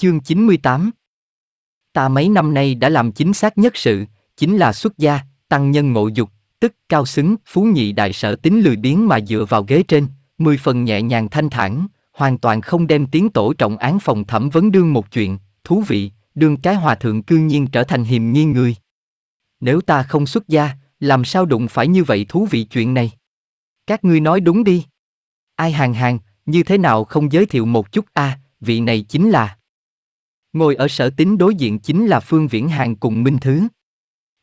Chương 98 Ta mấy năm nay đã làm chính xác nhất sự, chính là xuất gia, tăng nhân ngộ dục, tức cao xứng, phú nhị đại sở tính lười biếng mà dựa vào ghế trên, mười phần nhẹ nhàng thanh thản, hoàn toàn không đem tiếng tổ trọng án phòng thẩm vấn đương một chuyện, thú vị, đương cái hòa thượng cư nhiên trở thành hiềm nghi người. Nếu ta không xuất gia, làm sao đụng phải như vậy thú vị chuyện này? Các ngươi nói đúng đi. Ai hàng hàng, như thế nào không giới thiệu một chút a à, vị này chính là Ngồi ở sở tính đối diện chính là Phương Viễn Hàng cùng Minh Thứ.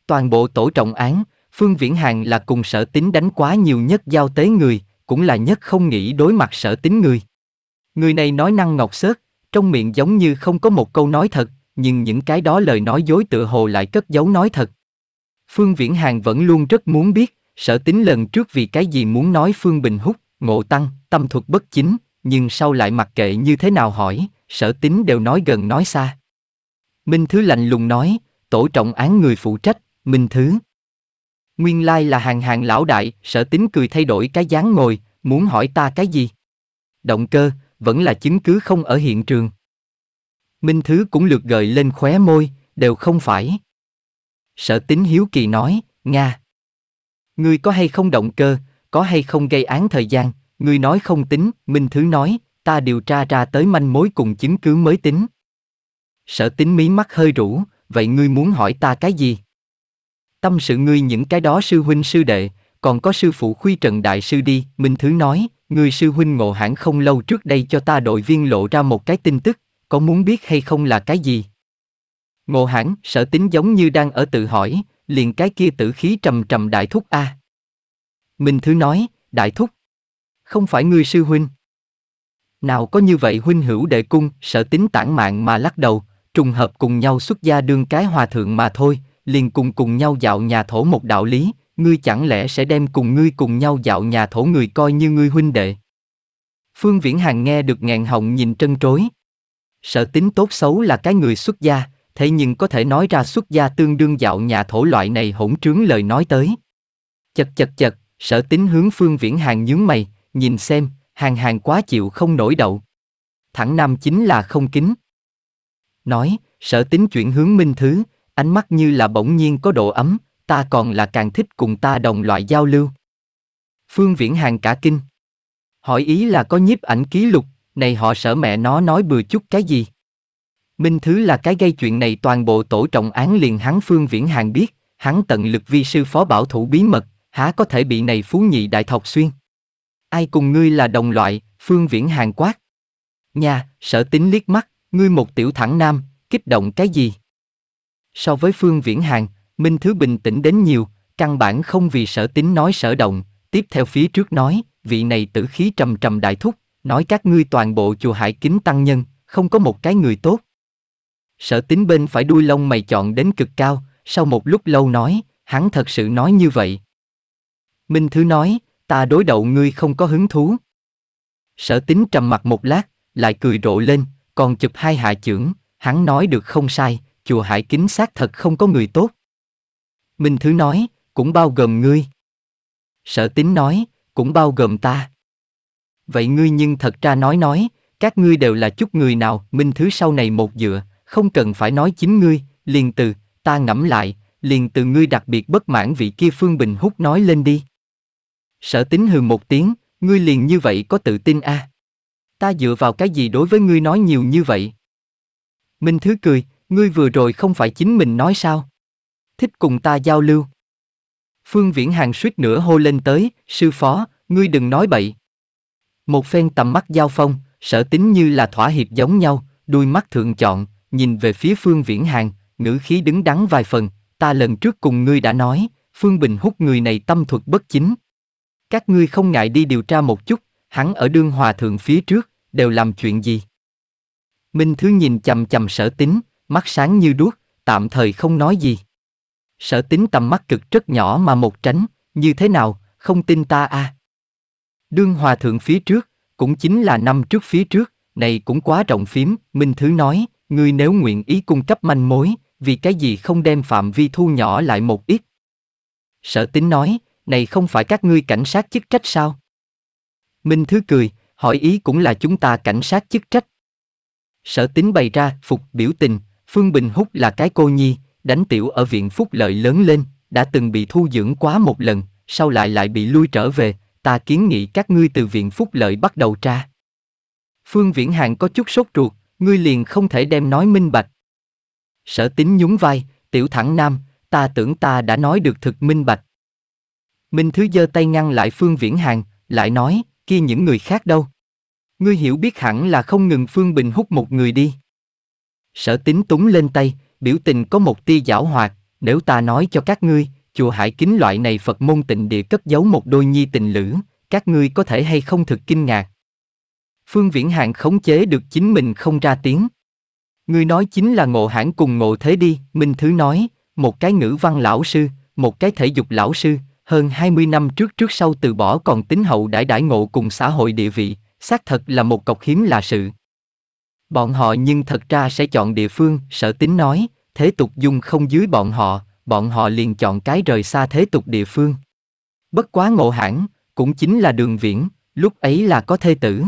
Toàn bộ tổ trọng án, Phương Viễn Hàng là cùng sở tính đánh quá nhiều nhất giao tế người, cũng là nhất không nghĩ đối mặt sở tính người. Người này nói năng ngọc xớt, trong miệng giống như không có một câu nói thật, nhưng những cái đó lời nói dối tựa hồ lại cất giấu nói thật. Phương Viễn Hàng vẫn luôn rất muốn biết, sở tính lần trước vì cái gì muốn nói Phương Bình hút ngộ tăng, tâm thuật bất chính, nhưng sau lại mặc kệ như thế nào hỏi, sở tính đều nói gần nói xa. Minh Thứ lạnh lùng nói, tổ trọng án người phụ trách, Minh Thứ. Nguyên lai là hàng hàng lão đại, sở tính cười thay đổi cái dáng ngồi, muốn hỏi ta cái gì? Động cơ, vẫn là chứng cứ không ở hiện trường. Minh Thứ cũng lượt gợi lên khóe môi, đều không phải. Sở tính hiếu kỳ nói, Nga. Ngươi có hay không động cơ, có hay không gây án thời gian, ngươi nói không tính, Minh Thứ nói, ta điều tra ra tới manh mối cùng chứng cứ mới tính. Sở tính mí mắt hơi rũ, vậy ngươi muốn hỏi ta cái gì? Tâm sự ngươi những cái đó sư huynh sư đệ, còn có sư phụ khuy trần đại sư đi, Minh Thứ nói, người sư huynh ngộ hẳn không lâu trước đây cho ta đội viên lộ ra một cái tin tức, có muốn biết hay không là cái gì? Ngộ hẳn sở tính giống như đang ở tự hỏi, liền cái kia tử khí trầm trầm đại thúc a. À. Minh Thứ nói, đại thúc, không phải ngươi sư huynh. Nào có như vậy huynh hữu đệ cung, sợ tính tản mạng mà lắc đầu, trùng hợp cùng nhau xuất gia đương cái hòa thượng mà thôi, liền cùng cùng nhau dạo nhà thổ một đạo lý, ngươi chẳng lẽ sẽ đem cùng ngươi cùng nhau dạo nhà thổ người coi như ngươi huynh đệ. Phương Viễn hàng nghe được ngàn hồng nhìn trân trối. sợ tính tốt xấu là cái người xuất gia, thế nhưng có thể nói ra xuất gia tương đương dạo nhà thổ loại này hỗn trướng lời nói tới. Chật chật chật, sợ tính hướng Phương Viễn hàng nhướng mày, nhìn xem, hàng hàng quá chịu không nổi đậu. Thẳng nam chính là không kính. Nói, sở tính chuyển hướng minh thứ, ánh mắt như là bỗng nhiên có độ ấm, ta còn là càng thích cùng ta đồng loại giao lưu. Phương Viễn Hàng cả kinh. Hỏi ý là có nhiếp ảnh ký lục, này họ sở mẹ nó nói bừa chút cái gì. Minh Thứ là cái gây chuyện này toàn bộ tổ trọng án liền hắn Phương Viễn Hàng biết, hắn tận lực vi sư phó bảo thủ bí mật, há có thể bị này phú nhị đại thọc xuyên ai cùng ngươi là đồng loại, Phương Viễn hàng quát. Nhà, sở tính liếc mắt, ngươi một tiểu thẳng nam, kích động cái gì? So với Phương Viễn hàng, Minh Thứ bình tĩnh đến nhiều, căn bản không vì sở tính nói sở động, tiếp theo phía trước nói, vị này tử khí trầm trầm đại thúc, nói các ngươi toàn bộ chùa hải kính tăng nhân, không có một cái người tốt. Sở tính bên phải đuôi lông mày chọn đến cực cao, sau một lúc lâu nói, hắn thật sự nói như vậy. Minh Thứ nói, ta đối đầu ngươi không có hứng thú. Sở tính trầm mặt một lát, lại cười rộ lên, còn chụp hai hạ trưởng, hắn nói được không sai, chùa hải kính xác thật không có người tốt. Minh Thứ nói, cũng bao gồm ngươi. Sở tính nói, cũng bao gồm ta. Vậy ngươi nhưng thật ra nói nói, các ngươi đều là chút người nào, Minh Thứ sau này một dựa, không cần phải nói chính ngươi, liền từ, ta ngẫm lại, liền từ ngươi đặc biệt bất mãn vị kia Phương Bình hút nói lên đi. Sở tính hừ một tiếng, ngươi liền như vậy có tự tin a? À? Ta dựa vào cái gì đối với ngươi nói nhiều như vậy? Minh Thứ cười, ngươi vừa rồi không phải chính mình nói sao? Thích cùng ta giao lưu. Phương Viễn Hàng suýt nữa hô lên tới, sư phó, ngươi đừng nói bậy. Một phen tầm mắt giao phong, sở tính như là thỏa hiệp giống nhau, đuôi mắt thượng chọn, nhìn về phía Phương Viễn Hàng, ngữ khí đứng đắn vài phần, ta lần trước cùng ngươi đã nói, Phương Bình hút người này tâm thuật bất chính. Các ngươi không ngại đi điều tra một chút, hắn ở đương hòa thượng phía trước, đều làm chuyện gì? Minh Thứ nhìn chầm chầm sở tính, mắt sáng như đuốc, tạm thời không nói gì. Sở tính tầm mắt cực rất nhỏ mà một tránh, như thế nào, không tin ta à? Đương hòa thượng phía trước, cũng chính là năm trước phía trước, này cũng quá rộng phím, Minh Thứ nói, ngươi nếu nguyện ý cung cấp manh mối, vì cái gì không đem phạm vi thu nhỏ lại một ít. Sở tính nói, này không phải các ngươi cảnh sát chức trách sao? Minh Thứ cười, hỏi ý cũng là chúng ta cảnh sát chức trách. Sở tính bày ra, phục, biểu tình, Phương Bình Húc là cái cô nhi, đánh tiểu ở viện phúc lợi lớn lên, đã từng bị thu dưỡng quá một lần, sau lại lại bị lui trở về, ta kiến nghị các ngươi từ viện phúc lợi bắt đầu tra. Phương Viễn Hạng có chút sốt ruột, ngươi liền không thể đem nói minh bạch. Sở tính nhún vai, tiểu thẳng nam, ta tưởng ta đã nói được thực minh bạch. Minh Thứ giơ tay ngăn lại Phương Viễn Hàng, lại nói, kia những người khác đâu. Ngươi hiểu biết hẳn là không ngừng Phương Bình hút một người đi. Sở tính túng lên tay, biểu tình có một tia giảo hoạt, nếu ta nói cho các ngươi, chùa hải kính loại này Phật môn tịnh địa cất giấu một đôi nhi tình lữ, các ngươi có thể hay không thực kinh ngạc. Phương Viễn Hàng khống chế được chính mình không ra tiếng. Ngươi nói chính là ngộ hãng cùng ngộ thế đi, Minh Thứ nói, một cái ngữ văn lão sư, một cái thể dục lão sư, hơn 20 năm trước trước sau từ bỏ còn tính hậu đãi đãi ngộ cùng xã hội địa vị, xác thật là một cọc hiếm là sự. Bọn họ nhưng thật ra sẽ chọn địa phương, sở tính nói, thế tục dung không dưới bọn họ, bọn họ liền chọn cái rời xa thế tục địa phương. Bất quá ngộ hẳn cũng chính là đường viễn, lúc ấy là có thê tử.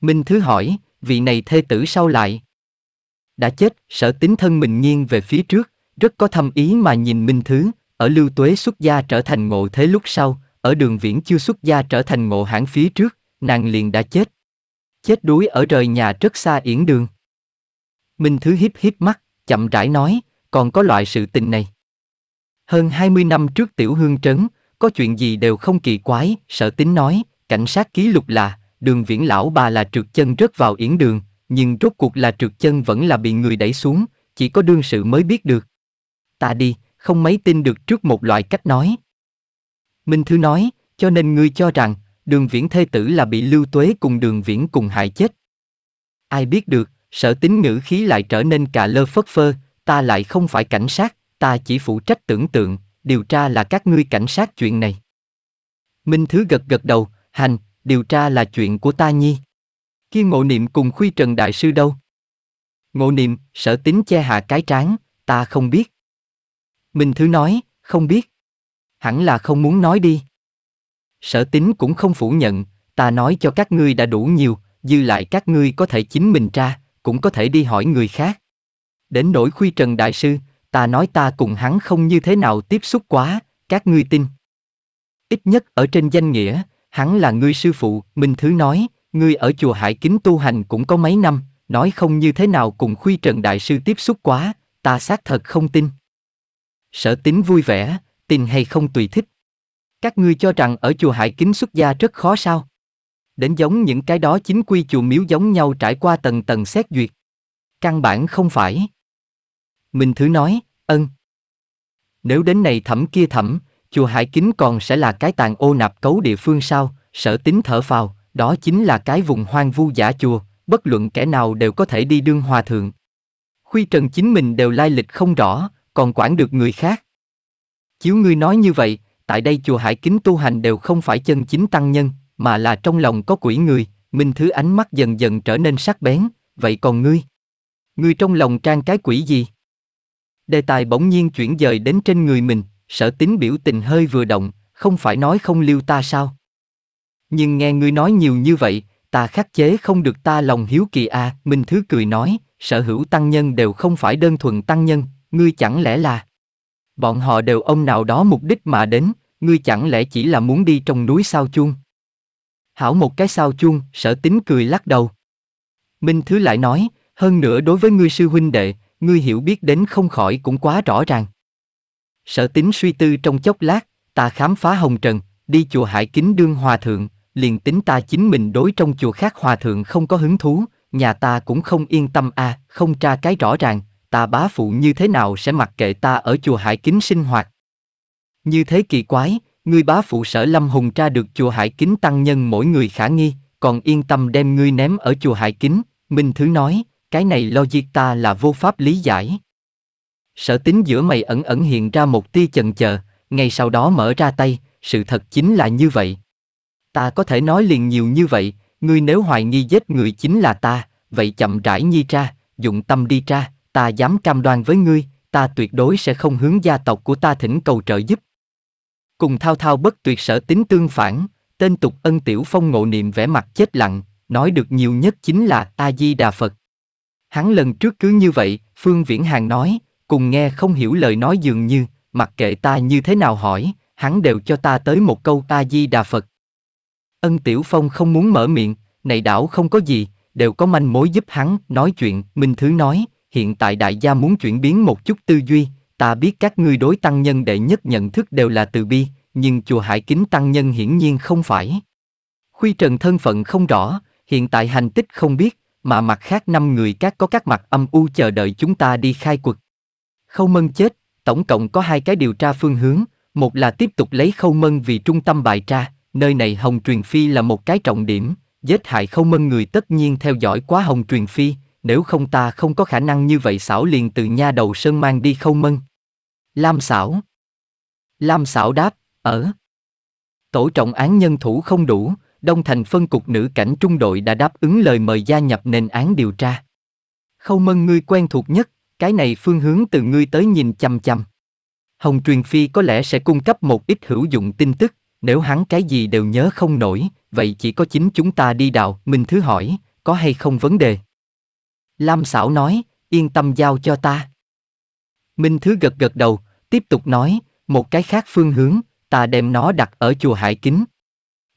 Minh Thứ hỏi, vị này thê tử sau lại? Đã chết, sở tính thân mình nghiêng về phía trước, rất có thâm ý mà nhìn Minh Thứ, ở lưu tuế xuất gia trở thành ngộ thế lúc sau, ở đường viễn chưa xuất gia trở thành ngộ hãn phía trước, nàng liền đã chết. Chết đuối ở rời nhà rất xa yển đường. Minh Thứ híp híp mắt, chậm rãi nói, còn có loại sự tình này. Hơn 20 năm trước tiểu hương trấn, có chuyện gì đều không kỳ quái, sợ tính nói, cảnh sát ký lục là, đường viễn lão bà là trượt chân rớt vào yển đường, nhưng rốt cuộc là trượt chân vẫn là bị người đẩy xuống, chỉ có đương sự mới biết được. Ta đi, không mấy tin được trước một loại cách nói. Minh Thứ nói, cho nên ngươi cho rằng, đường viễn thê tử là bị lưu tuế cùng đường viễn cùng hại chết. Ai biết được, sở tính ngữ khí lại trở nên cà lơ phất phơ, ta lại không phải cảnh sát, ta chỉ phụ trách tưởng tượng, điều tra là các ngươi cảnh sát chuyện này. Minh Thứ gật gật đầu, hành, điều tra là chuyện của ta nhi. Kia ngộ niệm cùng khuy trần đại sư đâu? Ngộ niệm, sở tính che hạ cái tráng ta không biết minh thứ nói, không biết. Hẳn là không muốn nói đi. Sở tính cũng không phủ nhận, ta nói cho các ngươi đã đủ nhiều, dư lại các ngươi có thể chính mình tra, cũng có thể đi hỏi người khác. Đến nỗi khuy trần đại sư, ta nói ta cùng hắn không như thế nào tiếp xúc quá, các ngươi tin. Ít nhất ở trên danh nghĩa, hắn là ngươi sư phụ, Minh Thứ nói, ngươi ở chùa Hải Kính tu hành cũng có mấy năm, nói không như thế nào cùng khuy trần đại sư tiếp xúc quá, ta xác thật không tin sở tính vui vẻ, tin hay không tùy thích. Các ngươi cho rằng ở chùa Hải Kính xuất gia rất khó sao? Đến giống những cái đó chính quy chùa miếu giống nhau trải qua tầng tầng xét duyệt. Căn bản không phải. Mình thử nói, ân. Nếu đến này thẩm kia thẩm, chùa Hải Kính còn sẽ là cái tàn ô nạp cấu địa phương sao, sở tính thở phào, đó chính là cái vùng hoang vu giả chùa, bất luận kẻ nào đều có thể đi đương hòa thượng. Khuy Trần chính mình đều lai lịch không rõ, còn quản được người khác. Chiếu ngươi nói như vậy, tại đây chùa Hải Kính tu hành đều không phải chân chính tăng nhân, mà là trong lòng có quỷ người, Minh Thứ ánh mắt dần dần trở nên sắc bén, vậy còn ngươi? Ngươi trong lòng trang cái quỷ gì? Đề tài bỗng nhiên chuyển dời đến trên người mình, sở tính biểu tình hơi vừa động, không phải nói không lưu ta sao? Nhưng nghe ngươi nói nhiều như vậy, ta khắc chế không được ta lòng hiếu kỳ à, Minh Thứ cười nói, sở hữu tăng nhân đều không phải đơn thuần tăng nhân, ngươi chẳng lẽ là... Bọn họ đều ông nào đó mục đích mà đến, ngươi chẳng lẽ chỉ là muốn đi trong núi sao chuông? Hảo một cái sao chuông, sở tính cười lắc đầu. Minh Thứ lại nói, hơn nữa đối với ngươi sư huynh đệ, ngươi hiểu biết đến không khỏi cũng quá rõ ràng. Sở tính suy tư trong chốc lát, ta khám phá hồng trần, đi chùa hải kính đương hòa thượng, liền tính ta chính mình đối trong chùa khác hòa thượng không có hứng thú, nhà ta cũng không yên tâm à, không tra cái rõ ràng, ta bá phụ như thế nào sẽ mặc kệ ta ở chùa Hải Kính sinh hoạt. Như thế kỳ quái, ngươi bá phụ sở Lâm Hùng tra được chùa Hải Kính tăng nhân mỗi người khả nghi, còn yên tâm đem ngươi ném ở chùa Hải Kính, Minh Thứ nói, cái này lo diệt ta là vô pháp lý giải. Sở tính giữa mày ẩn ẩn hiện ra một tia chần chờ, ngay sau đó mở ra tay, sự thật chính là như vậy. Ta có thể nói liền nhiều như vậy, ngươi nếu hoài nghi giết người chính là ta, vậy chậm rãi nhi tra, dụng tâm đi tra ta dám cam đoan với ngươi, ta tuyệt đối sẽ không hướng gia tộc của ta thỉnh cầu trợ giúp. Cùng thao thao bất tuyệt sở tính tương phản, tên tục ân tiểu phong ngộ niệm vẻ mặt chết lặng, nói được nhiều nhất chính là A-di-đà Phật. Hắn lần trước cứ như vậy, Phương Viễn Hàng nói, cùng nghe không hiểu lời nói dường như, mặc kệ ta như thế nào hỏi, hắn đều cho ta tới một câu A-di-đà Phật. Ân Tiểu Phong không muốn mở miệng, này đảo không có gì, đều có manh mối giúp hắn nói chuyện, Minh Thứ nói, hiện tại đại gia muốn chuyển biến một chút tư duy, ta biết các ngươi đối tăng nhân đệ nhất nhận thức đều là từ bi, nhưng chùa hải kính tăng nhân hiển nhiên không phải. Khuy Trần thân phận không rõ, hiện tại hành tích không biết, mà mặt khác năm người các có các mặt âm u chờ đợi chúng ta đi khai quật. Khâu mân chết, tổng cộng có hai cái điều tra phương hướng, một là tiếp tục lấy khâu mân vì trung tâm bài tra, nơi này Hồng Truyền Phi là một cái trọng điểm, giết hại khâu mân người tất nhiên theo dõi quá Hồng Truyền Phi, nếu không ta không có khả năng như vậy xảo liền từ nha đầu sơn mang đi không mân. Lam xảo. Lam xảo đáp, ở. Tổ trọng án nhân thủ không đủ, Đông Thành phân cục nữ cảnh trung đội đã đáp ứng lời mời gia nhập nền án điều tra. Khâu mân ngươi quen thuộc nhất, cái này phương hướng từ ngươi tới nhìn chăm chăm. Hồng Truyền Phi có lẽ sẽ cung cấp một ít hữu dụng tin tức, nếu hắn cái gì đều nhớ không nổi, vậy chỉ có chính chúng ta đi đào, mình Thứ hỏi, có hay không vấn đề. Lam Sảo nói, yên tâm giao cho ta. Minh Thứ gật gật đầu, tiếp tục nói, một cái khác phương hướng, ta đem nó đặt ở chùa Hải Kính.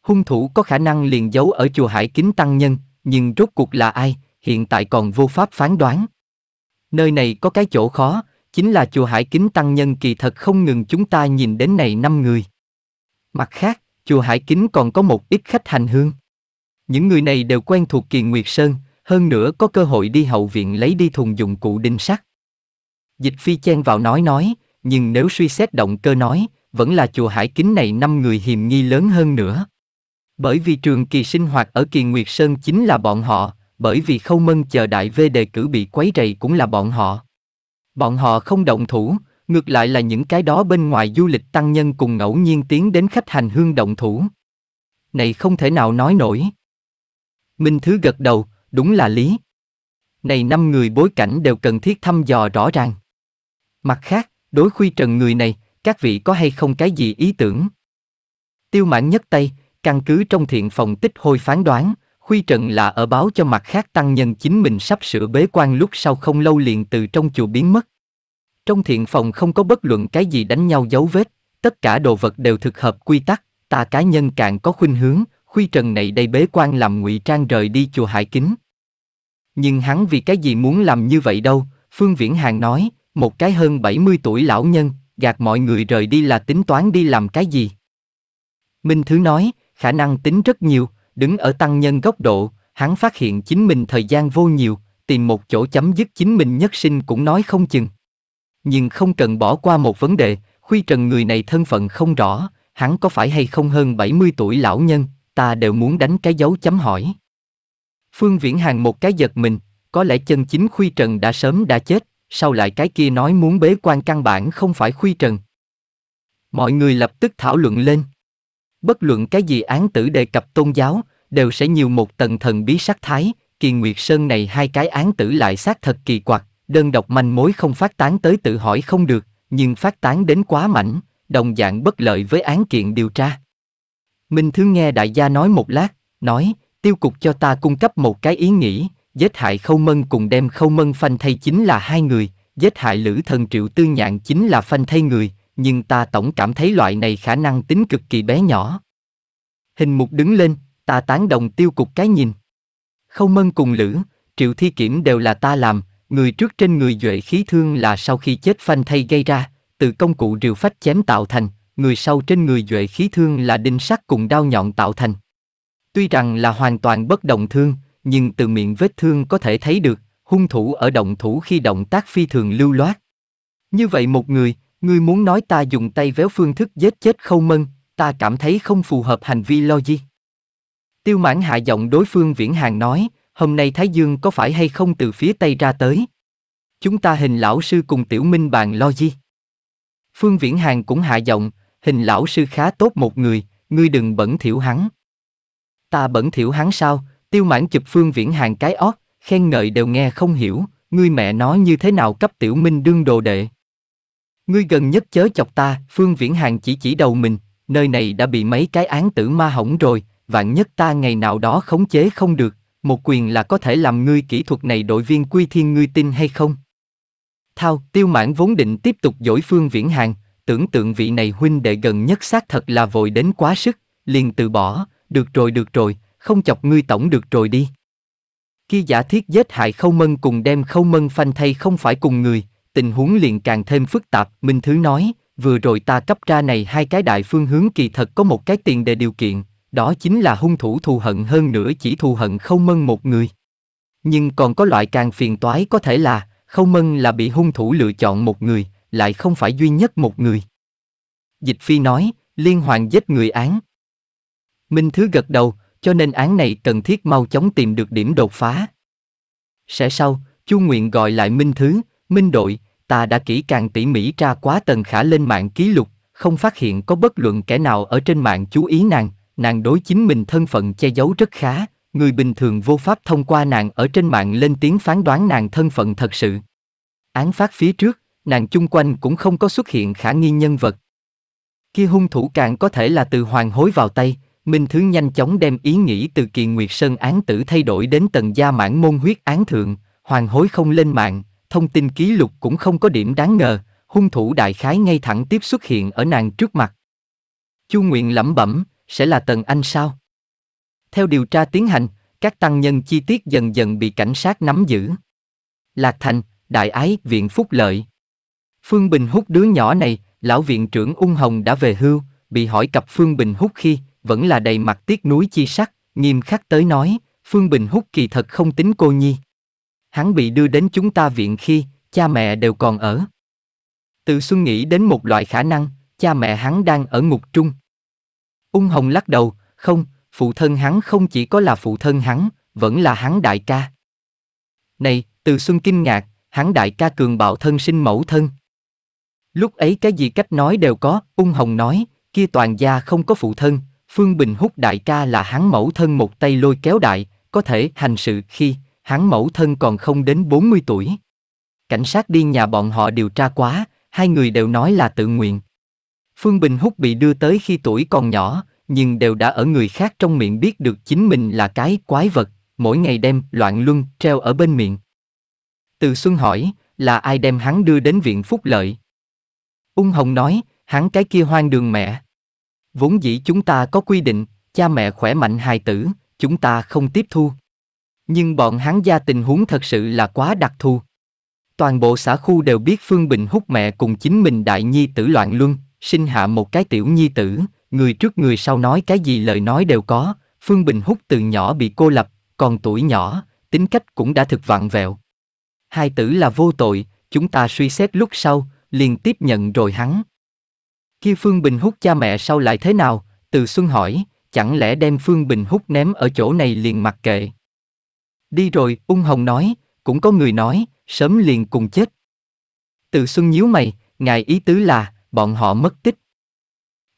Hung thủ có khả năng liền giấu ở chùa Hải Kính tăng nhân, nhưng rốt cuộc là ai, hiện tại còn vô pháp phán đoán. Nơi này có cái chỗ khó, chính là chùa Hải Kính tăng nhân kỳ thật không ngừng chúng ta nhìn đến này năm người. Mặt khác, chùa Hải Kính còn có một ít khách hành hương. Những người này đều quen thuộc Kỳ Nguyệt Sơn, hơn nữa có cơ hội đi hậu viện lấy đi thùng dụng cụ đinh sắt. Dịch phi chen vào nói nói, nhưng nếu suy xét động cơ nói, vẫn là chùa hải kính này năm người hiềm nghi lớn hơn nữa. Bởi vì trường kỳ sinh hoạt ở kỳ Nguyệt Sơn chính là bọn họ, bởi vì khâu mân chờ đại vê đề cử bị quấy rầy cũng là bọn họ. Bọn họ không động thủ, ngược lại là những cái đó bên ngoài du lịch tăng nhân cùng ngẫu nhiên tiến đến khách hành hương động thủ. Này không thể nào nói nổi. Minh Thứ gật đầu, đúng là lý. Này năm người bối cảnh đều cần thiết thăm dò rõ ràng. Mặt khác, đối khuy trần người này, các vị có hay không cái gì ý tưởng? Tiêu mãn nhất tay, căn cứ trong thiện phòng tích hôi phán đoán, khuy trần là ở báo cho mặt khác tăng nhân chính mình sắp sửa bế quan lúc sau không lâu liền từ trong chùa biến mất. Trong thiện phòng không có bất luận cái gì đánh nhau dấu vết, tất cả đồ vật đều thực hợp quy tắc, ta cá nhân càng có khuynh hướng, khuy trần này đầy bế quan làm ngụy trang rời đi chùa hải kính nhưng hắn vì cái gì muốn làm như vậy đâu phương viễn hàn nói một cái hơn 70 tuổi lão nhân gạt mọi người rời đi là tính toán đi làm cái gì minh thứ nói khả năng tính rất nhiều đứng ở tăng nhân góc độ hắn phát hiện chính mình thời gian vô nhiều tìm một chỗ chấm dứt chính mình nhất sinh cũng nói không chừng nhưng không cần bỏ qua một vấn đề khuy trần người này thân phận không rõ hắn có phải hay không hơn 70 tuổi lão nhân ta đều muốn đánh cái dấu chấm hỏi. Phương Viễn hàn một cái giật mình, có lẽ chân chính Khuy Trần đã sớm đã chết, sau lại cái kia nói muốn bế quan căn bản không phải Khuy Trần. Mọi người lập tức thảo luận lên. Bất luận cái gì án tử đề cập tôn giáo, đều sẽ nhiều một tầng thần bí sắc thái, kỳ nguyệt sơn này hai cái án tử lại xác thật kỳ quặc, đơn độc manh mối không phát tán tới tự hỏi không được, nhưng phát tán đến quá mạnh, đồng dạng bất lợi với án kiện điều tra. Minh Thứ nghe đại gia nói một lát, nói, tiêu cục cho ta cung cấp một cái ý nghĩ, giết hại khâu mân cùng đem khâu mân phanh thay chính là hai người, giết hại lữ thần triệu tư nhạn chính là phanh thay người, nhưng ta tổng cảm thấy loại này khả năng tính cực kỳ bé nhỏ. Hình mục đứng lên, ta tán đồng tiêu cục cái nhìn. Khâu mân cùng lữ, triệu thi kiểm đều là ta làm, người trước trên người duệ khí thương là sau khi chết phanh thay gây ra, từ công cụ rìu phách chém tạo thành, người sau trên người duệ khí thương là đinh sắt cùng đao nhọn tạo thành. Tuy rằng là hoàn toàn bất đồng thương, nhưng từ miệng vết thương có thể thấy được, hung thủ ở động thủ khi động tác phi thường lưu loát. Như vậy một người, người muốn nói ta dùng tay véo phương thức giết chết khâu mân, ta cảm thấy không phù hợp hành vi lo logic. Tiêu mãn hạ giọng đối phương viễn hàng nói, hôm nay Thái Dương có phải hay không từ phía Tây ra tới? Chúng ta hình lão sư cùng tiểu minh bàn lo logic. Phương Viễn Hàng cũng hạ giọng, hình lão sư khá tốt một người, ngươi đừng bẩn thiểu hắn. Ta bẩn thiểu hắn sao, tiêu mãn chụp phương viễn hàng cái ót, khen ngợi đều nghe không hiểu, ngươi mẹ nói như thế nào cấp tiểu minh đương đồ đệ. Ngươi gần nhất chớ chọc ta, phương viễn hàng chỉ chỉ đầu mình, nơi này đã bị mấy cái án tử ma hỏng rồi, vạn nhất ta ngày nào đó khống chế không được, một quyền là có thể làm ngươi kỹ thuật này đội viên quy thiên ngươi tin hay không? Thao, tiêu mãn vốn định tiếp tục dỗi phương viễn hàng, tưởng tượng vị này huynh đệ gần nhất xác thật là vội đến quá sức, liền từ bỏ, được rồi được rồi, không chọc ngươi tổng được rồi đi. Khi giả thiết giết hại khâu mân cùng đem khâu mân phanh thay không phải cùng người, tình huống liền càng thêm phức tạp, Minh Thứ nói, vừa rồi ta cấp ra này hai cái đại phương hướng kỳ thật có một cái tiền đề điều kiện, đó chính là hung thủ thù hận hơn nữa chỉ thù hận khâu mân một người. Nhưng còn có loại càng phiền toái có thể là, khâu mân là bị hung thủ lựa chọn một người, lại không phải duy nhất một người. Dịch Phi nói, liên hoàng giết người án. Minh Thứ gật đầu, cho nên án này cần thiết mau chóng tìm được điểm đột phá. Sẽ sau, Chu Nguyện gọi lại Minh Thứ, Minh đội, ta đã kỹ càng tỉ mỉ tra quá tầng khả lên mạng ký lục, không phát hiện có bất luận kẻ nào ở trên mạng chú ý nàng, nàng đối chính mình thân phận che giấu rất khá, người bình thường vô pháp thông qua nàng ở trên mạng lên tiếng phán đoán nàng thân phận thật sự. Án phát phía trước, nàng chung quanh cũng không có xuất hiện khả nghi nhân vật. Khi hung thủ càng có thể là từ hoàng hối vào tay, Minh Thứ nhanh chóng đem ý nghĩ từ kỳ Nguyệt Sơn án tử thay đổi đến tần gia mãn môn huyết án thượng, hoàng hối không lên mạng, thông tin ký lục cũng không có điểm đáng ngờ, hung thủ đại khái ngay thẳng tiếp xuất hiện ở nàng trước mặt. Chu Nguyện lẩm bẩm, sẽ là Tần Anh sao? Theo điều tra tiến hành, các tăng nhân chi tiết dần dần bị cảnh sát nắm giữ. Lạc Thành, Đại Ái, Viện Phúc Lợi, Phương Bình Hút đứa nhỏ này, lão viện trưởng ung hồng đã về hưu, bị hỏi cặp Phương Bình Hút khi, vẫn là đầy mặt tiếc núi chi sắc, nghiêm khắc tới nói, Phương Bình Hút kỳ thật không tính cô nhi. Hắn bị đưa đến chúng ta viện khi, cha mẹ đều còn ở. Từ Xuân nghĩ đến một loại khả năng, cha mẹ hắn đang ở ngục trung. Ung Hồng lắc đầu, không, phụ thân hắn không chỉ có là phụ thân hắn, vẫn là hắn đại ca. Này, Từ Xuân kinh ngạc, hắn đại ca cường bạo thân sinh mẫu thân. Lúc ấy cái gì cách nói đều có, ung hồng nói, kia toàn gia không có phụ thân, Phương Bình hút đại ca là hắn mẫu thân một tay lôi kéo đại, có thể hành sự khi hắn mẫu thân còn không đến 40 tuổi. Cảnh sát đi nhà bọn họ điều tra quá, hai người đều nói là tự nguyện. Phương Bình hút bị đưa tới khi tuổi còn nhỏ, nhưng đều đã ở người khác trong miệng biết được chính mình là cái quái vật, mỗi ngày đem loạn luân treo ở bên miệng. Từ Xuân hỏi, là ai đem hắn đưa đến viện phúc lợi? Ung Hồng nói, hắn cái kia hoang đường mẹ. Vốn dĩ chúng ta có quy định, cha mẹ khỏe mạnh hài tử, chúng ta không tiếp thu. Nhưng bọn hắn gia tình huống thật sự là quá đặc thù. Toàn bộ xã khu đều biết Phương Bình hút mẹ cùng chính mình đại nhi tử loạn luân, sinh hạ một cái tiểu nhi tử, người trước người sau nói cái gì lời nói đều có, Phương Bình hút từ nhỏ bị cô lập, còn tuổi nhỏ, tính cách cũng đã thực vặn vẹo. Hai tử là vô tội, chúng ta suy xét lúc sau, liền tiếp nhận rồi hắn. Khi Phương Bình Hút cha mẹ sau lại thế nào, Từ Xuân hỏi, chẳng lẽ đem Phương Bình Hút ném ở chỗ này liền mặc kệ. Đi rồi, ung hồng nói, cũng có người nói, sớm liền cùng chết. Từ Xuân nhíu mày, ngài ý tứ là, bọn họ mất tích.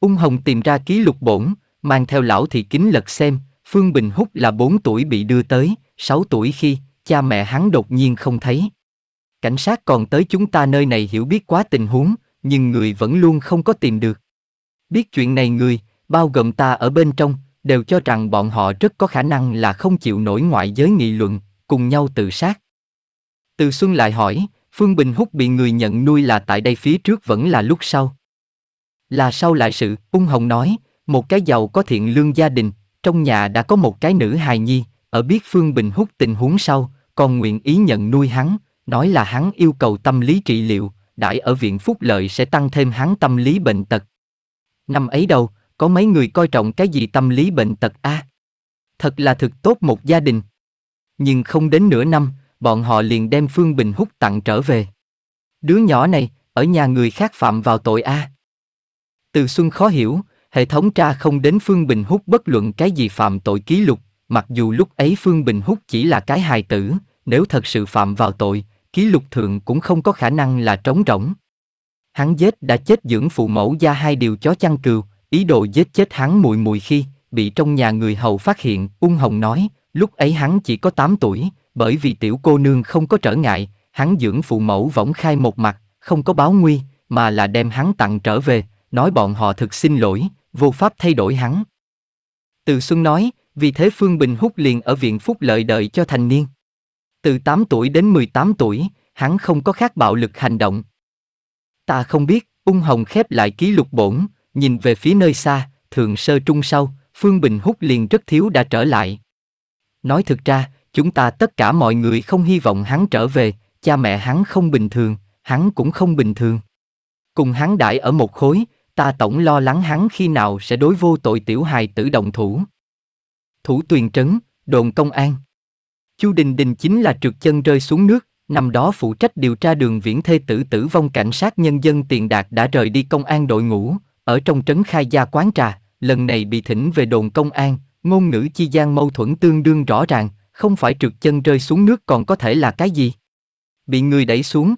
Ung hồng tìm ra ký lục bổn, mang theo lão thị kính lật xem, Phương Bình hút là 4 tuổi bị đưa tới, 6 tuổi khi, cha mẹ hắn đột nhiên không thấy cảnh sát còn tới chúng ta nơi này hiểu biết quá tình huống, nhưng người vẫn luôn không có tìm được. Biết chuyện này người, bao gồm ta ở bên trong, đều cho rằng bọn họ rất có khả năng là không chịu nổi ngoại giới nghị luận, cùng nhau tự sát. Từ Xuân lại hỏi, Phương Bình Húc bị người nhận nuôi là tại đây phía trước vẫn là lúc sau. Là sau lại sự, Ung Hồng nói, một cái giàu có thiện lương gia đình, trong nhà đã có một cái nữ hài nhi, ở biết Phương Bình Húc tình huống sau, còn nguyện ý nhận nuôi hắn, nói là hắn yêu cầu tâm lý trị liệu, đãi ở viện phúc lợi sẽ tăng thêm hắn tâm lý bệnh tật. Năm ấy đâu, có mấy người coi trọng cái gì tâm lý bệnh tật a? À? Thật là thực tốt một gia đình. Nhưng không đến nửa năm, bọn họ liền đem Phương Bình Húc tặng trở về. Đứa nhỏ này, ở nhà người khác phạm vào tội a. À? Từ Xuân khó hiểu, hệ thống tra không đến Phương Bình Húc bất luận cái gì phạm tội ký lục, mặc dù lúc ấy Phương Bình Húc chỉ là cái hài tử, nếu thật sự phạm vào tội, ký lục thượng cũng không có khả năng là trống rỗng. Hắn giết đã chết dưỡng phụ mẫu gia hai điều chó chăn cừu, ý đồ giết chết hắn mùi mùi khi bị trong nhà người hầu phát hiện, Ung Hồng nói, lúc ấy hắn chỉ có 8 tuổi, bởi vì tiểu cô nương không có trở ngại, hắn dưỡng phụ mẫu võng khai một mặt, không có báo nguy, mà là đem hắn tặng trở về, nói bọn họ thực xin lỗi, vô pháp thay đổi hắn. Từ Xuân nói, vì thế Phương Bình hút liền ở viện phúc lợi đợi cho thành niên. Từ 8 tuổi đến 18 tuổi, hắn không có khác bạo lực hành động. Ta không biết, ung hồng khép lại ký lục bổn, nhìn về phía nơi xa, thường sơ trung sau, Phương Bình hút liền rất thiếu đã trở lại. Nói thực ra, chúng ta tất cả mọi người không hy vọng hắn trở về, cha mẹ hắn không bình thường, hắn cũng không bình thường. Cùng hắn đại ở một khối, ta tổng lo lắng hắn khi nào sẽ đối vô tội tiểu hài tử đồng thủ. Thủ tuyền trấn, đồn công an. Chu Đình Đình chính là trượt chân rơi xuống nước, năm đó phụ trách điều tra đường viễn thê tử tử vong cảnh sát nhân dân tiền đạt đã rời đi công an đội ngũ, ở trong trấn khai gia quán trà, lần này bị thỉnh về đồn công an, ngôn ngữ chi gian mâu thuẫn tương đương rõ ràng, không phải trượt chân rơi xuống nước còn có thể là cái gì? Bị người đẩy xuống.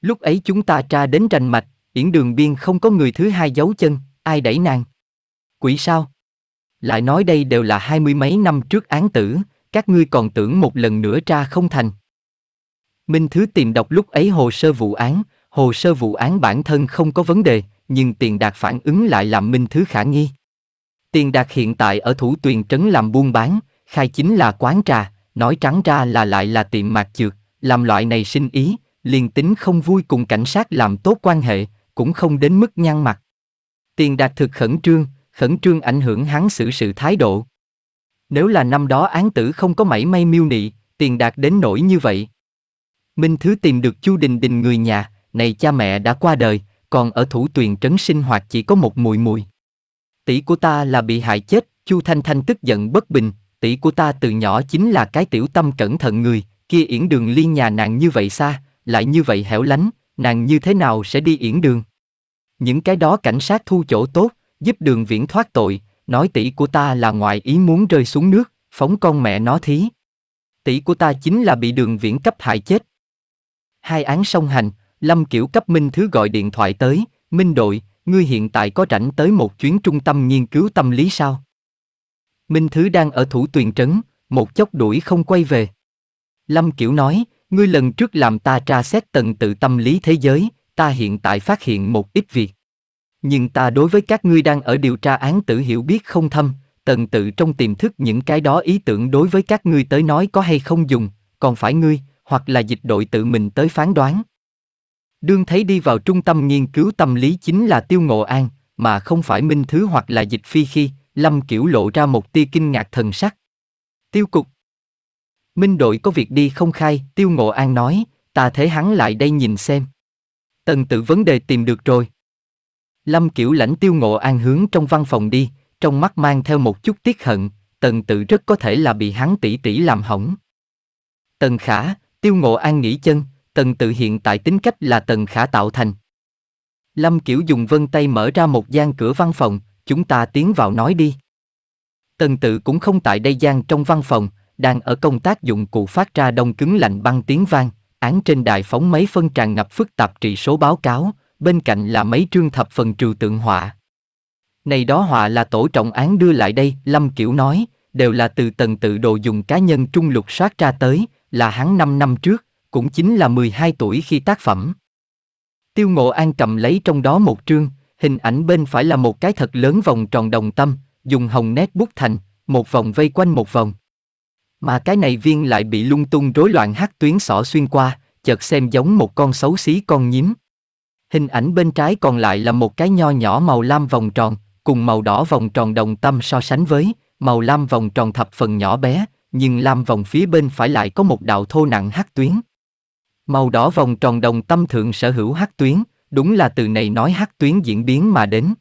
Lúc ấy chúng ta tra đến rành mạch, yển đường biên không có người thứ hai giấu chân, ai đẩy nàng? Quỷ sao? Lại nói đây đều là hai mươi mấy năm trước án tử, các ngươi còn tưởng một lần nữa ra không thành. Minh Thứ tìm đọc lúc ấy hồ sơ vụ án, hồ sơ vụ án bản thân không có vấn đề, nhưng tiền đạt phản ứng lại làm Minh Thứ khả nghi. Tiền đạt hiện tại ở thủ tuyền trấn làm buôn bán, khai chính là quán trà, nói trắng ra là lại là tiệm mạc trượt, làm loại này sinh ý, liền tính không vui cùng cảnh sát làm tốt quan hệ, cũng không đến mức nhăn mặt. Tiền đạt thực khẩn trương, khẩn trương ảnh hưởng hắn xử sự thái độ. Nếu là năm đó án tử không có mảy may miêu nị, tiền đạt đến nổi như vậy. Minh Thứ tìm được Chu Đình Đình người nhà, này cha mẹ đã qua đời, còn ở thủ tuyền trấn sinh hoạt chỉ có một mùi mùi. Tỷ của ta là bị hại chết, Chu Thanh Thanh tức giận bất bình, tỷ của ta từ nhỏ chính là cái tiểu tâm cẩn thận người, kia yển đường liên nhà nàng như vậy xa, lại như vậy hẻo lánh, nàng như thế nào sẽ đi yển đường? Những cái đó cảnh sát thu chỗ tốt, giúp đường viễn thoát tội, nói tỷ của ta là ngoại ý muốn rơi xuống nước, phóng con mẹ nó thí. Tỷ của ta chính là bị đường viễn cấp hại chết. Hai án song hành, Lâm Kiểu cấp Minh Thứ gọi điện thoại tới, Minh đội, ngươi hiện tại có rảnh tới một chuyến trung tâm nghiên cứu tâm lý sao? Minh Thứ đang ở thủ tuyền trấn, một chốc đuổi không quay về. Lâm Kiểu nói, ngươi lần trước làm ta tra xét tầng tự tâm lý thế giới, ta hiện tại phát hiện một ít việc nhưng ta đối với các ngươi đang ở điều tra án tử hiểu biết không thâm, tần tự trong tiềm thức những cái đó ý tưởng đối với các ngươi tới nói có hay không dùng, còn phải ngươi, hoặc là dịch đội tự mình tới phán đoán. Đương thấy đi vào trung tâm nghiên cứu tâm lý chính là tiêu ngộ an, mà không phải minh thứ hoặc là dịch phi khi, lâm kiểu lộ ra một tia kinh ngạc thần sắc. Tiêu cục Minh đội có việc đi không khai, tiêu ngộ an nói, ta thấy hắn lại đây nhìn xem. Tần tự vấn đề tìm được rồi, Lâm Kiểu lãnh tiêu ngộ an hướng trong văn phòng đi, trong mắt mang theo một chút tiếc hận, tần tự rất có thể là bị hắn tỷ tỷ làm hỏng. Tần khả, tiêu ngộ an nghỉ chân, tần tự hiện tại tính cách là tần khả tạo thành. Lâm Kiểu dùng vân tay mở ra một gian cửa văn phòng, chúng ta tiến vào nói đi. Tần tự cũng không tại đây gian trong văn phòng, đang ở công tác dụng cụ phát ra đông cứng lạnh băng tiếng vang, án trên đài phóng mấy phân tràn ngập phức tạp trị số báo cáo, bên cạnh là mấy trương thập phần trừ tượng họa. Này đó họa là tổ trọng án đưa lại đây, Lâm Kiểu nói, đều là từ tần tự đồ dùng cá nhân trung lục soát ra tới, là hắn 5 năm trước, cũng chính là 12 tuổi khi tác phẩm. Tiêu Ngộ An cầm lấy trong đó một trương, hình ảnh bên phải là một cái thật lớn vòng tròn đồng tâm, dùng hồng nét bút thành, một vòng vây quanh một vòng. Mà cái này viên lại bị lung tung rối loạn hắc tuyến xỏ xuyên qua, chợt xem giống một con xấu xí con nhím. Hình ảnh bên trái còn lại là một cái nho nhỏ màu lam vòng tròn, cùng màu đỏ vòng tròn đồng tâm so sánh với, màu lam vòng tròn thập phần nhỏ bé, nhưng lam vòng phía bên phải lại có một đạo thô nặng hắc tuyến. Màu đỏ vòng tròn đồng tâm thượng sở hữu hắc tuyến, đúng là từ này nói hắc tuyến diễn biến mà đến.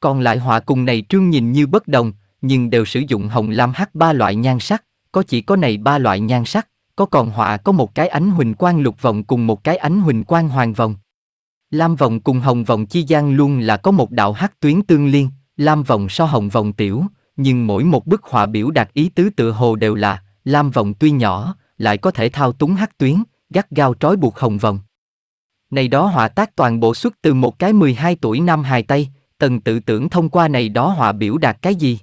Còn lại họa cùng này trương nhìn như bất đồng, nhưng đều sử dụng hồng lam hắc ba loại nhan sắc, có chỉ có này ba loại nhan sắc, có còn họa có một cái ánh huỳnh quang lục vòng cùng một cái ánh huỳnh quang hoàng vòng. Lam vòng cùng hồng vòng chi gian luôn là có một đạo hắc tuyến tương liên, lam vòng so hồng vòng tiểu, nhưng mỗi một bức họa biểu đạt ý tứ tự hồ đều là, lam vòng tuy nhỏ, lại có thể thao túng hắc tuyến, gắt gao trói buộc hồng vòng. Này đó họa tác toàn bộ xuất từ một cái 12 tuổi nam hài Tây, tần tự tưởng thông qua này đó họa biểu đạt cái gì.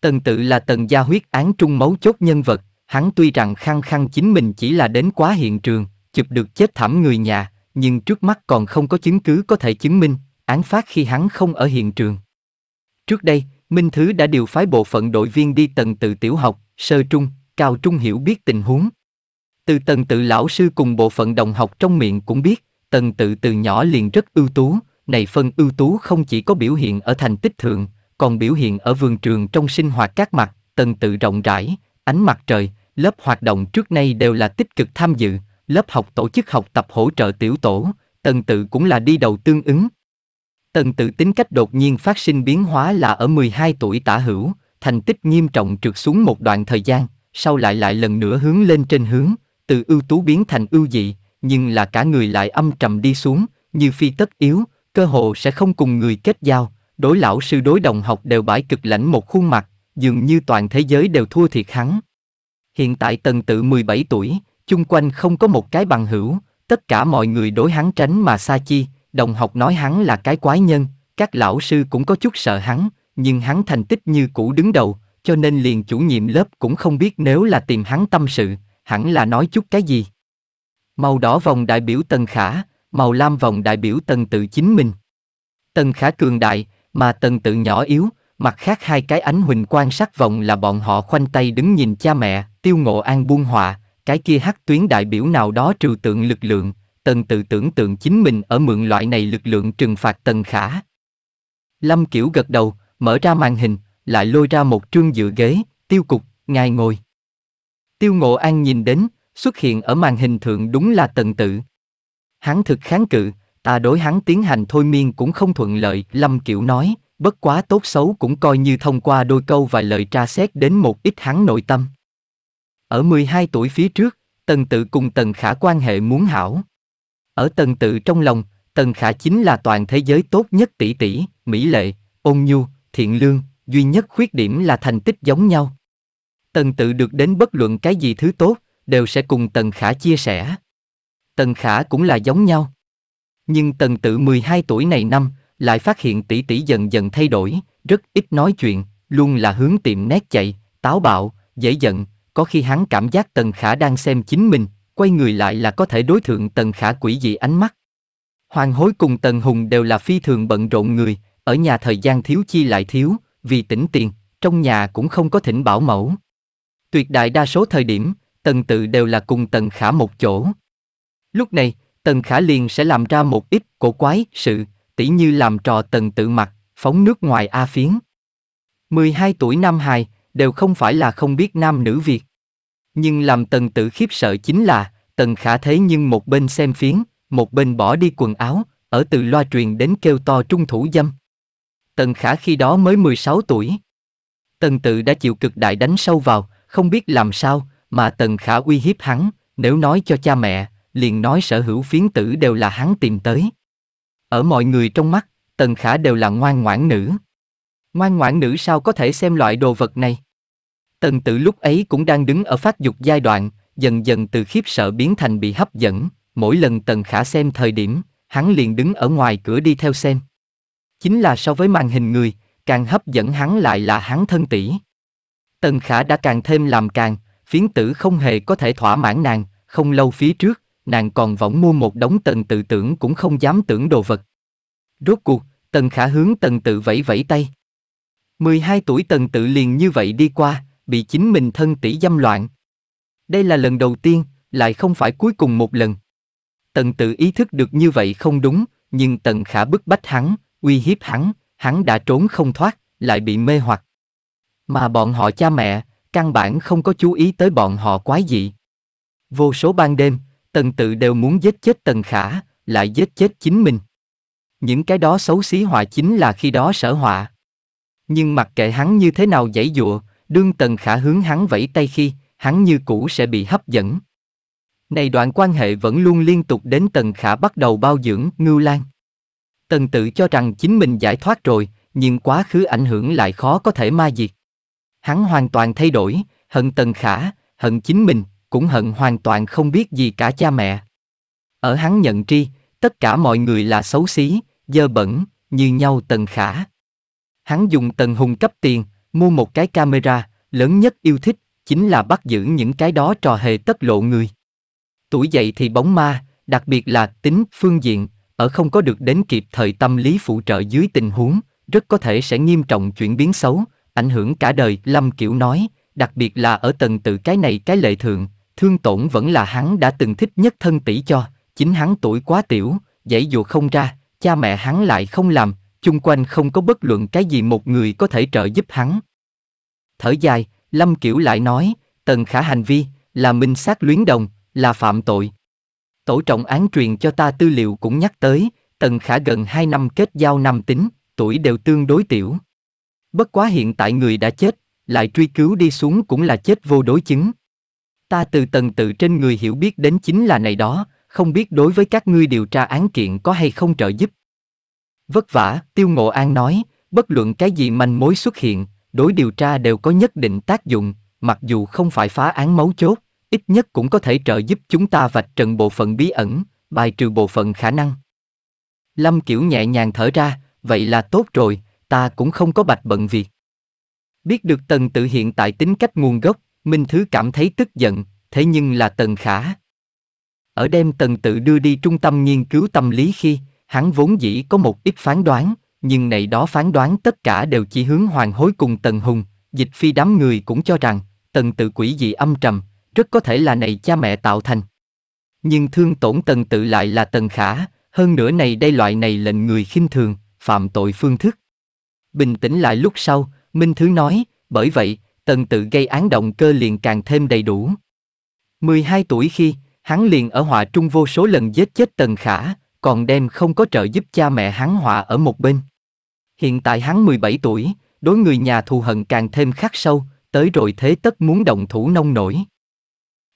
Tần tự là tần gia huyết án trung mấu chốt nhân vật, hắn tuy rằng khăng khăng chính mình chỉ là đến quá hiện trường, chụp được chết thảm người nhà, nhưng trước mắt còn không có chứng cứ có thể chứng minh án phát khi hắn không ở hiện trường. Trước đây, Minh Thứ đã điều phái bộ phận đội viên đi tầng tự tiểu học, sơ trung, cao trung hiểu biết tình huống. Từ tần tự lão sư cùng bộ phận đồng học trong miệng cũng biết, tần tự từ nhỏ liền rất ưu tú, này phân ưu tú không chỉ có biểu hiện ở thành tích thượng, còn biểu hiện ở vườn trường trong sinh hoạt các mặt, tần tự rộng rãi, ánh mặt trời, lớp hoạt động trước nay đều là tích cực tham dự, lớp học tổ chức học tập hỗ trợ tiểu tổ, tần tự cũng là đi đầu tương ứng. Tần tự tính cách đột nhiên phát sinh biến hóa là ở 12 tuổi tả hữu, thành tích nghiêm trọng trượt xuống một đoạn thời gian, sau lại lại lần nữa hướng lên trên hướng, từ ưu tú biến thành ưu dị, nhưng là cả người lại âm trầm đi xuống, như phi tất yếu, cơ hồ sẽ không cùng người kết giao, đối lão sư đối đồng học đều bãi cực lãnh một khuôn mặt, dường như toàn thế giới đều thua thiệt hắn. Hiện tại tần tự 17 tuổi, chung quanh không có một cái bằng hữu, tất cả mọi người đối hắn tránh mà xa chi, đồng học nói hắn là cái quái nhân, các lão sư cũng có chút sợ hắn, nhưng hắn thành tích như cũ đứng đầu, cho nên liền chủ nhiệm lớp cũng không biết nếu là tìm hắn tâm sự, hẳn là nói chút cái gì. Màu đỏ vòng đại biểu Tần Khả, màu lam vòng đại biểu Tần Tự chính mình. Tần Khả cường đại, mà Tần Tự nhỏ yếu, mặt khác hai cái ánh huỳnh quan sát vòng là bọn họ khoanh tay đứng nhìn cha mẹ, tiêu ngộ an buông họa, cái kia hắc tuyến đại biểu nào đó trừ tượng lực lượng, tần tự tưởng tượng chính mình ở mượn loại này lực lượng trừng phạt tần khả. Lâm Kiểu gật đầu, mở ra màn hình, lại lôi ra một trương dự ghế, tiêu cục, ngài ngồi. Tiêu Ngộ An nhìn đến, xuất hiện ở màn hình thượng đúng là tần tự. Hắn thực kháng cự, ta đối hắn tiến hành thôi miên cũng không thuận lợi, Lâm Kiểu nói, bất quá tốt xấu cũng coi như thông qua đôi câu và lời tra xét đến một ít hắn nội tâm. Ở 12 tuổi phía trước, Tần Tự cùng Tần Khả quan hệ muốn hảo. Ở Tần Tự trong lòng, Tần Khả chính là toàn thế giới tốt nhất tỷ tỷ, mỹ lệ, ôn nhu, thiện lương, duy nhất khuyết điểm là thành tích giống nhau. Tần Tự được đến bất luận cái gì thứ tốt, đều sẽ cùng Tần Khả chia sẻ. Tần Khả cũng là giống nhau. Nhưng Tần Tự 12 tuổi này năm, lại phát hiện tỷ tỷ dần dần thay đổi, rất ít nói chuyện, luôn là hướng tiệm nét chạy, táo bạo, dễ giận, có khi hắn cảm giác Tần Khả đang xem chính mình, quay người lại là có thể đối thượng Tần Khả quỷ dị ánh mắt. Hoàng hối cùng Tần Hùng đều là phi thường bận rộn người, ở nhà thời gian thiếu chi lại thiếu, vì tỉnh tiền, trong nhà cũng không có thỉnh bảo mẫu. Tuyệt đại đa số thời điểm, Tần Tự đều là cùng Tần Khả một chỗ. Lúc này, Tần Khả liền sẽ làm ra một ít cổ quái sự, tỉ như làm trò Tần Tự mặt, phóng nước ngoài A phiến. 12 tuổi nam hài, đều không phải là không biết nam nữ việc. Nhưng làm tần tử khiếp sợ chính là, tần khả thế nhưng một bên xem phiến, một bên bỏ đi quần áo, ở từ loa truyền đến kêu to trung thủ dâm. Tần khả khi đó mới 16 tuổi. Tần tự đã chịu cực đại đánh sâu vào, không biết làm sao, mà tần khả uy hiếp hắn, nếu nói cho cha mẹ, liền nói sở hữu phiến tử đều là hắn tìm tới. Ở mọi người trong mắt, tần khả đều là ngoan ngoãn nữ. Ngoan ngoãn nữ sao có thể xem loại đồ vật này? Tần Tử lúc ấy cũng đang đứng ở phát dục giai đoạn, dần dần từ khiếp sợ biến thành bị hấp dẫn, mỗi lần tần khả xem thời điểm, hắn liền đứng ở ngoài cửa đi theo xem. Chính là so với màn hình người, càng hấp dẫn hắn lại là hắn thân tỷ. Tần khả đã càng thêm làm càng, phiến tử không hề có thể thỏa mãn nàng, không lâu phía trước, nàng còn võng mua một đống tần tự tưởng cũng không dám tưởng đồ vật. Rốt cuộc, tần khả hướng tần tự vẫy vẫy tay. 12 tuổi tần tự liền như vậy đi qua, bị chính mình thân tỷ dâm loạn. Đây là lần đầu tiên, lại không phải cuối cùng một lần. Tần tự ý thức được như vậy không đúng, nhưng tần khả bức bách hắn, uy hiếp hắn, hắn đã trốn không thoát, lại bị mê hoặc. Mà bọn họ cha mẹ, căn bản không có chú ý tới bọn họ quái dị. Vô số ban đêm, tần tự đều muốn giết chết tần khả, lại giết chết chính mình. Những cái đó xấu xí họa chính là khi đó sở họa. Nhưng mặc kệ hắn như thế nào dãy dụa, đương tần khả hướng hắn vẫy tay khi, hắn như cũ sẽ bị hấp dẫn. Này đoạn quan hệ vẫn luôn liên tục đến tần khả bắt đầu bao dưỡng Ngưu Lan. Tần tự cho rằng chính mình giải thoát rồi, nhưng quá khứ ảnh hưởng lại khó có thể ma diệt. Hắn hoàn toàn thay đổi, hận tần khả, hận chính mình, cũng hận hoàn toàn không biết gì cả cha mẹ. Ở hắn nhận tri, tất cả mọi người là xấu xí, dơ bẩn, như nhau tần khả. Hắn dùng tần hùng cấp tiền, mua một cái camera, lớn nhất yêu thích, chính là bắt giữ những cái đó trò hề tất lộ người. Tuổi dậy thì bóng ma, đặc biệt là tính phương diện, ở không có được đến kịp thời tâm lý phụ trợ dưới tình huống, rất có thể sẽ nghiêm trọng chuyển biến xấu, ảnh hưởng cả đời, Lâm Kiểu nói, đặc biệt là ở tầng tự cái này cái lệ thượng, thương tổn vẫn là hắn đã từng thích nhất thân tỷ cho, chính hắn tuổi quá tiểu, dãy dù không ra, cha mẹ hắn lại không làm, chung quanh không có bất luận cái gì một người có thể trợ giúp hắn. Thở dài, Lâm Kiểu lại nói, Tần Khả hành vi, là minh sát luyến đồng, là phạm tội. Tổ trọng án truyền cho ta tư liệu cũng nhắc tới, Tần Khả gần 2 năm kết giao năm tính, tuổi đều tương đối tiểu. Bất quá hiện tại người đã chết, lại truy cứu đi xuống cũng là chết vô đối chứng. Ta từ tần tự trên người hiểu biết đến chính là này đó, không biết đối với các ngươi điều tra án kiện có hay không trợ giúp. Vất vả, Tiêu Ngộ An nói, bất luận cái gì manh mối xuất hiện, đối điều tra đều có nhất định tác dụng, mặc dù không phải phá án mấu chốt, ít nhất cũng có thể trợ giúp chúng ta vạch trần bộ phận bí ẩn, bài trừ bộ phận khả năng. Lâm Kiểu nhẹ nhàng thở ra, vậy là tốt rồi, ta cũng không có bạch bận việc. Biết được Tần Tự hiện tại tính cách nguồn gốc, Minh Thứ cảm thấy tức giận, thế nhưng là Tần Khả. Ở đêm Tần Tự đưa đi trung tâm nghiên cứu tâm lý khi, Hắn vốn dĩ có một ít phán đoán, nhưng này đó phán đoán tất cả đều chỉ hướng hoàng hối cùng Tần Hùng, dịch phi đám người cũng cho rằng, Tần tự quỷ dị âm trầm, rất có thể là này cha mẹ tạo thành. Nhưng thương tổn Tần tự lại là Tần Khả, hơn nữa này đây loại này lệnh người khinh thường, phạm tội phương thức. Bình tĩnh lại lúc sau, Minh Thứ nói, bởi vậy, Tần tự gây án động cơ liền càng thêm đầy đủ. 12 tuổi khi, hắn liền ở họa trung vô số lần giết chết Tần Khả, còn đem không có trợ giúp cha mẹ hắn họa ở một bên. Hiện tại hắn 17 tuổi, đối người nhà thù hận càng thêm khắc sâu, tới rồi thế tất muốn động thủ nông nổi.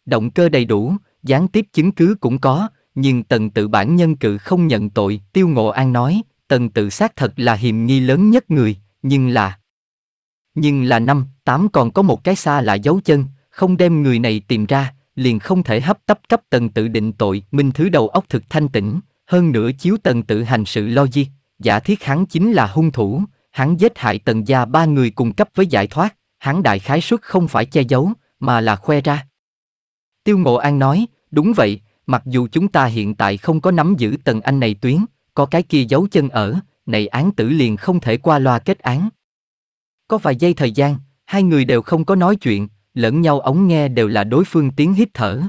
Động cơ đầy đủ, gián tiếp chứng cứ cũng có, nhưng tần tự bản nhân cự không nhận tội, tiêu ngộ an nói, tần tự xác thật là hiềm nghi lớn nhất người, nhưng là... Nhưng là năm, tám còn có một cái xa là dấu chân, không đem người này tìm ra, liền không thể hấp tấp cấp tần tự định tội, minh thứ đầu óc thực thanh tĩnh, hơn nữa chiếu tần tự hành sự logic, giả thiết hắn chính là hung thủ, hắn giết hại tần gia ba người cùng cấp với giải thoát, hắn đại khái suất không phải che giấu, mà là khoe ra. Tiêu Ngộ An nói, đúng vậy, mặc dù chúng ta hiện tại không có nắm giữ tần anh này tuyến, có cái kia giấu chân ở, này án tử liền không thể qua loa kết án. Có vài giây thời gian, hai người đều không có nói chuyện, lẫn nhau ống nghe đều là đối phương tiếng hít thở.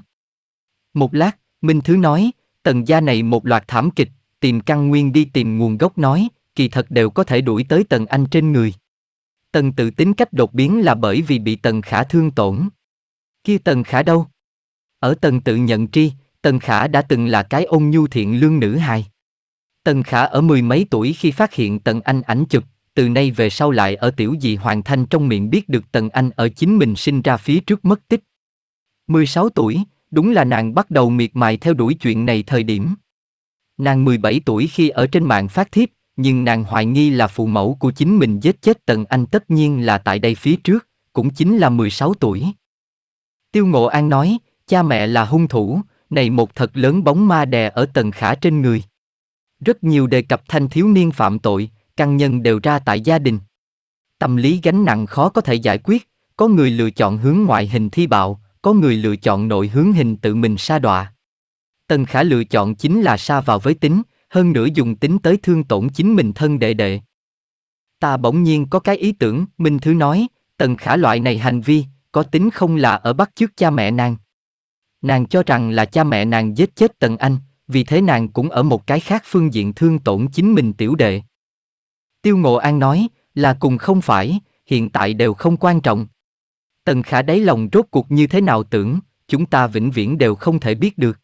Một lát, Minh Thứ nói, tần gia này một loạt thảm kịch, tìm căn nguyên đi tìm nguồn gốc nói, kỳ thật đều có thể đuổi tới tần anh trên người. Tần tự tính cách đột biến là bởi vì bị tần khả thương tổn. Kia tần khả đâu? Ở tần tự nhận tri, tần khả đã từng là cái ôn nhu thiện lương nữ hài. Tần khả ở mười mấy tuổi khi phát hiện tần anh ảnh chụp, từ nay về sau lại ở tiểu dị hoàng thanh trong miệng biết được tần anh ở chính mình sinh ra phía trước mất tích. 16 tuổi, Đúng là nàng bắt đầu miệt mài theo đuổi chuyện này thời điểm. Nàng 17 tuổi khi ở trên mạng phát thiếp, nhưng nàng hoài nghi là phụ mẫu của chính mình giết chết Tần Anh tất nhiên là tại đây phía trước, cũng chính là 16 tuổi. Tiêu Ngộ An nói, cha mẹ là hung thủ, này một thật lớn bóng ma đè ở Tần Khả trên người. Rất nhiều đề cập thanh thiếu niên phạm tội, căn nhân đều ra tại gia đình. Tâm lý gánh nặng khó có thể giải quyết, có người lựa chọn hướng ngoại hình thi bạo, có người lựa chọn nội hướng hình tự mình sa đọa. Tần Khả lựa chọn chính là sa vào với tính, hơn nữa dùng tính tới thương tổn chính mình thân đệ đệ. Ta bỗng nhiên có cái ý tưởng, Minh Thứ nói, Tần Khả loại này hành vi, có tính không là ở bắt trước cha mẹ nàng. Nàng cho rằng là cha mẹ nàng giết chết Tần Anh, vì thế nàng cũng ở một cái khác phương diện thương tổn chính mình tiểu đệ. Tiêu Ngộ An nói, là cùng không phải, hiện tại đều không quan trọng, Tần Khả đáy lòng rốt cuộc như thế nào tưởng, chúng ta vĩnh viễn đều không thể biết được.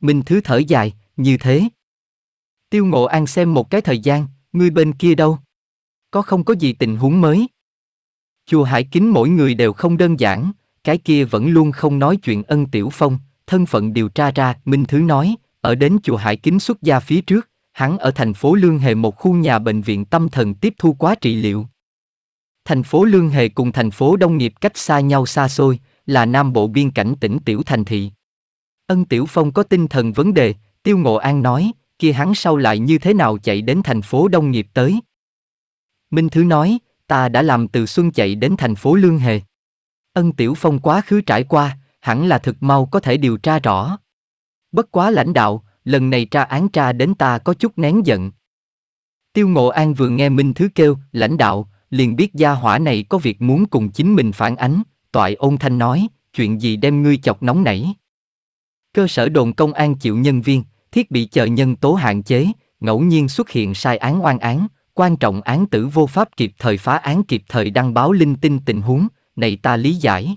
Minh Thứ thở dài, như thế. Tiêu Ngộ An xem một cái thời gian, ngươi bên kia đâu? Có không có gì tình huống mới? Chùa Hải Kính mỗi người đều không đơn giản, cái kia vẫn luôn không nói chuyện ân tiểu phong, thân phận điều tra ra, Minh Thứ nói, ở đến chùa Hải Kính xuất gia phía trước, hắn ở thành phố Lương Hề một khu nhà bệnh viện tâm thần tiếp thu quá trị liệu, Thành phố Lương Hề cùng thành phố Đông Nghiệp cách xa nhau xa xôi, là nam bộ biên cảnh tỉnh Tiểu Thành Thị. Ân Tiểu Phong có tinh thần vấn đề, Tiêu Ngộ An nói, kia hắn sau lại như thế nào chạy đến thành phố Đông Nghiệp tới. Minh Thứ nói, ta đã làm từ xuân chạy đến thành phố Lương Hề. Ân Tiểu Phong quá khứ trải qua, hẳn là thực mau có thể điều tra rõ. Bất quá lãnh đạo, lần này tra án tra đến ta có chút nén giận. Tiêu Ngộ An vừa nghe Minh Thứ kêu, lãnh đạo, liền biết gia hỏa này có việc muốn cùng chính mình phản ánh, toại ôn thanh nói, chuyện gì đem ngươi chọc nóng nảy. Cơ sở đồn công an chịu nhân viên, thiết bị chờ nhân tố hạn chế, ngẫu nhiên xuất hiện sai án oan án, quan trọng án tử vô pháp kịp thời phá án kịp thời đăng báo linh tinh tình huống, này ta lý giải.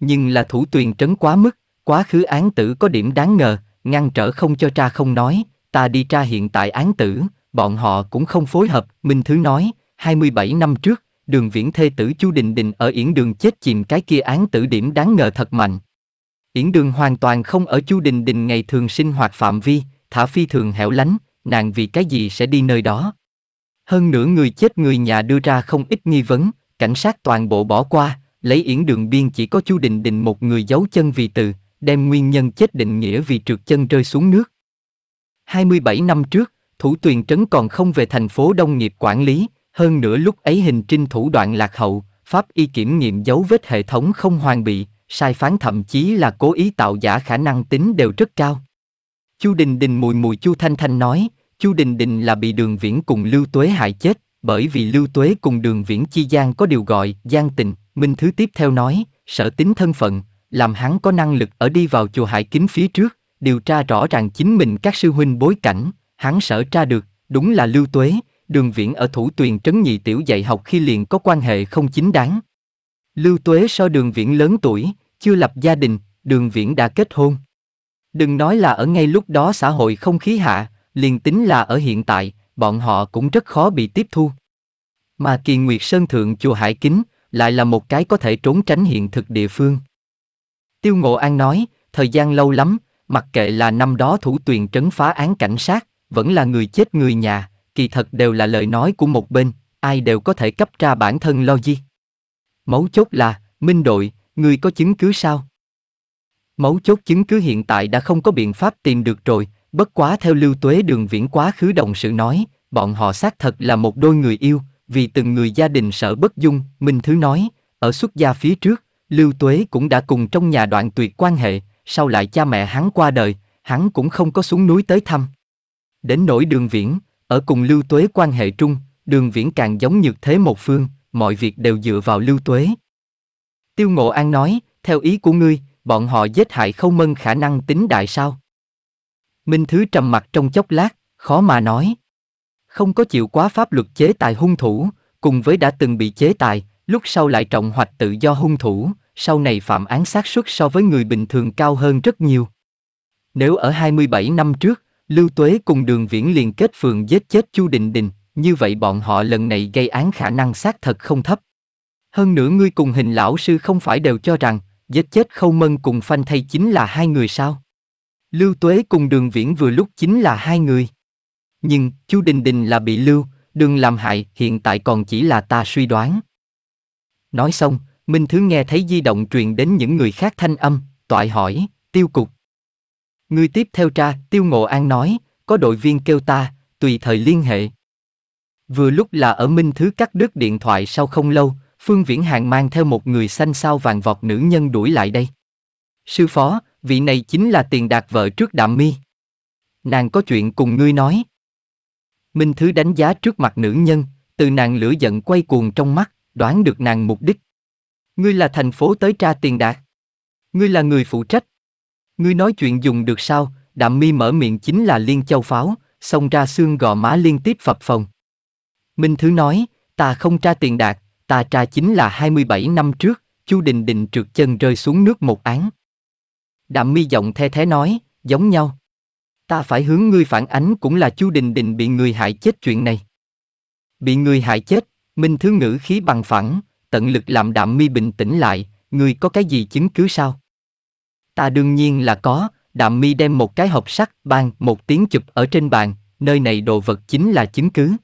Nhưng là thủ tuyền trấn quá mức, quá khứ án tử có điểm đáng ngờ, ngăn trở không cho tra không nói, ta đi tra hiện tại án tử, bọn họ cũng không phối hợp, Minh Thứ nói, 27 năm trước, đường viễn thê tử Chu Đình Đình ở Yển Đường chết chìm cái kia án tử điểm đáng ngờ thật mạnh. Yển Đường hoàn toàn không ở Chu Đình Đình ngày thường sinh hoạt phạm vi, thả phi thường hẻo lánh, nàng vì cái gì sẽ đi nơi đó. Hơn nữa người chết người nhà đưa ra không ít nghi vấn, cảnh sát toàn bộ bỏ qua, lấy Yển Đường biên chỉ có Chu Đình Đình một người giấu chân vì từ, đem nguyên nhân chết định nghĩa vì trượt chân rơi xuống nước. 27 năm trước, Thủ Tuyền Trấn còn không về thành phố Đông nghiệp quản lý, hơn nữa lúc ấy hình trinh thủ đoạn lạc hậu, pháp y kiểm nghiệm dấu vết hệ thống không hoàn bị, sai phán thậm chí là cố ý tạo giả khả năng tính đều rất cao. Chu Đình Đình mùi mùi Chu Thanh Thanh nói, Chu Đình Đình là bị Đường Viễn cùng Lưu Tuế hại chết, bởi vì Lưu Tuế cùng Đường Viễn chi gian có điều gọi gian tình, Minh Thứ tiếp theo nói, sở tính thân phận, làm hắn có năng lực ở đi vào chùa hải kính phía trước, điều tra rõ ràng chính mình các sư huynh bối cảnh, hắn sở tra được, đúng là Lưu Tuế, đường viễn ở thủ tuyền trấn nhị tiểu dạy học khi liền có quan hệ không chính đáng. Lưu Tuế so đường viễn lớn tuổi, chưa lập gia đình, đường viễn đã kết hôn. Đừng nói là ở ngay lúc đó xã hội không khí hạ, liền tính là ở hiện tại, bọn họ cũng rất khó bị tiếp thu. Mà kỳ nguyệt sơn thượng chùa Hải Kính lại là một cái có thể trốn tránh hiện thực địa phương. Tiêu Ngộ An nói, thời gian lâu lắm, mặc kệ là năm đó thủ tuyền trấn phá án cảnh sát, vẫn là người chết người nhà, kỳ thật đều là lời nói của một bên, ai đều có thể cấp ra bản thân lo gì. Mấu chốt là, Minh đội, người có chứng cứ sao? Mấu chốt chứng cứ hiện tại đã không có biện pháp tìm được rồi, bất quá theo lưu tuế đường viễn quá khứ đồng sự nói, bọn họ xác thật là một đôi người yêu, vì từng người gia đình sợ bất dung, Minh Thứ nói, ở xuất gia phía trước, Lưu Tuế cũng đã cùng trong nhà đoạn tuyệt quan hệ, sau lại cha mẹ hắn qua đời, hắn cũng không có xuống núi tới thăm. Đến nỗi đường viễn, ở cùng Lưu Tuế quan hệ trung, đường viễn càng giống nhược thế một phương, mọi việc đều dựa vào Lưu Tuế. Tiêu Ngộ An nói, theo ý của ngươi, bọn họ giết hại khâu mân khả năng tính đại sao? Minh Thứ trầm mặt trong chốc lát, khó mà nói. Không có chịu quá pháp luật chế tài hung thủ, cùng với đã từng bị chế tài, lúc sau lại trọng hoạch tự do hung thủ, sau này phạm án xác suất so với người bình thường cao hơn rất nhiều. Nếu ở 27 năm trước, Lưu Tuế cùng đường viễn liền kết phường giết chết Chu Đình Đình, như vậy bọn họ lần này gây án khả năng xác thật không thấp. Hơn nữa ngươi cùng hình lão sư không phải đều cho rằng, giết chết khâu mân cùng phanh thay chính là hai người sao? Lưu Tuế cùng đường viễn vừa lúc chính là hai người. Nhưng, Chu Đình Đình là bị lưu, Đường làm hại, hiện tại còn chỉ là ta suy đoán. Nói xong, Minh Thứ nghe thấy di động truyền đến những người khác thanh âm, toại hỏi, tiêu cục, Ngươi tiếp theo tra, Tiêu Ngộ An nói, có đội viên kêu ta, tùy thời liên hệ. Vừa lúc là ở Minh Thứ cắt đứt điện thoại sau không lâu, Phương Viễn Hàng mang theo một người xanh sao vàng vọt nữ nhân đuổi lại đây. Sư phó, vị này chính là tiền đạt vợ trước đạm mi. Nàng có chuyện cùng ngươi nói. Minh Thứ đánh giá trước mặt nữ nhân, từ nàng lửa giận quay cuồng trong mắt, đoán được nàng mục đích. Ngươi là thành phố tới tra tiền đạt. Ngươi là người phụ trách, Ngươi nói chuyện dùng được sao? Đạm mi mở miệng chính là liên châu pháo, xông ra xương gò má liên tiếp phập phồng. Minh Thứ nói, ta không tra tiền đạt, ta tra chính là 27 năm trước, Chu Đình Đình trượt chân rơi xuống nước một án. Đạm mi giọng the thế nói, giống nhau. Ta phải hướng ngươi phản ánh cũng là Chu Đình Đình bị người hại chết chuyện này. Bị người hại chết, Minh Thứ ngữ khí bằng phẳng, tận lực làm đạm mi bình tĩnh lại, ngươi có cái gì chứng cứ sao? Ta đương nhiên là có, đạm mi đem một cái hộp sắt, bang, một tiếng chụp ở trên bàn, nơi này đồ vật chính là chứng cứ.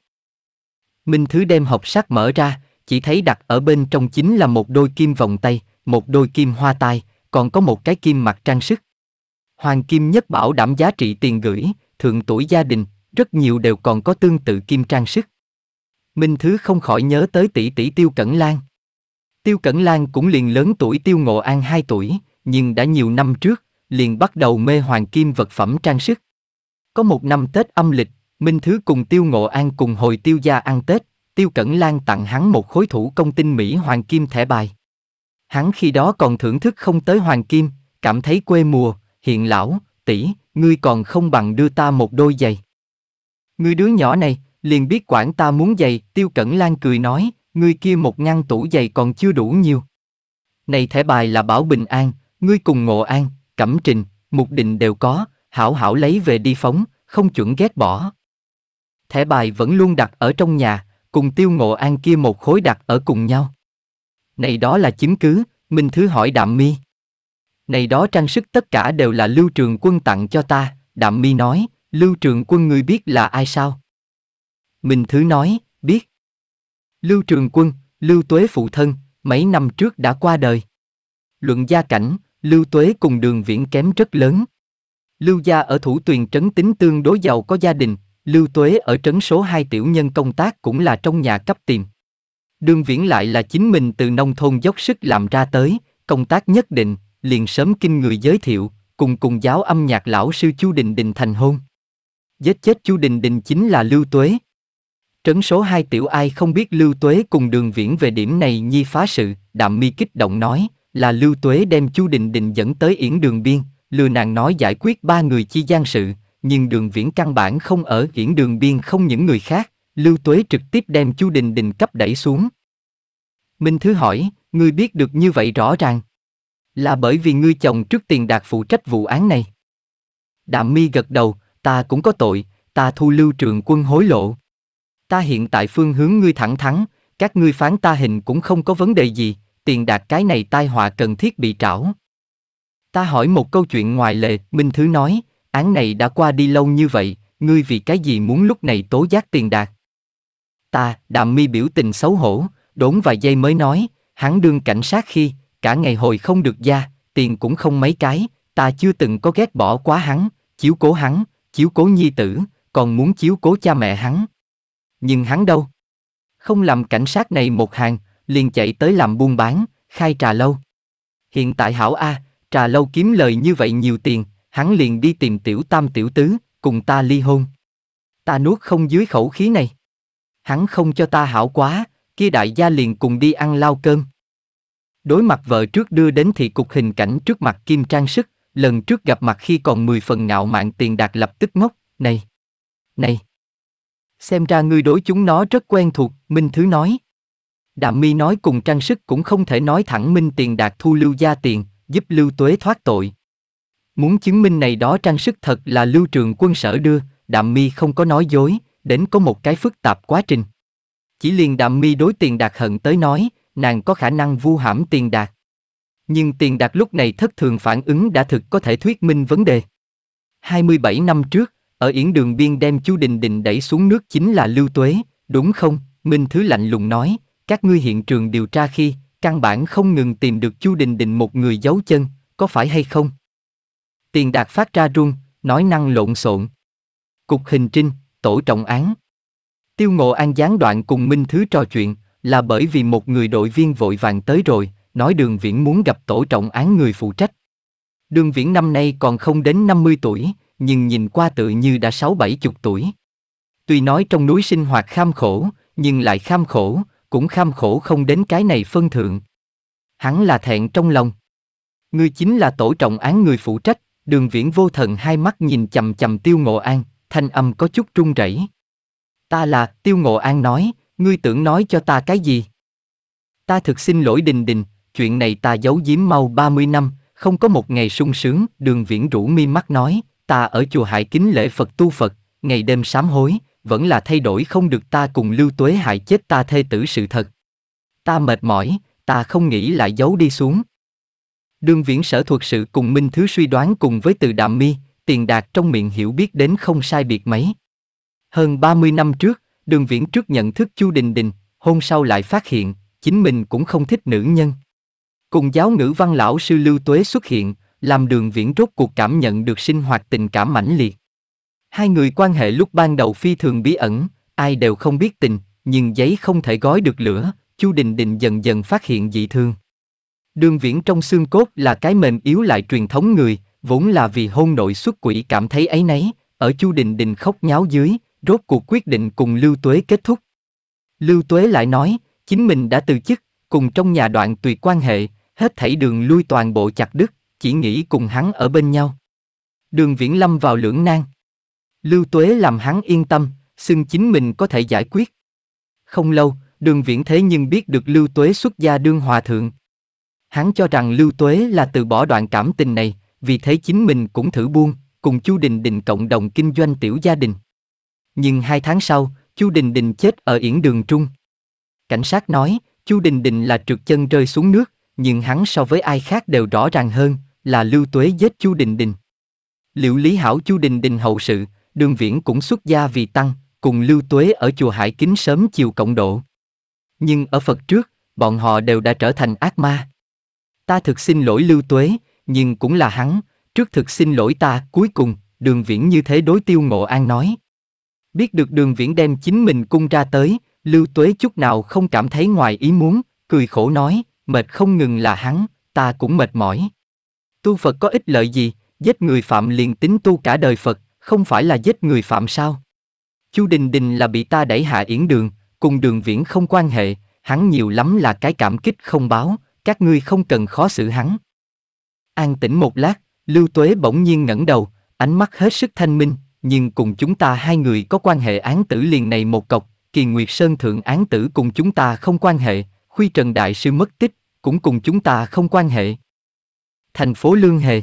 Minh Thứ đem hộp sắt mở ra, chỉ thấy đặt ở bên trong chính là một đôi kim vòng tay, một đôi kim hoa tai, còn có một cái kim mặt trang sức. Hoàng kim nhất bảo đảm giá trị tiền gửi, thượng tuổi gia đình, rất nhiều đều còn có tương tự kim trang sức. Minh Thứ không khỏi nhớ tới tỷ tỷ Tiêu Cẩn Lan. Tiêu Cẩn Lan cũng liền lớn tuổi Tiêu Ngộ An 2 tuổi, nhưng đã nhiều năm trước, liền bắt đầu mê hoàng kim vật phẩm trang sức. Có một năm Tết âm lịch, Minh Thứ cùng Tiêu Ngộ An cùng hồi Tiêu Gia ăn Tết, Tiêu Cẩn Lan tặng hắn một khối thủ công tinh Mỹ hoàng kim thẻ bài. Hắn khi đó còn thưởng thức không tới hoàng kim, cảm thấy quê mùa, hiện lão, tỷ, ngươi còn không bằng đưa ta một đôi giày. Ngươi đứa nhỏ này, liền biết quản ta muốn giày, Tiêu Cẩn Lan cười nói, ngươi kia một ngăn tủ giày còn chưa đủ nhiều. Này thẻ bài là bảo bình an, Ngươi cùng Ngộ An, Cẩm Trình, Mục Định đều có, hảo hảo lấy về đi phóng, không chuẩn ghét bỏ. Thẻ bài vẫn luôn đặt ở trong nhà, cùng tiêu ngộ an kia một khối đặt ở cùng nhau. Này đó là chứng cứ, Minh Thứ hỏi Đạm Mi. Này đó trang sức tất cả đều là Lưu Trường Quân tặng cho ta, Đạm Mi nói, Lưu Trường Quân ngươi biết là ai sao? Minh Thứ nói, biết. Lưu Trường Quân, Lưu Tuế phụ thân, mấy năm trước đã qua đời. Luận gia cảnh, Lưu Tuế cùng đường viễn kém rất lớn. Lưu gia ở thủ tuyền trấn tính tương đối giàu có gia đình, Lưu Tuế ở trấn số hai tiểu nhân công tác cũng là trong nhà cấp tiền. Đường viễn lại là chính mình từ nông thôn dốc sức làm ra tới, công tác nhất định, liền sớm kinh người giới thiệu, cùng cùng giáo âm nhạc lão sư Chu Đình Đình thành hôn. Giết chết Chu Đình Đình chính là Lưu Tuế. Trấn số hai tiểu ai không biết Lưu Tuế cùng đường viễn về điểm này nhi phá sự, đạm mi kích động nói, là Lưu Tuế đem Chu Định Định dẫn tới Yển Đường Biên, lừa nàng nói giải quyết ba người chi gian sự, nhưng Đường Viễn căn bản không ở Yển Đường Biên không những người khác, Lưu Tuế trực tiếp đem Chu Đình Đình cấp đẩy xuống. Minh Thứ hỏi, ngươi biết được như vậy rõ ràng. Là bởi vì ngươi chồng trước tiền đạt phụ trách vụ án này. Đạm mi gật đầu, ta cũng có tội, ta thu lưu trường quân hối lộ. Ta hiện tại phương hướng ngươi thẳng thắn, các ngươi phán ta hình cũng không có vấn đề gì, tiền đạt cái này tai họa cần thiết bị trảo. Ta hỏi một câu chuyện ngoài lệ, Minh Thứ nói, án này đã qua đi lâu như vậy, ngươi vì cái gì muốn lúc này tố giác tiền đạt? Ta, đạm mi biểu tình xấu hổ, đốn vài giây mới nói, hắn đương cảnh sát khi, cả ngày hồi không được ra, tiền cũng không mấy cái, ta chưa từng có ghét bỏ quá hắn, chiếu cố hắn, chiếu cố nhi tử, còn muốn chiếu cố cha mẹ hắn. Nhưng hắn đâu? Không làm cảnh sát này một hàng, liền chạy tới làm buôn bán, khai trà lâu. Hiện tại hảo A, trà lâu kiếm lời như vậy nhiều tiền, hắn liền đi tìm tiểu tam tiểu tứ, cùng ta ly hôn. Ta nuốt không dưới khẩu khí này. Hắn không cho ta hảo quá, kia đại gia liền cùng đi ăn lao cơm. Đối mặt vợ trước đưa đến thị cục hình cảnh trước mặt kim trang sức, lần trước gặp mặt khi còn 10 phần ngạo mạn tiền đạt lập tức ngốc, này, này. Xem ra ngươi đối chúng nó rất quen thuộc, Minh Thứ nói. Đạm mi nói cùng trang sức cũng không thể nói thẳng minh tiền đạt thu lưu gia tiền, giúp lưu tuế thoát tội. Muốn chứng minh này đó trang sức thật là lưu trường quân sở đưa, đạm mi không có nói dối, đến có một cái phức tạp quá trình. Chỉ liền đạm mi đối tiền đạt hận tới nói, nàng có khả năng vu hãm tiền đạt. Nhưng tiền đạt lúc này thất thường phản ứng đã thực có thể thuyết minh vấn đề. 27 năm trước, ở yến Đường Biên đem Chu Đình Đình đẩy xuống nước chính là Lưu Tuế, đúng không? Minh Thứ lạnh lùng nói, các ngươi hiện trường điều tra khi, căn bản không ngừng tìm được Chu Đình Đình một người giấu chân, có phải hay không? Tiền đạt phát ra run, nói năng lộn xộn. Cục hình trinh, tổ trọng án. Tiêu Ngộ An gián đoạn cùng Minh Thứ trò chuyện, là bởi vì một người đội viên vội vàng tới rồi, nói đường viễn muốn gặp tổ trọng án người phụ trách. Đường viễn năm nay còn không đến 50 tuổi, nhưng nhìn qua tự như đã sáu bảy chục tuổi. Tuy nói trong núi sinh hoạt kham khổ, nhưng lại kham khổ, cũng kham khổ không đến cái này phân thượng. Hắn là thẹn trong lòng. Ngươi chính là tổ trọng án người phụ trách, đường viễn vô thần hai mắt nhìn chầm chầm tiêu ngộ an, thanh âm có chút trung rẩy. Ta là, tiêu ngộ an nói, ngươi tưởng nói cho ta cái gì? Ta thực xin lỗi đình đình, chuyện này ta giấu giếm mau 30 năm, không có một ngày sung sướng, đường viễn rũ mi mắt nói, ta ở chùa hải kính lễ Phật tu Phật, ngày đêm sám hối, vẫn là thay đổi không được ta cùng lưu tuế hại chết ta thê tử sự thật. Ta mệt mỏi, ta không nghĩ lại giấu đi xuống. Đương viễn sở thuật sự cùng Minh Thứ suy đoán cùng với từ đạm mi, tiền đạt trong miệng hiểu biết đến không sai biệt mấy. Hơn 30 năm trước, đường viễn trước nhận thức Chu Đình Đình, hôn sau lại phát hiện, chính mình cũng không thích nữ nhân. Cùng giáo ngữ văn lão sư Lưu Tuế xuất hiện, làm đường viễn rốt cuộc cảm nhận được sinh hoạt tình cảm mãnh liệt. Hai người quan hệ lúc ban đầu phi thường bí ẩn, ai đều không biết tình, nhưng giấy không thể gói được lửa, Chu Đình Đình dần dần phát hiện dị thương. Đường viễn trong xương cốt là cái mềm yếu lại truyền thống người, vốn là vì hôn nội xuất quỷ cảm thấy ấy nấy, ở Chu Đình Đình khóc nháo dưới, rốt cuộc quyết định cùng Lưu Tuế kết thúc. Lưu Tuế lại nói, chính mình đã từ chức, cùng trong nhà đoạn tùy quan hệ, hết thảy đường lui toàn bộ chặt đứt, chỉ nghĩ cùng hắn ở bên nhau. Đường Viễn Lâm vào lưỡng nan. Lưu Tuế làm hắn yên tâm, xưng chính mình có thể giải quyết. Không lâu, đường viễn thế nhưng biết được Lưu Tuế xuất gia đương hòa thượng. Hắn cho rằng Lưu Tuế là từ bỏ đoạn cảm tình này, vì thế chính mình cũng thử buông, cùng Chu Đình Đình cộng đồng kinh doanh tiểu gia đình. Nhưng hai tháng sau, Chu Đình Đình chết ở Yển Đường Trung. Cảnh sát nói, Chu Đình Đình là trượt chân rơi xuống nước, nhưng hắn so với ai khác đều rõ ràng hơn, là Lưu Tuế giết Chu Đình Đình. Liệu lý hảo Chu Đình Đình hậu sự, đường viễn cũng xuất gia vì tăng, cùng lưu tuế ở chùa Hải Kính sớm chiều cộng độ. Nhưng ở Phật trước, bọn họ đều đã trở thành ác ma. Ta thực xin lỗi lưu tuế, nhưng cũng là hắn, trước thực xin lỗi ta, cuối cùng, đường viễn như thế đối tiêu ngộ an nói. Biết được đường viễn đem chính mình cung ra tới, lưu tuế chút nào không cảm thấy ngoài ý muốn, cười khổ nói, mệt không ngừng là hắn, ta cũng mệt mỏi. Tu Phật có ích lợi gì, giết người phạm liền tính tu cả đời Phật, không phải là giết người phạm sao? Chu Đình Đình là bị ta đẩy hạ yến đường, cùng đường viễn không quan hệ, hắn nhiều lắm là cái cảm kích không báo, các ngươi không cần khó xử hắn. An tĩnh một lát, Lưu Tuế bỗng nhiên ngẩng đầu, ánh mắt hết sức thanh minh, nhưng cùng chúng ta hai người có quan hệ án tử liền này một cọc, kỳ Nguyệt Sơn Thượng án tử cùng chúng ta không quan hệ, Khuy Trần Đại Sư mất tích, cũng cùng chúng ta không quan hệ. Thành phố Lương Hề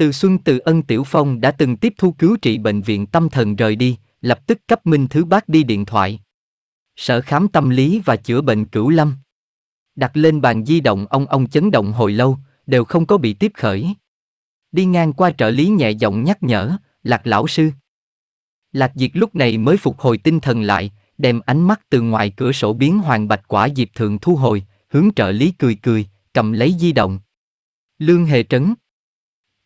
từ Xuân từ Ân Tiểu Phong đã từng tiếp thu cứu trị bệnh viện tâm thần rời đi, lập tức cấp Minh Thứ Bác đi điện thoại. Sở khám tâm lý và chữa bệnh cửu lâm. Đặt lên bàn di động ông ông chấn động hồi lâu, đều không có bị tiếp khởi. Đi ngang qua trợ lý nhẹ giọng nhắc nhở, lạc lão sư. Lạc Diệt lúc này mới phục hồi tinh thần lại, đem ánh mắt từ ngoài cửa sổ biến hoàng bạch quả diệp thượng thu hồi, hướng trợ lý cười cười, cầm lấy di động. Lương Hề Trấn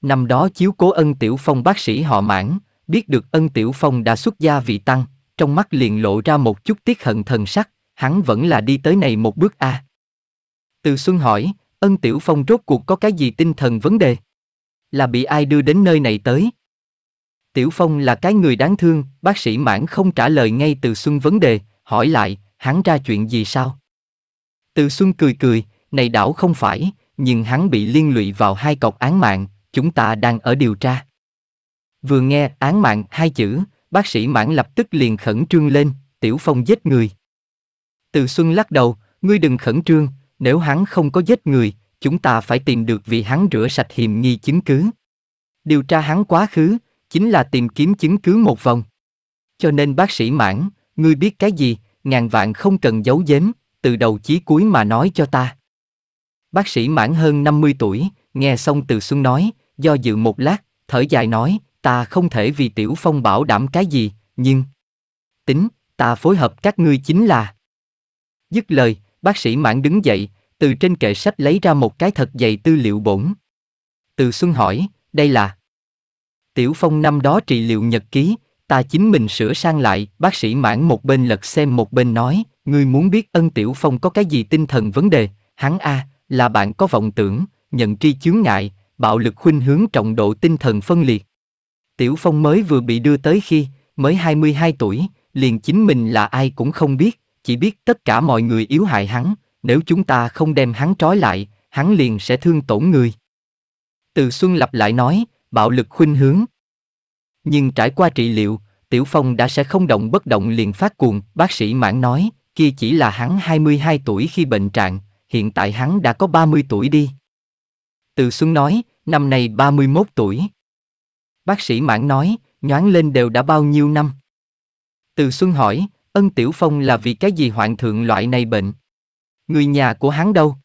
Năm đó chiếu cố ân tiểu phong bác sĩ họ mãn, biết được ân tiểu phong đã xuất gia vị tăng, trong mắt liền lộ ra một chút tiếc hận thần sắc, hắn vẫn là đi tới này một bước a. Từ Xuân hỏi, ân tiểu phong rốt cuộc có cái gì tinh thần vấn đề? Là bị ai đưa đến nơi này tới? Tiểu Phong là cái người đáng thương, bác sĩ Mãn không trả lời ngay Từ Xuân vấn đề, hỏi lại, hắn ra chuyện gì sao? Từ Xuân cười cười, này đảo không phải, nhưng hắn bị liên lụy vào hai cọc án mạng, chúng ta đang ở điều tra. Vừa nghe án mạng hai chữ, bác sĩ mãn lập tức liền khẩn trương lên, tiểu phong giết người. Từ Xuân lắc đầu, ngươi đừng khẩn trương, nếu hắn không có giết người, chúng ta phải tìm được vì hắn rửa sạch hiểm nghi chứng cứ. Điều tra hắn quá khứ, chính là tìm kiếm chứng cứ một vòng. Cho nên bác sĩ mãn, ngươi biết cái gì, ngàn vạn không cần giấu giếm, từ đầu chí cuối mà nói cho ta. Bác sĩ mãn hơn 50 tuổi, nghe xong từ Xuân nói, do dự một lát, thở dài nói, ta không thể vì Tiểu Phong bảo đảm cái gì, nhưng... Tính, ta phối hợp các ngươi chính là... Dứt lời, bác sĩ mãn đứng dậy, từ trên kệ sách lấy ra một cái thật dày tư liệu bổn. Từ Xuân hỏi, đây là... Tiểu Phong năm đó trị liệu nhật ký, ta chính mình sửa sang lại, bác sĩ mãn một bên lật xem một bên nói, ngươi muốn biết ân Tiểu Phong có cái gì tinh thần vấn đề, hắn A, là bạn có vọng tưởng, nhận tri chướng ngại, bạo lực khuynh hướng trọng độ tinh thần phân liệt. Tiểu Phong mới vừa bị đưa tới khi, mới 22 tuổi, liền chính mình là ai cũng không biết, chỉ biết tất cả mọi người yếu hại hắn, nếu chúng ta không đem hắn trói lại, hắn liền sẽ thương tổn người. Từ Xuân lặp lại nói, bạo lực khuynh hướng. Nhưng trải qua trị liệu, Tiểu Phong đã sẽ không động bất động liền phát cuồng, bác sĩ mãn nói, kia chỉ là hắn 22 tuổi khi bệnh trạng, hiện tại hắn đã có 30 tuổi đi. Từ Xuân nói, năm nay 31 tuổi. Bác sĩ Mãn nói, nhoáng lên đều đã bao nhiêu năm? Từ Xuân hỏi, ân Tiểu Phong là vì cái gì hoạn thượng loại này bệnh? Người nhà của hắn đâu?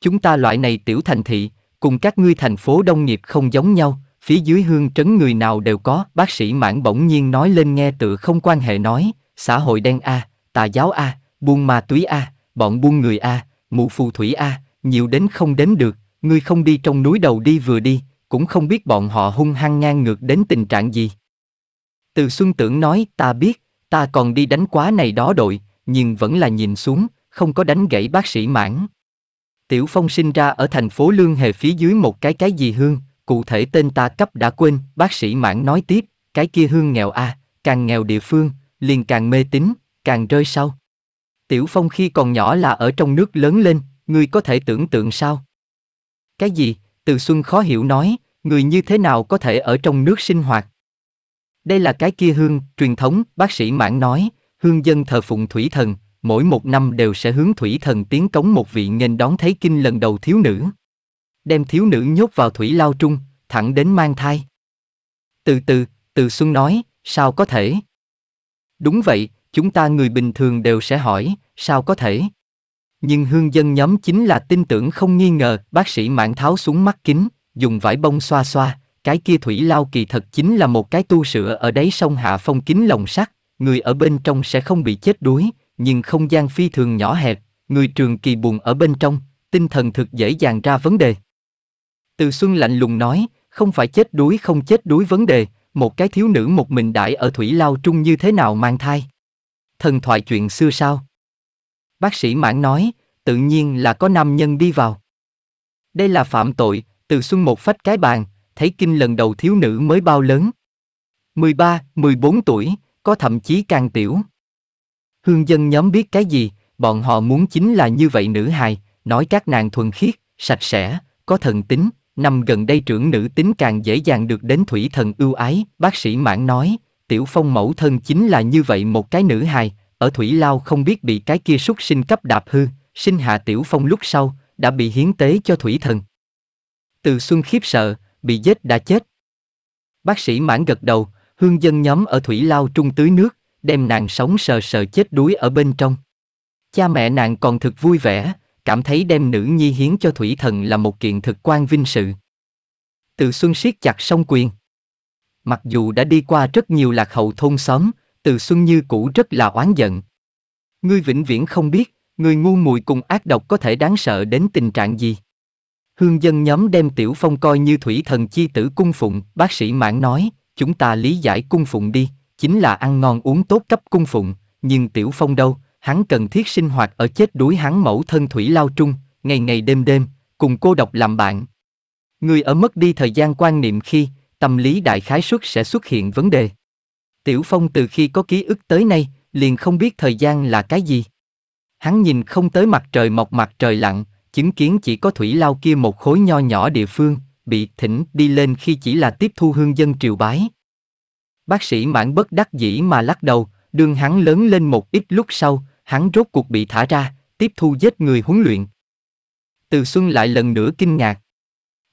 Chúng ta loại này tiểu thành thị, cùng các ngươi thành phố đông nghiệp không giống nhau, phía dưới hương trấn người nào đều có. Bác sĩ Mãn bỗng nhiên nói lên nghe tự không quan hệ nói, xã hội đen A, tà giáo A, buôn ma túy A, bọn buôn người A, mụ phù thủy A, nhiều đến không đến được, ngươi không đi trong núi đầu đi vừa đi, cũng không biết bọn họ hung hăng ngang ngược đến tình trạng gì. Từ Xuân Tưởng nói, ta biết, ta còn đi đánh quá này đó đội, nhưng vẫn là nhìn xuống, không có đánh gãy bác sĩ mãn. Tiểu Phong sinh ra ở thành phố Lương Hề phía dưới một cái cái gì hương, cụ thể tên ta cấp đã quên, bác sĩ mãn nói tiếp, cái kia hương nghèo a, à, càng nghèo địa phương, liền càng mê tín, càng rơi sau. Tiểu Phong khi còn nhỏ là ở trong nước lớn lên, ngươi có thể tưởng tượng sao? Cái gì? Từ Xuân khó hiểu nói, người như thế nào có thể ở trong nước sinh hoạt? Đây là cái kia hương, truyền thống, bác sĩ Mãn nói, hương dân thờ phụng thủy thần, mỗi một năm đều sẽ hướng thủy thần tiến cống một vị nghênh đón thấy kinh lần đầu thiếu nữ. Đem thiếu nữ nhốt vào thủy lao trung, thẳng đến mang thai. Từ từ, Từ Xuân nói, sao có thể? Đúng vậy, chúng ta người bình thường đều sẽ hỏi, sao có thể? Nhưng hương dân nhóm chính là tin tưởng không nghi ngờ, bác sĩ mạng tháo xuống mắt kính, dùng vải bông xoa xoa, cái kia thủy lao kỳ thật chính là một cái tu sửa ở đáy sông hạ phong kính lồng sắt, người ở bên trong sẽ không bị chết đuối, nhưng không gian phi thường nhỏ hẹp, người trường kỳ buồn ở bên trong, tinh thần thực dễ dàng ra vấn đề. Từ Xuân lạnh lùng nói, không phải chết đuối không chết đuối vấn đề, một cái thiếu nữ một mình đại ở thủy lao trung như thế nào mang thai. Thần thoại chuyện xưa sao? Bác sĩ Mãn nói, tự nhiên là có nam nhân đi vào. Đây là phạm tội, từ xuân một phách cái bàn, thấy kinh lần đầu thiếu nữ mới bao lớn. 13, 14 tuổi, có thậm chí càng tiểu. Hương dân nhóm biết cái gì, bọn họ muốn chính là như vậy nữ hài, nói các nàng thuần khiết, sạch sẽ, có thần tính, năm gần đây trưởng nữ tính càng dễ dàng được đến thủy thần ưu ái, bác sĩ mãn nói, tiểu phong mẫu thân chính là như vậy một cái nữ hài, ở Thủy Lao không biết bị cái kia súc sinh cấp đạp hư, sinh hạ Tiểu Phong lúc sau, đã bị hiến tế cho Thủy Thần. Từ Xuân khiếp sợ, bị giết đã chết. Bác sĩ mãn gật đầu, hương dân nhóm ở Thủy Lao trung tưới nước, đem nàng sống sờ sờ chết đuối ở bên trong. Cha mẹ nàng còn thực vui vẻ, cảm thấy đem nữ nhi hiến cho Thủy Thần là một kiện thực quan vinh sự. Từ Xuân siết chặt song quyền. Mặc dù đã đi qua rất nhiều lạc hậu thôn xóm, từ Xuân như cũ rất là oán giận. Ngươi vĩnh viễn không biết, người ngu mùi cùng ác độc có thể đáng sợ đến tình trạng gì. Hương dân nhóm đem Tiểu Phong coi như thủy thần chi tử cung phụng, bác sĩ mãn nói, chúng ta lý giải cung phụng đi, chính là ăn ngon uống tốt cấp cung phụng, nhưng Tiểu Phong đâu, hắn cần thiết sinh hoạt ở chết đuối hắn mẫu thân thủy lao trung, ngày ngày đêm đêm, cùng cô độc làm bạn. Người ở mất đi thời gian quan niệm khi, tâm lý đại khái suất sẽ xuất hiện vấn đề. Tiểu Phong từ khi có ký ức tới nay, liền không biết thời gian là cái gì. Hắn nhìn không tới mặt trời mọc mặt trời lặn, chứng kiến chỉ có thủy lao kia một khối nho nhỏ địa phương, bị thỉnh đi lên khi chỉ là tiếp thu hương dân triều bái. Bác sĩ mãn bất đắc dĩ mà lắc đầu, đường hắn lớn lên một ít lúc sau, hắn rốt cuộc bị thả ra, tiếp thu giết người huấn luyện. Từ xuân lại lần nữa kinh ngạc.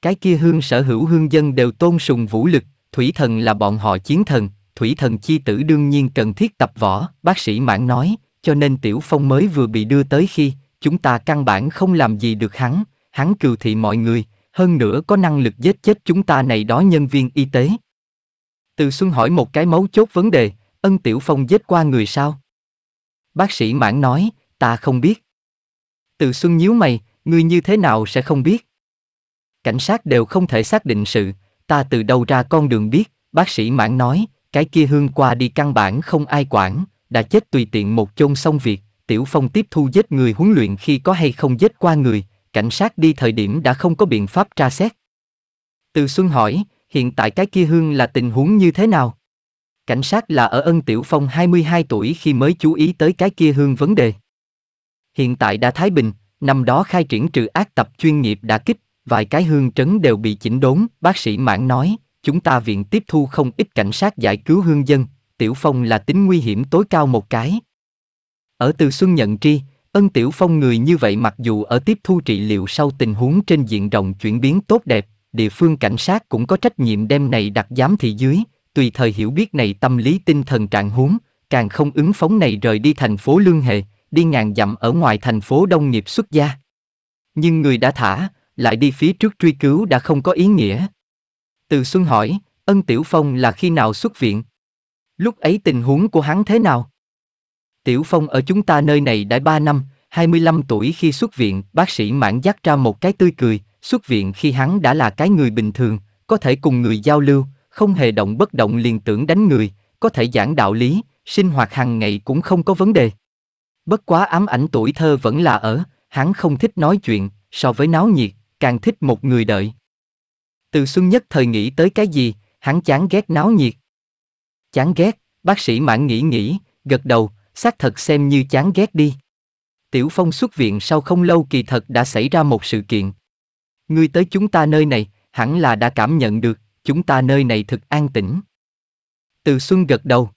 Cái kia hương sở hữu hương dân đều tôn sùng vũ lực, thủy thần là bọn họ chiến thần, thủy thần chi tử đương nhiên cần thiết tập võ, bác sĩ mãn nói, cho nên Tiểu Phong mới vừa bị đưa tới khi, chúng ta căn bản không làm gì được hắn, hắn cừu thị mọi người, hơn nữa có năng lực giết chết chúng ta này đó nhân viên y tế. Từ Xuân hỏi một cái mấu chốt vấn đề, ân Tiểu Phong giết qua người sao? Bác sĩ mãn nói, ta không biết. Từ Xuân nhíu mày, người như thế nào sẽ không biết? Cảnh sát đều không thể xác định sự, ta từ đâu ra con đường biết, bác sĩ mãn nói, cái kia hương qua đi căn bản không ai quản, đã chết tùy tiện một chôn xong việc, Tiểu Phong tiếp thu giết người huấn luyện khi có hay không giết qua người, cảnh sát đi thời điểm đã không có biện pháp tra xét. Từ Xuân hỏi, hiện tại cái kia hương là tình huống như thế nào? Cảnh sát là ở ân Tiểu Phong 22 tuổi khi mới chú ý tới cái kia hương vấn đề. Hiện tại đã Thái Bình, năm đó khai triển trừ ác tập chuyên nghiệp đã kích, vài cái hương trấn đều bị chỉnh đốn, bác sĩ Mãn nói, chúng ta viện tiếp thu không ít cảnh sát giải cứu hương dân, Tiểu Phong là tính nguy hiểm tối cao một cái. Ở Từ Xuân nhận tri, Ân Tiểu Phong người như vậy mặc dù ở tiếp thu trị liệu sau tình huống trên diện rộng chuyển biến tốt đẹp, địa phương cảnh sát cũng có trách nhiệm đem này đặt giám thị dưới, tùy thời hiểu biết này tâm lý tinh thần trạng huống, càng không ứng phóng này rời đi thành phố Lương Hệ, đi ngàn dặm ở ngoài thành phố đông nghiệp xuất gia. Nhưng người đã thả, lại đi phía trước truy cứu đã không có ý nghĩa, từ Xuân hỏi, ân Tiểu Phong là khi nào xuất viện? Lúc ấy tình huống của hắn thế nào? Tiểu Phong ở chúng ta nơi này đã 3 năm, 25 tuổi khi xuất viện, bác sĩ mãn dắt ra một cái tươi cười, xuất viện khi hắn đã là cái người bình thường, có thể cùng người giao lưu, không hề động bất động liền tưởng đánh người, có thể giảng đạo lý, sinh hoạt hàng ngày cũng không có vấn đề. Bất quá ám ảnh tuổi thơ vẫn là ở, hắn không thích nói chuyện, so với náo nhiệt, càng thích một người đợi. Từ Xuân nhất thời nghĩ tới cái gì, hắn chán ghét náo nhiệt. Chán ghét, bác sĩ mãn nghĩ nghĩ, gật đầu, xác thật xem như chán ghét đi. Tiểu Phong xuất viện sau không lâu kỳ thật đã xảy ra một sự kiện. Ngươi tới chúng ta nơi này, hẳn là đã cảm nhận được, chúng ta nơi này thực an tĩnh. Từ Xuân gật đầu.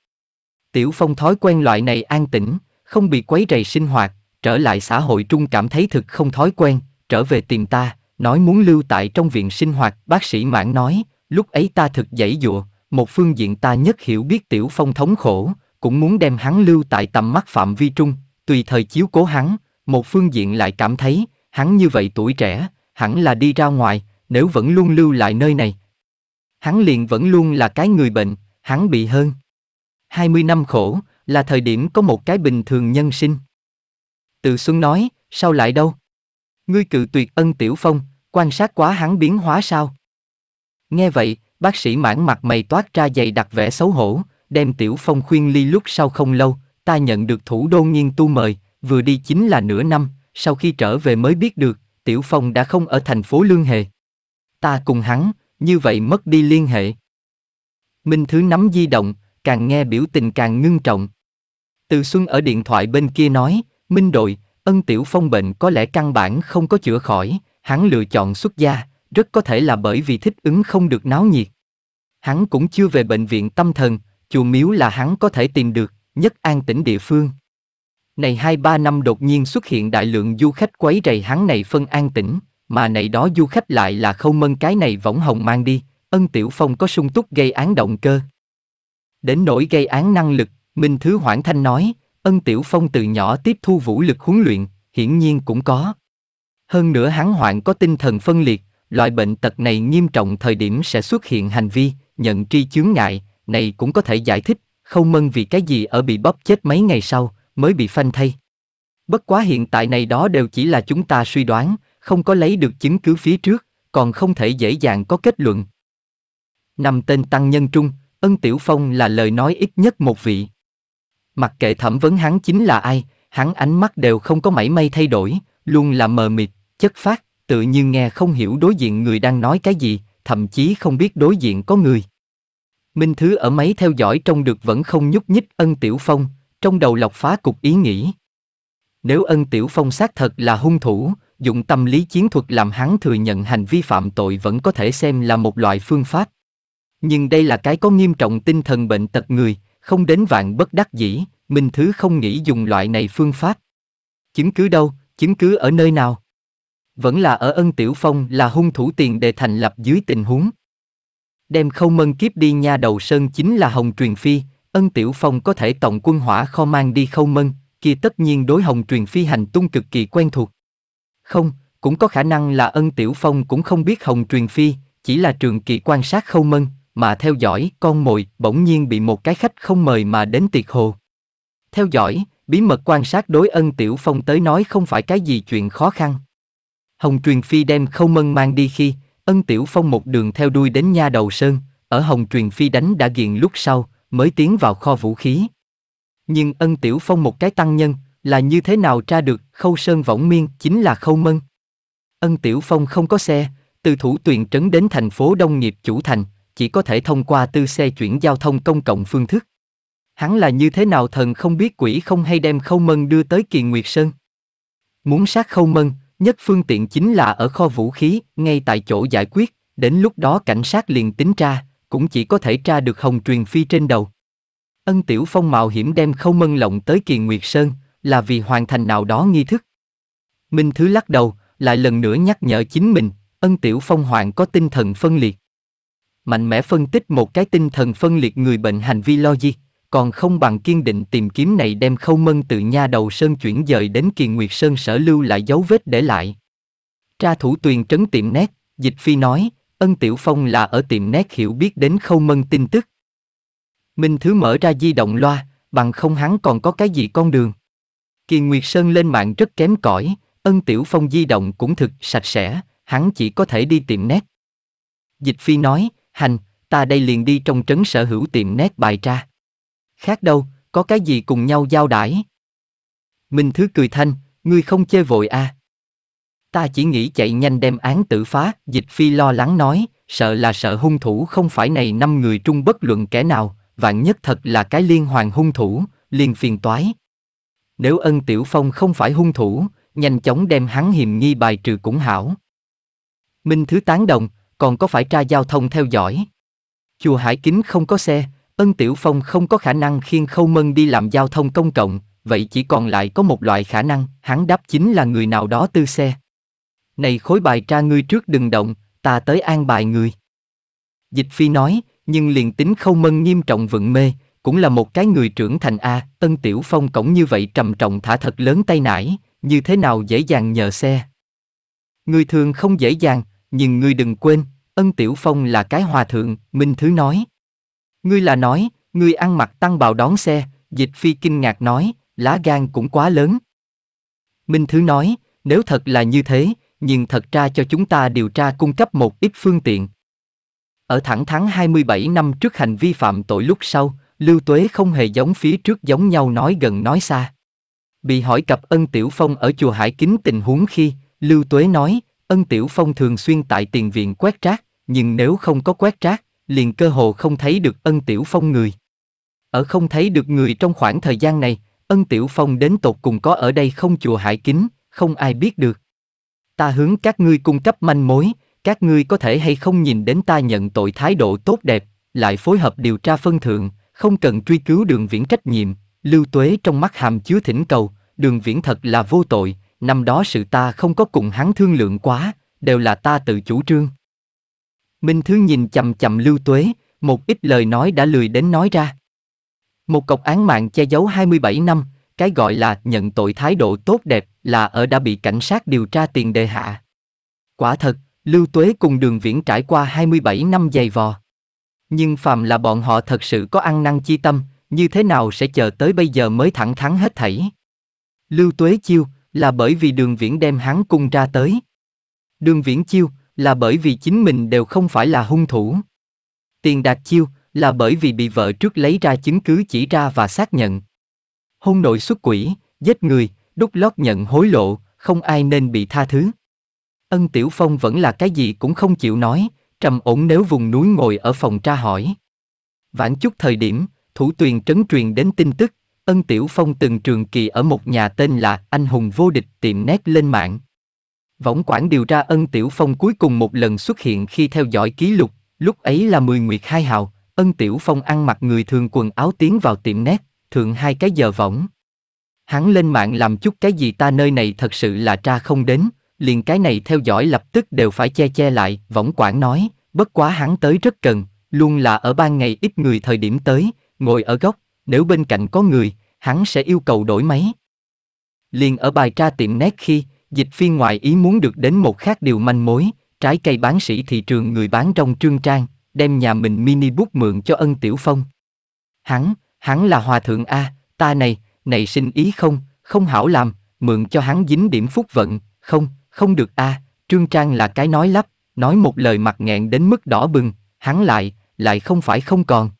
Tiểu Phong thói quen loại này an tĩnh, không bị quấy rầy sinh hoạt, trở lại xã hội trung cảm thấy thực không thói quen, trở về tìm ta, nói muốn lưu tại trong viện sinh hoạt. Bác sĩ Mãn nói, lúc ấy ta thực dãy dụa, một phương diện ta nhất hiểu biết Tiểu Phong thống khổ, cũng muốn đem hắn lưu tại tầm mắt phạm vi trung, tùy thời chiếu cố hắn, một phương diện lại cảm thấy, hắn như vậy tuổi trẻ, hẳn là đi ra ngoài, nếu vẫn luôn lưu lại nơi này. Hắn liền vẫn luôn là cái người bệnh, hắn bị hơn. 20 năm khổ, là thời điểm có một cái bình thường nhân sinh. Từ Xuân nói, sao lại đâu? Ngươi cự tuyệt ân Tiểu Phong, Quan sát quá hắn biến hóa sao? Nghe vậy, bác sĩ mãn mặt mày toát ra dày đặc vẻ xấu hổ, đem Tiểu Phong khuyên ly lúc sau không lâu, ta nhận được thủ đô nghiên tu mời, vừa đi chính là nửa năm, sau khi trở về mới biết được, Tiểu Phong đã không ở thành phố Lương Hề. Ta cùng hắn, như vậy mất đi liên hệ. Minh Thứ nắm di động, càng nghe biểu tình càng ngưng trọng. Từ Xuân ở điện thoại bên kia nói, Minh đội, ân Tiểu Phong bệnh có lẽ căn bản không có chữa khỏi, hắn lựa chọn xuất gia, rất có thể là bởi vì thích ứng không được náo nhiệt. Hắn cũng chưa về bệnh viện tâm thần, chùa miếu là hắn có thể tìm được, nhất an tĩnh địa phương. Này hai ba năm đột nhiên xuất hiện đại lượng du khách quấy rầy hắn này phân an tĩnh, mà này đó du khách lại là khâu mân cái này võng hồng mang đi, ân tiểu phong có sung túc gây án động cơ. Đến nỗi gây án năng lực, Minh Thứ Hoảng Thanh nói, ân tiểu phong từ nhỏ tiếp thu vũ lực huấn luyện, hiển nhiên cũng có, hơn nữa hắn hoạn có tinh thần phân liệt, loại bệnh tật này nghiêm trọng thời điểm sẽ xuất hiện hành vi, nhận tri chướng ngại, này cũng có thể giải thích, không mân vì cái gì ở bị bóp chết mấy ngày sau, mới bị phanh thay. Bất quá hiện tại này đó đều chỉ là chúng ta suy đoán, không có lấy được chứng cứ phía trước, còn không thể dễ dàng có kết luận. Năm tên tăng nhân trung, ân tiểu phong là lời nói ít nhất một vị. Mặc kệ thẩm vấn hắn chính là ai, hắn ánh mắt đều không có mảy may thay đổi, luôn là mờ mịt, chất phát, tự nhiên nghe không hiểu đối diện người đang nói cái gì, thậm chí không biết đối diện có người. Minh Thứ ở máy theo dõi trông được vẫn không nhúc nhích ân tiểu phong, trong đầu lọc phá cục ý nghĩ. Nếu ân tiểu phong xác thật là hung thủ, dụng tâm lý chiến thuật làm hắn thừa nhận hành vi phạm tội vẫn có thể xem là một loại phương pháp. Nhưng đây là cái có nghiêm trọng tinh thần bệnh tật người, không đến vạn bất đắc dĩ, Minh Thứ không nghĩ dùng loại này phương pháp. Chứng cứ đâu, chứng cứ ở nơi nào? vẫn là ở ân tiểu phong là hung thủ tiền đề thành lập dưới tình huống. Đem khâu mân kiếp đi nha đầu sơn chính là Hồng Truyền Phi, ân tiểu phong có thể tổng quân hỏa kho mang đi khâu mân, kia tất nhiên đối Hồng Truyền Phi hành tung cực kỳ quen thuộc. Không, cũng có khả năng là ân tiểu phong cũng không biết Hồng Truyền Phi, chỉ là trường kỳ quan sát khâu mân, mà theo dõi con mồi bỗng nhiên bị một cái khách không mời mà đến tiệc hồ. Theo dõi, bí mật quan sát đối ân tiểu phong tới nói không phải cái gì chuyện khó khăn. Hồng Truyền Phi đem khâu mân mang đi khi, Ân Tiểu Phong một đường theo đuôi đến nha đầu sơn, ở Hồng Truyền Phi đánh đã ghiền lúc sau, mới tiến vào kho vũ khí. Nhưng Ân Tiểu Phong một cái tăng nhân, là như thế nào tra được khâu sơn võng miên chính là khâu mân. Ân Tiểu Phong không có xe, từ thủ tuyền trấn đến thành phố Đông nghiệp chủ thành, chỉ có thể thông qua tư xe chuyển giao thông công cộng phương thức. Hắn là như thế nào thần không biết quỷ không hay đem khâu mân đưa tới kỳ nguyệt sơn. Muốn sát khâu mân, Nhất phương tiện chính là ở kho vũ khí, ngay tại chỗ giải quyết, đến lúc đó cảnh sát liền tính tra, cũng chỉ có thể tra được hồng truyền phi trên đầu. Ân Tiểu Phong mạo hiểm đem khâu mân lộng tới Kiền Nguyệt Sơn, là vì hoàn thành nào đó nghi thức. Minh Thứ lắc đầu, lại lần nữa nhắc nhở chính mình, Ân Tiểu Phong hoàng có tinh thần phân liệt. Mạnh mẽ phân tích một cái tinh thần phân liệt người bệnh hành vi logic, còn không bằng kiên định tìm kiếm này đem khâu mân từ nha đầu sơn chuyển dời đến kỳ nguyệt sơn sở lưu lại dấu vết để lại. Tra thủ tuyền trấn tiệm nét, dịch phi nói, ân tiểu phong là ở tiệm nét hiểu biết đến khâu mân tin tức. Minh Thứ mở ra di động loa, bằng không hắn còn có cái gì con đường. Kỳ Nguyệt Sơn lên mạng rất kém cỏi, ân tiểu phong di động cũng thực sạch sẽ, hắn chỉ có thể đi tiệm nét. Dịch Phi nói, hành, ta đây liền đi trong trấn sở hữu tiệm nét bài tra. Khác đâu, có cái gì cùng nhau giao đãi. Minh Thứ cười thanh, ngươi không chê vội à. Ta chỉ nghĩ chạy nhanh đem án tử phá, dịch phi lo lắng nói, sợ là sợ hung thủ không phải này năm người trung bất luận kẻ nào, vạn nhất thật là cái liên hoàn hung thủ, liền phiền toái. Nếu ân tiểu phong không phải hung thủ, nhanh chóng đem hắn hiềm nghi bài trừ cũng hảo. Minh Thứ tán đồng, còn có phải tra giao thông theo dõi. Chùa Hải Kính không có xe, Ân Tiểu Phong không có khả năng khiêng Khâu Mân đi làm giao thông công cộng, vậy chỉ còn lại có một loại khả năng, hắn đáp chính là người nào đó tư xe. Này khối bài tra ngươi trước đừng động, ta tới an bài người. Dịch Phi nói, nhưng liền tính Khâu Mân nghiêm trọng vựng mê, cũng là một cái người trưởng thành A, Ân Tiểu Phong cổng như vậy trầm trọng thả thật lớn tay nải, như thế nào dễ dàng nhờ xe. Người thường không dễ dàng, nhưng ngươi đừng quên, Ân Tiểu Phong là cái hòa thượng, Minh Thứ nói, Ngươi là nói, ngươi ăn mặc tăng bào đón xe, dịch phi kinh ngạc nói, lá gan cũng quá lớn. Minh Thứ nói, nếu thật là như thế, nhưng thật ra cho chúng ta điều tra cung cấp một ít phương tiện. Ở thẳng tháng 27 năm trước hành vi phạm tội lúc sau, Lưu Tuế không hề giống phía trước giống nhau nói gần nói xa. Bị hỏi cặp ân Tiểu Phong ở chùa Hải Kính tình huống khi, Lưu Tuế nói, ân Tiểu Phong thường xuyên tại tiền viện quét rác, nhưng nếu không có quét rác, liền cơ hồ không thấy được ân tiểu phong người. Ở không thấy được người trong khoảng thời gian này, ân tiểu phong đến tột cùng có ở đây không chùa hải kính, không ai biết được. Ta hướng các ngươi cung cấp manh mối, các ngươi có thể hay không nhìn đến ta nhận tội thái độ tốt đẹp, lại phối hợp điều tra phân thượng, không cần truy cứu đường viễn trách nhiệm, lưu tuế trong mắt hàm chứa thỉnh cầu, đường viễn thật là vô tội, năm đó sự ta không có cùng hắn thương lượng quá, đều là ta tự chủ trương. Minh Thứ nhìn chầm chầm Lưu Tuế, một ít lời nói đã lười đến nói ra. Một cọc án mạng che giấu 27 năm, cái gọi là nhận tội thái độ tốt đẹp là ở đã bị cảnh sát điều tra tiền đề hạ. Quả thật, Lưu Tuế cùng đường viễn trải qua 27 năm dày vò. Nhưng phàm là bọn họ thật sự có ăn năn chi tâm, như thế nào sẽ chờ tới bây giờ mới thẳng thắn hết thảy. Lưu Tuế chiêu là bởi vì đường viễn đem hắn cung ra tới. Đường viễn chiêu là bởi vì chính mình đều không phải là hung thủ. Tiền đạt chiêu là bởi vì bị vợ trước lấy ra chứng cứ chỉ ra và xác nhận. Hôn nội xuất quỷ, giết người, đút lót nhận hối lộ, không ai nên bị tha thứ. Ân Tiểu Phong vẫn là cái gì cũng không chịu nói, trầm ổn nếu vùng núi ngồi ở phòng tra hỏi. Vãn chút thời điểm, thủ tuyền trấn truyền đến tin tức, Ân Tiểu Phong từng trường kỳ ở một nhà tên là Anh Hùng Vô Địch tiệm nét lên mạng. Võng quản điều tra ân tiểu phong cuối cùng một lần xuất hiện khi theo dõi ký lục, lúc ấy là mười nguyệt hai hào, ân tiểu phong ăn mặc người thường quần áo tiến vào tiệm nét, thượng hai cái giờ võng. Hắn lên mạng làm chút cái gì ta nơi này thật sự là tra không đến, liền cái này theo dõi lập tức đều phải che che lại, võng quản nói, bất quá hắn tới rất cần, luôn là ở ban ngày ít người thời điểm tới, ngồi ở góc, nếu bên cạnh có người, hắn sẽ yêu cầu đổi máy. Liền ở bài tra tiệm nét khi, Dịch phiên ngoại ý muốn được đến một khác điều manh mối, trái cây bán sĩ thị trường người bán trong trương trang, đem nhà mình mini bút mượn cho ân tiểu phong. Hắn, hắn là hòa thượng A, ta này, này sinh ý không, không hảo làm, mượn cho hắn dính điểm phúc vận, không, không được A, trương trang là cái nói lắp, nói một lời mặt nghẹn đến mức đỏ bừng, hắn lại, lại không phải không còn.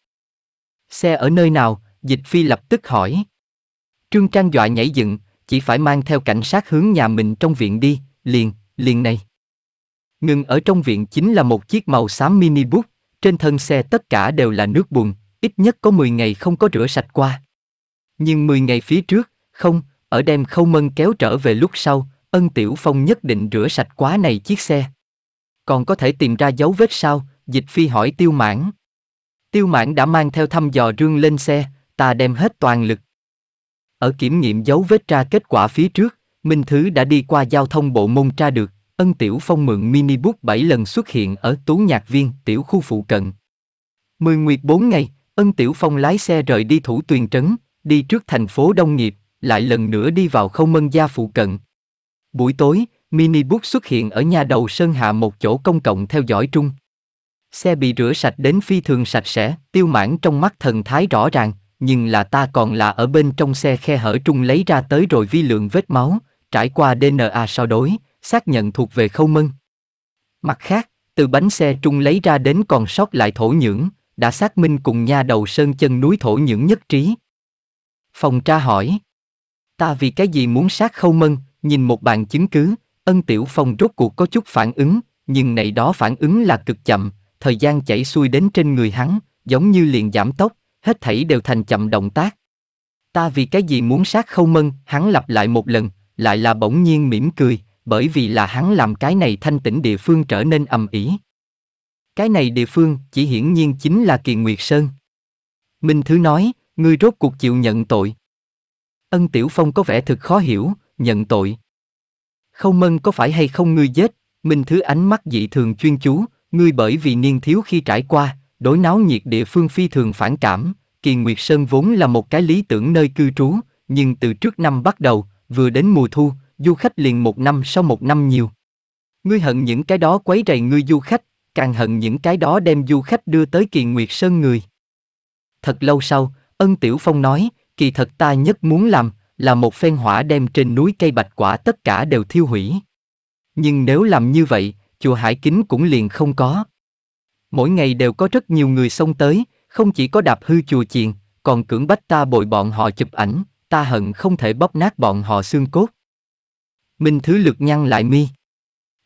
Xe ở nơi nào, dịch phi lập tức hỏi. Trương Trang dọa nhảy dựng, chỉ phải mang theo cảnh sát hướng nhà mình trong viện đi, liền, liền này. Ngừng ở trong viện chính là một chiếc màu xám mini bus, trên thân xe tất cả đều là nước bùn, ít nhất có 10 ngày không có rửa sạch qua. Nhưng 10 ngày phía trước, không, ở đem khâu mân kéo trở về lúc sau, ân tiểu phong nhất định rửa sạch quá này chiếc xe. Còn có thể tìm ra dấu vết sao, dịch phi hỏi tiêu mãn. Tiêu mãn đã mang theo thăm dò rương lên xe, ta đem hết toàn lực. Ở kiểm nghiệm dấu vết ra kết quả phía trước, Minh Thứ đã đi qua giao thông bộ môn tra được, Ân Tiểu Phong mượn minibook 7 lần xuất hiện ở Tú Nhạc Viên, tiểu khu phụ cận. Mười nguyệt 4 ngày, Ân Tiểu Phong lái xe rời đi thủ tuyền trấn, đi trước thành phố Đông Nghiệp, lại lần nữa đi vào khâu mân gia phụ cận. Buổi tối, minibook xuất hiện ở nhà đầu Sơn Hạ một chỗ công cộng theo dõi trung. Xe bị rửa sạch đến phi thường sạch sẽ, tiêu mãn trong mắt thần thái rõ ràng, nhưng là ta còn là ở bên trong xe khe hở trung lấy ra tới rồi vi lượng vết máu, trải qua DNA so đối, xác nhận thuộc về khâu mân. Mặt khác, từ bánh xe trung lấy ra đến còn sót lại thổ nhưỡng, đã xác minh cùng nha đầu sơn chân núi thổ nhưỡng nhất trí. Phòng tra hỏi, ta vì cái gì muốn sát khâu mân, nhìn một bàn chứng cứ, ân tiểu phong rốt cuộc có chút phản ứng, nhưng này đó phản ứng là cực chậm, thời gian chảy xuôi đến trên người hắn, giống như liền giảm tốc, hết thảy đều thành chậm động tác. Ta vì cái gì muốn sát khâu mân, hắn lặp lại một lần, lại là bỗng nhiên mỉm cười, bởi vì là hắn làm cái này thanh tĩnh địa phương trở nên ầm ĩ. Cái này địa phương chỉ hiển nhiên chính là Kiền Nguyệt Sơn. Minh Thứ nói, ngươi rốt cuộc chịu nhận tội. Ân Tiểu Phong có vẻ thực khó hiểu, nhận tội. Khâu Mân có phải hay không ngươi giết, Minh Thứ ánh mắt dị thường chuyên chú, ngươi bởi vì niên thiếu khi trải qua, đối náo nhiệt địa phương phi thường phản cảm, Kỳ Nguyệt Sơn vốn là một cái lý tưởng nơi cư trú, nhưng từ trước năm bắt đầu, vừa đến mùa thu, du khách liền một năm sau một năm nhiều. Ngươi hận những cái đó quấy rầy ngươi du khách, càng hận những cái đó đem du khách đưa tới Kỳ Nguyệt Sơn người. Thật lâu sau, Ân Tiểu Phong nói, kỳ thật ta nhất muốn làm, là một phen hỏa đem trên núi cây bạch quả tất cả đều thiêu hủy. Nhưng nếu làm như vậy, chùa Hải Kính cũng liền không có, Mỗi ngày đều có rất nhiều người xông tới, không chỉ có đạp hư chùa chiền, còn cưỡng bách ta bội bọn họ chụp ảnh, ta hận không thể bóp nát bọn họ xương cốt. Minh Thứ Lực nhăn lại mi.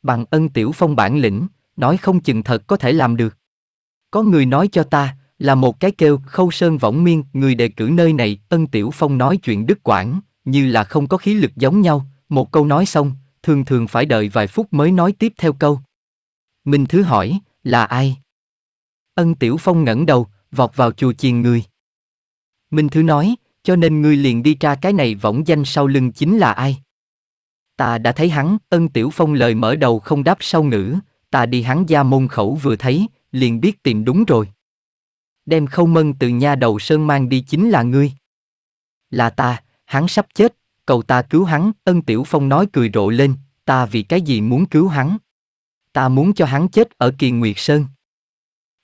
Bằng ân tiểu phong bản lĩnh, nói không chừng thật có thể làm được. Có người nói cho ta, là một cái kêu khâu sơn võng miên, người đề cử nơi này, ân tiểu phong nói chuyện đức quảng, như là không có khí lực giống nhau, một câu nói xong, thường thường phải đợi vài phút mới nói tiếp theo câu. Minh Thứ hỏi, là ai? Ân Tiểu Phong ngẩng đầu, vọt vào chùa chiền người. Minh Thứ nói, cho nên ngươi liền đi tra cái này võng danh sau lưng chính là ai. Ta đã thấy hắn, ân Tiểu Phong lời mở đầu không đáp sau ngữ, ta đi hắn gia môn khẩu vừa thấy, liền biết tìm đúng rồi. Đem khâu mân từ nha đầu sơn mang đi chính là ngươi. Là ta, hắn sắp chết, cầu ta cứu hắn, ân Tiểu Phong nói cười rộ lên, ta vì cái gì muốn cứu hắn. Ta muốn cho hắn chết ở kỳ Nguyệt Sơn.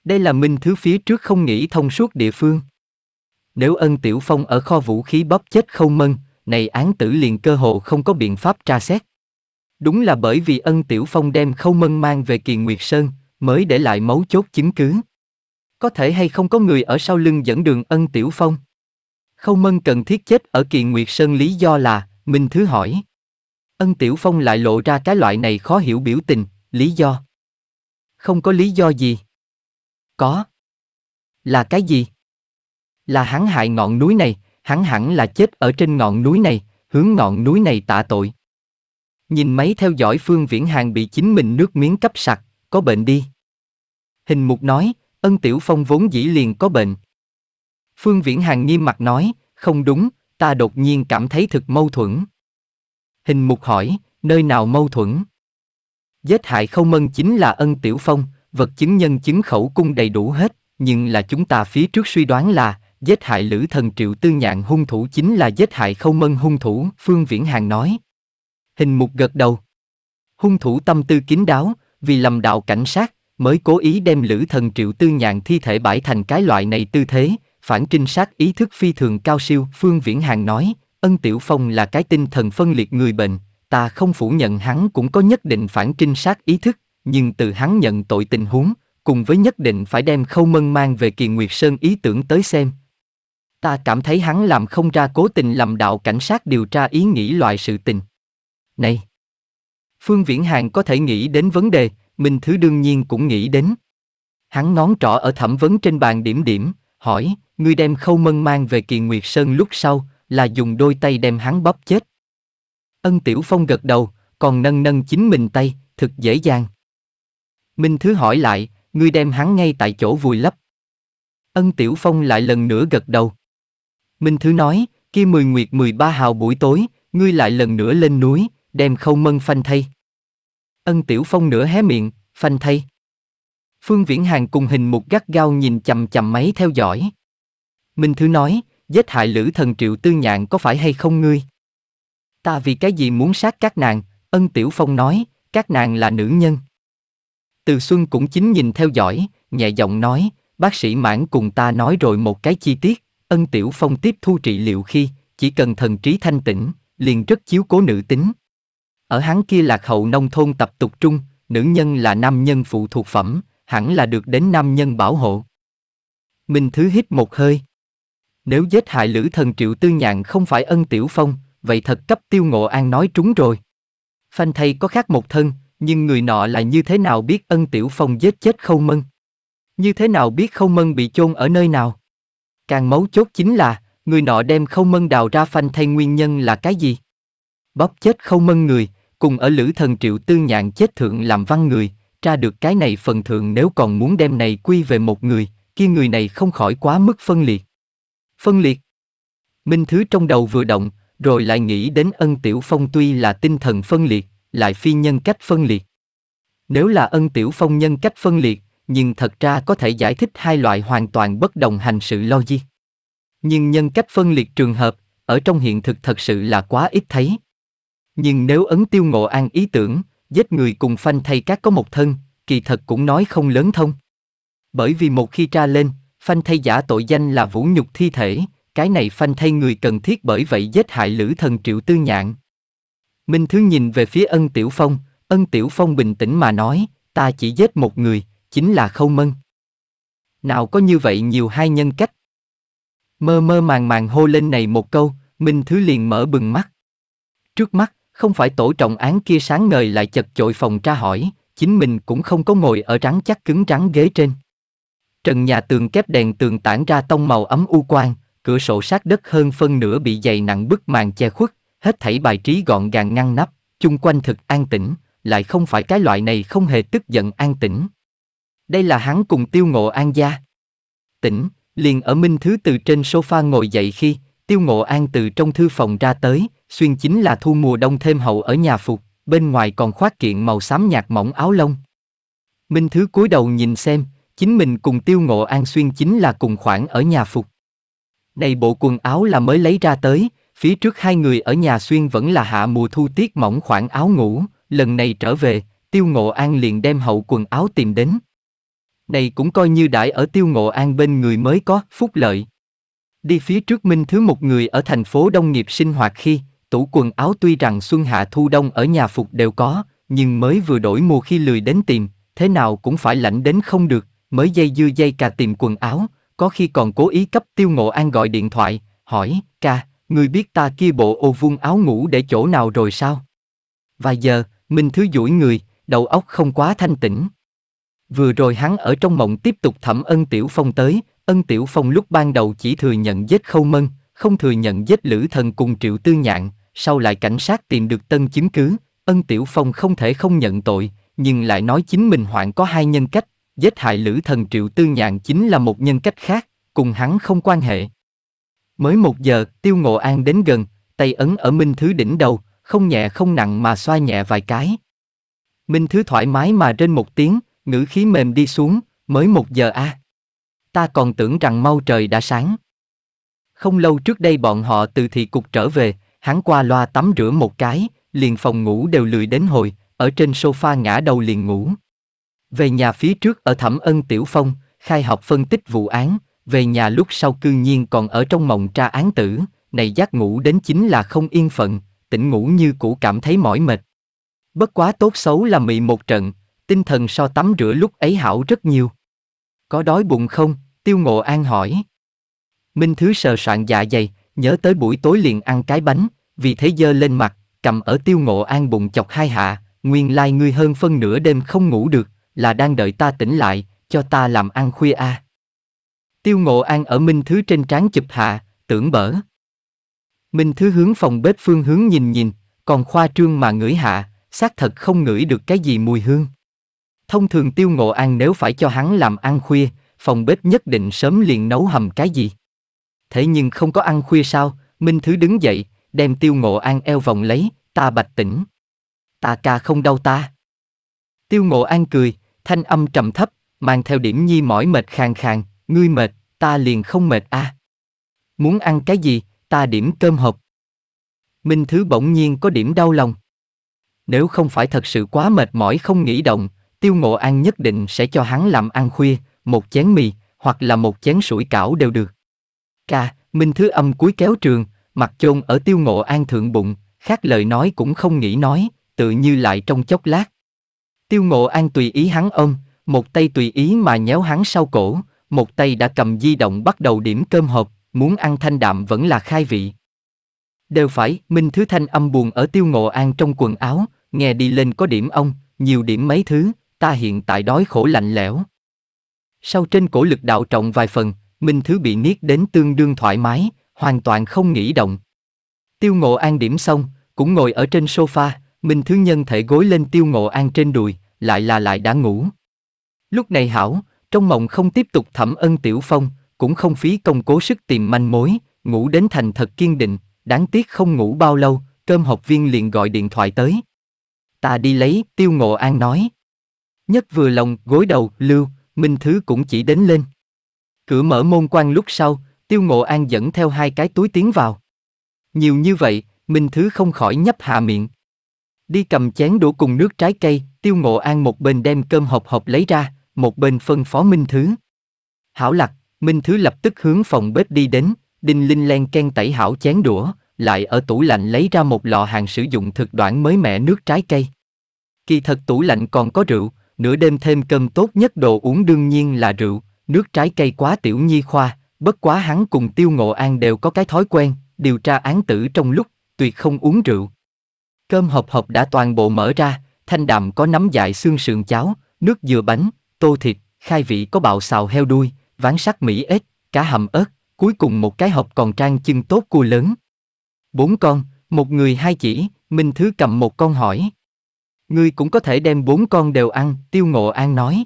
Đây là minh thứ phía trước không nghĩ thông suốt địa phương. Nếu ân tiểu phong ở kho vũ khí bóp chết khâu mân, này án tử liền cơ hồ không có biện pháp tra xét. Đúng là bởi vì ân tiểu phong đem khâu mân mang về kỳ nguyệt sơn, mới để lại mấu chốt chứng cứ. Có thể hay không có người ở sau lưng dẫn đường ân tiểu phong? Khâu mân cần thiết chết ở kỳ nguyệt sơn lý do là, Minh Thứ hỏi. Ân Tiểu Phong lại lộ ra cái loại này khó hiểu biểu tình, lý do. Không có lý do gì. Có. Là cái gì? Là hắn hại ngọn núi này, hắn hẳn là chết ở trên ngọn núi này, hướng ngọn núi này tạ tội. Nhìn máy theo dõi Phương Viễn Hàng bị chính mình nước miếng cấp sặc, có bệnh đi. Hình mục nói, ân tiểu phong vốn dĩ liền có bệnh. Phương Viễn Hàng nghiêm mặt nói, không đúng, ta đột nhiên cảm thấy thực mâu thuẫn. Hình mục hỏi, nơi nào mâu thuẫn? Giết hại không mân chính là ân tiểu phong, vật chứng nhân chứng khẩu cung đầy đủ hết, nhưng là chúng ta phía trước suy đoán là, giết hại Lữ Thần Triệu Tư Nhạn hung thủ chính là giết hại Khâu Mân hung thủ, Phương Viễn Hàng nói. Hình mục gật đầu. Hung thủ tâm tư kín đáo, vì lầm đạo cảnh sát, mới cố ý đem Lữ Thần Triệu Tư Nhạn thi thể bãi thành cái loại này tư thế, phản trinh sát ý thức phi thường cao siêu, Phương Viễn Hàng nói, Ân Tiểu Phong là cái tinh thần phân liệt người bệnh, ta không phủ nhận hắn cũng có nhất định phản trinh sát ý thức, nhưng từ hắn nhận tội tình huống, cùng với nhất định phải đem khâu mân mang về kỳ nguyệt sơn ý tưởng tới xem. Ta cảm thấy hắn làm không ra cố tình làm đạo cảnh sát điều tra ý nghĩ loại sự tình. Này! Phương Viễn Hàng có thể nghĩ đến vấn đề, mình Thứ đương nhiên cũng nghĩ đến. Hắn ngón trỏ ở thẩm vấn trên bàn điểm điểm, hỏi, ngươi đem khâu mân mang về kỳ nguyệt sơn lúc sau, là dùng đôi tay đem hắn bóp chết. Ân Tiểu Phong gật đầu, còn nâng nâng chính mình tay, thực dễ dàng. Minh Thứ hỏi lại, ngươi đem hắn ngay tại chỗ vùi lấp. Ân Tiểu Phong lại lần nữa gật đầu. Minh Thứ nói, kia mười nguyệt mười ba hào buổi tối, ngươi lại lần nữa lên núi, đem khâu mân phanh thay. Ân Tiểu Phong nửa hé miệng, phanh thay. Phương Viễn Hàng cùng hình một gắt gao nhìn chầm chầm máy theo dõi. Minh Thứ nói, giết hại lữ thần triệu tư nhạn có phải hay không ngươi? Ta vì cái gì muốn sát các nàng, ân Tiểu Phong nói, các nàng là nữ nhân. Từ Xuân cũng chính nhìn theo dõi, nhẹ giọng nói, bác sĩ mãn cùng ta nói rồi một cái chi tiết, ân tiểu phong tiếp thu trị liệu khi, chỉ cần thần trí thanh tĩnh, liền rất chiếu cố nữ tính. Ở hắn kia lạc hậu nông thôn tập tục trung, nữ nhân là nam nhân phụ thuộc phẩm, hẳn là được đến nam nhân bảo hộ. Minh Thứ hít một hơi. Nếu giết hại lữ thần triệu tư nhàn không phải ân tiểu phong, vậy thật cấp tiêu ngộ an nói trúng rồi. Phanh thầy có khác một thân, nhưng người nọ lại như thế nào biết ân tiểu phong giết chết khâu mân? Như thế nào biết khâu mân bị chôn ở nơi nào? Càng mấu chốt chính là, người nọ đem khâu mân đào ra phanh thay nguyên nhân là cái gì? Bóp chết khâu mân người, cùng ở lữ thần triệu tư nhạn chết thượng làm văn người, tra được cái này phần thượng nếu còn muốn đem này quy về một người, kia người này không khỏi quá mức phân liệt. Phân liệt. Minh Thứ trong đầu vừa động, rồi lại nghĩ đến ân tiểu phong tuy là tinh thần phân liệt, lại phi nhân cách phân liệt. Nếu là ân tiểu phong nhân cách phân liệt, nhưng thật ra có thể giải thích hai loại hoàn toàn bất đồng hành sự logic. Nhưng nhân cách phân liệt trường hợp, ở trong hiện thực thật sự là quá ít thấy. Nhưng nếu ấn tiêu ngộ an ý tưởng, giết người cùng phanh thay các có một thân, kỳ thật cũng nói không lớn thông. Bởi vì một khi tra lên, phanh thay giả tội danh là vũ nhục thi thể, cái này phanh thay người cần thiết bởi vậy giết hại lữ thần triệu tư nhạn, Minh Thứ nhìn về phía ân Tiểu Phong, ân Tiểu Phong bình tĩnh mà nói, ta chỉ giết một người, chính là Khâu Mân. Nào có như vậy nhiều hai nhân cách. Mơ mơ màng màng hô lên này một câu, Minh Thứ liền mở bừng mắt. Trước mắt, không phải tổ trọng án kia sáng ngời lại chật chội phòng tra hỏi, chính mình cũng không có ngồi ở trắng chắc cứng trắng ghế trên. Trần nhà tường kép đèn tường tản ra tông màu ấm u quang, cửa sổ sát đất hơn phân nửa bị dày nặng bức màn che khuất, hết thảy bài trí gọn gàng ngăn nắp, chung quanh thực an tĩnh, lại không phải cái loại này không hề tức giận an tĩnh. Đây là hắn cùng tiêu ngộ an gia. Tỉnh, liền ở Minh Thứ từ trên sofa ngồi dậy khi, tiêu ngộ an từ trong thư phòng ra tới, xuyên chính là thu mùa đông thêm hậu ở nhà phục, bên ngoài còn khoác kiện màu xám nhạt mỏng áo lông. Minh Thứ cúi đầu nhìn xem, chính mình cùng tiêu ngộ an xuyên chính là cùng khoảng ở nhà phục. Này bộ quần áo là mới lấy ra tới, Phía trước hai người ở nhà xuyên vẫn là hạ mùa thu tiết mỏng khoảng áo ngủ, lần này trở về, Tiêu Ngộ An liền đem hậu quần áo tìm đến. Này cũng coi như đãi ở Tiêu Ngộ An bên người mới có phúc lợi. Đi phía trước Minh Thứ một người ở thành phố đông nghiệp sinh hoạt khi, tủ quần áo tuy rằng xuân hạ thu đông ở nhà phục đều có, nhưng mới vừa đổi mùa khi lười đến tìm, thế nào cũng phải lạnh đến không được, mới dây dưa dây cà tìm quần áo, có khi còn cố ý cấp Tiêu Ngộ An gọi điện thoại, hỏi, ca, Ngươi biết ta kia bộ ô vuông áo ngủ để chỗ nào rồi sao? Vài giờ, Minh Thứ duỗi người, đầu óc không quá thanh tĩnh. Vừa rồi hắn ở trong mộng tiếp tục thẩm ân tiểu phong tới, ân tiểu phong lúc ban đầu chỉ thừa nhận giết khâu mân, không thừa nhận giết lữ thần cùng triệu tư nhạn, sau lại cảnh sát tìm được tân chứng cứ, ân tiểu phong không thể không nhận tội, nhưng lại nói chính mình hoạn có hai nhân cách, giết hại lữ thần triệu tư nhạn chính là một nhân cách khác, cùng hắn không quan hệ. Mới một giờ, Tiêu Ngộ An đến gần, tay ấn ở Minh Thứ đỉnh đầu, không nhẹ không nặng mà xoa nhẹ vài cái. Minh Thứ thoải mái mà trên một tiếng, ngữ khí mềm đi xuống, mới một giờ a. À. Ta còn tưởng rằng mau trời đã sáng. Không lâu trước đây bọn họ từ thị cục trở về, hắn qua loa tắm rửa một cái, liền phòng ngủ đều lười đến hồi, ở trên sofa ngã đầu liền ngủ. Về nhà phía trước ở Thẩm Ân Tiểu Phong, khai học phân tích vụ án, về nhà lúc sau cư nhiên còn ở trong mộng tra án tử, này giác ngủ đến chính là không yên phận, tỉnh ngủ như cũ cảm thấy mỏi mệt. Bất quá tốt xấu là mị một trận, tinh thần so tắm rửa lúc ấy hảo rất nhiều. Có đói bụng không? Tiêu Ngộ An hỏi. Minh Thứ sờ soạn dạ dày, nhớ tới buổi tối liền ăn cái bánh, vì thế dơ lên mặt, cầm ở Tiêu Ngộ An bụng chọc hai hạ, nguyên lai like ngươi hơn phân nửa đêm không ngủ được, là đang đợi ta tỉnh lại, cho ta làm ăn khuya a. À. Tiêu Ngộ An ở Minh Thứ trên trán chụp hạ, tưởng bở. Minh Thứ hướng phòng bếp phương hướng nhìn nhìn, còn khoa trương mà ngửi hạ, xác thật không ngửi được cái gì mùi hương. Thông thường Tiêu Ngộ An nếu phải cho hắn làm ăn khuya, phòng bếp nhất định sớm liền nấu hầm cái gì. Thế nhưng không có ăn khuya sao, Minh Thứ đứng dậy, đem Tiêu Ngộ An eo vòng lấy, ta bạch tỉnh. Ta ca không đau ta. Tiêu Ngộ An cười, thanh âm trầm thấp, mang theo điểm nhi mỏi mệt khàn khàn, ngươi mệt, ta liền không mệt a. À. Muốn ăn cái gì, ta điểm cơm hộp. Minh Thứ bỗng nhiên có điểm đau lòng. Nếu không phải thật sự quá mệt mỏi không nghĩ động, Tiêu Ngộ An nhất định sẽ cho hắn làm ăn khuya, một chén mì, hoặc là một chén sủi cảo đều được. Ca, Minh Thứ âm cuối kéo trường, mặt chôn ở Tiêu Ngộ An thượng bụng, khác lời nói cũng không nghĩ nói, tự như lại trong chốc lát. Tiêu Ngộ An tùy ý hắn ôm, một tay tùy ý mà nhéo hắn sau cổ, một tay đã cầm di động bắt đầu điểm cơm hộp, muốn ăn thanh đạm vẫn là khai vị. Đều phải, Minh Thứ Thanh âm buồn ở tiêu ngộ an trong quần áo, nghe đi lên có điểm ông, nhiều điểm mấy thứ, ta hiện tại đói khổ lạnh lẽo. Sau trên cổ lực đạo trọng vài phần, Minh Thứ bị niết đến tương đương thoải mái, hoàn toàn không nghĩ động. Tiêu ngộ an điểm xong, cũng ngồi ở trên sofa, Minh Thứ nhân thể gối lên tiêu ngộ an trên đùi, lại là lại đã ngủ. Lúc này hảo, trong mộng không tiếp tục thẩm ân tiểu phong, cũng không phí công cố sức tìm manh mối, ngủ đến thành thật kiên định, đáng tiếc không ngủ bao lâu, cơm học viên liền gọi điện thoại tới. Ta đi lấy, tiêu ngộ an nói. Nhất vừa lòng, gối đầu, lưu, minh thứ cũng chỉ đến lên. Cửa mở môn quan lúc sau, tiêu ngộ an dẫn theo hai cái túi tiến vào. Nhiều như vậy, minh thứ không khỏi nhấp hạ miệng. Đi cầm chén đũa cùng nước trái cây, tiêu ngộ an một bên đem cơm hộp hộp lấy ra, một bên phân phó Minh Thứ. Hảo lạc, Minh Thứ lập tức hướng phòng bếp đi đến, Đinh Linh len ken tẩy hảo chén đũa, lại ở tủ lạnh lấy ra một lọ hàng sử dụng thực đoạn mới mẻ nước trái cây. Kỳ thật tủ lạnh còn có rượu, nửa đêm thêm cơm tốt nhất đồ uống đương nhiên là rượu, nước trái cây quá tiểu nhi khoa, bất quá hắn cùng tiêu ngộ an đều có cái thói quen, điều tra án tử trong lúc, tuyệt không uống rượu. Cơm hộp hộp đã toàn bộ mở ra, thanh đạm có nắm dại xương sườn cháo, nước dừa bánh, tô thịt, khai vị có bạo xào heo đuôi, ván sắt mỹ ếch, cá hầm ớt, cuối cùng một cái hộp còn trang chân tốt cua lớn. Bốn con, một người hai chỉ, Minh Thứ cầm một con hỏi. Ngươi cũng có thể đem bốn con đều ăn, Tiêu Ngộ An nói.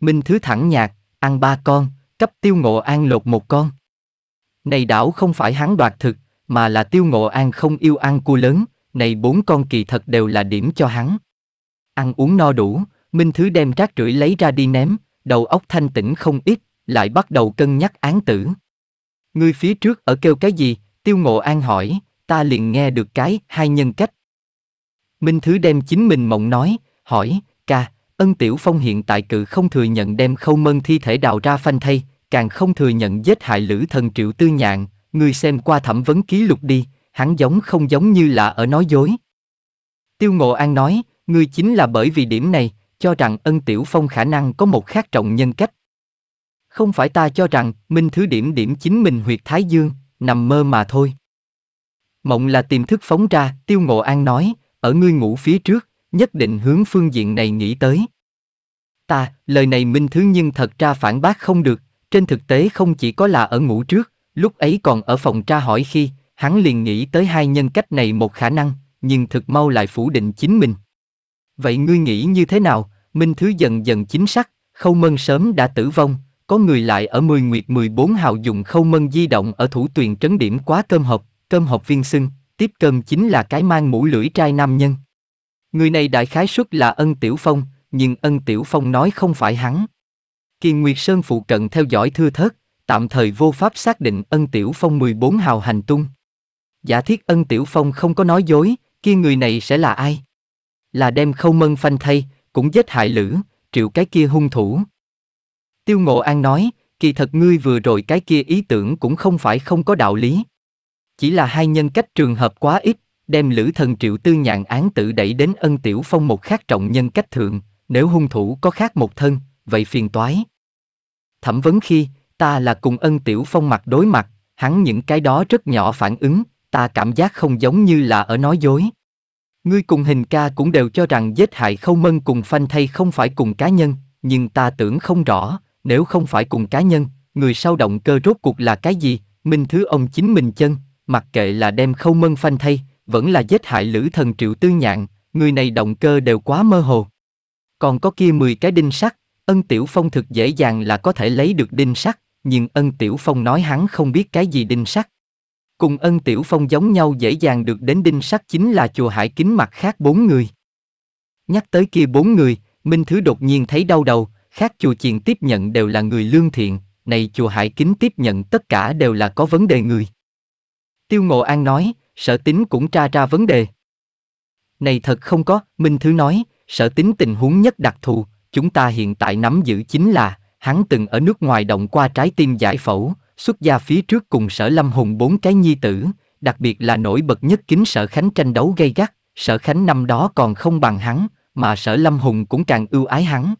Minh Thứ thẳng nhạt, ăn ba con, cấp Tiêu Ngộ An lột một con. Này đảo không phải hắn đoạt thực, mà là Tiêu Ngộ An không yêu ăn cua lớn, này bốn con kỳ thật đều là điểm cho hắn. Ăn uống no đủ, Minh Thứ đem rác rưởi lấy ra đi ném, đầu óc thanh tỉnh không ít, lại bắt đầu cân nhắc án tử. Ngươi phía trước ở kêu cái gì? Tiêu Ngộ An hỏi, ta liền nghe được cái hai nhân cách. Minh Thứ đem chính mình mộng nói, hỏi, ca, ân tiểu phong hiện tại cự không thừa nhận đem khâu mân thi thể đào ra phanh thay, càng không thừa nhận giết hại lữ thần triệu tư nhạn, ngươi xem qua thẩm vấn ký lục đi, hắn giống không giống như là ở nói dối. Tiêu Ngộ An nói, ngươi chính là bởi vì điểm này, cho rằng ân tiểu phong khả năng có một khác trọng nhân cách. Không phải ta cho rằng, minh thứ điểm điểm chính mình huyệt thái dương, nằm mơ mà thôi. Mộng là tiềm thức phóng ra, tiêu ngộ an nói, ở ngươi ngủ phía trước, nhất định hướng phương diện này nghĩ tới. Ta, lời này minh thứ nhưng thật ra phản bác không được, trên thực tế không chỉ có là ở ngủ trước, lúc ấy còn ở phòng tra hỏi khi, hắn liền nghĩ tới hai nhân cách này một khả năng, nhưng thực mau lại phủ định chính mình. Vậy ngươi nghĩ như thế nào? Minh Thứ dần dần chính xác, Khâu Mân sớm đã tử vong, có người lại ở mười nguyệt mười bốn hào dùng Khâu Mân di động ở thủ tuyền trấn điểm quá cơm hộp, cơm hộp viên xưng tiếp cơm chính là cái mang mũ lưỡi trai nam nhân. Người này đại khái xuất là ân tiểu phong, nhưng ân tiểu phong nói không phải hắn. kỳ Nguyệt Sơn phụ cận theo dõi thưa thớt, tạm thời vô pháp xác định ân tiểu phong mười bốn hào hành tung. Giả thiết ân tiểu phong không có nói dối, kia người này sẽ là ai? là đem khâu mân phanh thay, cũng giết hại lữ, triệu cái kia hung thủ. Tiêu Ngộ An nói, kỳ thật ngươi vừa rồi cái kia ý tưởng cũng không phải không có đạo lý. Chỉ là hai nhân cách trường hợp quá ít, đem lữ thần triệu tư nhạn án tự đẩy đến ân tiểu phong một khác trọng nhân cách thượng, nếu hung thủ có khác một thân, vậy phiền toái. Thẩm vấn khi, ta là cùng ân tiểu phong mặt đối mặt, hắn những cái đó rất nhỏ phản ứng, ta cảm giác không giống như là ở nói dối. Ngươi cùng hình ca cũng đều cho rằng giết hại khâu mân cùng phanh thay không phải cùng cá nhân, nhưng ta tưởng không rõ, nếu không phải cùng cá nhân, người sau động cơ rốt cuộc là cái gì, minh thứ ông chính mình chân, mặc kệ là đem khâu mân phanh thay, vẫn là giết hại lữ thần triệu tư nhạn, người này động cơ đều quá mơ hồ. Còn có kia 10 cái đinh sắt, ân tiểu phong thực dễ dàng là có thể lấy được đinh sắt, nhưng ân tiểu phong nói hắn không biết cái gì đinh sắt. Cùng ân tiểu phong giống nhau dễ dàng được đến đinh sắt chính là chùa hải kính mặt khác bốn người. Nhắc tới kia bốn người, Minh Thứ đột nhiên thấy đau đầu, khác chùa chiền tiếp nhận đều là người lương thiện, này chùa hải kính tiếp nhận tất cả đều là có vấn đề người. Tiêu Ngộ An nói, sở tính cũng tra ra vấn đề. Này thật không có, Minh Thứ nói, sở tính tình huống nhất đặc thù, chúng ta hiện tại nắm giữ chính là, hắn từng ở nước ngoài động qua trái tim giải phẫu, xuất gia phía trước cùng sở lâm hùng bốn cái nhi tử, đặc biệt là nổi bật nhất kính sở khánh tranh đấu gây gắt, sở khánh năm đó còn không bằng hắn, mà sở lâm hùng cũng càng ưu ái hắn.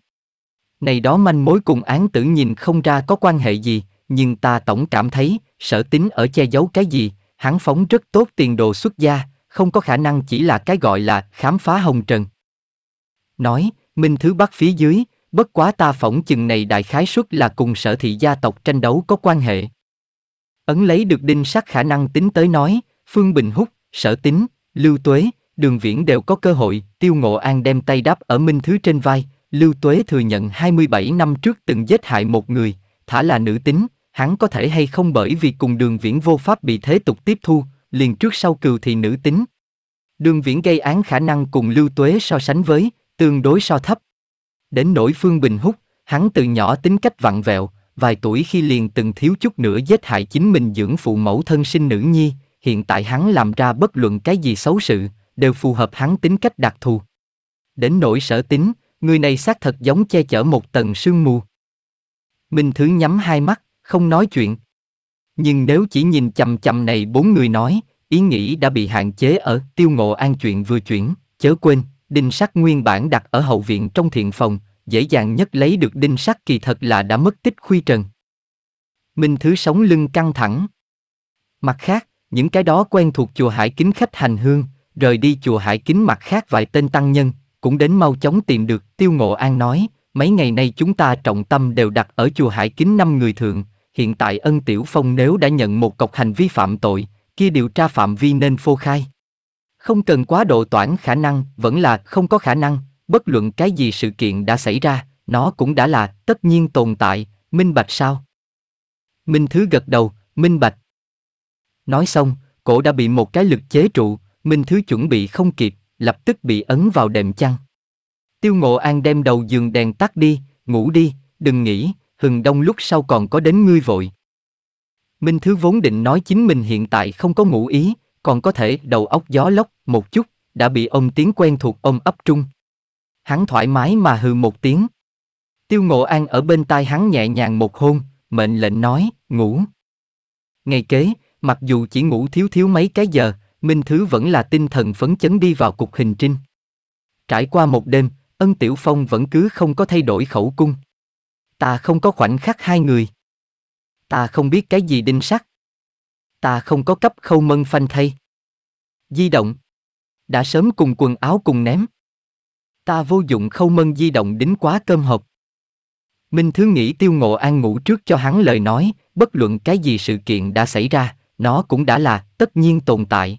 Này đó manh mối cùng án tử nhìn không ra có quan hệ gì, nhưng ta tổng cảm thấy, sở tính ở che giấu cái gì, hắn phóng rất tốt tiền đồ xuất gia, không có khả năng chỉ là cái gọi là khám phá hồng trần. Nói, Minh Thứ Bắc phía dưới, bất quá ta phỏng chừng này đại khái suất là cùng sở thị gia tộc tranh đấu có quan hệ. Ấn lấy được đinh sắc khả năng tính tới nói, Phương Bình Húc, sở tính, lưu tuế, đường viễn đều có cơ hội, tiêu ngộ an đem tay đáp ở minh thứ trên vai, lưu tuế thừa nhận 27 năm trước từng giết hại một người, thả là nữ tính, hắn có thể hay không bởi vì cùng đường viễn vô pháp bị thế tục tiếp thu, liền trước sau cừu thì nữ tính. Đường viễn gây án khả năng cùng lưu tuế so sánh với, tương đối so thấp, Đến nỗi Phương Bình Húc, hắn từ nhỏ tính cách vặn vẹo, vài tuổi khi liền từng thiếu chút nữa giết hại chính mình dưỡng phụ mẫu thân sinh nữ nhi, hiện tại hắn làm ra bất luận cái gì xấu sự, đều phù hợp hắn tính cách đặc thù. Đến nỗi sở tính, người này xác thật giống che chở một tầng sương mù. Minh Thứ nhắm hai mắt, không nói chuyện. Nhưng nếu chỉ nhìn chầm chầm này bốn người nói, ý nghĩ đã bị hạn chế ở tiêu ngộ an chuyện vừa chuyển, chớ quên, đinh sắt nguyên bản đặt ở hậu viện trong thiện phòng, dễ dàng nhất lấy được đinh sắt kỳ thật là đã mất tích khuy trần. Minh Thứ sống lưng căng thẳng. Mặt khác, những cái đó quen thuộc chùa Hải Kính khách hành hương, rời đi chùa Hải Kính mặt khác vài tên tăng nhân, cũng đến mau chóng tìm được, Tiêu Ngộ An nói, mấy ngày nay chúng ta trọng tâm đều đặt ở chùa Hải Kính năm người thượng, hiện tại ân tiểu phong nếu đã nhận một cọc hành vi phạm tội, kia điều tra phạm vi nên phô khai không cần quá độ toản khả năng vẫn là không có khả năng bất luận cái gì sự kiện đã xảy ra nó cũng đã là tất nhiên tồn tại minh bạch sao minh thứ gật đầu minh bạch nói xong cổ đã bị một cái lực chế trụ minh thứ chuẩn bị không kịp lập tức bị ấn vào đệm chăn tiêu ngộ an đem đầu giường đèn tắt đi ngủ đi đừng nghĩ hừng đông lúc sau còn có đến ngươi vội minh thứ vốn định nói chính mình hiện tại không có ngủ ý còn có thể đầu óc gió lốc một chút, đã bị ông tiếng quen thuộc ôm ấp trung. Hắn thoải mái mà hừ một tiếng. Tiêu Ngộ An ở bên tai hắn nhẹ nhàng một hôn, mệnh lệnh nói, ngủ. Ngày kế, mặc dù chỉ ngủ thiếu thiếu mấy cái giờ, Minh Thứ vẫn là tinh thần phấn chấn đi vào cục hình trinh. Trải qua một đêm, Ân Tiểu Phong vẫn cứ không có thay đổi khẩu cung. Ta không có khoảnh khắc hai người. Ta không biết cái gì đinh sắt ta không có cấp khâu mân phanh thay. Di động. Đã sớm cùng quần áo cùng ném. Ta vô dụng khâu mân di động đính quá cơm hộp. Minh Thứ nghĩ Tiêu Ngộ An ngủ trước cho hắn lời nói, bất luận cái gì sự kiện đã xảy ra, nó cũng đã là tất nhiên tồn tại.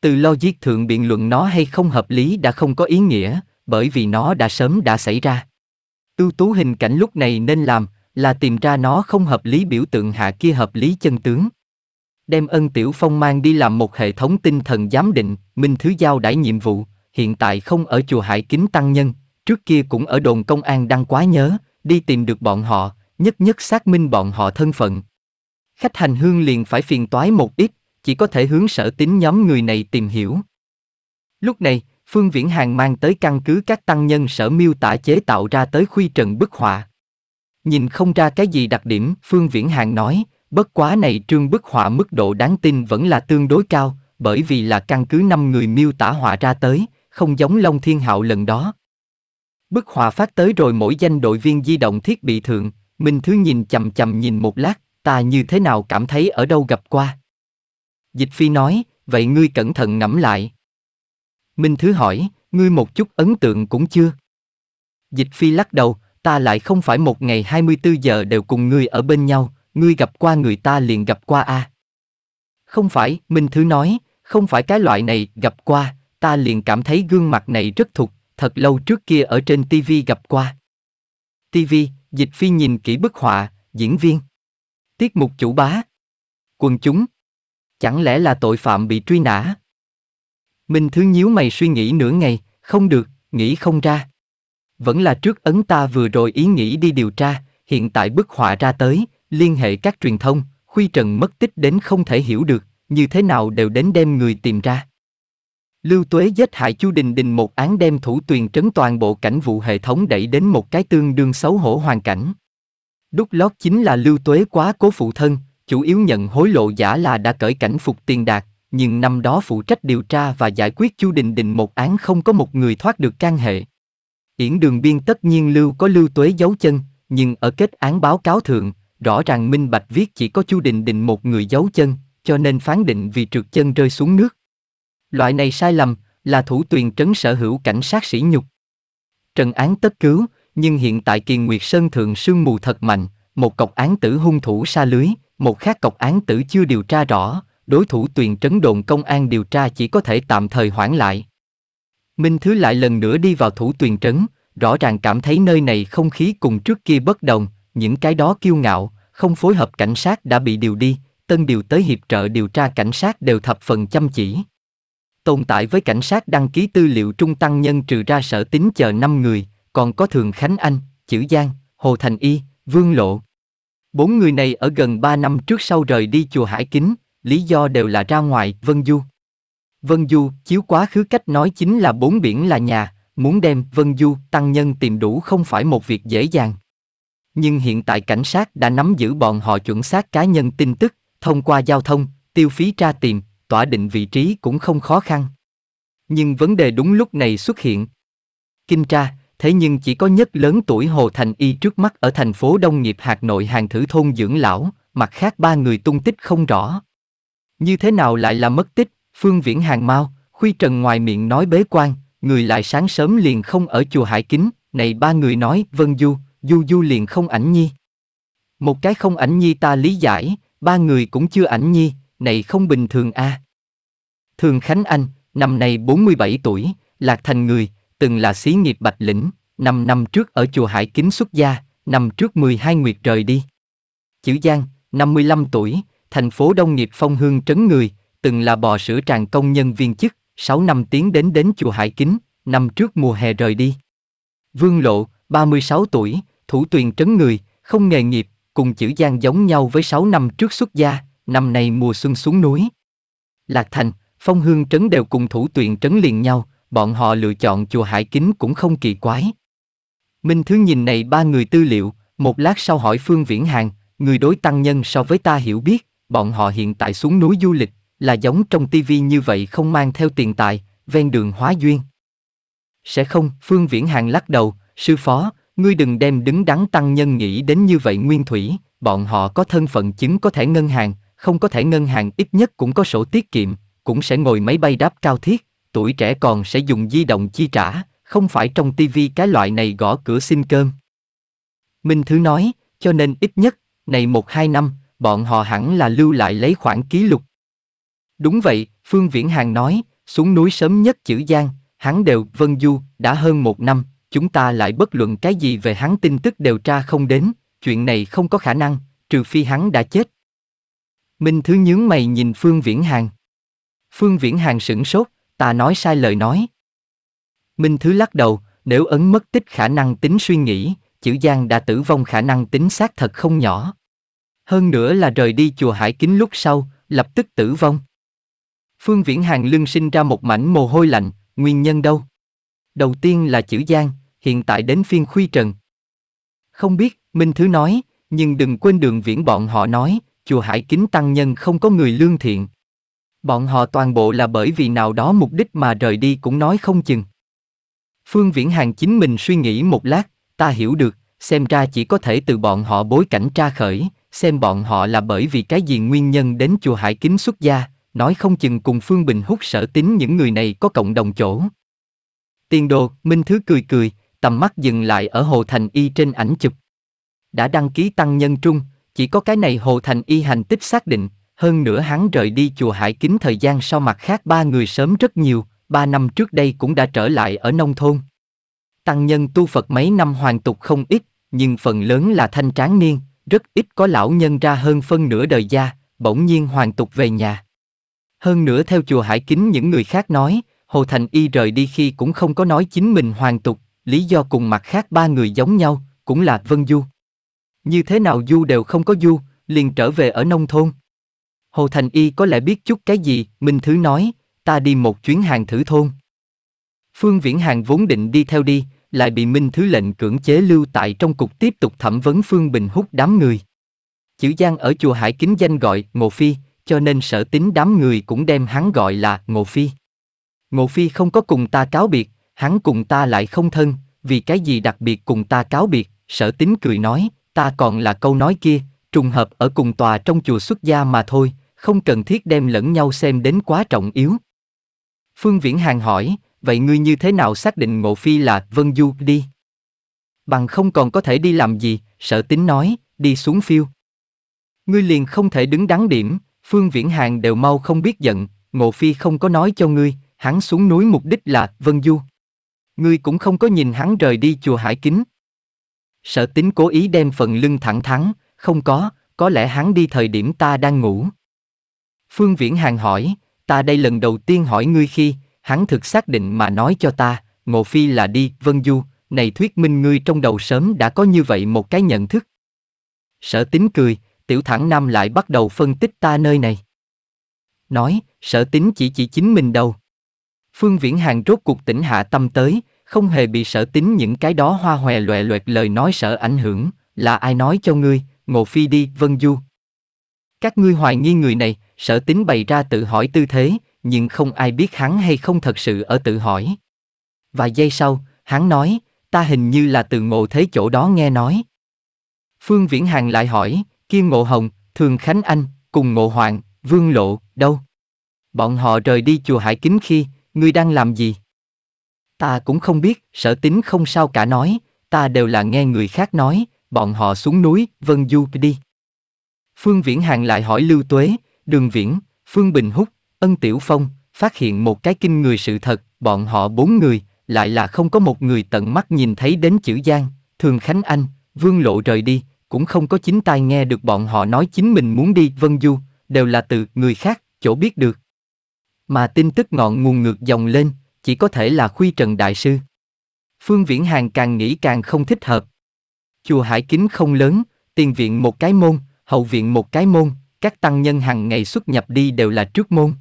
Từ lo giết thượng biện luận nó hay không hợp lý đã không có ý nghĩa, bởi vì nó đã sớm đã xảy ra. Ưu tú hình cảnh lúc này nên làm là tìm ra nó không hợp lý biểu tượng hạ kia hợp lý chân tướng đem ân tiểu phong mang đi làm một hệ thống tinh thần giám định, Minh Thứ Giao đãi nhiệm vụ, hiện tại không ở chùa Hải Kính Tăng Nhân, trước kia cũng ở đồn công an đang quá nhớ, đi tìm được bọn họ, nhất nhất xác minh bọn họ thân phận. Khách hành hương liền phải phiền toái một ít, chỉ có thể hướng sở tính nhóm người này tìm hiểu. Lúc này, Phương Viễn Hàng mang tới căn cứ các tăng nhân sở miêu tả chế tạo ra tới khuy trần bức họa. Nhìn không ra cái gì đặc điểm, Phương Viễn Hàng nói, Bất quá này trương bức họa mức độ đáng tin vẫn là tương đối cao, bởi vì là căn cứ năm người miêu tả họa ra tới, không giống Long Thiên Hạo lần đó. Bức họa phát tới rồi mỗi danh đội viên di động thiết bị thượng, Minh Thứ nhìn chầm chầm nhìn một lát, ta như thế nào cảm thấy ở đâu gặp qua. Dịch Phi nói, vậy ngươi cẩn thận ngẫm lại. Minh Thứ hỏi, ngươi một chút ấn tượng cũng chưa? Dịch Phi lắc đầu, ta lại không phải một ngày 24 giờ đều cùng ngươi ở bên nhau, ngươi gặp qua người ta liền gặp qua a. Không phải, Minh Thứ nói, không phải cái loại này gặp qua, ta liền cảm thấy gương mặt này rất thuộc. thật lâu trước kia ở trên TV gặp qua. TV, dịch phi nhìn kỹ bức họa, diễn viên. Tiết mục chủ bá. Quần chúng. Chẳng lẽ là tội phạm bị truy nã? Minh Thứ nhíu mày suy nghĩ nửa ngày, không được, nghĩ không ra. Vẫn là trước ấn ta vừa rồi ý nghĩ đi điều tra, hiện tại bức họa ra tới, liên hệ các truyền thông, Khuy Trần mất tích đến không thể hiểu được, như thế nào đều đến đem người tìm ra. Lưu Tuế giết hại Chu Đình Đình một án đem thủ tuyền trấn toàn bộ cảnh vụ hệ thống đẩy đến một cái tương đương xấu hổ hoàn cảnh. Đúc lót chính là Lưu Tuế quá cố phụ thân, chủ yếu nhận hối lộ giả là đã cởi cảnh phục tiền đạt, nhưng năm đó phụ trách điều tra và giải quyết Chu Đình Đình một án không có một người thoát được can hệ. Yển đường biên tất nhiên Lưu có Lưu Tuế giấu chân, nhưng ở kết án báo cáo thượng, Rõ ràng minh bạch viết chỉ có Chu Đình Đình một người giấu chân, cho nên phán định vì trượt chân rơi xuống nước. Loại này sai lầm là thủ tuyền trấn sở hữu cảnh sát sĩ nhục. Trần án tất cứu, nhưng hiện tại Kiền Nguyệt Sơn thượng sương mù thật mạnh, một cọc án tử hung thủ xa lưới, một khác cọc án tử chưa điều tra rõ, đối thủ tuyền trấn đồn công an điều tra chỉ có thể tạm thời hoãn lại. Minh Thứ lại lần nữa đi vào thủ tuyền trấn, rõ ràng cảm thấy nơi này không khí cùng trước kia bất đồng, những cái đó kiêu ngạo, không phối hợp cảnh sát đã bị điều đi, tân điều tới hiệp trợ điều tra cảnh sát đều thập phần chăm chỉ. Tồn tại với cảnh sát đăng ký tư liệu trung tăng nhân trừ ra sở tính chờ 5 người, còn có Thường Khánh Anh, Chữ Giang, Hồ Thành Y, Vương Lộ. Bốn người này ở gần 3 năm trước sau rời đi chùa Hải Kính, lý do đều là ra ngoài, Vân Du. Vân Du, chiếu quá khứ cách nói chính là bốn biển là nhà, muốn đem Vân Du, tăng nhân tìm đủ không phải một việc dễ dàng nhưng hiện tại cảnh sát đã nắm giữ bọn họ chuẩn xác cá nhân tin tức, thông qua giao thông, tiêu phí tra tìm, tỏa định vị trí cũng không khó khăn. Nhưng vấn đề đúng lúc này xuất hiện. Kinh tra, thế nhưng chỉ có nhất lớn tuổi Hồ Thành Y trước mắt ở thành phố Đông nghiệp Hạt Nội hàng thử thôn dưỡng lão, mặt khác ba người tung tích không rõ. Như thế nào lại là mất tích, Phương Viễn Hàng mau, Khuy Trần ngoài miệng nói bế quan, người lại sáng sớm liền không ở chùa Hải Kính, này ba người nói, Vân Du, Du Du liền không ảnh nhi. Một cái không ảnh nhi ta lý giải, ba người cũng chưa ảnh nhi, này không bình thường a. À. Thường Khánh Anh, năm nay 47 tuổi, lạc thành người, từng là xí nghiệp bạch lĩnh, 5 năm trước ở chùa Hải Kính xuất gia, năm trước 12 nguyệt trời đi. Chữ Giang, 55 tuổi, thành phố Đông nghiệp Phong Hương Trấn Người, từng là bò sữa tràng công nhân viên chức, 6 năm tiến đến đến chùa Hải Kính, năm trước mùa hè rời đi. Vương Lộ, 36 tuổi, thủ tuyền trấn người, không nghề nghiệp, cùng chữ Giang giống nhau với 6 năm trước xuất gia, năm nay mùa xuân xuống núi. Lạc Thành, Phong Hương trấn đều cùng thủ tuyền trấn liền nhau, bọn họ lựa chọn chùa Hải Kính cũng không kỳ quái. Minh Thứ nhìn này ba người tư liệu, một lát sau hỏi Phương Viễn Hàng, người đối tăng nhân so với ta hiểu biết, bọn họ hiện tại xuống núi du lịch, là giống trong tivi như vậy không mang theo tiền tài, ven đường hóa duyên. Sẽ không, Phương Viễn Hàng lắc đầu, sư phó, ngươi đừng đem đứng đắn tăng nhân nghĩ đến như vậy nguyên thủy, bọn họ có thân phận chứng có thể ngân hàng, không có thể ngân hàng ít nhất cũng có sổ tiết kiệm, cũng sẽ ngồi máy bay đáp cao thiết, tuổi trẻ còn sẽ dùng di động chi trả, không phải trong tivi cái loại này gõ cửa xin cơm. Minh Thứ nói, cho nên ít nhất, này một hai năm, bọn họ hẳn là lưu lại lấy khoản ký lục. Đúng vậy, Phương Viễn Hàng nói, xuống núi sớm nhất chữ Giang, hắn đều, Vân Du, đã hơn một năm, chúng ta lại bất luận cái gì về hắn tin tức đều tra không đến, chuyện này không có khả năng, trừ phi hắn đã chết. Minh Thứ nhướng mày nhìn Phương Viễn Hàng. Phương Viễn Hàng sửng sốt, ta nói sai lời nói. Minh Thứ lắc đầu, nếu ấn mất tích khả năng tính suy nghĩ, chữ Giang đã tử vong khả năng tính xác thật không nhỏ. Hơn nữa là rời đi chùa Hải Kính lúc sau, lập tức tử vong. Phương Viễn Hàng lưng sinh ra một mảnh mồ hôi lạnh, nguyên nhân đâu? Đầu tiên là chữ Giang, hiện tại đến phiên Khuy Trần. Không biết, Minh Thứ nói, nhưng đừng quên đường viễn bọn họ nói, chùa Hải Kính Tăng Nhân không có người lương thiện. Bọn họ toàn bộ là bởi vì nào đó mục đích mà rời đi cũng nói không chừng. Phương Viễn Hàng chính mình suy nghĩ một lát, ta hiểu được, xem ra chỉ có thể từ bọn họ bối cảnh tra khởi, xem bọn họ là bởi vì cái gì nguyên nhân đến chùa Hải Kính xuất gia, nói không chừng cùng Phương Bình Hút sở tính những người này có cộng đồng chỗ. Tiền đồ, Minh Thứ cười cười, tầm mắt dừng lại ở Hồ Thành Y trên ảnh chụp. Đã đăng ký tăng nhân trung, chỉ có cái này Hồ Thành Y hành tích xác định, hơn nữa hắn rời đi chùa Hải Kính thời gian sau mặt khác ba người sớm rất nhiều, ba năm trước đây cũng đã trở lại ở nông thôn. Tăng nhân tu Phật mấy năm hoàn tục không ít, nhưng phần lớn là thanh tráng niên, rất ít có lão nhân ra hơn phân nửa đời gia, bỗng nhiên hoàn tục về nhà. Hơn nữa theo chùa Hải Kính những người khác nói, Hồ Thành Y rời đi khi cũng không có nói chính mình hoàn tục, lý do cùng mặt khác ba người giống nhau, cũng là Vân Du. Như thế nào Du đều không có Du, liền trở về ở nông thôn. Hồ Thành Y có lẽ biết chút cái gì, Minh Thứ nói, ta đi một chuyến hàng thử thôn. Phương Viễn Hàng vốn định đi theo đi, lại bị Minh Thứ lệnh cưỡng chế lưu tại trong cục tiếp tục thẩm vấn Phương Bình hút đám người. Chữ Giang ở chùa Hải Kính danh gọi ngô Phi, cho nên sở tính đám người cũng đem hắn gọi là ngô Phi. ngô Phi không có cùng ta cáo biệt, hắn cùng ta lại không thân, vì cái gì đặc biệt cùng ta cáo biệt, sở tính cười nói, ta còn là câu nói kia, trùng hợp ở cùng tòa trong chùa xuất gia mà thôi, không cần thiết đem lẫn nhau xem đến quá trọng yếu. Phương Viễn Hàng hỏi, vậy ngươi như thế nào xác định Ngộ Phi là Vân Du đi? Bằng không còn có thể đi làm gì, sở tính nói, đi xuống phiêu. Ngươi liền không thể đứng đắn điểm, Phương Viễn Hàng đều mau không biết giận, Ngộ Phi không có nói cho ngươi, hắn xuống núi mục đích là Vân Du. Ngươi cũng không có nhìn hắn rời đi chùa Hải Kính. Sở tính cố ý đem phần lưng thẳng thắn, không có, có lẽ hắn đi thời điểm ta đang ngủ. Phương Viễn Hàng hỏi, ta đây lần đầu tiên hỏi ngươi khi, hắn thực xác định mà nói cho ta, Ngộ Phi là đi, Vân Du, này thuyết minh ngươi trong đầu sớm đã có như vậy một cái nhận thức. Sở tính cười, tiểu thẳng nam lại bắt đầu phân tích ta nơi này. Nói, sở tính chỉ chỉ chính mình đâu, Phương Viễn Hàng rốt cuộc tỉnh hạ tâm tới, không hề bị sở tính những cái đó hoa hòe loẹ loẹt lời nói sợ ảnh hưởng, là ai nói cho ngươi, Ngộ Phi đi, Vân Du. Các ngươi hoài nghi người này, sở tính bày ra tự hỏi tư thế, nhưng không ai biết hắn hay không thật sự ở tự hỏi. Vài giây sau, hắn nói, ta hình như là từ ngộ thế chỗ đó nghe nói. Phương Viễn Hằng lại hỏi, kia ngộ hồng, thường Khánh Anh, cùng ngộ hoàng, vương lộ, đâu? Bọn họ rời đi chùa Hải Kính khi, ngươi đang làm gì? Ta cũng không biết, sở tính không sao cả nói, ta đều là nghe người khác nói, bọn họ xuống núi, vân du đi. Phương Viễn Hàng lại hỏi Lưu Tuế, Đường Viễn, Phương Bình Húc, Ân Tiểu Phong, phát hiện một cái kinh người sự thật, bọn họ bốn người, lại là không có một người tận mắt nhìn thấy đến chữ Giang, Thường Khánh Anh, Vương Lộ rời đi, cũng không có chính tai nghe được bọn họ nói chính mình muốn đi Vân Du, đều là từ người khác, chỗ biết được mà tin tức ngọn nguồn ngược dòng lên, chỉ có thể là Khuy Trần Đại Sư. Phương Viễn Hàng càng nghĩ càng không thích hợp. Chùa Hải Kính không lớn, tiền viện một cái môn, hậu viện một cái môn, các tăng nhân hàng ngày xuất nhập đi đều là trước môn.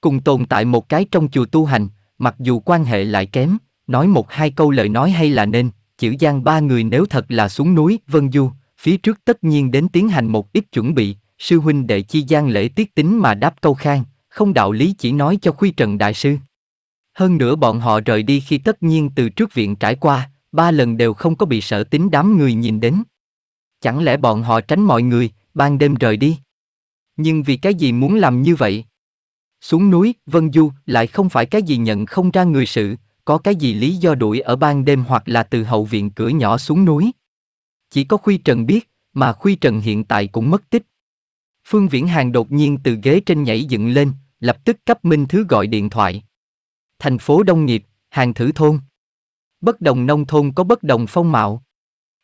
Cùng tồn tại một cái trong chùa tu hành, mặc dù quan hệ lại kém, nói một hai câu lời nói hay là nên, chữ giang ba người nếu thật là xuống núi, vân du, phía trước tất nhiên đến tiến hành một ít chuẩn bị, sư huynh đệ chi gian lễ tiết tính mà đáp câu khang, không đạo lý chỉ nói cho Khuy Trần Đại Sư. Hơn nữa bọn họ rời đi khi tất nhiên từ trước viện trải qua, ba lần đều không có bị sợ tính đám người nhìn đến. Chẳng lẽ bọn họ tránh mọi người, ban đêm rời đi? Nhưng vì cái gì muốn làm như vậy? Xuống núi, Vân Du lại không phải cái gì nhận không ra người sự, có cái gì lý do đuổi ở ban đêm hoặc là từ hậu viện cửa nhỏ xuống núi. Chỉ có Khuy Trần biết, mà Khuy Trần hiện tại cũng mất tích. Phương Viễn Hàng đột nhiên từ ghế trên nhảy dựng lên, lập tức cấp Minh Thứ gọi điện thoại. Thành phố Đông Nghiệp, hàng thử thôn. Bất đồng nông thôn có bất đồng phong mạo.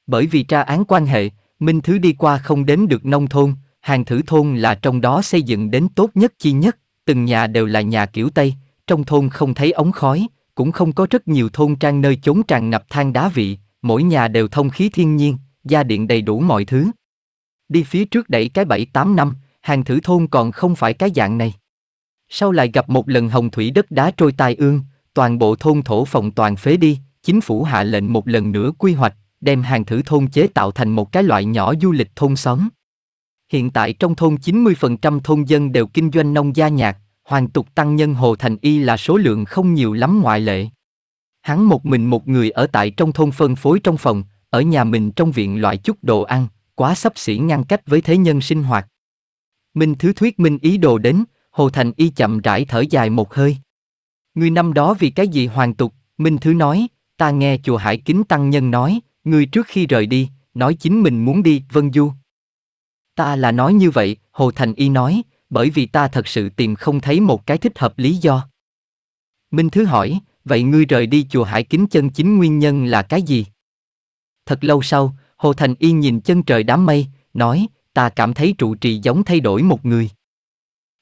Bởi vì tra án quan hệ, Minh Thứ đi qua không đến được nông thôn, hàng thử thôn là trong đó xây dựng đến tốt nhất chi nhất, từng nhà đều là nhà kiểu Tây, trong thôn không thấy ống khói, cũng không có rất nhiều thôn trang nơi chốn tràn ngập than đá vị, mỗi nhà đều thông khí thiên nhiên, gia điện đầy đủ mọi thứ. Đi phía trước đẩy cái bảy tám năm, hàng thử thôn còn không phải cái dạng này. Sau lại gặp một lần hồng thủy đất đá trôi tai ương, toàn bộ thôn thổ phòng toàn phế đi, chính phủ hạ lệnh một lần nữa quy hoạch, đem hàng thử thôn chế tạo thành một cái loại nhỏ du lịch thôn xóm. Hiện tại trong thôn 90% thôn dân đều kinh doanh nông gia nhạc, hoàng tục tăng nhân Hồ Thành Y là số lượng không nhiều lắm ngoại lệ. Hắn một mình một người ở tại trong thôn phân phối trong phòng, ở nhà mình trong viện loại chút đồ ăn, quá sắp xỉ ngăn cách với thế nhân sinh hoạt. Minh Thứ Thuyết Minh ý đồ đến, Hồ Thành Y chậm rãi thở dài một hơi. Ngươi năm đó vì cái gì hoàng tục, Minh Thứ nói, ta nghe chùa Hải Kính Tăng Nhân nói, ngươi trước khi rời đi, nói chính mình muốn đi, Vân Du. Ta là nói như vậy, Hồ Thành Y nói, bởi vì ta thật sự tìm không thấy một cái thích hợp lý do. Minh Thứ hỏi, vậy ngươi rời đi chùa Hải Kính chân chính nguyên nhân là cái gì? Thật lâu sau, Hồ Thành Y nhìn chân trời đám mây, nói, ta cảm thấy trụ trì giống thay đổi một người.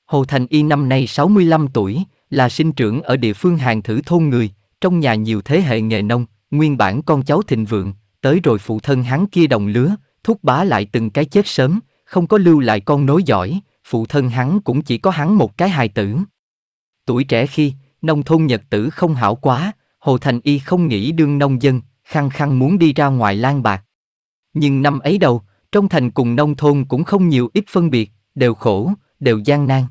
Hồ Thành Y năm nay 65 tuổi, là sinh trưởng ở địa phương hàng thử thôn người, trong nhà nhiều thế hệ nghề nông, nguyên bản con cháu thịnh vượng, tới rồi phụ thân hắn kia đồng lứa, thúc bá lại từng cái chết sớm, không có lưu lại con nối giỏi, phụ thân hắn cũng chỉ có hắn một cái hài tử. Tuổi trẻ khi, nông thôn nhật tử không hảo quá, Hồ Thành Y không nghĩ đương nông dân, khăng khăng muốn đi ra ngoài lang bạc. Nhưng năm ấy đầu, trong thành cùng nông thôn cũng không nhiều ít phân biệt, đều khổ, đều gian nan.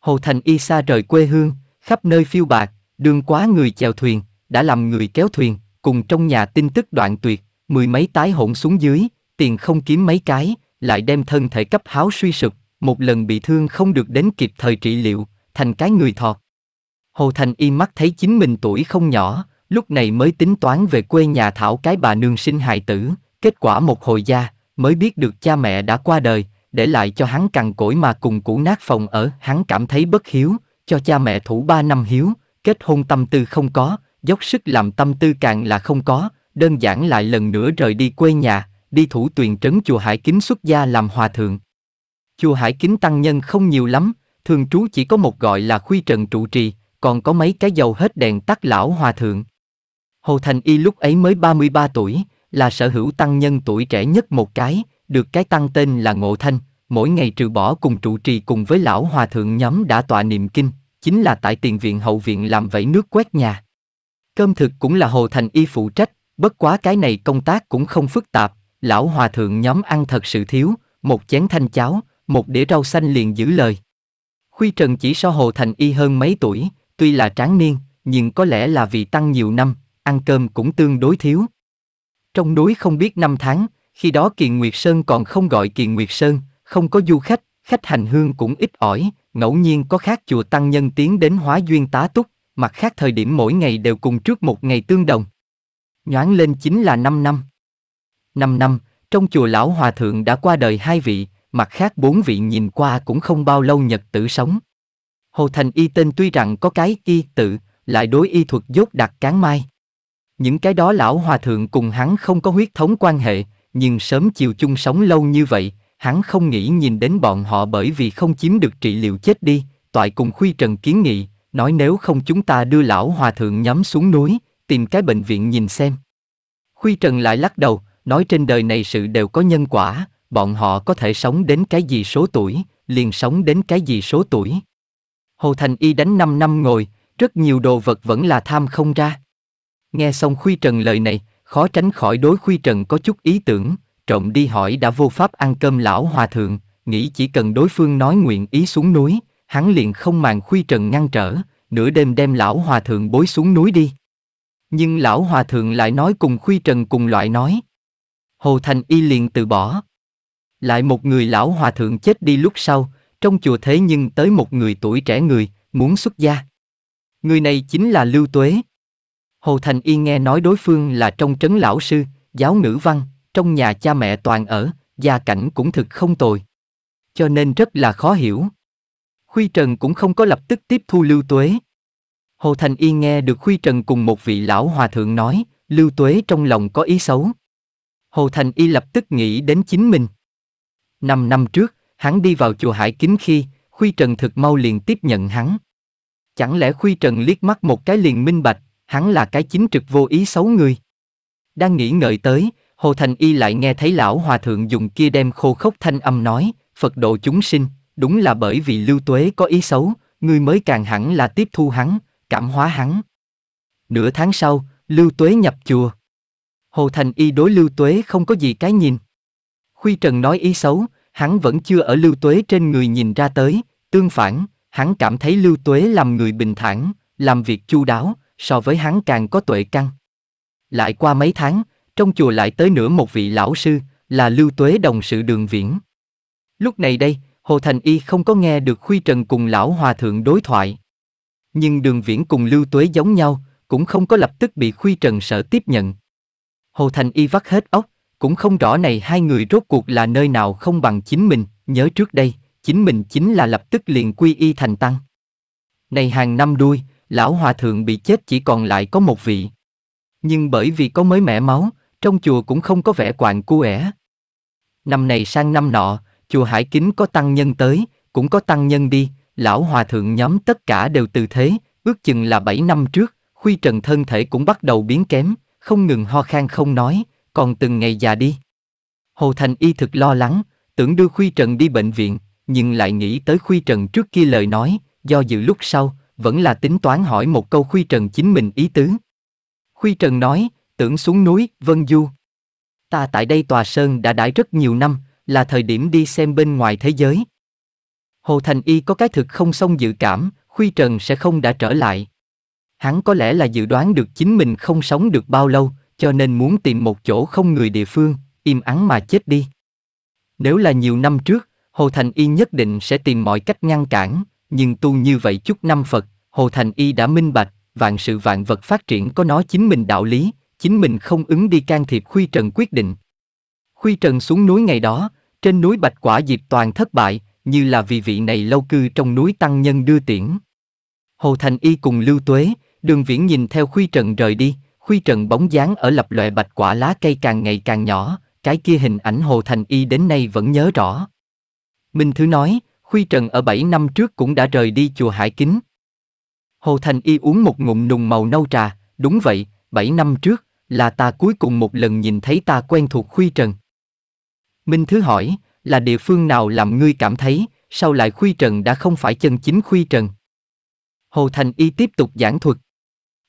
Hồ Thành Y xa rời quê hương, khắp nơi phiêu bạc, đường quá người chèo thuyền, đã làm người kéo thuyền, cùng trong nhà tin tức đoạn tuyệt, mười mấy tái hỗn xuống dưới, tiền không kiếm mấy cái, lại đem thân thể cấp háo suy sụp, một lần bị thương không được đến kịp thời trị liệu, thành cái người thọt. Hồ Thành Y mắt thấy chính mình tuổi không nhỏ, lúc này mới tính toán về quê nhà thảo cái bà nương sinh hài tử, kết quả một hồi gia, mới biết được cha mẹ đã qua đời, để lại cho hắn cằn cỗi mà cùng cũ nát phòng ở. Hắn cảm thấy bất hiếu, cho cha mẹ thủ ba năm hiếu, kết hôn tâm tư không có, dốc sức làm tâm tư càng là không có, đơn giản lại lần nữa rời đi quê nhà, đi thủ tuyền trấn chùa Hải Kính xuất gia làm hòa thượng. Chùa Hải Kính tăng nhân không nhiều lắm, thường trú chỉ có một gọi là khuy trần trụ trì, còn có mấy cái dầu hết đèn tắt lão hòa thượng. Hồ Thành Y lúc ấy mới 33 tuổi, là sở hữu tăng nhân tuổi trẻ nhất một cái, được cái tăng tên là Ngộ Thanh, mỗi ngày trừ bỏ cùng trụ trì cùng với lão hòa thượng nhóm đã tọa niệm kinh, chính là tại tiền viện hậu viện làm vẫy nước quét nhà. Cơm thực cũng là Hồ Thành Y phụ trách, bất quá cái này công tác cũng không phức tạp, lão hòa thượng nhóm ăn thật sự thiếu, một chén thanh cháo, một đĩa rau xanh liền giữ lời. Khuy Trần chỉ so Hồ Thành Y hơn mấy tuổi, tuy là tráng niên, nhưng có lẽ là vì tăng nhiều năm, ăn cơm cũng tương đối thiếu. Trong núi không biết năm tháng, khi đó Kiền Nguyệt Sơn còn không gọi Kiền Nguyệt Sơn, không có du khách, khách hành hương cũng ít ỏi, ngẫu nhiên có khác chùa tăng nhân tiến đến hóa duyên tá túc, mặt khác thời điểm mỗi ngày đều cùng trước một ngày tương đồng. Nhoán lên chính là 5 năm. 5 năm, trong chùa lão hòa thượng đã qua đời hai vị, mặt khác bốn vị nhìn qua cũng không bao lâu nhật tử sống. Hồ Thành Y tên tuy rằng có cái y tự, lại đối y thuật dốt đặc cán mai. Những cái đó lão hòa thượng cùng hắn không có huyết thống quan hệ, nhưng sớm chiều chung sống lâu như vậy, hắn không nghĩ nhìn đến bọn họ bởi vì không chiếm được trị liệu chết đi, toại cùng Khuy Trần kiến nghị, nói nếu không chúng ta đưa lão hòa thượng nhắm xuống núi, tìm cái bệnh viện nhìn xem. Khuy Trần lại lắc đầu, nói trên đời này sự đều có nhân quả, bọn họ có thể sống đến cái gì số tuổi, liền sống đến cái gì số tuổi. Hồ Thành Y đánh 5 năm ngồi, rất nhiều đồ vật vẫn là tham không ra. Nghe xong Khuy Trần lời này, khó tránh khỏi đối khuy trần có chút ý tưởng, trộm đi hỏi đã vô pháp ăn cơm lão hòa thượng, nghĩ chỉ cần đối phương nói nguyện ý xuống núi, hắn liền không màng khuy trần ngăn trở, nửa đêm đem lão hòa thượng bối xuống núi đi. Nhưng lão hòa thượng lại nói cùng khuy trần cùng loại nói. Hồ Thành Y liền từ bỏ. Lại một người lão hòa thượng chết đi lúc sau, trong chùa thế nhưng tới một người tuổi trẻ người, muốn xuất gia. Người này chính là Lưu Tuế. Hồ Thành Y nghe nói đối phương là trong trấn lão sư, giáo ngữ văn, trong nhà cha mẹ toàn ở, gia cảnh cũng thực không tồi. Cho nên rất là khó hiểu. Khuy Trần cũng không có lập tức tiếp thu Lưu Tuế. Hồ Thành Y nghe được Khuy Trần cùng một vị lão hòa thượng nói, Lưu Tuế trong lòng có ý xấu. Hồ Thành Y lập tức nghĩ đến chính mình. Năm năm trước, hắn đi vào chùa Hải Kính khi, Khuy Trần thực mau liền tiếp nhận hắn. Chẳng lẽ Khuy Trần liếc mắt một cái liền minh bạch, hắn là cái chính trực vô ý xấu người. Đang nghĩ ngợi tới, Hồ Thành Y lại nghe thấy lão hòa thượng dùng kia đem khô khốc thanh âm nói, Phật độ chúng sinh, đúng là bởi vì lưu tuế có ý xấu, ngươi mới càng hẳn là tiếp thu hắn, cảm hóa hắn. Nửa tháng sau, lưu tuế nhập chùa. Hồ Thành Y đối lưu tuế không có gì cái nhìn. Khuy Trần nói ý xấu, hắn vẫn chưa ở lưu tuế trên người nhìn ra tới, tương phản, hắn cảm thấy lưu tuế làm người bình thản, làm việc chu đáo, so với hắn càng có tuệ căn. Lại qua mấy tháng, trong chùa lại tới nữa một vị lão sư, là Lưu Tuế đồng sự đường viễn. Lúc này đây, Hồ Thành Y không có nghe được Khuy Trần cùng lão hòa thượng đối thoại. Nhưng đường viễn cùng Lưu Tuế giống nhau, cũng không có lập tức bị Khuy Trần sở tiếp nhận. Hồ Thành Y vắt hết óc, cũng không rõ này hai người rốt cuộc là nơi nào không bằng chính mình, nhớ trước đây, chính mình chính là lập tức liền quy y thành tăng. Này hàng năm đuôi, lão hòa thượng bị chết chỉ còn lại có một vị. Nhưng bởi vì có mới mẻ máu, trong chùa cũng không có vẻ quàng cu ẻ. Năm này sang năm nọ, chùa Hải Kính có tăng nhân tới, cũng có tăng nhân đi, lão hòa thượng nhóm tất cả đều từ thế, ước chừng là 7 năm trước, Khuy Trần thân thể cũng bắt đầu biến kém, không ngừng ho khan không nói, còn từng ngày già đi. Hồ Thành y thực lo lắng, tưởng đưa Khuy Trần đi bệnh viện, nhưng lại nghĩ tới Khuy Trần trước kia lời nói, do dự lúc sau, vẫn là tính toán hỏi một câu Khuy Trần chính mình ý tứ. Khuy Trần nói, tưởng xuống núi, Vân Du. Ta tại đây tòa sơn đã đãi rất nhiều năm, là thời điểm đi xem bên ngoài thế giới. Hồ Thành Y có cái thực không xong dự cảm, Khuy Trần sẽ không đã trở lại. Hắn có lẽ là dự đoán được chính mình không sống được bao lâu, cho nên muốn tìm một chỗ không người địa phương, im ắng mà chết đi. Nếu là nhiều năm trước, Hồ Thành Y nhất định sẽ tìm mọi cách ngăn cản, nhưng tu như vậy chút năm Phật, Hồ Thành Y đã minh bạch, vạn sự vạn vật phát triển có nó chính mình đạo lý, chính mình không ứng đi can thiệp Khuy Trần quyết định. Khuy Trần xuống núi ngày đó, trên núi Bạch Quả Diệp toàn thất bại, như là vì vị này lâu cư trong núi tăng nhân đưa tiễn. Hồ Thành Y cùng Lưu Tuế, Đường Viễn nhìn theo Khuy Trần rời đi, Khuy Trần bóng dáng ở lập lòe bạch quả lá cây càng ngày càng nhỏ, cái kia hình ảnh Hồ Thành Y đến nay vẫn nhớ rõ. Minh Thứ nói, Khuy Trần ở 7 năm trước cũng đã rời đi chùa Hải Kính. Hồ Thành Y uống một ngụm nùng màu nâu trà, đúng vậy, 7 năm trước, là ta cuối cùng một lần nhìn thấy ta quen thuộc Khuy Trần. Minh Thứ hỏi, là địa phương nào làm ngươi cảm thấy, sao lại Khuy Trần đã không phải chân chính Khuy Trần? Hồ Thành Y tiếp tục giảng thuật.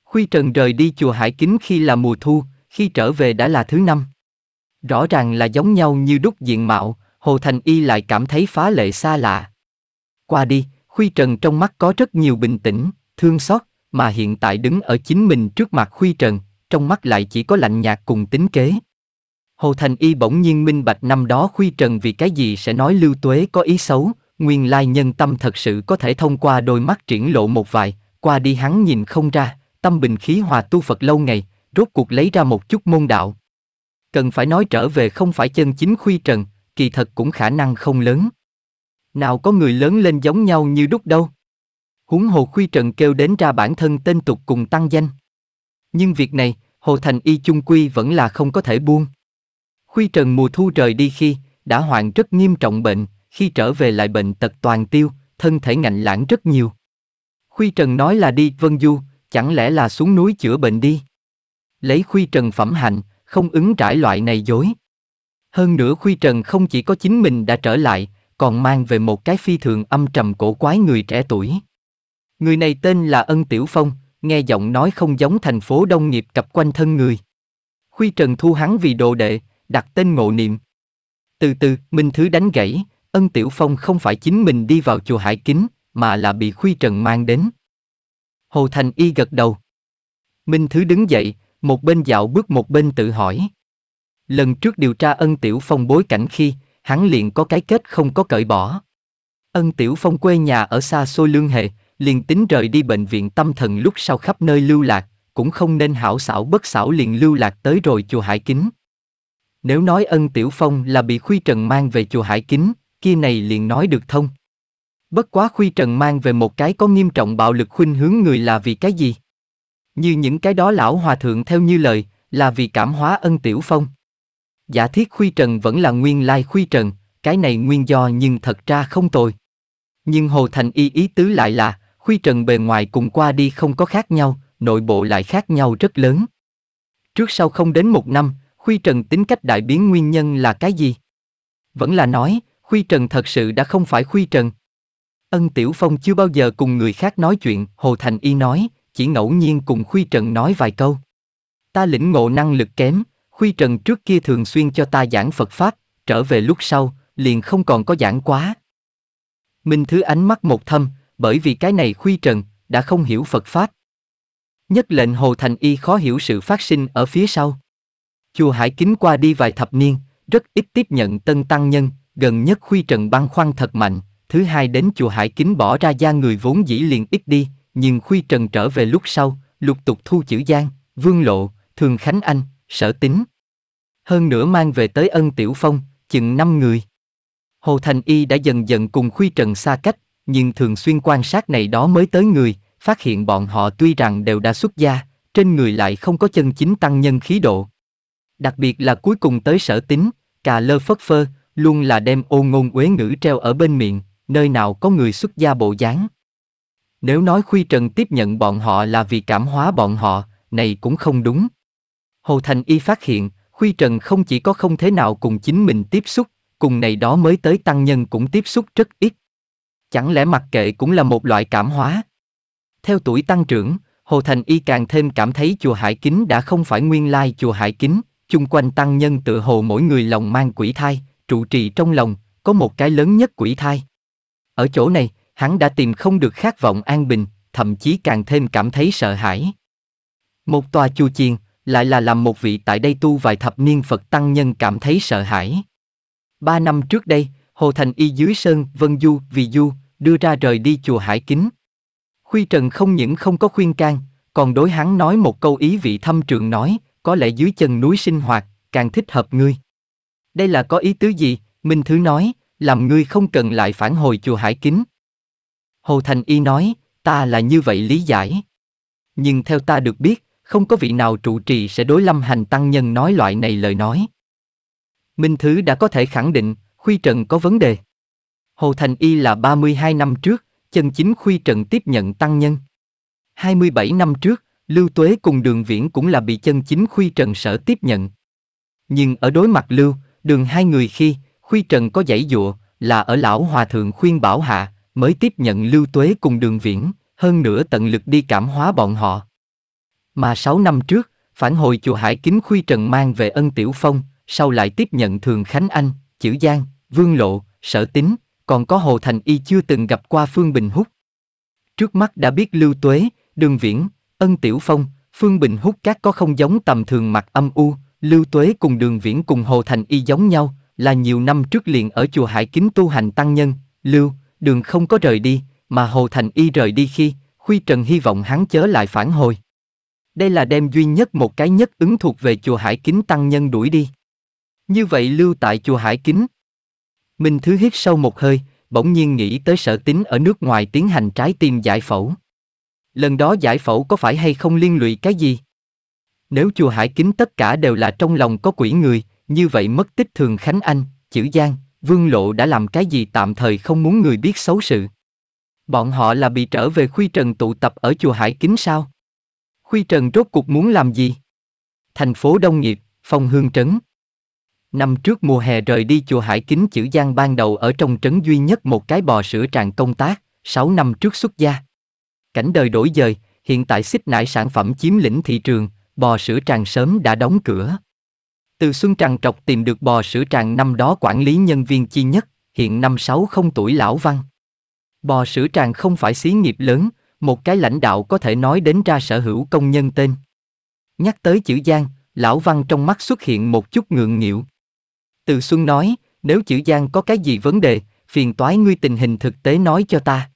Khuy Trần rời đi chùa Hải Kính khi là mùa thu, khi trở về đã là thứ năm. Rõ ràng là giống nhau như đúc diện mạo, Hồ Thành Y lại cảm thấy phá lệ xa lạ. Qua đi, Khuy Trần trong mắt có rất nhiều bình tĩnh, thương xót, mà hiện tại đứng ở chính mình trước mặt Khuy Trần, trong mắt lại chỉ có lạnh nhạt cùng tính kế. Hồ Thành Y bỗng nhiên minh bạch năm đó Khuy Trần vì cái gì sẽ nói Lưu Tuế có ý xấu, nguyên lai nhân tâm thật sự có thể thông qua đôi mắt triển lộ một vài, qua đi hắn nhìn không ra, tâm bình khí hòa tu Phật lâu ngày, rốt cuộc lấy ra một chút môn đạo. Cần phải nói trở về không phải chân chính Khuy Trần, kỳ thật cũng khả năng không lớn. Nào có người lớn lên giống nhau như đúc đâu. Huống hồ Khuy Trần kêu đến ra bản thân tên tục cùng tăng danh. Nhưng việc này, Hồ Thành Y chung quy vẫn là không có thể buông. Khuy Trần mùa thu rời đi khi, đã hoạn rất nghiêm trọng bệnh, khi trở về lại bệnh tật toàn tiêu, thân thể ngạnh lãng rất nhiều. Khuy Trần nói là đi Vân Du, chẳng lẽ là xuống núi chữa bệnh đi. Lấy Khuy Trần phẩm hạnh, không ứng trải loại này dối. Hơn nữa Khuy Trần không chỉ có chính mình đã trở lại, còn mang về một cái phi thường âm trầm cổ quái người trẻ tuổi. Người này tên là Ân Tiểu Phong, nghe giọng nói không giống thành phố đông nghiệp cặp quanh thân người. Khuy Trần thu hắn vì đồ đệ, đặt tên ngộ niệm. Từ từ, Minh Thứ đánh gãy, Ân Tiểu Phong không phải chính mình đi vào chùa Hải Kính, mà là bị Khuy Trần mang đến. Hồ Thành Y gật đầu. Minh Thứ đứng dậy, một bên dạo bước một bên tự hỏi. Lần trước điều tra ân tiểu phong bối cảnh khi, hắn liền có cái kết không có cởi bỏ. Ân tiểu phong quê nhà ở xa xôi lương hệ, liền tính rời đi bệnh viện tâm thần lúc sau khắp nơi lưu lạc, cũng không nên hảo xảo bất xảo liền lưu lạc tới rồi chùa Hải Kính. Nếu nói ân tiểu phong là bị Khuy Trần mang về chùa Hải Kính, kia này liền nói được thông. Bất quá Khuy Trần mang về một cái có nghiêm trọng bạo lực khuynh hướng người là vì cái gì? Như những cái đó lão hòa thượng theo như lời, là vì cảm hóa ân tiểu phong. Giả thiết khuy trần vẫn là nguyên lai khuy trần, cái này nguyên do nhưng thật ra không tồi. Nhưng Hồ Thành Y ý tứ lại là, khuy trần bề ngoài cùng qua đi không có khác nhau, nội bộ lại khác nhau rất lớn. Trước sau không đến một năm, khuy trần tính cách đại biến nguyên nhân là cái gì? Vẫn là nói, khuy trần thật sự đã không phải khuy trần. Ân Tiểu Phong chưa bao giờ cùng người khác nói chuyện, Hồ Thành Y nói, chỉ ngẫu nhiên cùng khuy trần nói vài câu. Ta lĩnh ngộ năng lực kém, Khuy Trần trước kia thường xuyên cho ta giảng Phật Pháp, trở về lúc sau, liền không còn có giảng quá. Minh Thứ ánh mắt một thâm, bởi vì cái này Khuy Trần đã không hiểu Phật Pháp. Nhất lệnh Hồ Thành Y khó hiểu sự phát sinh ở phía sau. Chùa Hải Kính qua đi vài thập niên, rất ít tiếp nhận tân tăng nhân, gần nhất Khuy Trần băng khoăn thật mạnh, thứ hai đến chùa Hải Kính bỏ ra gia người vốn dĩ liền ít đi, nhưng Khuy Trần trở về lúc sau, lục tục thu chữ Giang, Vương Lộ, Thường Khánh Anh, sở tính. Hơn nữa mang về tới ân tiểu phong, chừng 5 người. Hồ Thành Y đã dần dần cùng Khuy Trần xa cách, nhưng thường xuyên quan sát này đó mới tới người, phát hiện bọn họ tuy rằng đều đã xuất gia, trên người lại không có chân chính tăng nhân khí độ. Đặc biệt là cuối cùng tới sở tính, cà lơ phất phơ, luôn là đem ô ngôn uế ngữ treo ở bên miệng, nơi nào có người xuất gia bộ dáng. Nếu nói Khuy Trần tiếp nhận bọn họ là vì cảm hóa bọn họ, này cũng không đúng. Hồ Thành Y phát hiện, Khuy Trần không chỉ có không thế nào cùng chính mình tiếp xúc, cùng này đó mới tới tăng nhân cũng tiếp xúc rất ít. Chẳng lẽ mặc kệ cũng là một loại cảm hóa? Theo tuổi tăng trưởng, Hồ Thành Y càng thêm cảm thấy chùa Hải Kính đã không phải nguyên lai chùa Hải Kính, chung quanh tăng nhân tự hồ mỗi người lòng mang quỷ thai, trụ trì trong lòng, có một cái lớn nhất quỷ thai. Ở chỗ này, hắn đã tìm không được khát vọng an bình, thậm chí càng thêm cảm thấy sợ hãi. Một tòa chùa chiền, lại là làm một vị tại đây tu vài thập niên Phật tăng nhân cảm thấy sợ hãi. Ba năm trước đây, Hồ Thành Y dưới Sơn, Vân Du, Vì Du, đưa ra rời đi chùa Hải Kính. Khuy Trần không những không có khuyên can, còn đối hắn nói một câu ý vị thâm trường nói, có lẽ dưới chân núi sinh hoạt, càng thích hợp ngươi. Đây là có ý tứ gì, Minh Thứ nói, làm ngươi không cần lại phản hồi chùa Hải Kính. Hồ Thành Y nói, ta là như vậy lý giải. Nhưng theo ta được biết, không có vị nào trụ trì sẽ đối lâm hành tăng nhân nói loại này lời nói. Minh Thứ đã có thể khẳng định, Khuy Trần có vấn đề. Hồ Thành Y là 32 năm trước, chân chính Khuy Trần tiếp nhận tăng nhân. 27 năm trước, Lưu Tuế cùng Đường Viễn cũng là bị chân chính Khuy Trần sở tiếp nhận. Nhưng ở đối mặt Lưu, đường hai người khi, Khuy Trần có giải dụa, là ở lão hòa thượng khuyên bảo hạ, mới tiếp nhận Lưu Tuế cùng Đường Viễn, hơn nữa tận lực đi cảm hóa bọn họ. Mà 6 năm trước, phản hồi chùa Hải Kính Khuy Trần mang về ân Tiểu Phong, sau lại tiếp nhận Thường Khánh Anh, Chữ Giang, Vương Lộ, Sở Tính, còn có Hồ Thành Y chưa từng gặp qua Phương Bình Húc. Trước mắt đã biết Lưu Tuế, Đường Viễn, Ân Tiểu Phong, Phương Bình Húc các có không giống tầm thường mặt âm u, Lưu Tuế cùng Đường Viễn cùng Hồ Thành Y giống nhau, là nhiều năm trước liền ở chùa Hải Kính tu hành tăng nhân, Lưu, Đường không có rời đi, mà Hồ Thành Y rời đi khi, Khuy Trần hy vọng hắn chớ lại phản hồi. Đây là đem duy nhất một cái nhất ứng thuộc về chùa Hải Kính tăng nhân đuổi đi. Như vậy lưu tại chùa Hải Kính. mình Thứ hít sâu một hơi, bỗng nhiên nghĩ tới sở tính ở nước ngoài tiến hành trái tim giải phẫu. Lần đó giải phẫu có phải hay không liên lụy cái gì? Nếu chùa Hải Kính tất cả đều là trong lòng có quỷ người, như vậy mất tích thường Khánh Anh, chữ Giang, Vương Lộ đã làm cái gì tạm thời không muốn người biết xấu sự. Bọn họ là bị trở về khuy trần tụ tập ở chùa Hải Kính sao? Khuy Trần rốt cuộc muốn làm gì? Thành phố Đông Nghiệp, Phong Hương Trấn. Năm trước mùa hè rời đi chùa Hải Kính chữ Giang ban đầu ở trong trấn duy nhất một cái bò sữa tràn công tác, 6 năm trước xuất gia. Cảnh đời đổi dời, hiện tại xích nải sản phẩm chiếm lĩnh thị trường, bò sữa tràn sớm đã đóng cửa. Từ Xuân Trằn trọc tìm được bò sữa tràn năm đó quản lý nhân viên chi nhất, hiện năm 60 tuổi lão văn. Bò sữa tràn không phải xí nghiệp lớn, một cái lãnh đạo có thể nói đến ra sở hữu công nhân tên. Nhắc tới chữ Giang, lão văn trong mắt xuất hiện một chút ngượng nghịu. Từ Xuân nói, nếu chữ Giang có cái gì vấn đề, phiền toái ngươi tình hình thực tế nói cho ta.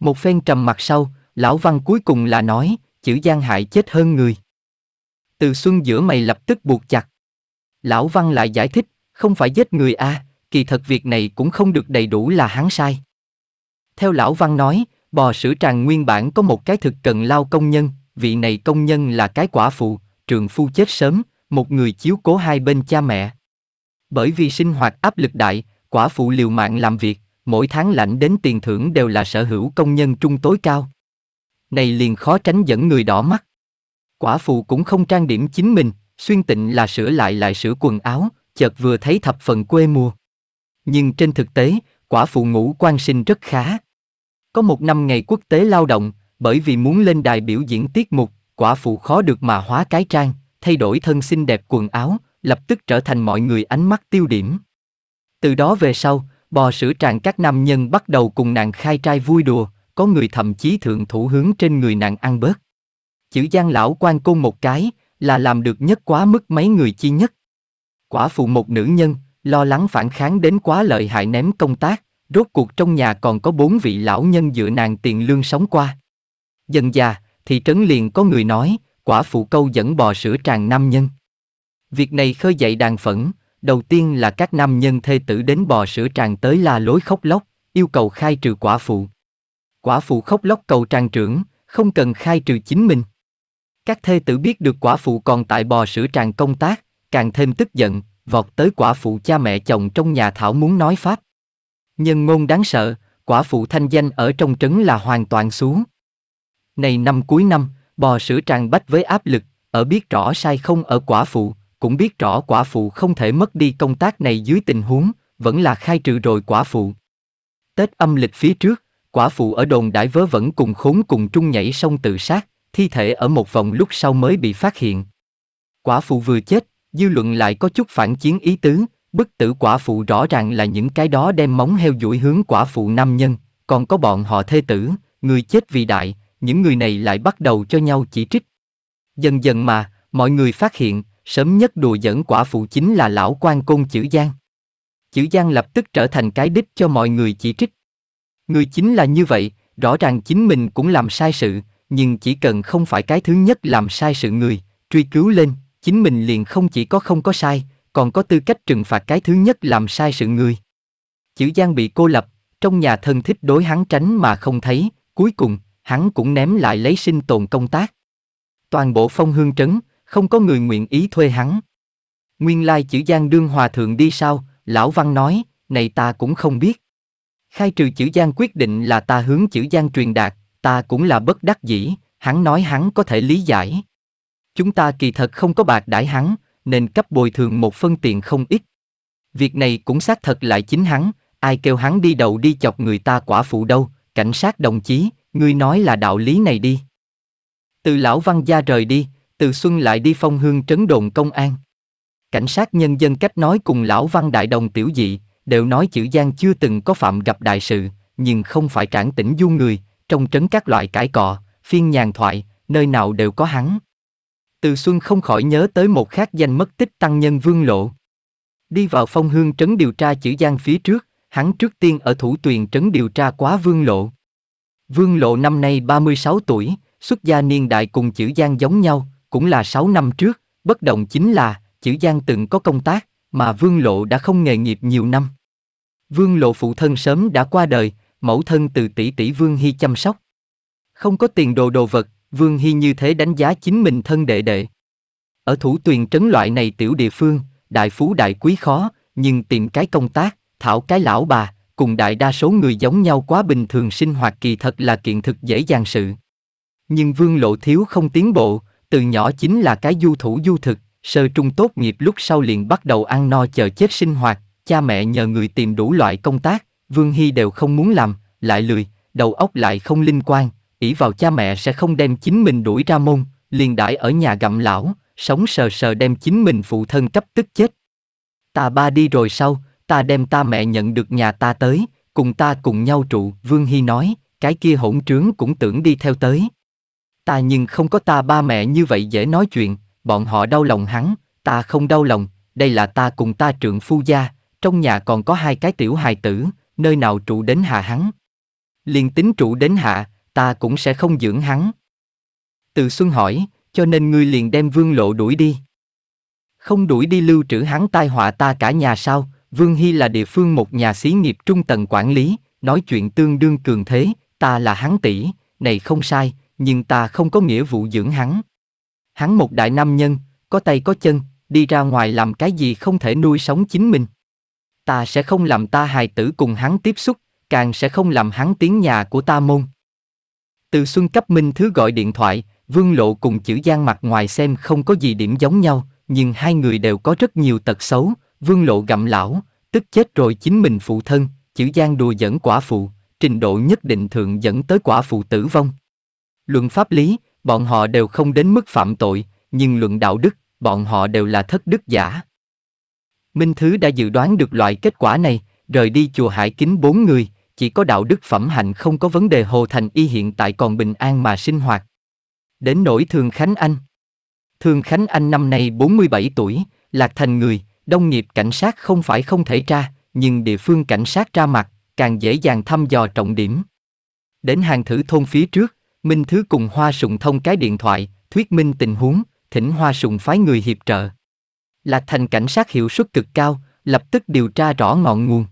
Một phen trầm mặt sau, lão văn cuối cùng là nói, chữ Giang hại chết hơn người. Từ Xuân giữa mày lập tức buộc chặt. Lão văn lại giải thích, không phải giết người a, à, kỳ thật việc này cũng không được đầy đủ là hắn sai. Theo lão văn nói, Bò sữa tràng nguyên bản có một cái thực cần lao công nhân, vị này công nhân là cái quả phụ, trường phu chết sớm, một người chiếu cố hai bên cha mẹ. Bởi vì sinh hoạt áp lực đại, quả phụ liều mạng làm việc, mỗi tháng lãnh đến tiền thưởng đều là sở hữu công nhân trung tối cao. Này liền khó tránh dẫn người đỏ mắt. Quả phụ cũng không trang điểm chính mình, xuyên tịnh là sửa lại lại sửa quần áo, chợt vừa thấy thập phần quê mùa. Nhưng trên thực tế, quả phụ ngủ quan sinh rất khá, có một năm ngày quốc tế lao động, bởi vì muốn lên đài biểu diễn tiết mục, quả phụ khó được mà hóa cái trang, thay đổi thân xinh đẹp quần áo, lập tức trở thành mọi người ánh mắt tiêu điểm. Từ đó về sau, bò sữa tràn các nam nhân bắt đầu cùng nàng khai trai vui đùa, có người thậm chí thượng thủ hướng trên người nàng ăn bớt. Chữ Giang lão quan côn một cái, là làm được nhất quá mức mấy người chi nhất. Quả phụ một nữ nhân, lo lắng phản kháng đến quá lợi hại ném công tác, rốt cuộc trong nhà còn có bốn vị lão nhân dựa nàng tiền lương sống qua. Dần già, thị trấn liền có người nói, quả phụ câu dẫn bò sữa tràn nam nhân. Việc này khơi dậy đàn phẫn, đầu tiên là các nam nhân thê tử đến bò sữa tràn tới la lối khóc lóc, yêu cầu khai trừ quả phụ. Quả phụ khóc lóc cầu tràng trưởng, không cần khai trừ chính mình. Các thê tử biết được quả phụ còn tại bò sữa tràn công tác, càng thêm tức giận, vọt tới quả phụ cha mẹ chồng trong nhà Thảo muốn nói pháp. Nhân ngôn đáng sợ, quả phụ thanh danh ở trong trấn là hoàn toàn xuống. Này năm cuối năm, bò sữa tràn bách với áp lực, ở biết rõ sai không ở quả phụ, cũng biết rõ quả phụ không thể mất đi công tác này dưới tình huống, vẫn là khai trừ rồi quả phụ. Tết âm lịch phía trước, quả phụ ở đồn đãi vớ vẫn cùng khốn cùng trung nhảy sông tự sát, thi thể ở một vòng lúc sau mới bị phát hiện. Quả phụ vừa chết, dư luận lại có chút phản chiến ý tứ, Bức tử quả phụ rõ ràng là những cái đó đem móng heo duỗi hướng quả phụ nam nhân, còn có bọn họ thê tử, người chết vì đại, những người này lại bắt đầu cho nhau chỉ trích. Dần dần mà, mọi người phát hiện, sớm nhất đùa dẫn quả phụ chính là lão quan côn chữ Giang. Chữ Giang lập tức trở thành cái đích cho mọi người chỉ trích. Người chính là như vậy, rõ ràng chính mình cũng làm sai sự, nhưng chỉ cần không phải cái thứ nhất làm sai sự người, truy cứu lên, chính mình liền không chỉ có không có sai, còn có tư cách trừng phạt cái thứ nhất làm sai sự người. Chữ Giang bị cô lập, trong nhà thân thích đối hắn tránh mà không thấy, cuối cùng, hắn cũng ném lại lấy sinh tồn công tác. Toàn bộ phong hương trấn, không có người nguyện ý thuê hắn. Nguyên lai chữ Giang đương hòa thượng đi sao, lão văn nói, này ta cũng không biết. Khai trừ chữ Giang quyết định là ta hướng chữ Giang truyền đạt, ta cũng là bất đắc dĩ, hắn nói hắn có thể lý giải. Chúng ta kỳ thật không có bạc đãi hắn, nên cấp bồi thường một phân tiền không ít. Việc này cũng xác thật lại chính hắn, ai kêu hắn đi đầu đi chọc người ta quả phụ đâu, cảnh sát đồng chí, ngươi nói là đạo lý này đi. Từ lão văn gia rời đi, từ xuân lại đi phong hương trấn đồn công an. Cảnh sát nhân dân cách nói cùng lão văn đại đồng tiểu dị, đều nói chữ Giang chưa từng có phạm gặp đại sự, nhưng không phải trảng tỉnh du người, trong trấn các loại cải cọ, phiên nhàn thoại, nơi nào đều có hắn. Từ Xuân không khỏi nhớ tới một khác danh mất tích tăng nhân Vương Lộ. Đi vào phong hương trấn điều tra chữ Giang phía trước, hắn trước tiên ở thủ tuyền trấn điều tra quá Vương Lộ. Vương Lộ năm nay 36 tuổi, xuất gia niên đại cùng chữ Giang giống nhau, cũng là 6 năm trước, bất động chính là chữ Giang từng có công tác, mà Vương Lộ đã không nghề nghiệp nhiều năm. Vương Lộ phụ thân sớm đã qua đời, mẫu thân từ tỷ tỷ Vương Hy chăm sóc. Không có tiền đồ đồ vật, Vương Hy như thế đánh giá chính mình thân đệ đệ. Ở thủ tuyền trấn loại này tiểu địa phương, đại phú đại quý khó, nhưng tìm cái công tác, thảo cái lão bà, cùng đại đa số người giống nhau quá bình thường sinh hoạt kỳ thật là kiện thực dễ dàng sự. Nhưng Vương Lộ Thiếu không tiến bộ, từ nhỏ chính là cái du thủ du thực, sơ trung tốt nghiệp lúc sau liền bắt đầu ăn no chờ chết sinh hoạt, cha mẹ nhờ người tìm đủ loại công tác, Vương Hy đều không muốn làm, lại lười, đầu óc lại không linh quan, ỷ vào cha mẹ sẽ không đem chính mình đuổi ra môn, liền đãi ở nhà gặm lão, sống sờ sờ đem chính mình phụ thân cấp tức chết. Ta ba đi rồi sau, ta đem ta mẹ nhận được nhà ta tới, cùng ta cùng nhau trụ, Vương Hy nói, cái kia hỗn trướng cũng tưởng đi theo tới. Ta nhưng không có ta ba mẹ như vậy dễ nói chuyện, bọn họ đau lòng hắn, ta không đau lòng, đây là ta cùng ta trượng phu gia, trong nhà còn có hai cái tiểu hài tử, nơi nào trụ đến hạ hắn. Liền tính trụ đến hạ, ta cũng sẽ không dưỡng hắn. Từ Xuân hỏi, cho nên ngươi liền đem Vương Lộ đuổi đi. Không đuổi đi lưu trữ hắn tai họa ta cả nhà sao, Vương Hy là địa phương một nhà xí nghiệp trung tầng quản lý, nói chuyện tương đương cường thế, ta là hắn tỷ, này không sai, nhưng ta không có nghĩa vụ dưỡng hắn. Hắn một đại nam nhân, có tay có chân, đi ra ngoài làm cái gì không thể nuôi sống chính mình. Ta sẽ không làm ta hài tử cùng hắn tiếp xúc, càng sẽ không làm hắn tiếng nhà của ta môn. Từ Xuân cấp Minh Thứ gọi điện thoại, Vương Lộ cùng chữ Giang mặt ngoài xem không có gì điểm giống nhau, nhưng hai người đều có rất nhiều tật xấu, Vương Lộ gặm lão, tức chết rồi chính mình phụ thân, chữ Giang đùa dẫn quả phụ, trình độ nhất định thượng dẫn tới quả phụ tử vong. Luận pháp lý, bọn họ đều không đến mức phạm tội, nhưng luận đạo đức, bọn họ đều là thất đức giả. Minh Thứ đã dự đoán được loại kết quả này, rời đi chùa Hải Kính bốn người, chỉ có đạo đức phẩm hạnh không có vấn đề Hồ Thành Y hiện tại còn bình an mà sinh hoạt. Đến nỗi Thường Khánh Anh. Thường Khánh Anh năm nay 47 tuổi, Lạc Thành người, đông nghiệp cảnh sát không phải không thể tra, nhưng địa phương cảnh sát ra mặt, càng dễ dàng thăm dò trọng điểm. Đến hàng thử thôn phía trước, Minh Thứ cùng Hoa Sùng thông cái điện thoại, thuyết minh tình huống, thỉnh Hoa Sùng phái người hiệp trợ. Lạc Thành cảnh sát hiệu suất cực cao, lập tức điều tra rõ ngọn nguồn.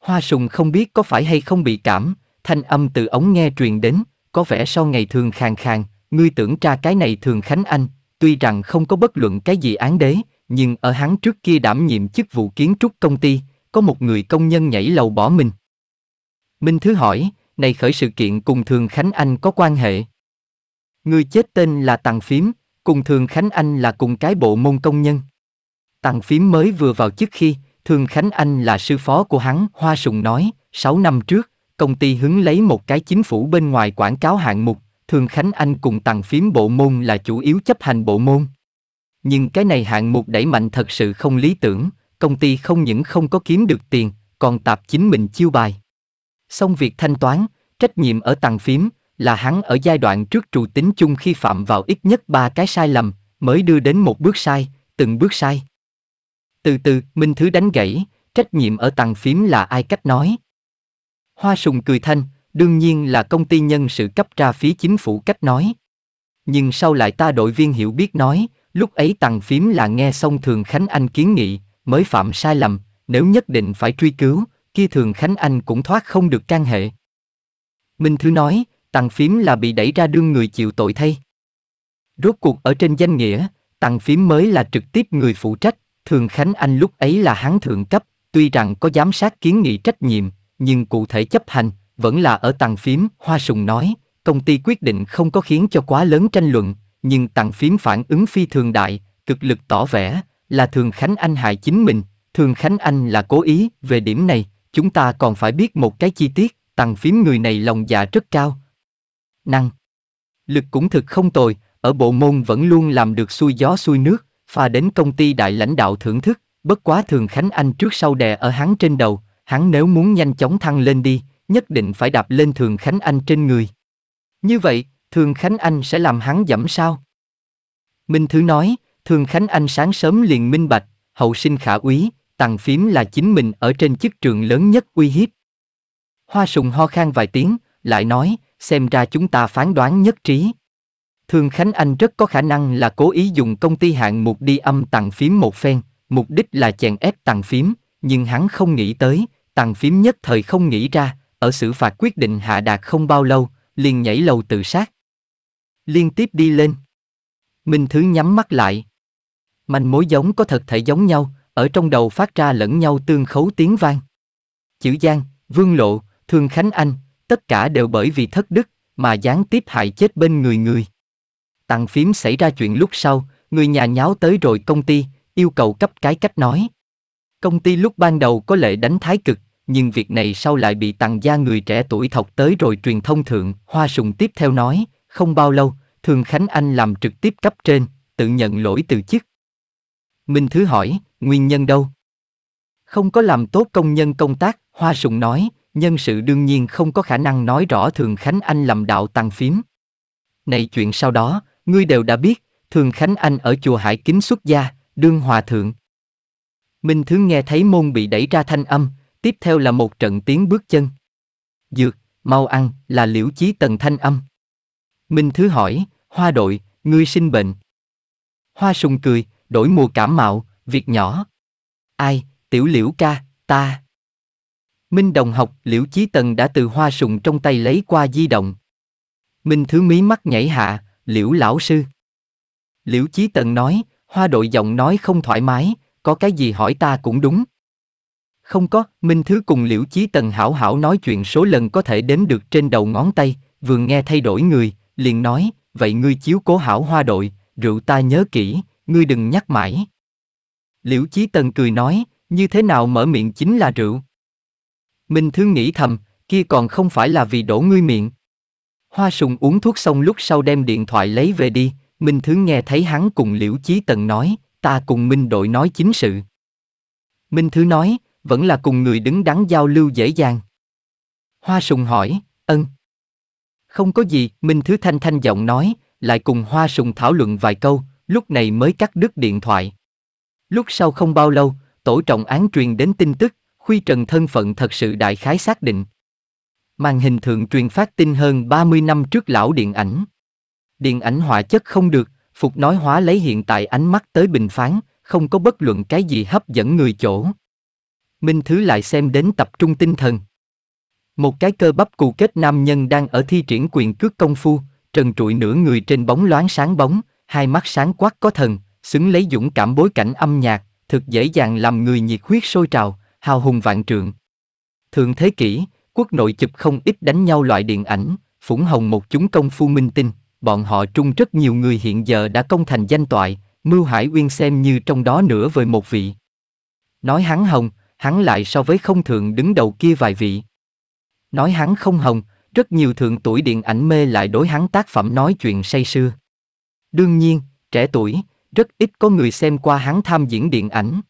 Hoa sùng không biết có phải hay không bị cảm, thanh âm từ ống nghe truyền đến, có vẻ sau ngày thường khàn khàn, ngươi tưởng ra cái này thường khánh anh, tuy rằng không có bất luận cái gì án đế, nhưng ở hắn trước kia đảm nhiệm chức vụ kiến trúc công ty, có một người công nhân nhảy lầu bỏ mình. Minh Thứ hỏi, này khởi sự kiện cùng Thường Khánh Anh có quan hệ. Người chết tên là Tằng Phím, cùng Thường Khánh Anh là cùng cái bộ môn công nhân. Tằng Phím mới vừa vào chức khi, Thương Khánh Anh là sư phó của hắn, Hoa Sùng nói, 6 năm trước, công ty hứng lấy một cái chính phủ bên ngoài quảng cáo hạng mục, Thương Khánh Anh cùng tặng phím bộ môn là chủ yếu chấp hành bộ môn. Nhưng cái này hạng mục đẩy mạnh thật sự không lý tưởng, công ty không những không có kiếm được tiền, còn tạp chính mình chiêu bài. Xong việc thanh toán, trách nhiệm ở tặng phím là hắn ở giai đoạn trước trụ tính chung khi phạm vào ít nhất ba cái sai lầm, mới đưa đến một bước sai, từng bước sai. Từ từ, Minh Thứ đánh gãy, trách nhiệm ở tầng phím là ai cách nói. Hoa sùng cười thanh, đương nhiên là công ty nhân sự cấp ra phí chính phủ cách nói. Nhưng sau lại ta đội viên hiểu biết nói, lúc ấy tầng phím là nghe xong Thường Khánh Anh kiến nghị, mới phạm sai lầm, nếu nhất định phải truy cứu, kia Thường Khánh Anh cũng thoát không được can hệ. Minh Thứ nói, tầng phím là bị đẩy ra đương người chịu tội thay. Rốt cuộc ở trên danh nghĩa, tầng phím mới là trực tiếp người phụ trách, Thường Khánh Anh lúc ấy là hắn thượng cấp, tuy rằng có giám sát kiến nghị trách nhiệm, nhưng cụ thể chấp hành, vẫn là ở tàng phím, Hoa Sùng nói, công ty quyết định không có khiến cho quá lớn tranh luận, nhưng tàng phím phản ứng phi thường đại, cực lực tỏ vẻ, là Thường Khánh Anh hại chính mình, Thường Khánh Anh là cố ý, về điểm này, chúng ta còn phải biết một cái chi tiết, tàng phím người này lòng dạ rất cao. Năng Lực cũng thực không tồi, ở bộ môn vẫn luôn làm được xuôi gió xuôi nước, Pha đến công ty đại lãnh đạo thưởng thức, bất quá thường Khánh Anh trước sau đè ở hắn trên đầu, hắn nếu muốn nhanh chóng thăng lên đi, nhất định phải đạp lên thường Khánh Anh trên người. Như vậy, thường Khánh Anh sẽ làm hắn dẫm sao? Minh Thứ nói, thường Khánh Anh sáng sớm liền minh bạch, hậu sinh khả úy, tàng phím là chính mình ở trên chức trường lớn nhất uy hiếp. Hoa sùng ho khan vài tiếng, lại nói, xem ra chúng ta phán đoán nhất trí, Thương Khánh Anh rất có khả năng là cố ý dùng công ty hạng mục đi âm tàn phím một phen, mục đích là chèn ép tàn phím, nhưng hắn không nghĩ tới, tàn phím nhất thời không nghĩ ra, ở xử phạt quyết định hạ đạt không bao lâu, liền nhảy lầu tự sát. Liên tiếp đi lên. Minh Thứ nhắm mắt lại. Manh mối giống có thật thể giống nhau, ở trong đầu phát ra lẫn nhau tương khấu tiếng vang. Chữ Giang, Vương Lộ, Thương Khánh Anh, tất cả đều bởi vì thất đức, mà gián tiếp hại chết bên người người. Tàng phím xảy ra chuyện lúc sau, người nhà nháo tới rồi công ty, yêu cầu cấp cái cách nói. Công ty lúc ban đầu có lệ đánh thái cực, nhưng việc này sau lại bị tàng gia người trẻ tuổi thọc tới rồi truyền thông thượng, Hoa Sùng tiếp theo nói, không bao lâu, Thường Khánh Anh làm trực tiếp cấp trên, tự nhận lỗi từ chức. Minh Thứ hỏi, nguyên nhân đâu? Không có làm tốt công nhân công tác, Hoa Sùng nói, nhân sự đương nhiên không có khả năng nói rõ Thường Khánh Anh làm đạo tăng phím. Này chuyện sau đó, Ngươi đều đã biết, Thường Khánh Anh ở chùa Hải Kính xuất gia, đương hòa thượng. Minh Thứ nghe thấy môn bị đẩy ra thanh âm, tiếp theo là một trận tiếng bước chân. Dược, mau ăn, là liễu chí tần thanh âm. Minh Thứ hỏi, hoa đội, ngươi sinh bệnh. Hoa sùng cười, đổi mùa cảm mạo, việc nhỏ. Ai, tiểu liễu ca, ta. Minh đồng học, liễu chí tần đã từ hoa sùng trong tay lấy qua di động. Minh Thứ mí mắt nhảy hạ, liễu lão sư liễu chí tần nói hoa đội giọng nói không thoải mái có cái gì hỏi ta cũng đúng không có minh thứ cùng liễu chí tần hảo hảo nói chuyện số lần có thể đếm được trên đầu ngón tay vừa nghe thay đổi người liền nói vậy ngươi chiếu cố hảo hoa đội rượu ta nhớ kỹ ngươi đừng nhắc mãi liễu chí tần cười nói như thế nào mở miệng chính là rượu minh thứ nghĩ thầm kia còn không phải là vì đổ ngươi miệng Hoa sùng uống thuốc xong lúc sau đem điện thoại lấy về đi, Minh Thứ nghe thấy hắn cùng Liễu Chí Tần nói, ta cùng Minh đội nói chính sự. Minh Thứ nói, vẫn là cùng người đứng đắn giao lưu dễ dàng. Hoa sùng hỏi, ân. Không có gì, Minh Thứ Thanh Thanh giọng nói, lại cùng Hoa sùng thảo luận vài câu, lúc này mới cắt đứt điện thoại. Lúc sau không bao lâu, tổ trọng án truyền đến tin tức, Khuy Trần thân phận thật sự đại khái xác định. Màn hình thượng truyền phát tin hơn 30 năm trước lão điện ảnh. Điện ảnh họa chất không được, Phục nói hóa lấy hiện tại ánh mắt tới bình phán, không có bất luận cái gì hấp dẫn người chỗ. Minh Thứ lại xem đến tập trung tinh thần. Một cái cơ bắp cù kết nam nhân đang ở thi triển quyền cước công phu, trần trụi nửa người trên bóng loáng sáng bóng, hai mắt sáng quắc có thần, xứng lấy dũng cảm bối cảnh âm nhạc, thực dễ dàng làm người nhiệt huyết sôi trào, hào hùng vạn trượng. Thượng thế kỷ, quốc nội chụp không ít đánh nhau loại điện ảnh, phủng hồng một chúng công phu minh tinh, bọn họ trung rất nhiều người hiện giờ đã công thành danh toại, Mưu Hải Uyên xem như trong đó nửa vời một vị. Nói hắn hồng, hắn lại so với không thượng đứng đầu kia vài vị. Nói hắn không hồng, rất nhiều thượng tuổi điện ảnh mê lại đối hắn tác phẩm nói chuyện say sưa. Đương nhiên, trẻ tuổi, rất ít có người xem qua hắn tham diễn điện ảnh.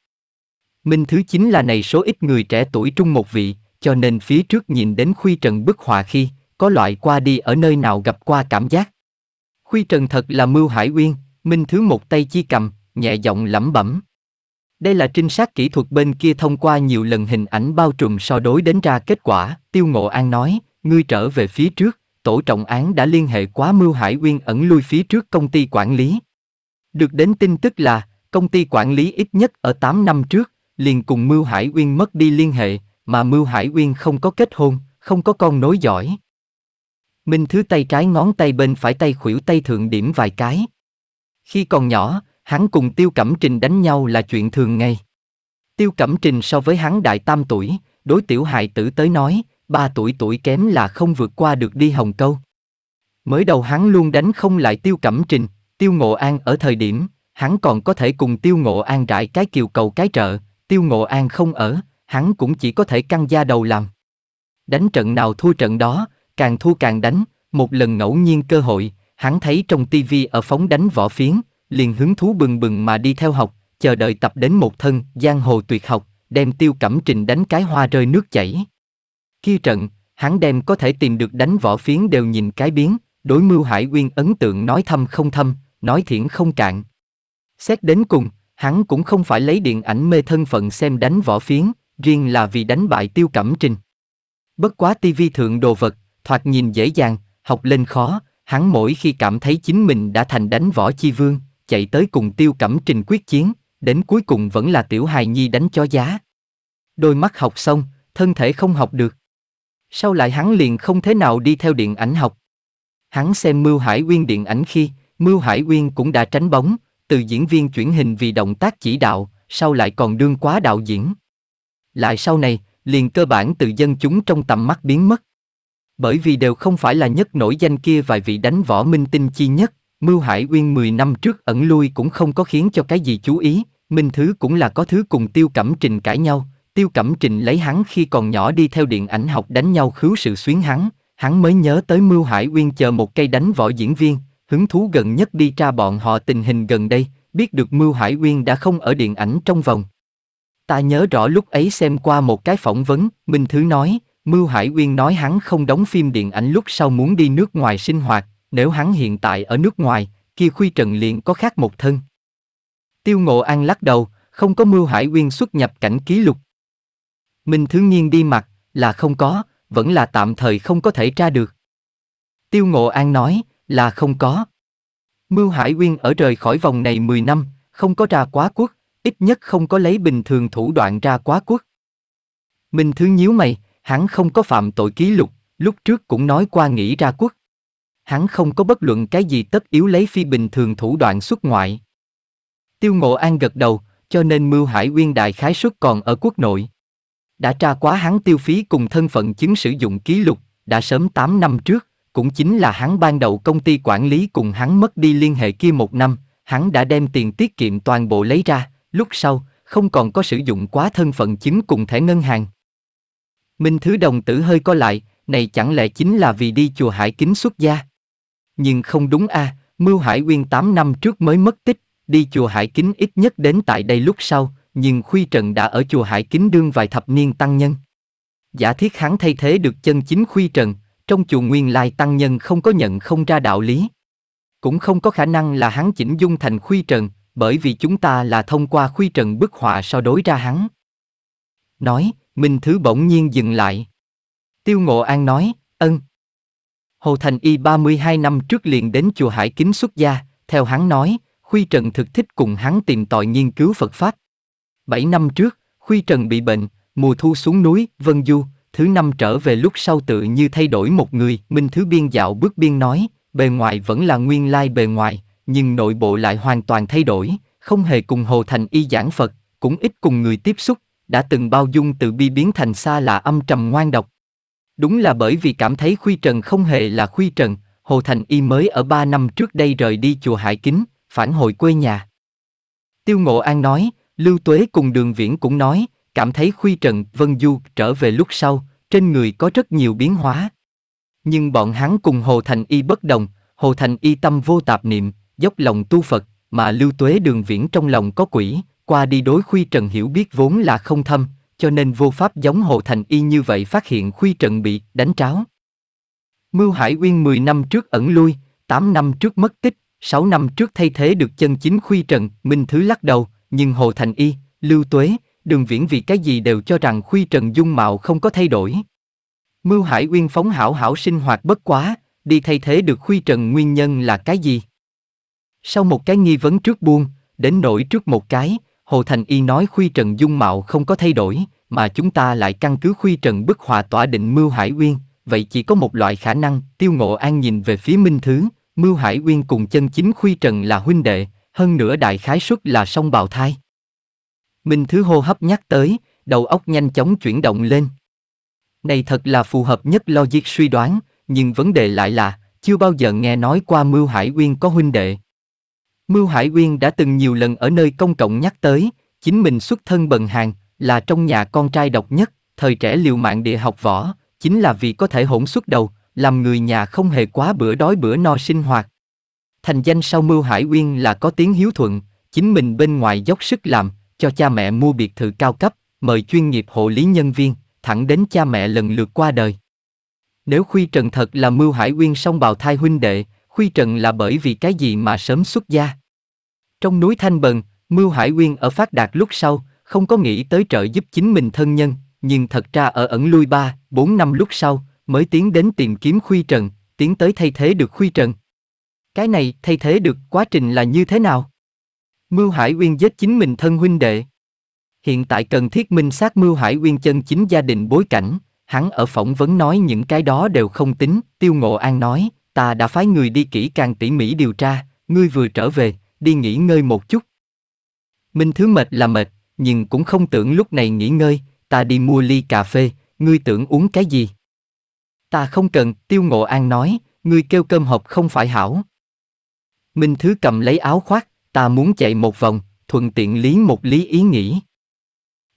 Minh thứ chính là này số ít người trẻ tuổi trung một vị, cho nên phía trước nhìn đến khuy trần bức họa khi, có loại qua đi ở nơi nào gặp qua cảm giác. Khuy trần thật là mưu hải uyên, minh thứ một tay chi cầm, nhẹ giọng lẩm bẩm. Đây là trinh sát kỹ thuật bên kia thông qua nhiều lần hình ảnh bao trùm so đối đến ra kết quả, Tiêu Ngộ An nói, ngươi trở về phía trước, tổ trọng án đã liên hệ quá Mưu Hải Uyên ẩn lui phía trước công ty quản lý. Được đến tin tức là, công ty quản lý ít nhất ở 8 năm trước, liền cùng Mưu Hải Uyên mất đi liên hệ, mà Mưu Hải Uyên không có kết hôn, không có con nối dõi. Minh Thứ tay trái ngón tay bên phải tay khuỷu tay thượng điểm vài cái. Khi còn nhỏ, hắn cùng Tiêu Cẩm Trình đánh nhau là chuyện thường ngày. Tiêu Cẩm Trình so với hắn đại tam tuổi, đối tiểu hài tử tới nói, ba tuổi tuổi kém là không vượt qua được đi hồng câu. Mới đầu hắn luôn đánh không lại Tiêu Cẩm Trình, Tiêu Ngộ An ở thời điểm, hắn còn có thể cùng Tiêu Ngộ An rải cái kiều cầu cái trợ, Tiêu Ngộ An không ở, hắn cũng chỉ có thể căng da đầu làm. Đánh trận nào thua trận đó, càng thua càng đánh, một lần ngẫu nhiên cơ hội, hắn thấy trong tivi ở phóng đánh võ phiến, liền hứng thú bừng bừng mà đi theo học, chờ đợi tập đến một thân giang hồ tuyệt học, đem tiêu cẩm trình đánh cái hoa rơi nước chảy. Khi trận, hắn đem có thể tìm được đánh võ phiến đều nhìn cái biến, đối mưu hải quyên ấn tượng nói thâm không thâm, nói thiển không cạn. Xét đến cùng, hắn cũng không phải lấy điện ảnh mê thân phận xem đánh võ phiến, riêng là vì đánh bại tiêu cẩm trình. Bất quá tivi thượng đồ vật, thoạt nhìn dễ dàng, học lên khó, hắn mỗi khi cảm thấy chính mình đã thành đánh võ chi vương, chạy tới cùng tiêu cẩm trình quyết chiến, đến cuối cùng vẫn là tiểu hài nhi đánh cho giá. Đôi mắt học xong, thân thể không học được. Sau lại hắn liền không thế nào đi theo điện ảnh học. Hắn xem Mưu Hải Uyên điện ảnh khi, Mưu Hải Uyên cũng đã tránh bóng, từ diễn viên chuyển hình vì động tác chỉ đạo, sau lại còn đương quá đạo diễn lại sau này, liền cơ bản từ dân chúng trong tầm mắt biến mất. Bởi vì đều không phải là nhất nổi danh kia vài vị đánh võ minh tinh chi nhất, Mưu Hải Uyên 10 năm trước ẩn lui cũng không có khiến cho cái gì chú ý, Minh Thứ cũng là có thứ cùng Tiêu Cẩm Trình cãi nhau, Tiêu Cẩm Trình lấy hắn khi còn nhỏ đi theo điện ảnh học đánh nhau khứu sự xuyến hắn, hắn mới nhớ tới Mưu Hải Uyên chờ một cây đánh võ diễn viên, hứng thú gần nhất đi tra bọn họ tình hình gần đây, biết được Mưu Hải Uyên đã không ở điện ảnh trong vòng, Ta nhớ rõ lúc ấy xem qua một cái phỏng vấn, Minh Thứ nói, Mưu Hải Uyên nói hắn không đóng phim điện ảnh lúc sau muốn đi nước ngoài sinh hoạt, nếu hắn hiện tại ở nước ngoài, kia Khuy Trần liền có khác một thân. Tiêu Ngộ An lắc đầu, không có Mưu Hải Uyên xuất nhập cảnh ký lục. Minh Thứ Nghiên đi mặt, là không có, vẫn là tạm thời không có thể tra được. Tiêu Ngộ An nói, là không có. Mưu Hải Uyên ở rời khỏi vòng này 10 năm, không có ra quá quốc, ít nhất không có lấy bình thường thủ đoạn ra quá quốc. Minh Thứ nhíu mày, hắn không có phạm tội ký lục, lúc trước cũng nói qua nghĩ ra quốc. Hắn không có bất luận cái gì tất yếu lấy phi bình thường thủ đoạn xuất ngoại. Tiêu Ngộ An gật đầu, cho nên Mưu Hải Uyên đại khái suất còn ở quốc nội. Đã tra quá hắn tiêu phí cùng thân phận chứng sử dụng ký lục, đã sớm 8 năm trước, cũng chính là hắn ban đầu công ty quản lý cùng hắn mất đi liên hệ kia một năm, hắn đã đem tiền tiết kiệm toàn bộ lấy ra, lúc sau, không còn có sử dụng quá thân phận chứng cùng thẻ ngân hàng. Minh Thứ Đồng tử hơi co lại, này chẳng lẽ chính là vì đi chùa Hải Kính xuất gia? Nhưng không đúng a, à, Mưu Hải Uyên 8 năm trước mới mất tích, đi chùa Hải Kính ít nhất đến tại đây lúc sau, nhưng Khuy Trần đã ở chùa Hải Kính đương vài thập niên tăng nhân. Giả thiết hắn thay thế được chân chính Khuy Trần, trong chùa nguyên lai tăng nhân không có nhận không ra đạo lý. Cũng không có khả năng là hắn chỉnh dung thành Khuy Trần, bởi vì chúng ta là thông qua khuy trần bức họa so đối ra hắn. Nói, Minh Thứ bỗng nhiên dừng lại. Tiêu Ngộ An nói, ân. Hồ Thành Y 32 năm trước liền đến chùa Hải Kính xuất gia, theo hắn nói, Khuy Trần thực thích cùng hắn tìm tòi nghiên cứu Phật Pháp. bảy năm trước, Khuy Trần bị bệnh, mùa thu xuống núi, Vân Du, thứ năm trở về lúc sau tự như thay đổi một người, Minh Thứ Biên dạo bước biên nói, bề ngoài vẫn là nguyên lai bề ngoài, nhưng nội bộ lại hoàn toàn thay đổi, không hề cùng Hồ Thành Y giảng Phật, cũng ít cùng người tiếp xúc, đã từng bao dung từ bi biến thành xa lạ âm trầm ngoan độc. Đúng là bởi vì cảm thấy Khuy Trần không hề là Khuy Trần, Hồ Thành Y mới ở ba năm trước đây rời đi chùa Hải Kính, phản hồi quê nhà. Tiêu Ngộ An nói, Lưu Tuế cùng Đường Viễn cũng nói, cảm thấy Khuy Trần, Vân Du trở về lúc sau, trên người có rất nhiều biến hóa. Nhưng bọn hắn cùng Hồ Thành Y bất đồng, Hồ Thành Y tâm vô tạp niệm, dốc lòng tu Phật, mà lưu tuế đường viễn trong lòng có quỷ, qua đi đối khuy trần hiểu biết vốn là không thâm, cho nên vô pháp giống Hồ Thành Y như vậy phát hiện khuy trần bị đánh tráo. Mưu Hải Uyên 10 năm trước ẩn lui, 8 năm trước mất tích, 6 năm trước thay thế được chân chính khuy trần, Minh Thứ lắc đầu, nhưng Hồ Thành Y, Lưu Tuế, Đường Viễn vì cái gì đều cho rằng khuy trần dung mạo không có thay đổi. Mưu Hải Uyên phóng hảo hảo sinh hoạt bất quá, đi thay thế được khuy trần nguyên nhân là cái gì? Sau một cái nghi vấn trước buông, đến nổi trước một cái, Hồ Thành Y nói Khuy Trần dung mạo không có thay đổi, mà chúng ta lại căn cứ Khuy Trần bức hòa tỏa định Mưu Hải Uyên, vậy chỉ có một loại khả năng, Tiêu Ngộ An nhìn về phía Minh Thứ, Mưu Hải Uyên cùng chân chính Khuy Trần là huynh đệ, hơn nữa đại khái suất là song bào thai. Minh Thứ hô hấp nhắc tới, đầu óc nhanh chóng chuyển động lên. Này thật là phù hợp nhất logic suy đoán, nhưng vấn đề lại là, chưa bao giờ nghe nói qua Mưu Hải Uyên có huynh đệ, Mưu Hải Uyên đã từng nhiều lần ở nơi công cộng nhắc tới, chính mình xuất thân bần hàng, là trong nhà con trai độc nhất, thời trẻ liều mạng địa học võ, chính là vì có thể hỗn xuất đầu, làm người nhà không hề quá bữa đói bữa no sinh hoạt. Thành danh sau Mưu Hải Uyên là có tiếng hiếu thuận, chính mình bên ngoài dốc sức làm, cho cha mẹ mua biệt thự cao cấp, mời chuyên nghiệp hộ lý nhân viên, thẳng đến cha mẹ lần lượt qua đời. Nếu Khuy Trần thật là Mưu Hải Uyên song bào thai huynh đệ, khuy trần là bởi vì cái gì mà sớm xuất gia. Trong núi Thanh Bần, Mưu Hải Uyên ở phát đạt lúc sau, không có nghĩ tới trợ giúp chính mình thân nhân, nhưng thật ra ở ẩn lui ba, bốn năm lúc sau, mới tiến đến tìm kiếm khuy trần, tiến tới thay thế được khuy trần. Cái này thay thế được quá trình là như thế nào? Mưu Hải Uyên giết chính mình thân huynh đệ. Hiện tại cần thiết minh xác Mưu Hải Uyên chân chính gia đình bối cảnh, hắn ở phỏng vấn nói những cái đó đều không tính, Tiêu Ngộ An nói, ta đã phái người đi kỹ càng tỉ mỉ điều tra, ngươi vừa trở về, đi nghỉ ngơi một chút. Minh Thứ mệt là mệt, nhưng cũng không tưởng lúc này nghỉ ngơi, ta đi mua ly cà phê, ngươi tưởng uống cái gì? Ta không cần, Tiêu Ngộ An nói, ngươi kêu cơm hộp không phải hảo. Minh Thứ cầm lấy áo khoác, ta muốn chạy một vòng, thuận tiện lý một lý ý nghĩ.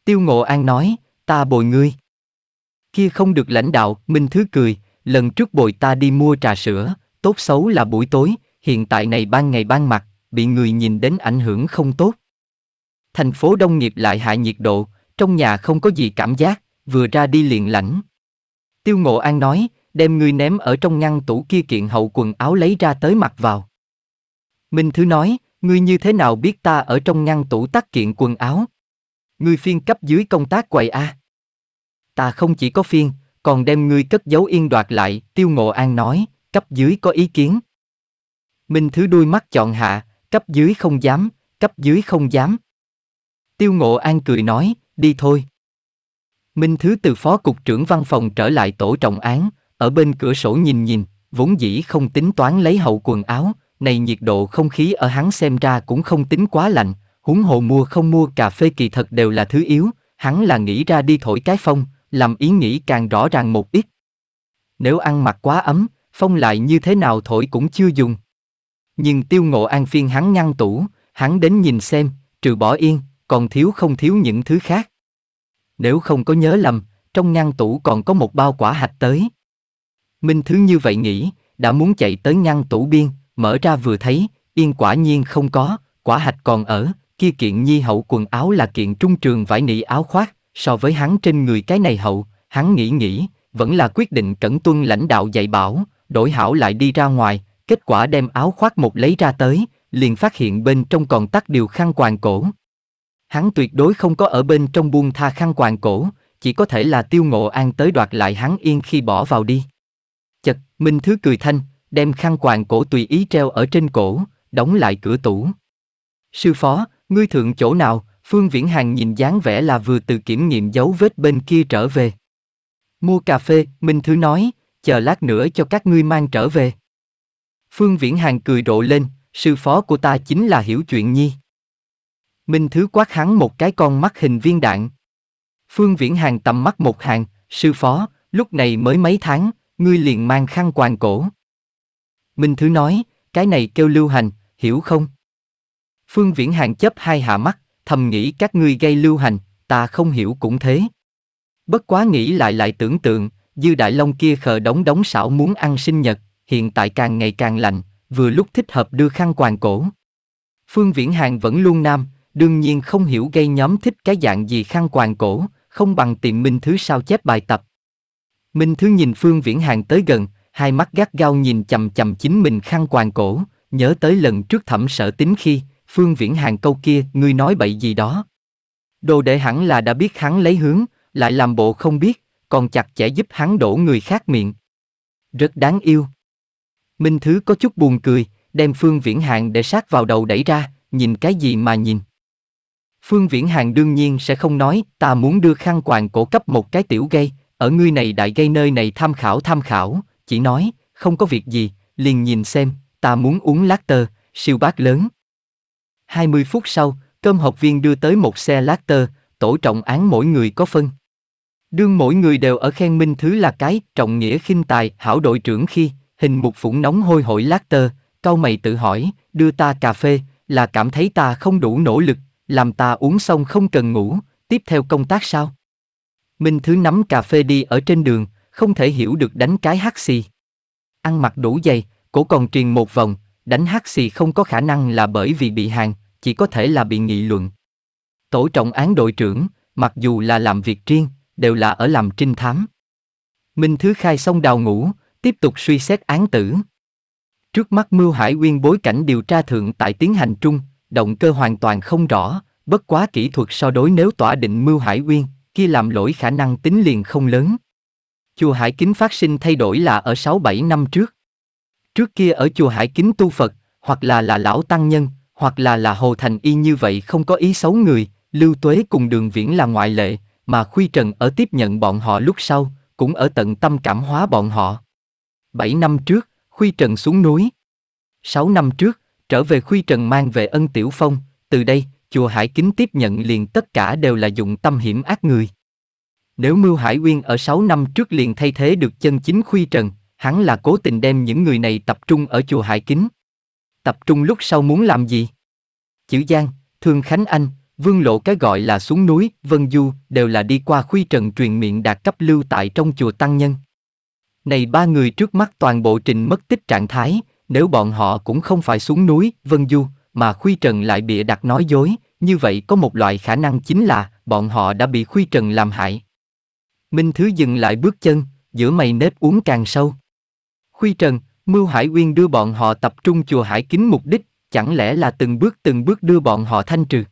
Tiêu Ngộ An nói, ta bồi ngươi. Kia không được lãnh đạo, Minh Thứ cười, lần trước bồi ta đi mua trà sữa, tốt xấu là buổi tối, hiện tại này ban ngày ban mặt, bị người nhìn đến ảnh hưởng không tốt. Thành phố đông nghiệp lại hạ nhiệt độ, trong nhà không có gì cảm giác, vừa ra đi liền lạnh. Tiêu Ngộ An nói, đem ngươi ném ở trong ngăn tủ kia kiện hậu quần áo lấy ra tới mặc vào. Minh Thứ nói, ngươi như thế nào biết ta ở trong ngăn tủ tắt kiện quần áo? Ngươi phiên cấp dưới công tác quầy A. Ta không chỉ có phiên, còn đem ngươi cất giấu yên đoạt lại, tiêu ngộ an nói, cấp dưới có ý kiến. Minh thứ đuôi mắt chọn hạ, cấp dưới không dám, cấp dưới không dám. Tiêu ngộ an cười nói, đi thôi. Minh Thứ từ phó cục trưởng văn phòng trở lại tổ trọng án, ở bên cửa sổ nhìn nhìn, vốn dĩ không tính toán lấy hậu quần áo, này nhiệt độ không khí ở hắn xem ra cũng không tính quá lạnh, huống hồ mua không mua cà phê kỳ thật đều là thứ yếu, hắn là nghĩ ra đi thổi cái phong, làm ý nghĩ càng rõ ràng một ít. Nếu ăn mặc quá ấm, phong lại như thế nào thổi cũng chưa dùng. Nhưng tiêu ngộ an phiên hắn ngăn tủ, hắn đến nhìn xem, trừ bỏ yên, còn thiếu không thiếu những thứ khác. Nếu không có nhớ lầm, trong ngăn tủ còn có một bao quả hạch tới. Minh Thứ như vậy nghĩ, đã muốn chạy tới ngăn tủ biên, mở ra vừa thấy, yên quả nhiên không có, quả hạch còn ở, kia kiện nhi hậu quần áo là kiện trung trường vải nỉ áo khoác, so với hắn trên người cái này hậu, hắn nghĩ nghĩ, vẫn là quyết định cẩn tuân lãnh đạo dạy bảo, đổi hảo lại đi ra ngoài, kết quả đem áo khoác một lấy ra tới, liền phát hiện bên trong còn tắt điều khăn quàng cổ. Hắn tuyệt đối không có ở bên trong buông tha khăn quàng cổ, chỉ có thể là tiêu ngộ an tới đoạt lại hắn yên khi bỏ vào đi. Chật, Minh Thứ cười thanh, đem khăn quàng cổ tùy ý treo ở trên cổ, đóng lại cửa tủ. Sư phó, ngươi thượng chỗ nào, Phương Viễn Hàn nhìn dáng vẻ là vừa từ kiểm nghiệm dấu vết bên kia trở về. Mua cà phê, Minh Thứ nói, chờ lát nữa cho các ngươi mang trở về. Phương Viễn Hàn cười rộ lên, sư phó của ta chính là hiểu chuyện nhi. Minh Thứ quát hắn một cái con mắt hình viên đạn. Phương Viễn Hàn tầm mắt một hàng, sư phó, lúc này mới mấy tháng, ngươi liền mang khăn quàng cổ. Minh Thứ nói, cái này kêu lưu hành, hiểu không? Phương Viễn Hàn chấp hai hạ mắt, thầm nghĩ các ngươi gây lưu hành, ta không hiểu cũng thế. Bất quá nghĩ lại lại tưởng tượng, dư đại long kia khờ đóng đóng xảo muốn ăn sinh nhật, hiện tại càng ngày càng lạnh, vừa lúc thích hợp đưa khăn quàng cổ. Phương Viễn Hàng vẫn luôn nam, đương nhiên không hiểu gây nhóm thích cái dạng gì khăn quàng cổ, không bằng tìm Minh Thứ sao chép bài tập. Minh Thứ nhìn Phương Viễn Hàng tới gần, hai mắt gắt gao nhìn chầm chầm chính mình khăn quàng cổ, nhớ tới lần trước thẩm sở tính khi, Phương Viễn Hàng câu kia, ngươi nói bậy gì đó. Đồ đệ hẳn là đã biết hắn lấy hướng, lại làm bộ không biết, còn chặt chẽ giúp hắn đổ người khác miệng. Rất đáng yêu. Minh Thứ có chút buồn cười, đem Phương Viễn Hàng để sát vào đầu đẩy ra, nhìn cái gì mà nhìn. Phương Viễn Hàng đương nhiên sẽ không nói, ta muốn đưa khăn quàng cổ cấp một cái tiểu gây, ở ngươi này đại gây nơi này tham khảo tham khảo, chỉ nói, không có việc gì, liền nhìn xem, ta muốn uống lát tơ, siêu bát lớn. 20 phút sau, cơm học viên đưa tới một xe lát tơ, tổ trọng án mỗi người có phân. Đương mỗi người đều ở khen minh thứ là cái trọng nghĩa khinh tài, hảo đội trưởng khi, hình mục phụng nóng hôi hổi lát tơ, cau mày tự hỏi, đưa ta cà phê, là cảm thấy ta không đủ nỗ lực, làm ta uống xong không cần ngủ, tiếp theo công tác sao? Minh Thứ nắm cà phê đi ở trên đường, không thể hiểu được đánh cái hắc xì. Ăn mặc đủ dày, cổ còn truyền một vòng, đánh hắc xì không có khả năng là bởi vì bị hàng, chỉ có thể là bị nghị luận. Tổ trọng án đội trưởng, mặc dù là làm việc riêng, đều là ở làm trinh thám. Minh Thứ khai xong đào ngũ, tiếp tục suy xét án tử. Trước mắt Mưu Hải Uyên bối cảnh điều tra thượng tại tiến hành trung, động cơ hoàn toàn không rõ, bất quá kỹ thuật so đối nếu tỏa định Mưu Hải Uyên, kia làm lỗi khả năng tính liền không lớn. Chùa Hải Kính phát sinh thay đổi là ở 6-7 năm trước. Trước kia ở chùa Hải Kính tu Phật, hoặc là là lão tăng nhân, hoặc là là Hồ Thành Y như vậy không có ý xấu người, Lưu Tuế cùng Đường Viễn là ngoại lệ, mà Khuy Trần ở tiếp nhận bọn họ lúc sau, cũng ở tận tâm cảm hóa bọn họ. Bảy năm trước, Khuy Trần xuống núi. Sáu năm trước, trở về Khuy Trần mang về ân tiểu phong, từ đây, chùa Hải Kính tiếp nhận liền tất cả đều là dụng tâm hiểm ác người. Nếu Mưu Hải Uyên ở sáu năm trước liền thay thế được chân chính Khuy Trần, hắn là cố tình đem những người này tập trung ở chùa Hải Kính tập trung lúc sau muốn làm gì? Chữ Giang, Thương Khánh Anh, Vương Lộ cái gọi là xuống núi, Vân Du đều là đi qua khuy trần truyền miệng đạt cấp lưu tại trong chùa Tăng Nhân. Này ba người trước mắt toàn bộ trình mất tích trạng thái, nếu bọn họ cũng không phải xuống núi, Vân Du, mà khuy trần lại bịa đặt nói dối, như vậy có một loại khả năng chính là bọn họ đã bị khuy trần làm hại. Minh Thứ dừng lại bước chân, giữa mày nếp uống càng sâu. Khuy trần, Mưu Hải Uyên đưa bọn họ tập trung chùa Hải Kính mục đích, chẳng lẽ là từng bước từng bước đưa bọn họ thanh trừ.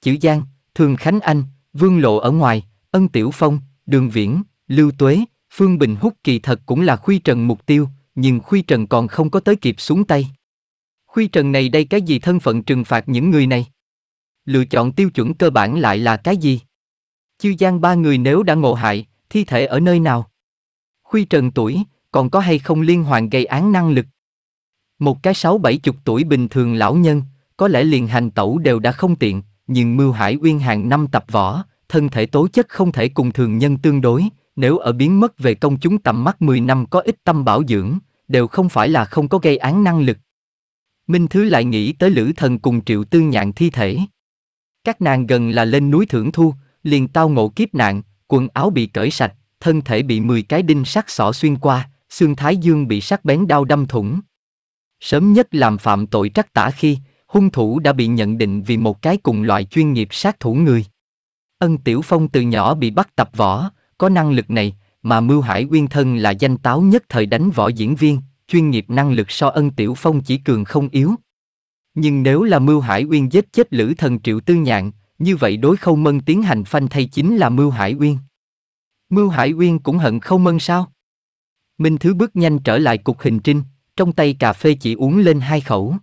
Chữ Giang, Thường Khánh Anh, Vương Lộ ở ngoài, Ân Tiểu Phong, Đường Viễn, Lưu Tuế, Phương Bình Húc kỳ thật cũng là Khuy Trần mục tiêu, nhưng Khuy Trần còn không có tới kịp xuống tay. Khuy Trần này đây cái gì thân phận trừng phạt những người này? Lựa chọn tiêu chuẩn cơ bản lại là cái gì? Chư Giang ba người nếu đã ngộ hại, thi thể ở nơi nào? Khuy Trần tuổi, còn có hay không liên hoàn gây án năng lực. Một cái sáu bảy chục tuổi bình thường lão nhân, có lẽ liền hành tẩu đều đã không tiện, nhưng Mưu Hải Uyên hàng năm tập võ, thân thể tố chất không thể cùng thường nhân tương đối, nếu ở biến mất về công chúng tầm mắt 10 năm có ít tâm bảo dưỡng, đều không phải là không có gây án năng lực. Minh Thứ lại nghĩ tới Lữ Thần cùng Triệu Tư Nhạn thi thể. Các nàng gần là lên núi Thưởng Thu, liền tao ngộ kiếp nạn, quần áo bị cởi sạch, thân thể bị 10 cái đinh sắt xỏ xuyên qua, xương thái dương bị sắc bén đao đâm thủng. Sớm nhất làm phạm tội trắc tả khi, hung thủ đã bị nhận định vì một cái cùng loại chuyên nghiệp sát thủ người. Ân Tiểu Phong từ nhỏ bị bắt tập võ, có năng lực này, mà Mưu Hải Uyên Thân là danh táo nhất thời đánh võ diễn viên, chuyên nghiệp năng lực so Ân Tiểu Phong chỉ cường không yếu. Nhưng nếu là Mưu Hải Uyên giết chết Lữ Thần Triệu Tư Nhạn, như vậy đối Khâu Mân tiến hành phanh thay chính là Mưu Hải Uyên. Mưu Hải Uyên cũng hận Khâu Mân sao? Minh Thứ bước nhanh trở lại cục hình trinh, trong tay cà phê chỉ uống lên hai khẩu.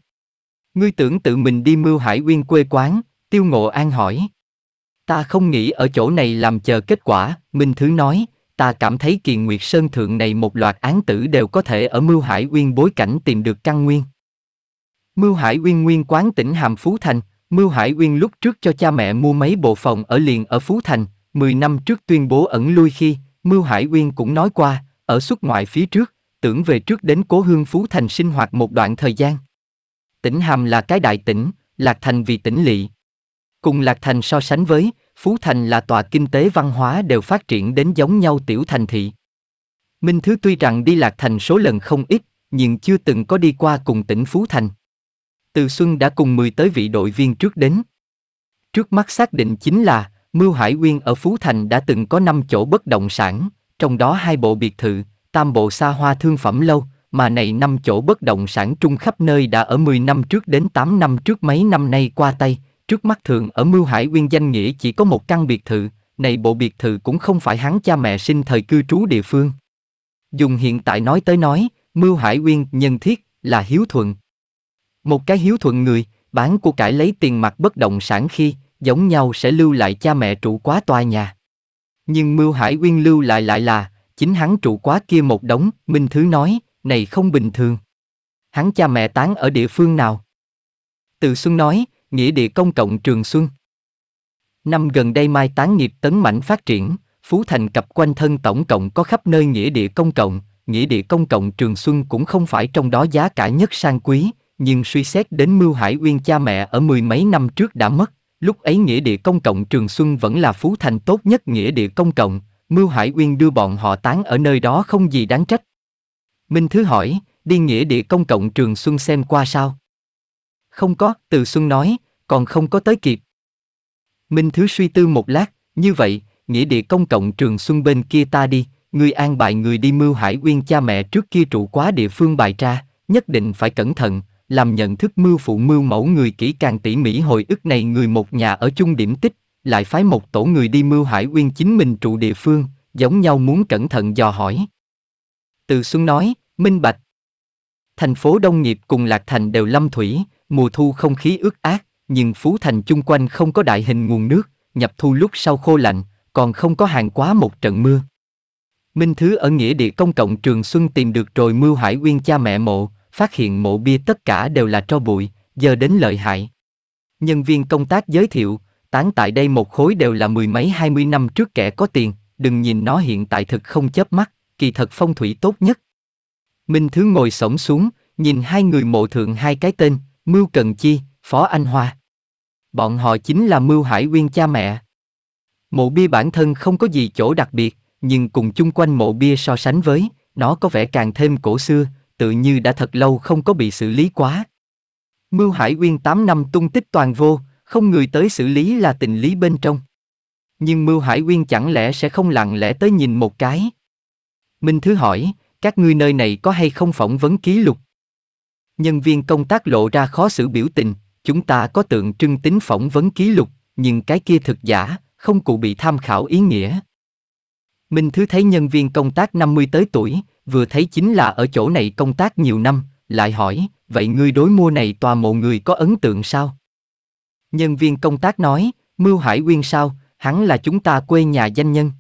Ngươi tưởng tự mình đi mưu hải uyên quê quán, tiêu ngộ an hỏi. Ta không nghĩ ở chỗ này làm chờ kết quả, Minh Thứ nói, ta cảm thấy kiền nguyệt sơn thượng này một loạt án tử đều có thể ở mưu hải uyên bối cảnh tìm được căn nguyên. Mưu hải uyên nguyên quán tỉnh Hàm Phú Thành, Mưu Hải Uyên lúc trước cho cha mẹ mua mấy bộ phòng ở liền ở Phú Thành, 10 năm trước tuyên bố ẩn lui khi, Mưu Hải Uyên cũng nói qua, ở xuất ngoại phía trước, tưởng về trước đến cố hương Phú Thành sinh hoạt một đoạn thời gian. Tỉnh Hàm là cái đại tỉnh, Lạc Thành vì tỉnh lỵ. Cùng Lạc Thành so sánh với, Phú Thành là tòa kinh tế văn hóa đều phát triển đến giống nhau tiểu thành thị. Minh Thứ tuy rằng đi Lạc Thành số lần không ít, nhưng chưa từng có đi qua cùng tỉnh Phú Thành. Từ Xuân đã cùng 10 tới vị đội viên trước đến. Trước mắt xác định chính là, Mưu Hải Uyên ở Phú Thành đã từng có 5 chỗ bất động sản, trong đó hai bộ biệt thự, tam bộ xa hoa thương phẩm lâu, mà này năm chỗ bất động sản trung khắp nơi đã ở 10 năm trước đến 8 năm trước mấy năm nay qua tay, trước mắt thường ở Mưu Hải Uyên danh nghĩa chỉ có một căn biệt thự, này bộ biệt thự cũng không phải hắn cha mẹ sinh thời cư trú địa phương. Dùng hiện tại nói tới nói, Mưu Hải Uyên nhân thiết là hiếu thuận. Một cái hiếu thuận người, bán của cải lấy tiền mặt bất động sản khi, giống nhau sẽ lưu lại cha mẹ trụ quá tòa nhà. Nhưng Mưu Hải Uyên lưu lại lại là, chính hắn trụ quá kia một đống, Minh Thứ nói, này không bình thường. Hắn cha mẹ tán ở địa phương nào? Từ Xuân nói, nghĩa địa công cộng Trường Xuân. Năm gần đây mai tán nghiệp tấn mạnh phát triển, Phú Thành cặp quanh thân tổng cộng có khắp nơi nghĩa địa công cộng, nghĩa địa công cộng Trường Xuân cũng không phải trong đó giá cả nhất sang quý, nhưng suy xét đến Mưu Hải Uyên cha mẹ ở mười mấy năm trước đã mất, Lúc ấy nghĩa địa công cộng Trường Xuân vẫn là Phú Thành tốt nhất nghĩa địa công cộng, Mưu Hải Uyên đưa bọn họ tán ở nơi đó không gì đáng trách. Minh Thứ hỏi, đi nghĩa địa công cộng Trường Xuân xem qua sao? Không có, Từ Xuân nói, còn không có tới kịp. Minh Thứ suy tư một lát, như vậy, nghĩa địa công cộng Trường Xuân bên kia ta đi, người an bài người đi Mưu Hải Uyên cha mẹ trước kia trụ quá địa phương bài tra, nhất định phải cẩn thận, làm nhận thức mưu phụ mưu mẫu người kỹ càng tỉ mỉ hồi ức này người một nhà ở chung điểm tích, lại phái một tổ người đi mưu hải uyên chính mình trụ địa phương, giống nhau muốn cẩn thận dò hỏi. Từ Xuân nói, minh bạch. Thành phố Đông Nghiệp cùng Lạc Thành đều lâm thủy, mùa thu không khí ướt át, nhưng Phú Thành chung quanh không có đại hình nguồn nước, nhập thu lúc sau khô lạnh, còn không có hàng quá một trận mưa. Minh Thứ ở nghĩa địa công cộng Trường Xuân tìm được rồi mưu hải uyên cha mẹ mộ, phát hiện mộ bia tất cả đều là tro bụi, giờ đến lợi hại. Nhân viên công tác giới thiệu, tán tại đây một khối đều là mười mấy hai mươi năm trước kẻ có tiền, đừng nhìn nó hiện tại thực không chớp mắt, kỳ thật phong thủy tốt nhất. Minh Thứ ngồi sổng xuống, nhìn hai người mộ thượng hai cái tên, Mưu Cần Chi, Phó Anh Hoa. Bọn họ chính là Mưu Hải Uyên cha mẹ. Mộ bia bản thân không có gì chỗ đặc biệt, nhưng cùng chung quanh mộ bia so sánh với, nó có vẻ càng thêm cổ xưa, tự như đã thật lâu không có bị xử lý quá. Mưu Hải Uyên 8 năm tung tích toàn vô, không người tới xử lý là tình lý bên trong. Nhưng Mưu Hải Uyên chẳng lẽ sẽ không lặng lẽ tới nhìn một cái? Minh Thứ hỏi, các ngươi nơi này có hay không phỏng vấn ký lục? Nhân viên công tác lộ ra khó xử biểu tình, chúng ta có tượng trưng tính phỏng vấn ký lục, nhưng cái kia thực giả, không cụ bị tham khảo ý nghĩa. Minh Thứ thấy nhân viên công tác 50 tới tuổi, vừa thấy chính là ở chỗ này công tác nhiều năm, lại hỏi, vậy ngươi đối mua này tòa mộ người có ấn tượng sao? Nhân viên công tác nói, Mưu Hải Uyên sao, hắn là chúng ta quê nhà danh nhân.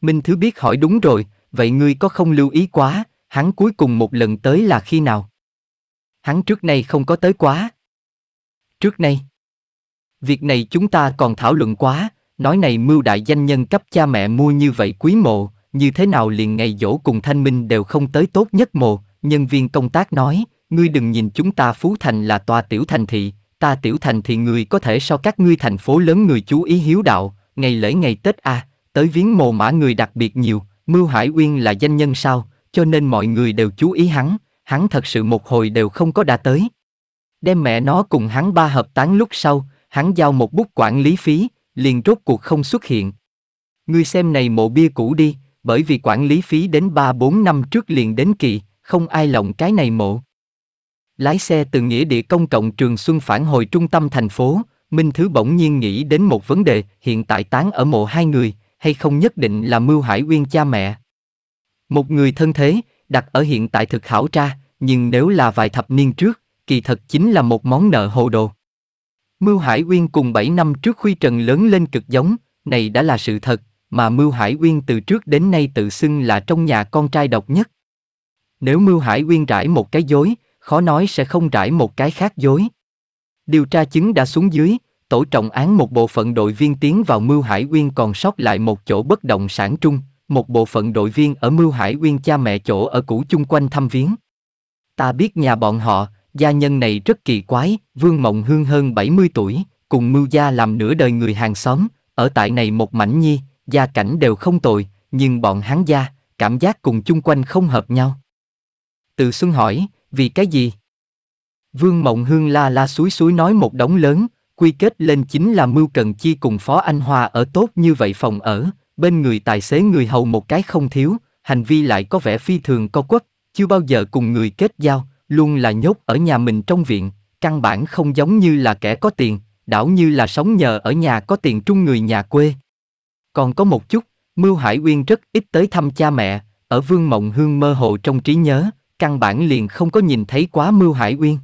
Minh Thứ biết hỏi đúng rồi, vậy ngươi có không lưu ý quá, hắn cuối cùng một lần tới là khi nào? Hắn trước nay không có tới quá. Trước nay, việc này chúng ta còn thảo luận quá, nói này Mưu Đại danh nhân cấp cha mẹ mua như vậy quý mộ, như thế nào liền ngày dỗ cùng thanh minh đều không tới tốt nhất mồ, nhân viên công tác nói, ngươi đừng nhìn chúng ta Phú Thành là tòa tiểu thành thị, ta tiểu thành thị người có thể so các ngươi thành phố lớn người chú ý hiếu đạo, ngày lễ ngày Tết a, à, tới viếng mồ mã người đặc biệt nhiều, Mưu Hải Uyên là danh nhân sao, cho nên mọi người đều chú ý hắn, hắn thật sự một hồi đều không có đã tới. Đem mẹ nó cùng hắn ba hợp tán lúc sau, hắn giao một bút quản lý phí, liền rốt cuộc không xuất hiện. Ngươi xem này mộ bia cũ đi, bởi vì quản lý phí đến 3-4 năm trước liền đến kỳ, không ai lòng cái này mộ. Lái xe từ nghĩa địa công cộng Trường Xuân phản hồi trung tâm thành phố, Minh Thứ bỗng nhiên nghĩ đến một vấn đề, hiện tại tán ở mộ hai người, hay không nhất định là Mưu Hải Uyên cha mẹ. Một người thân thế, đặt ở hiện tại thực khảo tra, nhưng nếu là vài thập niên trước, kỳ thật chính là một món nợ hồ đồ. Mưu Hải Uyên cùng 7 năm trước Khuy Trần lớn lên cực giống, này đã là sự thật, mà Mưu Hải Uyên từ trước đến nay tự xưng là trong nhà con trai độc nhất. Nếu Mưu Hải Uyên rải một cái dối, khó nói sẽ không rải một cái khác dối. Điều tra chứng đã xuống dưới, tổ trọng án một bộ phận đội viên tiến vào Mưu Hải Uyên còn sót lại một chỗ bất động sản trung, một bộ phận đội viên ở Mưu Hải Uyên cha mẹ chỗ ở cũ chung quanh thăm viếng. Ta biết nhà bọn họ, gia nhân này rất kỳ quái, Vương Mộng Hương hơn 70 tuổi, cùng Mưu Gia làm nửa đời người hàng xóm, ở tại này một mảnh nhi, gia cảnh đều không tồi, nhưng bọn hắn gia, cảm giác cùng chung quanh không hợp nhau. Từ Xuân hỏi, vì cái gì? Vương Mộng Hương la la suối suối nói một đống lớn, quy kết lên chính là Mưu Cần Chi cùng Phó Anh Hoa ở tốt như vậy phòng ở, bên người tài xế người hầu một cái không thiếu, hành vi lại có vẻ phi thường co quất, chưa bao giờ cùng người kết giao, luôn là nhốt ở nhà mình trong viện, căn bản không giống như là kẻ có tiền, đảo như là sống nhờ ở nhà có tiền trung người nhà quê, còn có một chút, Mưu Hải Uyên rất ít tới thăm cha mẹ, ở Vương Mộng Hương mơ hồ trong trí nhớ, căn bản liền không có nhìn thấy quá Mưu Hải Uyên.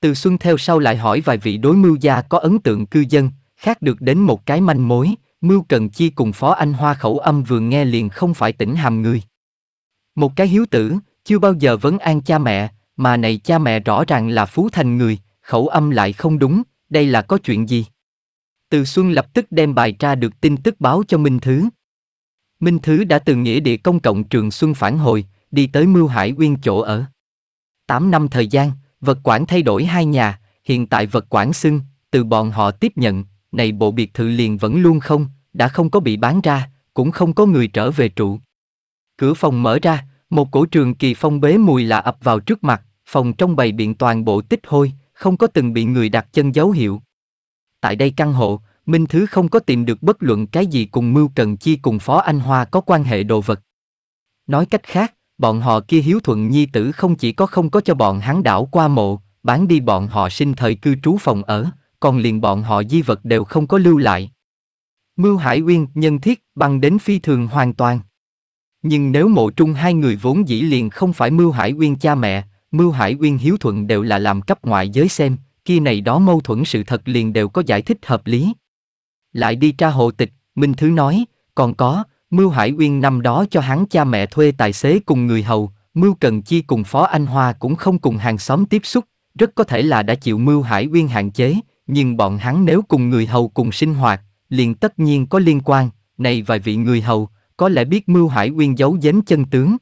Từ Xuân theo sau lại hỏi vài vị đối mưu gia có ấn tượng cư dân, khác được đến một cái manh mối, Mưu Cần Chi cùng Phó Anh Hoa khẩu âm vừa nghe liền không phải tỉnh hàm người. Một cái hiếu tử, chưa bao giờ vấn an cha mẹ, mà này cha mẹ rõ ràng là phú thành người, khẩu âm lại không đúng, đây là có chuyện gì? Từ Xuân lập tức đem bài tra được tin tức báo cho Minh Thứ. Minh Thứ đã từ nghĩa địa công cộng Trường Xuân phản hồi, đi tới Mưu Hải Uyên chỗ ở. Tám năm thời gian, vật quản thay đổi hai nhà, hiện tại vật quản xưng, từ bọn họ tiếp nhận, này bộ biệt thự liền vẫn luôn không, đã không có bị bán ra, cũng không có người trở về trụ. Cửa phòng mở ra, một cổ trường kỳ phong bế mùi lạ ập vào trước mặt, phòng trong bày biện toàn bộ tích hôi, không có từng bị người đặt chân dấu hiệu tại đây căn hộ, Minh Thứ không có tìm được bất luận cái gì cùng Mưu Cần Chi cùng Phó Anh Hoa có quan hệ đồ vật. Nói cách khác, bọn họ kia hiếu thuận nhi tử không chỉ có không có cho bọn hắn đảo qua mộ, bán đi bọn họ sinh thời cư trú phòng ở, còn liền bọn họ di vật đều không có lưu lại. Mưu Hải Uyên nhân thiết bằng đến phi thường hoàn toàn. Nhưng nếu mộ trung hai người vốn dĩ liền không phải Mưu Hải Uyên cha mẹ, Mưu Hải Uyên hiếu thuận đều là làm cấp ngoại giới xem, kia này đó mâu thuẫn sự thật liền đều có giải thích hợp lý. Lại đi tra hộ tịch, Minh Thứ nói, còn có, Mưu Hải Uyên năm đó cho hắn cha mẹ thuê tài xế cùng người hầu, Mưu Cần Chi cùng Phó Anh Hoa cũng không cùng hàng xóm tiếp xúc, rất có thể là đã chịu Mưu Hải Uyên hạn chế, nhưng bọn hắn nếu cùng người hầu cùng sinh hoạt, liền tất nhiên có liên quan, này vài vị người hầu, có lẽ biết Mưu Hải Uyên giấu giếm chân tướng.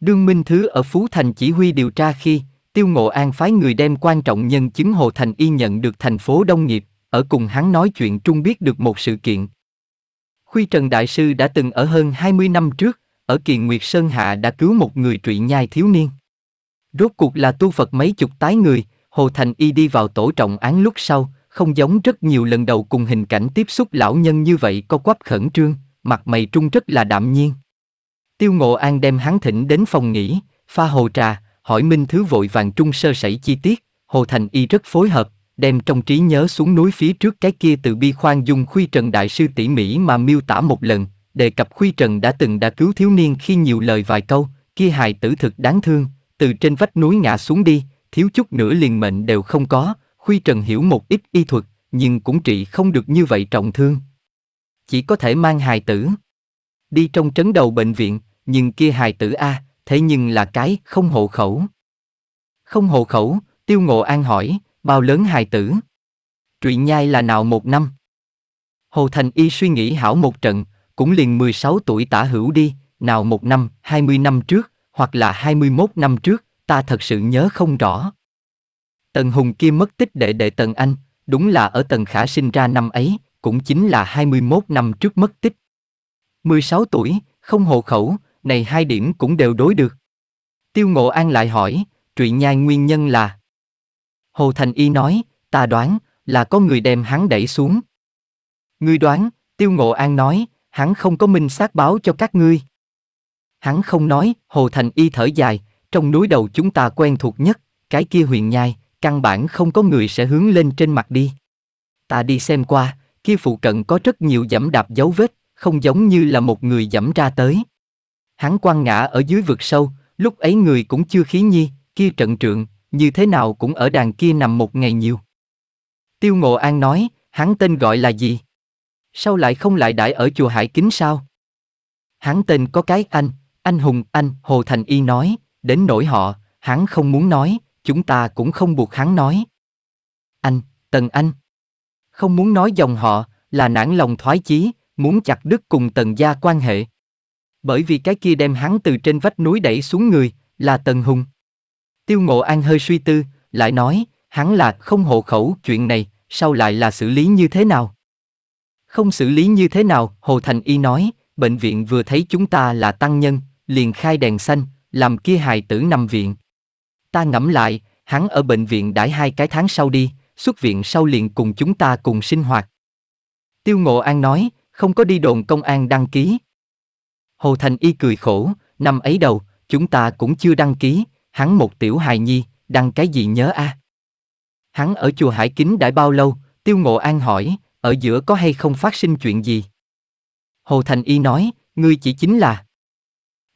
Đương Minh Thứ ở Phú Thành chỉ huy điều tra khi, Tiêu Ngộ An phái người đem quan trọng nhân chứng Hồ Thành Y nhận được thành phố Đông Nghiệp, ở cùng hắn nói chuyện trung biết được một sự kiện. Khuy Trần Đại Sư đã từng ở hơn 20 năm trước, ở Kỳ Nguyệt Sơn Hạ đã cứu một người trụy nhai thiếu niên. Rốt cuộc là tu Phật mấy chục tái người, Hồ Thành Y đi vào tổ trọng án lúc sau, không giống rất nhiều lần đầu cùng hình cảnh tiếp xúc lão nhân như vậy có quắp khẩn trương, mặt mày trung rất là đạm nhiên. Tiêu Ngộ An đem hắn thỉnh đến phòng nghỉ, pha hồ trà, hỏi Minh Thứ vội vàng trung sơ sẩy chi tiết, Hồ Thành Y rất phối hợp, đem trong trí nhớ xuống núi phía trước cái kia từ bi khoan dung khuy trần đại sư tỉ mỉ mà miêu tả một lần, đề cập khuy trần đã từng đã cứu thiếu niên khi nhiều lời vài câu, kia hài tử thực đáng thương, từ trên vách núi ngã xuống đi, thiếu chút nữa liền mệnh đều không có, khuy trần hiểu một ít y thuật, nhưng cũng trị không được như vậy trọng thương. Chỉ có thể mang hài tử. Đi trong trấn đầu bệnh viện, nhưng kia hài tử A, thế nhưng là cái không hộ khẩu. Không hộ khẩu, tiêu ngộ an hỏi, bao lớn hài tử? Trụy nhai là nào một năm? Hồ Thành Y suy nghĩ hảo một trận, cũng liền 16 tuổi tả hữu đi, nào một năm, 20 năm trước, hoặc là 21 năm trước, ta thật sự nhớ không rõ. Tần Hùng kia mất tích đệ đệ Tần Anh, đúng là ở Tần Khả sinh ra năm ấy, cũng chính là 21 năm trước mất tích. 16 tuổi, không hộ khẩu, này hai điểm cũng đều đối được. Tiêu Ngộ An lại hỏi, truyện nhai nguyên nhân là? Hồ Thành Y nói, ta đoán, là có người đem hắn đẩy xuống. Ngươi đoán, Tiêu Ngộ An nói, hắn không có minh xác báo cho các ngươi. Hắn không nói, Hồ Thành Y thở dài, trong núi đầu chúng ta quen thuộc nhất, cái kia huyền nhai, căn bản không có người sẽ hướng lên trên mặt đi. Ta đi xem qua, kia phụ cận có rất nhiều dẫm đạp dấu vết, không giống như là một người dẫm ra tới hắn quăng ngã ở dưới vực sâu, lúc ấy người cũng chưa khí nhi, kia trận trượng, như thế nào cũng ở đàn kia nằm một ngày nhiều. Tiêu Ngộ An nói, hắn tên gọi là gì? Sao lại không lại đại ở chùa Hải Kính sao? Hắn tên có cái anh, anh Hùng, anh Hồ Thành Y nói, đến nỗi họ, hắn không muốn nói, chúng ta cũng không buộc hắn nói. Anh, Tần Anh. Không muốn nói dòng họ, là nản lòng thoái chí, muốn chặt đứt cùng Tần gia quan hệ bởi vì cái kia đem hắn từ trên vách núi đẩy xuống người, là Tần Hùng. Tiêu Ngộ An hơi suy tư, lại nói, hắn là không hộ khẩu chuyện này, sau lại là xử lý như thế nào? Không xử lý như thế nào, Hồ Thành Y nói, bệnh viện vừa thấy chúng ta là tăng nhân, liền khai đèn xanh, làm kia hài tử nằm viện. Ta ngẫm lại, hắn ở bệnh viện đãi hai cái tháng sau đi, xuất viện sau liền cùng chúng ta cùng sinh hoạt. Tiêu Ngộ An nói, không có đi đồn công an đăng ký. Hồ Thành Y cười khổ, năm ấy đầu, chúng ta cũng chưa đăng ký, hắn một tiểu hài nhi, đăng cái gì nhớ a? À? Hắn ở chùa Hải Kính đã bao lâu? Tiêu Ngộ An hỏi, ở giữa có hay không phát sinh chuyện gì? Hồ Thành Y nói, ngươi chỉ chính là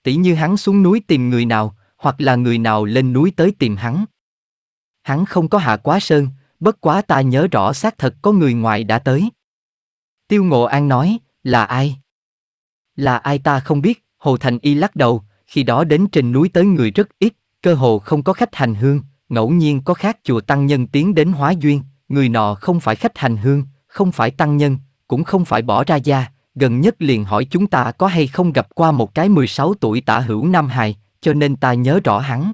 tỷ như hắn xuống núi tìm người nào, hoặc là người nào lên núi tới tìm hắn. Hắn không có hạ quá sơn, bất quá ta nhớ rõ xác thật có người ngoài đã tới. Tiêu Ngộ An nói, là ai? Là ai ta không biết, Hồ Thành Y lắc đầu, khi đó đến trên núi tới người rất ít, cơ hồ không có khách hành hương, ngẫu nhiên có khác chùa tăng nhân tiến đến hóa duyên, người nọ không phải khách hành hương, không phải tăng nhân, cũng không phải bỏ ra gia, gần nhất liền hỏi chúng ta có hay không gặp qua một cái 16 tuổi tả hữu Nam Hài, cho nên ta nhớ rõ hắn.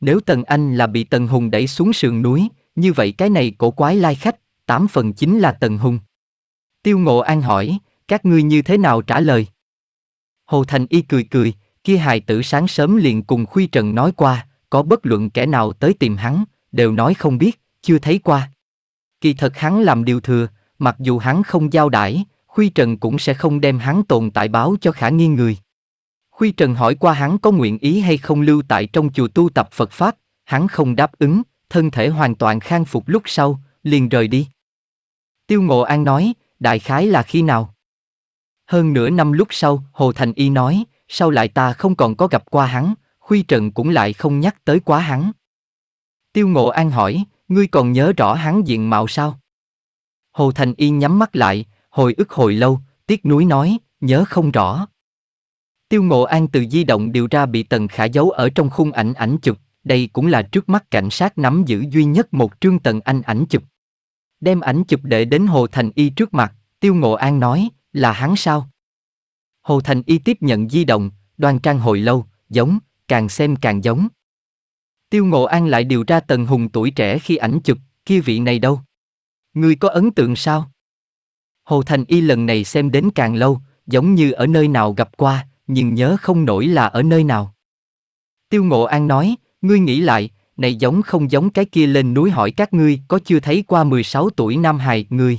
Nếu Tần Anh là bị Tần Hùng đẩy xuống sườn núi, như vậy cái này cổ quái lai khách, tám phần chính là Tần Hùng. Tiêu Ngộ An hỏi, các ngươi như thế nào trả lời? Hồ Thành Y cười cười, kia hài tử sáng sớm liền cùng Khuy Trần nói qua, có bất luận kẻ nào tới tìm hắn, đều nói không biết, chưa thấy qua. Kỳ thật hắn làm điều thừa, mặc dù hắn không giao đãi, Khuy Trần cũng sẽ không đem hắn tồn tại báo cho khả nghi người. Khuy Trần hỏi qua hắn có nguyện ý hay không lưu tại trong chùa tu tập Phật Pháp, hắn không đáp ứng, thân thể hoàn toàn khang phục lúc sau, liền rời đi. Tiêu Ngộ An nói, đại khái là khi nào? Hơn nửa năm lúc sau, Hồ Thành Y nói, sau lại ta không còn có gặp qua hắn, Khuy Trần cũng lại không nhắc tới quá hắn. Tiêu Ngộ An hỏi, ngươi còn nhớ rõ hắn diện mạo sao? Hồ Thành Y nhắm mắt lại, hồi ức hồi lâu, tiếc nuối nói, nhớ không rõ. Tiêu Ngộ An từ di động điều ra bị Tần Khả giấu ở trong khung ảnh ảnh chụp, đây cũng là trước mắt cảnh sát nắm giữ duy nhất một trương Tần Anh ảnh chụp. Đem ảnh chụp để đến Hồ Thành Y trước mặt, Tiêu Ngộ An nói, là hắn sao? Hồ Thành Y tiếp nhận di động, đoan trang hồi lâu, giống, càng xem càng giống. Tiêu Ngộ An lại điều tra Tần Hùng tuổi trẻ khi ảnh chụp, kia vị này đâu? Ngươi có ấn tượng sao? Hồ Thành Y lần này xem đến càng lâu, giống như ở nơi nào gặp qua, nhưng nhớ không nổi là ở nơi nào. Tiêu Ngộ An nói, ngươi nghĩ lại, này giống không giống cái kia lên núi hỏi các ngươi có chưa thấy qua 16 tuổi Nam Hài, ngươi.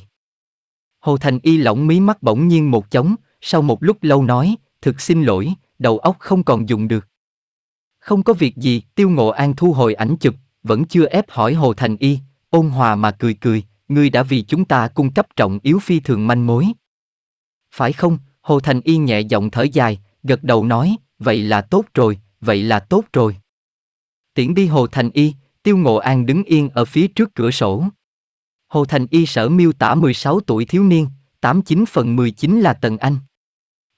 Hồ Thành Y lỏng mí mắt bỗng nhiên một chóng, sau một lúc lâu nói, thực xin lỗi, đầu óc không còn dùng được. Không có việc gì, Tiêu Ngộ An thu hồi ảnh chụp, vẫn chưa ép hỏi Hồ Thành Y, ôn hòa mà cười cười, ngươi đã vì chúng ta cung cấp trọng yếu phi thường manh mối. Phải không, Hồ Thành Y nhẹ giọng thở dài, gật đầu nói, vậy là tốt rồi, vậy là tốt rồi. Tiễn đi Hồ Thành Y, Tiêu Ngộ An đứng yên ở phía trước cửa sổ. Hồ Thành Y sở miêu tả 16 tuổi thiếu niên, 89 phần 19 là Tần Anh.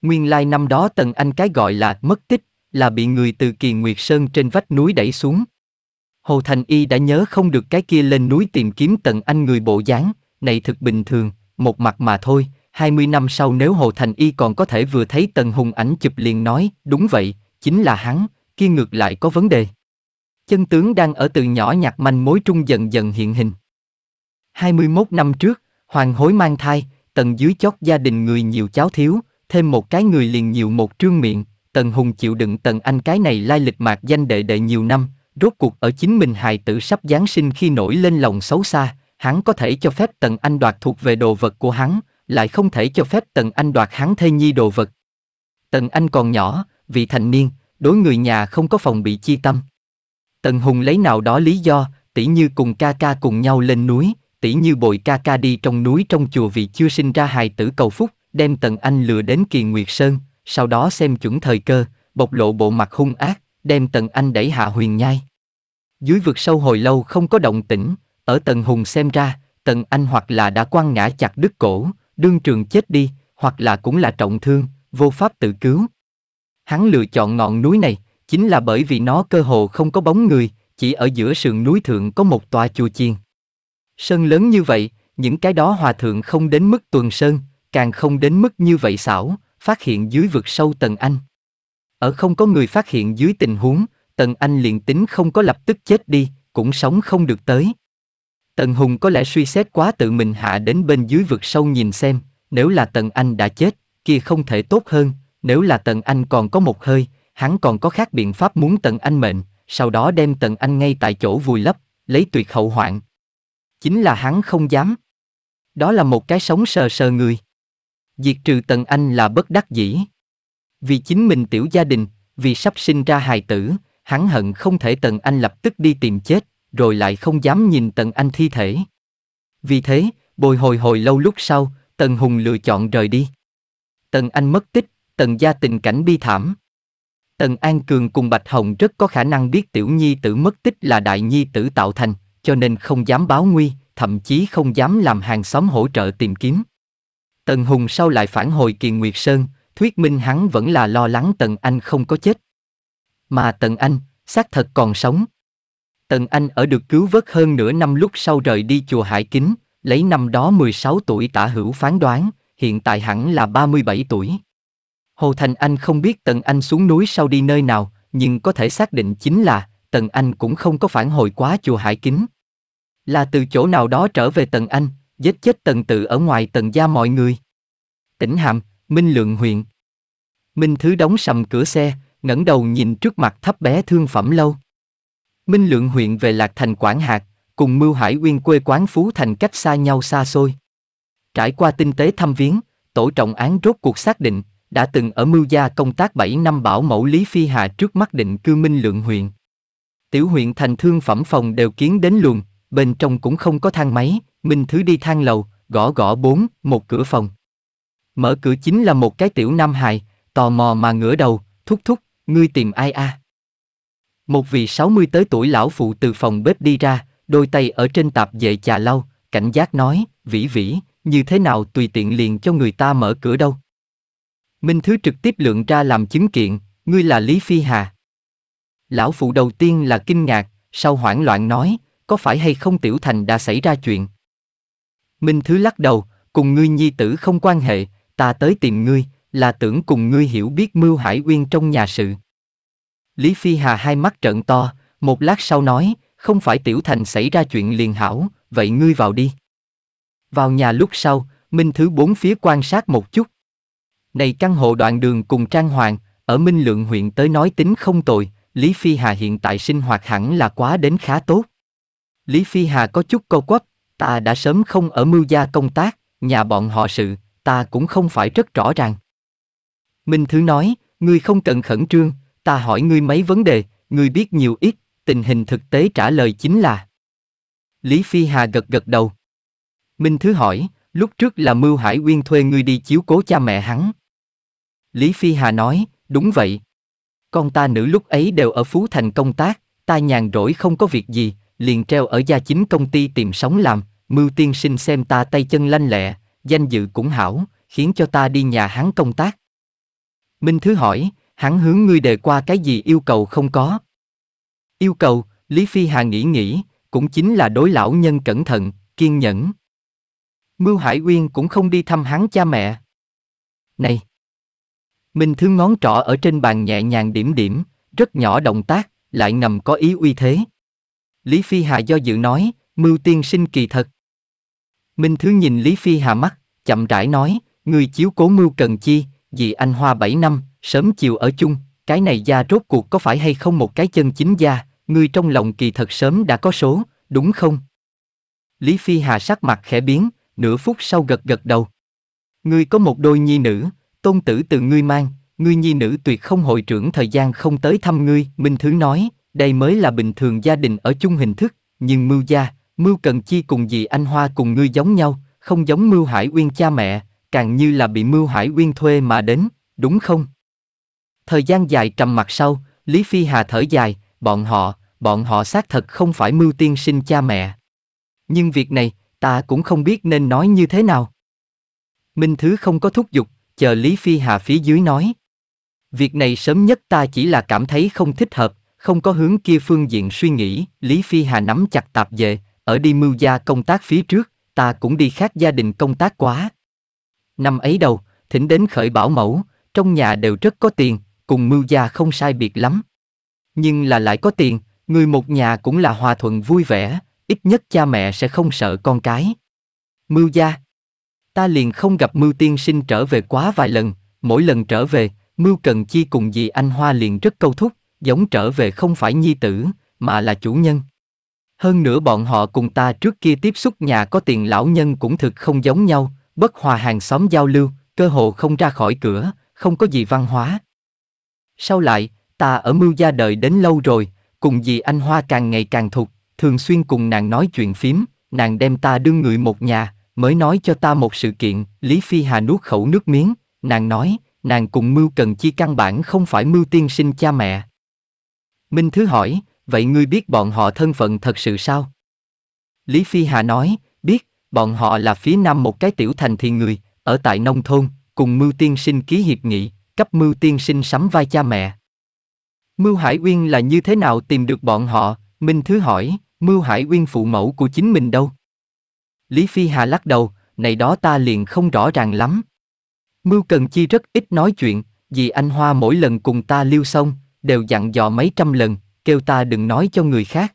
Nguyên lai năm đó Tần Anh cái gọi là mất tích, là bị người từ kỳ Nguyệt Sơn trên vách núi đẩy xuống. Hồ Thành Y đã nhớ không được cái kia lên núi tìm kiếm Tần Anh người bộ dáng, này thực bình thường, một mặt mà thôi, 20 năm sau nếu Hồ Thành Y còn có thể vừa thấy Tần Hùng ảnh chụp liền nói, đúng vậy, chính là hắn, kia ngược lại có vấn đề. Chân tướng đang ở từ nhỏ nhặt manh mối trung dần dần hiện hình. 21 năm trước, hoàng hối mang thai, tần dưới chót gia đình người nhiều cháu thiếu, thêm một cái người liền nhiều một trương miệng, tần hùng chịu đựng tần anh cái này lai lịch mạc danh đệ đệ nhiều năm, rốt cuộc ở chính mình hài tử sắp Giáng sinh khi nổi lên lòng xấu xa, hắn có thể cho phép tần anh đoạt thuộc về đồ vật của hắn, lại không thể cho phép tần anh đoạt hắn thê nhi đồ vật. Tần anh còn nhỏ, vị thành niên, đối người nhà không có phòng bị chi tâm. Tần Hùng lấy nào đó lý do, tỉ như cùng ca ca cùng nhau lên núi, tỷ như bồi ca ca đi trong núi trong chùa vì chưa sinh ra hài tử cầu phúc, đem Tần Anh lừa đến kỳ Nguyệt Sơn, sau đó xem chuẩn thời cơ, bộc lộ bộ mặt hung ác, đem Tần Anh đẩy hạ huyền nhai. Dưới vực sâu hồi lâu không có động tĩnh, ở Tần Hùng xem ra, Tần Anh hoặc là đã quăng ngã chặt đứt cổ, đương trường chết đi, hoặc là cũng là trọng thương, vô pháp tự cứu. Hắn lựa chọn ngọn núi này, chính là bởi vì nó cơ hồ không có bóng người, chỉ ở giữa sườn núi thượng có một tòa chùa chiền. Sơn lớn như vậy, những cái đó hòa thượng không đến mức tuần sơn, càng không đến mức như vậy xảo, phát hiện dưới vực sâu Tần Anh. Ở không có người phát hiện dưới tình huống, Tần Anh liền tính không có lập tức chết đi, cũng sống không được tới. Tần Hùng có lẽ suy xét quá tự mình hạ đến bên dưới vực sâu nhìn xem, nếu là Tần Anh đã chết, kia không thể tốt hơn, nếu là Tần Anh còn có một hơi, hắn còn có khác biện pháp muốn Tần Anh mệnh, sau đó đem Tần Anh ngay tại chỗ vùi lấp, lấy tuyệt hậu hoạn chính là hắn không dám. Đó là một cái sống sờ sờ người. Diệt trừ Tần Anh là bất đắc dĩ. Vì chính mình tiểu gia đình, vì sắp sinh ra hài tử, hắn hận không thể Tần Anh lập tức đi tìm chết, rồi lại không dám nhìn Tần Anh thi thể. Vì thế, bồi hồi hồi lâu lúc sau, Tần Hùng lựa chọn rời đi. Tần Anh mất tích, Tần gia tình cảnh bi thảm. Tần An Cường cùng Bạch Hồng rất có khả năng biết Tiểu Nhi tử mất tích là Đại Nhi tử tạo thành cho nên không dám báo nguy, thậm chí không dám làm hàng xóm hỗ trợ tìm kiếm. Tần Hùng sau lại phản hồi Kiền Nguyệt Sơn, thuyết minh hắn vẫn là lo lắng Tần Anh không có chết. Mà Tần Anh, xác thật còn sống. Tần Anh ở được cứu vớt hơn nửa năm lúc sau rời đi chùa Hải Kính, lấy năm đó 16 tuổi tả hữu phán đoán, hiện tại hẳn là 37 tuổi. Hồ Thành Anh không biết Tần Anh xuống núi sau đi nơi nào, nhưng có thể xác định chính là Tần Anh cũng không có phản hồi quá chùa Hải Kính. Là từ chỗ nào đó trở về Tần Anh, giết chết Tần Tự ở ngoài Tần gia mọi người. Tỉnh Hàm, Minh Lượng huyện. Minh Thứ đóng sầm cửa xe, ngẩng đầu nhìn trước mặt thấp bé thương phẩm lâu. Minh Lượng huyện về Lạc Thành Quảng Hạt, cùng Mưu Hải Uyên quê quán Phú Thành cách xa nhau xa xôi. Trải qua tinh tế thăm viếng, tổ trọng án rốt cuộc xác định, đã từng ở Mưu Gia công tác 7 năm bảo mẫu Lý Phi Hà trước mắt định cư Minh Lượng huyện. Tiểu huyện thành thương phẩm phòng đều kiến đến luồng, bên trong cũng không có thang máy, Minh Thứ đi thang lầu, gõ gõ bốn, một cửa phòng. Mở cửa chính là một cái tiểu nam hài, tò mò mà ngửa đầu, thúc thúc, ngươi tìm ai a? À? Một vị 60 tới tuổi lão phụ từ phòng bếp đi ra, đôi tay ở trên tạp dệ chà lau, cảnh giác nói, vĩ vĩ, như thế nào tùy tiện liền cho người ta mở cửa đâu. Minh Thứ trực tiếp lượng ra làm chứng kiện, ngươi là Lý Phi Hà. Lão phụ đầu tiên là kinh ngạc, sau hoảng loạn nói, có phải hay không Tiểu Thành đã xảy ra chuyện? Minh Thứ lắc đầu, cùng ngươi nhi tử không quan hệ, ta tới tìm ngươi, là tưởng cùng ngươi hiểu biết mưu hải uyên trong nhà sự. Lý Phi Hà hai mắt trợn to, một lát sau nói, không phải Tiểu Thành xảy ra chuyện liền hảo, vậy ngươi vào đi. Vào nhà lúc sau, Minh Thứ bốn phía quan sát một chút. Này căn hộ đoạn đường cùng Trang Hoàng, ở Minh Lượng huyện tới nói tính không tồi, Lý Phi Hà hiện tại sinh hoạt hẳn là quá đến khá tốt. Lý Phi Hà có chút câu quắp, ta đã sớm không ở mưu gia công tác, nhà bọn họ sự, ta cũng không phải rất rõ ràng. Minh Thứ nói, ngươi không cần khẩn trương, ta hỏi ngươi mấy vấn đề, ngươi biết nhiều ít, tình hình thực tế trả lời chính là. Lý Phi Hà gật gật đầu. Minh Thứ hỏi, lúc trước là Mưu Hải Uyên thuê ngươi đi chiếu cố cha mẹ hắn. Lý Phi Hà nói, đúng vậy. Con ta nữ lúc ấy đều ở Phú Thành công tác, ta nhàn rỗi không có việc gì, liền treo ở gia chính công ty tìm sống làm, mưu tiên sinh xem ta tay chân lanh lẹ, danh dự cũng hảo, khiến cho ta đi nhà hắn công tác. Minh Thứ hỏi, hắn hướng ngươi đề qua cái gì yêu cầu không có? Yêu cầu, Lý Phi Hà nghĩ nghĩ, cũng chính là đối lão nhân cẩn thận, kiên nhẫn. Mưu Hải Uyên cũng không đi thăm hắn cha mẹ. Này! Minh Thứ ngón trỏ ở trên bàn nhẹ nhàng điểm điểm, rất nhỏ động tác, lại ngầm có ý uy thế. Lý Phi Hà do dự nói, mưu tiên sinh kỳ thật. Minh Thứ nhìn Lý Phi Hà mắt, chậm rãi nói, người chiếu cố mưu cần chi, vì anh hoa 7 năm, sớm chiều ở chung, cái này gia rốt cuộc có phải hay không một cái chân chính gia? ngươi trong lòng kỳ thật sớm đã có số, đúng không? Lý Phi Hà sắc mặt khẽ biến, nửa phút sau gật gật đầu. Ngươi có một đôi nhi nữ, tôn tử từ ngươi mang, ngươi nhi nữ tuyệt không hội trưởng thời gian không tới thăm ngươi, Minh Thứ nói, đây mới là bình thường gia đình ở chung hình thức, nhưng mưu gia, mưu cần chi cùng dì anh Hoa cùng ngươi giống nhau, không giống mưu hải uyên cha mẹ, càng như là bị mưu hải uyên thuê mà đến, đúng không? Thời gian dài trầm mặt sau, Lý Phi Hà thở dài, bọn họ, bọn họ xác thật không phải mưu tiên sinh cha mẹ. Nhưng việc này, ta cũng không biết nên nói như thế nào. Minh Thứ không có thúc giục, chờ Lý Phi Hà phía dưới nói. Việc này sớm nhất ta chỉ là cảm thấy không thích hợp, không có hướng kia phương diện suy nghĩ, Lý Phi Hà nắm chặt tạp dề, ở đi mưu gia công tác phía trước, ta cũng đi khác gia đình công tác quá. Năm ấy đầu, thỉnh đến khởi bảo mẫu, trong nhà đều rất có tiền, cùng mưu gia không sai biệt lắm. Nhưng là lại có tiền, người một nhà cũng là hòa thuận vui vẻ, ít nhất cha mẹ sẽ không sợ con cái. Mưu gia Ta liền không gặp mưu tiên sinh trở về quá vài lần, mỗi lần trở về, mưu cần chi cùng dì anh Hoa liền rất câu thúc, giống trở về không phải nhi tử, mà là chủ nhân. Hơn nữa bọn họ cùng ta trước kia tiếp xúc nhà có tiền lão nhân cũng thực không giống nhau, bất hòa hàng xóm giao lưu, cơ hồ không ra khỏi cửa, không có gì văn hóa. Sau lại, ta ở mưu gia đời đến lâu rồi, cùng dì anh Hoa càng ngày càng thục, thường xuyên cùng nàng nói chuyện phím, nàng đem ta đương người một nhà, mới nói cho ta một sự kiện, Lý Phi Hà nuốt khẩu nước miếng, nàng nói, nàng cùng mưu cần chi căn bản không phải mưu tiên sinh cha mẹ. Minh Thứ hỏi, vậy ngươi biết bọn họ thân phận thật sự sao? Lý Phi Hà nói, biết, bọn họ là phía nam một cái tiểu thành thì người, ở tại nông thôn, cùng Mưu Tiên Sinh ký hiệp nghị, cấp Mưu Tiên Sinh sắm vai cha mẹ. Mưu Hải Uyên là như thế nào tìm được bọn họ? Minh Thứ hỏi, Mưu Hải Uyên phụ mẫu của chính mình đâu? Lý Phi Hà lắc đầu, này đó ta liền không rõ ràng lắm. Mưu Cần Chi rất ít nói chuyện, vì anh Hoa mỗi lần cùng ta lưu xong, đều dặn dò mấy trăm lần, kêu ta đừng nói cho người khác.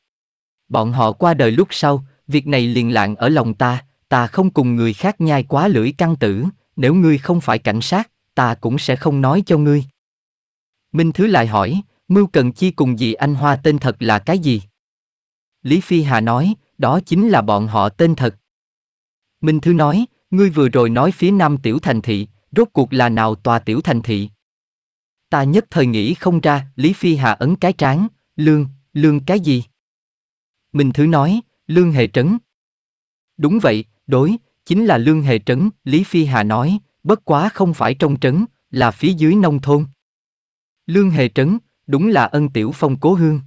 Bọn họ qua đời lúc sau, việc này liền lạng ở lòng ta, ta không cùng người khác nhai quá lưỡi căng tử, nếu ngươi không phải cảnh sát, ta cũng sẽ không nói cho ngươi. Minh Thứ lại hỏi, Mưu Cần Chi cùng dì Anh Hoa tên thật là cái gì? Lý Phi Hà nói, đó chính là bọn họ tên thật. Minh Thứ nói, ngươi vừa rồi nói phía nam tiểu thành thị, rốt cuộc là nào tòa tiểu thành thị? ta nhất thời nghĩ không ra, Lý Phi Hà ấn cái tráng, lương, lương cái gì? Mình thứ nói, lương hệ trấn. Đúng vậy, đối, chính là lương hệ trấn, Lý Phi Hà nói, bất quá không phải trong trấn, là phía dưới nông thôn. Lương hệ trấn, đúng là ân tiểu phong cố hương.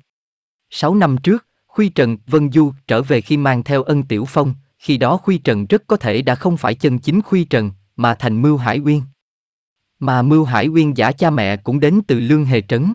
Sáu năm trước, Khuy Trần, Vân Du trở về khi mang theo ân tiểu phong, khi đó Khuy Trần rất có thể đã không phải chân chính Khuy Trần, mà thành Mưu Hải Uyên. Mà Mưu Hải Uyên giả cha mẹ cũng đến từ Lương Hề Trấn.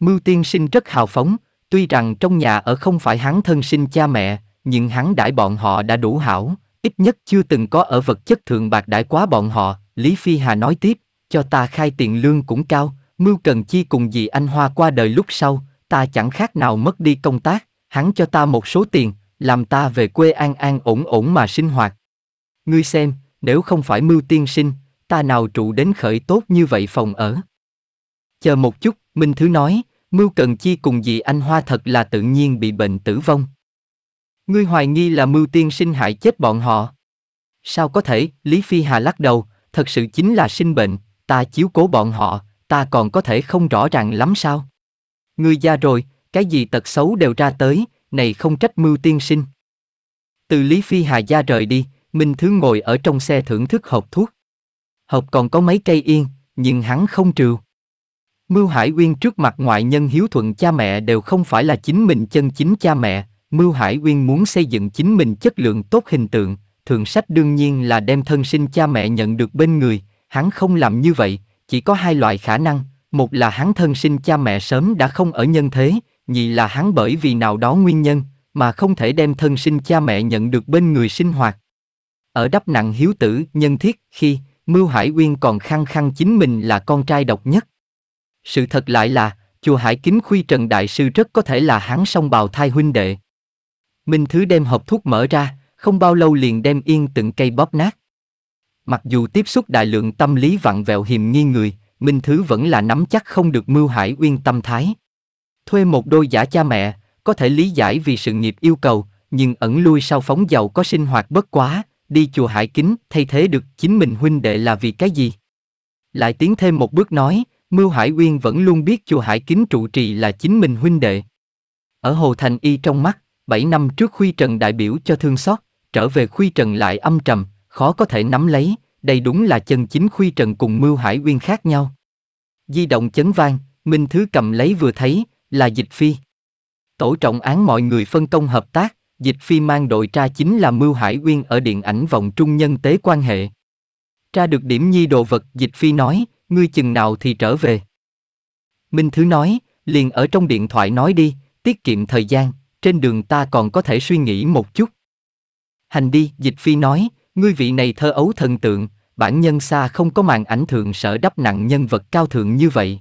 Mưu tiên sinh rất hào phóng, tuy rằng trong nhà ở không phải hắn thân sinh cha mẹ, nhưng hắn đãi bọn họ đã đủ hảo, ít nhất chưa từng có ở vật chất thượng bạc đãi quá bọn họ, Lý Phi Hà nói tiếp, cho ta khai tiền lương cũng cao, Mưu Cần Chi cùng dì Anh Hoa qua đời lúc sau, ta chẳng khác nào mất đi công tác, hắn cho ta một số tiền, làm ta về quê an an ổn ổn mà sinh hoạt. Ngươi xem, nếu không phải mưu tiên sinh, ta nào trụ đến khởi tốt như vậy phòng ở. Chờ một chút, Minh Thứ nói, Mưu Cần Chi cùng dì anh Hoa thật là tự nhiên bị bệnh tử vong. Ngươi hoài nghi là Mưu Tiên sinh hại chết bọn họ. Sao có thể, Lý Phi Hà lắc đầu, thật sự chính là sinh bệnh, ta chiếu cố bọn họ, ta còn có thể không rõ ràng lắm sao. Ngươi già rồi, cái gì tật xấu đều ra tới, này không trách Mưu Tiên sinh. Từ Lý Phi Hà ra rời đi, Minh Thứ ngồi ở trong xe thưởng thức hộp thuốc hợp còn có mấy cây yên, nhưng hắn không trừ. Mưu Hải Uyên trước mặt ngoại nhân hiếu thuận cha mẹ đều không phải là chính mình chân chính cha mẹ, Mưu Hải Uyên muốn xây dựng chính mình chất lượng tốt hình tượng, thường sách đương nhiên là đem thân sinh cha mẹ nhận được bên người, hắn không làm như vậy, chỉ có hai loại khả năng, một là hắn thân sinh cha mẹ sớm đã không ở nhân thế, nhị là hắn bởi vì nào đó nguyên nhân mà không thể đem thân sinh cha mẹ nhận được bên người sinh hoạt. Ở đắp nặng hiếu tử, nhân thiết, khi Mưu Hải Uyên còn khăng khăng chính mình là con trai độc nhất. Sự thật lại là, chùa Hải Kính Khuy Trần Đại Sư rất có thể là hắn song bào thai huynh đệ. Minh Thứ đem hộp thuốc mở ra, không bao lâu liền đem yên từng cây bóp nát. Mặc dù tiếp xúc đại lượng tâm lý vặn vẹo hiềm nghi người, Minh Thứ vẫn là nắm chắc không được Mưu Hải Uyên tâm thái. Thuê một đôi giả cha mẹ, có thể lý giải vì sự nghiệp yêu cầu, nhưng ẩn lui sau phóng giàu có sinh hoạt bất quá, đi chùa Hải Kính, thay thế được chính mình huynh đệ là vì cái gì? Lại tiến thêm một bước nói, Mưu Hải Uyên vẫn luôn biết chùa Hải Kính trụ trì là chính mình huynh đệ. Ở Hồ Thành Y trong mắt, bảy năm trước Khuy Trần đại biểu cho thương xót, trở về Khuy Trần lại âm trầm, khó có thể nắm lấy, đây đúng là chân chính Khuy Trần cùng Mưu Hải Uyên khác nhau. Di động chấn vang, Minh Thứ cầm lấy vừa thấy, là dịch phi. Tổ trọng án mọi người phân công hợp tác, Dịch phi mang đội tra chính là Mưu Hải Uyên ở điện ảnh vòng trung nhân tế quan hệ. Tra được điểm nhi đồ vật, dịch phi nói, ngươi chừng nào thì trở về. Minh Thứ nói, liền ở trong điện thoại nói đi, tiết kiệm thời gian, trên đường ta còn có thể suy nghĩ một chút. Hành đi, dịch phi nói, ngươi vị này thơ ấu thần tượng, bản nhân xa không có màn ảnh thượng sở đắp nặng nhân vật cao thượng như vậy.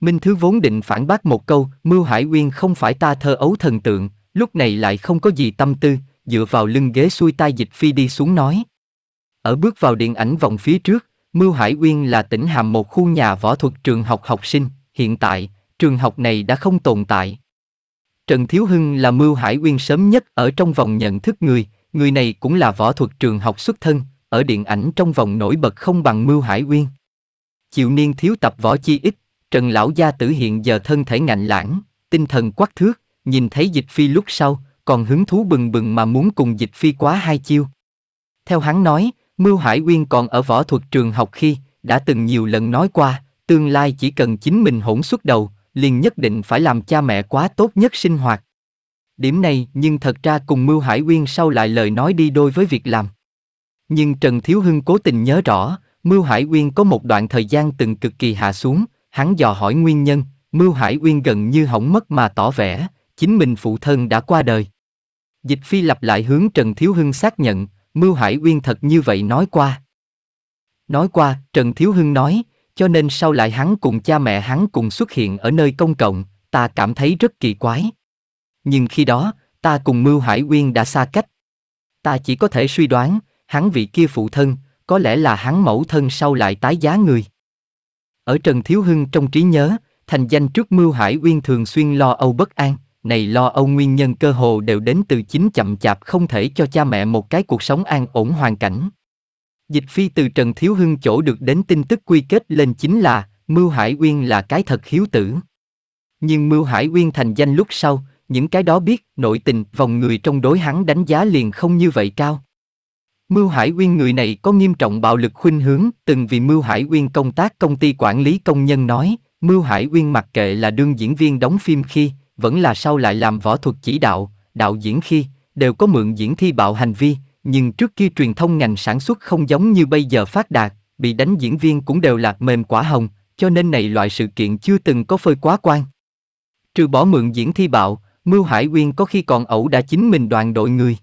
Minh Thứ vốn định phản bác một câu, Mưu Hải Uyên không phải ta thơ ấu thần tượng, lúc này lại không có gì tâm tư, dựa vào lưng ghế xuôi tai dịch phi đi xuống nói. Ở bước vào điện ảnh vòng phía trước, Mưu Hải Uyên là tỉnh hàm một khu nhà võ thuật trường học học sinh, hiện tại, trường học này đã không tồn tại. Trần Thiếu Hưng là Mưu Hải Uyên sớm nhất ở trong vòng nhận thức người, người này cũng là võ thuật trường học xuất thân, ở điện ảnh trong vòng nổi bật không bằng Mưu Hải Uyên. Chiều niên thiếu tập võ chi ít, Trần Lão Gia tử hiện giờ thân thể ngạnh lãng, tinh thần quắc thước, nhìn thấy dịch phi lúc sau, còn hứng thú bừng bừng mà muốn cùng dịch phi quá hai chiêu. Theo hắn nói, Mưu Hải Uyên còn ở võ thuật trường học khi, đã từng nhiều lần nói qua, tương lai chỉ cần chính mình hỗn xuất đầu, liền nhất định phải làm cha mẹ quá tốt nhất sinh hoạt. Điểm này nhưng thật ra cùng Mưu Hải Uyên sau lại lời nói đi đôi với việc làm. Nhưng Trần Thiếu Hưng cố tình nhớ rõ, Mưu Hải Uyên có một đoạn thời gian từng cực kỳ hạ xuống, hắn dò hỏi nguyên nhân, Mưu Hải Uyên gần như hỏng mất mà tỏ vẻ, chính mình phụ thân đã qua đời. Dịch Phi lặp lại hướng Trần Thiếu Hưng xác nhận, Mưu Hải Uyên thật như vậy nói qua. Nói qua, Trần Thiếu Hưng nói, cho nên sau lại hắn cùng cha mẹ hắn cùng xuất hiện ở nơi công cộng, ta cảm thấy rất kỳ quái. Nhưng khi đó, ta cùng Mưu Hải Uyên đã xa cách. Ta chỉ có thể suy đoán, hắn vị kia phụ thân, có lẽ là hắn mẫu thân sau lại tái giá người. Ở Trần Thiếu Hưng trong trí nhớ, thành danh trước Mưu Hải Uyên thường xuyên lo âu bất an, này lo âu nguyên nhân cơ hồ đều đến từ chính chậm chạp không thể cho cha mẹ một cái cuộc sống an ổn hoàn cảnh. Dịch phi từ Trần Thiếu Hưng chỗ được đến tin tức quy kết lên chính là, Mưu Hải Uyên là cái thật hiếu tử. Nhưng Mưu Hải Uyên thành danh lúc sau, những cái đó biết, nội tình, vòng người trong đối hắn đánh giá liền không như vậy cao. Mưu Hải Uyên người này có nghiêm trọng bạo lực khuynh hướng, từng vì Mưu Hải Uyên công tác công ty quản lý công nhân nói, Mưu Hải Uyên mặc kệ là đương diễn viên đóng phim khi, vẫn là sau lại làm võ thuật chỉ đạo, đạo diễn khi, đều có mượn diễn thi bạo hành vi, nhưng trước kia truyền thông ngành sản xuất không giống như bây giờ phát đạt, bị đánh diễn viên cũng đều là mềm quả hồng, cho nên này loại sự kiện chưa từng có phơi quá quan. Trừ bỏ mượn diễn thi bạo, Mưu Hải Uyên có khi còn ẩu đã chính mình đoàn đội người.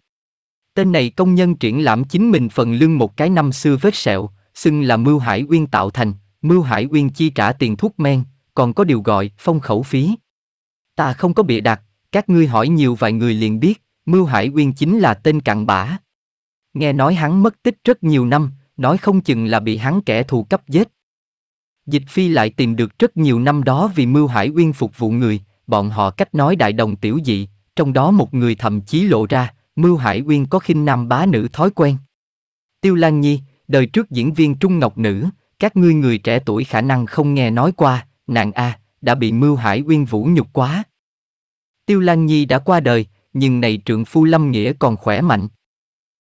Tên này công nhân triển lãm chính mình phần lương một cái năm xưa vết sẹo, xưng là Mưu Hải Uyên tạo thành, Mưu Hải Uyên chi trả tiền thuốc men, còn có điều gọi phong khẩu phí. Ta không có bịa đặt, các ngươi hỏi nhiều vài người liền biết, Mưu Hải Uyên chính là tên cặn bã. Nghe nói hắn mất tích rất nhiều năm, nói không chừng là bị hắn kẻ thù cấp giết. Dịch Phi lại tìm được rất nhiều năm đó vì Mưu Hải Uyên phục vụ người, bọn họ cách nói đại đồng tiểu dị, trong đó một người thậm chí lộ ra, Mưu Hải Uyên có khinh nam bá nữ thói quen. Tiêu Lan Nhi, đời trước diễn viên Trung Ngọc Nữ, các ngươi người trẻ tuổi khả năng không nghe nói qua, nàng a, à, đã bị Mưu Hải Uyên Vũ nhục quá. Tiêu Lan Nhi đã qua đời, nhưng này trượng phu Lâm Nghĩa còn khỏe mạnh.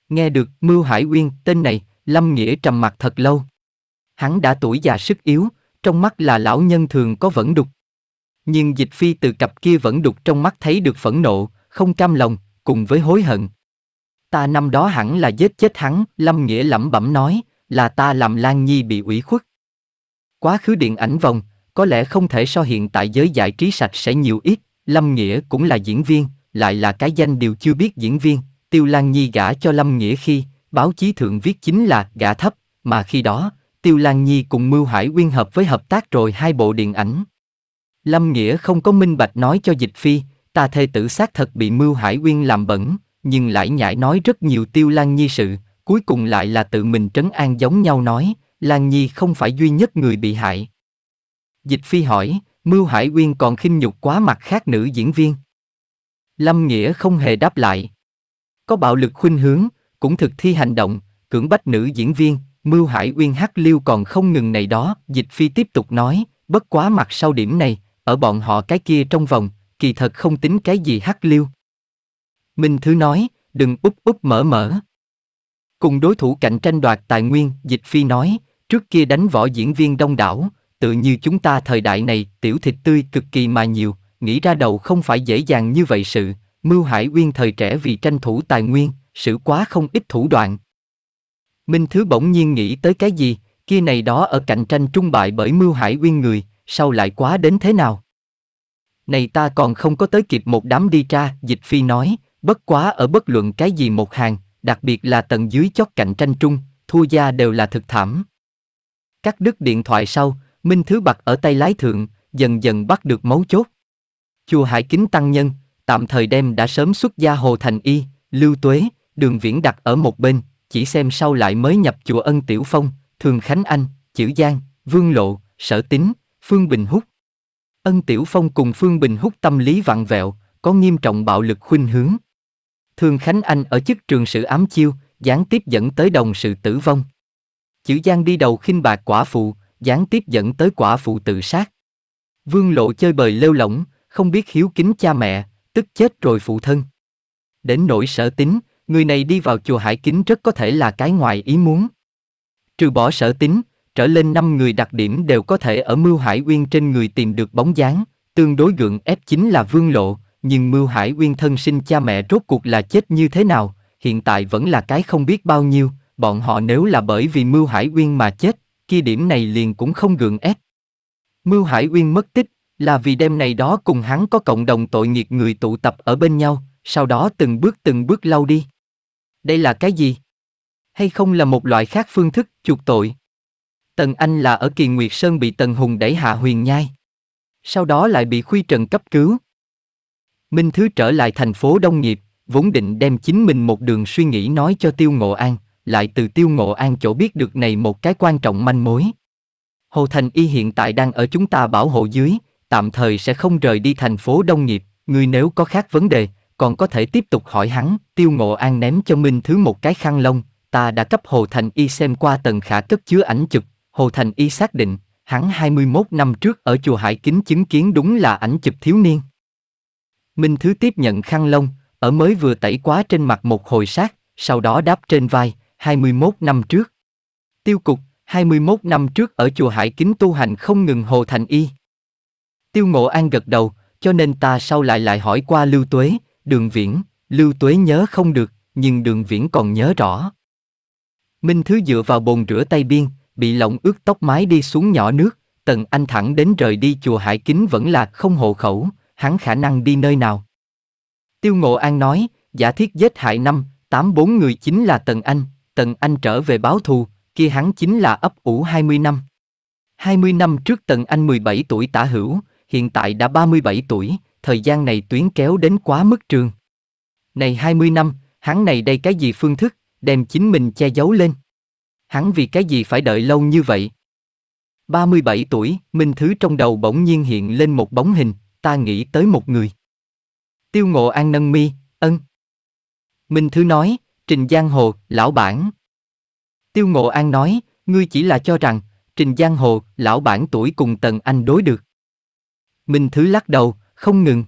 Nghe được Mưu Hải Uyên tên này, Lâm Nghĩa trầm mặt thật lâu. Hắn đã tuổi già sức yếu, trong mắt là lão nhân thường có vẫn đục. Nhưng dịch phi từ cặp kia vẫn đục trong mắt thấy được phẫn nộ, không cam lòng, cùng với hối hận. Ta năm đó hẳn là giết chết hắn, Lâm Nghĩa lẩm bẩm nói, là ta làm Lan Nhi bị ủy khuất. Quá khứ điện ảnh vòng, có lẽ không thể so hiện tại giới giải trí sạch sẽ nhiều ít, Lâm Nghĩa cũng là diễn viên, lại là cái danh điều chưa biết diễn viên, Tiêu Lan Nhi gả cho Lâm Nghĩa khi, báo chí thượng viết chính là gả thấp, mà khi đó, Tiêu Lan Nhi cùng Mưu Hải Uyên hợp với hợp tác rồi hai bộ điện ảnh. Lâm Nghĩa không có minh bạch nói cho Dịch Phi, ta thê tử xác thật bị Mưu Hải Uyên làm bẩn, nhưng lại nhảy nói rất nhiều Tiêu Lan Nhi sự, cuối cùng lại là tự mình trấn an giống nhau nói, Lan Nhi không phải duy nhất người bị hại. Dịch Phi hỏi, Mưu Hải Uyên còn khinh nhục quá mặt khác nữ diễn viên. Lâm Nghĩa không hề đáp lại. Có bạo lực khuynh hướng, cũng thực thi hành động, cưỡng bách nữ diễn viên, Mưu Hải Uyên hát liêu còn không ngừng này đó, Dịch Phi tiếp tục nói, bất quá mặt sau điểm này, ở bọn họ cái kia trong vòng, kỳ thật không tính cái gì hát liêu. Minh Thứ nói, đừng úp úp mở mở. Cùng đối thủ cạnh tranh đoạt tài nguyên, Dịch Phi nói, trước kia đánh võ diễn viên đông đảo, tự như chúng ta thời đại này, tiểu thịt tươi cực kỳ mà nhiều, nghĩ ra đầu không phải dễ dàng như vậy sự, Mưu Hải Uyên thời trẻ vì tranh thủ tài nguyên, sự quá không ít thủ đoạn. Minh Thứ bỗng nhiên nghĩ tới cái gì, kia này đó ở cạnh tranh trung bại bởi Mưu Hải Uyên người, sau lại quá đến thế nào? Này ta còn không có tới kịp một đám đi tra, dịch phi nói, bất quá ở bất luận cái gì một hàng, đặc biệt là tầng dưới chót cạnh tranh trung, thua gia đều là thực thảm. Cắt đứt điện thoại sau, Minh Thứ Bạc ở tay lái thượng, dần dần bắt được mấu chốt. Chùa Hải Kính Tăng Nhân, tạm thời đem đã sớm xuất gia Hồ Thành Y, Lưu Tuế, Đường Viễn đặt ở một bên, chỉ xem sau lại mới nhập chùa Ân Tiểu Phong, Thường Khánh Anh, Chữ Giang, Vương Lộ, Sở Tính Phương Bình Húc. Ân Tiểu Phong cùng Phương Bình Húc tâm lý vặn vẹo, có nghiêm trọng bạo lực khuynh hướng. Thường Khánh Anh ở chức trường sự ám chiêu, gián tiếp dẫn tới đồng sự tử vong. Chữ Giang đi đầu khinh bạc quả phụ, gián tiếp dẫn tới quả phụ tự sát. Vương lộ chơi bời lêu lỏng, không biết hiếu kính cha mẹ, tức chết rồi phụ thân. Đến nỗi sở tính, người này đi vào chùa hải kính rất có thể là cái ngoài ý muốn. Trừ bỏ sở tính, trở lên năm người đặc điểm đều có thể ở Mưu Hải Uyên trên người tìm được bóng dáng, tương đối gượng ép chính là Vương Lộ, nhưng Mưu Hải Uyên thân sinh cha mẹ rốt cuộc là chết như thế nào, hiện tại vẫn là cái không biết bao nhiêu, bọn họ nếu là bởi vì Mưu Hải Uyên mà chết, kia điểm này liền cũng không gượng ép. Mưu Hải Uyên mất tích, là vì đêm này đó cùng hắn có cộng đồng tội nghiệt người tụ tập ở bên nhau, sau đó từng bước từng bước lau đi. Đây là cái gì? Hay không là một loại khác phương thức chuộc tội? Tần Anh là ở Kỳ Nguyệt Sơn bị Tần Hùng đẩy hạ huyền nhai. Sau đó lại bị Khuy Trần cấp cứu. Minh Thứ trở lại thành phố Đông Nghiệp, vốn định đem chính mình một đường suy nghĩ nói cho Tiêu Ngộ An, lại từ tiêu ngộ an chỗ biết được này một cái quan trọng manh mối. Hồ Thành Y hiện tại đang ở chúng ta bảo hộ dưới, tạm thời sẽ không rời đi thành phố Đông Nghiệp, người nếu có khác vấn đề, còn có thể tiếp tục hỏi hắn, tiêu ngộ an ném cho Minh Thứ một cái khăn lông, ta đã cấp Hồ Thành Y xem qua tầng khả cất chứa ảnh chụp, Hồ Thành Y xác định, hắn 21 năm trước ở chùa Hải Kính chứng kiến đúng là ảnh chụp thiếu niên. Minh Thứ tiếp nhận khăn lông, ở mới vừa tẩy quá trên mặt một hồi sát, sau đó đáp trên vai, 21 năm trước. Tiêu cục, 21 năm trước ở chùa Hải Kính tu hành không ngừng hồ thành y. Tiêu Ngộ An gật đầu, cho nên ta sau lại lại hỏi qua Lưu Tuế, Đường Viễn, Lưu Tuế nhớ không được, nhưng Đường Viễn còn nhớ rõ. Minh Thứ dựa vào bồn rửa tay biên, bị lộng ướt tóc mái đi xuống nhỏ nước, Tần Anh thẳng đến rời đi chùa Hải Kính vẫn là không hộ khẩu, hắn khả năng đi nơi nào. Tiêu Ngộ An nói, giả thiết giết hại năm, tám bốn người chính là Tần Anh, Tần Anh trở về báo thù, kia hắn chính là ấp ủ 20 năm. 20 năm trước Tần Anh 17 tuổi tả hữu, hiện tại đã 37 tuổi, thời gian này tuyến kéo đến quá mức trường. Này 20 năm, hắn này đây cái gì phương thức, đem chính mình che giấu lên. Hắn vì cái gì phải đợi lâu như vậy? 37 tuổi, Minh Thứ trong đầu bỗng nhiên hiện lên một bóng hình, ta nghĩ tới một người. Tiêu Ngộ An nâng mi, ân. Minh Thứ nói, Trình Giang Hồ, lão bản. Tiêu Ngộ An nói, ngươi chỉ là cho rằng, Trình Giang Hồ, lão bản tuổi cùng tầng Anh đối được. Minh Thứ lắc đầu, không ngừng.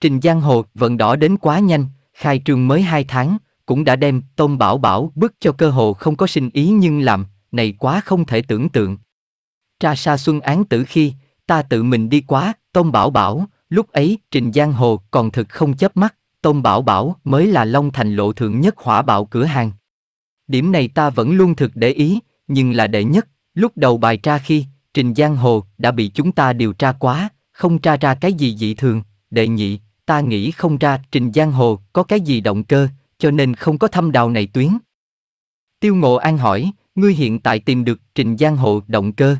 Trình Giang Hồ vận đỏ đến quá nhanh, khai trường mới 2 tháng, cũng đã đem Tôn Bảo Bảo bức cho cơ hồ không có sinh ý nhưng làm, này quá không thể tưởng tượng. Tra Sa Xuân án tử khi, ta tự mình đi quá, Tôn Bảo Bảo, lúc ấy Trình Giang Hồ còn thực không chấp mắt, Tôn Bảo Bảo mới là Long Thành lộ thượng nhất hỏa bạo cửa hàng. Điểm này ta vẫn luôn thực để ý, nhưng là đệ nhất, lúc đầu bài tra khi, Trình Giang Hồ đã bị chúng ta điều tra quá, không tra ra cái gì dị thường, đệ nhị, ta nghĩ không ra Trình Giang Hồ có cái gì động cơ, cho nên không có thăm đào này tuyến. Tiêu Ngộ An hỏi, ngươi hiện tại tìm được Trình Giang Hồ động cơ.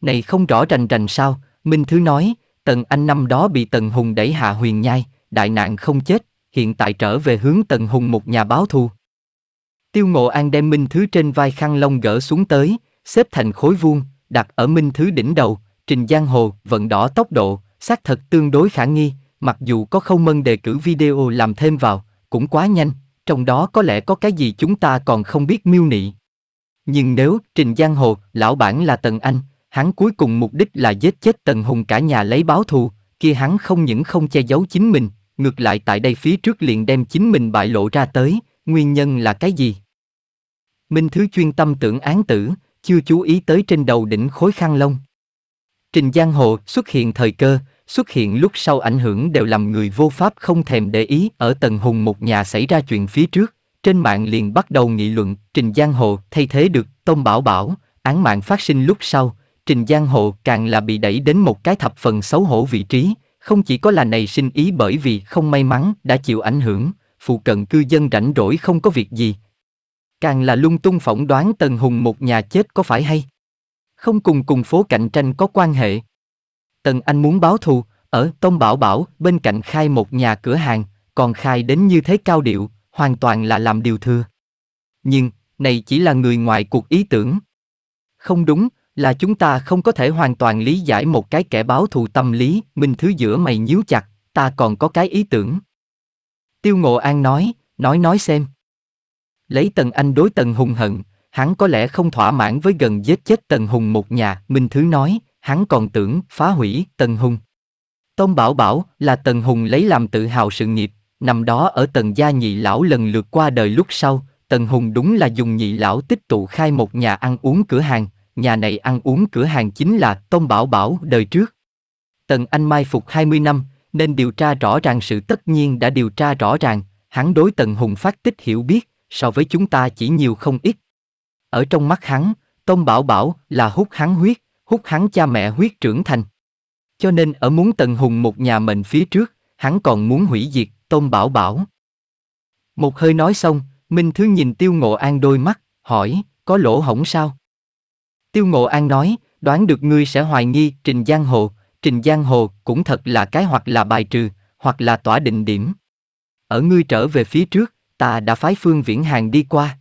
Này không rõ rành rành sao, Minh Thứ nói, Tần Anh năm đó bị Tần Hùng đẩy hạ huyền nhai, đại nạn không chết, hiện tại trở về hướng Tần Hùng một nhà báo thù. Tiêu Ngộ An đem Minh Thứ trên vai khăn lông gỡ xuống tới, xếp thành khối vuông, đặt ở Minh Thứ đỉnh đầu, trình giang hồ, vận đỏ tốc độ, xác thật tương đối khả nghi, mặc dù có khâu mân đề cử video làm thêm vào, cũng quá nhanh, trong đó có lẽ có cái gì chúng ta còn không biết miêu nị. Nhưng nếu Trình Giang Hồ, lão bản là Tần Anh, hắn cuối cùng mục đích là giết chết Tần Hùng cả nhà lấy báo thù, kia hắn không những không che giấu chính mình, ngược lại tại đây phía trước liền đem chính mình bại lộ ra tới, nguyên nhân là cái gì? Minh Thứ chuyên tâm tưởng án tử, chưa chú ý tới trên đầu đỉnh khối khăn lông. Trình Giang Hồ xuất hiện thời cơ, xuất hiện lúc sau ảnh hưởng đều làm người vô pháp không thèm để ý ở tầng hùng một nhà xảy ra chuyện phía trước. Trên mạng liền bắt đầu nghị luận Trình Giang Hồ thay thế được Tông Bảo Bảo, án mạng phát sinh lúc sau, Trình Giang Hồ càng là bị đẩy đến một cái thập phần xấu hổ vị trí, không chỉ có là này sinh ý bởi vì không may mắn đã chịu ảnh hưởng, phụ cận cư dân rảnh rỗi không có việc gì. Càng là lung tung phỏng đoán Tần Hùng một nhà chết có phải hay. Không cùng cùng phố cạnh tranh có quan hệ. Tần Anh muốn báo thù, ở Tông Bảo Bảo bên cạnh khai một nhà cửa hàng, còn khai đến như thế cao điệu, hoàn toàn là làm điều thừa. Nhưng, này chỉ là người ngoài cuộc ý tưởng. Không đúng, là chúng ta không có thể hoàn toàn lý giải một cái kẻ báo thù tâm lý mình thứ giữa mày nhíu chặt ta còn có cái ý tưởng tiêu ngộ an nói nói nói xem lấy tần anh đối tần hùng hận hắn có lẽ không thỏa mãn với gần giết chết tần hùng một nhà mình thứ nói hắn còn tưởng phá hủy tần hùng tông bảo bảo là tần hùng lấy làm tự hào sự nghiệp nằm đó ở tần gia nhị lão lần lượt qua đời lúc sau tần hùng đúng là dùng nhị lão tích tụ khai một nhà ăn uống cửa hàng nhà này ăn uống cửa hàng chính là Tông Bảo Bảo đời trước. Tần Anh mai phục 20 năm, nên điều tra rõ ràng sự tất nhiên đã điều tra rõ ràng, hắn đối Tần Hùng phát tích hiểu biết, so với chúng ta chỉ nhiều không ít. Ở trong mắt hắn, Tông Bảo Bảo là hút hắn huyết, hút hắn cha mẹ huyết trưởng thành. Cho nên ở muốn Tần Hùng một nhà mệnh phía trước, hắn còn muốn hủy diệt Tôn Bảo Bảo. Một hơi nói xong, Minh Thứ nhìn Tiêu Ngộ An đôi mắt, hỏi, có lỗ hổng sao? Tiêu Ngộ An nói, đoán được ngươi sẽ hoài nghi Trình Giang Hồ, Trình Giang Hồ cũng thật là cái hoặc là bài trừ, hoặc là tỏa định điểm. Ở ngươi trở về phía trước, ta đã phái Phương Viễn Hàng đi qua.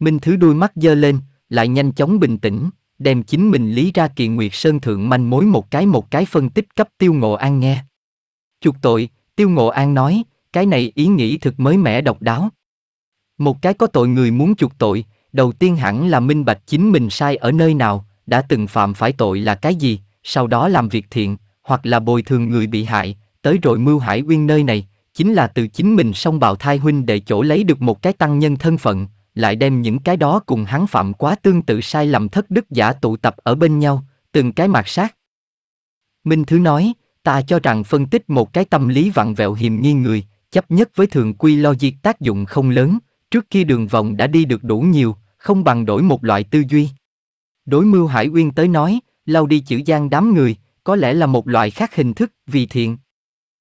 Minh Thứ đuôi mắt dơ lên, lại nhanh chóng bình tĩnh, đem chính mình lý ra kỳ nguyệt sơn thượng manh mối một cái một cái phân tích cấp Tiêu Ngộ An nghe. Chuộc tội, Tiêu Ngộ An nói, cái này ý nghĩ thực mới mẻ độc đáo. Một cái có tội người muốn chuộc tội, đầu tiên hẳn là minh bạch chính mình sai ở nơi nào, đã từng phạm phải tội là cái gì, sau đó làm việc thiện, hoặc là bồi thường người bị hại, tới rồi mưu hải uyên nơi này, chính là từ chính mình song bào thai huynh để chỗ lấy được một cái tăng nhân thân phận, lại đem những cái đó cùng hắn phạm quá tương tự sai lầm thất đức giả tụ tập ở bên nhau, từng cái mạt sát. Minh Thứ nói, ta cho rằng phân tích một cái tâm lý vặn vẹo hiềm nghi người, chấp nhất với thường quy logic tác dụng không lớn, Trước khi đường vòng đã đi được đủ nhiều, không bằng đổi một loại tư duy. Đối mưu Hải Uyên tới nói, lau đi chữ gian đám người, có lẽ là một loại khác hình thức, vì thiện.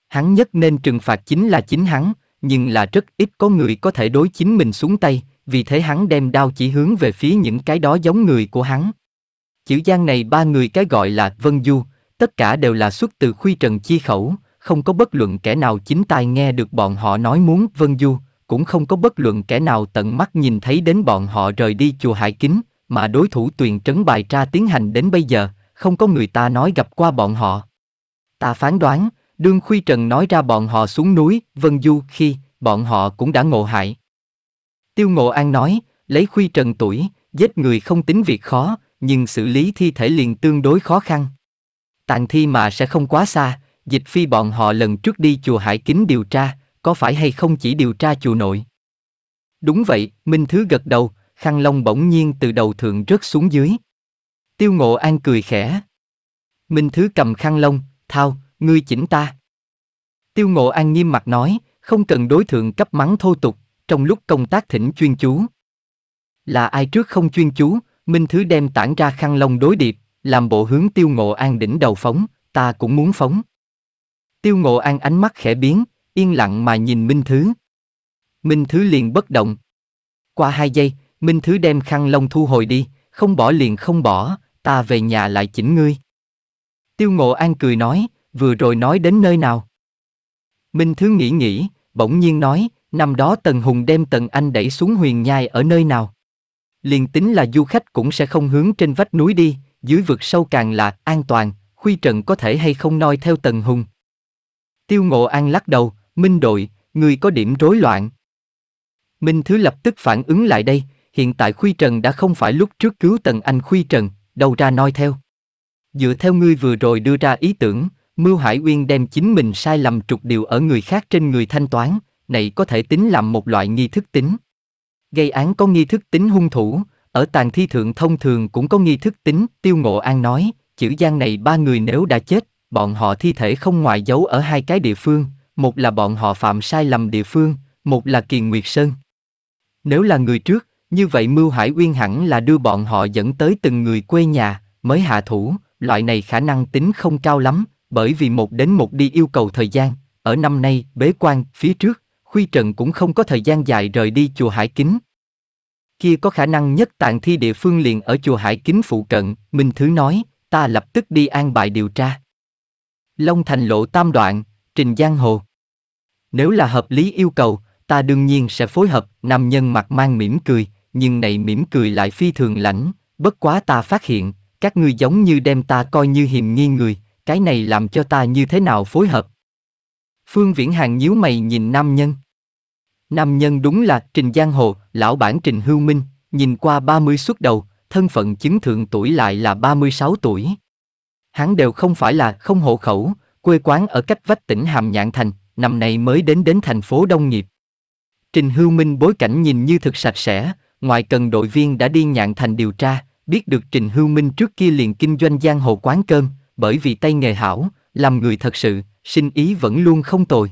Hắn nhất nên trừng phạt chính là chính hắn, nhưng là rất ít có người có thể đối chính mình xuống tay, vì thế hắn đem đao chỉ hướng về phía những cái đó giống người của hắn. Chữ gian này ba người cái gọi là Vân Du, tất cả đều là xuất từ khuy trần chi khẩu, không có bất luận kẻ nào chính tai nghe được bọn họ nói muốn Vân Du, cũng không có bất luận kẻ nào tận mắt nhìn thấy đến bọn họ rời đi chùa Hải Kính, mà đối thủ tuyền trấn bài tra tiến hành đến bây giờ, không có người ta nói gặp qua bọn họ. Ta phán đoán, đương Khuy Trần nói ra bọn họ xuống núi, Vân Du khi, bọn họ cũng đã ngộ hại. Tiêu Ngộ An nói, lấy Khuy Trần tuổi, giết người không tính việc khó, nhưng xử lý thi thể liền tương đối khó khăn. Tàn thi mà sẽ không quá xa, dịch phi bọn họ lần trước đi chùa Hải Kính điều tra, có phải hay không chỉ điều tra chùa nội? Đúng vậy, Minh Thứ gật đầu, khăn lông bỗng nhiên từ đầu thượng rớt xuống dưới. Tiêu Ngộ An cười khẽ. Minh Thứ cầm khăn lông, thao, ngươi chỉnh ta. Tiêu Ngộ An nghiêm mặt nói, không cần đối thượng cấp mắng thô tục, trong lúc công tác thỉnh chuyên chú. Là ai trước không chuyên chú, Minh Thứ đem tản ra khăn lông đối điệp, làm bộ hướng Tiêu Ngộ An đỉnh đầu phóng, ta cũng muốn phóng. Tiêu Ngộ An ánh mắt khẽ biến, yên lặng mà nhìn Minh Thứ. Minh Thứ liền bất động. Qua hai giây, Minh Thứ đem khăn lông thu hồi đi, không bỏ liền không bỏ, ta về nhà lại chỉnh ngươi. Tiêu Ngộ An cười nói, vừa rồi nói đến nơi nào. Minh Thứ nghĩ nghĩ, bỗng nhiên nói, năm đó Tần Hùng đem Tần Anh đẩy xuống huyền nhai ở nơi nào. Liền tính là du khách cũng sẽ không hướng trên vách núi đi, dưới vực sâu càng là an toàn, Khuy Trận có thể hay không noi theo Tần Hùng. Tiêu Ngộ An lắc đầu, Minh đội, người có điểm rối loạn. Minh Thứ lập tức phản ứng lại đây, hiện tại Khuy Trần đã không phải lúc trước cứu Tần Anh Khuy Trần, đầu ra nói theo. Dựa theo ngươi vừa rồi đưa ra ý tưởng, Mưu Hải Uyên đem chính mình sai lầm trục điều ở người khác trên người thanh toán, này có thể tính làm một loại nghi thức tính. Gây án có nghi thức tính hung thủ, ở tàn thi thượng thông thường cũng có nghi thức tính, Tiêu Ngộ An nói, chữ gian này ba người nếu đã chết, bọn họ thi thể không ngoài giấu ở hai cái địa phương, một là bọn họ phạm sai lầm địa phương, một là Kiền Nguyệt Sơn. Nếu là người trước, như vậy Mưu Hải Uyên hẳn là đưa bọn họ dẫn tới từng người quê nhà, mới hạ thủ, loại này khả năng tính không cao lắm, bởi vì một đến một đi yêu cầu thời gian, ở năm nay, bế quan, phía trước, Khuy Trần cũng không có thời gian dài rời đi chùa Hải Kính. Kia có khả năng nhất tạng thi địa phương liền ở chùa Hải Kính phụ cận, Minh Thứ nói, ta lập tức đi an bài điều tra. Long Thành lộ tam đoạn, Trình Giang Hồ. Nếu là hợp lý yêu cầu, ta đương nhiên sẽ phối hợp, nam nhân mặt mang mỉm cười, nhưng này mỉm cười lại phi thường lãnh, bất quá ta phát hiện, các ngươi giống như đem ta coi như hiềm nghi người, cái này làm cho ta như thế nào phối hợp. Phương Viễn Hàng nhíu mày nhìn nam nhân. Nam nhân đúng là Trình Giang Hồ, lão bản Trình Hưu Minh, nhìn qua 30 xuất đầu, thân phận chứng thượng tuổi lại là 36 tuổi. Hắn đều không phải là không hộ khẩu, quê quán ở cách vách tỉnh Hàm Nhạn Thành, năm nay mới đến đến thành phố Đông Nghiệp. Trình Hưu Minh bối cảnh nhìn như thực sạch sẽ, ngoài cần đội viên đã đi nhạn thành điều tra, biết được Trình Hưu Minh trước kia liền kinh doanh giang hồ quán cơm, bởi vì tay nghề hảo, làm người thật sự, sinh ý vẫn luôn không tồi.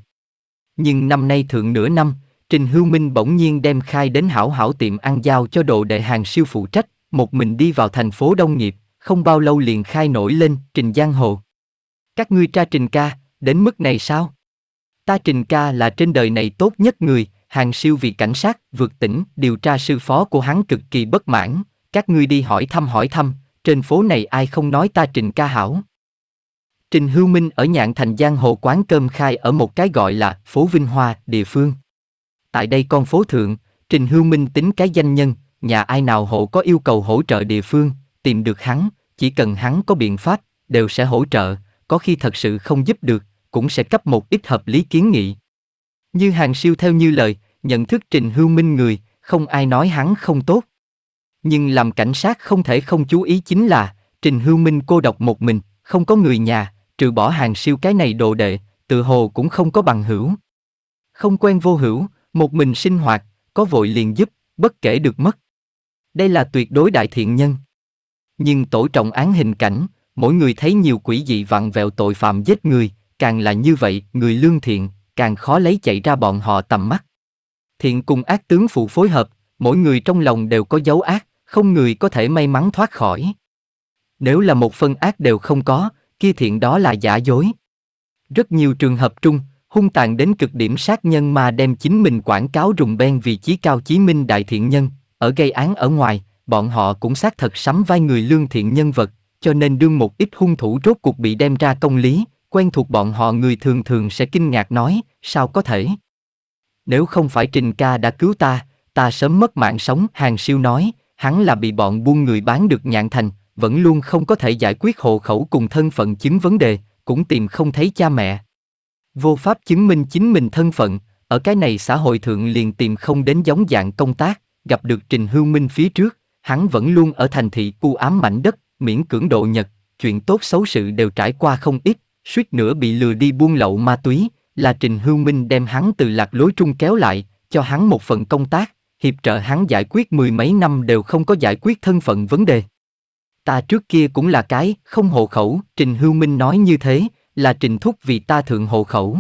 Nhưng năm nay thượng nửa năm, Trình Hưu Minh bỗng nhiên đem khai đến hảo hảo tiệm ăn giao cho đồ đệ hàng siêu phụ trách, một mình đi vào thành phố Đông Nghiệp, không bao lâu liền khai nổi lên Trình Giang Hồ. Các ngươi tra Trình ca, đến mức này sao? Ta Trình ca là trên đời này tốt nhất người, hàng siêu vì cảnh sát, vượt tỉnh, điều tra sư phó của hắn cực kỳ bất mãn, các ngươi đi hỏi thăm hỏi thăm, trên phố này ai không nói ta Trình ca hảo. Trình Hưu Minh ở nhạn thành giang hồ quán cơm khai ở một cái gọi là phố Vinh Hoa, địa phương. Tại đây con phố thượng, Trình Hưu Minh tính cái danh nhân, nhà ai nào hộ có yêu cầu hỗ trợ địa phương, tìm được hắn, chỉ cần hắn có biện pháp, đều sẽ hỗ trợ, có khi thật sự không giúp được, cũng sẽ cấp một ít hợp lý kiến nghị. Như hàng siêu theo như lời, nhận thức Trình Hưu Minh người, không ai nói hắn không tốt. Nhưng làm cảnh sát không thể không chú ý chính là, Trình Hưu Minh cô độc một mình, không có người nhà, trừ bỏ hàng siêu cái này đồ đệ, tự hồ cũng không có bằng hữu. Không quen vô hữu, một mình sinh hoạt, có vội liền giúp, bất kể được mất. Đây là tuyệt đối đại thiện nhân. Nhưng tổ trọng án hình cảnh, mỗi người thấy nhiều quỷ dị vặn vẹo tội phạm giết người, càng là như vậy, người lương thiện, càng khó lấy chạy ra bọn họ tầm mắt. Thiện cùng ác tướng phụ phối hợp, mỗi người trong lòng đều có dấu ác, không người có thể may mắn thoát khỏi. Nếu là một phân ác đều không có, kia thiện đó là giả dối. Rất nhiều trường hợp trung, hung tàn đến cực điểm sát nhân mà đem chính mình quảng cáo rùng ben vì chí cao chí minh đại thiện nhân, ở gây án ở ngoài, bọn họ cũng xác thật sắm vai người lương thiện nhân vật, cho nên đương một ít hung thủ rốt cuộc bị đem ra công lý, quen thuộc bọn họ người thường thường sẽ kinh ngạc nói, sao có thể? Nếu không phải Trình ca đã cứu ta, ta sớm mất mạng sống, hàng siêu nói, hắn là bị bọn buôn người bán được nhạn thành, vẫn luôn không có thể giải quyết hộ khẩu cùng thân phận chứng vấn đề, cũng tìm không thấy cha mẹ. Vô pháp chứng minh chính mình thân phận, ở cái này xã hội thượng liền tìm không đến giống dạng công tác, gặp được Trình Hưu Minh phía trước, hắn vẫn luôn ở thành thị cu ám mảnh đất, miễn cưỡng độ nhật, chuyện tốt xấu sự đều trải qua không ít, suýt nữa bị lừa đi buôn lậu ma túy, là Trình Hưu Minh đem hắn từ lạc lối trung kéo lại, cho hắn một phần công tác, hiệp trợ hắn giải quyết mười mấy năm đều không có giải quyết thân phận vấn đề. Ta trước kia cũng là cái, không hộ khẩu, Trình Hưu Minh nói như thế, là Trình Thúc vì ta thượng hộ khẩu.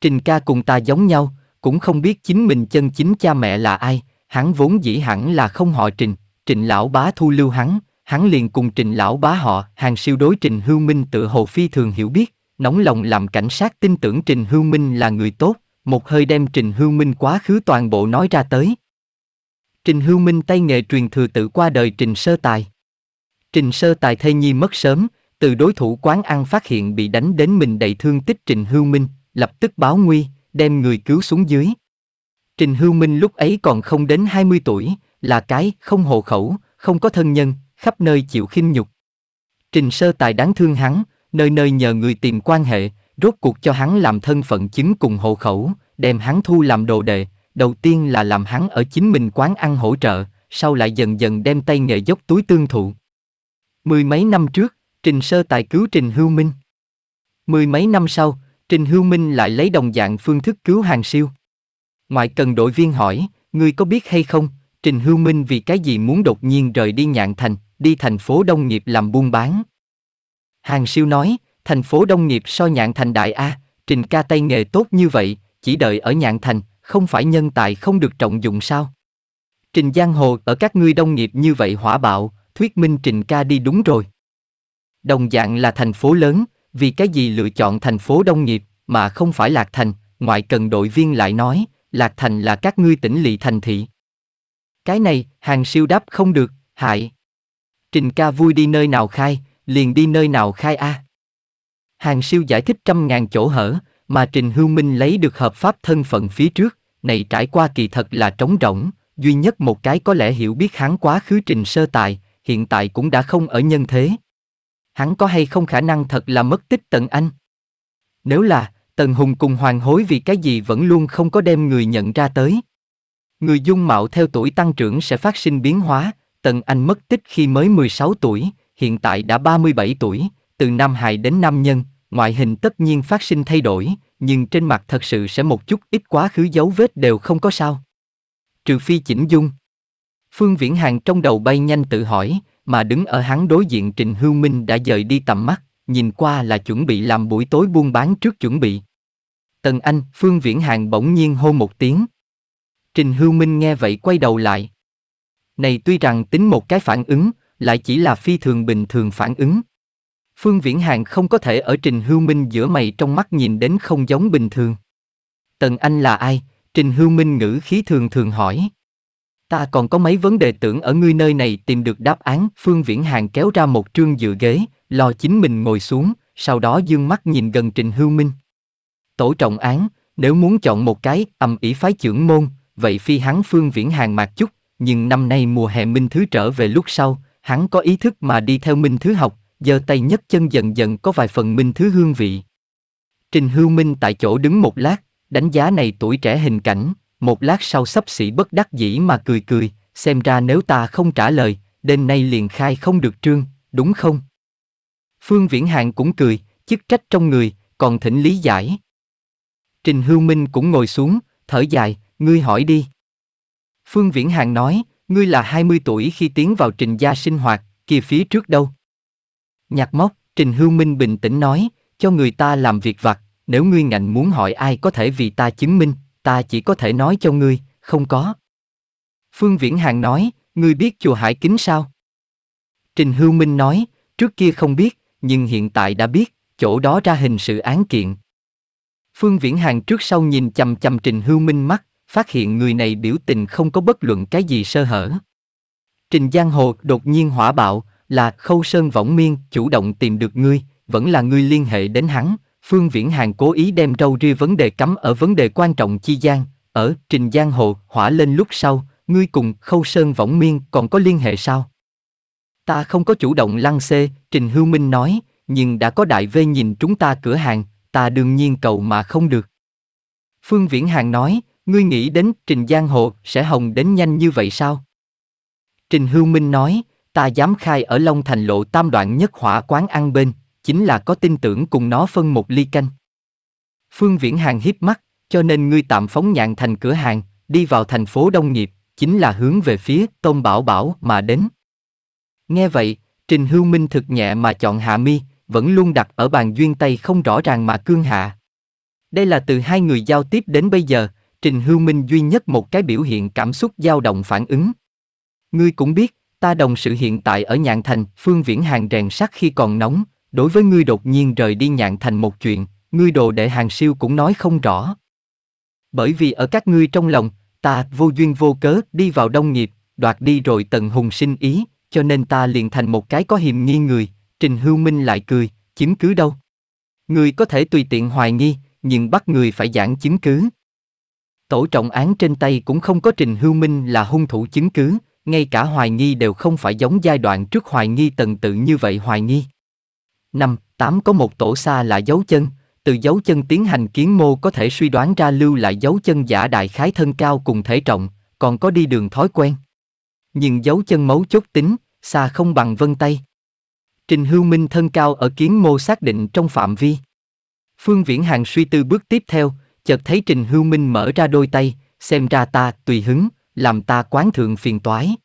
Trình ca cùng ta giống nhau, cũng không biết chính mình chân chính cha mẹ là ai, hắn vốn dĩ hẳn là không họ Trình, Trình lão bá thu lưu hắn, hắn liền cùng trình lão bá họ hàng siêu đối trình hưu minh tự hồ phi thường hiểu biết nóng lòng làm cảnh sát tin tưởng trình hưu minh là người tốt một hơi đem trình hưu minh quá khứ toàn bộ nói ra tới trình hưu minh tay nghề truyền thừa tự qua đời trình sơ tài trình sơ tài thê nhi mất sớm từ đối thủ quán ăn phát hiện bị đánh đến mình đầy thương tích trình hưu minh lập tức báo nguy đem người cứu xuống dưới trình hưu minh lúc ấy còn không đến 20 tuổi là cái không hộ khẩu không có thân nhân khắp nơi chịu khinh nhục. Trình sơ tài đáng thương hắn, nơi nơi nhờ người tìm quan hệ, rốt cuộc cho hắn làm thân phận chứng cùng hộ khẩu, đem hắn thu làm đồ đệ, đầu tiên là làm hắn ở chính mình quán ăn hỗ trợ, sau lại dần dần đem tay nghề dốc túi tương thụ. Mười mấy năm trước, Trình Sơ Tài cứu Trình Hưu Minh. Mười mấy năm sau, Trình Hưu Minh lại lấy đồng dạng phương thức cứu hàng siêu. Ngoại cần đội viên hỏi, ngươi có biết hay không, Trình Hưu Minh vì cái gì muốn đột nhiên rời đi nhạn thành, đi thành phố Đông Nghiệp làm buôn bán. Hàng siêu nói, thành phố Đông Nghiệp so nhạn thành đại A, trình ca tay nghề tốt như vậy, chỉ đợi ở nhạn thành, không phải nhân tài không được trọng dụng sao? Trình Giang Hồ ở các ngươi đông nghiệp như vậy hỏa bạo, thuyết minh Trình ca đi đúng rồi. Đồng dạng là thành phố lớn, vì cái gì lựa chọn thành phố đông nghiệp mà không phải Lạc Thành, ngoại cần đội viên lại nói, Lạc Thành là các ngươi tỉnh lỵ thành thị. Cái này, hàng siêu đáp không được, hại. Trình ca vui đi nơi nào khai, liền đi nơi nào khai a. À. Hàng siêu giải thích trăm ngàn chỗ hở, mà Trình Hưu Minh lấy được hợp pháp thân phận phía trước, này trải qua kỳ thật là trống rỗng, duy nhất một cái có lẽ hiểu biết hắn quá khứ Trình sơ tài, hiện tại cũng đã không ở nhân thế. Hắn có hay không khả năng thật là mất tích tận anh? Nếu là, Tần Hùng cùng hoàng hối vì cái gì vẫn luôn không có đem người nhận ra tới. Người dung mạo theo tuổi tăng trưởng sẽ phát sinh biến hóa, Tần Anh mất tích khi mới 16 tuổi, hiện tại đã 37 tuổi, từ Nam Hài đến Nam Nhân, ngoại hình tất nhiên phát sinh thay đổi, nhưng trên mặt thật sự sẽ một chút ít quá khứ dấu vết đều không có sao. Trừ phi chỉnh dung. Phương Viễn Hàng trong đầu bay nhanh tự hỏi, mà đứng ở hắn đối diện Trình Hưu Minh đã dời đi tầm mắt, nhìn qua là chuẩn bị làm buổi tối buôn bán trước chuẩn bị. Tần Anh, Phương Viễn Hàng bỗng nhiên hô một tiếng. Trình Hưu Minh nghe vậy quay đầu lại, này tuy rằng tính một cái phản ứng, lại chỉ là phi thường bình thường phản ứng. Phương Viễn Hàng không có thể ở Trình Hưu Minh giữa mày trong mắt nhìn đến không giống bình thường. Tần Anh là ai? Trình Hưu Minh ngữ khí thường thường hỏi. Ta còn có mấy vấn đề tưởng ở ngươi nơi này tìm được đáp án. Phương Viễn Hàng kéo ra một trương dựa ghế, lo chính mình ngồi xuống, sau đó dương mắt nhìn gần Trình Hưu Minh. Tổ trọng án, nếu muốn chọn một cái ầm ý phái trưởng môn, vậy phi hắn Phương Viễn Hàng mạc chút, nhưng năm nay mùa hè Minh Thứ trở về lúc sau, hắn có ý thức mà đi theo Minh Thứ học, giờ tay nhất chân dần dần có vài phần Minh Thứ hương vị. Trình Hưu Minh tại chỗ đứng một lát, đánh giá này tuổi trẻ hình cảnh, một lát sau sắp xỉ bất đắc dĩ mà cười cười, xem ra nếu ta không trả lời, đêm nay liền khai không được trương, đúng không? Phương Viễn Hạng cũng cười, chức trách trong người, còn thỉnh lý giải. Trình Hưu Minh cũng ngồi xuống, thở dài, ngươi hỏi đi. Phương Viễn Hàng nói, ngươi là 20 tuổi khi tiến vào trình gia sinh hoạt, kia phía trước đâu. Nhạc mốc, Trình Hưu Minh bình tĩnh nói, cho người ta làm việc vặt, nếu ngươi ngạnh muốn hỏi ai có thể vì ta chứng minh, ta chỉ có thể nói cho ngươi, không có. Phương Viễn Hàng nói, ngươi biết chùa Hải Kính sao? Trình Hưu Minh nói, trước kia không biết, nhưng hiện tại đã biết, chỗ đó ra hình sự án kiện. Phương Viễn Hàng trước sau nhìn chầm chầm Trình Hưu Minh mắt, phát hiện người này biểu tình không có bất luận cái gì sơ hở. Trình Giang Hồ đột nhiên hỏa bạo, là Khâu Sơn Võng Miên chủ động tìm được ngươi, vẫn là ngươi liên hệ đến hắn, Phương Viễn Hàng cố ý đem râu ria vấn đề cắm ở vấn đề quan trọng chi gian, ở Trình Giang Hồ hỏa lên lúc sau, ngươi cùng Khâu Sơn Võng Miên còn có liên hệ sao? Ta không có chủ động lăng xê, Trình Hưu Minh nói, nhưng đã có đại vê nhìn chúng ta cửa hàng, ta đương nhiên cầu mà không được. Phương Viễn Hàng nói, Ngươi nghĩ đến Trình Giang Hồ sẽ hồng đến nhanh như vậy sao? Trình Hưu Minh nói, ta dám khai ở Long Thành lộ tam đoạn nhất hỏa quán ăn bên, chính là có tin tưởng cùng nó phân một ly canh. Phương Viễn Hàng hiếp mắt, cho nên ngươi tạm phóng nhạn thành cửa hàng, đi vào thành phố đông nghiệp, chính là hướng về phía Tôn Bảo Bảo mà đến. Nghe vậy, Trình Hưu Minh thực nhẹ mà chọn hạ mi, vẫn luôn đặt ở bàn duyên tay không rõ ràng mà cương hạ. Đây là từ hai người giao tiếp đến bây giờ, Trình Hưu Minh duy nhất một cái biểu hiện cảm xúc dao động phản ứng. Ngươi cũng biết, ta đồng sự hiện tại ở Nhạn Thành, Phương Viễn Hàng rèn sắt khi còn nóng, đối với ngươi đột nhiên rời đi Nhạn Thành một chuyện, ngươi đồ đệ hàng siêu cũng nói không rõ. Bởi vì ở các ngươi trong lòng, ta vô duyên vô cớ đi vào đông nghiệp, đoạt đi rồi tần hùng sinh ý, cho nên ta liền thành một cái có hiềm nghi người, Trình Hưu Minh lại cười, chứng cứ đâu. Ngươi có thể tùy tiện hoài nghi, nhưng bắt người phải giảng chứng cứ. Tổ trọng án trên tay cũng không có Trình Hưu Minh là hung thủ chứng cứ, ngay cả hoài nghi đều không phải giống giai đoạn trước hoài nghi tần tự như vậy hoài nghi. Năm, tám có một tổ xa là dấu chân, từ dấu chân tiến hành kiến mô có thể suy đoán ra lưu lại dấu chân giả đại khái thân cao cùng thể trọng, còn có đi đường thói quen. Nhưng dấu chân mấu chốt tính, xa không bằng vân tay. Trình Hưu Minh thân cao ở kiến mô xác định trong phạm vi. Phương Viễn Hàng suy tư bước tiếp theo, chợt thấy Trình Hưu Minh mở ra đôi tay, xem ra ta tùy hứng, làm ta quán thượng phiền toái.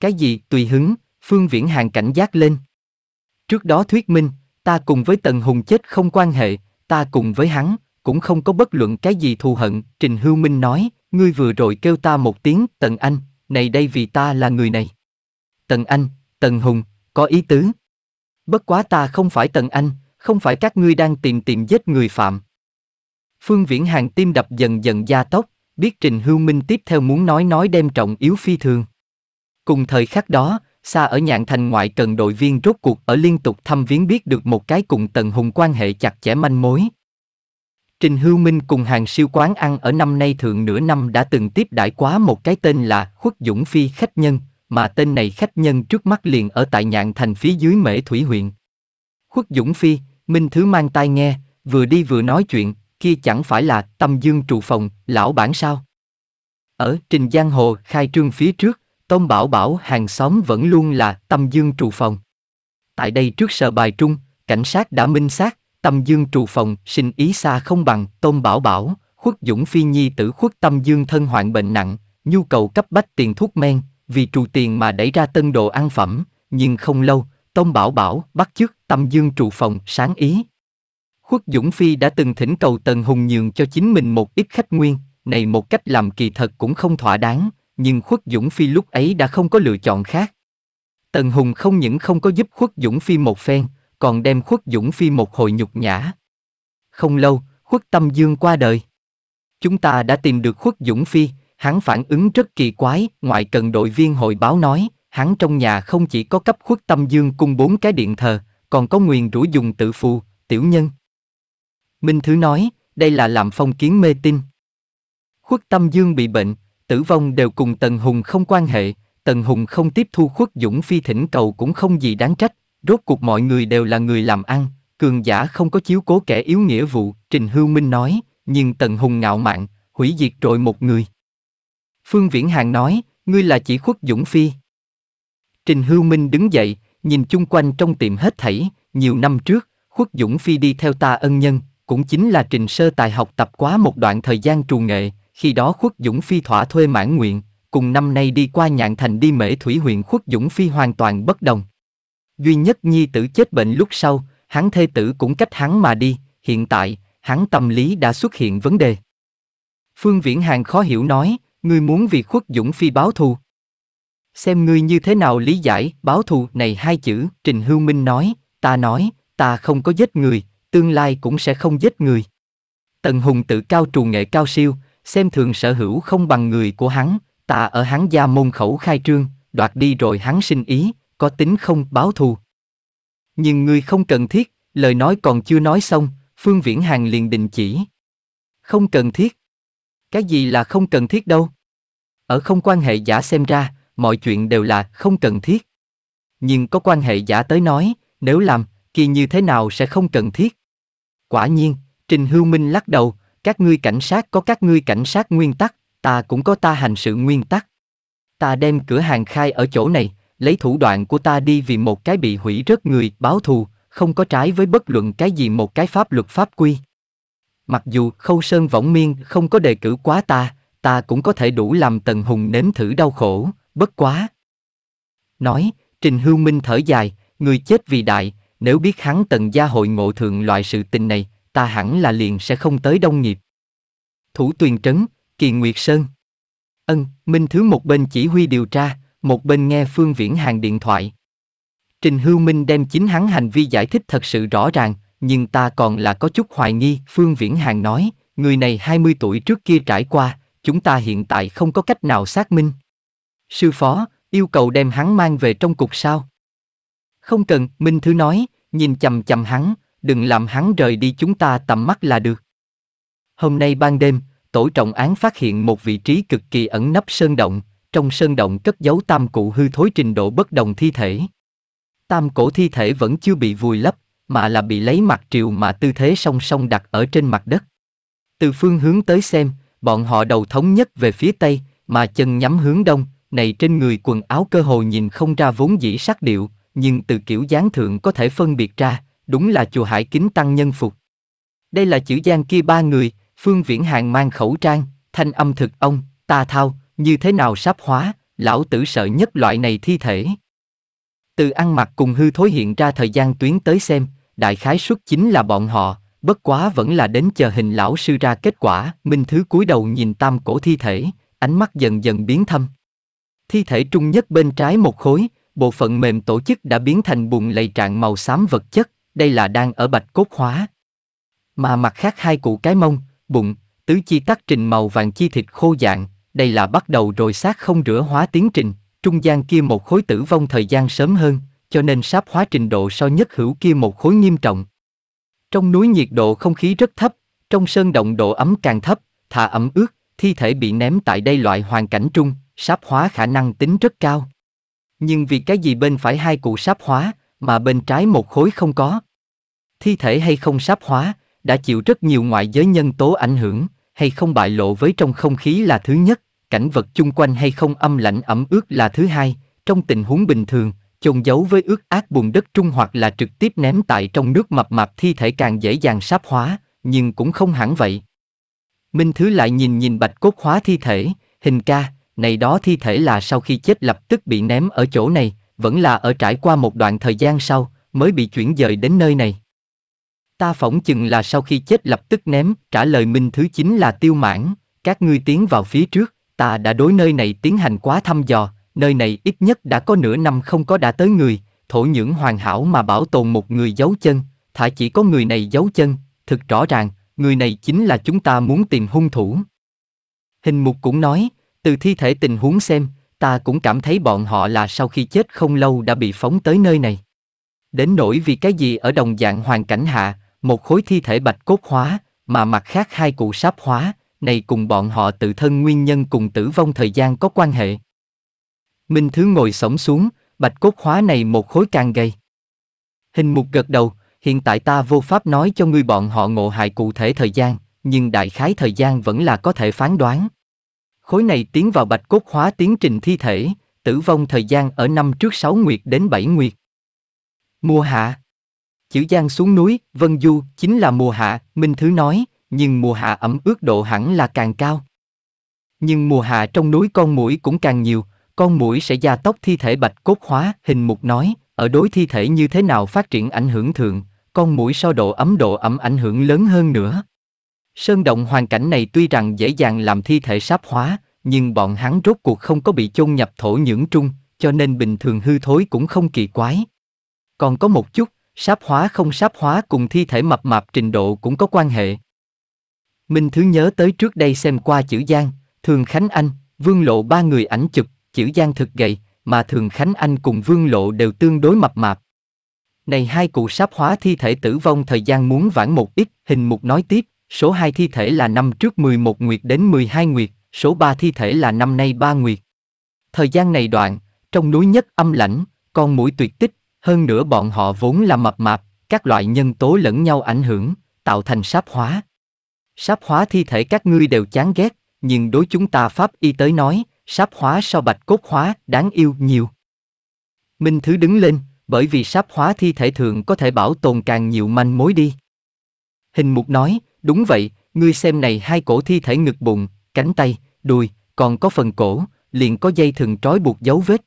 Cái gì tùy hứng, Phương Viễn Hàng cảnh giác lên. Trước đó thuyết minh, ta cùng với Tần Hùng chết không quan hệ, ta cùng với hắn, cũng không có bất luận cái gì thù hận. Trình Hưu Minh nói, ngươi vừa rồi kêu ta một tiếng Tần Anh, này đây vì ta là người này. Tần Anh, Tần Hùng, có ý tứ. Bất quá ta không phải Tần Anh, không phải các ngươi đang tìm tìm giết người phạm. Phương Viễn Hàng tim đập dần dần gia tốc, biết Trình Hưu Minh tiếp theo muốn nói nói đem trọng yếu phi thường. Cùng thời khắc đó, xa ở nhạn thành ngoại cần đội viên rốt cuộc ở liên tục thăm viếng biết được một cái cùng Tần Hùng quan hệ chặt chẽ manh mối. Trình Hưu Minh cùng hàng siêu quán ăn ở năm nay thượng nửa năm đã từng tiếp đãi quá một cái tên là Khuất Dũng Phi khách nhân, mà tên này khách nhân trước mắt liền ở tại nhạn thành phía dưới Mễ Thủy huyện. Khuất Dũng Phi, Minh Thứ mang tai nghe, vừa đi vừa nói chuyện, kia chẳng phải là tâm dương trụ phòng, lão bản sao? Ở Trình Giang Hồ khai trương phía trước, Tôn Bảo Bảo hàng xóm vẫn luôn là tâm dương trụ phòng. Tại đây trước sở bài trung, cảnh sát đã minh xác, tâm dương trụ phòng sinh ý xa không bằng Tôn Bảo Bảo, khuất dũng phi nhi tử khuất tâm dương thân hoạn bệnh nặng, nhu cầu cấp bách tiền thuốc men, vì trù tiền mà đẩy ra tân đồ ăn phẩm, nhưng không lâu, Tôn Bảo Bảo bắt chước tâm dương trụ phòng sáng ý, Khuất Dũng Phi đã từng thỉnh cầu Tần Hùng nhường cho chính mình một ít khách nguyên, này một cách làm kỳ thật cũng không thỏa đáng, nhưng Khuất Dũng Phi lúc ấy đã không có lựa chọn khác. Tần Hùng không những không có giúp Khuất Dũng Phi một phen, còn đem Khuất Dũng Phi một hồi nhục nhã. Không lâu, Khuất Tâm Dương qua đời. Chúng ta đã tìm được Khuất Dũng Phi, hắn phản ứng rất kỳ quái, ngoại cần đội viên hội báo nói, hắn trong nhà không chỉ có cấp Khuất Tâm Dương cung bốn cái điện thờ, còn có nguyền rủa dùng tự phù, tiểu nhân. Minh Thứ nói, đây là làm phong kiến mê tin. Khuất Tâm Dương bị bệnh, tử vong đều cùng Tần Hùng không quan hệ, Tần Hùng không tiếp thu Khuất Dũng Phi thỉnh cầu cũng không gì đáng trách, rốt cuộc mọi người đều là người làm ăn, cường giả không có chiếu cố kẻ yếu nghĩa vụ, Trình Hưu Minh nói, nhưng Tần Hùng ngạo mạn, hủy diệt trội một người. Phương Viễn hàn nói, ngươi là chỉ Khuất Dũng Phi. Trình Hưu Minh đứng dậy, nhìn chung quanh trong tiệm hết thảy, nhiều năm trước, Khuất Dũng Phi đi theo ta ân nhân, cũng chính là Trình Sơ Tài học tập quá một đoạn thời gian trù nghệ, khi đó Khuất Dũng Phi thỏa thuê mãn nguyện, cùng năm nay đi qua nhạn thành đi mễ thủy huyện Khuất Dũng Phi hoàn toàn bất đồng. Duy nhất nhi tử chết bệnh lúc sau, hắn thê tử cũng cách hắn mà đi, hiện tại, hắn tâm lý đã xuất hiện vấn đề. Phương Viễn Hàng khó hiểu nói, ngươi muốn vì Khuất Dũng Phi báo thù. Xem ngươi như thế nào lý giải, báo thù này hai chữ, Trình Hưu Minh nói, ta nói, ta không có giết người, tương lai cũng sẽ không giết người. Tần Hùng tự cao trù nghệ cao siêu, xem thường sở hữu không bằng người của hắn, tạ ở hắn gia môn khẩu khai trương, đoạt đi rồi hắn sinh ý, có tính không báo thù. Nhưng người không cần thiết, lời nói còn chưa nói xong, Phương Viễn Hàng liền đình chỉ. Không cần thiết. Cái gì là không cần thiết đâu? Ở không quan hệ giả xem ra, mọi chuyện đều là không cần thiết. Nhưng có quan hệ giả tới nói, nếu làm, kỳ như thế nào sẽ không cần thiết? Quả nhiên, Trình Hưu Minh lắc đầu, các ngươi cảnh sát có các ngươi cảnh sát nguyên tắc, ta cũng có ta hành sự nguyên tắc. Ta đem cửa hàng khai ở chỗ này, lấy thủ đoạn của ta đi vì một cái bị hủy rớt người, báo thù, không có trái với bất luận cái gì một cái pháp luật pháp quy. Mặc dù Khâu Sơn Võng Miên không có đề cử quá ta, ta cũng có thể đủ làm Tần Hùng nếm thử đau khổ, bất quá. Nói, Trình Hưu Minh thở dài, người chết vì đại, nếu biết hắn tần gia hội ngộ thượng loại sự tình này, ta hẳn là liền sẽ không tới đông nghiệp. Thủ tuyền trấn, kỳ nguyệt sơn. Ân, Minh Thứ một bên chỉ huy điều tra, một bên nghe Phương Viễn hàng điện thoại. Trình Hưu Minh đem chính hắn hành vi giải thích thật sự rõ ràng, nhưng ta còn là có chút hoài nghi, Phương Viễn Hàng nói, người này 20 tuổi trước kia trải qua, chúng ta hiện tại không có cách nào xác minh. Sư phó, yêu cầu đem hắn mang về trong cục sao? Không cần, Minh Thứ nói, nhìn chầm chầm hắn, đừng làm hắn rời đi chúng ta tầm mắt là được. Hôm nay ban đêm, tổ trọng án phát hiện một vị trí cực kỳ ẩn nấp sơn động, trong sơn động cất giấu tam cụ hư thối trình độ bất đồng thi thể. Tam cổ thi thể vẫn chưa bị vùi lấp, mà là bị lấy mặt triều mà tư thế song song đặt ở trên mặt đất. Từ phương hướng tới xem, bọn họ đầu thống nhất về phía tây, mà chân nhắm hướng đông, này trên người quần áo cơ hồ nhìn không ra vốn dĩ sắc điệu, nhưng từ kiểu dáng thượng có thể phân biệt ra, đúng là chùa Hải Kính Tăng Nhân Phục. Đây là chữ gian kia ba người, Phương Viễn Hàng mang khẩu trang, thanh âm thực ông, ta thao, như thế nào sắp hóa, lão tử sợ nhất loại này thi thể. Từ ăn mặc cùng hư thối hiện ra thời gian tuyến tới xem, đại khái suất chính là bọn họ, bất quá vẫn là đến chờ hình lão sư ra kết quả, Minh Thứ cúi đầu nhìn tam cổ thi thể, ánh mắt dần dần biến thâm. Thi thể trung nhất bên trái một khối, bộ phận mềm tổ chức đã biến thành bùn lầy trạng màu xám vật chất, đây là đang ở bạch cốt hóa. Mà mặt khác hai cụ cái mông, bụng, tứ chi cắt trình màu vàng chi thịt khô dạng, đây là bắt đầu rồi xác không rửa hóa tiến trình, trung gian kia một khối tử vong thời gian sớm hơn, cho nên sáp hóa trình độ so nhất hữu kia một khối nghiêm trọng. Trong núi nhiệt độ không khí rất thấp, trong sơn động độ ấm càng thấp, thà ẩm ướt, thi thể bị ném tại đây loại hoàn cảnh trung, sáp hóa khả năng tính rất cao. Nhưng vì cái gì bên phải hai cụ sáp hóa, mà bên trái một khối không có? Thi thể hay không sáp hóa, đã chịu rất nhiều ngoại giới nhân tố ảnh hưởng, hay không bại lộ với trong không khí là thứ nhất, cảnh vật chung quanh hay không âm lạnh ẩm ướt là thứ hai, trong tình huống bình thường, chôn giấu với ướt ác bùn đất trung hoặc là trực tiếp ném tại trong nước mập mạp thi thể càng dễ dàng sáp hóa, nhưng cũng không hẳn vậy. Minh Thứ lại nhìn nhìn bạch cốt hóa thi thể, hình ca, này đó thi thể là sau khi chết lập tức bị ném ở chỗ này, vẫn là ở trải qua một đoạn thời gian sau, mới bị chuyển dời đến nơi này. Ta phỏng chừng là sau khi chết lập tức ném, trả lời minh thứ chính là tiêu mãn, các ngươi tiến vào phía trước, ta đã đối nơi này tiến hành quá thăm dò, nơi này ít nhất đã có nửa năm không có đã tới người, thổ nhưỡng hoàn hảo mà bảo tồn một người giấu chân, thả chỉ có người này giấu chân, thực rõ ràng, người này chính là chúng ta muốn tìm hung thủ. Hình mục cũng nói, từ thi thể tình huống xem, ta cũng cảm thấy bọn họ là sau khi chết không lâu đã bị phóng tới nơi này. Đến nỗi vì cái gì ở đồng dạng hoàn cảnh hạ, một khối thi thể bạch cốt hóa, mà mặt khác hai cụ sáp hóa, này cùng bọn họ tự thân nguyên nhân cùng tử vong thời gian có quan hệ. Minh Thứ ngồi sổng xuống, bạch cốt hóa này một khối càng gây Hình mục gật đầu, hiện tại ta vô pháp nói cho ngươi bọn họ ngộ hại cụ thể thời gian, nhưng đại khái thời gian vẫn là có thể phán đoán khối này tiến vào bạch cốt hóa tiến trình thi thể, tử vong thời gian ở năm trước 6 nguyệt đến 7 nguyệt. Mùa hạ Chữ Giang xuống núi, Vân Du, chính là mùa hạ, Minh Thứ nói, nhưng mùa hạ ẩm ướt độ hẳn là càng cao. Nhưng mùa hạ trong núi con mũi cũng càng nhiều, con mũi sẽ gia tốc thi thể bạch cốt hóa, hình mục nói, ở đối thi thể như thế nào phát triển ảnh hưởng thượng, con mũi so độ ấm độ ẩm ảnh hưởng lớn hơn nữa. Sơn động hoàn cảnh này tuy rằng dễ dàng làm thi thể sáp hóa, nhưng bọn hắn rốt cuộc không có bị chôn nhập thổ nhưỡng trung, cho nên bình thường hư thối cũng không kỳ quái. Còn có một chút, sáp hóa không sáp hóa cùng thi thể mập mạp trình độ cũng có quan hệ. Minh Thứ nhớ tới trước đây xem qua chữ Giang, Thường Khánh Anh, Vương Lộ ba người ảnh chụp, chữ Giang thực gầy, mà Thường Khánh Anh cùng Vương Lộ đều tương đối mập mạp. Này hai cụ sáp hóa thi thể tử vong thời gian muốn vãn một ít, hình mục nói tiếp, số 2 thi thể là năm trước 11 nguyệt đến 12 nguyệt, số 3 thi thể là năm nay 3 nguyệt. Thời gian này đoạn, trong núi nhất âm lãnh, con mũi tuyệt tích, hơn nữa bọn họ vốn là mập mạp, các loại nhân tố lẫn nhau ảnh hưởng, tạo thành sáp hóa. Sáp hóa thi thể các ngươi đều chán ghét, nhưng đối chúng ta pháp y tới nói, sáp hóa so bạch cốt hóa đáng yêu nhiều. Minh Thứ đứng lên, bởi vì sáp hóa thi thể thường có thể bảo tồn càng nhiều manh mối đi. Hình mục nói, đúng vậy, ngươi xem này hai cổ thi thể ngực bụng, cánh tay, đùi, còn có phần cổ, liền có dây thừng trói buộc dấu vết.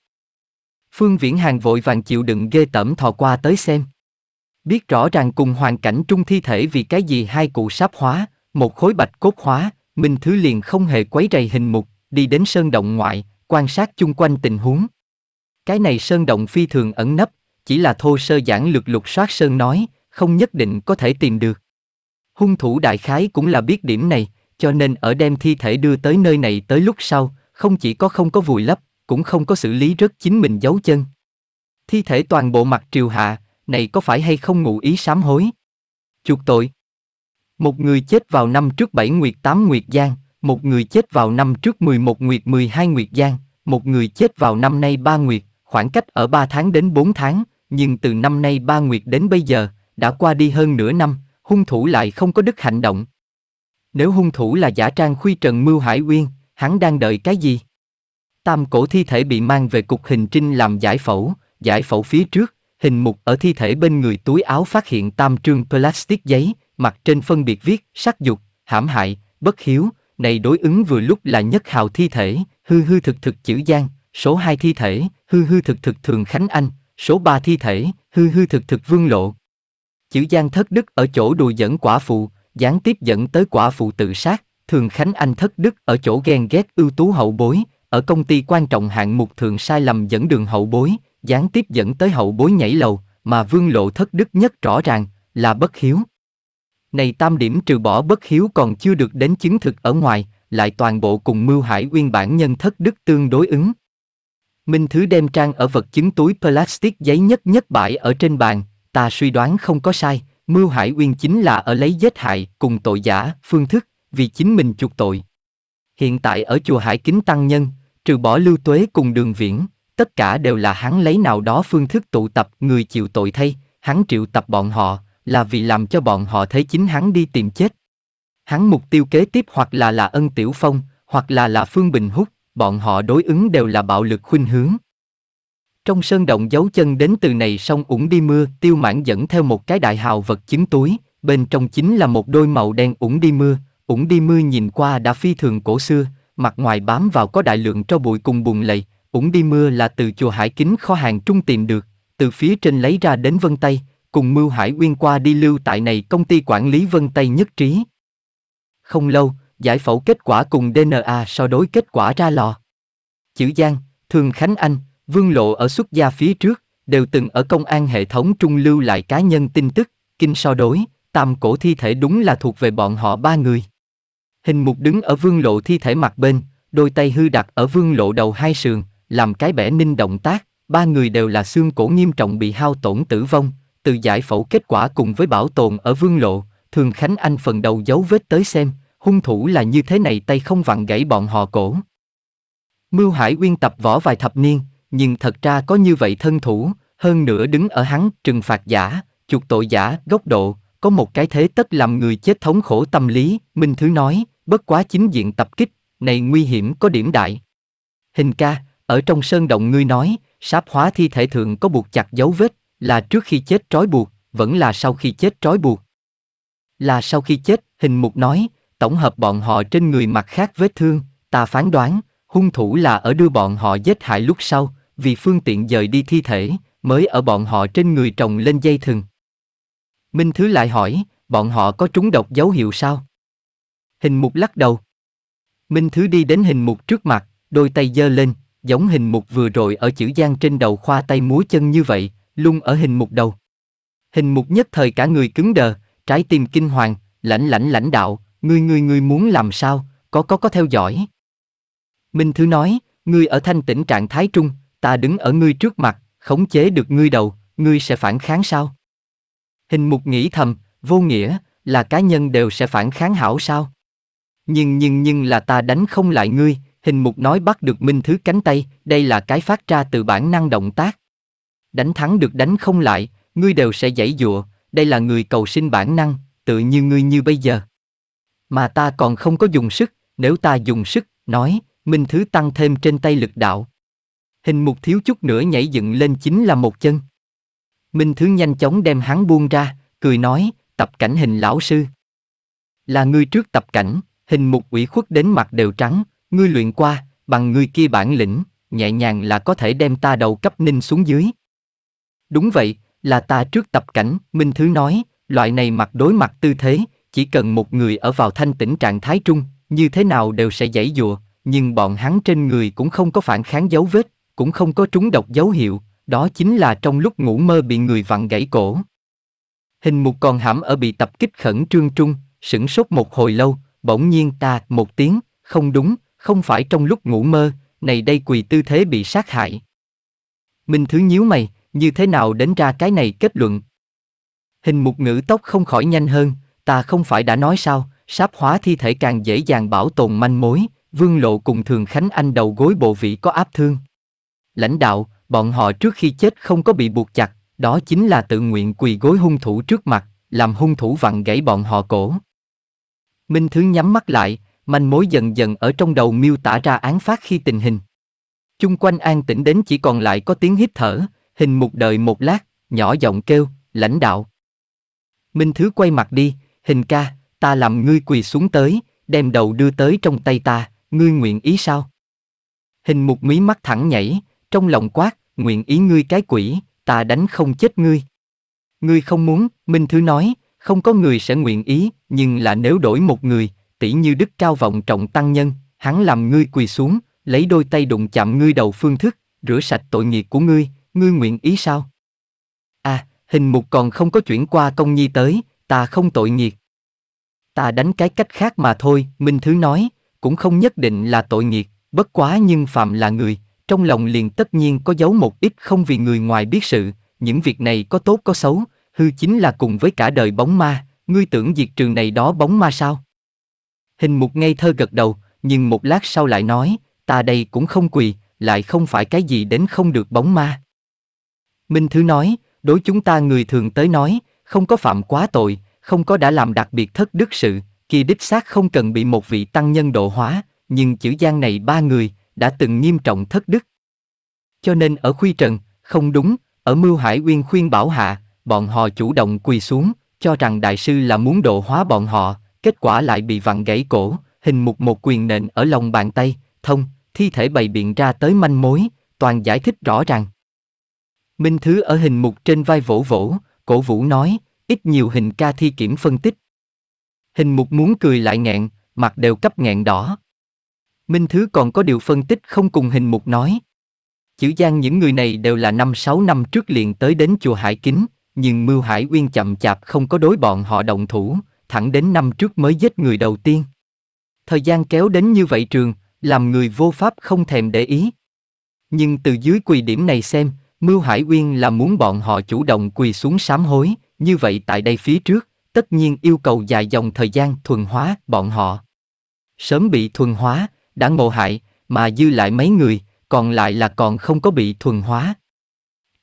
Phương Viễn Hàng vội vàng chịu đựng ghê tẩm thò qua tới xem. Biết rõ ràng cùng hoàn cảnh trung thi thể vì cái gì hai cụ sắp hóa, một khối bạch cốt hóa, Minh Thứ liền không hề quấy rầy hình mục, đi đến sơn động ngoại, quan sát chung quanh tình huống. Cái này sơn động phi thường ẩn nấp, chỉ là thô sơ giản lược lục soát sơn nói, không nhất định có thể tìm được. Hung thủ đại khái cũng là biết điểm này, cho nên ở đem thi thể đưa tới nơi này tới lúc sau, không chỉ có không có vùi lấp, cũng không có xử lý rất chính mình giấu chân. Thi thể toàn bộ mặt triều hạ, này có phải hay không ngụ ý sám hối? Chuộc tội. Một người chết vào năm trước 7 nguyệt 8 nguyệt giang, một người chết vào năm trước 11 nguyệt 12 nguyệt giang, một người chết vào năm nay 3 nguyệt, khoảng cách ở 3 tháng đến 4 tháng, nhưng từ năm nay 3 nguyệt đến bây giờ, đã qua đi hơn nửa năm, hung thủ lại không có đức hành động. Nếu hung thủ là giả trang khuy trần mưu hải uyên, hắn đang đợi cái gì? Tam cổ thi thể bị mang về cục hình trinh làm giải phẫu, giải phẫu phía trước, hình mục ở thi thể bên người túi áo phát hiện tam trương plastic giấy, mặt trên phân biệt viết sắc dục, hãm hại, bất hiếu, này đối ứng vừa lúc là nhất hào thi thể, hư hư thực thực chữ Giang, số 2 thi thể, hư hư thực thực Thường Khánh Anh, số 3 thi thể, hư hư thực thực Vương Lộ. Chữ gian thất đức ở chỗ đùa dẫn quả phụ, gián tiếp dẫn tới quả phụ tự sát, thường Khánh Anh thất đức ở chỗ ghen ghét ưu tú hậu bối, ở công ty quan trọng hạng mục thường sai lầm dẫn đường hậu bối, gián tiếp dẫn tới hậu bối nhảy lầu, mà vương lộ thất đức nhất rõ ràng là bất hiếu. Này tam điểm trừ bỏ bất hiếu còn chưa được đến chứng thực ở ngoài, lại toàn bộ cùng mưu hải nguyên bản nhân thất đức tương đối ứng. Minh Thứ đem trang ở vật chứng túi plastic giấy nhất nhất bãi ở trên bàn, ta suy đoán không có sai, mưu hải uyên chính là ở lấy giết hại cùng tội giả, phương thức, vì chính mình chuộc tội. Hiện tại ở chùa Hải Kính Tăng Nhân, trừ bỏ lưu tuế cùng đường viễn, tất cả đều là hắn lấy nào đó phương thức tụ tập người chịu tội thay, hắn triệu tập bọn họ, là vì làm cho bọn họ thấy chính hắn đi tìm chết. Hắn mục tiêu kế tiếp hoặc là là ân tiểu phong, hoặc là là phương bình hút, bọn họ đối ứng đều là bạo lực khuynh hướng. Trong sơn động dấu chân đến từ này xong ủng đi mưa, tiêu mãn dẫn theo một cái đại hào vật chứng túi, bên trong chính là một đôi màu đen ủng đi mưa, ủng đi mưa nhìn qua đã phi thường cổ xưa, mặt ngoài bám vào có đại lượng tro bụi cùng bùn lầy, ủng đi mưa là từ chùa hải kính kho hàng trung tìm được, từ phía trên lấy ra đến vân tay, cùng mưu hải uyên qua đi lưu tại này công ty quản lý vân tay nhất trí. Không lâu, giải phẫu kết quả cùng DNA so đối kết quả ra lò. Chữ Giang, Thường Khánh Anh, Vương lộ ở xuất gia phía trước, đều từng ở công an hệ thống trung lưu lại cá nhân tin tức, kinh so đối, tam cổ thi thể đúng là thuộc về bọn họ ba người. Hình mục đứng ở vương lộ thi thể mặt bên, đôi tay hư đặt ở vương lộ đầu hai sườn, làm cái bẻ ninh động tác, ba người đều là xương cổ nghiêm trọng bị hao tổn tử vong, từ giải phẫu kết quả cùng với bảo tồn ở vương lộ, thường Khánh Anh phần đầu dấu vết tới xem, hung thủ là như thế này tay không vặn gãy bọn họ cổ. Mưu Hải Uyên tập võ vài thập niên, nhưng thật ra có như vậy thân thủ, hơn nữa đứng ở hắn, trừng phạt giả, chuộc tội giả, gốc độ, có một cái thế tất làm người chết thống khổ tâm lý, Minh Thứ nói, bất quá chính diện tập kích, này nguy hiểm có điểm đại. Hình ca, ở trong sơn động ngươi nói, sáp hóa thi thể thượng có buộc chặt dấu vết, là trước khi chết trói buộc, vẫn là sau khi chết trói buộc. Là sau khi chết, hình mục nói, tổng hợp bọn họ trên người mặt khác vết thương, ta phán đoán, hung thủ là ở đưa bọn họ giết hại lúc sau, vì phương tiện dời đi thi thể, mới ở bọn họ trên người trồng lên dây thừng. Minh Thứ lại hỏi, bọn họ có trúng độc dấu hiệu sao? Hình mục lắc đầu. Minh Thứ đi đến hình mục trước mặt, đôi tay giơ lên, giống hình mục vừa rồi ở chữ gian trên đầu khoa tay múa chân như vậy, lung ở hình mục đầu. Hình mục nhất thời cả người cứng đờ, trái tim kinh hoàng, lãnh lãnh lãnh đạo, người người người muốn làm sao, có có có theo dõi. Minh Thứ nói, ngươi ở thanh tĩnh trạng thái trung, ta đứng ở ngươi trước mặt, khống chế được ngươi đầu, ngươi sẽ phản kháng sao? Hình mục nghĩ thầm, vô nghĩa, là cá nhân đều sẽ phản kháng hảo sao? Nhưng nhưng nhưng là ta đánh không lại ngươi, hình mục nói bắt được minh thứ cánh tay, đây là cái phát ra từ bản năng động tác. Đánh thắng được đánh không lại, ngươi đều sẽ dãy dụa, đây là người cầu sinh bản năng, tự như ngươi như bây giờ. Mà ta còn không có dùng sức, nếu ta dùng sức, nói, minh thứ tăng thêm trên tay lực đạo, hình mục thiếu chút nữa nhảy dựng lên chính là một chân. Minh Thứ nhanh chóng đem hắn buông ra, cười nói, tập cảnh hình lão sư. Là ngươi trước tập cảnh, hình mục ủy khuất đến mặt đều trắng, ngươi luyện qua, bằng ngươi kia bản lĩnh, nhẹ nhàng là có thể đem ta đầu cấp ninh xuống dưới. Đúng vậy, là ta trước tập cảnh, Minh Thứ nói, loại này mặt đối mặt tư thế, chỉ cần một người ở vào thanh tĩnh trạng thái trung, như thế nào đều sẽ dãy dùa nhưng bọn hắn trên người cũng không có phản kháng dấu vết, cũng không có trúng độc dấu hiệu, đó chính là trong lúc ngủ mơ bị người vặn gãy cổ. Hình mục còn hãm ở bị tập kích khẩn trương trung, sửng sốt một hồi lâu, bỗng nhiên ta một tiếng, không đúng, không phải trong lúc ngủ mơ, này đây quỳ tư thế bị sát hại. Minh Thứ nhíu mày, như thế nào đến ra cái này kết luận? Hình mục ngữ tóc không khỏi nhanh hơn, ta không phải đã nói sao, sáp hóa thi thể càng dễ dàng bảo tồn manh mối, vương lộ cùng thường khánh anh đầu gối bộ vị có áp thương lãnh đạo, bọn họ trước khi chết không có bị buộc chặt, đó chính là tự nguyện quỳ gối hung thủ trước mặt, làm hung thủ vặn gãy bọn họ cổ. Minh Thứ nhắm mắt lại, manh mối dần dần ở trong đầu miêu tả ra án phát khi tình hình. Chung quanh an tĩnh đến chỉ còn lại có tiếng hít thở, hình một đời một lát, nhỏ giọng kêu, lãnh đạo. Minh Thứ quay mặt đi, hình ca, ta làm ngươi quỳ xuống tới, đem đầu đưa tới trong tay ta, ngươi nguyện ý sao? Hình một mí mắt thẳng nhảy, trong lòng quát, nguyện ý ngươi cái quỷ, ta đánh không chết ngươi. Ngươi không muốn, Minh Thứ nói, không có người sẽ nguyện ý, nhưng là nếu đổi một người, tỷ như đức cao vọng trọng tăng nhân, hắn làm ngươi quỳ xuống, lấy đôi tay đụng chạm ngươi đầu phương thức, rửa sạch tội nghiệp của ngươi, ngươi nguyện ý sao? À, hình mục còn không có chuyển qua công nhi tới, ta không tội nghiệp. Ta đánh cái cách khác mà thôi, Minh Thứ nói, cũng không nhất định là tội nghiệp, bất quá nhưng phạm là người, trong lòng liền tất nhiên có giấu một ít không vì người ngoài biết sự, những việc này có tốt có xấu, hư chính là cùng với cả đời bóng ma, ngươi tưởng diệt trường này đó bóng ma sao? Hình một ngây thơ gật đầu, nhưng một lát sau lại nói, ta đây cũng không quỳ, lại không phải cái gì đến không được bóng ma. Minh Thứ nói, đối chúng ta người thường tới nói, không có phạm quá tội, không có đã làm đặc biệt thất đức sự, kỳ đích xác không cần bị một vị tăng nhân độ hóa, nhưng chữ gian này ba người, đã từng nghiêm trọng thất đức. Cho nên ở Khuy Trần, không đúng, ở Mưu Hải Uyên khuyên bảo hạ, bọn họ chủ động quỳ xuống, cho rằng đại sư là muốn độ hóa bọn họ, kết quả lại bị vặn gãy cổ, hình mục một quyền nện ở lòng bàn tay, thông, thi thể bày biện ra tới manh mối, toàn giải thích rõ ràng. Minh Thứ ở hình mục trên vai vỗ vỗ, cổ vũ nói, ít nhiều hình ca thi kiểm phân tích. Hình mục muốn cười lại nghẹn, mặt đều cấp nghẹn đỏ, Minh Thứ còn có điều phân tích không cùng hình mục nói. Chữ gian những người này đều là năm sáu năm trước liền tới đến chùa Hải Kính, nhưng Mưu Hải Uyên chậm chạp không có đối bọn họ động thủ, thẳng đến năm trước mới giết người đầu tiên. Thời gian kéo đến như vậy trường, làm người vô pháp không thèm để ý. Nhưng từ dưới quỳ điểm này xem, Mưu Hải Uyên là muốn bọn họ chủ động quỳ xuống sám hối, như vậy tại đây phía trước, tất nhiên yêu cầu dài dòng thời gian thuần hóa bọn họ. Sớm bị thuần hóa, đã ngộ hại, mà dư lại mấy người, còn lại là còn không có bị thuần hóa.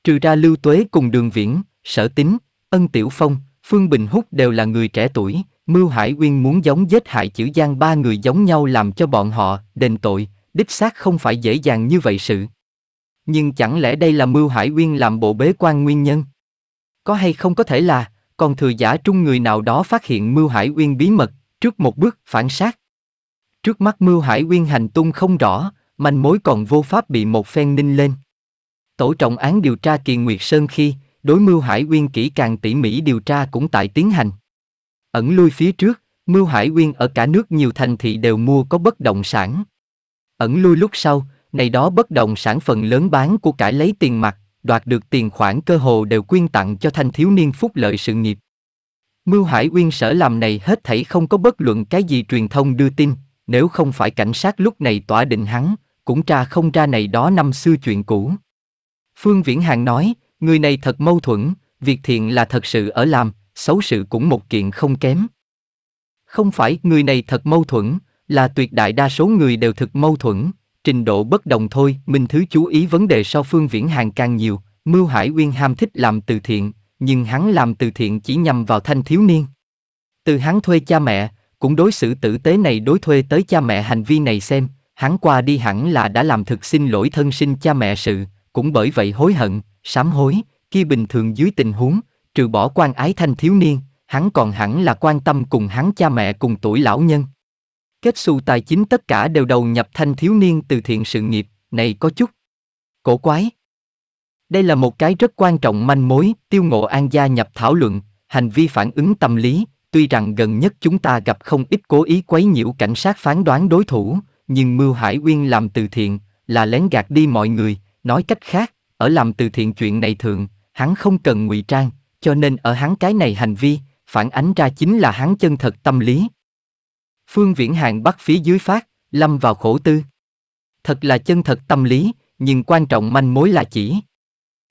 Trừ ra Lưu Tuế cùng Đường Viễn, Sở Tính, Ân Tiểu Phong, Phương Bình Húc đều là người trẻ tuổi, Mưu Hải Uyên muốn giống giết hại chữ Giang ba người giống nhau làm cho bọn họ đền tội, đích xác không phải dễ dàng như vậy sự. Nhưng chẳng lẽ đây là Mưu Hải Uyên làm bộ bế quan nguyên nhân? Có hay không có thể là, còn thừa giả trung người nào đó phát hiện Mưu Hải Uyên bí mật, trước một bước phản sát, Trước mắt mưu hải uyên hành tung không rõ, manh mối còn vô pháp bị một phen ninh lên. Tổ trọng án điều tra kỳ Nguyệt Sơn khi, đối mưu hải uyên kỹ càng tỉ mỉ điều tra cũng tại tiến hành. Ẩn lui phía trước, mưu hải uyên ở cả nước nhiều thành thị đều mua có bất động sản. Ẩn lui lúc sau, này đó bất động sản phần lớn bán của cải lấy tiền mặt, đoạt được tiền khoản cơ hồ đều quyên tặng cho thanh thiếu niên phúc lợi sự nghiệp. Mưu Hải Uyên sở làm này hết thảy không có bất luận cái gì truyền thông đưa tin, nếu không phải cảnh sát lúc này tỏa định hắn, cũng tra không ra này đó năm xưa chuyện cũ. Phương Viễn Hàng nói, người này thật mâu thuẫn, việc thiện là thật sự ở làm, xấu sự cũng một kiện không kém. Không phải người này thật mâu thuẫn, là tuyệt đại đa số người đều thực mâu thuẫn, trình độ bất đồng thôi, mình Thứ chú ý vấn đề sau Phương Viễn Hàng càng nhiều, Mưu Hải Uyên ham thích làm từ thiện, nhưng hắn làm từ thiện chỉ nhằm vào thanh thiếu niên. Từ hắn thuê cha mẹ, cũng đối xử tử tế này đối thuê tới cha mẹ hành vi này xem, hắn qua đi hẳn là đã làm thực xin lỗi thân sinh cha mẹ sự, cũng bởi vậy hối hận, sám hối, kia bình thường dưới tình huống, trừ bỏ quan ái thanh thiếu niên, hắn còn hẳn là quan tâm cùng hắn cha mẹ cùng tuổi lão nhân. Kết xu tài chính tất cả đều đầu nhập thanh thiếu niên từ thiện sự nghiệp, này có chút. Cổ quái. Đây là một cái rất quan trọng manh mối, tiêu ngộ an gia nhập thảo luận, hành vi phản ứng tâm lý, Tuy rằng gần nhất chúng ta gặp không ít cố ý quấy nhiễu cảnh sát phán đoán đối thủ, nhưng Mưu Hải Uyên làm từ thiện, là lén gạt đi mọi người, nói cách khác, ở làm từ thiện chuyện này thường, hắn không cần ngụy trang, cho nên ở hắn cái này hành vi, phản ánh ra chính là hắn chân thật tâm lý. Phương Viễn Hàng bắt phía dưới phát, lâm vào khổ tư. Thật là chân thật tâm lý, nhưng quan trọng manh mối là chỉ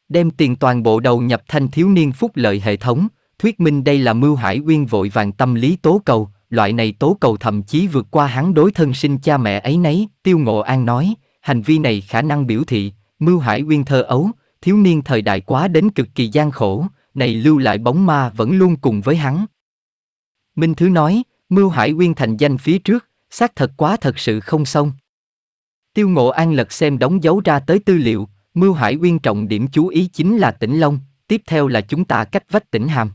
đem tiền toàn bộ đầu nhập thanh thiếu niên phúc lợi hệ thống, thuyết minh đây là mưu hải uyên vội vàng tâm lý tố cầu, loại này tố cầu thậm chí vượt qua hắn đối thân sinh cha mẹ ấy nấy, tiêu ngộ an nói, hành vi này khả năng biểu thị, mưu hải uyên thơ ấu, thiếu niên thời đại quá đến cực kỳ gian khổ, này lưu lại bóng ma vẫn luôn cùng với hắn. Minh Thứ nói, mưu hải uyên thành danh phía trước, xác thật quá thật sự không xong. Tiêu Ngộ An lật xem đóng dấu ra tới tư liệu, Mưu Hải Uyên trọng điểm chú ý chính là Tĩnh Long, tiếp theo là chúng ta cách vách Tĩnh Hàm.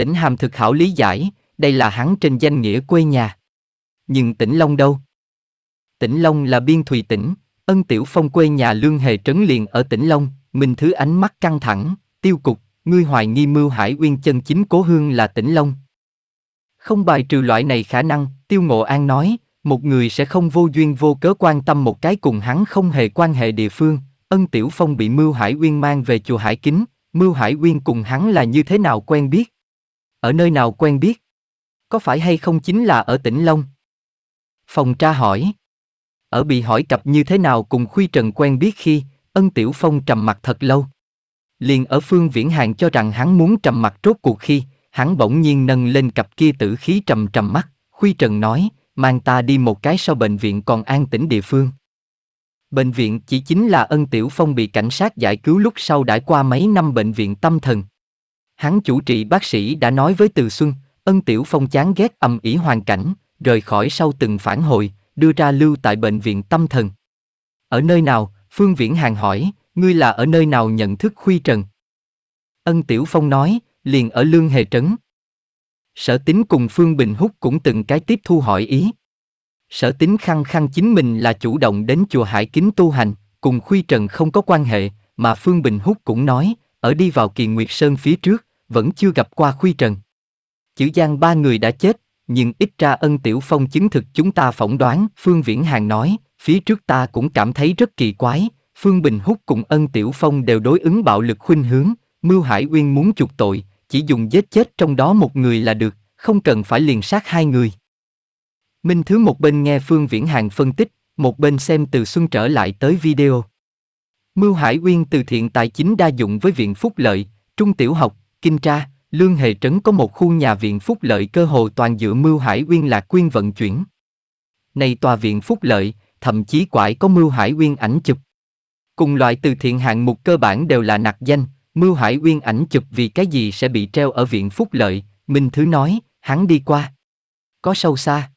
Tỉnh Hàm thực hảo lý giải, đây là hắn trên danh nghĩa quê nhà. Nhưng tỉnh Long đâu? Tỉnh Long là biên thùy tỉnh, ân tiểu phong quê nhà lương hề trấn liền ở tỉnh Long, Minh Thứ ánh mắt căng thẳng, tiêu cục, ngươi hoài nghi mưu hải uyên chân chính cố hương là tỉnh Long. Không bài trừ loại này khả năng, tiêu ngộ an nói, một người sẽ không vô duyên vô cớ quan tâm một cái cùng hắn không hề quan hệ địa phương, ân tiểu phong bị mưu hải uyên mang về chùa hải kính, mưu hải uyên cùng hắn là như thế nào quen biết. Ở nơi nào quen biết? Có phải hay không chính là ở tỉnh Long? Phòng tra hỏi. Ở bị hỏi cặp như thế nào cùng Khuy Trần quen biết khi, ân tiểu phong trầm mặt thật lâu. Liền ở phương viễn hàng cho rằng hắn muốn trầm mặt rốt cuộc khi, hắn bỗng nhiên nâng lên cặp kia tử khí trầm trầm mắt, Khuy Trần nói, mang ta đi một cái sau bệnh viện còn an tĩnh địa phương. Bệnh viện chỉ chính là ân tiểu phong bị cảnh sát giải cứu lúc sau đã qua mấy năm bệnh viện tâm thần, Hắn chủ trị bác sĩ đã nói với Từ Xuân, ân tiểu phong chán ghét ầm ĩ hoàn cảnh, rời khỏi sau từng phản hồi, đưa ra lưu tại bệnh viện tâm thần. Ở nơi nào, Phương Viễn hàn hỏi, ngươi là ở nơi nào nhận thức khuy trần? Ân Tiểu Phong nói, liền ở Lương Hề Trấn. Sở tính cùng Phương Bình Húc cũng từng cái tiếp thu hỏi ý. Sở tính khăng khăng chính mình là chủ động đến chùa Hải Kính tu hành, cùng Khuy Trần không có quan hệ, mà Phương Bình Húc cũng nói, ở đi vào kỳ Nguyệt Sơn phía trước, vẫn chưa gặp qua khuy trần. Chữ Giang ba người đã chết, nhưng ít ra ân tiểu phong chứng thực chúng ta phỏng đoán, Phương Viễn Hàng nói, phía trước ta cũng cảm thấy rất kỳ quái, Phương Bình Húc cùng ân tiểu phong đều đối ứng bạo lực khuynh hướng, Mưu Hải Uyên muốn chuộc tội, chỉ dùng giết chết trong đó một người là được, không cần phải liền sát hai người. Minh Thứ một bên nghe Phương Viễn Hàng phân tích, một bên xem từ xuân trở lại tới video. Mưu Hải Uyên từ thiện tài chính đa dụng với Viện Phúc Lợi, Trung Tiểu học, Kinh Tra, Lương Hệ Trấn có một khu nhà viện phúc lợi cơ hồ toàn dựa mưu hải uyên lạc quyên vận chuyển. Này tòa viện phúc lợi, thậm chí quải có mưu hải uyên ảnh chụp. Cùng loại từ thiện hạng mục cơ bản đều là nặc danh, mưu hải uyên ảnh chụp vì cái gì sẽ bị treo ở viện phúc lợi, Minh Thứ nói, hắn đi qua. Có sâu xa.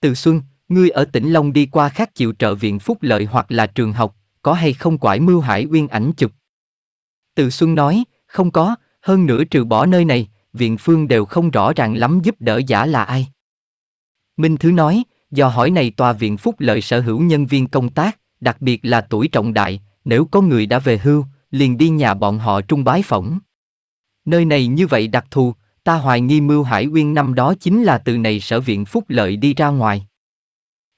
Từ Xuân, ngươi ở tỉnh Long đi qua khác chịu trợ viện phúc lợi hoặc là trường học, có hay không quải mưu hải uyên ảnh chụp? Từ Xuân nói, không có, hơn nữa trừ bỏ nơi này, viện phương đều không rõ ràng lắm giúp đỡ giả là ai. Minh Thứ nói, do hỏi này tòa viện phúc lợi sở hữu nhân viên công tác, đặc biệt là tuổi trọng đại, nếu có người đã về hưu, liền đi nhà bọn họ trung bái phỏng. Nơi này như vậy đặc thù, ta hoài nghi mưu hải uyên năm đó chính là từ này sở viện phúc lợi đi ra ngoài.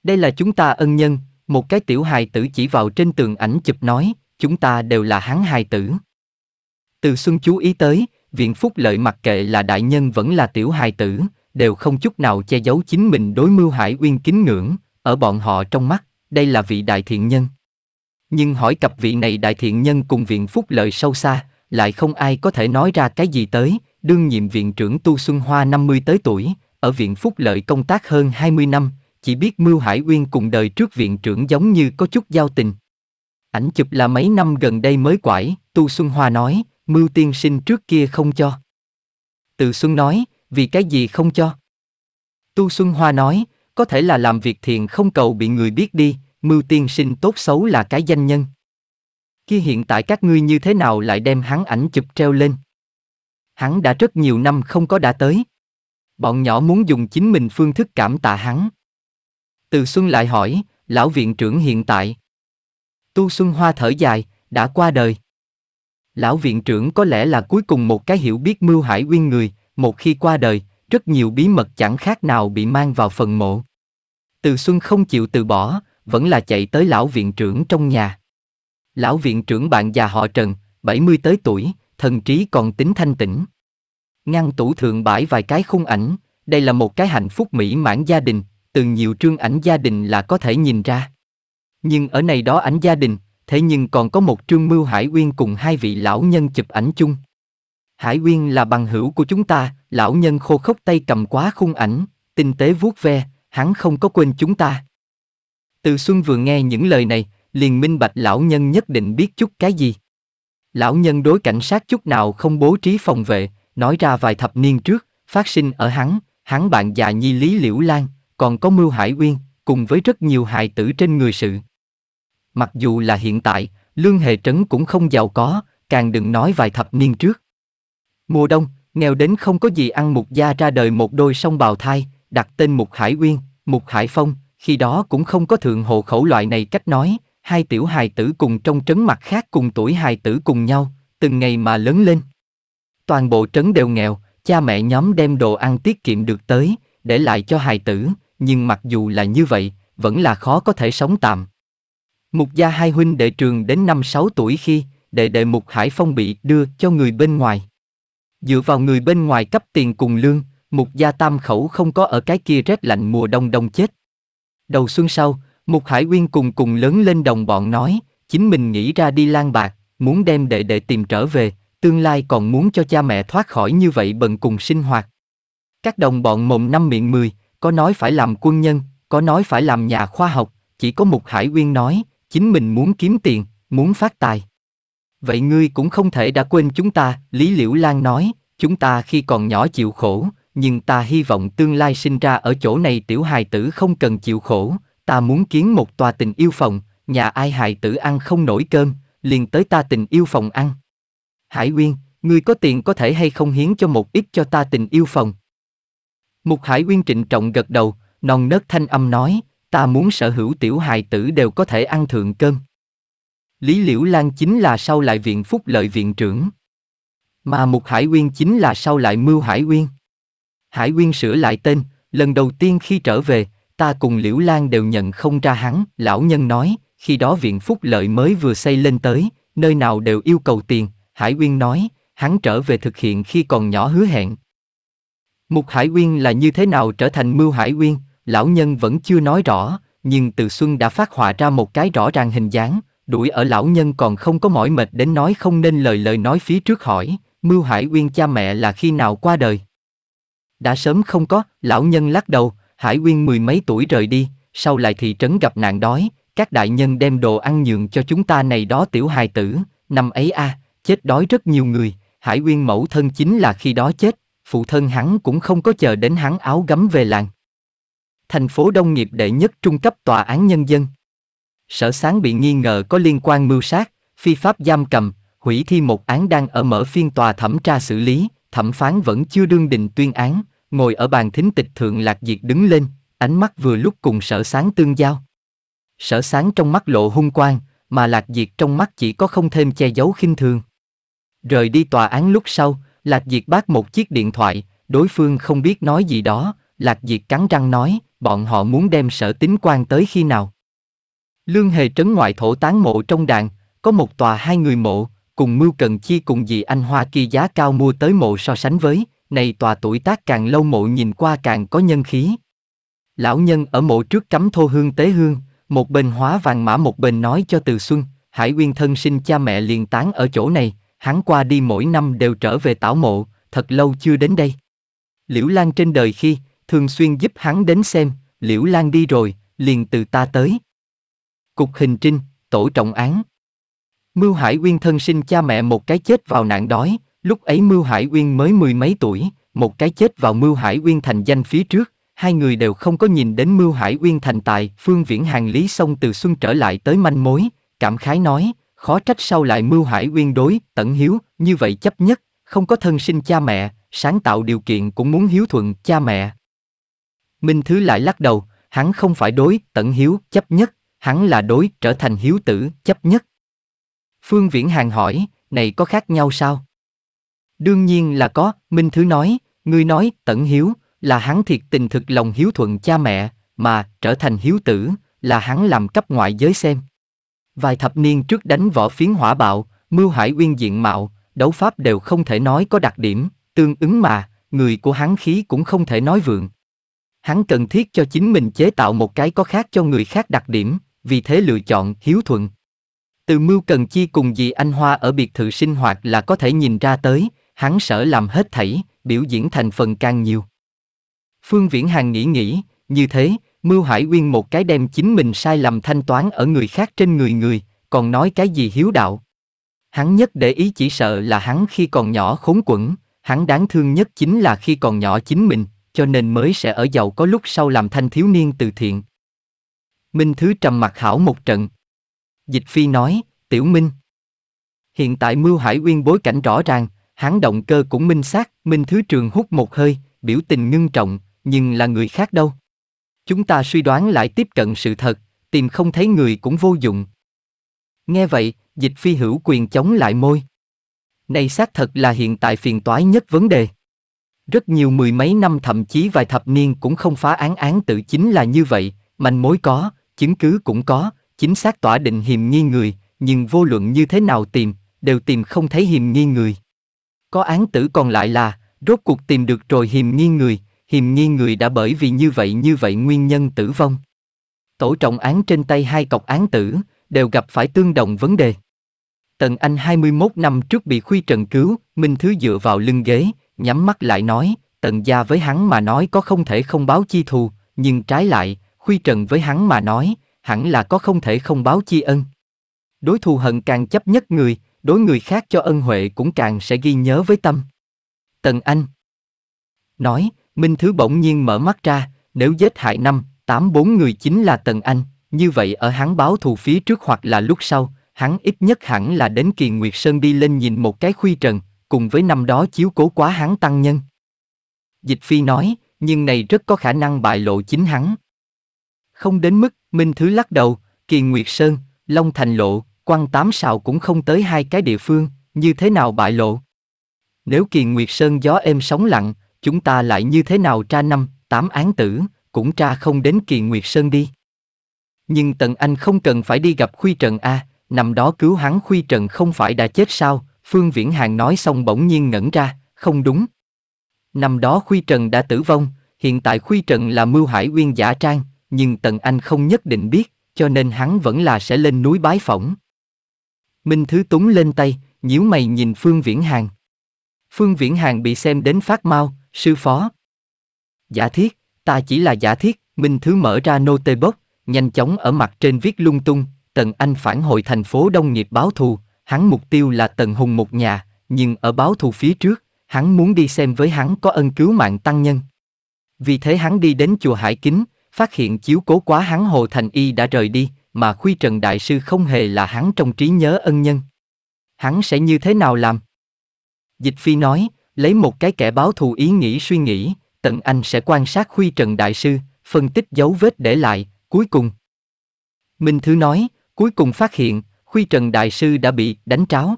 Đây là chúng ta ân nhân, một cái tiểu hài tử chỉ vào trên tường ảnh chụp nói, chúng ta đều là hắn hài tử. Từ Xuân chú ý tới, viện phúc lợi mặc kệ là đại nhân vẫn là tiểu hài tử, đều không chút nào che giấu chính mình đối mưu hải uyên kính ngưỡng, ở bọn họ trong mắt, đây là vị đại thiện nhân. Nhưng hỏi cặp vị này đại thiện nhân cùng viện phúc lợi sâu xa, lại không ai có thể nói ra cái gì tới, đương nhiệm viện trưởng Tu Xuân Hoa 50 tới tuổi, ở viện phúc lợi công tác hơn 20 năm, chỉ biết Mưu Hải Uyên cùng đời trước viện trưởng giống như có chút giao tình. Ảnh chụp là mấy năm gần đây mới quải, Tu Xuân Hoa nói, Mưu tiên sinh trước kia không cho. Từ Xuân nói, vì cái gì không cho? Tu Xuân Hoa nói, có thể là làm việc thiện không cầu bị người biết đi, mưu tiên sinh tốt xấu là cái danh nhân. Khi hiện tại các ngươi như thế nào lại đem hắn ảnh chụp treo lên? Hắn đã rất nhiều năm không có đã tới. Bọn nhỏ muốn dùng chính mình phương thức cảm tạ hắn. Từ Xuân lại hỏi, lão viện trưởng hiện tại. Tu Xuân Hoa thở dài, đã qua đời lão viện trưởng có lẽ là cuối cùng một cái hiểu biết mưu hải uyên người, một khi qua đời, rất nhiều bí mật chẳng khác nào bị mang vào phần mộ. Từ Xuân không chịu từ bỏ, vẫn là chạy tới lão viện trưởng trong nhà. Lão viện trưởng bạn già họ Trần, 70 tới tuổi, thần trí còn tính thanh tĩnh. Ngăn tủ thượng bãi vài cái khung ảnh, đây là một cái hạnh phúc mỹ mãn gia đình, từ nhiều trương ảnh gia đình là có thể nhìn ra. Nhưng ở này đó ảnh gia đình, thế nhưng còn có một trương mưu hải uyên cùng hai vị lão nhân chụp ảnh chung hải uyên là bằng hữu của chúng ta lão nhân khô khốc tay cầm quá khung ảnh tinh tế vuốt ve hắn không có quên chúng ta từ xuân vừa nghe những lời này liền minh bạch lão nhân nhất định biết chút cái gì lão nhân đối cảnh sát chút nào không bố trí phòng vệ nói ra vài thập niên trước phát sinh ở hắn hắn bạn già nhi lý liễu lan còn có mưu hải uyên cùng với rất nhiều hại tử trên người sự Mặc dù là hiện tại, lương hệ trấn cũng không giàu có, càng đừng nói vài thập niên trước. Mùa đông, nghèo đến không có gì ăn mục gia ra đời một đôi song bào thai, đặt tên mục hải uyên, mục hải phong, khi đó cũng không có thượng hộ khẩu loại này cách nói, hai tiểu hài tử cùng trong trấn mặt khác cùng tuổi hài tử cùng nhau, từng ngày mà lớn lên. Toàn bộ trấn đều nghèo, cha mẹ nhóm đem đồ ăn tiết kiệm được tới, để lại cho hài tử, nhưng mặc dù là như vậy, vẫn là khó có thể sống tạm. Mục gia hai huynh đệ trường đến năm 6 tuổi khi, đệ đệ Mục Hải Phong bị đưa cho người bên ngoài. Dựa vào người bên ngoài cấp tiền cùng lương, Mục gia tam khẩu không có ở cái kia rét lạnh mùa đông đông chết. Đầu xuân sau, Mục Hải Uyên cùng cùng lớn lên đồng bọn nói, chính mình nghĩ ra đi lang bạc, muốn đem đệ đệ tìm trở về, tương lai còn muốn cho cha mẹ thoát khỏi như vậy bần cùng sinh hoạt. Các đồng bọn mồm năm miệng mười, có nói phải làm quân nhân, có nói phải làm nhà khoa học, chỉ có Mục Hải Uyên nói, chính mình muốn kiếm tiền, muốn phát tài. Vậy ngươi cũng không thể đã quên chúng ta, Lý Liễu Lan nói, chúng ta khi còn nhỏ chịu khổ, nhưng ta hy vọng tương lai sinh ra ở chỗ này tiểu hài tử không cần chịu khổ, ta muốn kiến một tòa tình yêu phòng, nhà ai hài tử ăn không nổi cơm, liền tới ta tình yêu phòng ăn. Hải Uyên, ngươi có tiền có thể hay không hiến cho một ít cho ta tình yêu phòng. Mục Hải Uyên trịnh trọng gật đầu, non nớt thanh âm nói, ta muốn sở hữu tiểu hài tử đều có thể ăn thượng cơm. Lý Liễu Lan chính là sau lại viện phúc lợi viện trưởng. Mà Mục Hải Uyên chính là sau lại mưu Hải Uyên. Hải Uyên sửa lại tên, lần đầu tiên khi trở về, ta cùng Liễu Lan đều nhận không ra hắn, lão nhân nói, khi đó viện phúc lợi mới vừa xây lên tới, nơi nào đều yêu cầu tiền, Hải Uyên nói, hắn trở về thực hiện khi còn nhỏ hứa hẹn. Mục Hải Uyên là như thế nào trở thành mưu Hải Uyên, Lão nhân vẫn chưa nói rõ, nhưng Từ Xuân đã phát họa ra một cái rõ ràng hình dáng, đuổi ở lão nhân còn không có mỏi mệt đến nói không nên lời lời nói phía trước hỏi, Mưu Hải Uyên cha mẹ là khi nào qua đời? Đã sớm không có, lão nhân lắc đầu, Hải Uyên mười mấy tuổi rời đi, sau lại thị trấn gặp nạn đói, các đại nhân đem đồ ăn nhường cho chúng ta này đó tiểu hài tử, năm ấy a, chết đói rất nhiều người, Hải Uyên mẫu thân chính là khi đó chết, phụ thân hắn cũng không có chờ đến hắn áo gấm về làng thành phố đông nghiệp đệ nhất trung cấp tòa án nhân dân. Sở sáng bị nghi ngờ có liên quan mưu sát, phi pháp giam cầm, hủy thi một án đang ở mở phiên tòa thẩm tra xử lý, thẩm phán vẫn chưa đương định tuyên án, ngồi ở bàn thính tịch thượng lạc diệt đứng lên, ánh mắt vừa lúc cùng sở sáng tương giao. Sở sáng trong mắt lộ hung quang, mà lạc diệt trong mắt chỉ có không thêm che giấu khinh thường. Rời đi tòa án lúc sau, lạc diệt bác một chiếc điện thoại, đối phương không biết nói gì đó, lạc diệt cắn răng nói, bọn họ muốn đem sở tính quan tới khi nào? Lương Hề trấn ngoại thổ tán mộ trong đàn, có một tòa hai người mộ, cùng mưu cần chi cùng dì anh Hoa kỳ giá cao mua tới mộ so sánh với, này tòa tuổi tác càng lâu mộ nhìn qua càng có nhân khí. Lão nhân ở mộ trước cắm thô hương tế hương, một bên hóa vàng mã một bên nói cho Từ Xuân, Hải Uyên thân sinh cha mẹ liền tán ở chỗ này, hắn qua đi mỗi năm đều trở về tảo mộ, thật lâu chưa đến đây. Liễu Lan trên đời khi, thường xuyên giúp hắn đến xem, liễu lan đi rồi, liền từ ta tới. Cục hình trinh, tổ trọng án. Mưu Hải Uyên thân sinh cha mẹ một cái chết vào nạn đói, lúc ấy Mưu Hải Uyên mới mười mấy tuổi, một cái chết vào Mưu Hải Uyên thành danh phía trước, hai người đều không có nhìn đến Mưu Hải Uyên thành tài, Phương Viễn Hàng Lý Sông từ xuân trở lại tới manh mối, cảm khái nói, khó trách sau lại Mưu Hải Uyên đối, tận hiếu, như vậy chấp nhất, không có thân sinh cha mẹ, sáng tạo điều kiện cũng muốn hiếu thuận cha mẹ, Minh Thứ lại lắc đầu, hắn không phải đối tận hiếu chấp nhất, hắn là đối trở thành hiếu tử chấp nhất. Phương Viễn Hàng hỏi, này có khác nhau sao? Đương nhiên là có, Minh Thứ nói, ngươi nói tận hiếu là hắn thiệt tình thực lòng hiếu thuận cha mẹ, mà trở thành hiếu tử là hắn làm cấp ngoại giới xem. Vài thập niên trước đánh võ phiến hỏa bạo, mưu hải uyên diện mạo, đấu pháp đều không thể nói có đặc điểm, tương ứng mà, người của hắn khí cũng không thể nói vượng hắn cần thiết cho chính mình chế tạo một cái có khác cho người khác đặc điểm, vì thế lựa chọn hiếu thuận. Từ mưu cần chi cùng dì anh Hoa ở biệt thự sinh hoạt là có thể nhìn ra tới, hắn sợ làm hết thảy, biểu diễn thành phần càng nhiều. Phương Viễn hàng nghĩ nghĩ, như thế, Mưu Hải Uyên một cái đem chính mình sai lầm thanh toán ở người khác trên người người, còn nói cái gì hiếu đạo. Hắn nhất để ý chỉ sợ là hắn khi còn nhỏ khốn quẩn, hắn đáng thương nhất chính là khi còn nhỏ chính mình cho nên mới sẽ ở giàu có lúc sau làm thanh thiếu niên từ thiện. Minh Thứ trầm mặt hảo một trận. Dịch Phi nói, Tiểu Minh. Hiện tại Mưu Hải Uyên bối cảnh rõ ràng, hắn động cơ cũng minh xác, Minh Thứ Trường hút một hơi, biểu tình ngưng trọng, nhưng là người khác đâu. Chúng ta suy đoán lại tiếp cận sự thật, tìm không thấy người cũng vô dụng. Nghe vậy, Dịch Phi hữu quyền chống lại môi. Này xác thật là hiện tại phiền toái nhất vấn đề. Rất nhiều mười mấy năm thậm chí vài thập niên cũng không phá án án tự chính là như vậy, manh mối có, chứng cứ cũng có, chính xác tỏa định hiềm nghi người, nhưng vô luận như thế nào tìm, đều tìm không thấy hiềm nghi người. Có án tử còn lại là, rốt cuộc tìm được rồi hiềm nghi người, hiềm nghi người đã bởi vì như vậy như vậy nguyên nhân tử vong. Tổ trọng án trên tay hai cọc án tử, đều gặp phải tương đồng vấn đề. Tần Anh 21 năm trước bị Khuy Trần cứu, Minh Thứ dựa vào lưng ghế, nhắm mắt lại nói, tần gia với hắn mà nói có không thể không báo chi thù, nhưng trái lại, khuy trần với hắn mà nói, hẳn là có không thể không báo chi ân. Đối thù hận càng chấp nhất người, đối người khác cho ân huệ cũng càng sẽ ghi nhớ với tâm. Tần Anh Nói, Minh Thứ bỗng nhiên mở mắt ra, nếu giết hại năm, tám bốn người chính là Tần Anh, như vậy ở hắn báo thù phía trước hoặc là lúc sau, hắn ít nhất hẳn là đến kỳ Nguyệt Sơn đi lên nhìn một cái khuy trần, cùng với năm đó chiếu cố quá hắn tăng nhân. Dịch Phi nói, nhưng này rất có khả năng bại lộ chính hắn. Không đến mức, Minh Thứ lắc đầu, Kỳ Nguyệt Sơn, Long Thành Lộ, Quan Tám Sào cũng không tới hai cái địa phương, như thế nào bại lộ? Nếu Kỳ Nguyệt Sơn gió êm sóng lặng, chúng ta lại như thế nào tra năm, tám án tử, cũng tra không đến Kỳ Nguyệt Sơn đi. Nhưng Tần Anh không cần phải đi gặp Khuy Trần A, nằm đó cứu hắn Khuy Trần không phải đã chết sao, Phương Viễn Hàng nói xong bỗng nhiên ngẩn ra, không đúng. Năm đó Khuy Trần đã tử vong, hiện tại Khuy Trần là mưu hải uyên giả trang, nhưng Tần Anh không nhất định biết, cho nên hắn vẫn là sẽ lên núi bái phỏng. Minh Thứ Túng lên tay, nhíu mày nhìn Phương Viễn Hàng. Phương Viễn Hàng bị xem đến phát mau, sư phó. Giả thiết, ta chỉ là giả thiết, Minh Thứ mở ra nô tê bốc, nhanh chóng ở mặt trên viết lung tung, Tần Anh phản hồi thành phố Đông nghiệp báo thù, hắn mục tiêu là Tần Hùng một nhà, nhưng ở báo thù phía trước, hắn muốn đi xem với hắn có ân cứu mạng tăng nhân. Vì thế hắn đi đến chùa Hải Kính, phát hiện chiếu cố quá hắn Hồ Thành Y đã rời đi, mà Khuy Trần Đại Sư không hề là hắn trong trí nhớ ân nhân. Hắn sẽ như thế nào làm? Dịch Phi nói, lấy một cái kẻ báo thù ý nghĩ suy nghĩ, tận Anh sẽ quan sát Khuy Trần Đại Sư, phân tích dấu vết để lại, cuối cùng. Minh Thứ nói, cuối cùng phát hiện, Khuy Trần Đại Sư đã bị đánh tráo.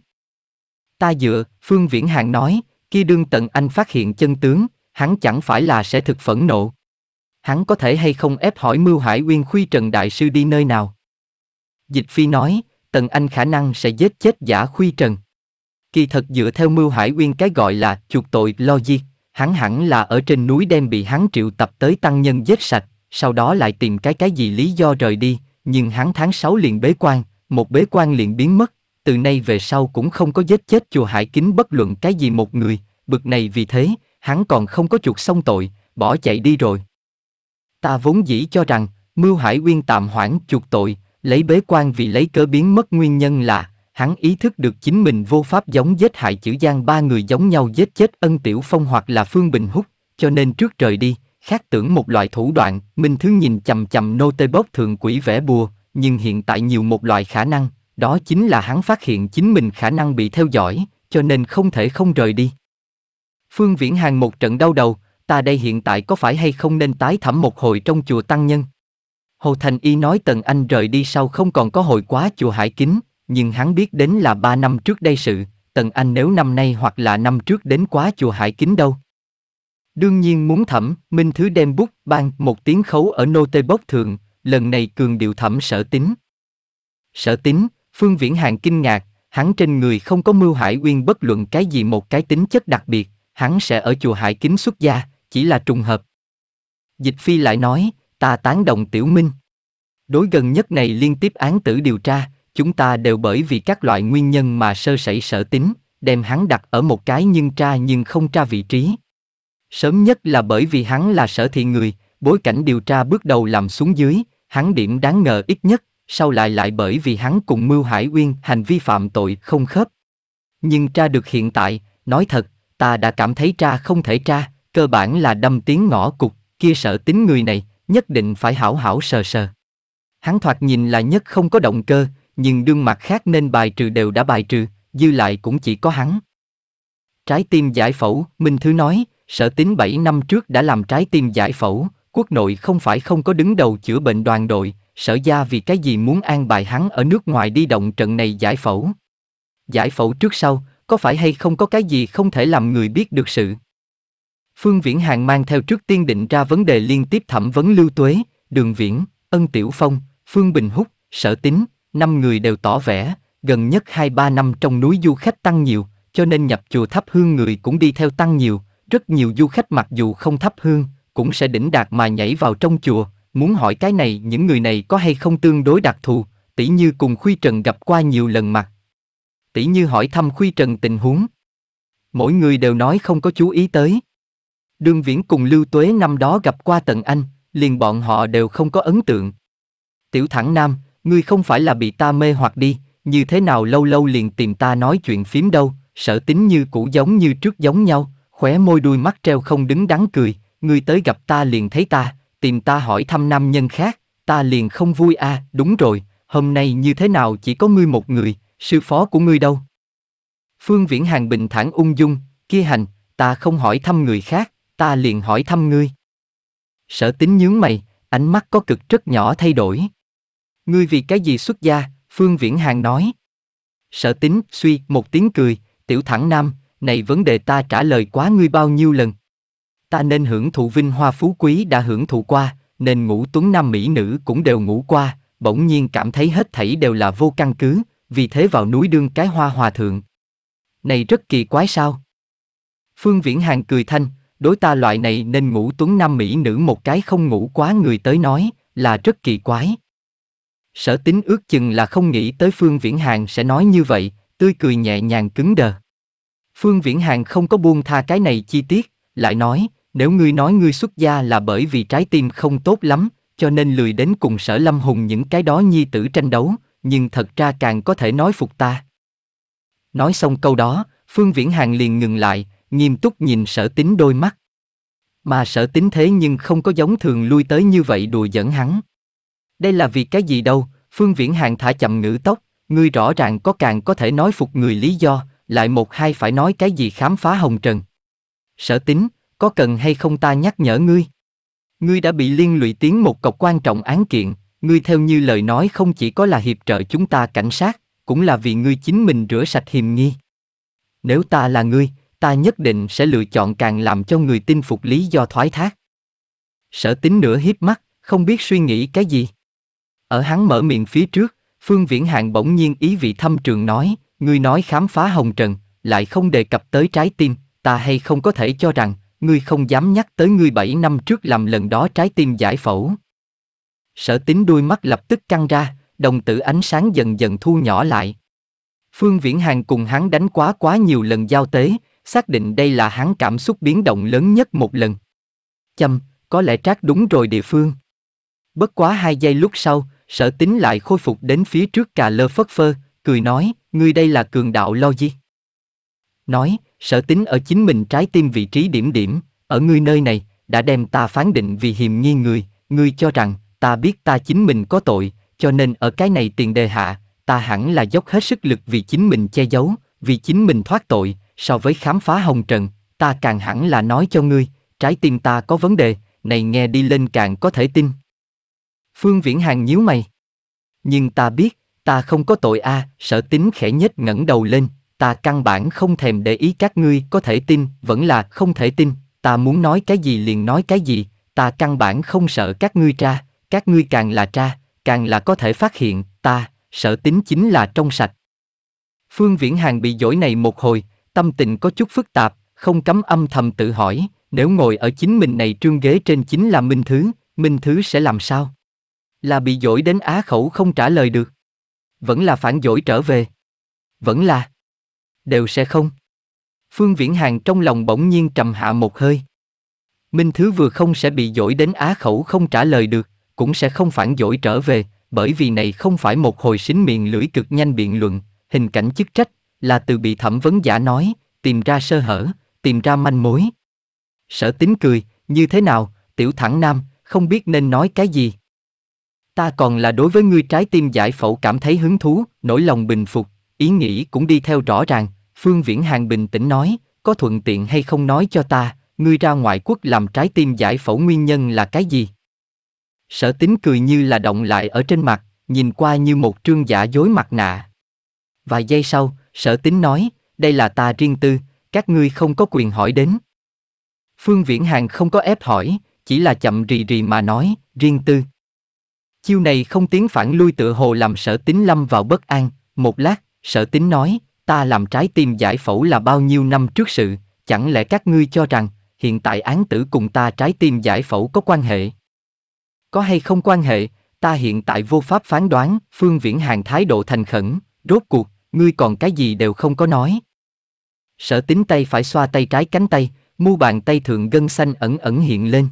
Ta dựa, Phương Viễn Hạng nói, khi đương tận anh phát hiện chân tướng, hắn chẳng phải là sẽ thực phẫn nộ. Hắn có thể hay không ép hỏi Mưu Hải Uyên Khuy Trần Đại Sư đi nơi nào? Dịch Phi nói, Tần Anh khả năng sẽ giết chết giả Khuy Trần. Kỳ thật dựa theo Mưu Hải Uyên cái gọi là chuộc tội lo di, hắn hẳn là ở trên núi đem bị hắn triệu tập tới tăng nhân giết sạch, sau đó lại tìm cái cái gì lý do rời đi, nhưng hắn tháng 6 liền bế quan, một bế quan liền biến mất, từ nay về sau cũng không có giết chết chùa hải kính bất luận cái gì một người, bực này vì thế, hắn còn không có chuộc xong tội, bỏ chạy đi rồi. Ta vốn dĩ cho rằng, mưu hải uyên tạm hoãn chuộc tội, lấy bế quan vì lấy cớ biến mất nguyên nhân là, hắn ý thức được chính mình vô pháp giống giết hại chữ giang ba người giống nhau giết chết ân tiểu phong hoặc là phương bình húc, cho nên trước trời đi, khác tưởng một loại thủ đoạn, Minh Thứ nhìn chầm chầm nô tê bốc thượng quỷ vẽ bùa, nhưng hiện tại nhiều một loại khả năng, đó chính là hắn phát hiện chính mình khả năng bị theo dõi, cho nên không thể không rời đi. Phương Viễn Hàng một trận đau đầu, ta đây hiện tại có phải hay không nên tái thẩm một hồi trong chùa Tăng Nhân? Hồ Thành Y nói Tần Anh rời đi sau không còn có hội quá chùa Hải Kính, nhưng hắn biết đến là ba năm trước đây sự, Tần Anh nếu năm nay hoặc là năm trước đến quá chùa Hải Kính đâu. Đương nhiên muốn thẩm, Minh Thứ đem bút ban một tiếng khấu ở nô tê bốc thượng, lần này cường điệu thẩm sở tính. Sở tính, Phương Viễn Hàng kinh ngạc, hắn trên người không có mưu hải uyên bất luận cái gì một cái tính chất đặc biệt, hắn sẽ ở chùa hải kính xuất gia, chỉ là trùng hợp. Dịch Phi lại nói, ta tán đồng tiểu minh. Đối gần nhất này liên tiếp án tử điều tra, chúng ta đều bởi vì các loại nguyên nhân mà sơ sẩy sở tính, đem hắn đặt ở một cái nhưng tra nhưng không tra vị trí. Sớm nhất là bởi vì hắn là sở thị người, bối cảnh điều tra bước đầu làm xuống dưới, hắn điểm đáng ngờ ít nhất, sau lại lại bởi vì hắn cùng Mưu Hải Uyên hành vi phạm tội không khớp. Nhưng tra được hiện tại, nói thật, ta đã cảm thấy tra không thể tra, cơ bản là đâm tiếng ngõ cục, kia sợ tính người này, nhất định phải hảo hảo sờ sờ. Hắn thoạt nhìn là nhất không có động cơ, nhưng đương mặt khác nên bài trừ đều đã bài trừ, dư lại cũng chỉ có hắn. Trái tim giải phẫu, Minh Thứ nói, sợ tính 7 năm trước đã làm trái tim giải phẫu, quốc nội không phải không có đứng đầu chữa bệnh đoàn đội, sở gia vì cái gì muốn an bài hắn ở nước ngoài đi động trận này giải phẫu. Giải phẫu trước sau, có phải hay không có cái gì không thể làm người biết được sự. Phương Viễn Hàng mang theo trước tiên định ra vấn đề liên tiếp thẩm vấn Lưu Tuế, Đường Viễn, Ân Tiểu Phong, Phương Bình Húc, Sở Tính, năm người đều tỏ vẻ, gần nhất 2-3 năm trong núi du khách tăng nhiều, cho nên nhập chùa thắp hương người cũng đi theo tăng nhiều, rất nhiều du khách mặc dù không thắp hương, cũng sẽ đỉnh đạt mà nhảy vào trong chùa, muốn hỏi cái này những người này có hay không tương đối đặc thù, tỷ như cùng Khuy Trần gặp qua nhiều lần mặt. Tỷ như hỏi thăm Khuy Trần tình huống. Mỗi người đều nói không có chú ý tới. Đương Viễn cùng Lưu Tuế năm đó gặp qua Tần Anh, liền bọn họ đều không có ấn tượng. Tiểu thẳng nam, ngươi không phải là bị ta mê hoặc đi, như thế nào lâu lâu liền tìm ta nói chuyện phím đâu, sở tính như cũ giống như trước giống nhau, khóe môi đuôi mắt treo không đứng đắn cười, ngươi tới gặp ta liền thấy ta, tìm ta hỏi thăm nam nhân khác, ta liền không vui à, đúng rồi, hôm nay như thế nào chỉ có ngươi một người, sư phó của ngươi đâu? Phương Viễn Hàng bình thản ung dung, kia hành, ta không hỏi thăm người khác, ta liền hỏi thăm ngươi. Sở tính nhướng mày, ánh mắt có cực rất nhỏ thay đổi. Ngươi vì cái gì xuất gia, Phương Viễn Hàng nói. Sở tính, suy, một tiếng cười, tiểu thẳng nam, này vấn đề ta trả lời quá ngươi bao nhiêu lần, ta nên hưởng thụ vinh hoa phú quý đã hưởng thụ qua, nên ngũ tuấn nam mỹ nữ cũng đều ngủ qua, bỗng nhiên cảm thấy hết thảy đều là vô căn cứ, vì thế vào núi đương cái hoa hòa thượng. Này rất kỳ quái sao? Phương Viễn Hàng cười thanh, đối ta loại này nên ngủ tuấn nam mỹ nữ một cái không ngủ quá người tới nói, là rất kỳ quái. Sở tính ước chừng là không nghĩ tới Phương Viễn Hàng sẽ nói như vậy, tươi cười nhẹ nhàng cứng đờ. Phương Viễn Hàng không có buông tha cái này chi tiết, lại nói, nếu ngươi nói ngươi xuất gia là bởi vì trái tim không tốt lắm, cho nên lười đến cùng sở lâm hùng những cái đó nhi tử tranh đấu, nhưng thật ra càng có thể nói phục ta. Nói xong câu đó, Phương Viễn Hàng liền ngừng lại, nghiêm túc nhìn sở tính đôi mắt. Mà sở tính thế nhưng không có giống thường lui tới như vậy đùa giỡn hắn. Đây là vì cái gì đâu, Phương Viễn Hàng thả chậm ngữ tốc, ngươi rõ ràng có càng có thể nói phục người lý do, lại một hai phải nói cái gì khám phá hồng trần. Sở tính, có cần hay không ta nhắc nhở ngươi? Ngươi đã bị liên lụy tiếng một cọc quan trọng án kiện, ngươi theo như lời nói không chỉ có là hiệp trợ chúng ta cảnh sát, cũng là vì ngươi chính mình rửa sạch hiềm nghi. Nếu ta là ngươi, ta nhất định sẽ lựa chọn càng làm cho người tin phục lý do thoái thác. Sở tính nửa hiếp mắt, không biết suy nghĩ cái gì. Ở hắn mở miệng phía trước, Phương Viễn Hạng bỗng nhiên ý vị thâm trường nói, ngươi nói khám phá hồng trần, lại không đề cập tới trái tim, ta hay không có thể cho rằng, ngươi không dám nhắc tới ngươi bảy năm trước làm lần đó trái tim giải phẫu. Sở tính đuôi mắt lập tức căng ra, đồng tử ánh sáng dần dần thu nhỏ lại. Phương Viễn Hàng cùng hắn đánh quá quá nhiều lần giao tế, xác định đây là hắn cảm xúc biến động lớn nhất một lần. Châm, có lẽ trác đúng rồi địa phương. Bất quá hai giây lúc sau, sở tính lại khôi phục đến phía trước cà lơ phất phơ, cười nói, ngươi đây là cường đạo lo gì? Nói, sở tính ở chính mình trái tim vị trí điểm điểm, ở ngươi nơi này, đã đem ta phán định vì hiềm nghi người, ngươi cho rằng, ta biết ta chính mình có tội, cho nên ở cái này tiền đề hạ, ta hẳn là dốc hết sức lực vì chính mình che giấu, vì chính mình thoát tội, so với khám phá hồng trần, ta càng hẳn là nói cho ngươi, trái tim ta có vấn đề, này nghe đi lên càng có thể tin. Phương Viễn Hàng nhíu mày. Nhưng ta biết, ta không có tội a, à, sở tính khẽ nhất ngẩng đầu lên, ta căn bản không thèm để ý các ngươi có thể tin, vẫn là không thể tin, ta muốn nói cái gì liền nói cái gì, ta căn bản không sợ các ngươi tra, các ngươi càng là tra, càng là có thể phát hiện, ta, sợ tính chính là trong sạch. Phương Viễn Hàng bị dỗi này một hồi, tâm tình có chút phức tạp, không cấm âm thầm tự hỏi, nếu ngồi ở chính mình này trương ghế trên chính là Minh Thứ, Minh Thứ sẽ làm sao? Là bị dỗi đến á khẩu không trả lời được. Vẫn là phản dỗi trở về. Vẫn là đều sẽ không. Phương Viễn Hàng trong lòng bỗng nhiên trầm hạ một hơi. Minh Thứ vừa không sẽ bị dỗi đến á khẩu không trả lời được, cũng sẽ không phản dỗi trở về, bởi vì này không phải một hồi xính miệng lưỡi cực nhanh biện luận, hình cảnh chức trách, là từ bị thẩm vấn giả nói, tìm ra sơ hở, tìm ra manh mối. Sở tính cười, như thế nào, tiểu thẳng nam, không biết nên nói cái gì. Ta còn là đối với ngươi trái tim giải phẫu cảm thấy hứng thú, nỗi lòng bình phục, ý nghĩ cũng đi theo rõ ràng, Phương Viễn Hàng bình tĩnh nói, có thuận tiện hay không nói cho ta, ngươi ra ngoại quốc làm trái tim giải phẫu nguyên nhân là cái gì? Sở tính cười như là động lại ở trên mặt, nhìn qua như một trương giả dối mặt nạ. Vài giây sau, sở tính nói, đây là ta riêng tư, các ngươi không có quyền hỏi đến. Phương Viễn Hàng không có ép hỏi, chỉ là chậm rì rì mà nói, riêng tư. Chiêu này không tiếng phản lui tựa hồ làm sở tính lâm vào bất an, một lát, Sở tính nói, ta làm trái tim giải phẫu là bao nhiêu năm trước sự, chẳng lẽ các ngươi cho rằng, hiện tại án tử cùng ta trái tim giải phẫu có quan hệ? Có hay không quan hệ, ta hiện tại vô pháp phán đoán, Phương Viễn Hàng thái độ thành khẩn, rốt cuộc, ngươi còn cái gì đều không có nói. Sở tính tay phải xoa tay trái cánh tay, mu bàn tay thượng gân xanh ẩn ẩn hiện lên.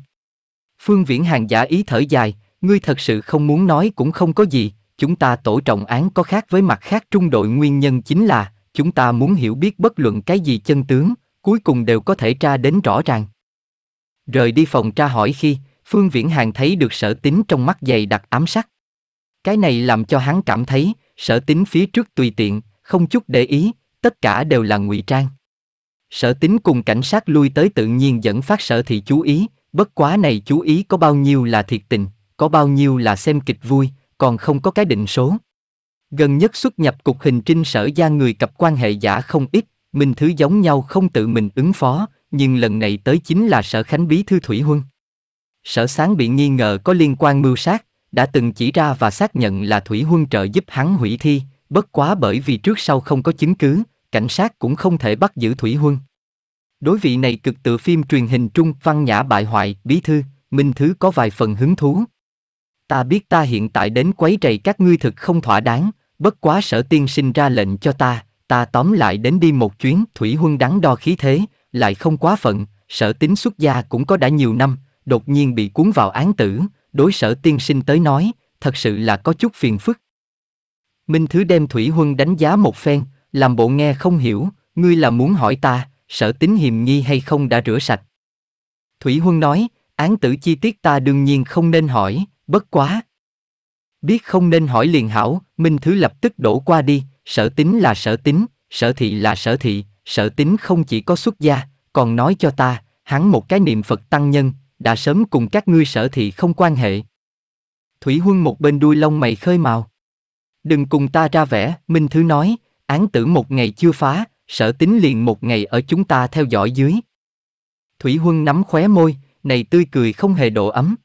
Phương Viễn Hàng giả ý thở dài, ngươi thật sự không muốn nói cũng không có gì, chúng ta tổ trọng án có khác với mặt khác trung đội nguyên nhân chính là chúng ta muốn hiểu biết bất luận cái gì chân tướng cuối cùng đều có thể tra đến rõ ràng rời đi phòng tra hỏi khi phương viễn hàn thấy được sở tính trong mắt dày đặc ám sắc cái này làm cho hắn cảm thấy sở tính phía trước tùy tiện không chút để ý tất cả đều là ngụy trang sở tính cùng cảnh sát lui tới tự nhiên dẫn phát sở thị chú ý bất quá này chú ý có bao nhiêu là thiệt tình có bao nhiêu là xem kịch vui còn không có cái định số. Gần nhất xuất nhập cục hình trinh sở gia người cặp quan hệ giả không ít, mình thứ giống nhau không tự mình ứng phó, nhưng lần này tới chính là sở khánh bí thư Thủy Huân. Sở sáng bị nghi ngờ có liên quan mưu sát, đã từng chỉ ra và xác nhận là Thủy Huân trợ giúp hắn hủy thi, bất quá bởi vì trước sau không có chứng cứ, cảnh sát cũng không thể bắt giữ Thủy Huân. Đối vị này cực tự phim truyền hình trung văn nhã bại hoại, bí thư, Minh Thứ có vài phần hứng thú. Ta biết ta hiện tại đến quấy rầy các ngươi thực không thỏa đáng, bất quá sở tiên sinh ra lệnh cho ta, ta tóm lại đến đi một chuyến thủy huân đắn đo khí thế, lại không quá phận, sở tính xuất gia cũng có đã nhiều năm, đột nhiên bị cuốn vào án tử, đối sở tiên sinh tới nói, thật sự là có chút phiền phức. Minh Thứ đem Thủy Huân đánh giá một phen, làm bộ nghe không hiểu, ngươi là muốn hỏi ta, sở tính hiềm nghi hay không đã rửa sạch. Thủy Huân nói, án tử chi tiết ta đương nhiên không nên hỏi, bất quá. Biết không nên hỏi liền hảo, Minh Thứ lập tức đổ qua đi, sở tính là sở tính, sở thị là sở thị, sở tính không chỉ có xuất gia, còn nói cho ta, hắn một cái niệm Phật tăng nhân, đã sớm cùng các ngươi sở thị không quan hệ. Thủy Huân một bên đuôi lông mày khơi màu. Đừng cùng ta ra vẻ, Minh Thứ nói, án tử một ngày chưa phá, sở tính liền một ngày ở chúng ta theo dõi dưới. Thủy Huân nắm khóe môi, này tươi cười không hề độ ấm.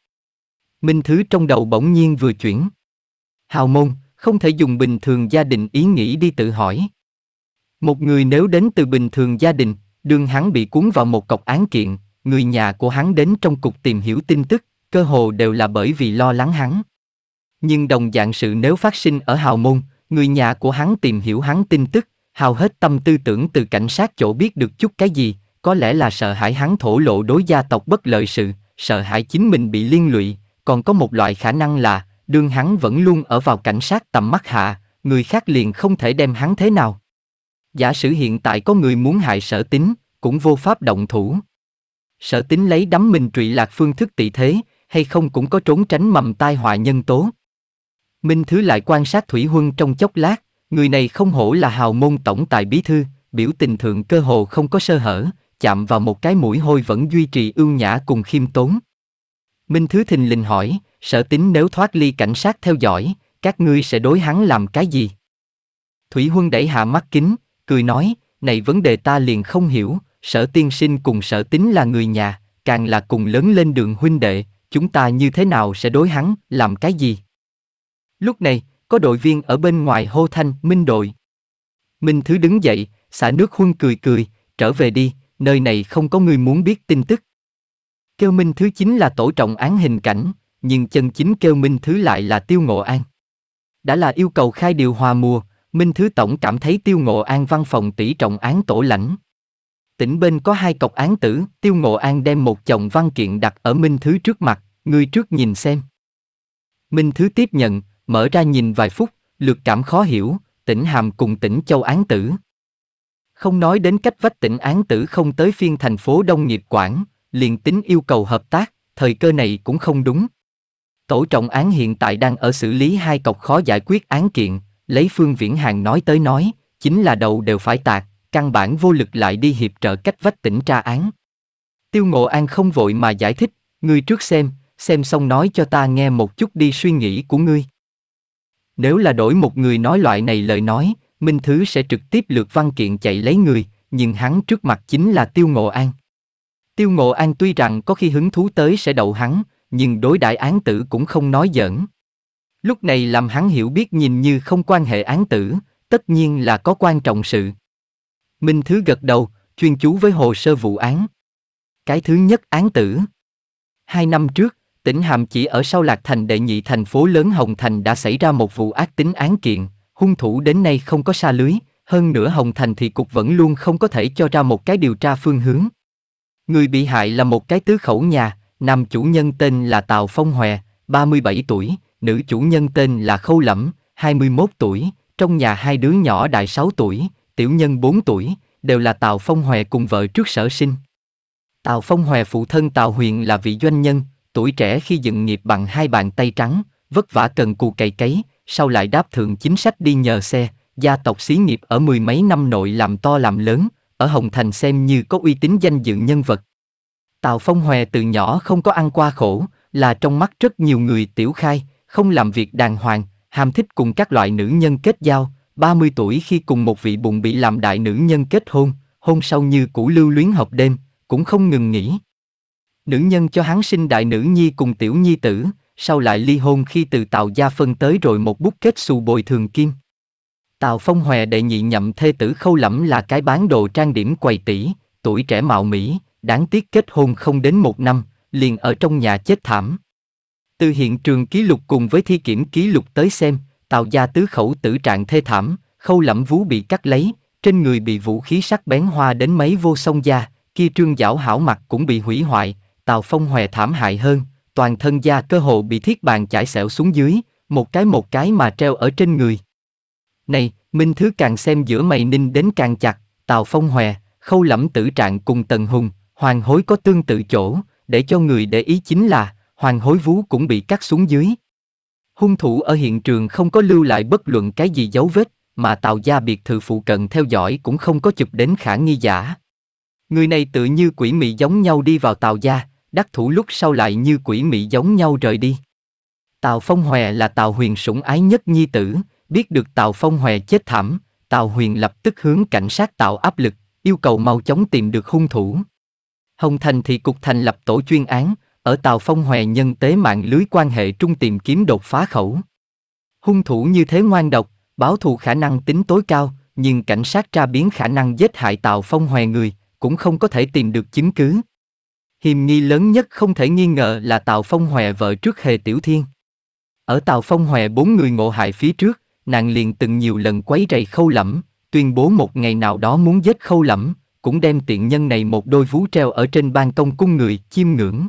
Minh Thứ trong đầu bỗng nhiên vừa chuyển. Hào môn, không thể dùng bình thường gia đình ý nghĩ đi tự hỏi. Một người nếu đến từ bình thường gia đình, đường hắn bị cuốn vào một cọc án kiện, người nhà của hắn đến trong cục tìm hiểu tin tức, cơ hồ đều là bởi vì lo lắng hắn. Nhưng đồng dạng sự nếu phát sinh ở hào môn, người nhà của hắn tìm hiểu hắn tin tức, hào hết tâm tư tưởng từ cảnh sát chỗ biết được chút cái gì, có lẽ là sợ hãi hắn thổ lộ đối gia tộc bất lợi sự, sợ hãi chính mình bị liên lụy, còn có một loại khả năng là đương hắn vẫn luôn ở vào cảnh sát tầm mắt hạ người khác liền không thể đem hắn thế nào giả sử hiện tại có người muốn hại sở tính cũng vô pháp động thủ sở tính lấy đắm mình trụy lạc phương thức tị thế hay không cũng có trốn tránh mầm tai họa nhân tố minh thứ lại quan sát thủy huân trong chốc lát người này không hổ là hào môn tổng tài bí thư biểu tình thượng cơ hồ không có sơ hở chạm vào một cái mũi hôi vẫn duy trì ưu nhã cùng khiêm tốn Minh Thứ Thình lình hỏi, sở tính nếu thoát ly cảnh sát theo dõi, các ngươi sẽ đối hắn làm cái gì? Thủy Huân đẩy hạ mắt kính, cười nói, này vấn đề ta liền không hiểu, sở tiên sinh cùng sở tính là người nhà, càng là cùng lớn lên đường huynh đệ, chúng ta như thế nào sẽ đối hắn, làm cái gì? Lúc này, có đội viên ở bên ngoài hô thanh, minh đội. Minh Thứ đứng dậy, xả nước huân cười cười, trở về đi, nơi này không có người muốn biết tin tức. Kêu Minh thứ chính là tổ trọng án hình cảnh, nhưng chân chính kêu Minh thứ lại là Tiêu Ngộ An. Đã là yêu cầu khai điều hòa mùa, Minh Thứ Tổng cảm thấy Tiêu Ngộ An văn phòng tỷ trọng án tổ lãnh. Tỉnh bên có hai cọc án tử, Tiêu Ngộ An đem một chồng văn kiện đặt ở Minh Thứ trước mặt, người trước nhìn xem. Minh Thứ tiếp nhận, mở ra nhìn vài phút, lượt cảm khó hiểu, tỉnh Hàm cùng tỉnh Châu án tử. Không nói đến cách vách tỉnh án tử không tới phiên thành phố Đông nghiệp quản, liền tính yêu cầu hợp tác, thời cơ này cũng không đúng. Tổ trọng án hiện tại đang ở xử lý hai cọc khó giải quyết án kiện, lấy Phương Viễn Hàng nói tới nói, chính là đầu đều phải tạc, căn bản vô lực lại đi hiệp trợ cách vách tỉnh tra án. Tiêu Ngộ An không vội mà giải thích, ngươi trước xem, xem xong nói cho ta nghe một chút đi suy nghĩ của ngươi. Nếu là đổi một người nói loại này lời nói, Minh Thứ sẽ trực tiếp lượt văn kiện chạy lấy người, nhưng hắn trước mặt chính là Tiêu Ngộ An. Tiêu Ngộ An tuy rằng có khi hứng thú tới sẽ đậu hắn, nhưng đối đại án tử cũng không nói giỡn. Lúc này làm hắn hiểu biết nhìn như không quan hệ án tử, tất nhiên là có quan trọng sự. Minh Thứ gật đầu, chuyên chú với hồ sơ vụ án. Cái thứ nhất án tử. Hai năm trước, tỉnh Hàm chỉ ở sau Lạc Thành đệ nhị thành phố lớn Hồng Thành đã xảy ra một vụ ác tính án kiện, hung thủ đến nay không có xa lưới, hơn nữa Hồng Thành thì cục vẫn luôn không có thể cho ra một cái điều tra phương hướng. Người bị hại là một cái tứ khẩu nhà, nam chủ nhân tên là Tào Phong Hòe, 37 tuổi, nữ chủ nhân tên là Khâu Lẫm, 21 tuổi, trong nhà hai đứa nhỏ đại 6 tuổi, tiểu nhân 4 tuổi, đều là Tào Phong Hòe cùng vợ trước sở sinh. Tào Phong Hòe phụ thân Tào Huyền là vị doanh nhân, tuổi trẻ khi dựng nghiệp bằng hai bàn tay trắng, vất vả cần cù cày cấy, sau lại đáp thượng chính sách đi nhờ xe, gia tộc xí nghiệp ở mười mấy năm nội làm to làm lớn, ở Hồng Thành xem như có uy tín danh dự nhân vật. Tào Phong Hòe từ nhỏ không có ăn qua khổ, là trong mắt rất nhiều người tiểu khai, không làm việc đàng hoàng, ham thích cùng các loại nữ nhân kết giao, 30 tuổi khi cùng một vị bụng bị làm đại nữ nhân kết hôn, hôn sau như cũ lưu luyến học đêm, cũng không ngừng nghỉ. Nữ nhân cho hắn sinh đại nữ nhi cùng tiểu nhi tử, sau lại ly hôn khi từ tạo gia phân tới rồi một bút kết xù bồi thường kim. Tào Phong Hòe đệ nhị nhậm thê tử khâu lẫm là cái bán đồ trang điểm quầy tỷ, tuổi trẻ mạo Mỹ, đáng tiếc kết hôn không đến một năm, liền ở trong nhà chết thảm. Từ hiện trường ký lục cùng với thi kiểm ký lục tới xem, Tào gia tứ khẩu tử trạng thê thảm, khâu lẫm vú bị cắt lấy, trên người bị vũ khí sắc bén hoa đến mấy vô song da, kia trương giảo hảo mặt cũng bị hủy hoại, Tào Phong Hòe thảm hại hơn, toàn thân da cơ hồ bị thiết bàn chải xẻo xuống dưới, một cái một cái mà treo ở trên người. Này, Minh Thứ càng xem giữa mày ninh đến càng chặt, Tào Phong Hòe, Khâu Lẫm Tử Trạng cùng Tần Hùng, Hoàng Hối có tương tự chỗ, để cho người để ý chính là, Hoàng Hối Vú cũng bị cắt xuống dưới. Hung thủ ở hiện trường không có lưu lại bất luận cái gì dấu vết, mà Tào gia biệt thự phụ cận theo dõi cũng không có chụp đến khả nghi giả. Người này tự như quỷ mị giống nhau đi vào Tào gia, đắc thủ lúc sau lại như quỷ mị giống nhau rời đi. Tào Phong Hòe là Tào Huyền sủng ái nhất nhi tử, Biết được Tào Phong Hòe chết thảm, Tào Huyền lập tức hướng cảnh sát tạo áp lực, yêu cầu mau chóng tìm được hung thủ. Hồng Thành thì cục thành lập tổ chuyên án, ở Tàu Phong Hòe nhân tế mạng lưới quan hệ trung tìm kiếm đột phá khẩu. Hung thủ như thế ngoan độc, báo thù khả năng tính tối cao, nhưng cảnh sát tra biến khả năng giết hại Tàu Phong Hòe người, cũng không có thể tìm được chứng cứ. Hiềm nghi lớn nhất không thể nghi ngờ là Tàu Phong Hòe vợ trước Hề Tiểu Thiên. Ở Tàu Phong Hòe bốn người ngộ hại phía trước, nàng liền từng nhiều lần quấy rầy khâu lẫm, tuyên bố một ngày nào đó muốn giết khâu lẫm, cũng đem tiện nhân này một đôi vú treo ở trên ban công cung người chiêm ngưỡng.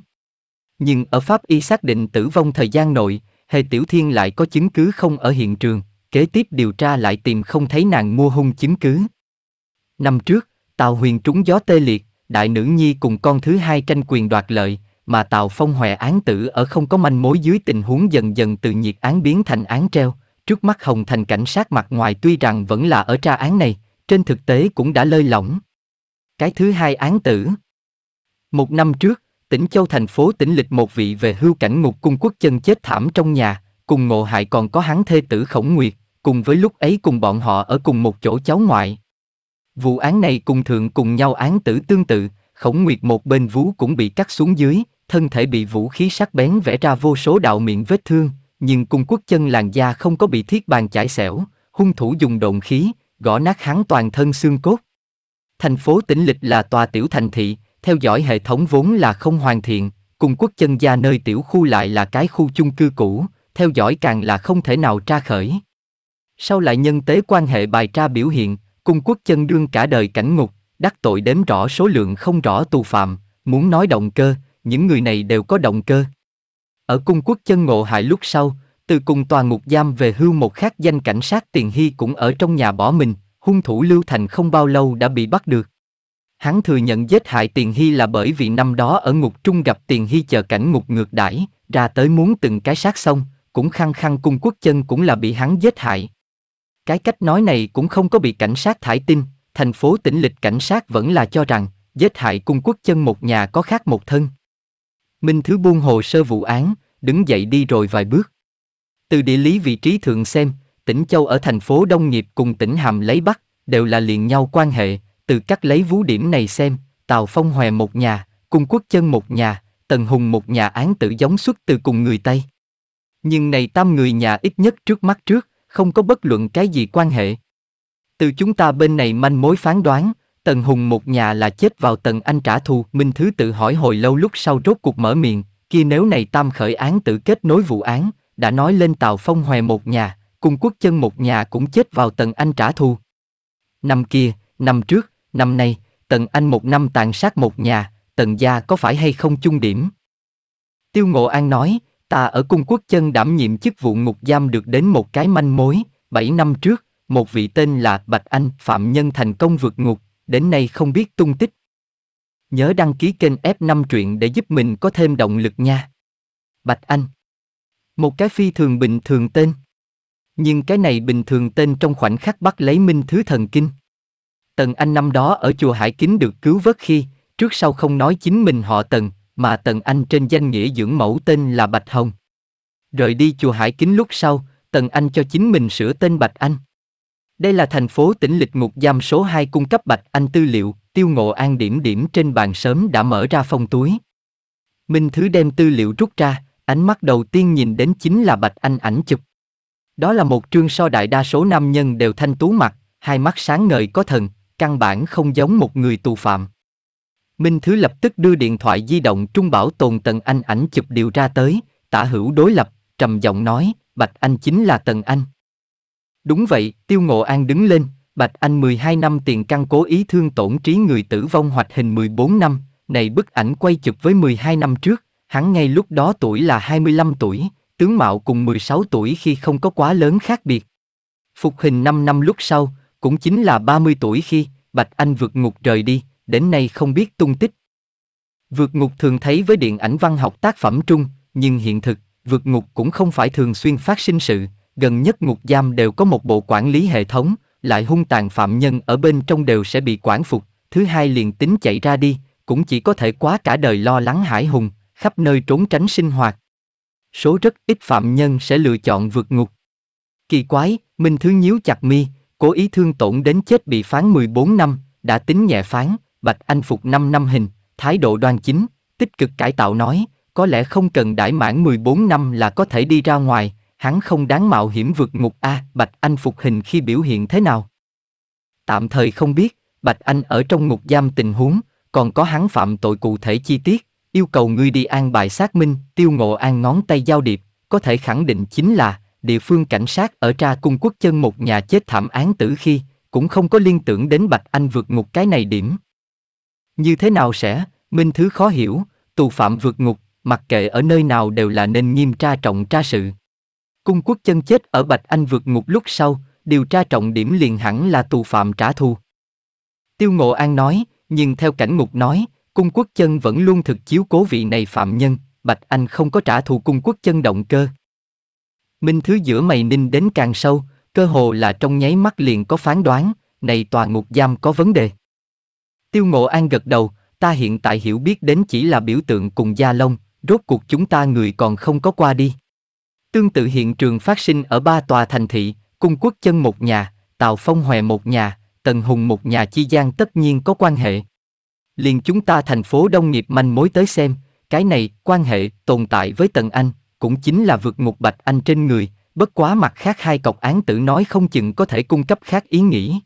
Nhưng ở Pháp y xác định tử vong thời gian nội, Hề Tiểu Thiên lại có chứng cứ không ở hiện trường, kế tiếp điều tra lại tìm không thấy nàng mua hung chứng cứ. Năm trước, Tào Huyền trúng gió tê liệt, đại nữ nhi cùng con thứ hai tranh quyền đoạt lợi, mà Tào Phong Hòe án tử ở không có manh mối dưới tình huống dần dần từ nhiệt án biến thành án treo, Trước mắt Hồng Thành cảnh sát mặt ngoài tuy rằng vẫn là ở tra án này, trên thực tế cũng đã lơi lỏng. Cái thứ hai án tử. Một năm trước, tỉnh Châu thành phố tỉnh lịch một vị về hưu cảnh ngục cung quốc chân chết thảm trong nhà, cùng ngộ hại còn có hắn thê tử khổng nguyệt, cùng với lúc ấy cùng bọn họ ở cùng một chỗ cháu ngoại. Vụ án này cùng thượng cùng nhau án tử tương tự, khổng nguyệt một bên vú cũng bị cắt xuống dưới, thân thể bị vũ khí sắc bén vẽ ra vô số đạo miệng vết thương, nhưng cung quốc chân làn da không có bị thiết bàn chải xẻo, hung thủ dùng độn khí, gõ nát hắn toàn thân xương cốt. Thành phố tỉnh lịch là tòa tiểu thành thị, theo dõi hệ thống vốn là không hoàn thiện, cung quốc chân gia nơi tiểu khu lại là cái khu chung cư cũ, theo dõi càng là không thể nào tra khởi. Sau lại nhân tế quan hệ bài tra biểu hiện, cung quốc chân đương cả đời cảnh ngục, đắc tội đếm rõ số lượng không rõ tù phạm, muốn nói động cơ, những người này đều có động cơ. Ở cung quốc chân ngộ hại lúc sau, từ cùng tòa ngục giam về hưu một khác danh cảnh sát Tiền Hy cũng ở trong nhà bỏ mình, hung thủ Lưu Thành không bao lâu đã bị bắt được. Hắn thừa nhận giết hại Tiền Hy là bởi vì năm đó ở ngục trung gặp Tiền Hy chờ cảnh ngục ngược đãi, ra tới muốn từng cái sát xong, cũng khăng khăng cung quốc chân cũng là bị hắn giết hại. Cái cách nói này cũng không có bị cảnh sát thải tin, thành phố tỉnh lịch cảnh sát vẫn là cho rằng, giết hại cung quốc chân một nhà có khác một thân. Minh Thứ buông hồ sơ vụ án, đứng dậy đi rồi vài bước. Từ địa lý vị trí thượng xem, tỉnh Châu ở thành phố Đông Nghiệp cùng tỉnh Hàm lấy Bắc, đều là liền nhau quan hệ, từ các lấy vú điểm này xem, Tào Phong Hòe một nhà, Cung Quốc Chân một nhà, Tần Hùng một nhà án tử giống xuất từ cùng người Tây. Nhưng này tam người nhà ít nhất trước mắt trước, không có bất luận cái gì quan hệ. Từ chúng ta bên này manh mối phán đoán, Tần Hùng một nhà là chết vào Tần Anh trả thù, Minh Thứ tự hỏi hồi lâu lúc sau rốt cuộc mở miệng, kia nếu này tam khởi án tự kết nối vụ án, đã nói lên tàu Phong Hòe một nhà, cùng quốc chân một nhà cũng chết vào Tần Anh trả thù. Năm kia, năm trước, năm nay, Tần Anh một năm tàn sát một nhà, Tần gia có phải hay không chung điểm? Tiêu Ngộ An nói, ta ở cung quốc chân đảm nhiệm chức vụ ngục giam được đến một cái manh mối, 7 năm trước, một vị tên là Bạch Anh Phạm Nhân thành công vượt ngục, đến nay không biết tung tích. Nhớ đăng ký kênh F5 truyện để giúp mình có thêm động lực nha. Bạch Anh Một cái phi thường bình thường tên. Nhưng cái này bình thường tên trong khoảnh khắc bắt lấy Minh Thứ Thần Kinh. Tần Anh năm đó ở chùa Hải Kính được cứu vớt khi, trước sau không nói chính mình họ Tần, mà Tần Anh trên danh nghĩa dưỡng mẫu tên là Bạch Hồng. Rời đi chùa Hải Kính lúc sau, Tần Anh cho chính mình sửa tên Bạch Anh. Đây là thành phố tỉnh lịch ngục giam số 2 cung cấp Bạch Anh tư liệu, tiêu ngộ an điểm điểm trên bàn sớm đã mở ra phong túi. Minh Thứ đem tư liệu rút ra, ánh mắt đầu tiên nhìn đến chính là Bạch Anh ảnh chụp. Đó là một trương so đại đa số nam nhân đều thanh tú mặt, hai mắt sáng ngời có thần, căn bản không giống một người tù phạm. Minh Thứ lập tức đưa điện thoại di động trung bảo tồn Tần Anh ảnh chụp điều ra tới, tả hữu đối lập, trầm giọng nói, Bạch Anh chính là Tần Anh. Đúng vậy, Tiêu Ngộ An đứng lên, Bạch Anh 12 năm tiền căn cố ý thương tổn trí người tử vong hoạch hình 14 năm, này bức ảnh quay chụp với 12 năm trước, hắn ngay lúc đó tuổi là 25 tuổi, tướng mạo cùng 16 tuổi khi không có quá lớn khác biệt. Phục hình 5 năm lúc sau, cũng chính là 30 tuổi khi Bạch Anh vượt ngục rời đi, đến nay không biết tung tích. Vượt ngục thường thấy với điện ảnh văn học tác phẩm trung, nhưng hiện thực, vượt ngục cũng không phải thường xuyên phát sinh sự, gần nhất ngục giam đều có một bộ quản lý hệ thống, lại hung tàn phạm nhân ở bên trong đều sẽ bị quản phục, thứ hai liền tính chạy ra đi, cũng chỉ có thể quá cả đời lo lắng hải hùng, khắp nơi trốn tránh sinh hoạt. Số rất ít phạm nhân sẽ lựa chọn vượt ngục. Kỳ quái, Minh Thứ nhíu chặt mi, cố ý thương tổn đến chết bị phán 14 năm, đã tính nhẹ phán, Bạch Anh Phục 5 năm hình, thái độ đoan chính, tích cực cải tạo nói, có lẽ không cần đãi mãn 14 năm là có thể đi ra ngoài, hắn không đáng mạo hiểm vượt ngục a bạch anh phục hình khi biểu hiện thế nào tạm thời không biết bạch anh ở trong ngục giam tình huống còn có hắn phạm tội cụ thể chi tiết yêu cầu ngươi đi an bài xác minh tiêu ngộ an ngón tay giao điệp có thể khẳng định chính là địa phương cảnh sát ở tra cung quốc chân một nhà chết thảm án tử khi cũng không có liên tưởng đến bạch anh vượt ngục cái này điểm như thế nào sẽ minh thứ khó hiểu tù phạm vượt ngục mặc kệ ở nơi nào đều là nên nghiêm tra trọng tra sự Cung quốc chân chết ở Bạch Anh vượt ngục lúc sau, điều tra trọng điểm liền hẳn là tù phạm trả thù. Tiêu Ngộ An nói, nhưng theo cảnh ngục nói, cung quốc chân vẫn luôn thực chiếu cố vị này phạm nhân, Bạch Anh không có trả thù cung quốc chân động cơ. Minh Thứ giữa mày ninh đến càng sâu, cơ hồ là trong nháy mắt liền có phán đoán, này tòa ngục giam có vấn đề. Tiêu Ngộ An gật đầu, ta hiện tại hiểu biết đến chỉ là biểu tượng cùng Gia Long, rốt cuộc chúng ta người còn không có qua đi. Tương tự hiện trường phát sinh ở ba tòa thành thị, cung quốc chân một nhà, tào phong hòe một nhà, tần hùng một nhà chi gian tất nhiên có quan hệ. Liền chúng ta thành phố đông nghiệp manh mối tới xem, cái này, quan hệ, tồn tại với tần anh, cũng chính là vượt ngục bạch anh trên người, bất quá mặt khác hai cọc án tử nói không chừng có thể cung cấp khác ý nghĩ.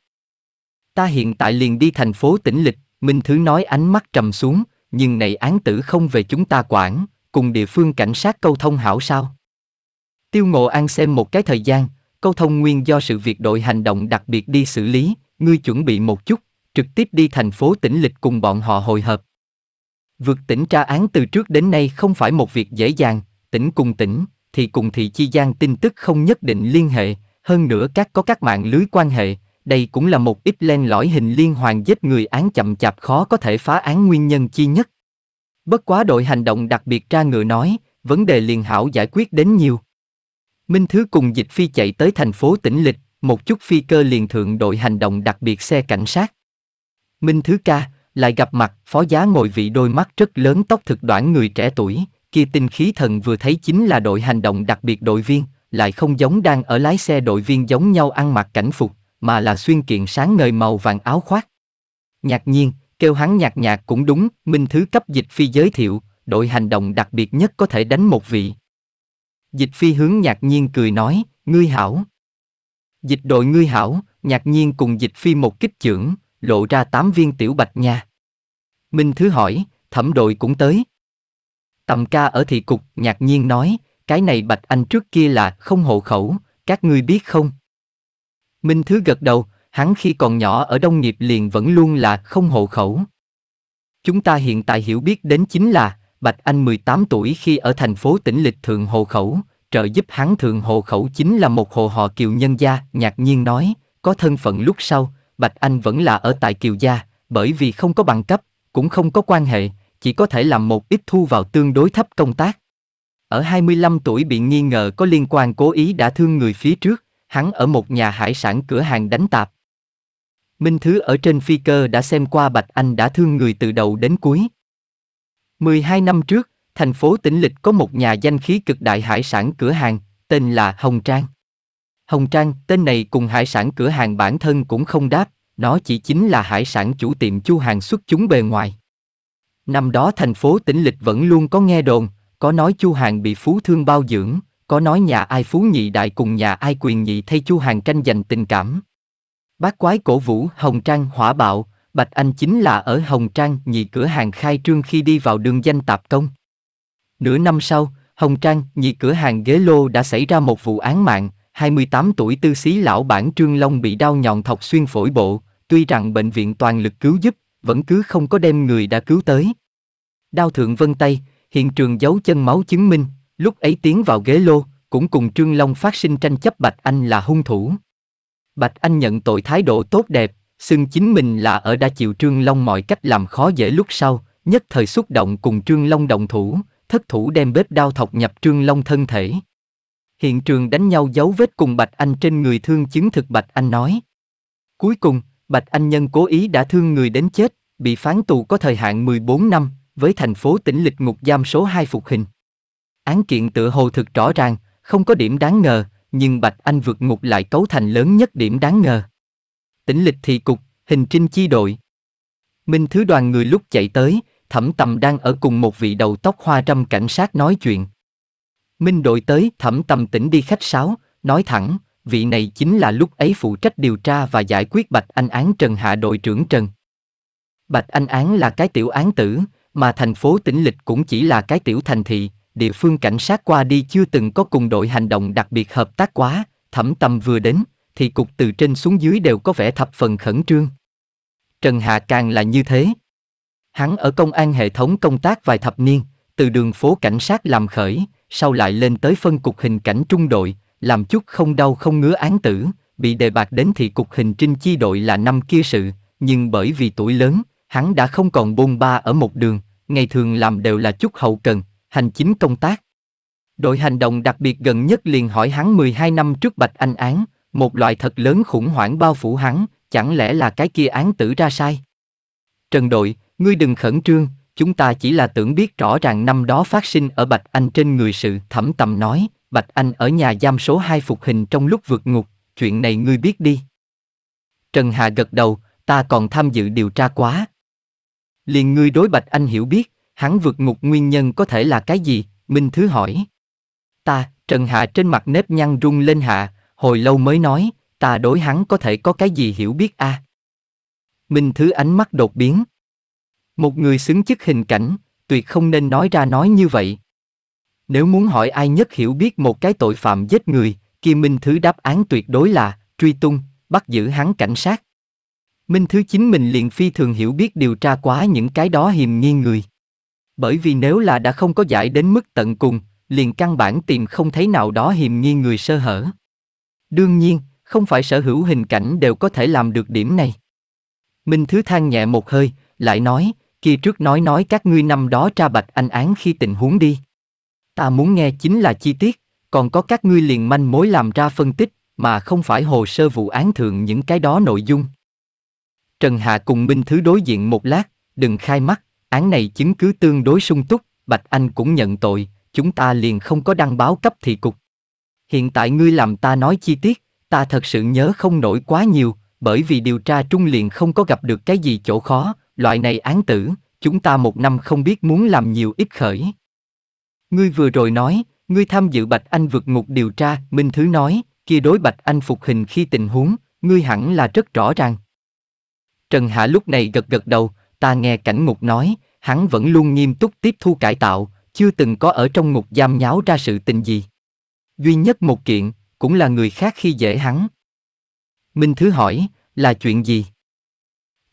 Ta hiện tại liền đi thành phố tỉnh lịch, Minh Thứ nói ánh mắt trầm xuống, nhưng này án tử không về chúng ta quản, cùng địa phương cảnh sát câu thông hảo sao? Tiêu Ngộ An xem một cái thời gian, câu thông nguyên do sự việc đội hành động đặc biệt đi xử lý, ngươi chuẩn bị một chút, trực tiếp đi thành phố tỉnh lịch cùng bọn họ hồi hợp. Vượt tỉnh tra án từ trước đến nay không phải một việc dễ dàng, tỉnh cùng tỉnh, thì cùng thị chi gian tin tức không nhất định liên hệ, hơn nữa các có các mạng lưới quan hệ, đây cũng là một ít len lõi hình liên hoàn giết người án chậm chạp khó có thể phá án nguyên nhân chi nhất. Bất quá đội hành động đặc biệt tra ngựa nói, vấn đề liền hảo giải quyết đến nhiều, Minh Thứ cùng Dịch Phi chạy tới thành phố tỉnh Lịch, một chút phi cơ liền thượng đội hành động đặc biệt xe cảnh sát. Minh Thứ ca, lại gặp mặt, phó giá ngồi vị đôi mắt rất lớn tóc thực đoản người trẻ tuổi, kia tinh khí thần vừa thấy chính là đội hành động đặc biệt đội viên, lại không giống đang ở lái xe đội viên giống nhau ăn mặc cảnh phục, mà là xuyên kiện sáng ngời màu vàng áo khoác. Nhạc nhiên, kêu hắn nhạc nhạc cũng đúng, Minh Thứ cấp dịch phi giới thiệu, đội hành động đặc biệt nhất có thể đánh một vị, Dịch phi hướng nhạc nhiên cười nói, ngươi hảo. Dịch đội ngươi hảo, nhạc nhiên cùng dịch phi một kích trưởng, lộ ra tám viên tiểu bạch nha. Minh Thứ hỏi, thẩm đội cũng tới. Tầm ca ở thị cục, nhạc nhiên nói, cái này bạch anh trước kia là không hộ khẩu, các ngươi biết không? Minh Thứ gật đầu, hắn khi còn nhỏ ở Đông Nghiệp liền vẫn luôn là không hộ khẩu. Chúng ta hiện tại hiểu biết đến chính là, Bạch Anh 18 tuổi khi ở thành phố tỉnh lịch thượng hồ khẩu, trợ giúp hắn thượng hồ khẩu chính là một hồ họ kiều nhân gia, nhạc nhiên nói, có thân phận lúc sau, Bạch Anh vẫn là ở tại kiều gia, bởi vì không có bằng cấp, cũng không có quan hệ, chỉ có thể làm một ít thu vào tương đối thấp công tác. Ở 25 tuổi bị nghi ngờ có liên quan cố ý đã thương người phía trước, hắn ở một nhà hải sản cửa hàng đánh tạp. Minh Thứ ở trên phi cơ đã xem qua Bạch Anh đã thương người từ đầu đến cuối, 12 năm trước, thành phố Tĩnh Lịch có một nhà danh khí cực đại hải sản cửa hàng, tên là Hồng Trang. Hồng Trang, tên này cùng hải sản cửa hàng bản thân cũng không đáp, nó chỉ chính là hải sản chủ tiệm chu hàng xuất chúng bề ngoài. Năm đó thành phố Tĩnh Lịch vẫn luôn có nghe đồn, có nói chu hàng bị phú thương bao dưỡng, có nói nhà ai phú nhị đại cùng nhà ai quyền nhị thay chu hàng tranh giành tình cảm. Bác quái cổ vũ Hồng Trang hỏa bạo, Bạch Anh chính là ở Hồng Trang nhị cửa hàng khai trương khi đi vào đường danh tạp công. Nửa năm sau, Hồng Trang nhị cửa hàng ghế lô đã xảy ra một vụ án mạng, 28 tuổi tư xí lão bản Trương Long bị đau nhọn thọc xuyên phổi bộ, tuy rằng bệnh viện toàn lực cứu giúp, vẫn cứ không có đem người đã cứu tới. Đao thượng vân tay, hiện trường dấu chân máu chứng minh, lúc ấy tiến vào ghế lô, cũng cùng Trương Long phát sinh tranh chấp Bạch Anh là hung thủ. Bạch Anh nhận tội thái độ tốt đẹp, xưng chính mình là ở đã chịu Trương Long mọi cách làm khó dễ lúc sau, nhất thời xúc động cùng Trương Long đồng thủ, thất thủ đem bếp đao thọc nhập Trương Long thân thể. Hiện trường đánh nhau dấu vết cùng Bạch Anh trên người thương chứng thực Bạch Anh nói. Cuối cùng, Bạch Anh nhân cố ý đã thương người đến chết, bị phán tù có thời hạn 14 năm, với thành phố tỉnh lịch ngục giam số 2 phục hình. Án kiện tự hồ thực rõ ràng, không có điểm đáng ngờ, nhưng Bạch Anh vượt ngục lại cấu thành lớn nhất điểm đáng ngờ tỉnh lịch thị cục, hình trinh chi đội. Minh Thứ đoàn người lúc chạy tới, Thẩm Tầm đang ở cùng một vị đầu tóc hoa râm cảnh sát nói chuyện. Minh đội tới, Thẩm Tầm tỉnh đi khách sáo, nói thẳng, vị này chính là lúc ấy phụ trách điều tra và giải quyết Bạch Anh Án Trần Hạ đội trưởng Trần. Bạch Anh Án là cái tiểu án tử, mà thành phố tỉnh lịch cũng chỉ là cái tiểu thành thị, địa phương cảnh sát qua đi chưa từng có cùng đội hành động đặc biệt hợp tác quá, Thẩm Tầm vừa đến, thì cục từ trên xuống dưới đều có vẻ thập phần khẩn trương. Trần Hạ càng là như thế. Hắn ở công an hệ thống công tác vài thập niên, từ đường phố cảnh sát làm khởi, sau lại lên tới phân cục hình cảnh trung đội, làm chút không đau không ngứa án tử, bị đề bạc đến thị cục hình trinh chi đội là năm kia sự, nhưng bởi vì tuổi lớn, hắn đã không còn bôn ba ở một đường, ngày thường làm đều là chút hậu cần, hành chính công tác. Đội hành động đặc biệt gần nhất liền hỏi hắn 12 năm trước Bạch Anh án, một loại thật lớn khủng hoảng bao phủ hắn, chẳng lẽ là cái kia án tử ra sai? Trần đội, ngươi đừng khẩn trương, chúng ta chỉ là tưởng biết rõ ràng năm đó phát sinh ở Bạch Anh trên người sự thẩm tầm nói, Bạch Anh ở nhà giam số 2 phục hình trong lúc vượt ngục, chuyện này ngươi biết đi. Trần Hà gật đầu, ta còn tham dự điều tra quá. Liền ngươi đối Bạch Anh hiểu biết, hắn vượt ngục nguyên nhân có thể là cái gì, Minh Thứ hỏi. Ta, Trần Hà trên mặt nếp nhăn rung lên hạ, hồi lâu mới nói, ta đối hắn có thể có cái gì hiểu biết a? À? Minh Thứ ánh mắt đột biến. Một người xứng chức hình cảnh, tuyệt không nên nói ra nói như vậy. Nếu muốn hỏi ai nhất hiểu biết một cái tội phạm giết người, kia Minh Thứ đáp án tuyệt đối là truy tung, bắt giữ hắn cảnh sát. Minh Thứ chính mình liền phi thường hiểu biết điều tra quá những cái đó hiềm nghi người. Bởi vì nếu là đã không có giải đến mức tận cùng, liền căn bản tìm không thấy nào đó hiềm nghi người sơ hở. Đương nhiên, không phải sở hữu hình cảnh đều có thể làm được điểm này. Minh Thứ than nhẹ một hơi, lại nói, kỳ trước nói nói các ngươi năm đó tra bạch anh án khi tình huống đi. Ta muốn nghe chính là chi tiết, còn có các ngươi liền manh mối làm ra phân tích, mà không phải hồ sơ vụ án thượng những cái đó nội dung. Trần Hạ cùng Minh Thứ đối diện một lát, đừng khai mắt, án này chứng cứ tương đối sung túc, Bạch Anh cũng nhận tội, chúng ta liền không có đăng báo cấp thị cục hiện tại ngươi làm ta nói chi tiết, ta thật sự nhớ không nổi quá nhiều, bởi vì điều tra trung liền không có gặp được cái gì chỗ khó, loại này án tử, chúng ta một năm không biết muốn làm nhiều ít khởi. Ngươi vừa rồi nói, ngươi tham dự Bạch Anh vượt ngục điều tra, Minh Thứ nói, kia đối Bạch Anh phục hình khi tình huống, ngươi hẳn là rất rõ ràng. Trần Hạ lúc này gật gật đầu, ta nghe cảnh ngục nói, hắn vẫn luôn nghiêm túc tiếp thu cải tạo, chưa từng có ở trong ngục giam nháo ra sự tình gì duy nhất một kiện, cũng là người khác khi dễ hắn. Minh Thứ hỏi, là chuyện gì?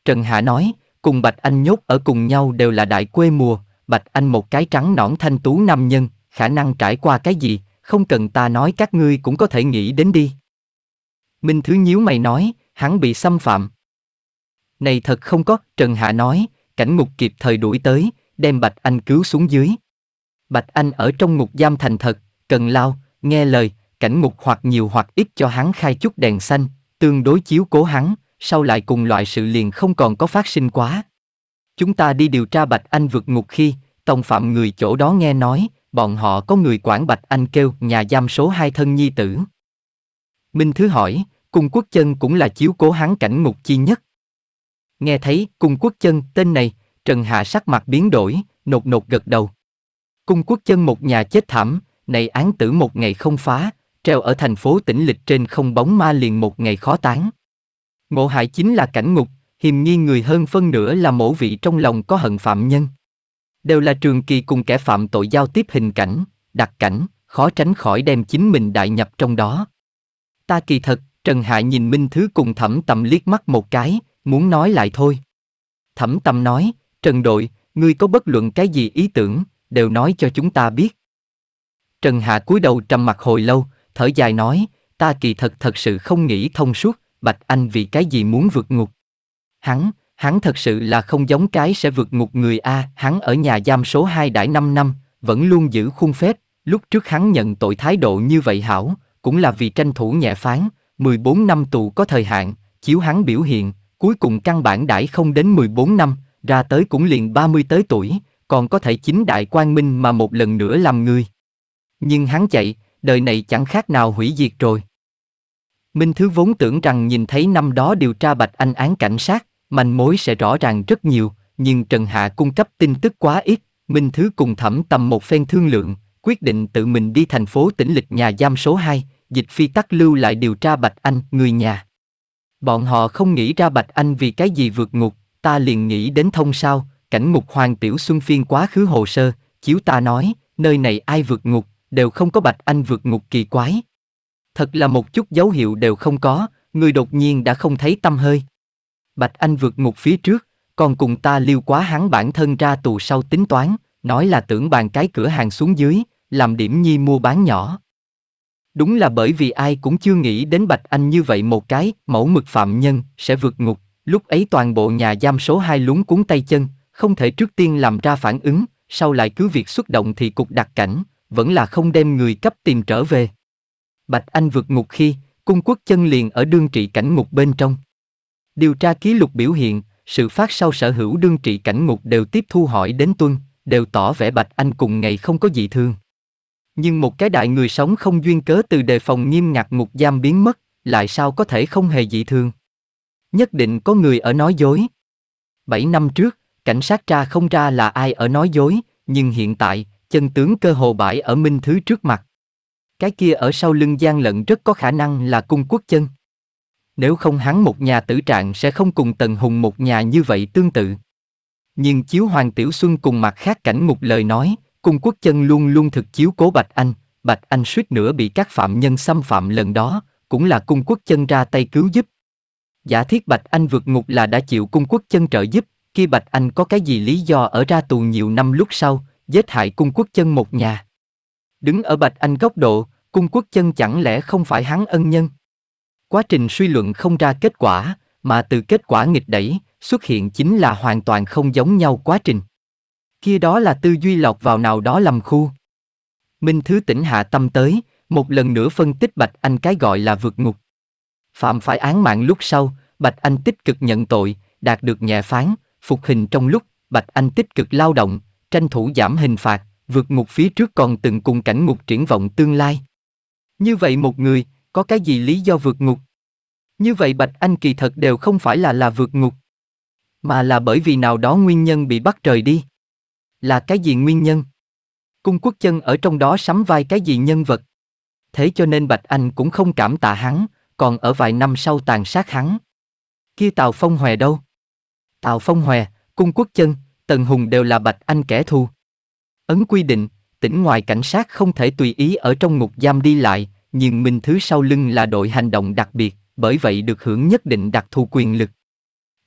Trần Hạ nói, cùng Bạch Anh nhốt ở cùng nhau đều là đại quê mùa, Bạch Anh một cái trắng nõn thanh tú nam nhân, khả năng trải qua cái gì, không cần ta nói các ngươi cũng có thể nghĩ đến đi. Minh Thứ nhíu mày nói, hắn bị xâm phạm. Này thật không có, Trần Hạ nói, cảnh ngục kịp thời đuổi tới, đem Bạch Anh cứu xuống dưới. Bạch Anh ở trong ngục giam thành thật, cần lao, nghe lời, cảnh ngục hoặc nhiều hoặc ít cho hắn khai chút đèn xanh, tương đối chiếu cố hắn, sau lại cùng loại sự liền không còn có phát sinh quá. Chúng ta đi điều tra Bạch Anh vượt ngục khi, tòng phạm người chỗ đó nghe nói, bọn họ có người quản Bạch Anh kêu nhà giam số hai thân nhi tử. Minh Thứ hỏi, cung quốc chân cũng là chiếu cố hắn cảnh ngục chi nhất. Nghe thấy cung quốc chân tên này, Trần Hạ sắc mặt biến đổi, nột nột gật đầu. Cung quốc chân một nhà chết thảm, này án tử một ngày không phá, treo ở thành phố tỉnh lịch trên không bóng ma liền một ngày khó tán. Ngộ hại chính là cảnh ngục, hiềm nghi người hơn phân nửa là mổ vị trong lòng có hận phạm nhân. Đều là trường kỳ cùng kẻ phạm tội giao tiếp hình cảnh, đặc cảnh, khó tránh khỏi đem chính mình đại nhập trong đó. Ta kỳ thật, Trần Hạ nhìn Minh Thứ cùng thẩm tầm liếc mắt một cái, muốn nói lại thôi. Thẩm tầm nói, Trần đội, ngươi có bất luận cái gì ý tưởng, đều nói cho chúng ta biết. Trần Hạ cúi đầu trầm mặt hồi lâu, thở dài nói, ta kỳ thật thật sự không nghĩ thông suốt, Bạch Anh vì cái gì muốn vượt ngục. Hắn, hắn thật sự là không giống cái sẽ vượt ngục người A, hắn ở nhà giam số 2 đãi 5 năm, vẫn luôn giữ khung phép, lúc trước hắn nhận tội thái độ như vậy hảo, cũng là vì tranh thủ nhẹ phán, 14 năm tù có thời hạn, chiếu hắn biểu hiện, cuối cùng căn bản đãi không đến 14 năm, ra tới cũng liền 30 tới tuổi, còn có thể chính đại quan minh mà một lần nữa làm người. Nhưng hắn chạy, đời này chẳng khác nào hủy diệt rồi. Minh Thứ vốn tưởng rằng nhìn thấy năm đó điều tra Bạch Anh án cảnh sát, manh mối sẽ rõ ràng rất nhiều, nhưng Trần Hạ cung cấp tin tức quá ít, Minh Thứ cùng thẩm tầm một phen thương lượng, quyết định tự mình đi thành phố tỉnh lịch nhà giam số 2, dịch phi tắc lưu lại điều tra Bạch Anh, người nhà. Bọn họ không nghĩ ra Bạch Anh vì cái gì vượt ngục, ta liền nghĩ đến thông sao, cảnh mục hoàng tiểu xuân phiên quá khứ hồ sơ, chiếu ta nói, nơi này ai vượt ngục, đều không có Bạch Anh vượt ngục kỳ quái. Thật là một chút dấu hiệu đều không có, người đột nhiên đã không thấy tâm hơi. Bạch Anh vượt ngục phía trước, còn cùng ta liêu quá hắn bản thân ra tù sau tính toán, nói là tưởng bàn cái cửa hàng xuống dưới, làm điểm nhi mua bán nhỏ. Đúng là bởi vì ai cũng chưa nghĩ đến Bạch Anh như vậy một cái, mẫu mực phạm nhân, sẽ vượt ngục, lúc ấy toàn bộ nhà giam số 2 lúng cuốn tay chân, không thể trước tiên làm ra phản ứng, sau lại cứ việc xuất động thì cục đặt cảnh, vẫn là không đem người cấp tìm trở về. Bạch Anh vượt ngục khi, cung quốc chân liền ở đương trị cảnh ngục bên trong. Điều tra ký lục biểu hiện, sự phát sau sở hữu đương trị cảnh ngục đều tiếp thu hỏi đến tuân, đều tỏ vẻ Bạch Anh cùng ngày không có gì thương. Nhưng một cái đại người sống không duyên cớ từ đề phòng nghiêm ngặt ngục giam biến mất, lại sao có thể không hề dị thương? Nhất định có người ở nói dối. Bảy năm trước, cảnh sát tra không ra là ai ở nói dối, nhưng hiện tại, chân tướng cơ hồ bãi ở Minh Thứ trước mặt. Cái kia ở sau lưng gian lận rất có khả năng là cung quốc chân. Nếu không hắn một nhà tử trạng sẽ không cùng Tần Hùng một nhà như vậy tương tự. Nhưng chiếu Hoàng Tiểu Xuân cùng mặt khác cảnh một lời nói, cung quốc chân luôn luôn thực chiếu cố Bạch Anh, Bạch Anh suýt nữa bị các phạm nhân xâm phạm lần đó, cũng là cung quốc chân ra tay cứu giúp. Giả thiết Bạch Anh vượt ngục là đã chịu cung quốc chân trợ giúp, khi Bạch Anh có cái gì lý do ở ra tù nhiều năm lúc sau, giết hại cung quốc chân một nhà. Đứng ở Bạch Anh góc độ, cung quốc chân chẳng lẽ không phải hắn ân nhân? Quá trình suy luận không ra kết quả, mà từ kết quả nghịch đẩy, xuất hiện chính là hoàn toàn không giống nhau quá trình. Kia đó là tư duy lọc vào nào đó lầm khu. Minh Thứ tỉnh hạ tâm tới, một lần nữa phân tích Bạch Anh cái gọi là vượt ngục. Phạm phải án mạng lúc sau, Bạch Anh tích cực nhận tội, đạt được nhẹ phán, phục hình trong lúc, Bạch Anh tích cực lao động, tranh thủ giảm hình phạt, vượt ngục phía trước còn từng cùng cảnh ngục triển vọng tương lai. Như vậy một người, có cái gì lý do vượt ngục? Như vậy Bạch Anh kỳ thật đều không phải là là vượt ngục, mà là bởi vì nào đó nguyên nhân bị bắt trời đi. Là cái gì nguyên nhân? Cung quốc chân ở trong đó sắm vai cái gì nhân vật? Thế cho nên Bạch Anh cũng không cảm tạ hắn, còn ở vài năm sau tàn sát hắn. Kia Tào Phong Hòe đâu? Tào Phong Hòe, cung quốc chân, Tần Hùng đều là Bạch Anh kẻ thù. Ấn quy định, tỉnh ngoài cảnh sát không thể tùy ý ở trong ngục giam đi lại, nhưng Minh thứ sau lưng là đội hành động đặc biệt, bởi vậy được hưởng nhất định đặc thù quyền lực.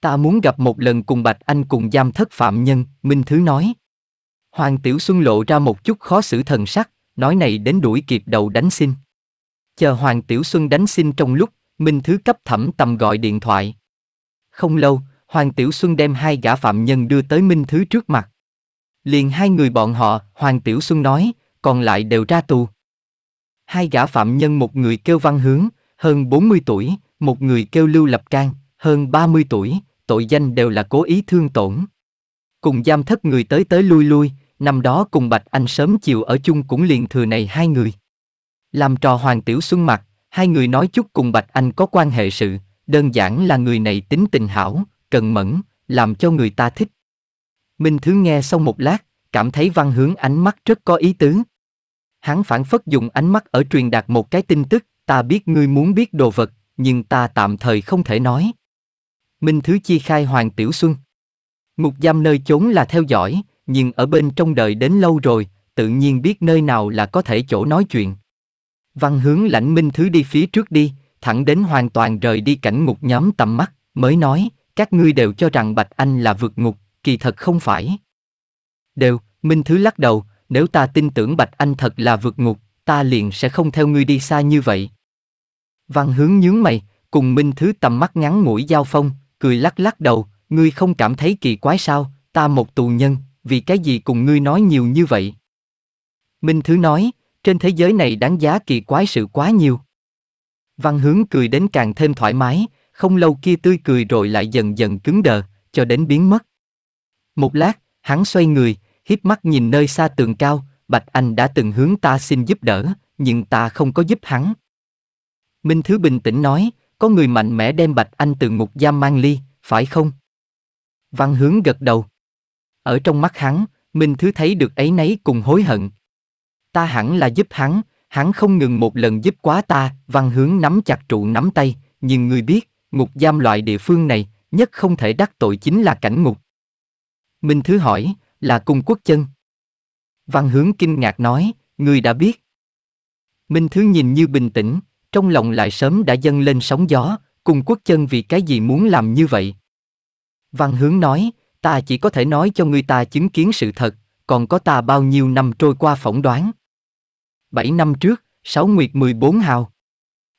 Ta muốn gặp một lần cùng Bạch Anh cùng giam thất phạm nhân, Minh Thứ nói. Hoàng Tiểu Xuân lộ ra một chút khó xử thần sắc, nói này đến đuổi kịp đầu đánh xin. Chờ Hoàng Tiểu Xuân đánh xin trong lúc, Minh Thứ cấp thẩm tầm gọi điện thoại. Không lâu, Hoàng Tiểu Xuân đem hai gã phạm nhân đưa tới Minh Thứ trước mặt. Liền hai người bọn họ, Hoàng Tiểu Xuân nói, còn lại đều ra tù. Hai gã phạm nhân một người kêu Văn Hướng, hơn 40 tuổi, một người kêu Lưu Lập Can, hơn 30 tuổi, tội danh đều là cố ý thương tổn. Cùng giam thất người tới tới lui lui, năm đó cùng Bạch Anh sớm chiều ở chung cũng liền thừa này hai người. Làm trò Hoàng Tiểu Xuân mặt, hai người nói chút cùng Bạch Anh có quan hệ sự, đơn giản là người này tính tình hảo, cần mẫn, làm cho người ta thích. Minh Thứ nghe xong một lát, cảm thấy văn hướng ánh mắt rất có ý tứ. Hắn phản phất dùng ánh mắt ở truyền đạt một cái tin tức, ta biết ngươi muốn biết đồ vật, nhưng ta tạm thời không thể nói. Minh Thứ chi khai Hoàng Tiểu Xuân. Ngục giam nơi chốn là theo dõi, nhưng ở bên trong đời đến lâu rồi, tự nhiên biết nơi nào là có thể chỗ nói chuyện. Văn hướng lãnh Minh Thứ đi phía trước đi, thẳng đến hoàn toàn rời đi cảnh ngục nhóm tầm mắt, mới nói, các ngươi đều cho rằng Bạch Anh là vượt ngục, kỳ thật không phải. Đều, Minh Thứ lắc đầu, nếu ta tin tưởng Bạch Anh thật là vượt ngục, ta liền sẽ không theo ngươi đi xa như vậy. Văn hướng nhướng mày, cùng Minh Thứ tầm mắt ngắn mũi giao phong, cười lắc lắc đầu, ngươi không cảm thấy kỳ quái sao, ta một tù nhân, vì cái gì cùng ngươi nói nhiều như vậy. Minh Thứ nói, trên thế giới này đáng giá kỳ quái sự quá nhiều. Văn hướng cười đến càng thêm thoải mái, không lâu kia tươi cười rồi lại dần dần cứng đờ, cho đến biến mất. Một lát, hắn xoay người, híp mắt nhìn nơi xa tường cao, Bạch Anh đã từng hướng ta xin giúp đỡ, nhưng ta không có giúp hắn. Minh Thứ bình tĩnh nói, có người mạnh mẽ đem Bạch Anh từ ngục giam mang ly, phải không? Văn hướng gật đầu. Ở trong mắt hắn, Minh Thứ thấy được ấy nấy cùng hối hận. Ta hẳn là giúp hắn, hắn không ngừng một lần giúp quá ta, văn hướng nắm chặt trụ nắm tay, nhưng người biết, Ngục giam loại địa phương này, nhất không thể đắc tội chính là cảnh ngục. Minh Thứ hỏi, là cung quốc chân. Văn Hướng kinh ngạc nói, người đã biết. Minh Thứ nhìn như bình tĩnh, trong lòng lại sớm đã dâng lên sóng gió, cung quốc chân vì cái gì muốn làm như vậy. Văn Hướng nói, ta chỉ có thể nói cho người ta chứng kiến sự thật, còn có ta bao nhiêu năm trôi qua phỏng đoán. bảy năm trước, sáu nguyệt mười bốn hào.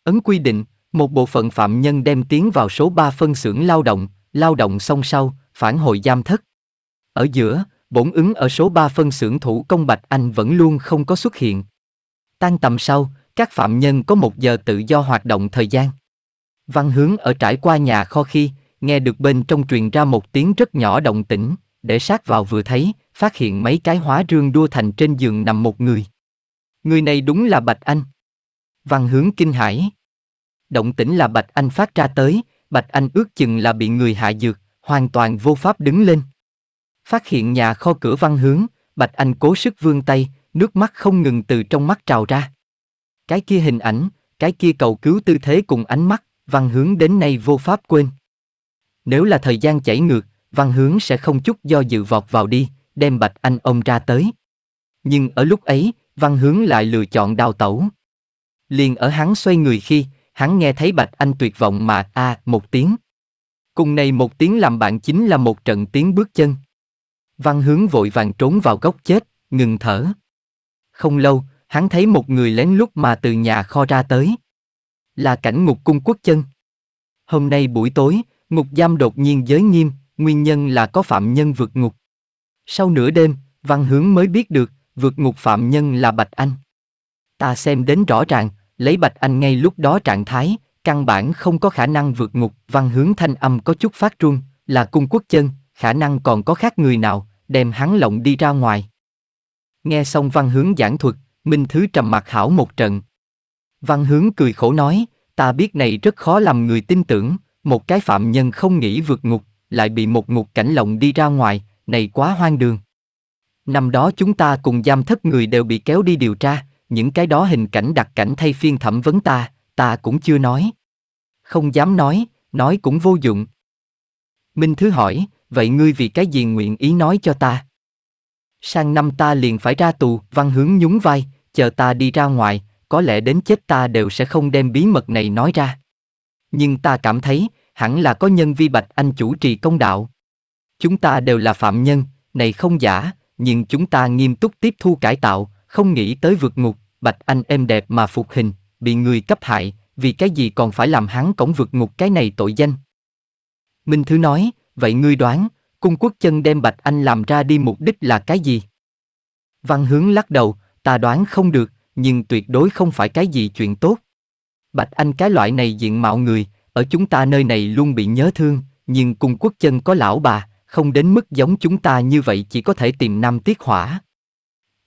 Ấn quy định, một bộ phận phạm nhân đem tiến vào số 3 phân xưởng lao động, lao động xong sau, phản hồi giam thất. Ở giữa, bổn ứng ở số 3 phân xưởng thủ công Bạch Anh vẫn luôn không có xuất hiện. Tan tầm sau, các phạm nhân có một giờ tự do hoạt động thời gian. Văn hướng ở trải qua nhà kho khi, nghe được bên trong truyền ra một tiếng rất nhỏ động tĩnh, để sát vào vừa thấy, phát hiện mấy cái hóa rương đua thành trên giường nằm một người. Người này đúng là Bạch Anh. Văn hướng kinh hãi động tĩnh là Bạch Anh phát ra tới, Bạch Anh ước chừng là bị người hạ dược, hoàn toàn vô pháp đứng lên. Phát hiện nhà kho cửa văn hướng, Bạch Anh cố sức vươn tay, nước mắt không ngừng từ trong mắt trào ra. Cái kia hình ảnh, cái kia cầu cứu tư thế cùng ánh mắt, văn hướng đến nay vô pháp quên. Nếu là thời gian chảy ngược, văn hướng sẽ không chút do dự vọt vào đi, đem Bạch Anh ông ra tới. Nhưng ở lúc ấy, văn hướng lại lựa chọn đào tẩu. Liền ở hắn xoay người khi, hắn nghe thấy Bạch Anh tuyệt vọng mà a một tiếng. Cùng này một tiếng làm bạn chính là một trận tiếng bước chân. Văn hướng vội vàng trốn vào góc chết, ngừng thở. Không lâu, hắn thấy một người lén lút mà từ nhà kho ra tới. Là cảnh ngục cung quốc chân. Hôm nay buổi tối, ngục giam đột nhiên giới nghiêm, nguyên nhân là có phạm nhân vượt ngục. Sau nửa đêm, văn hướng mới biết được, vượt ngục phạm nhân là Bạch Anh. Ta xem đến rõ ràng, lấy Bạch Anh ngay lúc đó trạng thái, căn bản không có khả năng vượt ngục, văn hướng thanh âm có chút phát run, là cung quốc chân, khả năng còn có khác người nào, đem hắn lộng đi ra ngoài. Nghe xong văn hướng giảng thuật, Minh Thứ trầm mặc hảo một trận. Văn hướng cười khổ nói, ta biết này rất khó làm người tin tưởng, một cái phạm nhân không nghĩ vượt ngục, lại bị một ngục cảnh lộng đi ra ngoài, này quá hoang đường. Năm đó chúng ta cùng giam thất người đều bị kéo đi điều tra, những cái đó hình cảnh đặc cảnh thay phiên thẩm vấn ta, ta cũng chưa nói. Không dám nói, nói cũng vô dụng. Minh Thứ hỏi, vậy ngươi vì cái gì nguyện ý nói cho ta? Sang năm ta liền phải ra tù, văn hướng nhún vai, chờ ta đi ra ngoài, có lẽ đến chết ta đều sẽ không đem bí mật này nói ra. Nhưng ta cảm thấy, hẳn là có nhân vi bạch anh chủ trì công đạo. Chúng ta đều là phạm nhân, này không giả, nhưng chúng ta nghiêm túc tiếp thu cải tạo, không nghĩ tới vượt ngục, bạch anh em đẹp mà phục hình, bị người cấp hại, vì cái gì còn phải làm hắn cổng vượt ngục cái này tội danh. Minh Thứ nói, vậy ngươi đoán, cung quốc chân đem bạch anh làm ra đi mục đích là cái gì? Văn hướng lắc đầu, ta đoán không được, nhưng tuyệt đối không phải cái gì chuyện tốt. Bạch anh cái loại này diện mạo người, ở chúng ta nơi này luôn bị nhớ thương, nhưng cung quốc chân có lão bà, không đến mức giống chúng ta như vậy chỉ có thể tìm nam tiết hỏa.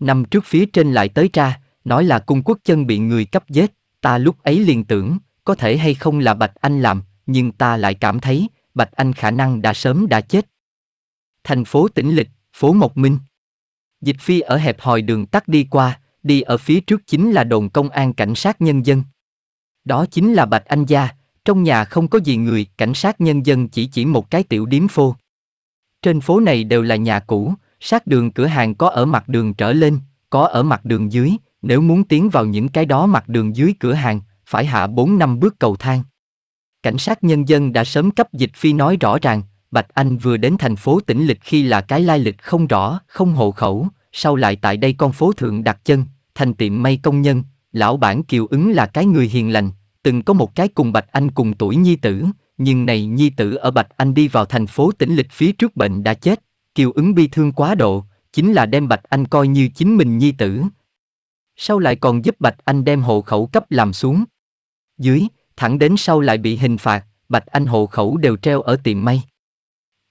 Năm trước phía trên lại tới ra, nói là cung quốc chân bị người cấp giết, ta lúc ấy liền tưởng, có thể hay không là Bạch Anh làm, nhưng ta lại cảm thấy, Bạch Anh khả năng đã sớm đã chết. Thành phố tỉnh lịch, phố Mộc Minh. Dịch phi ở hẹp hòi đường tắt đi qua, đi ở phía trước chính là đồn công an cảnh sát nhân dân. Đó chính là Bạch Anh gia, trong nhà không có gì người, cảnh sát nhân dân chỉ chỉ một cái tiểu điếm phô. Trên phố này đều là nhà cũ, sát đường cửa hàng có ở mặt đường trở lên, có ở mặt đường dưới, nếu muốn tiến vào những cái đó mặt đường dưới cửa hàng, phải hạ 4 năm bước cầu thang. Cảnh sát nhân dân đã sớm cấp dịch phi nói rõ ràng, Bạch Anh vừa đến thành phố tỉnh lịch khi là cái lai lịch không rõ, không hộ khẩu, sau lại tại đây con phố thượng đặt chân, thành tiệm may công nhân, lão bản Kiều ứng là cái người hiền lành, từng có một cái cùng Bạch Anh cùng tuổi nhi tử, nhưng này nhi tử ở Bạch Anh đi vào thành phố tỉnh lịch phía trước bệnh đã chết, Kiều ứng bi thương quá độ, chính là đem Bạch Anh coi như chính mình nhi tử. Sau lại còn giúp Bạch Anh đem hộ khẩu cấp làm xuống. Dưới, thẳng đến sau lại bị hình phạt, Bạch Anh hộ khẩu đều treo ở tiệm may.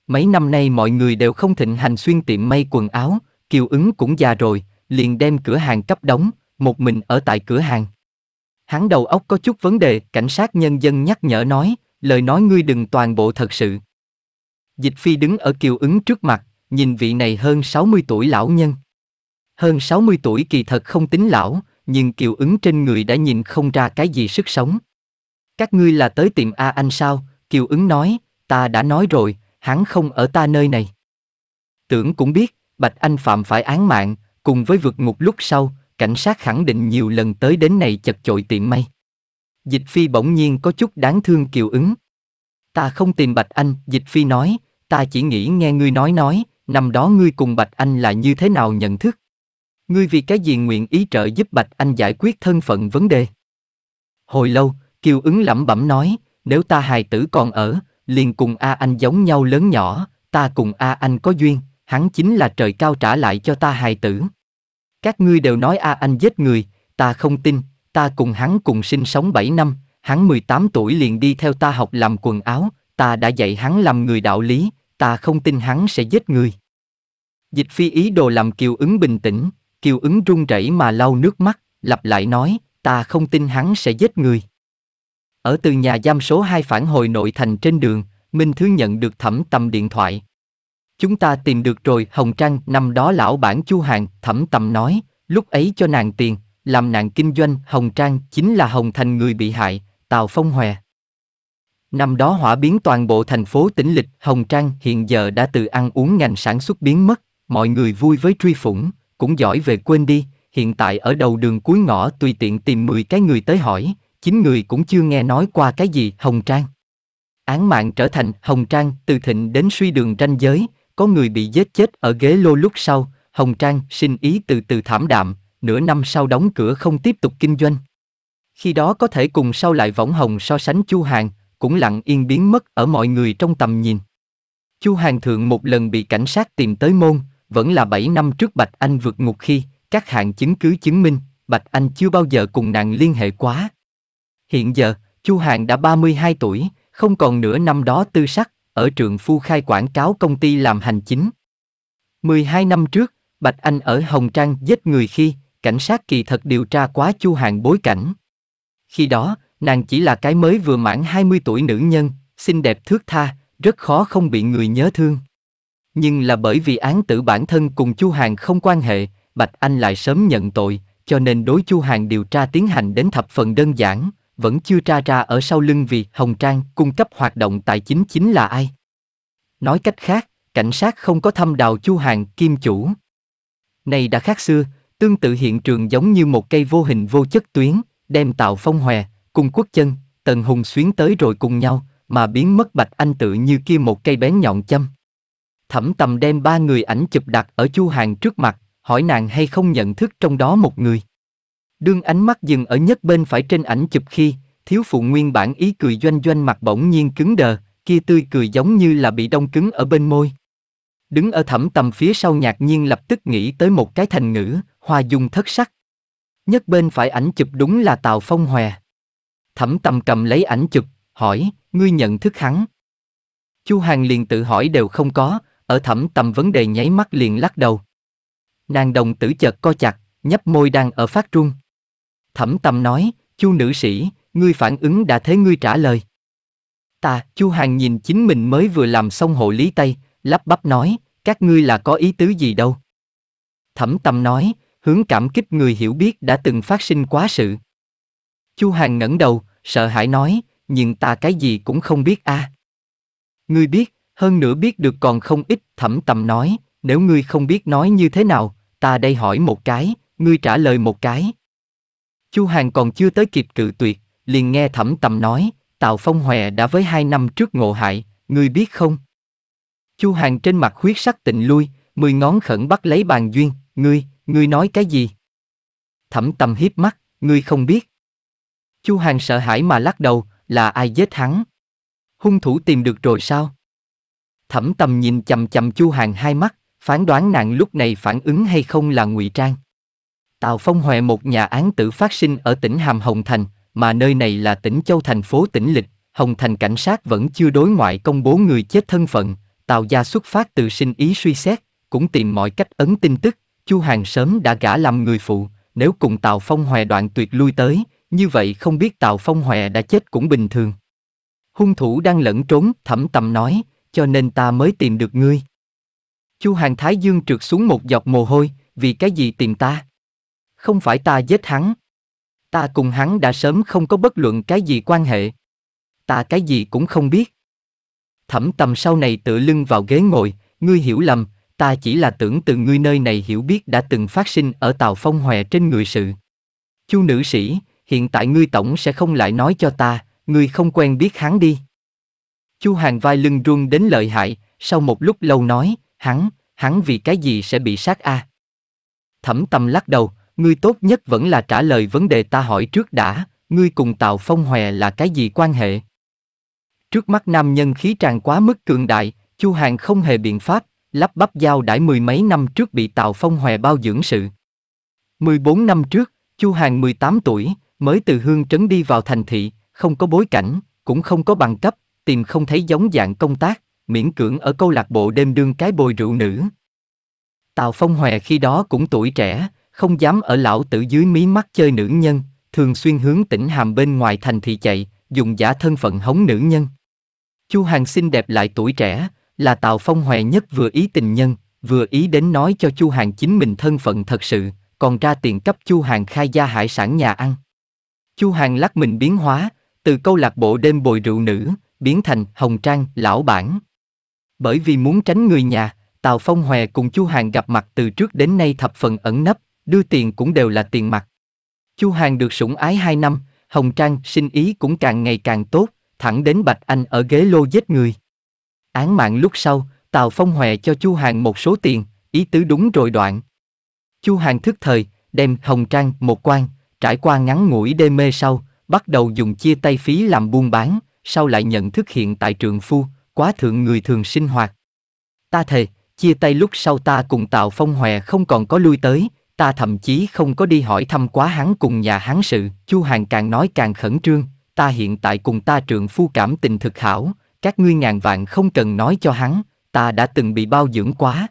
Mấy năm nay mọi người đều không thịnh hành xuyên tiệm may quần áo, Kiều ứng cũng già rồi, liền đem cửa hàng cấp đóng, một mình ở tại cửa hàng. Hắn đầu óc có chút vấn đề, cảnh sát nhân dân nhắc nhở nói, lời nói ngươi đừng toàn bộ thật sự. Dịch Phi đứng ở Kiều ứng trước mặt, nhìn vị này hơn 60 tuổi lão nhân. Hơn 60 tuổi kỳ thật không tính lão, nhưng kiều ứng trên người đã nhìn không ra cái gì sức sống. Các ngươi là tới tìm A Anh sao? Kiều ứng nói, ta đã nói rồi, hắn không ở ta nơi này. Tưởng cũng biết, Bạch Anh phạm phải án mạng, cùng với vượt ngục lúc sau, cảnh sát khẳng định nhiều lần tới đến này chật chội tiệm may. Dịch Phi bỗng nhiên có chút đáng thương Kiều ứng. Ta không tìm Bạch Anh, Dịch Phi nói, ta chỉ nghĩ nghe ngươi nói nói, năm đó ngươi cùng Bạch Anh là như thế nào nhận thức? Ngươi vì cái gì nguyện ý trợ giúp Bạch Anh giải quyết thân phận vấn đề? Hồi lâu, Kiều ứng lẩm bẩm nói, nếu ta hài tử còn ở, liền cùng A Anh giống nhau lớn nhỏ, ta cùng A Anh có duyên, hắn chính là trời cao trả lại cho ta hài tử. Các ngươi đều nói A Anh giết người, ta không tin, ta cùng hắn cùng sinh sống 7 năm, hắn 18 tuổi liền đi theo ta học làm quần áo, ta đã dạy hắn làm người đạo lý, ta không tin hắn sẽ giết người. Dịch phi ý đồ làm Kiều ứng bình tĩnh, Kiều ứng run rẩy mà lau nước mắt, lặp lại nói, ta không tin hắn sẽ giết người. Ở từ nhà giam số 2 phản hồi nội thành trên đường, Minh Thứ nhận được thẩm tầm điện thoại. Chúng ta tìm được rồi, Hồng Trang, năm đó lão bản Chu Hàng, thẩm tầm nói, lúc ấy cho nàng tiền, làm nàng kinh doanh, Hồng Trang chính là Hồng Thành người bị hại, Tào Phong Hòe. Năm đó hỏa biến toàn bộ thành phố tỉnh lịch, Hồng Trang hiện giờ đã từ ăn uống ngành sản xuất biến mất, mọi người vui với truy phủng, cũng giỏi về quên đi, hiện tại ở đầu đường cuối ngõ tùy tiện tìm 10 cái người tới hỏi, chính người cũng chưa nghe nói qua cái gì Hồng Trang. Án mạng trở thành Hồng Trang từ thịnh đến suy đường ranh giới, có người bị giết chết ở ghế lô lúc sau, Hồng Trang sinh ý từ từ thảm đạm, nửa năm sau đóng cửa không tiếp tục kinh doanh. Khi đó có thể cùng sau lại võng hồng so sánh Chu Hàng, cũng lặng yên biến mất ở mọi người trong tầm nhìn. Chu Hàng Thượng một lần bị cảnh sát tìm tới môn, vẫn là 7 năm trước Bạch Anh vượt ngục khi, các hạng chứng cứ chứng minh, Bạch Anh chưa bao giờ cùng nàng liên hệ quá. Hiện giờ, Chu hạng đã 32 tuổi, không còn nửa năm đó tư sắc, ở trường phu khai quảng cáo công ty làm hành chính. 12 năm trước, Bạch Anh ở Hồng Trang giết người khi, cảnh sát kỳ thật điều tra quá Chu hạng bối cảnh. Khi đó, nàng chỉ là cái mới vừa mãn 20 tuổi nữ nhân, xinh đẹp thước tha, rất khó không bị người nhớ thương. Nhưng là bởi vì án tử bản thân cùng Chu Hàng không quan hệ, Bạch Anh lại sớm nhận tội, cho nên đối Chu Hàng điều tra tiến hành đến thập phần đơn giản, vẫn chưa tra ra ở sau lưng vì Hồng Trang cung cấp hoạt động tài chính chính là ai. Nói cách khác, cảnh sát không có thăm đào Chu Hàng kim chủ. Này đã khác xưa, tương tự hiện trường giống như một cây vô hình vô chất tuyến, đem tạo phong hòe, cùng quốc chân, tần hùng xuyến tới rồi cùng nhau, mà biến mất bạch anh tự như kia một cây bén nhọn châm thẩm tầm đem ba người ảnh chụp đặt ở chu hàng trước mặt, hỏi nàng hay không nhận thức trong đó một người. Đương ánh mắt dừng ở nhất bên phải trên ảnh chụp khi, thiếu phụ nguyên bản ý cười doanh doanh mặt bỗng nhiên cứng đờ, kia tươi cười giống như là bị đông cứng ở bên môi. Đứng ở thẩm tầm phía sau nhạc nhiên lập tức nghĩ tới một cái thành ngữ, hoa dung thất sắc. Nhất bên phải ảnh chụp đúng là Tào Phong Hòe. Thẩm tầm cầm lấy ảnh chụp, hỏi, ngươi nhận thức hắn. Chu Hàng liền tự hỏi đều không có, ở thẩm tầm vấn đề nháy mắt liền lắc đầu. Nàng đồng tử chợt co chặt, nhấp môi đang ở phát trung. Thẩm tầm nói, chu nữ sĩ, ngươi phản ứng đã thế ngươi trả lời. Ta, chu hàng nhìn chính mình mới vừa làm xong hộ lý tây, lắp bắp nói, các ngươi là có ý tứ gì đâu. Thẩm tầm nói, hướng cảm kích người hiểu biết đã từng phát sinh quá sự. Chu hàng ngẩng đầu, sợ hãi nói, nhưng ta cái gì cũng không biết a. À. Ngươi biết, hơn nữa biết được còn không ít, thẩm tầm nói, nếu ngươi không biết nói như thế nào, ta đây hỏi một cái, ngươi trả lời một cái. Chu Hàng còn chưa tới kịp cự tuyệt, liền nghe thẩm tầm nói, Tào Phong Hòe đã với hai năm trước ngộ hại, ngươi biết không? Chu Hàng trên mặt huyết sắc tịnh lui, mười ngón khẩn bắt lấy bàn duyên, ngươi, ngươi nói cái gì? Thẩm tầm hiếp mắt, ngươi không biết. Chu Hàng sợ hãi mà lắc đầu, là ai giết hắn? Hung thủ tìm được rồi sao? thẩm tầm nhìn chằm chằm chu hàng hai mắt phán đoán nàng lúc này phản ứng hay không là ngụy trang tào phong huệ một nhà án tử phát sinh ở tỉnh hàm hồng thành mà nơi này là tỉnh châu thành phố tỉnh lịch hồng thành cảnh sát vẫn chưa đối ngoại công bố người chết thân phận tào gia xuất phát từ sinh ý suy xét cũng tìm mọi cách ấn tin tức chu hàng sớm đã gả làm người phụ nếu cùng tào phong huệ đoạn tuyệt lui tới như vậy không biết tào phong huệ đã chết cũng bình thường hung thủ đang lẫn trốn thẩm tầm nói cho nên ta mới tìm được ngươi. Chu Hàng Thái Dương trượt xuống một giọt mồ hôi, vì cái gì tìm ta? Không phải ta giết hắn. Ta cùng hắn đã sớm không có bất luận cái gì quan hệ. Ta cái gì cũng không biết. Thẩm tầm sau này tự lưng vào ghế ngồi, ngươi hiểu lầm, ta chỉ là tưởng từ ngươi nơi này hiểu biết đã từng phát sinh ở tàu phong hòe trên người sự. Chu nữ sĩ, hiện tại ngươi tổng sẽ không lại nói cho ta, ngươi không quen biết hắn đi. Chu Hàng vai lưng run đến lợi hại, sau một lúc lâu nói, hắn, hắn vì cái gì sẽ bị sát a? À? Thẩm Tâm lắc đầu, ngươi tốt nhất vẫn là trả lời vấn đề ta hỏi trước đã, ngươi cùng Tào Phong Hòe là cái gì quan hệ? Trước mắt nam nhân khí tràn quá mức cường đại, Chu Hàng không hề biện pháp, lắp bắp giao đãi mười mấy năm trước bị Tào Phong Hòe bao dưỡng sự. 14 năm trước, Chu Hàng 18 tuổi, mới từ hương trấn đi vào thành thị, không có bối cảnh, cũng không có bằng cấp, tìm không thấy giống dạng công tác, miễn cưỡng ở câu lạc bộ đêm đương cái bồi rượu nữ. Tào Phong Hòe khi đó cũng tuổi trẻ, không dám ở lão tử dưới mí mắt chơi nữ nhân, thường xuyên hướng tỉnh hàm bên ngoài thành thị chạy, dùng giả thân phận hống nữ nhân. Chu Hàng xinh đẹp lại tuổi trẻ, là Tào Phong Hòe nhất vừa ý tình nhân, vừa ý đến nói cho Chu Hàng chính mình thân phận thật sự, còn ra tiền cấp Chu Hàng khai gia hải sản nhà ăn. Chu Hàng lắc mình biến hóa, từ câu lạc bộ đêm bồi rượu nữ, biến thành Hồng Trang, lão bản. Bởi vì muốn tránh người nhà, Tào Phong Hòe cùng Chu Hàng gặp mặt từ trước đến nay thập phần ẩn nấp, đưa tiền cũng đều là tiền mặt. Chu Hàng được sủng ái hai năm, Hồng Trang sinh ý cũng càng ngày càng tốt, thẳng đến Bạch Anh ở ghế lô giết người. Án mạng lúc sau, Tào Phong Hòe cho Chu Hàng một số tiền, ý tứ đúng rồi đoạn. Chu Hàng thức thời, đem Hồng Trang một quan, trải qua ngắn ngủi đê mê sau, bắt đầu dùng chia tay phí làm buôn bán, sau lại nhận thức hiện tại trường phu, quá thượng người thường sinh hoạt. Ta thề, chia tay lúc sau ta cùng Tào Phong Hòe không còn có lui tới, ta thậm chí không có đi hỏi thăm quá hắn cùng nhà hắn sự, Chu Hàng càng nói càng khẩn trương, ta hiện tại cùng ta trượng phu cảm tình thực hảo, các ngươi ngàn vạn không cần nói cho hắn, ta đã từng bị bao dưỡng quá.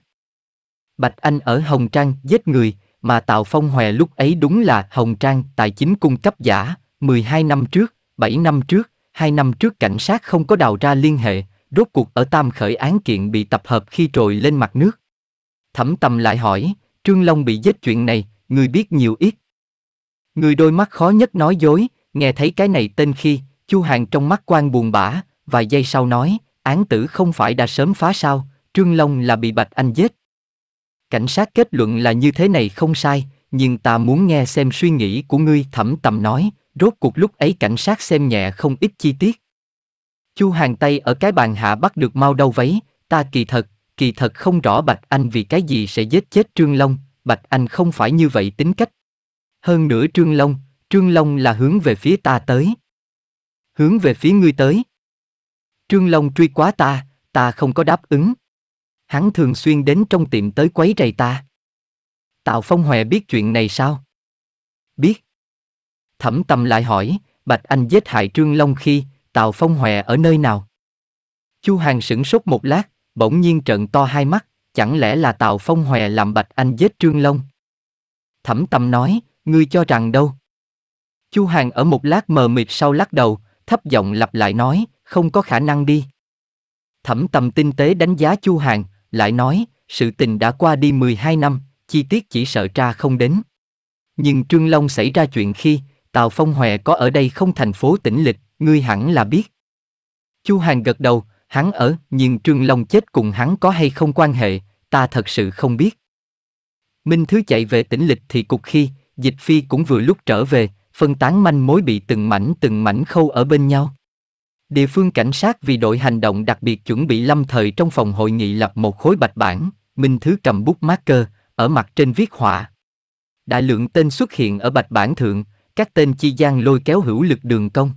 Bạch Anh ở Hồng Trang giết người, mà Tào Phong Hòe lúc ấy đúng là Hồng Trang tài chính cung cấp giả, 12 năm trước, 7 năm trước, Hai năm trước cảnh sát không có đào ra liên hệ, rốt cuộc ở tam khởi án kiện bị tập hợp khi trồi lên mặt nước. Thẩm tầm lại hỏi, Trương Long bị giết chuyện này, người biết nhiều ít. Người đôi mắt khó nhất nói dối, nghe thấy cái này tên khi, Chu Hàng trong mắt quan buồn bã, vài giây sau nói, án tử không phải đã sớm phá sao, Trương Long là bị Bạch Anh giết. Cảnh sát kết luận là như thế này không sai, nhưng ta muốn nghe xem suy nghĩ của ngươi thẩm tầm nói, Rốt cuộc lúc ấy cảnh sát xem nhẹ không ít chi tiết. Chu hàng tay ở cái bàn hạ bắt được mau đâu váy, ta kỳ thật, kỳ thật không rõ Bạch Anh vì cái gì sẽ giết chết Trương Long, Bạch Anh không phải như vậy tính cách. Hơn nữa Trương Long, Trương Long là hướng về phía ta tới. Hướng về phía ngươi tới. Trương Long truy quá ta, ta không có đáp ứng. Hắn thường xuyên đến trong tiệm tới quấy rầy ta. Tào Phong Hòe biết chuyện này sao? Biết. Thẩm Tâm lại hỏi, Bạch Anh giết hại Trương Long khi, Tào Phong Hòe ở nơi nào? Chu Hàng sửng sốt một lát, bỗng nhiên trợn to hai mắt, chẳng lẽ là Tào Phong Hòe làm Bạch Anh giết Trương Long? Thẩm Tâm nói, ngươi cho rằng đâu? Chu Hàng ở một lát mờ mịt sau lắc đầu, thấp giọng lặp lại nói, không có khả năng đi. Thẩm Tâm tinh tế đánh giá Chu Hàng, lại nói, sự tình đã qua đi 12 năm, chi tiết chỉ sợ tra không đến. Nhưng Trương Long xảy ra chuyện khi, Tào Phong Hòe có ở đây không thành phố tỉnh lịch, ngươi hẳn là biết. Chu Hàng gật đầu, hắn ở, nhưng Trương Long chết cùng hắn có hay không quan hệ, ta thật sự không biết. Minh Thứ chạy về tỉnh lịch thì cục khi, Dịch Phi cũng vừa lúc trở về, phân tán manh mối bị từng mảnh từng mảnh khâu ở bên nhau. Địa phương cảnh sát vì đội hành động đặc biệt chuẩn bị lâm thời trong phòng hội nghị lập một khối bạch bản, Minh Thứ cầm bút marker, ở mặt trên viết họa. Đại lượng tên xuất hiện ở bạch bản thượng, các tên chi gian lôi kéo hữu lực đường công.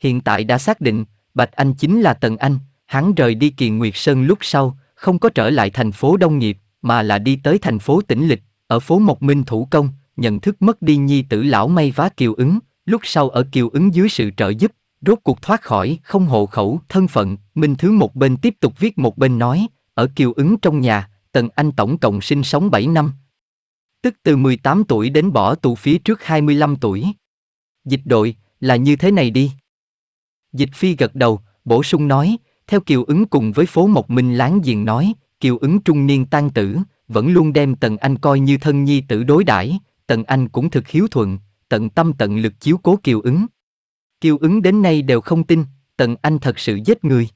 Hiện tại đã xác định, Bạch Anh chính là Tần Anh, hắn rời đi kỳ Nguyệt Sơn lúc sau, không có trở lại thành phố Đông Nghiệp, mà là đi tới thành phố Tĩnh Lịch, ở phố Mộc Minh Thủ Công, nhận thức mất đi nhi tử lão may vá Kiều ứng, lúc sau ở Kiều ứng dưới sự trợ giúp, rốt cuộc thoát khỏi không hộ khẩu, thân phận, Minh Thứ một bên tiếp tục viết một bên nói, ở Kiều ứng trong nhà, Tần Anh tổng cộng sinh sống 7 năm, tức từ 18 tuổi đến bỏ tù phía trước 25 tuổi. Dịch đội, là như thế này đi. Dịch Phi gật đầu, bổ sung nói, theo Kiều ứng cùng với phố Mộc Minh láng giềng nói, Kiều ứng trung niên tan tử, vẫn luôn đem Tần Anh coi như thân nhi tử đối đãi, Tần Anh cũng thực hiếu thuận, tận tâm tận lực chiếu cố Kiều ứng. Kiều ứng đến nay đều không tin, Tần Anh thật sự giết người.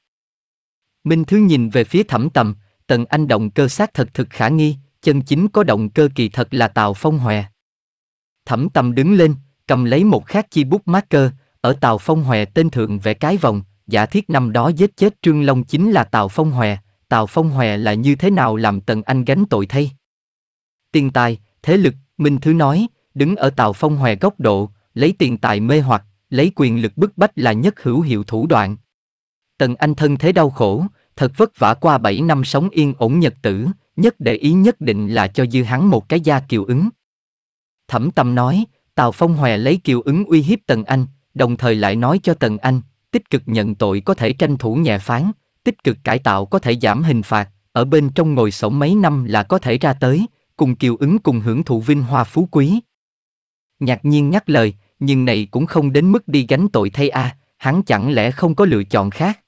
Minh Thứ nhìn về phía thẩm tầm, Tần Anh động cơ sát thật thực khả nghi, chân chính có động cơ kỳ thật là tàu Phong Hòe. Thẩm tâm đứng lên, cầm lấy một khát chi bút marker, ở tàu Phong Hòe tên thượng vẽ cái vòng, giả thiết năm đó giết chết Trương Long chính là tàu Phong Hòe, tàu Phong Hòe là như thế nào làm Tần Anh gánh tội thay. Tiền tài, thế lực, Minh Thứ nói, đứng ở tàu Phong Hòe góc độ, lấy tiền tài mê hoặc, lấy quyền lực bức bách là nhất hữu hiệu thủ đoạn. Tần Anh thân thế đau khổ, thật vất vả qua 7 năm sống yên ổn nhật tử, nhất để ý nhất định là cho dư hắn một cái da kiều ứng. Thẩm tâm nói, Tào Phong Hòe lấy kiều ứng uy hiếp Tần Anh, đồng thời lại nói cho Tần Anh, tích cực nhận tội có thể tranh thủ nhẹ phán, tích cực cải tạo có thể giảm hình phạt, ở bên trong ngồi sổng mấy năm là có thể ra tới, cùng kiều ứng cùng hưởng thụ vinh hoa phú quý. Nhạc nhiên nhắc lời, nhưng này cũng không đến mức đi gánh tội thay a, hắn chẳng lẽ không có lựa chọn khác.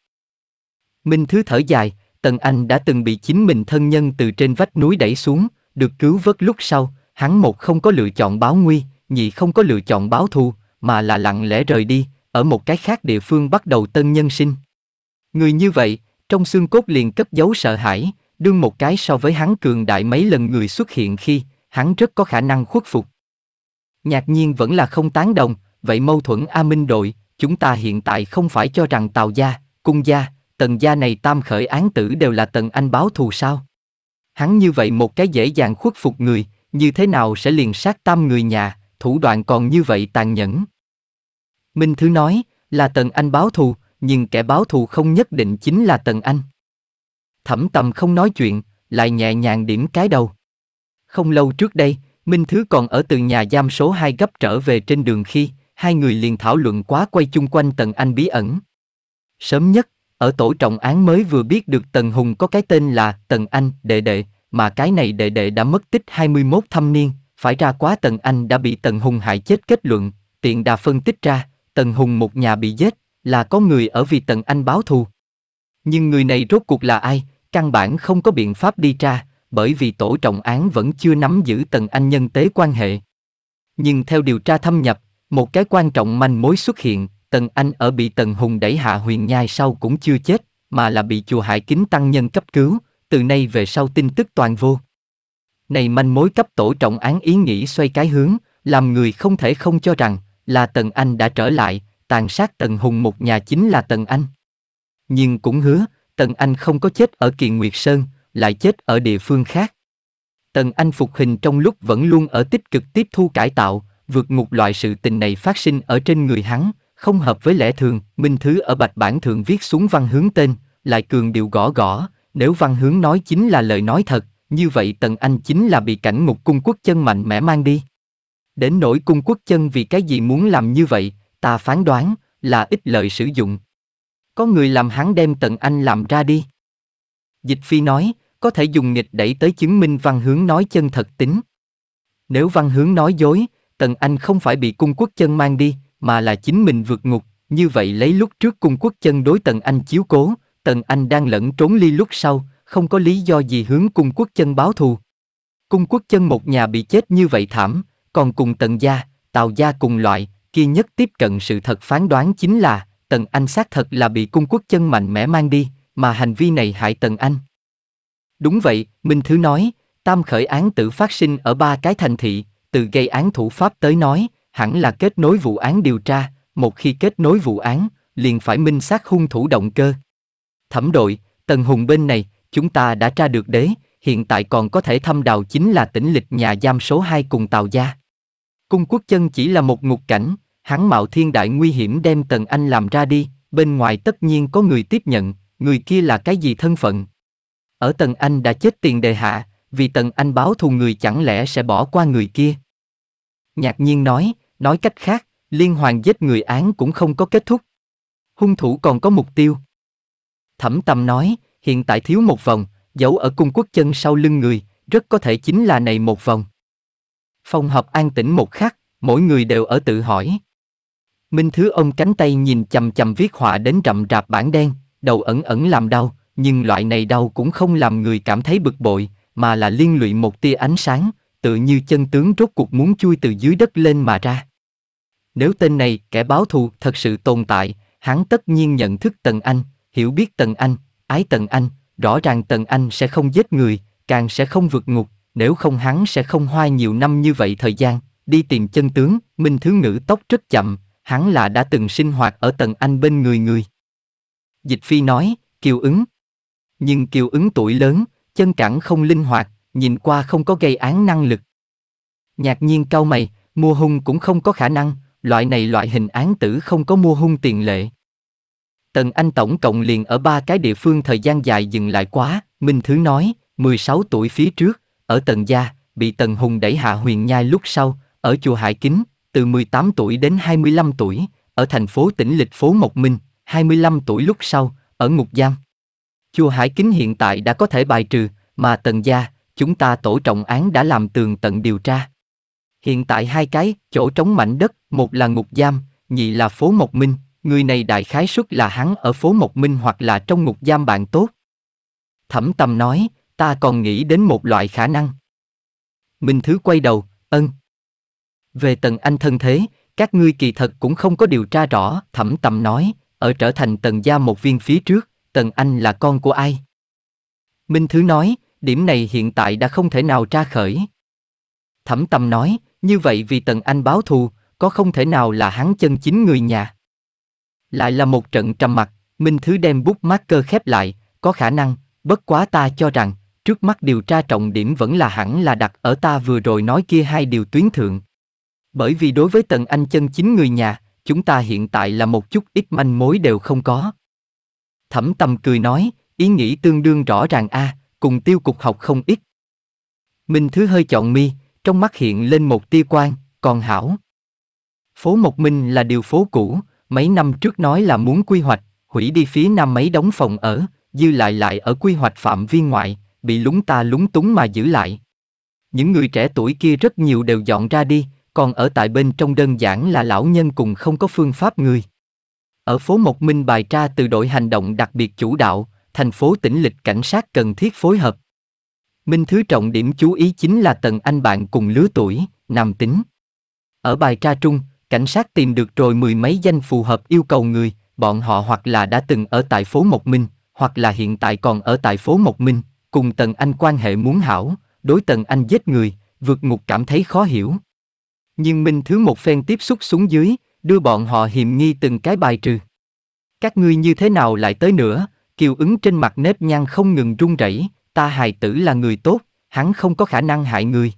Minh Thứ thở dài, Tần Anh đã từng bị chính mình thân nhân từ trên vách núi đẩy xuống, được cứu vớt lúc sau, hắn một không có lựa chọn báo nguy, nhị không có lựa chọn báo thù, mà là lặng lẽ rời đi, ở một cái khác địa phương bắt đầu tân nhân sinh. Người như vậy, trong xương cốt liền cất giấu sợ hãi, đương một cái so với hắn cường đại mấy lần người xuất hiện khi, hắn rất có khả năng khuất phục. Nhạc nhiên vẫn là không tán đồng, vậy mâu thuẫn A Minh đội, chúng ta hiện tại không phải cho rằng Tào gia, Cung gia, tần gia này tam khởi án tử đều là tần anh báo thù sao? Hắn như vậy một cái dễ dàng khuất phục người, như thế nào sẽ liền sát tam người nhà, thủ đoạn còn như vậy tàn nhẫn. Minh Thứ nói, là tần anh báo thù, nhưng kẻ báo thù không nhất định chính là tần anh. Thẩm tầm không nói chuyện, lại nhẹ nhàng điểm cái đầu. Không lâu trước đây, Minh Thứ còn ở từ nhà giam số 2 gấp trở về trên đường khi, hai người liền thảo luận quá quay chung quanh tần anh bí ẩn. Sớm nhất, ở tổ trọng án mới vừa biết được Tần Hùng có cái tên là Tần Anh, đệ đệ, mà cái này đệ đệ đã mất tích 21 thâm niên, phải ra quá Tần Anh đã bị Tần Hùng hại chết kết luận, tiện đà phân tích ra, Tần Hùng một nhà bị giết, là có người ở vì Tần Anh báo thù. Nhưng người này rốt cuộc là ai, căn bản không có biện pháp đi ra, bởi vì tổ trọng án vẫn chưa nắm giữ Tần Anh nhân tế quan hệ. Nhưng theo điều tra thâm nhập, một cái quan trọng manh mối xuất hiện, Tần Anh ở bị Tần Hùng đẩy hạ huyền nhai sau cũng chưa chết, mà là bị chùa Hải Kính Tăng Nhân cấp cứu, từ nay về sau tin tức toàn vô. Này manh mối cấp tổ trọng án ý nghĩ xoay cái hướng, làm người không thể không cho rằng là Tần Anh đã trở lại, tàn sát Tần Hùng một nhà chính là Tần Anh. Nhưng cũng hứa, Tần Anh không có chết ở Kiền Nguyệt Sơn, lại chết ở địa phương khác. Tần Anh phục hình trong lúc vẫn luôn ở tích cực tiếp thu cải tạo, vượt ngục loại sự tình này phát sinh ở trên người hắn, không hợp với lẽ thường, Minh Thứ ở bạch bản thượng viết xuống văn hướng tên, lại cường điệu gõ gõ, nếu văn hướng nói chính là lời nói thật, như vậy Tần Anh chính là bị cảnh ngục cung quốc chân mạnh mẽ mang đi. Đến nỗi cung quốc chân vì cái gì muốn làm như vậy, ta phán đoán là ít lợi sử dụng. Có người làm hắn đem tận Anh làm ra đi. Dịch Phi nói, có thể dùng nghịch đẩy tới chứng minh văn hướng nói chân thật tính. Nếu văn hướng nói dối, Tần Anh không phải bị cung quốc chân mang đi, mà là chính mình vượt ngục, như vậy lấy lúc trước cung quốc chân đối Tần Anh chiếu cố, Tần Anh đang lẫn trốn ly lúc sau, không có lý do gì hướng cung quốc chân báo thù. Cung quốc chân một nhà bị chết như vậy thảm, còn cùng Tần gia, Tào gia cùng loại, kia nhất tiếp cận sự thật phán đoán chính là, Tần Anh xác thật là bị cung quốc chân mạnh mẽ mang đi, mà hành vi này hại Tần Anh. Đúng vậy, Minh Thứ nói, tam khởi án tử phát sinh ở ba cái thành thị, từ gây án thủ pháp tới nói, hẳn là kết nối vụ án điều tra, một khi kết nối vụ án, liền phải minh xác hung thủ động cơ. Thẩm đội, Tần Hùng bên này, chúng ta đã tra được đế, hiện tại còn có thể thăm đào chính là tỉnh lịch nhà giam số 2 cùng tàu Gia. Cung quốc chân chỉ là một ngục cảnh, hắn mạo thiên đại nguy hiểm đem Tần Anh làm ra đi, bên ngoài tất nhiên có người tiếp nhận, người kia là cái gì thân phận. Ở Tần Anh đã chết tiền đề hạ, vì Tần Anh báo thù người chẳng lẽ sẽ bỏ qua người kia. Nhạc nhiên nói, Nói cách khác, liên hoàn giết người án cũng không có kết thúc. Hung thủ còn có mục tiêu. Thẩm Tâm nói, hiện tại thiếu một vòng, giấu ở cung quốc chân sau lưng người, rất có thể chính là này một vòng. Phòng họp an tĩnh một khắc, mỗi người đều ở tự hỏi. Minh Thứ ông cánh tay nhìn chầm chầm viết họa đến rậm rạp bản đen, đầu ẩn ẩn làm đau, nhưng loại này đau cũng không làm người cảm thấy bực bội, mà là liên lụy một tia ánh sáng, tự như chân tướng rốt cuộc muốn chui từ dưới đất lên mà ra. Nếu tên này, kẻ báo thù, thật sự tồn tại, hắn tất nhiên nhận thức Tần Anh, hiểu biết Tần Anh, ái Tần Anh, rõ ràng Tần Anh sẽ không giết người, càng sẽ không vượt ngục, nếu không hắn sẽ không hoa nhiều năm như vậy thời gian, đi tìm chân tướng, Minh Thứ Ngữ tóc rất chậm, hắn là đã từng sinh hoạt ở Tần Anh bên người người. Dịch Phi nói, Kiều ứng. Nhưng Kiều ứng tuổi lớn, chân cẳng không linh hoạt, nhìn qua không có gây án năng lực. Nhạc nhiên cao mày, mua hung cũng không có khả năng, loại này loại hình án tử không có mua hung tiền lệ. Tần Anh tổng cộng liền ở ba cái địa phương thời gian dài dừng lại quá, Minh Thứ nói, 16 tuổi phía trước, ở Tần Gia, bị Tần Hùng đẩy hạ huyền nhai lúc sau, ở chùa Hải Kính, từ 18 tuổi đến 25 tuổi, ở thành phố tỉnh lịch phố Mộc Minh, 25 tuổi lúc sau, ở Ngục Giam. Chùa Hải Kính hiện tại đã có thể bài trừ, mà Tần Gia, chúng ta tổ trọng án đã làm tường tận điều tra. Hiện tại hai cái, chỗ trống mảnh đất, một là ngục giam, nhị là phố Mộc Minh, người này đại khái suất là hắn ở phố Mộc Minh hoặc là trong ngục giam bạn tốt. Thẩm Tâm nói, ta còn nghĩ đến một loại khả năng. Minh Thứ quay đầu, ân. Về Tần Anh thân thế, các ngươi kỳ thật cũng không có điều tra rõ, Thẩm Tâm nói, ở trở thành Tần gia một viên phía trước, Tần Anh là con của ai? Minh Thứ nói, điểm này hiện tại đã không thể nào tra khởi. Thẩm Tâm nói, như vậy vì Tần Anh báo thù, có không thể nào là hắn chân chính người nhà. Lại là một trận trầm mặt Minh Thứ đem bút marker khép lại, có khả năng, bất quá ta cho rằng, trước mắt điều tra trọng điểm vẫn là hẳn là đặt ở ta vừa rồi nói kia hai điều tuyến thượng. Bởi vì đối với Tần Anh chân chính người nhà, chúng ta hiện tại là một chút ít manh mối đều không có. Thẩm tầm cười nói, ý nghĩ tương đương rõ ràng a, cùng tiêu cục học không ít. Minh Thứ hơi chọn mi, trong mắt hiện lên một tia quang, còn hảo. Phố Mộc Minh là điều phố cũ, mấy năm trước nói là muốn quy hoạch, hủy đi phía nam mấy đóng phòng ở, dư lại lại ở quy hoạch phạm vi ngoại, bị lúng ta lúng túng mà giữ lại. Những người trẻ tuổi kia rất nhiều đều dọn ra đi, còn ở tại bên trong đơn giản là lão nhân cùng không có phương pháp người. Ở phố Mộc Minh bài tra từ đội hành động đặc biệt chủ đạo, thành phố tỉnh lịch cảnh sát cần thiết phối hợp, Minh Thứ trọng điểm chú ý chính là Tần Anh bạn cùng lứa tuổi, nam tính. Ở bài tra trung, cảnh sát tìm được rồi mười mấy danh phù hợp yêu cầu người, bọn họ hoặc là đã từng ở tại phố Mộc Minh, hoặc là hiện tại còn ở tại phố Mộc Minh, cùng Tần Anh quan hệ muốn hảo, đối Tần Anh giết người, vượt ngục cảm thấy khó hiểu. Nhưng Minh Thứ một phen tiếp xúc xuống dưới, đưa bọn họ hiềm nghi từng cái bài trừ. Các ngươi như thế nào lại tới nữa, kiều ứng trên mặt nếp nhăn không ngừng run rẩy, ta hài tử là người tốt, hắn không có khả năng hại người.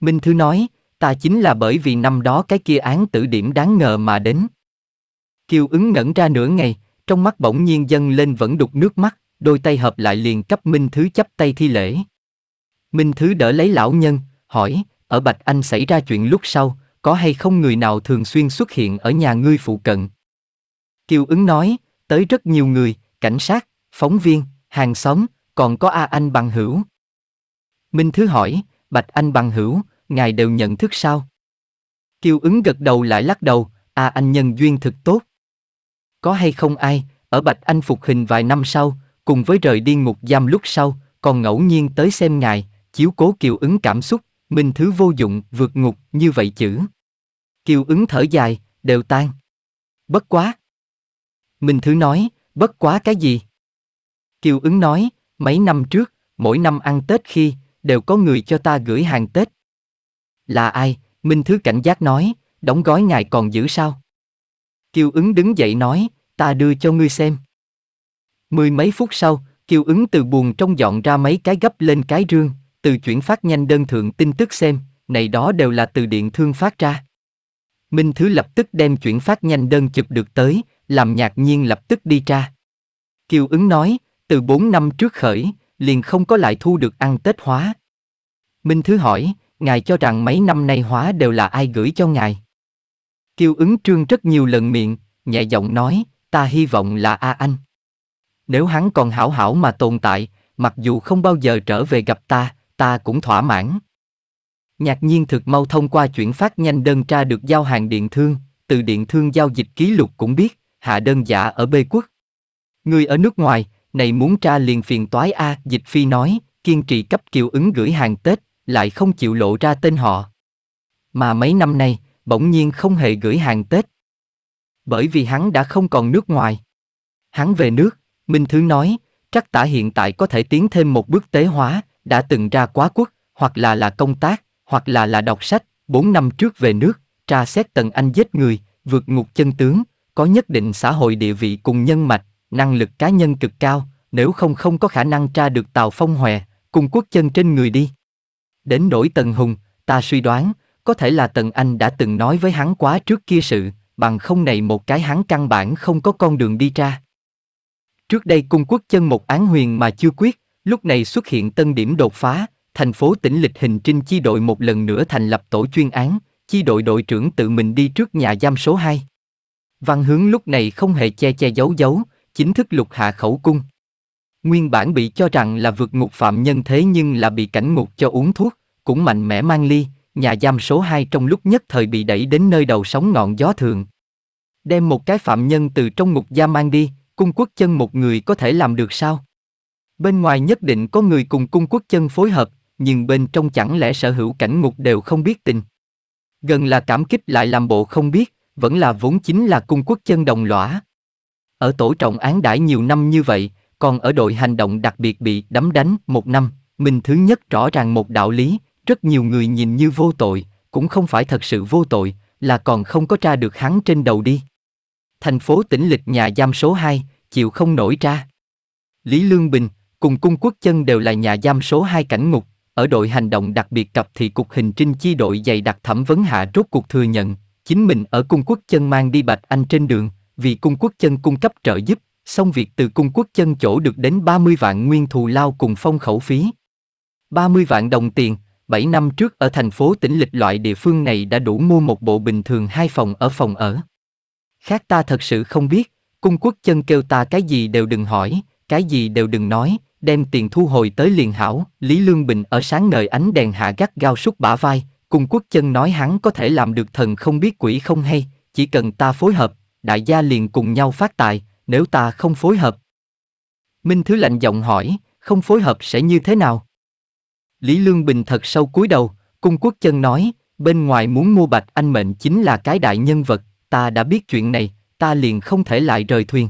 Minh Thứ nói, ta chính là bởi vì năm đó cái kia án tử điểm đáng ngờ mà đến. Kiều ứng ngẩn ra nửa ngày, trong mắt bỗng nhiên dâng lên vẫn đục nước mắt, đôi tay hợp lại liền cấp Minh Thứ chấp tay thi lễ. Minh Thứ đỡ lấy lão nhân, hỏi, ở Bạch Anh xảy ra chuyện lúc sau, có hay không người nào thường xuyên xuất hiện ở nhà ngươi phụ cận? Kiều ứng nói, tới rất nhiều người, cảnh sát, phóng viên, hàng xóm, còn có A Anh bằng hữu. Minh Thứ hỏi, Bạch Anh bằng hữu, ngài đều nhận thức sao? Kiều ứng gật đầu lại lắc đầu, A Anh nhân duyên thực tốt. Có hay không ai, ở Bạch Anh phục hình vài năm sau, cùng với rời điên ngục giam lúc sau, còn ngẫu nhiên tới xem ngài, chiếu cố Kiều ứng cảm xúc, Minh Thứ vô dụng, vượt ngục, như vậy chữ. Kiều ứng thở dài, đều tan. Bất quá. Minh Thứ nói, bất quá cái gì? Kiều ứng nói, Mấy năm trước, mỗi năm ăn Tết khi, đều có người cho ta gửi hàng Tết. Là ai? Minh Thứ cảnh giác nói, đóng gói ngài còn giữ sao? Kiều ứng đứng dậy nói, ta đưa cho ngươi xem. Mười mấy phút sau, Kiều ứng từ buồn trong dọn ra mấy cái gấp lên cái rương, từ chuyển phát nhanh đơn thượng tin tức xem, này đó đều là từ điện thương phát ra. Minh Thứ lập tức đem chuyển phát nhanh đơn chụp được tới, làm nhạc nhiên lập tức đi ra. Kiều ứng nói, từ 4 năm trước khởi, liền không có lại thu được ăn Tết hóa. Minh Thứ hỏi, ngài cho rằng mấy năm nay hóa đều là ai gửi cho ngài? Kiều ứng trương rất nhiều lần miệng, nhẹ giọng nói, ta hy vọng là A Anh. Nếu hắn còn hảo hảo mà tồn tại, mặc dù không bao giờ trở về gặp ta, ta cũng thỏa mãn. Nhạc nhiên thực mau thông qua chuyển phát nhanh đơn tra được giao hàng điện thương, từ điện thương giao dịch ký lục cũng biết, hạ đơn giả ở bê quốc. Người ở nước ngoài, này muốn tra liền phiền toái a à, dịch phi nói kiên trì cấp kiều ứng gửi hàng tết lại không chịu lộ ra tên họ mà mấy năm nay bỗng nhiên không hề gửi hàng tết bởi vì hắn đã không còn nước ngoài hắn về nước minh thứ nói chắc tả hiện tại có thể tiến thêm một bước tế hóa đã từng ra quá quốc hoặc là là công tác hoặc là là đọc sách bốn năm trước về nước tra xét tần anh giết người vượt ngục chân tướng có nhất định xã hội địa vị cùng nhân mạch năng lực cá nhân cực cao, nếu không không có khả năng tra được tàu Phong Hòe, cùng quốc chân trên người đi. Đến nỗi Tần Hùng, ta suy đoán, có thể là Tần Anh đã từng nói với hắn quá trước kia sự, bằng không này một cái hắn căn bản không có con đường đi ra. Trước đây cung quốc chân một án huyền mà chưa quyết, lúc này xuất hiện tân điểm đột phá, thành phố tỉnh lịch hình trinh chi đội một lần nữa thành lập tổ chuyên án, chi đội đội trưởng tự mình đi trước nhà giam số 2. Văn hướng lúc này không hề che che giấu giấu, chính thức lục hạ khẩu cung. Nguyên bản bị cho rằng là vượt ngục phạm nhân thế nhưng là bị cảnh ngục cho uống thuốc, cũng mạnh mẽ mang ly, nhà giam số 2 trong lúc nhất thời bị đẩy đến nơi đầu sóng ngọn gió thường. Đem một cái phạm nhân từ trong ngục giam mang đi, cung quốc chân một người có thể làm được sao? Bên ngoài nhất định có người cùng cung quốc chân phối hợp, nhưng bên trong chẳng lẽ sở hữu cảnh ngục đều không biết tình. Gần là cảm kích lại làm bộ không biết, vẫn là vốn chính là cung quốc chân đồng lõa ở tổ trọng án đãi nhiều năm như vậy, còn ở đội hành động đặc biệt bị đấm đánh một năm, mình thứ nhất rõ ràng một đạo lý, rất nhiều người nhìn như vô tội, cũng không phải thật sự vô tội, là còn không có tra được hắn trên đầu đi. Thành phố tỉnh lịch nhà giam số 2, chịu không nổi ra. Lý Lương Bình, cùng cung quốc chân đều là nhà giam số 2 cảnh ngục, ở đội hành động đặc biệt cặp thì cục hình trinh chi đội dày đặc thẩm vấn hạ rốt cuộc thừa nhận, chính mình ở cung quốc chân mang đi bạch anh trên đường, vì cung quốc chân cung cấp trợ giúp, xong việc từ cung quốc chân chỗ được đến 30 vạn nguyên thù lao cùng phong khẩu phí. 30 vạn đồng tiền, 7 năm trước ở thành phố tỉnh lịch loại địa phương này đã đủ mua một bộ bình thường hai phòng ở phòng ở. Khác ta thật sự không biết, cung quốc chân kêu ta cái gì đều đừng hỏi, cái gì đều đừng nói, đem tiền thu hồi tới liền hảo, Lý Lương Bình ở sáng ngời ánh đèn hạ gắt gao súc bả vai, cung quốc chân nói hắn có thể làm được thần không biết quỷ không hay, chỉ cần ta phối hợp, đại gia liền cùng nhau phát tài, nếu ta không phối hợp. Minh Thứ lạnh giọng hỏi, không phối hợp sẽ như thế nào? Lý Lương Bình thật sâu cúi đầu, cung quốc chân nói, bên ngoài muốn mua bạch anh mệnh chính là cái đại nhân vật, ta đã biết chuyện này, ta liền không thể lại rời thuyền.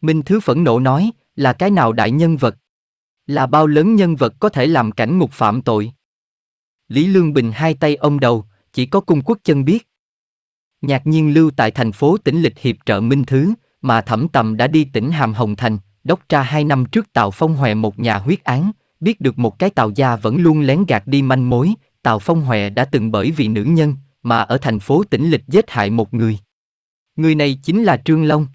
Minh Thứ phẫn nộ nói, là cái nào đại nhân vật? Là bao lớn nhân vật có thể làm cảnh ngục phạm tội? Lý Lương Bình hai tay ôm đầu, chỉ có cung quốc chân biết. Nhạc nhiên lưu tại thành phố tỉnh lịch hiệp trợ Minh Thứ, mà thẩm tầm đã đi tỉnh Hàm Hồng Thành, đốc tra hai năm trước Tào Phong Huệ một nhà huyết án, biết được một cái Tào gia vẫn luôn lén gạt đi manh mối, Tào Phong Huệ đã từng bởi vì nữ nhân, mà ở thành phố tỉnh lịch giết hại một người. Người này chính là Trương Long.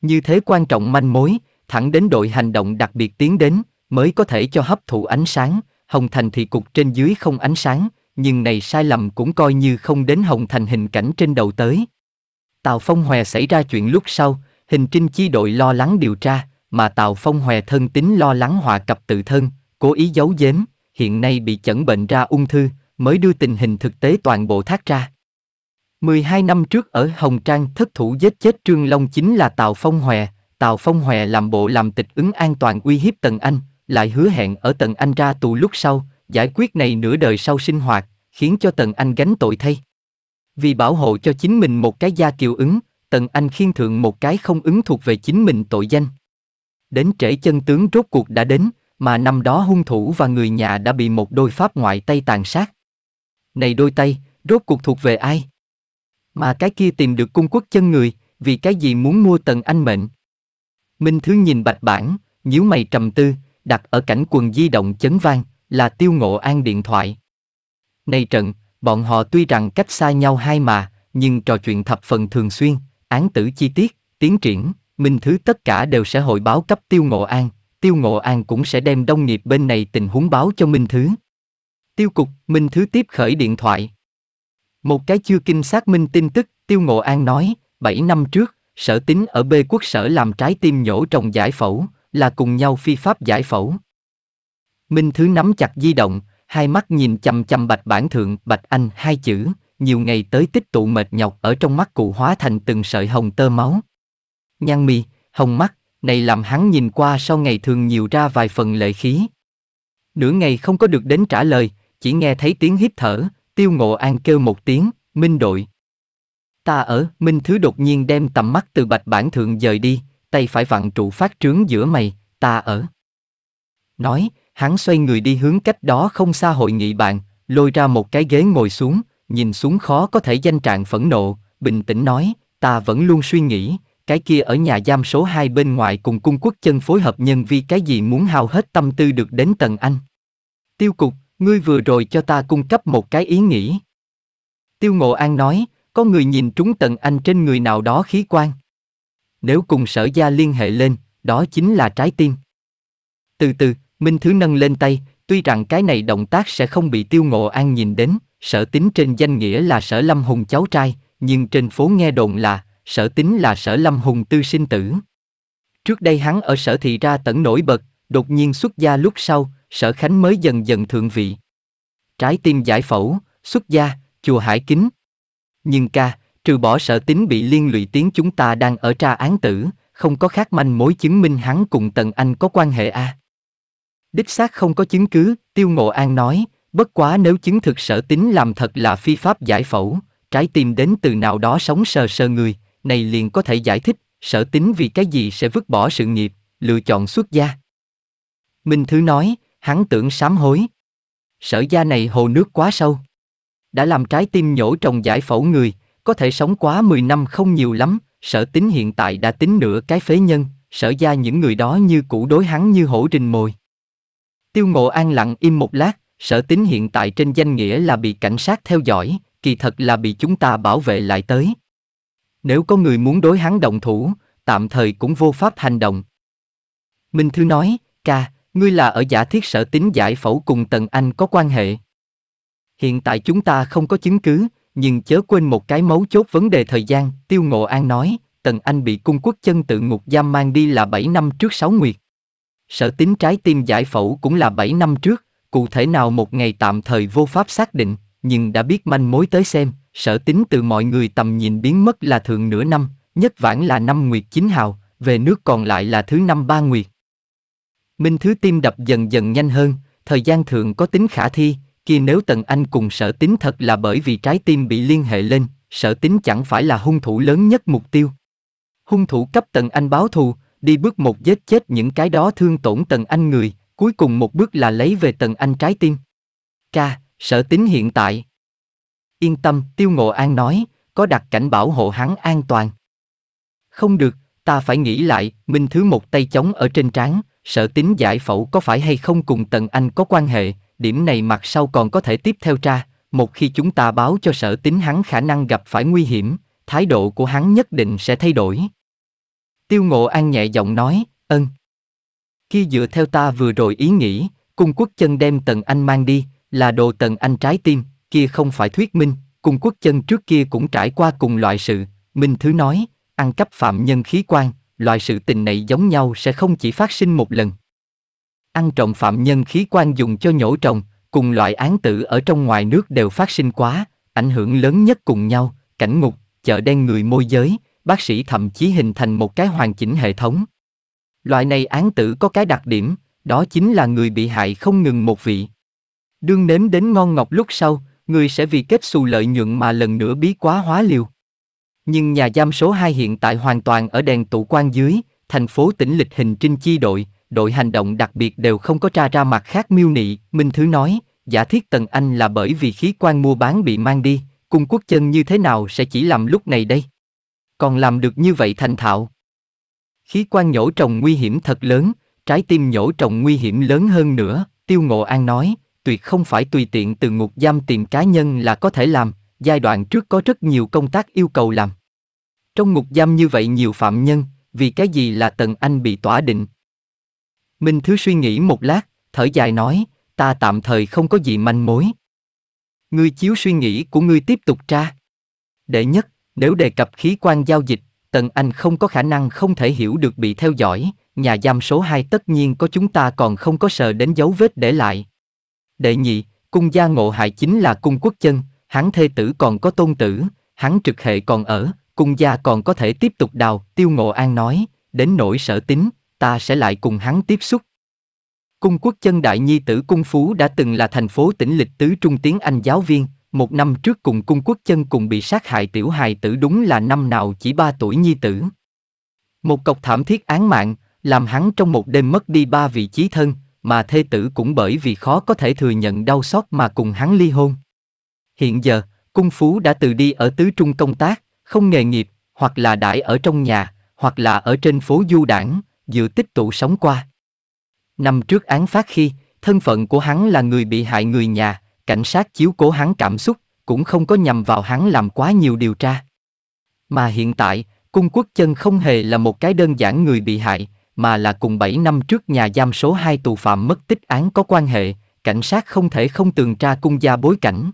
Như thế quan trọng manh mối, thẳng đến đội hành động đặc biệt tiến đến, mới có thể cho hấp thụ ánh sáng, Hồng Thành thì cục trên dưới không ánh sáng, nhưng này sai lầm cũng coi như không đến hồng thành hình cảnh trên đầu tới. Tào Phong Hòe xảy ra chuyện lúc sau, hình trinh chi đội lo lắng điều tra, mà Tào Phong Hòe thân tính lo lắng hòa cặp tự thân, cố ý giấu giếm, hiện nay bị chẩn bệnh ra ung thư, mới đưa tình hình thực tế toàn bộ thác ra. 12 năm trước ở Hồng Trang thất thủ giết chết Trương Long chính là Tào Phong Hòe, Tào Phong Hòe làm bộ làm tịch ứng an toàn uy hiếp Tần Anh, lại hứa hẹn ở Tần Anh ra tù lúc sau, giải quyết này nửa đời sau sinh hoạt, khiến cho Tần Anh gánh tội thay. Vì bảo hộ cho chính mình một cái gia kiều ứng, Tần Anh khiên thượng một cái không ứng thuộc về chính mình tội danh. Đến trễ chân tướng rốt cuộc đã đến, mà năm đó hung thủ và người nhà đã bị một đôi pháp ngoại tay tàn sát. Này đôi tay, rốt cuộc thuộc về ai? Mà cái kia tìm được cung quốc chân người, vì cái gì muốn mua Tần Anh mệnh? Minh Thứ nhìn bạch bản, nhíu mày trầm tư, đặt ở cảnh quần di động chấn vang, là Tiêu Ngộ An điện thoại. Nay trận, bọn họ tuy rằng cách xa nhau hai mà, nhưng trò chuyện thập phần thường xuyên, án tử chi tiết, tiến triển, minh thứ tất cả đều sẽ hội báo cấp Tiêu Ngộ An, Tiêu Ngộ An cũng sẽ đem đông nghiệp bên này tình huống báo cho minh thứ. Tiêu cục, minh thứ tiếp khởi điện thoại. Một cái chưa kinh xác minh tin tức, Tiêu Ngộ An nói, 7 năm trước, sở tính ở B quốc sở làm trái tim nhổ trồng giải phẫu, là cùng nhau phi pháp giải phẫu, Minh Thứ nắm chặt di động, hai mắt nhìn chằm chằm bạch bản thượng bạch anh hai chữ, nhiều ngày tới tích tụ mệt nhọc ở trong mắt cụ hóa thành từng sợi hồng tơ máu. Nhăn mi, hồng mắt, này làm hắn nhìn qua sau ngày thường nhiều ra vài phần lệ khí. Nửa ngày không có được đến trả lời, chỉ nghe thấy tiếng hít thở, tiêu ngộ an kêu một tiếng, minh đội. Ta ở, minh thứ đột nhiên đem tầm mắt từ bạch bản thượng dời đi, tay phải vặn trụ phát trướng giữa mày, ta ở. Nói, Hắn xoay người đi hướng cách đó không xa hội nghị bạn, lôi ra một cái ghế ngồi xuống, nhìn xuống khó có thể danh trạng phẫn nộ, bình tĩnh nói, ta vẫn luôn suy nghĩ, cái kia ở nhà giam số 2 bên ngoài cùng cung quốc chân phối hợp nhân vi cái gì muốn hao hết tâm tư được đến tầng anh. Tiêu cục, ngươi vừa rồi cho ta cung cấp một cái ý nghĩ. Tiêu Ngộ An nói, có người nhìn trúng tần anh trên người nào đó khí quan. Nếu cùng sở gia liên hệ lên, đó chính là trái tim. Từ từ, Minh Thứ nâng lên tay, tuy rằng cái này động tác sẽ không bị Tiêu Ngộ An nhìn đến, sở tính trên danh nghĩa là sở Lâm Hùng cháu trai, nhưng trên phố nghe đồn là, sở tính là sở Lâm Hùng tư sinh tử. Trước đây hắn ở sở thị ra tận nổi bật, đột nhiên xuất gia lúc sau, sở khánh mới dần dần thượng vị. Trái tim giải phẫu, xuất gia, chùa hải kính. Nhưng ca, trừ bỏ sở tính bị liên lụy tiếng chúng ta đang ở tra án tử, không có khác manh mối chứng minh hắn cùng Tần Anh có quan hệ a. À. Đích xác không có chứng cứ, Tiêu Ngộ An nói, bất quá nếu chứng thực sở tính làm thật là phi pháp giải phẫu, trái tim đến từ nào đó sống sờ sờ người, này liền có thể giải thích, sở tính vì cái gì sẽ vứt bỏ sự nghiệp, lựa chọn xuất gia. Minh Thứ nói, hắn tưởng sám hối. Sở gia này hồ nước quá sâu. Đã làm trái tim nhổ trồng giải phẫu người, có thể sống quá 10 năm không nhiều lắm, sở tính hiện tại đã tính nửa cái phế nhân, sở gia những người đó như cũ đối hắn như hổ rình mồi. Tiêu Ngộ An lặng im một lát, sở Tính hiện tại trên danh nghĩa là bị cảnh sát theo dõi, kỳ thật là bị chúng ta bảo vệ lại tới. Nếu có người muốn đối hắn động thủ, tạm thời cũng vô pháp hành động. Minh Thư nói, ca, ngươi là ở giả thiết sở tính giải phẫu cùng Tần Anh có quan hệ. Hiện tại chúng ta không có chứng cứ, nhưng chớ quên một cái mấu chốt vấn đề thời gian, Tiêu Ngộ An nói, Tần Anh bị cung quốc chân tự ngục giam mang đi là 7 năm trước 6 nguyệt. Sở tính trái tim giải phẫu cũng là 7 năm trước, cụ thể nào một ngày tạm thời vô pháp xác định, nhưng đã biết manh mối tới xem, sở tính từ mọi người tầm nhìn biến mất là thường nửa năm, nhất vãn là năm nguyệt chính hào, về nước còn lại là thứ năm ba nguyệt. Minh Thứ tim đập dần dần nhanh hơn, thời gian thường có tính khả thi, kia nếu Tần Anh cùng sở tính thật là bởi vì trái tim bị liên hệ lên, sở tính chẳng phải là hung thủ lớn nhất mục tiêu. Hung thủ cấp Tần Anh báo thù, đi bước một giết chết những cái đó thương tổn tần anh người, cuối cùng một bước là lấy về tần anh trái tim. Ca, sở tính hiện tại. Yên tâm, Tiêu Ngộ An nói, có đặt cảnh bảo hộ hắn an toàn. Không được, ta phải nghĩ lại, Minh Thứ một tay chống ở trên trán, sở tính giải phẫu có phải hay không cùng Tần Anh có quan hệ, điểm này mặt sau còn có thể tiếp theo tra, một khi chúng ta báo cho sở tính hắn khả năng gặp phải nguy hiểm, thái độ của hắn nhất định sẽ thay đổi. Tiêu ngộ an nhẹ giọng nói, ân. Khi dựa theo ta vừa rồi ý nghĩ, cung quốc chân đem tần anh mang đi, là đồ tần anh trái tim, kia không phải thuyết minh, cung quốc chân trước kia cũng trải qua cùng loại sự, minh thứ nói, ăn cắp phạm nhân khí quan, loại sự tình này giống nhau sẽ không chỉ phát sinh một lần. Ăn trộm phạm nhân khí quan dùng cho nhổ trồng, cùng loại án tử ở trong ngoài nước đều phát sinh quá, ảnh hưởng lớn nhất cùng nhau, cảnh ngục, chợ đen người môi giới, bác sĩ thậm chí hình thành một cái hoàn chỉnh hệ thống. Loại này án tử có cái đặc điểm, đó chính là người bị hại không ngừng một vị. Đương nếm đến ngon ngọt lúc sau, người sẽ vì kết xù lợi nhuận mà lần nữa bí quá hóa liều. Nhưng nhà giam số 2 hiện tại hoàn toàn ở đèn tụ quan dưới, thành phố tỉnh lịch hình trinh chi đội, đội hành động đặc biệt đều không có tra ra mặt khác miêu nị, Minh Thứ nói, giả thiết Tần Anh là bởi vì khí quan mua bán bị mang đi, cung quốc chân như thế nào sẽ chỉ làm lúc này đây? còn làm được như vậy thành thạo. Khí quan nhổ trồng nguy hiểm thật lớn, trái tim nhổ trồng nguy hiểm lớn hơn nữa, Tiêu Ngộ An nói, tuyệt không phải tùy tiện từ ngục giam tìm cá nhân là có thể làm, giai đoạn trước có rất nhiều công tác yêu cầu làm. Trong ngục giam như vậy nhiều phạm nhân, vì cái gì là Tần Anh bị tỏa định? Minh Thứ suy nghĩ một lát, thở dài nói, ta tạm thời không có gì manh mối. Ngươi chiếu suy nghĩ của ngươi tiếp tục tra. Đệ nhất, nếu đề cập khí quan giao dịch, Tần Anh không có khả năng không thể hiểu được bị theo dõi, nhà giam số 2 tất nhiên có chúng ta còn không có sờ đến dấu vết để lại. Đệ nhị, cung gia ngộ hại chính là cung quốc chân, hắn thê tử còn có tôn tử, hắn trực hệ còn ở, cung gia còn có thể tiếp tục đào, tiêu ngộ an nói, đến nỗi sở tính, ta sẽ lại cùng hắn tiếp xúc. Cung quốc chân đại nhi tử cung phú đã từng là thành phố tỉnh lịch tứ trung tiếng Anh giáo viên, một năm trước cùng cung quốc chân cùng bị sát hại tiểu hài tử đúng là năm nào chỉ ba tuổi nhi tử. Một cọc thảm thiết án mạng, làm hắn trong một đêm mất đi ba vị trí thân, mà thê tử cũng bởi vì khó có thể thừa nhận đau xót mà cùng hắn ly hôn. Hiện giờ, cung phú đã từ đi ở tứ trung công tác, không nghề nghiệp, hoặc là đãi ở trong nhà, hoặc là ở trên phố du đảng, dựa tích tụ sống qua. Năm trước án phát khi, thân phận của hắn là người bị hại người nhà, cảnh sát chiếu cố hắn cảm xúc, cũng không có nhằm vào hắn làm quá nhiều điều tra. Mà hiện tại, cung quốc chân không hề là một cái đơn giản người bị hại, mà là cùng 7 năm trước nhà giam số 2 tù phạm mất tích án có quan hệ, cảnh sát không thể không tường tra cung gia bối cảnh.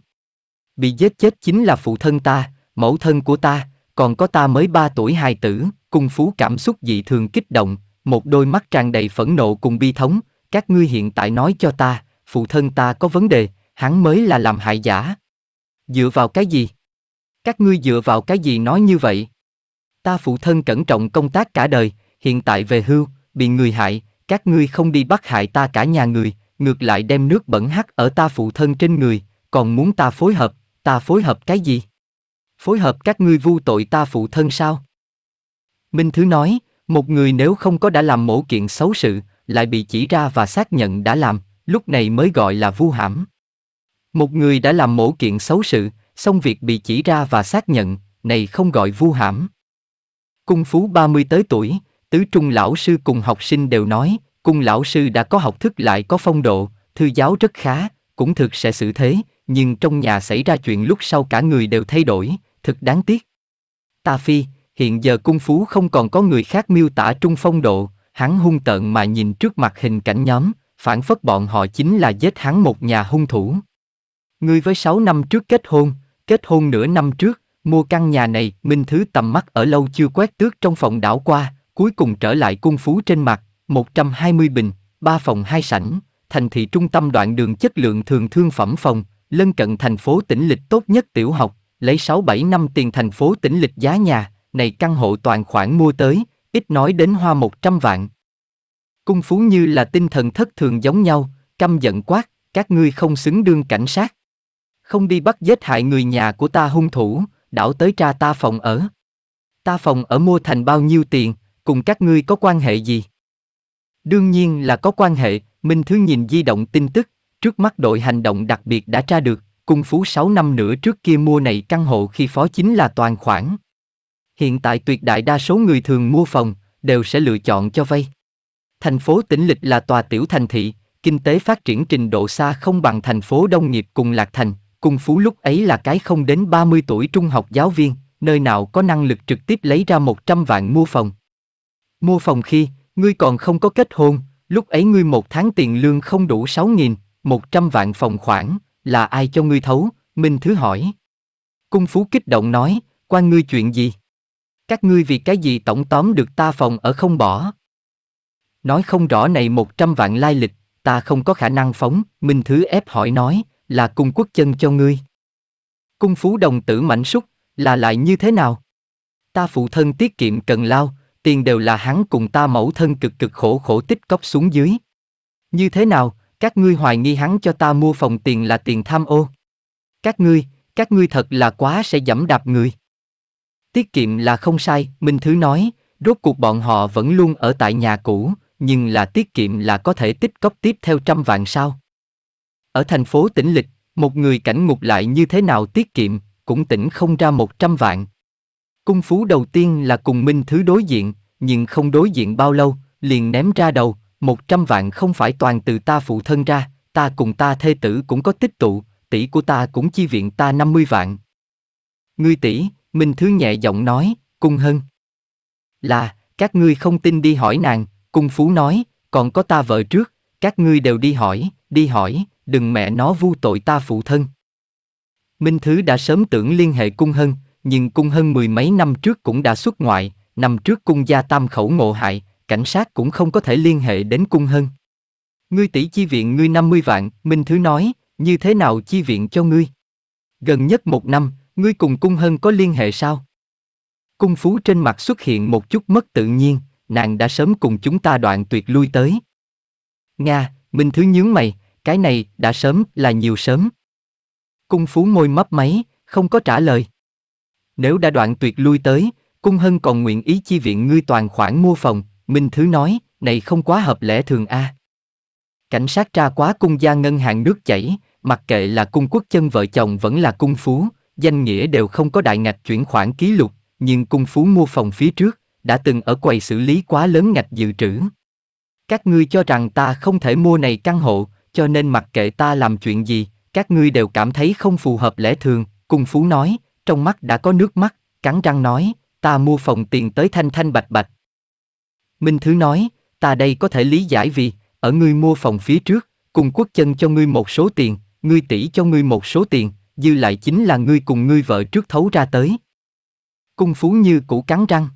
Bị giết chết chính là phụ thân ta, mẫu thân của ta, còn có ta mới 3 tuổi hài tử, cung phú cảm xúc dị thường kích động, một đôi mắt tràn đầy phẫn nộ cùng bi thống, các ngươi hiện tại nói cho ta, phụ thân ta có vấn đề, hắn mới là làm hại giả. Dựa vào cái gì? Các ngươi dựa vào cái gì nói như vậy? Ta phụ thân cẩn trọng công tác cả đời, hiện tại về hưu, bị người hại, các ngươi không đi bắt hại ta cả nhà người, ngược lại đem nước bẩn hắt ở ta phụ thân trên người, còn muốn ta phối hợp, ta phối hợp cái gì? Phối hợp các ngươi vu tội ta phụ thân sao? Minh Thứ nói, một người nếu không có đã làm mổ kiện xấu sự, lại bị chỉ ra và xác nhận đã làm, lúc này mới gọi là vu hãm. Một người đã làm mổ kiện xấu sự, xong việc bị chỉ ra và xác nhận, này không gọi vu hãm. Cung phú 30 tới tuổi, tứ trung lão sư cùng học sinh đều nói, cung lão sư đã có học thức lại có phong độ, thư giáo rất khá, cũng thực sẽ xử thế, nhưng trong nhà xảy ra chuyện lúc sau cả người đều thay đổi, thực đáng tiếc. Ta phi, hiện giờ cung phú không còn có người khác miêu tả trung phong độ, hắn hung tợn mà nhìn trước mặt hình cảnh nhóm, phản phất bọn họ chính là giết hắn một nhà hung thủ. Ngươi với 6 năm trước kết hôn, kết hôn nửa năm trước, mua căn nhà này, Minh Thứ tầm mắt ở lâu chưa quét tước trong phòng đảo qua, cuối cùng trở lại cung phú trên mặt, 120 bình, 3 phòng 2 sảnh, thành thị trung tâm đoạn đường chất lượng thường thương phẩm phòng, lân cận thành phố tỉnh lịch tốt nhất tiểu học, lấy 6-7 năm tiền thành phố tỉnh lịch giá nhà, này căn hộ toàn khoản mua tới, ít nói đến hoa 100 vạn. Cung phú như là tinh thần thất thường giống nhau, căm giận quát, các ngươi không xứng đương cảnh sát không đi bắt giết hại người nhà của ta hung thủ, đảo tới tra ta phòng ở. Ta phòng ở mua thành bao nhiêu tiền, cùng các ngươi có quan hệ gì? Đương nhiên là có quan hệ, Minh Thứ nhìn di động tin tức, trước mắt đội hành động đặc biệt đã tra được, cung phú 6 năm nữa trước kia mua này căn hộ khi phó chính là toàn khoản. Hiện tại tuyệt đại đa số người thường mua phòng, đều sẽ lựa chọn cho vay. Thành phố tỉnh lịch là tòa tiểu thành thị, kinh tế phát triển trình độ xa không bằng thành phố đông nghiệp cùng Lạc Thành, Cung Phú lúc ấy là cái không đến 30 tuổi trung học giáo viên, nơi nào có năng lực trực tiếp lấy ra 100 vạn mua phòng. Mua phòng khi, ngươi còn không có kết hôn, lúc ấy ngươi một tháng tiền lương không đủ 6 nghìn, 100 vạn phòng khoản, là ai cho ngươi thấu, Minh Thứ hỏi. Cung Phú kích động nói, quan ngươi chuyện gì? Các ngươi vì cái gì tổng tóm được ta phòng ở không bỏ? Nói không rõ này 100 vạn lai lịch, ta không có khả năng phóng, Minh Thứ ép hỏi nói, là cung quốc chân cho ngươi. Cung phú đồng tử mảnh súc, là lại như thế nào? Ta phụ thân tiết kiệm cần lao, tiền đều là hắn cùng ta mẫu thân cực cực khổ khổ tích cóp xuống dưới. Như thế nào, các ngươi hoài nghi hắn cho ta mua phòng tiền là tiền tham ô? Các ngươi, các ngươi thật là quá sẽ dẫm đạp người. Tiết kiệm là không sai, Minh Thứ nói, rốt cuộc bọn họ vẫn luôn ở tại nhà cũ, nhưng là tiết kiệm là có thể tích cóp tiếp theo trăm vạn sao. Ở thành phố tỉnh lịch, một người cảnh ngục lại như thế nào tiết kiệm, cũng tỉnh không ra 100 vạn. Cung phú đầu tiên là cùng Minh Thứ đối diện, nhưng không đối diện bao lâu, liền ném ra đầu, 100 vạn không phải toàn từ ta phụ thân ra, ta cùng ta thê tử cũng có tích tụ, tỷ của ta cũng chi viện ta 50 vạn. Ngươi tỷ, Minh Thứ nhẹ giọng nói, cung hân. Là, các ngươi không tin đi hỏi nàng, cung phú nói, còn có ta vợ trước, các ngươi đều đi hỏi, đi hỏi, đừng mẹ nó vu tội ta phụ thân. Minh Thứ đã sớm tưởng liên hệ cung hân, nhưng cung hân mười mấy năm trước cũng đã xuất ngoại, năm trước cung gia tam khẩu ngộ hại, cảnh sát cũng không có thể liên hệ đến cung hân. Ngươi tỷ chi viện ngươi 50 vạn, Minh Thứ nói, như thế nào chi viện cho ngươi? Gần nhất một năm, ngươi cùng cung hân có liên hệ sao? Cung phú trên mặt xuất hiện một chút mất tự nhiên, nàng đã sớm cùng chúng ta đoạn tuyệt lui tới. Nga, Minh Thứ nhướng mày, cái này đã sớm là nhiều sớm. Cung phú môi mấp máy, không có trả lời. Nếu đã đoạn tuyệt lui tới, cung hân còn nguyện ý chi viện ngươi toàn khoản mua phòng, Minh Thứ nói, này không quá hợp lẽ thường a. À. Cảnh sát tra quá cung gia ngân hàng nước chảy, mặc kệ là cung quốc chân vợ chồng vẫn là cung phú, danh nghĩa đều không có đại ngạch chuyển khoản ký lục, nhưng cung phú mua phòng phía trước, đã từng ở quầy xử lý quá lớn ngạch dự trữ. Các ngươi cho rằng ta không thể mua này căn hộ, cho nên mặc kệ ta làm chuyện gì, các ngươi đều cảm thấy không phù hợp lẽ thường, cung phú nói, trong mắt đã có nước mắt, cắn răng nói, ta mua phòng tiền tới thanh thanh bạch bạch. Minh Thứ nói, ta đây có thể lý giải vì, ở ngươi mua phòng phía trước, cùng quốc chân cho ngươi một số tiền, ngươi tỷ cho ngươi một số tiền, dư lại chính là ngươi cùng ngươi vợ trước thấu ra tới. Cung phú như cũ cắn răng.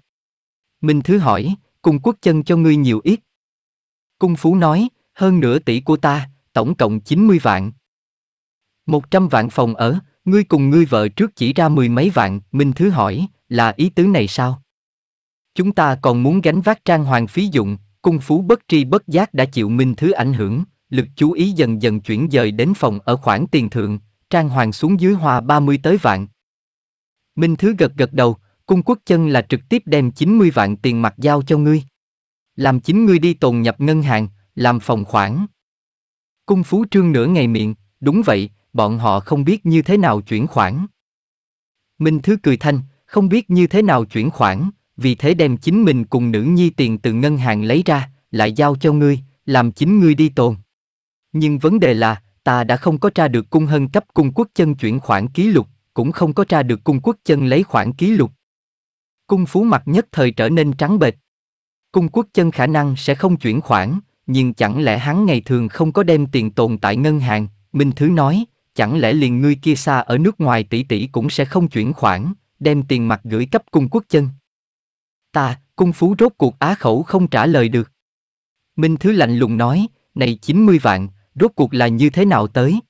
Minh Thứ hỏi, cùng quốc chân cho ngươi nhiều ít. Cung phú nói, hơn nửa tỷ của ta, tổng cộng 90 vạn. 100 vạn phòng ở, ngươi cùng ngươi vợ trước chỉ ra mười mấy vạn, Minh Thứ hỏi, là ý tứ này sao? Chúng ta còn muốn gánh vác trang hoàng phí dụng, cung phú bất tri bất giác đã chịu Minh Thứ ảnh hưởng, lực chú ý dần dần chuyển dời đến phòng ở khoản tiền thượng, trang hoàng xuống dưới hoa 30 tới vạn. Minh Thứ gật gật đầu, cung quốc chân là trực tiếp đem 90 vạn tiền mặt giao cho ngươi. Làm chính ngươi đi tồn nhập ngân hàng, làm phòng khoản. Cung Phú Trương nửa ngày miệng, đúng vậy, bọn họ không biết như thế nào chuyển khoản. Minh thư cười thanh, không biết như thế nào chuyển khoản, vì thế đem chính mình cùng nữ nhi tiền từ ngân hàng lấy ra, lại giao cho ngươi, làm chính ngươi đi tồn. Nhưng vấn đề là, ta đã không có tra được cung hân cấp cung quốc chân chuyển khoản ký lục, cũng không có tra được cung quốc chân lấy khoản ký lục. Cung phú mặt nhất thời trở nên trắng bệch. Cung quốc chân khả năng sẽ không chuyển khoản, nhưng chẳng lẽ hắn ngày thường không có đem tiền tồn tại ngân hàng, Minh Thứ nói, chẳng lẽ liền ngươi kia xa ở nước ngoài tỷ tỷ cũng sẽ không chuyển khoản, đem tiền mặt gửi cấp cung quốc chân. Ta, cung phú rốt cuộc á khẩu không trả lời được. Minh Thứ lạnh lùng nói, này 90 vạn, rốt cuộc là như thế nào tới?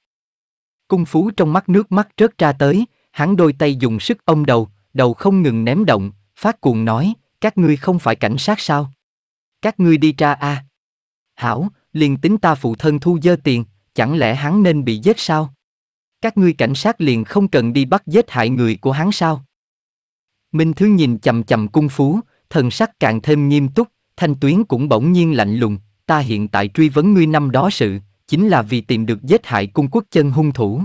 Cung phú trong mắt nước mắt rớt ra tới, hắn đôi tay dùng sức ôm đầu, đầu không ngừng ném động, phát cuồng nói, các ngươi không phải cảnh sát sao? Các ngươi đi tra a. À? Hảo, liền tính ta phụ thân thu dơ tiền, chẳng lẽ hắn nên bị giết sao? Các ngươi cảnh sát liền không cần đi bắt giết hại người của hắn sao? Minh Thứ nhìn chầm chầm cung phú, thần sắc càng thêm nghiêm túc, thanh tuyến cũng bỗng nhiên lạnh lùng, ta hiện tại truy vấn ngươi năm đó sự, chính là vì tìm được giết hại cung quốc chân hung thủ.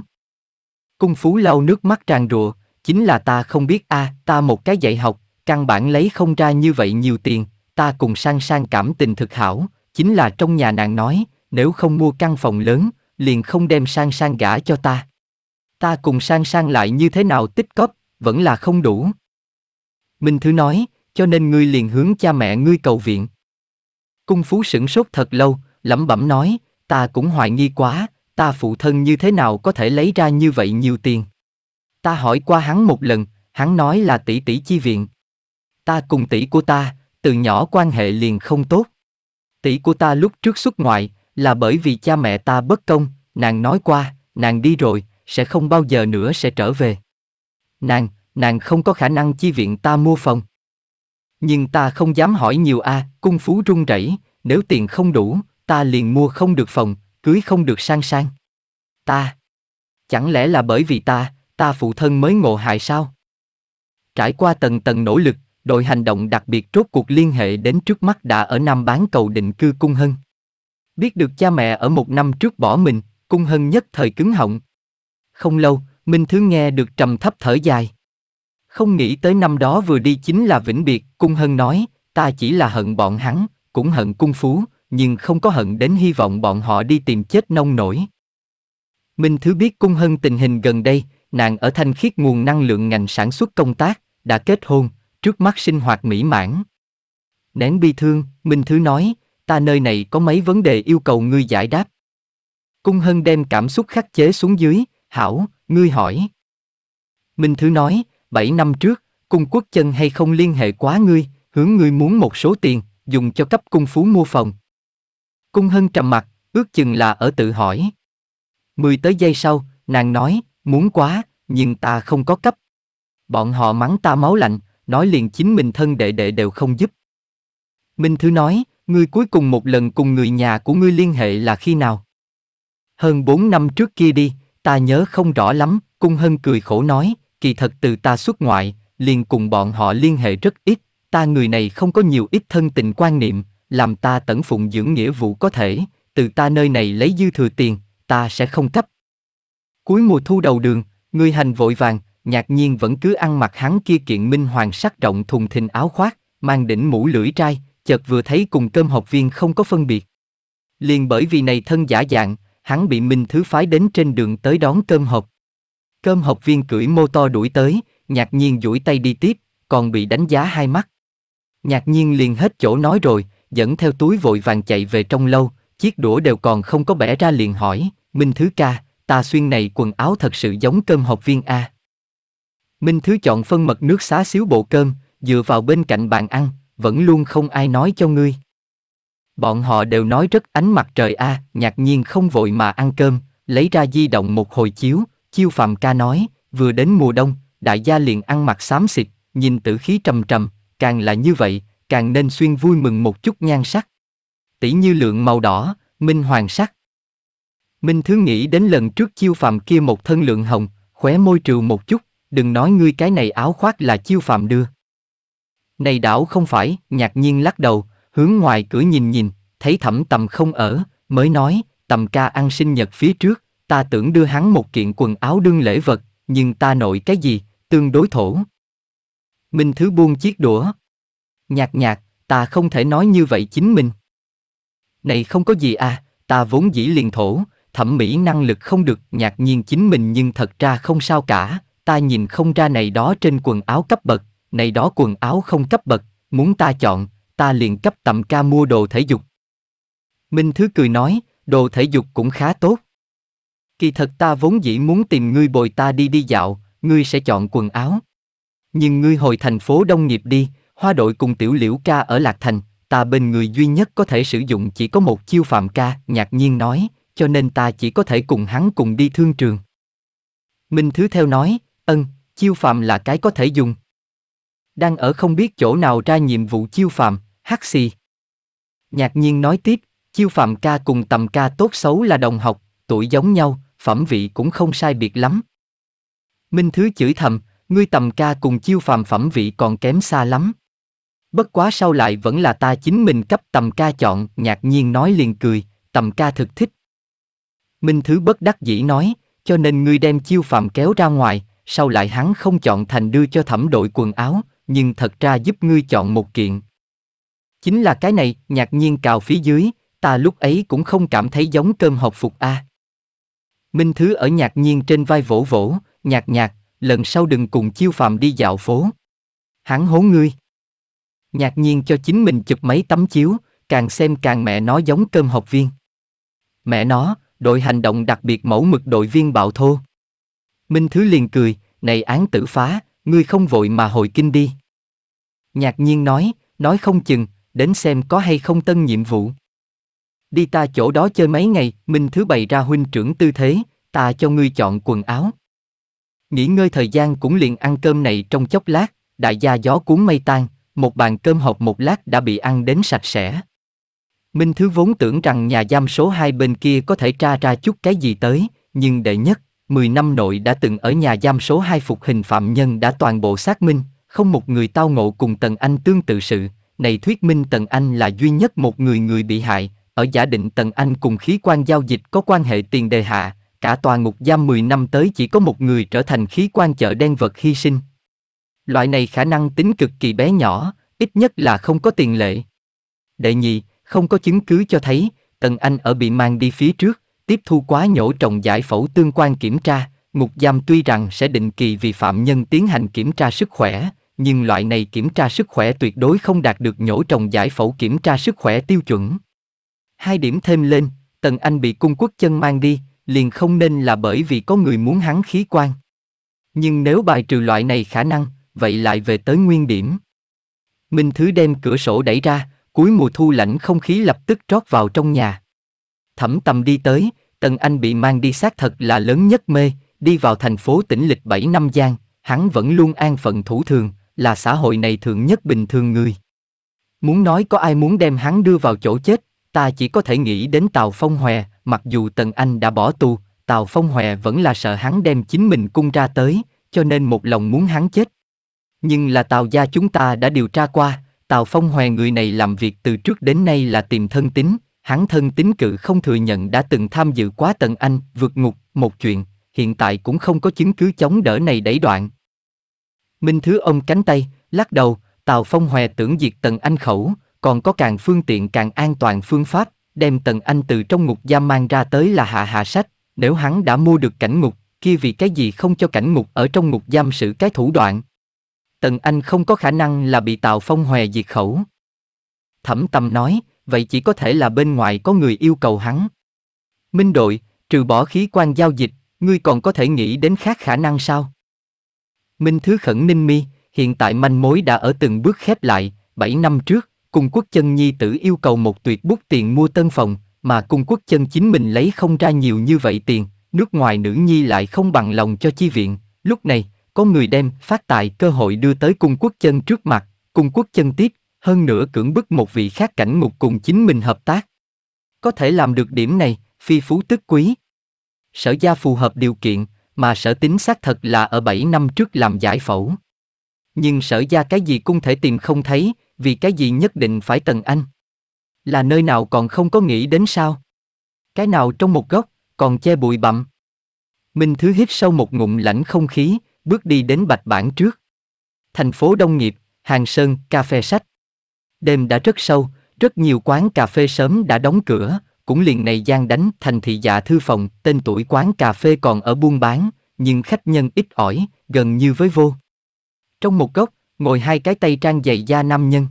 Cung phú lau nước mắt tràn rùa, chính là ta không biết a, à, ta một cái dạy học, căn bản lấy không ra như vậy nhiều tiền, ta cùng sang sang cảm tình thực hảo, chính là trong nhà nàng nói, nếu không mua căn phòng lớn, liền không đem sang sang gả cho ta. Ta cùng sang sang lại như thế nào tích cóp, vẫn là không đủ. Minh Thứ nói, cho nên ngươi liền hướng cha mẹ ngươi cầu viện. Cung Phú sửng sốt thật lâu, lẩm bẩm nói, ta cũng hoài nghi quá, ta phụ thân như thế nào có thể lấy ra như vậy nhiều tiền. Ta hỏi qua hắn một lần, hắn nói là tỷ tỷ chi viện. Ta cùng tỷ của ta, từ nhỏ quan hệ liền không tốt tỷ của ta lúc trước xuất ngoại là bởi vì cha mẹ ta bất công, nàng nói qua, nàng đi rồi, sẽ không bao giờ nữa sẽ trở về. Nàng, nàng không có khả năng chi viện ta mua phòng. Nhưng ta không dám hỏi nhiều a, à, cung phú run rẩy, nếu tiền không đủ, ta liền mua không được phòng, cưới không được sang sang. Ta, chẳng lẽ là bởi vì ta, ta phụ thân mới ngộ hại sao? Trải qua tầng tầng nỗ lực, đội hành động đặc biệt rốt cuộc liên hệ đến trước mắt đã ở Nam Bán cầu định cư Cung Hân. Biết được cha mẹ ở một năm trước bỏ mình, Cung Hân nhất thời cứng họng. Không lâu, Minh Thứ nghe được trầm thấp thở dài. Không nghĩ tới năm đó vừa đi chính là vĩnh biệt, Cung Hân nói, ta chỉ là hận bọn hắn, cũng hận cung phú, nhưng không có hận đến hy vọng bọn họ đi tìm chết nông nổi. Minh Thứ biết Cung Hân tình hình gần đây, nàng ở thanh khiết nguồn năng lượng ngành sản xuất công tác, đã kết hôn, trước mắt sinh hoạt mỹ mãn. Nén bi thương, Minh Thứ nói, ta nơi này có mấy vấn đề yêu cầu ngươi giải đáp. Cung Hân đem cảm xúc khắc chế xuống dưới, hảo, ngươi hỏi. Minh Thứ nói, 7 năm trước, cung quốc chân hay không liên hệ quá ngươi, hướng ngươi muốn một số tiền, dùng cho cấp cung phú mua phòng. Cung Hân trầm mặt, ước chừng là ở tự hỏi. Mười tới giây sau, nàng nói, muốn quá, nhưng ta không có cấp. Bọn họ mắng ta máu lạnh, nói liền chính mình thân đệ đệ đều không giúp. Minh Thứ nói, ngươi cuối cùng một lần cùng người nhà của ngươi liên hệ là khi nào? Hơn bốn năm trước kia đi, ta nhớ không rõ lắm, Cung Hân cười khổ nói, kỳ thật từ ta xuất ngoại, liền cùng bọn họ liên hệ rất ít, ta người này không có nhiều ít thân tình quan niệm, làm ta tẩn phụng dưỡng nghĩa vụ có thể, từ ta nơi này lấy dư thừa tiền, ta sẽ không cấp. Cuối mùa thu đầu đường, ngươi hành vội vàng, ngạc nhiên vẫn cứ ăn mặc hắn kia kiện minh hoàng sắc rộng thùng thình áo khoác, mang đỉnh mũ lưỡi trai, chợt vừa thấy cùng cơm học viên không có phân biệt. Liền bởi vì này thân giả dạng, hắn bị Minh Thứ phái đến trên đường tới đón cơm học. Cơm học viên cưỡi mô to đuổi tới, ngạc nhiên duỗi tay đi tiếp, còn bị đánh giá hai mắt. Ngạc nhiên liền hết chỗ nói rồi, dẫn theo túi vội vàng chạy về trong lâu, chiếc đũa đều còn không có bẻ ra liền hỏi, Minh Thứ ca, ta xuyên này quần áo thật sự giống cơm học viên A. Minh Thứ chọn phân mật nước xá xíu bộ cơm, dựa vào bên cạnh bàn ăn, vẫn luôn không ai nói cho ngươi. Bọn họ đều nói rất ánh mặt trời a, à, ngạc nhiên không vội mà ăn cơm, lấy ra di động một hồi chiếu, chiêu phàm ca nói, vừa đến mùa đông, đại gia liền ăn mặc xám xịt, nhìn tử khí trầm trầm, càng là như vậy, càng nên xuyên vui mừng một chút nhan sắc. Tỷ như lượng màu đỏ, minh hoàng sắc. Minh Thứ nghĩ đến lần trước chiêu phàm kia một thân lượng hồng, khóe môi trừ một chút đừng nói ngươi cái này áo khoác là chiêu phạm đưa. Này đảo không phải, nhạc nhiên lắc đầu, hướng ngoài cửa nhìn nhìn, thấy thẩm tầm không ở, mới nói, tầm ca ăn sinh nhật phía trước, ta tưởng đưa hắn một kiện quần áo đương lễ vật, nhưng ta nội cái gì, tương đối thổ. Minh Thứ buông chiếc đũa. Nhạc nhạc, ta không thể nói như vậy chính mình. Này không có gì à, ta vốn dĩ liền thổ, thẩm mỹ năng lực không được, nhạc nhiên chính mình nhưng thật ra không sao cả, ta nhìn không ra này đó trên quần áo cấp bậc, này đó quần áo không cấp bậc, muốn ta chọn, ta liền cấp tầm ca mua đồ thể dục. Minh Thứ cười nói, đồ thể dục cũng khá tốt. Kỳ thật ta vốn dĩ muốn tìm ngươi bồi ta đi đi dạo, ngươi sẽ chọn quần áo. Nhưng ngươi hồi thành phố đông nghiệp đi, hoa đội cùng tiểu liễu ca ở Lạc Thành, ta bên người duy nhất có thể sử dụng chỉ có một chiêu phạm ca, ngạc nhiên nói, cho nên ta chỉ có thể cùng hắn cùng đi thương trường. Minh Thứ theo nói, Ân, chiêu phàm là cái có thể dùng. Đang ở không biết chỗ nào ra nhiệm vụ chiêu phàm, hắc xì. Nhạc nhiên nói tiếp, chiêu phàm ca cùng tầm ca tốt xấu là đồng học, tuổi giống nhau, phẩm vị cũng không sai biệt lắm. Minh Thứ chửi thầm, ngươi tầm ca cùng chiêu phàm phẩm vị còn kém xa lắm. Bất quá sau lại vẫn là ta chính mình cấp tầm ca chọn, nhạc nhiên nói liền cười, tầm ca thực thích. Minh Thứ bất đắc dĩ nói, cho nên ngươi đem chiêu phàm kéo ra ngoài, sau lại hắn không chọn thành đưa cho thẩm đội quần áo, nhưng thật ra giúp ngươi chọn một kiện. Chính là cái này, nhạc nhiên cào phía dưới, ta lúc ấy cũng không cảm thấy giống cơm học phục a. À. Minh Thứ ở nhạc nhiên trên vai vỗ vỗ, nhạc nhạc, lần sau đừng cùng chiêu phàm đi dạo phố. Hắn hố ngươi. Nhạc nhiên cho chính mình chụp mấy tấm chiếu, càng xem càng mẹ nó giống cơm học viên. Mẹ nó, đội hành động đặc biệt mẫu mực đội viên bạo thô. Minh Thứ liền cười, này án tử phá, ngươi không vội mà hồi kinh đi. Nhạc nhiên nói, nói không chừng, đến xem có hay không tân nhiệm vụ. Đi ta chỗ đó chơi mấy ngày, Minh Thứ bày ra huynh trưởng tư thế, ta cho ngươi chọn quần áo. Nghỉ ngơi thời gian cũng liền ăn cơm này trong chốc lát, đại gia gió cuốn mây tan, một bàn cơm hộp một lát đã bị ăn đến sạch sẽ. Minh Thứ vốn tưởng rằng nhà giam số hai bên kia có thể tra ra chút cái gì tới, nhưng đệ nhất, 10 năm nội đã từng ở nhà giam số 2 phục hình phạm nhân đã toàn bộ xác minh, không một người tao ngộ cùng Tần Anh tương tự sự, này thuyết minh Tần Anh là duy nhất một người người bị hại, ở giả định Tần Anh cùng khí quan giao dịch có quan hệ tiền đề hạ, cả tòa ngục giam 10 năm tới chỉ có một người trở thành khí quan chợ đen vật hy sinh. Loại này khả năng tính cực kỳ bé nhỏ, ít nhất là không có tiền lệ. Đệ nhị, không có chứng cứ cho thấy, Tần Anh ở bị mang đi phía trước, tiếp thu quá nhổ trồng giải phẫu tương quan kiểm tra, ngục giam tuy rằng sẽ định kỳ vì phạm nhân tiến hành kiểm tra sức khỏe, nhưng loại này kiểm tra sức khỏe tuyệt đối không đạt được nhổ trồng giải phẫu kiểm tra sức khỏe tiêu chuẩn. Hai điểm thêm lên, Tần Anh bị cung quốc chân mang đi, liền không nên là bởi vì có người muốn hắn khí quan. Nhưng nếu bài trừ loại này khả năng, vậy lại về tới nguyên điểm. Minh Thứ đem cửa sổ đẩy ra, cuối mùa thu lạnh không khí lập tức trót vào trong nhà. Thẩm Tâm đi tới, Tần Anh bị mang đi xác thật là lớn nhất mê, đi vào thành phố tỉnh lịch 7 năm Giang, hắn vẫn luôn an phận thủ thường, là xã hội này thường nhất bình thường người. Muốn nói có ai muốn đem hắn đưa vào chỗ chết, ta chỉ có thể nghĩ đến Tào Phong Hòe, mặc dù Tần Anh đã bỏ tù, Tào Phong Hòe vẫn là sợ hắn đem chính mình cung ra tới, cho nên một lòng muốn hắn chết. Nhưng là Tào gia chúng ta đã điều tra qua, Tào Phong Hòe người này làm việc từ trước đến nay là tìm thân tính, hắn thân tính cự không thừa nhận đã từng tham dự quá tận anh vượt ngục một chuyện, hiện tại cũng không có chứng cứ chống đỡ này đẩy đoạn. Minh Thứ ông cánh tay, lắc đầu, Tào Phong hòe tưởng diệt tần anh khẩu, còn có càng phương tiện càng an toàn phương pháp, đem tần anh từ trong ngục giam mang ra tới là hạ hạ sách, nếu hắn đã mua được cảnh ngục, kia vì cái gì không cho cảnh ngục ở trong ngục giam sử cái thủ đoạn. Tần Anh không có khả năng là bị Tào Phong hòe diệt khẩu. Thẩm Tâm nói, vậy chỉ có thể là bên ngoài có người yêu cầu hắn. Minh đội, trừ bỏ khí quan giao dịch, ngươi còn có thể nghĩ đến khác khả năng sao? Minh Thứ khẩn ninh mi, hiện tại manh mối đã ở từng bước khép lại, 7 năm trước, cùng quốc chân nhi tử yêu cầu một tuyệt bút tiền mua tân phòng, mà cung quốc chân chính mình lấy không ra nhiều như vậy tiền, nước ngoài nữ nhi lại không bằng lòng cho chi viện, lúc này, có người đem phát tài cơ hội đưa tới cung quốc chân trước mặt, cung quốc chân tiếp, hơn nữa cưỡng bức một vị khác cảnh ngục cùng chính mình hợp tác. Có thể làm được điểm này, phi phú tức quý. Sở gia phù hợp điều kiện, mà sở tính xác thật là ở 7 năm trước làm giải phẫu. Nhưng sở gia cái gì cũng thể tìm không thấy, vì cái gì nhất định phải Tần Anh. Là nơi nào còn không có nghĩ đến sao? Cái nào trong một góc, còn che bụi bặm. Minh Thứ hít sâu một ngụm lạnh không khí, bước đi đến bạch bản trước. Thành phố Đông Nghiệp, Hàng Sơn, Cà Phê Sách. Đêm đã rất sâu, rất nhiều quán cà phê sớm đã đóng cửa, cũng liền này gian đánh thành thị dạ thư phòng, tên tuổi quán cà phê còn ở buôn bán, nhưng khách nhân ít ỏi, gần như với vô. Trong một góc, ngồi hai cái tay trang giày da nam nhân.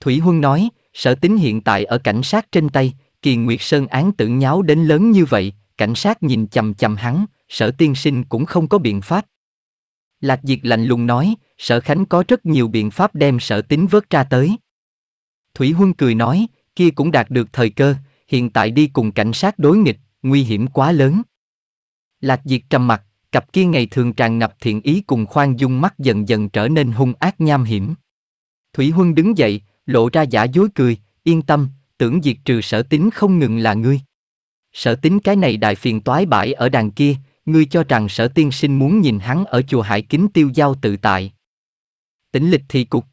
Thủy Huân nói, sở tính hiện tại ở cảnh sát trên tay, kỳ Nguyệt Sơn án tưởng nháo đến lớn như vậy, cảnh sát nhìn chầm chầm hắn, sở tiên sinh cũng không có biện pháp. Lạc Diệt lạnh lùng nói, sở Khánh có rất nhiều biện pháp đem sở tính vớt ra tới. Thủy Huân cười nói, kia cũng đạt được thời cơ, hiện tại đi cùng cảnh sát đối nghịch, nguy hiểm quá lớn. Lạc Diệt trầm mặt, cặp kia ngày thường tràn ngập thiện ý cùng khoan dung mắt dần dần trở nên hung ác nham hiểm. Thủy Huân đứng dậy, lộ ra giả dối cười, yên tâm, tưởng diệt trừ sở tính không ngừng là ngươi. Sở tính cái này đại phiền toái bãi ở đàn kia, ngươi cho rằng sở tiên sinh muốn nhìn hắn ở chùa hải kính tiêu giao tự tại. Tính lịch thì cục.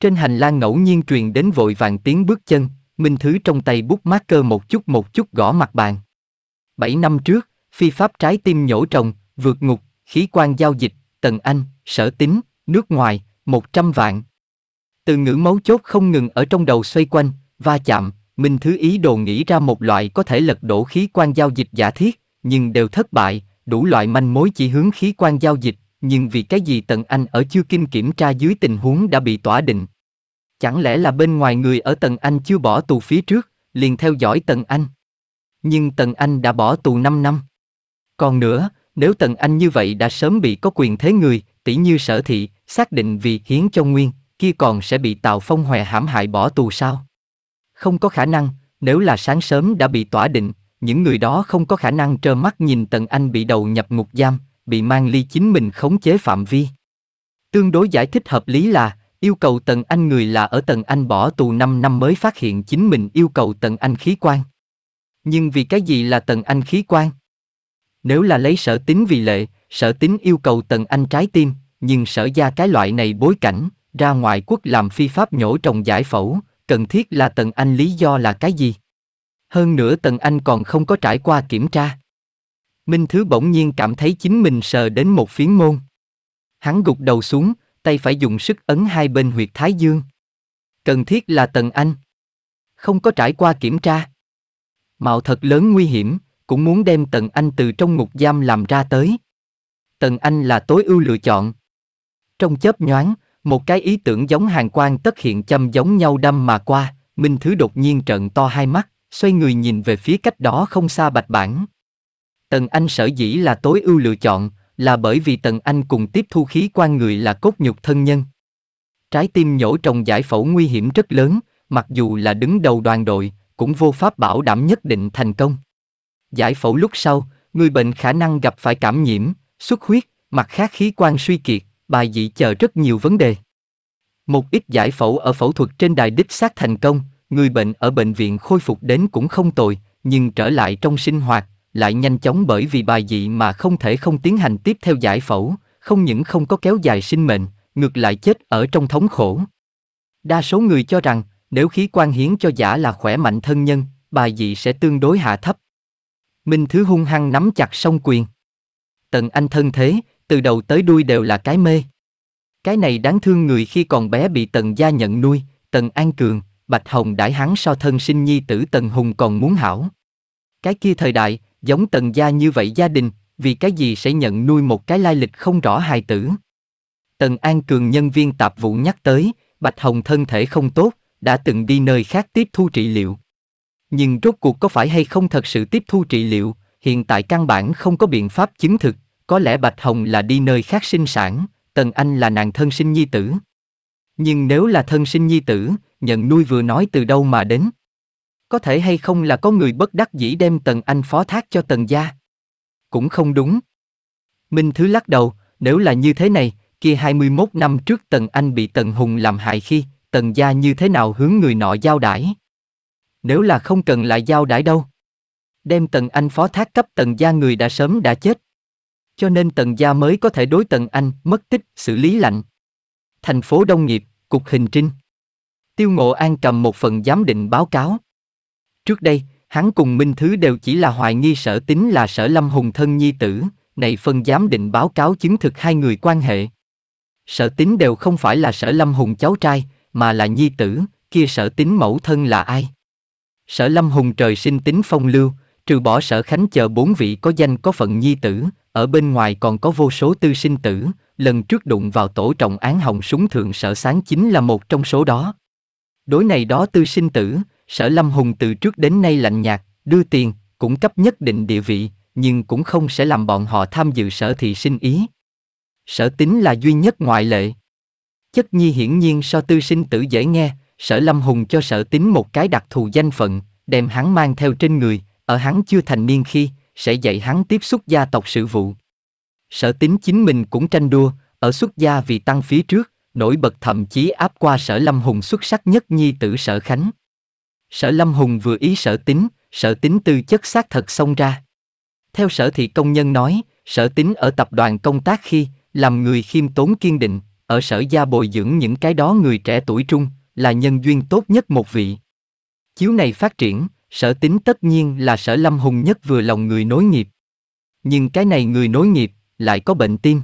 Trên hành lang ngẫu nhiên truyền đến vội vàng tiếng bước chân, Minh Thứ trong tay bút marker một chút một chút gõ mặt bàn. Bảy năm trước, phi pháp trái tim nhổ trồng, vượt ngục, khí quan giao dịch, Tần Anh, sở tính, nước ngoài, một trăm vạn. Từ ngữ mấu chốt không ngừng ở trong đầu xoay quanh, va chạm, Minh Thứ ý đồ nghĩ ra một loại có thể lật đổ khí quan giao dịch giả thiết, nhưng đều thất bại, đủ loại manh mối chỉ hướng khí quan giao dịch, nhưng vì cái gì Tần Anh ở chưa kinh kiểm tra dưới tình huống đã bị tỏa định. Chẳng lẽ là bên ngoài người ở Tần Anh chưa bỏ tù phía trước, liền theo dõi Tần Anh. Nhưng Tần Anh đã bỏ tù 5 năm. Còn nữa, nếu Tần Anh như vậy đã sớm bị có quyền thế người, tỷ như sở thị, xác định vì hiến cho Nguyên, kia còn sẽ bị Tào Phong Hòe hãm hại bỏ tù sao? Không có khả năng, nếu là sáng sớm đã bị tỏa định, những người đó không có khả năng trơ mắt nhìn Tần Anh bị đầu nhập ngục giam, bị mang ly chính mình khống chế phạm vi. Tương đối giải thích hợp lý là, yêu cầu Tần Anh người là ở Tần Anh bỏ tù 5 năm mới phát hiện chính mình yêu cầu Tần Anh khí quan. Nhưng vì cái gì là Tần Anh khí quan? Nếu là lấy sở tính vì lệ, sở tính yêu cầu Tần Anh trái tim, nhưng sở ra cái loại này bối cảnh, ra ngoài quốc làm phi pháp nhổ trồng giải phẫu, cần thiết là Tần Anh lý do là cái gì? Hơn nữa Tần Anh còn không có trải qua kiểm tra. Minh Thứ bỗng nhiên cảm thấy chính mình sờ đến một phiến môn. Hắn gục đầu xuống, tay phải dùng sức ấn hai bên huyệt thái dương. Cần thiết là Tần Anh. Không có trải qua kiểm tra. Mạo thật lớn nguy hiểm, cũng muốn đem Tần Anh từ trong ngục giam làm ra tới. Tần Anh là tối ưu lựa chọn. Trong chớp nhoáng, một cái ý tưởng giống hàng quan tất hiện châm giống nhau đâm mà qua, Minh Thứ đột nhiên trợn to hai mắt, xoay người nhìn về phía cách đó không xa bạch bản. Tần Anh sở dĩ là tối ưu lựa chọn, là bởi vì Tần Anh cùng tiếp thu khí quan người là cốt nhục thân nhân. Trái tim nhổ trồng giải phẫu nguy hiểm rất lớn, mặc dù là đứng đầu đoàn đội, cũng vô pháp bảo đảm nhất định thành công. Giải phẫu lúc sau, người bệnh khả năng gặp phải cảm nhiễm, xuất huyết, mặt khác khí quan suy kiệt, bài dị chờ rất nhiều vấn đề. Một ít giải phẫu ở phẫu thuật trên đài đích xác thành công, người bệnh ở bệnh viện khôi phục đến cũng không tồi, nhưng trở lại trong sinh hoạt, lại nhanh chóng bởi vì bài dị mà không thể không tiến hành tiếp theo giải phẫu, không những không có kéo dài sinh mệnh, ngược lại chết ở trong thống khổ. Đa số người cho rằng, nếu khí quan hiến cho giả là khỏe mạnh thân nhân, bài dị sẽ tương đối hạ thấp. Minh Thứ hung hăng nắm chặt song quyền. Tần Anh thân thế, từ đầu tới đuôi đều là cái mê. Cái này đáng thương người khi còn bé bị Tần Gia nhận nuôi, Tần An Cường, Bạch Hồng đãi hắn so thân sinh nhi tử Tần Hùng còn muốn hảo. Cái kia thời đại, giống tần gia như vậy gia đình, vì cái gì sẽ nhận nuôi một cái lai lịch không rõ hài tử. Tần An Cường nhân viên tạp vụ nhắc tới, Bạch Hồng thân thể không tốt, đã từng đi nơi khác tiếp thu trị liệu. Nhưng rốt cuộc có phải hay không thật sự tiếp thu trị liệu, hiện tại căn bản không có biện pháp chứng thực, có lẽ Bạch Hồng là đi nơi khác sinh sản, Tần Anh là nàng thân sinh nhi tử. Nhưng nếu là thân sinh nhi tử, nhận nuôi vừa nói từ đâu mà đến có thể hay không là có người bất đắc dĩ đem Tần Anh phó thác cho Tần gia? Cũng không đúng. Minh Thứ lắc đầu, nếu là như thế này, kia 21 năm trước Tần Anh bị Tần Hùng làm hại khi, Tần gia như thế nào hướng người nọ giao đãi? Nếu là không cần lại giao đãi đâu. Đem Tần Anh phó thác cấp Tần gia người đã sớm đã chết. Cho nên Tần gia mới có thể đối Tần Anh mất tích, xử lý lạnh. Thành phố Đông nghiệp, Cục Hình Trinh. Tiêu Ngộ An cầm một phần giám định báo cáo. Trước đây, hắn cùng Minh Thứ đều chỉ là hoài nghi sở tính là sở lâm hùng thân nhi tử, này phân giám định báo cáo chứng thực hai người quan hệ. Sở tính đều không phải là sở lâm hùng cháu trai, mà là nhi tử, kia sở tính mẫu thân là ai? Sở lâm hùng trời sinh tính phong lưu, trừ bỏ sở khánh chờ bốn vị có danh có phận nhi tử, ở bên ngoài còn có vô số tư sinh tử, lần trước đụng vào tổ trọng án hồng súng thượng sở sáng chính là một trong số đó. Đối này đó tư sinh tử, Sở Lâm Hùng từ trước đến nay lạnh nhạt, đưa tiền, cũng cấp nhất định địa vị, nhưng cũng không sẽ làm bọn họ tham dự sở thị sinh ý. Sở tính là duy nhất ngoại lệ. Chất nhi hiển nhiên so tư sinh tử dễ nghe, sở Lâm Hùng cho sở tính một cái đặc thù danh phận, đem hắn mang theo trên người, ở hắn chưa thành niên khi, sẽ dạy hắn tiếp xúc gia tộc sự vụ. Sở tính chính mình cũng tranh đua, ở xuất gia vì tăng phía trước, nổi bật thậm chí áp qua sở Lâm Hùng xuất sắc nhất nhi tử sở Khánh. Sở Lâm Hùng vừa ý sở tính, sở tính tư chất xác thật xông ra. Theo sở thị công nhân nói, sở tính ở tập đoàn công tác khi, làm người khiêm tốn kiên định, ở sở gia bồi dưỡng những cái đó người trẻ tuổi trung, là nhân duyên tốt nhất một vị. Chiếu này phát triển, sở tính tất nhiên là sở lâm hùng nhất vừa lòng người nối nghiệp. Nhưng cái này người nối nghiệp, lại có bệnh tim.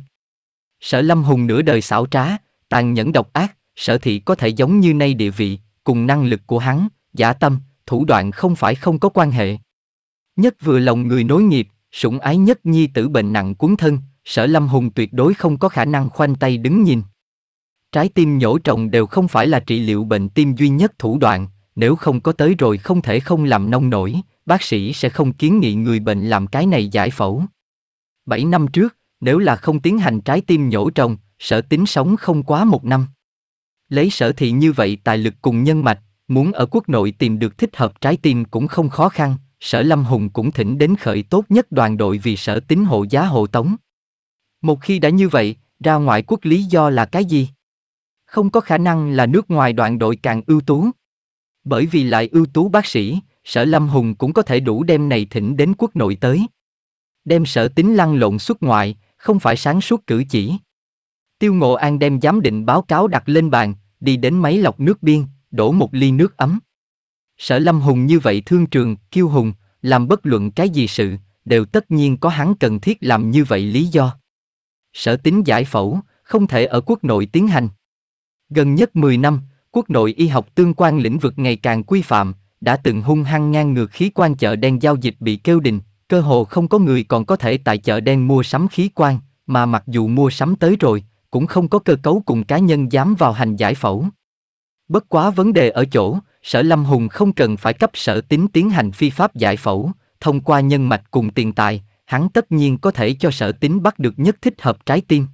Sở lâm hùng nửa đời xảo trá, tàn nhẫn độc ác, sở thị có thể giống như nay địa vị, cùng năng lực của hắn, giả tâm, thủ đoạn không phải không có quan hệ. Nhất vừa lòng người nối nghiệp, sủng ái nhất nhi tử bệnh nặng cuốn thân, sở lâm hùng tuyệt đối không có khả năng khoanh tay đứng nhìn. Trái tim nhổ trồng đều không phải là trị liệu bệnh tim duy nhất thủ đoạn, nếu không có tới rồi không thể không làm nông nổi, bác sĩ sẽ không kiến nghị người bệnh làm cái này giải phẫu. 7 năm trước, nếu là không tiến hành trái tim nhổ trồng, sở tính sống không quá một năm. Lấy sở thị như vậy tài lực cùng nhân mạch, Muốn ở quốc nội tìm được thích hợp trái tim cũng không khó khăn, sở Lâm Hùng cũng thỉnh đến khởi tốt nhất đoàn đội vì sở tín hộ giá hộ tống. Một khi đã như vậy, ra ngoại quốc lý do là cái gì? Không có khả năng là nước ngoài đoàn đội càng ưu tú. Bởi vì lại ưu tú bác sĩ, sở Lâm Hùng cũng có thể đủ đem này thỉnh đến quốc nội tới. Đem sở tính lăn lộn xuất ngoại, không phải sáng suốt cử chỉ. Tiêu Ngộ An đem giám định báo cáo đặt lên bàn, đi đến máy lọc nước biên, đổ một ly nước ấm. Sở Lâm Hùng như vậy thương trường, kiêu hùng, làm bất luận cái gì sự, đều tất nhiên có hắn cần thiết làm như vậy lý do. Sở tính giải phẫu, không thể ở quốc nội tiến hành. Gần nhất 10 năm, quốc nội y học tương quan lĩnh vực ngày càng quy phạm, đã từng hung hăng ngang ngược khí quan chợ đen giao dịch bị kêu đình, cơ hồ không có người còn có thể tại chợ đen mua sắm khí quan, mà mặc dù mua sắm tới rồi, cũng không có cơ cấu cùng cá nhân dám vào hành giải phẫu. Bất quá vấn đề ở chỗ, sở Lâm Hùng không cần phải cấp sở tính tiến hành phi pháp giải phẫu, thông qua nhân mạch cùng tiền tài, hắn tất nhiên có thể cho sở tính bắt được nhất thích hợp trái tim.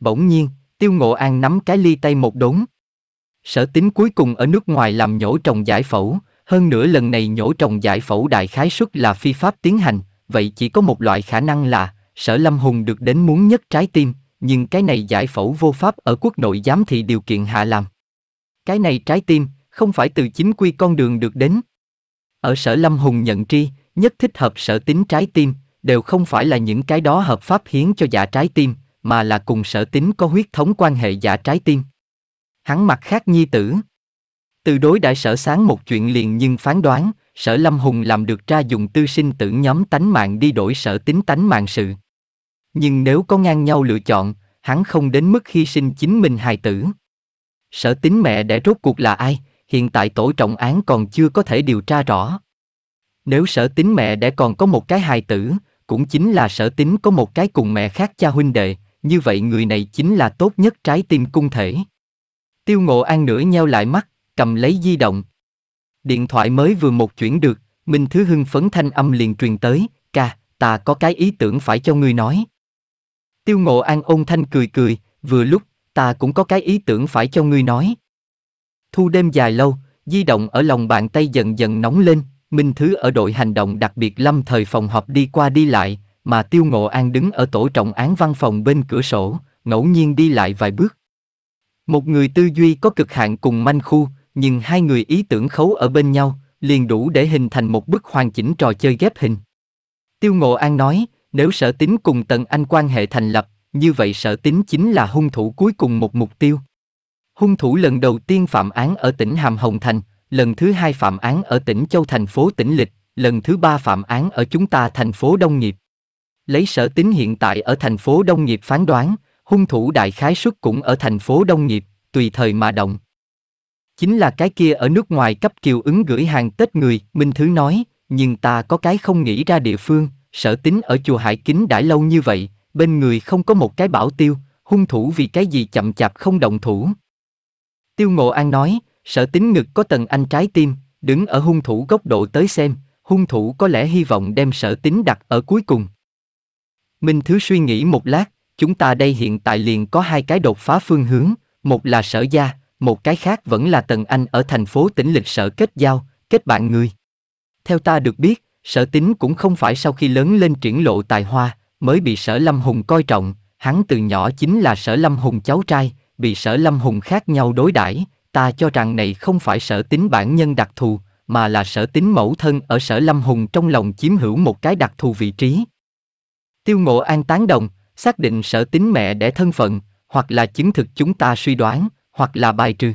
Bỗng nhiên, tiêu ngộ an nắm cái ly tay một đốn. Sở tính cuối cùng ở nước ngoài làm nhổ trồng giải phẫu, hơn nữa lần này nhổ trồng giải phẫu đại khái suất là phi pháp tiến hành, vậy chỉ có một loại khả năng là sở lâm hùng được đến muốn nhất trái tim, nhưng cái này giải phẫu vô pháp ở quốc nội giám thị điều kiện hạ làm. Cái này trái tim, không phải từ chính quy con đường được đến. Ở sở Lâm Hùng nhận tri, nhất thích hợp sở tính trái tim, đều không phải là những cái đó hợp pháp hiến cho giả trái tim, mà là cùng sở tính có huyết thống quan hệ giả trái tim. Hắn mặt khác nhi tử. Từ đối đại sở sáng một chuyện liền nhưng phán đoán, sở Lâm Hùng làm được ra dùng tư sinh tử nhóm tánh mạng đi đổi sở tính tánh mạng sự. Nhưng nếu có ngang nhau lựa chọn, hắn không đến mức hy sinh chính mình hài tử. Sở tính mẹ đẻ rốt cuộc là ai, hiện tại tổ trọng án còn chưa có thể điều tra rõ. Nếu sở tính mẹ đẻ còn có một cái hài tử, cũng chính là sở tính có một cái cùng mẹ khác cha huynh đệ, như vậy người này chính là tốt nhất trái tim cung thể. Tiêu ngộ an nửa nheo lại mắt, cầm lấy di động. Điện thoại mới vừa một chuyển được, Minh Thứ Hưng phấn thanh âm liền truyền tới, ca, ta có cái ý tưởng phải cho ngươi nói. Tiêu ngộ an ôn thanh cười cười, vừa lúc ta cũng có cái ý tưởng phải cho ngươi nói. Thu đêm dài lâu, di động ở lòng bàn tay dần dần nóng lên, Minh Thứ ở đội hành động đặc biệt lâm thời phòng họp đi qua đi lại, mà Tiêu Ngộ An đứng ở tổ trọng án văn phòng bên cửa sổ, ngẫu nhiên đi lại vài bước. Một người tư duy có cực hạn cùng manh khu, nhưng hai người ý tưởng khấu ở bên nhau, liền đủ để hình thành một bức hoàn chỉnh trò chơi ghép hình. Tiêu Ngộ An nói, nếu sở tính cùng Tần Anh quan hệ thành lập, như vậy sở tính chính là hung thủ cuối cùng một mục tiêu. Hung thủ lần đầu tiên phạm án ở tỉnh Hàm Hồng Thành, lần thứ hai phạm án ở tỉnh Châu thành phố tỉnh Lịch, lần thứ ba phạm án ở chúng ta thành phố Đông Nghiệp. Lấy sở tính hiện tại ở thành phố Đông Nghiệp phán đoán, hung thủ đại khái suất cũng ở thành phố Đông Nghiệp, tùy thời mà động. Chính là cái kia ở nước ngoài cấp kiều ứng gửi hàng Tết người, Minh Thứ nói, nhưng ta có cái không nghĩ ra địa phương, sở tính ở chùa Hải Kính đã lâu như vậy, bên người không có một cái bảo tiêu, hung thủ vì cái gì chậm chạp không động thủ. Tiêu Ngộ An nói, sở tính ngực có tầng anh trái tim, đứng ở hung thủ góc độ tới xem, hung thủ có lẽ hy vọng đem sở tính đặt ở cuối cùng. Minh Thứ suy nghĩ một lát, chúng ta đây hiện tại liền có hai cái đột phá phương hướng, một là sở gia, một cái khác vẫn là tầng Anh ở thành phố tỉnh lịch sở kết giao, kết bạn người. Theo ta được biết, sở tính cũng không phải sau khi lớn lên triển lộ tài hoa, mới bị sở lâm hùng coi trọng hắn từ nhỏ chính là sở lâm hùng cháu trai bị sở lâm hùng khác nhau đối đãi ta cho rằng này không phải sở tính bản nhân đặc thù mà là sở tính mẫu thân ở sở lâm hùng trong lòng chiếm hữu một cái đặc thù vị trí tiêu ngộ an tán đồng xác định sở tính mẹ để thân phận hoặc là chứng thực chúng ta suy đoán hoặc là bài trừ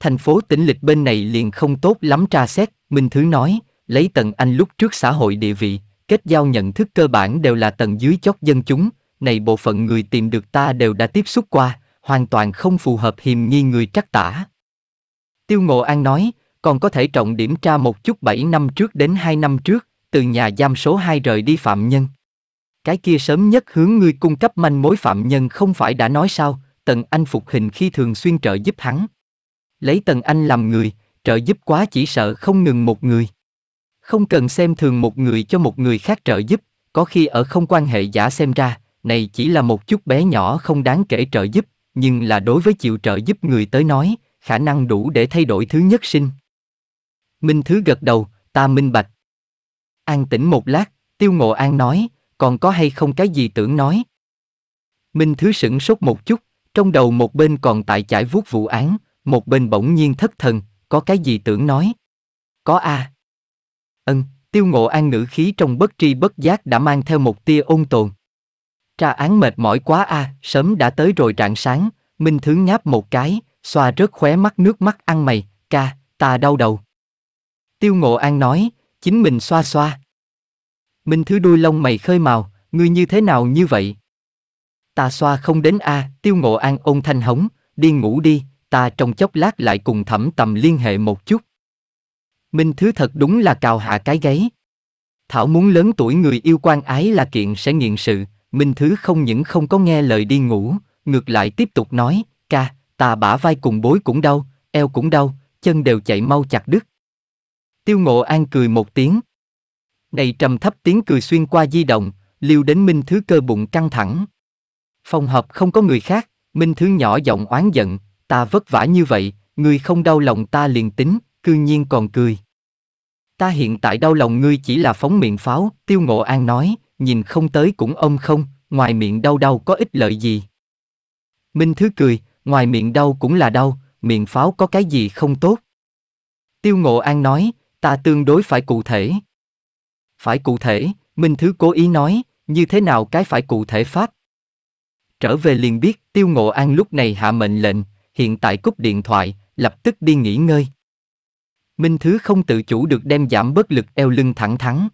thành phố tỉnh lịch bên này liền không tốt lắm tra xét minh thứ nói lấy tần anh lúc trước xã hội địa vị kết giao nhận thức cơ bản đều là tầng dưới chót dân chúng, này bộ phận người tìm được ta đều đã tiếp xúc qua, hoàn toàn không phù hợp hiềm nghi người trắc tả. Tiêu Ngộ An nói, còn có thể trọng điểm tra một chút 7 năm trước đến 2 năm trước, từ nhà giam số 2 rời đi phạm nhân. Cái kia sớm nhất hướng ngươi cung cấp manh mối phạm nhân không phải đã nói sao, Tần Anh phục hình khi thường xuyên trợ giúp hắn. Lấy Tần Anh làm người, trợ giúp quá chỉ sợ không ngừng một người không cần xem thường một người cho một người khác trợ giúp, có khi ở không quan hệ giả xem ra, này chỉ là một chút bé nhỏ không đáng kể trợ giúp, nhưng là đối với chịu trợ giúp người tới nói, khả năng đủ để thay đổi thứ nhất sinh. Minh Thứ gật đầu, ta minh bạch. An tĩnh một lát, Tiêu Ngộ An nói, còn có hay không cái gì tưởng nói. Minh Thứ sửng sốt một chút, trong đầu một bên còn tại chải vuốt vụ án, một bên bỗng nhiên thất thần, có cái gì tưởng nói. Có a, à, Ân, tiêu ngộ an ngữ khí trong bất tri bất giác đã mang theo một tia ôn tồn. Tra án mệt mỏi quá a, à, sớm đã tới rồi rạng sáng, Minh thứ ngáp một cái, xoa rớt khóe mắt nước mắt ăn mày, ca, ta đau đầu. Tiêu ngộ an nói, chính mình xoa xoa. Minh Thứ đuôi lông mày khơi màu, ngươi như thế nào như vậy? Ta xoa không đến a, à, tiêu ngộ an ôn thanh hống, đi ngủ đi, ta trong chốc lát lại cùng thẩm tầm liên hệ một chút. Minh Thứ thật đúng là cào hạ cái gáy. Thảo muốn lớn tuổi người yêu quan ái là kiện sẽ nghiện sự, Minh Thứ không những không có nghe lời đi ngủ, ngược lại tiếp tục nói, ca, ta bả vai cùng bối cũng đau, eo cũng đau, chân đều chạy mau chặt đứt. Tiêu Ngộ An cười một tiếng. Này trầm thấp tiếng cười xuyên qua di động, liêu đến Minh Thứ cơ bụng căng thẳng. Phòng họp không có người khác, Minh Thứ nhỏ giọng oán giận, ta vất vả như vậy, người không đau lòng ta liền tính, cư nhiên còn cười. Ta hiện tại đau lòng ngươi chỉ là phóng miệng pháo, tiêu ngộ an nói, nhìn không tới cũng ông không, ngoài miệng đau đau có ích lợi gì. Minh Thứ cười, ngoài miệng đau cũng là đau, miệng pháo có cái gì không tốt. Tiêu Ngộ An nói, ta tương đối phải cụ thể. Phải cụ thể, Minh Thứ cố ý nói, như thế nào cái phải cụ thể phát Trở về liền biết, Tiêu Ngộ An lúc này hạ mệnh lệnh, hiện tại cúp điện thoại, lập tức đi nghỉ ngơi. Minh Thứ không tự chủ được đem giảm bớt lực eo lưng thẳng thắn.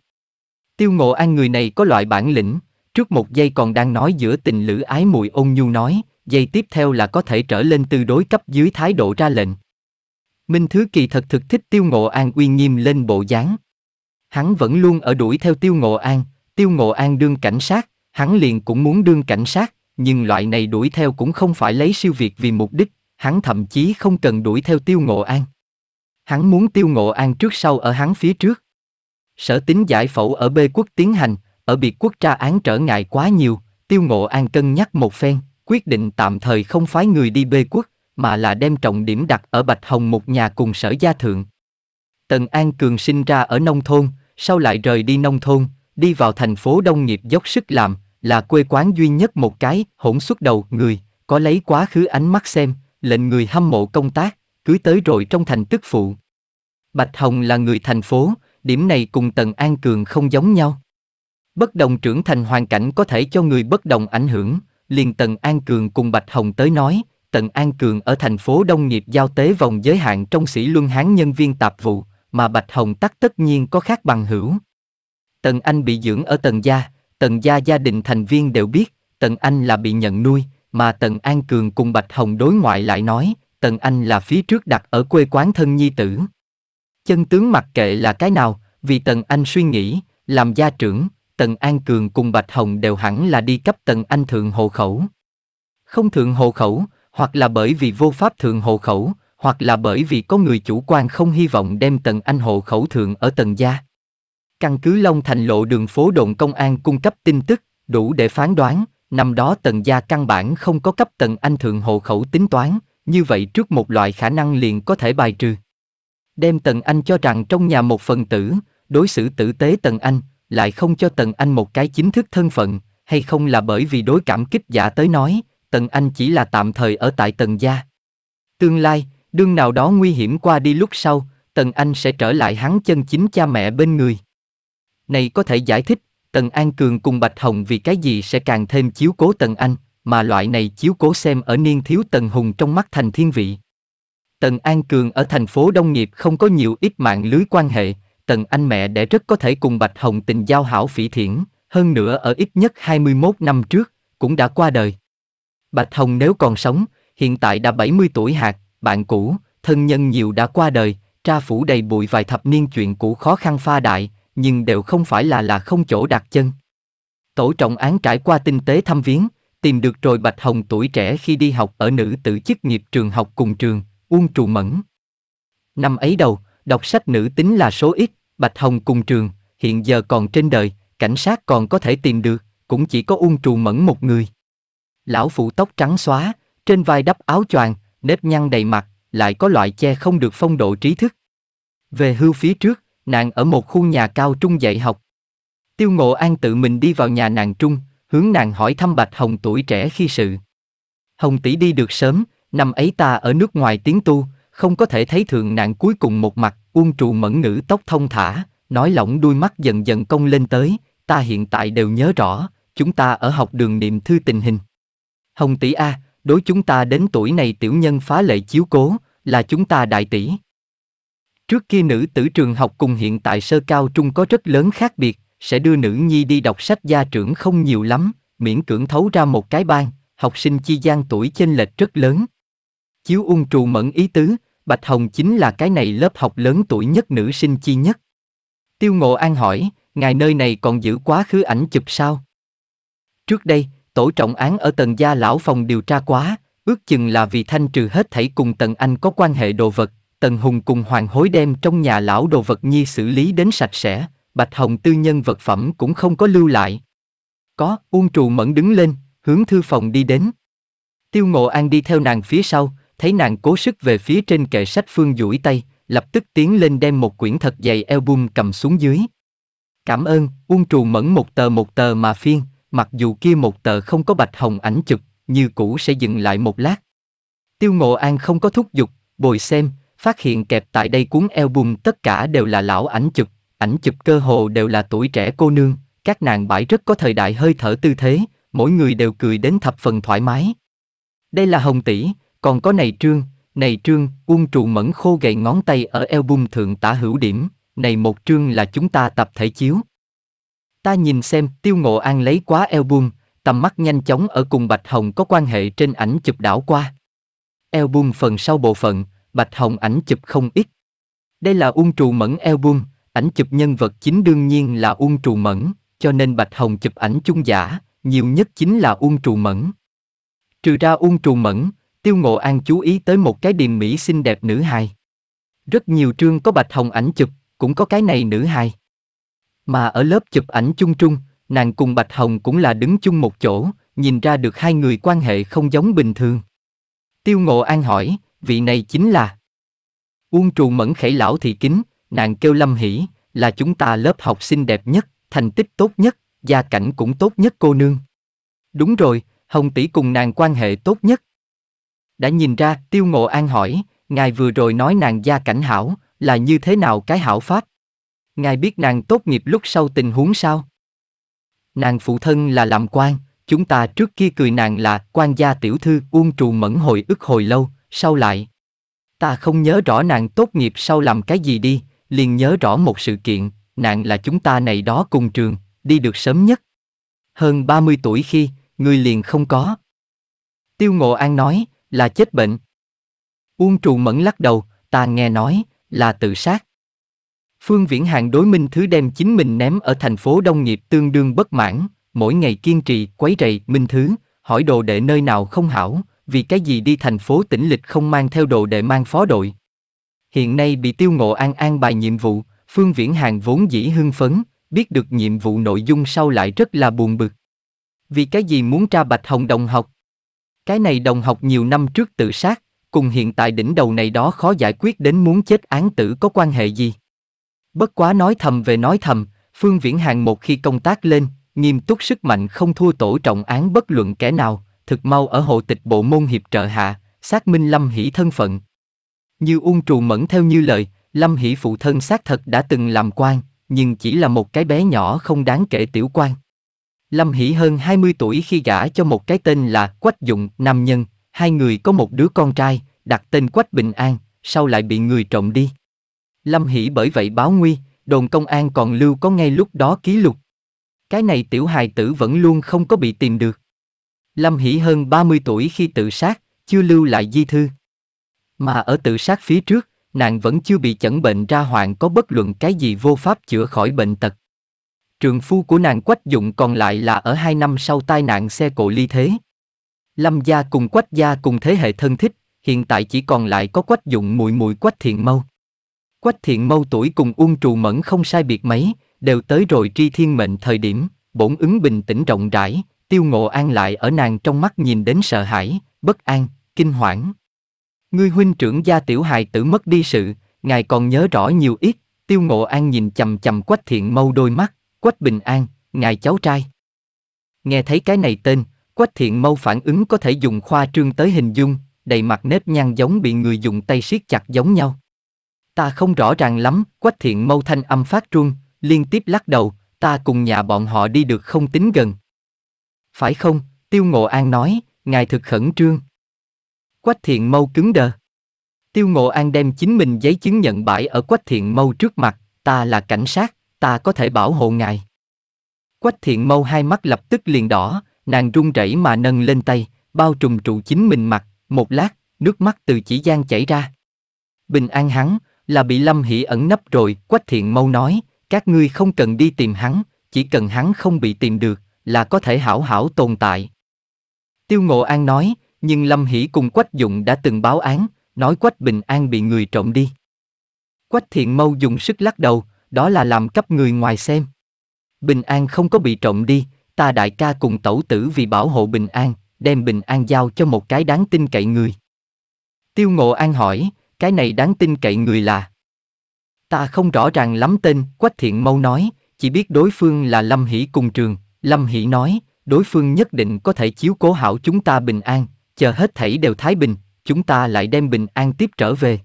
Tiêu Ngộ An người này có loại bản lĩnh, trước một giây còn đang nói giữa tình lữ ái mùi ôn nhu nói, giây tiếp theo là có thể trở lên từ đối cấp dưới thái độ ra lệnh. Minh Thứ kỳ thật thực thích Tiêu Ngộ An uy nghiêm lên bộ dáng. Hắn vẫn luôn ở đuổi theo Tiêu Ngộ An, Tiêu Ngộ An đương cảnh sát, hắn liền cũng muốn đương cảnh sát, nhưng loại này đuổi theo cũng không phải lấy siêu việt vì mục đích, hắn thậm chí không cần đuổi theo Tiêu Ngộ An. Hắn muốn tiêu ngộ an trước sau ở hắn phía trước. Sở tính giải phẫu ở B quốc tiến hành, ở biệt quốc tra án trở ngại quá nhiều, tiêu ngộ an cân nhắc một phen, quyết định tạm thời không phái người đi B quốc, mà là đem trọng điểm đặt ở Bạch Hồng một nhà cùng sở gia thượng. Tần An Cường sinh ra ở nông thôn, sau lại rời đi nông thôn, đi vào thành phố đông nghiệp dốc sức làm, là quê quán duy nhất một cái, hỗn xuất đầu người, có lấy quá khứ ánh mắt xem, lệnh người hâm mộ công tác, cưới tới rồi trong thành tức phụ. Bạch Hồng là người thành phố, điểm này cùng Tần An Cường không giống nhau. Bất đồng trưởng thành hoàn cảnh có thể cho người bất đồng ảnh hưởng, liền Tần An Cường cùng Bạch Hồng tới nói, Tần An Cường ở thành phố Đông nghiệp giao tế vòng giới hạn trong sĩ luân hán nhân viên tạp vụ, mà Bạch Hồng tắc tất nhiên có khác bằng hữu. Tần Anh bị dưỡng ở Tần Gia, Tần Gia gia đình thành viên đều biết, Tần Anh là bị nhận nuôi, mà Tần An Cường cùng Bạch Hồng đối ngoại lại nói, Tần Anh là phía trước đặt ở quê quán thân nhi tử. Chân tướng mặc kệ là cái nào, vì Tần Anh suy nghĩ, làm gia trưởng, Tần An Cường cùng Bạch Hồng đều hẳn là đi cấp Tần Anh thượng hộ khẩu. Không thượng hộ khẩu, hoặc là bởi vì vô pháp thượng hộ khẩu, hoặc là bởi vì có người chủ quan không hy vọng đem Tần Anh hộ khẩu thượng ở Tần Gia. Căn cứ Long Thành lộ đường phố đồn công an cung cấp tin tức, đủ để phán đoán, năm đó Tần Gia căn bản không có cấp Tần Anh thượng hộ khẩu tính toán, như vậy trước một loại khả năng liền có thể bài trừ. Đem Tần Anh cho rằng trong nhà một phần tử, đối xử tử tế Tần Anh, lại không cho Tần Anh một cái chính thức thân phận, hay không là bởi vì đối cảm kích giả tới nói, Tần Anh chỉ là tạm thời ở tại Tần gia. Tương lai, đương nào đó nguy hiểm qua đi lúc sau, Tần Anh sẽ trở lại hắn chân chính cha mẹ bên người. Này có thể giải thích, Tần An Cường cùng Bạch Hồng vì cái gì sẽ càng thêm chiếu cố Tần Anh, mà loại này chiếu cố xem ở niên thiếu Tần Hùng trong mắt thành thiên vị. Tần An Cường ở thành phố Đông Nghiệp không có nhiều ít mạng lưới quan hệ, Tần Anh mẹ đẻ rất có thể cùng Bạch Hồng tình giao hảo phỉ thiển, hơn nữa ở ít nhất 21 năm trước, cũng đã qua đời. Bạch Hồng nếu còn sống, hiện tại đã 70 tuổi hạt, bạn cũ, thân nhân nhiều đã qua đời, tra phủ đầy bụi vài thập niên chuyện cũ khó khăn pha đại, nhưng đều không phải là là không chỗ đặt chân. Tổ trọng án trải qua tinh tế thăm viếng, tìm được rồi Bạch Hồng tuổi trẻ khi đi học ở nữ tử chức nghiệp trường học cùng trường, Uông Trù Mẫn. Năm ấy đầu, đọc sách nữ tính là số ít, Bạch Hồng cùng trường, hiện giờ còn trên đời, cảnh sát còn có thể tìm được, cũng chỉ có Uông Trù Mẫn một người. Lão phụ tóc trắng xóa, trên vai đắp áo choàng, nếp nhăn đầy mặt, lại có loại che không được phong độ trí thức. Về hưu phía trước, nàng ở một khu nhà cao trung dạy học. Tiêu Ngộ An tự mình đi vào nhà nàng trung, hướng nàng hỏi thăm Bạch Hồng tuổi trẻ khi sự. Hồng tỷ đi được sớm, năm ấy ta ở nước ngoài tiến tu, không có thể thấy thường nàng cuối cùng một mặt, uông trù mẫn ngữ tóc thông thả, nói lỏng đuôi mắt dần dần cong lên tới, ta hiện tại đều nhớ rõ, chúng ta ở học đường niệm thư tình hình. Hồng tỷ A, đối chúng ta đến tuổi này tiểu nhân phá lệ chiếu cố, là chúng ta đại tỷ. Trước kia nữ tử trường học cùng hiện tại sơ cao trung có rất lớn khác biệt, sẽ đưa nữ nhi đi đọc sách gia trưởng không nhiều lắm, miễn cưỡng thấu ra một cái ban. học sinh chi gian tuổi chênh lệch rất lớn. Chiếu ung trù mẫn ý tứ, Bạch Hồng chính là cái này lớp học lớn tuổi nhất nữ sinh chi nhất. Tiêu Ngộ An hỏi, ngài nơi này còn giữ quá khứ ảnh chụp sao? Trước đây, tổ trọng án ở tầng gia lão phòng điều tra quá, ước chừng là vì thanh trừ hết thảy cùng tần anh có quan hệ đồ vật, tần hùng cùng hoàng hối đem trong nhà lão đồ vật nhi xử lý đến sạch sẽ, Bạch Hồng tư nhân vật phẩm cũng không có lưu lại. Có, Uông Trù Mẫn đứng lên, hướng thư phòng đi đến. Tiêu Ngộ An đi theo nàng phía sau, thấy nàng cố sức về phía trên kệ sách phương duỗi tay, lập tức tiến lên đem một quyển thật dày album cầm xuống dưới. Cảm ơn, Uông Trù Mẫn một tờ một tờ mà phiên, mặc dù kia một tờ không có Bạch Hồng ảnh chụp, như cũ sẽ dừng lại một lát. Tiêu Ngộ An không có thúc giục, bồi xem, phát hiện kẹp tại đây cuốn album tất cả đều là lão ảnh chụp, ảnh chụp cơ hồ đều là tuổi trẻ cô nương, các nàng bãi rất có thời đại hơi thở tư thế, mỗi người đều cười đến thập phần thoải mái. Đây là Hồng tỷ, còn có này Trương, này Trương, uông trụ mẫn khô gậy ngón tay ở album thượng tả hữu điểm, này một trương là chúng ta tập thể chiếu. Ta nhìn xem, Tiêu Ngộ An lấy quá album, tầm mắt nhanh chóng ở cùng Bạch Hồng có quan hệ trên ảnh chụp đảo qua. Album phần sau bộ phận, Bạch Hồng ảnh chụp không ít. Đây là ung trụ mẫn album, Ảnh chụp nhân vật chính đương nhiên là Uông Trù Mẫn, cho nên Bạch Hồng chụp ảnh chung giả, nhiều nhất chính là Uông Trù Mẫn. Trừ ra Uông Trù Mẫn, Tiêu Ngộ An chú ý tới một cái điềm mỹ xinh đẹp nữ hài. Rất nhiều trương có Bạch Hồng ảnh chụp, cũng có cái này nữ hài. Mà ở lớp chụp ảnh chung chung, nàng cùng Bạch Hồng cũng là đứng chung một chỗ, nhìn ra được hai người quan hệ không giống bình thường. Tiêu Ngộ An hỏi, vị này chính là Uông Trù Mẫn khẩy lão thị kính, Nàng kêu Lâm hỉ là chúng ta lớp học sinh đẹp nhất, thành tích tốt nhất, gia cảnh cũng tốt nhất cô nương. Đúng rồi, Hồng tỷ cùng nàng quan hệ tốt nhất. Đã nhìn ra, Tiêu Ngộ An hỏi, ngài vừa rồi nói nàng gia cảnh hảo, là như thế nào cái hảo pháp? Ngài biết nàng tốt nghiệp lúc sau tình huống sao? Nàng phụ thân là làm quan, chúng ta trước kia cười nàng là quan gia tiểu thư uông trù mẫn hồi ức hồi lâu, sau lại. Ta không nhớ rõ nàng tốt nghiệp sau làm cái gì đi, liền nhớ rõ một sự kiện, nạn là chúng ta này đó cùng trường, đi được sớm nhất. Hơn 30 tuổi khi, người liền không có. Tiêu Ngộ An nói, là chết bệnh. Uông Trù Mẫn lắc đầu, ta nghe nói, là tự sát. Phương Viễn Hàng đối Minh Thứ đem chính mình ném ở thành phố Đông Nghiệp tương đương bất mãn, mỗi ngày kiên trì, quấy rầy, Minh Thứ, hỏi đồ đệ nơi nào không hảo, vì cái gì đi thành phố tỉnh lịch không mang theo đồ đệ mang phó đội hiện nay bị Tiêu Ngộ An an bài nhiệm vụ, Phương Viễn Hàng vốn dĩ hưng phấn, biết được nhiệm vụ nội dung sau lại rất là buồn bực. Vì cái gì muốn tra Bạch Hồng đồng học? Cái này đồng học nhiều năm trước tự sát, cùng hiện tại đỉnh đầu này đó khó giải quyết đến muốn chết án tử có quan hệ gì? Bất quá nói thầm về nói thầm, Phương Viễn Hàng một khi công tác lên, nghiêm túc sức mạnh không thua tổ trọng án bất luận kẻ nào, thực mau ở hộ tịch bộ môn hiệp trợ hạ, xác minh Lâm Hỷ thân phận, như Uông Trù Mẫn theo như lời, Lâm Hỷ phụ thân xác thật đã từng làm quan, nhưng chỉ là một cái bé nhỏ không đáng kể tiểu quan. Lâm Hỷ hơn 20 tuổi khi gả cho một cái tên là Quách Dụng, nam nhân, hai người có một đứa con trai, đặt tên Quách Bình An, sau lại bị người trộm đi. Lâm Hỷ bởi vậy báo nguy, đồn công an còn lưu có ngay lúc đó ký lục. Cái này tiểu hài tử vẫn luôn không có bị tìm được. Lâm Hỷ hơn 30 tuổi khi tự sát, chưa lưu lại di thư. Mà ở tự sát phía trước, nàng vẫn chưa bị chẩn bệnh ra hoạn có bất luận cái gì vô pháp chữa khỏi bệnh tật. Trường phu của nàng quách dụng còn lại là ở hai năm sau tai nạn xe cộ ly thế. Lâm gia cùng quách gia cùng thế hệ thân thích, hiện tại chỉ còn lại có quách dụng mùi mùi quách thiện mâu. Quách thiện mâu tuổi cùng uông trù mẫn không sai biệt mấy, đều tới rồi tri thiên mệnh thời điểm, bổn ứng bình tĩnh rộng rãi, tiêu ngộ an lại ở nàng trong mắt nhìn đến sợ hãi, bất an, kinh hoảng. Ngươi huynh trưởng gia tiểu hài tử mất đi sự, ngài còn nhớ rõ nhiều ít, tiêu ngộ an nhìn chầm chầm quách thiện mâu đôi mắt, quách bình an, ngài cháu trai. Nghe thấy cái này tên, quách thiện mâu phản ứng có thể dùng khoa trương tới hình dung, đầy mặt nếp nhăn giống bị người dùng tay siết chặt giống nhau. Ta không rõ ràng lắm, quách thiện mâu thanh âm phát run, liên tiếp lắc đầu, ta cùng nhà bọn họ đi được không tính gần. Phải không, tiêu ngộ an nói, ngài thực khẩn trương. Quách Thiện Mâu cứng đờ. Tiêu Ngộ An đem chính mình giấy chứng nhận bãi ở Quách Thiện Mâu trước mặt, ta là cảnh sát, ta có thể bảo hộ ngài. Quách Thiện Mâu hai mắt lập tức liền đỏ, nàng run rẩy mà nâng lên tay, bao trùm trụ chính mình mặt, một lát, nước mắt từ chỉ gian chảy ra. Bình an hắn, là bị Lâm Hỷ ẩn nấp rồi, Quách Thiện Mâu nói, các ngươi không cần đi tìm hắn, chỉ cần hắn không bị tìm được, là có thể hảo hảo tồn tại. Tiêu Ngộ An nói, nhưng Lâm Hỷ cùng Quách Dụng đã từng báo án, nói Quách Bình An bị người trộm đi. Quách Thiện Mâu dùng sức lắc đầu, đó là làm cấp người ngoài xem. Bình An không có bị trộm đi, ta đại ca cùng tẩu tử vì bảo hộ Bình An, đem Bình An giao cho một cái đáng tin cậy người. Tiêu Ngộ An hỏi, cái này đáng tin cậy người là? Ta không rõ ràng lắm tên, Quách Thiện Mâu nói, chỉ biết đối phương là Lâm Hỷ cùng trường. Lâm Hỷ nói, đối phương nhất định có thể chiếu cố hảo chúng ta bình an, chờ hết thảy đều thái bình, chúng ta lại đem bình an tiếp trở về.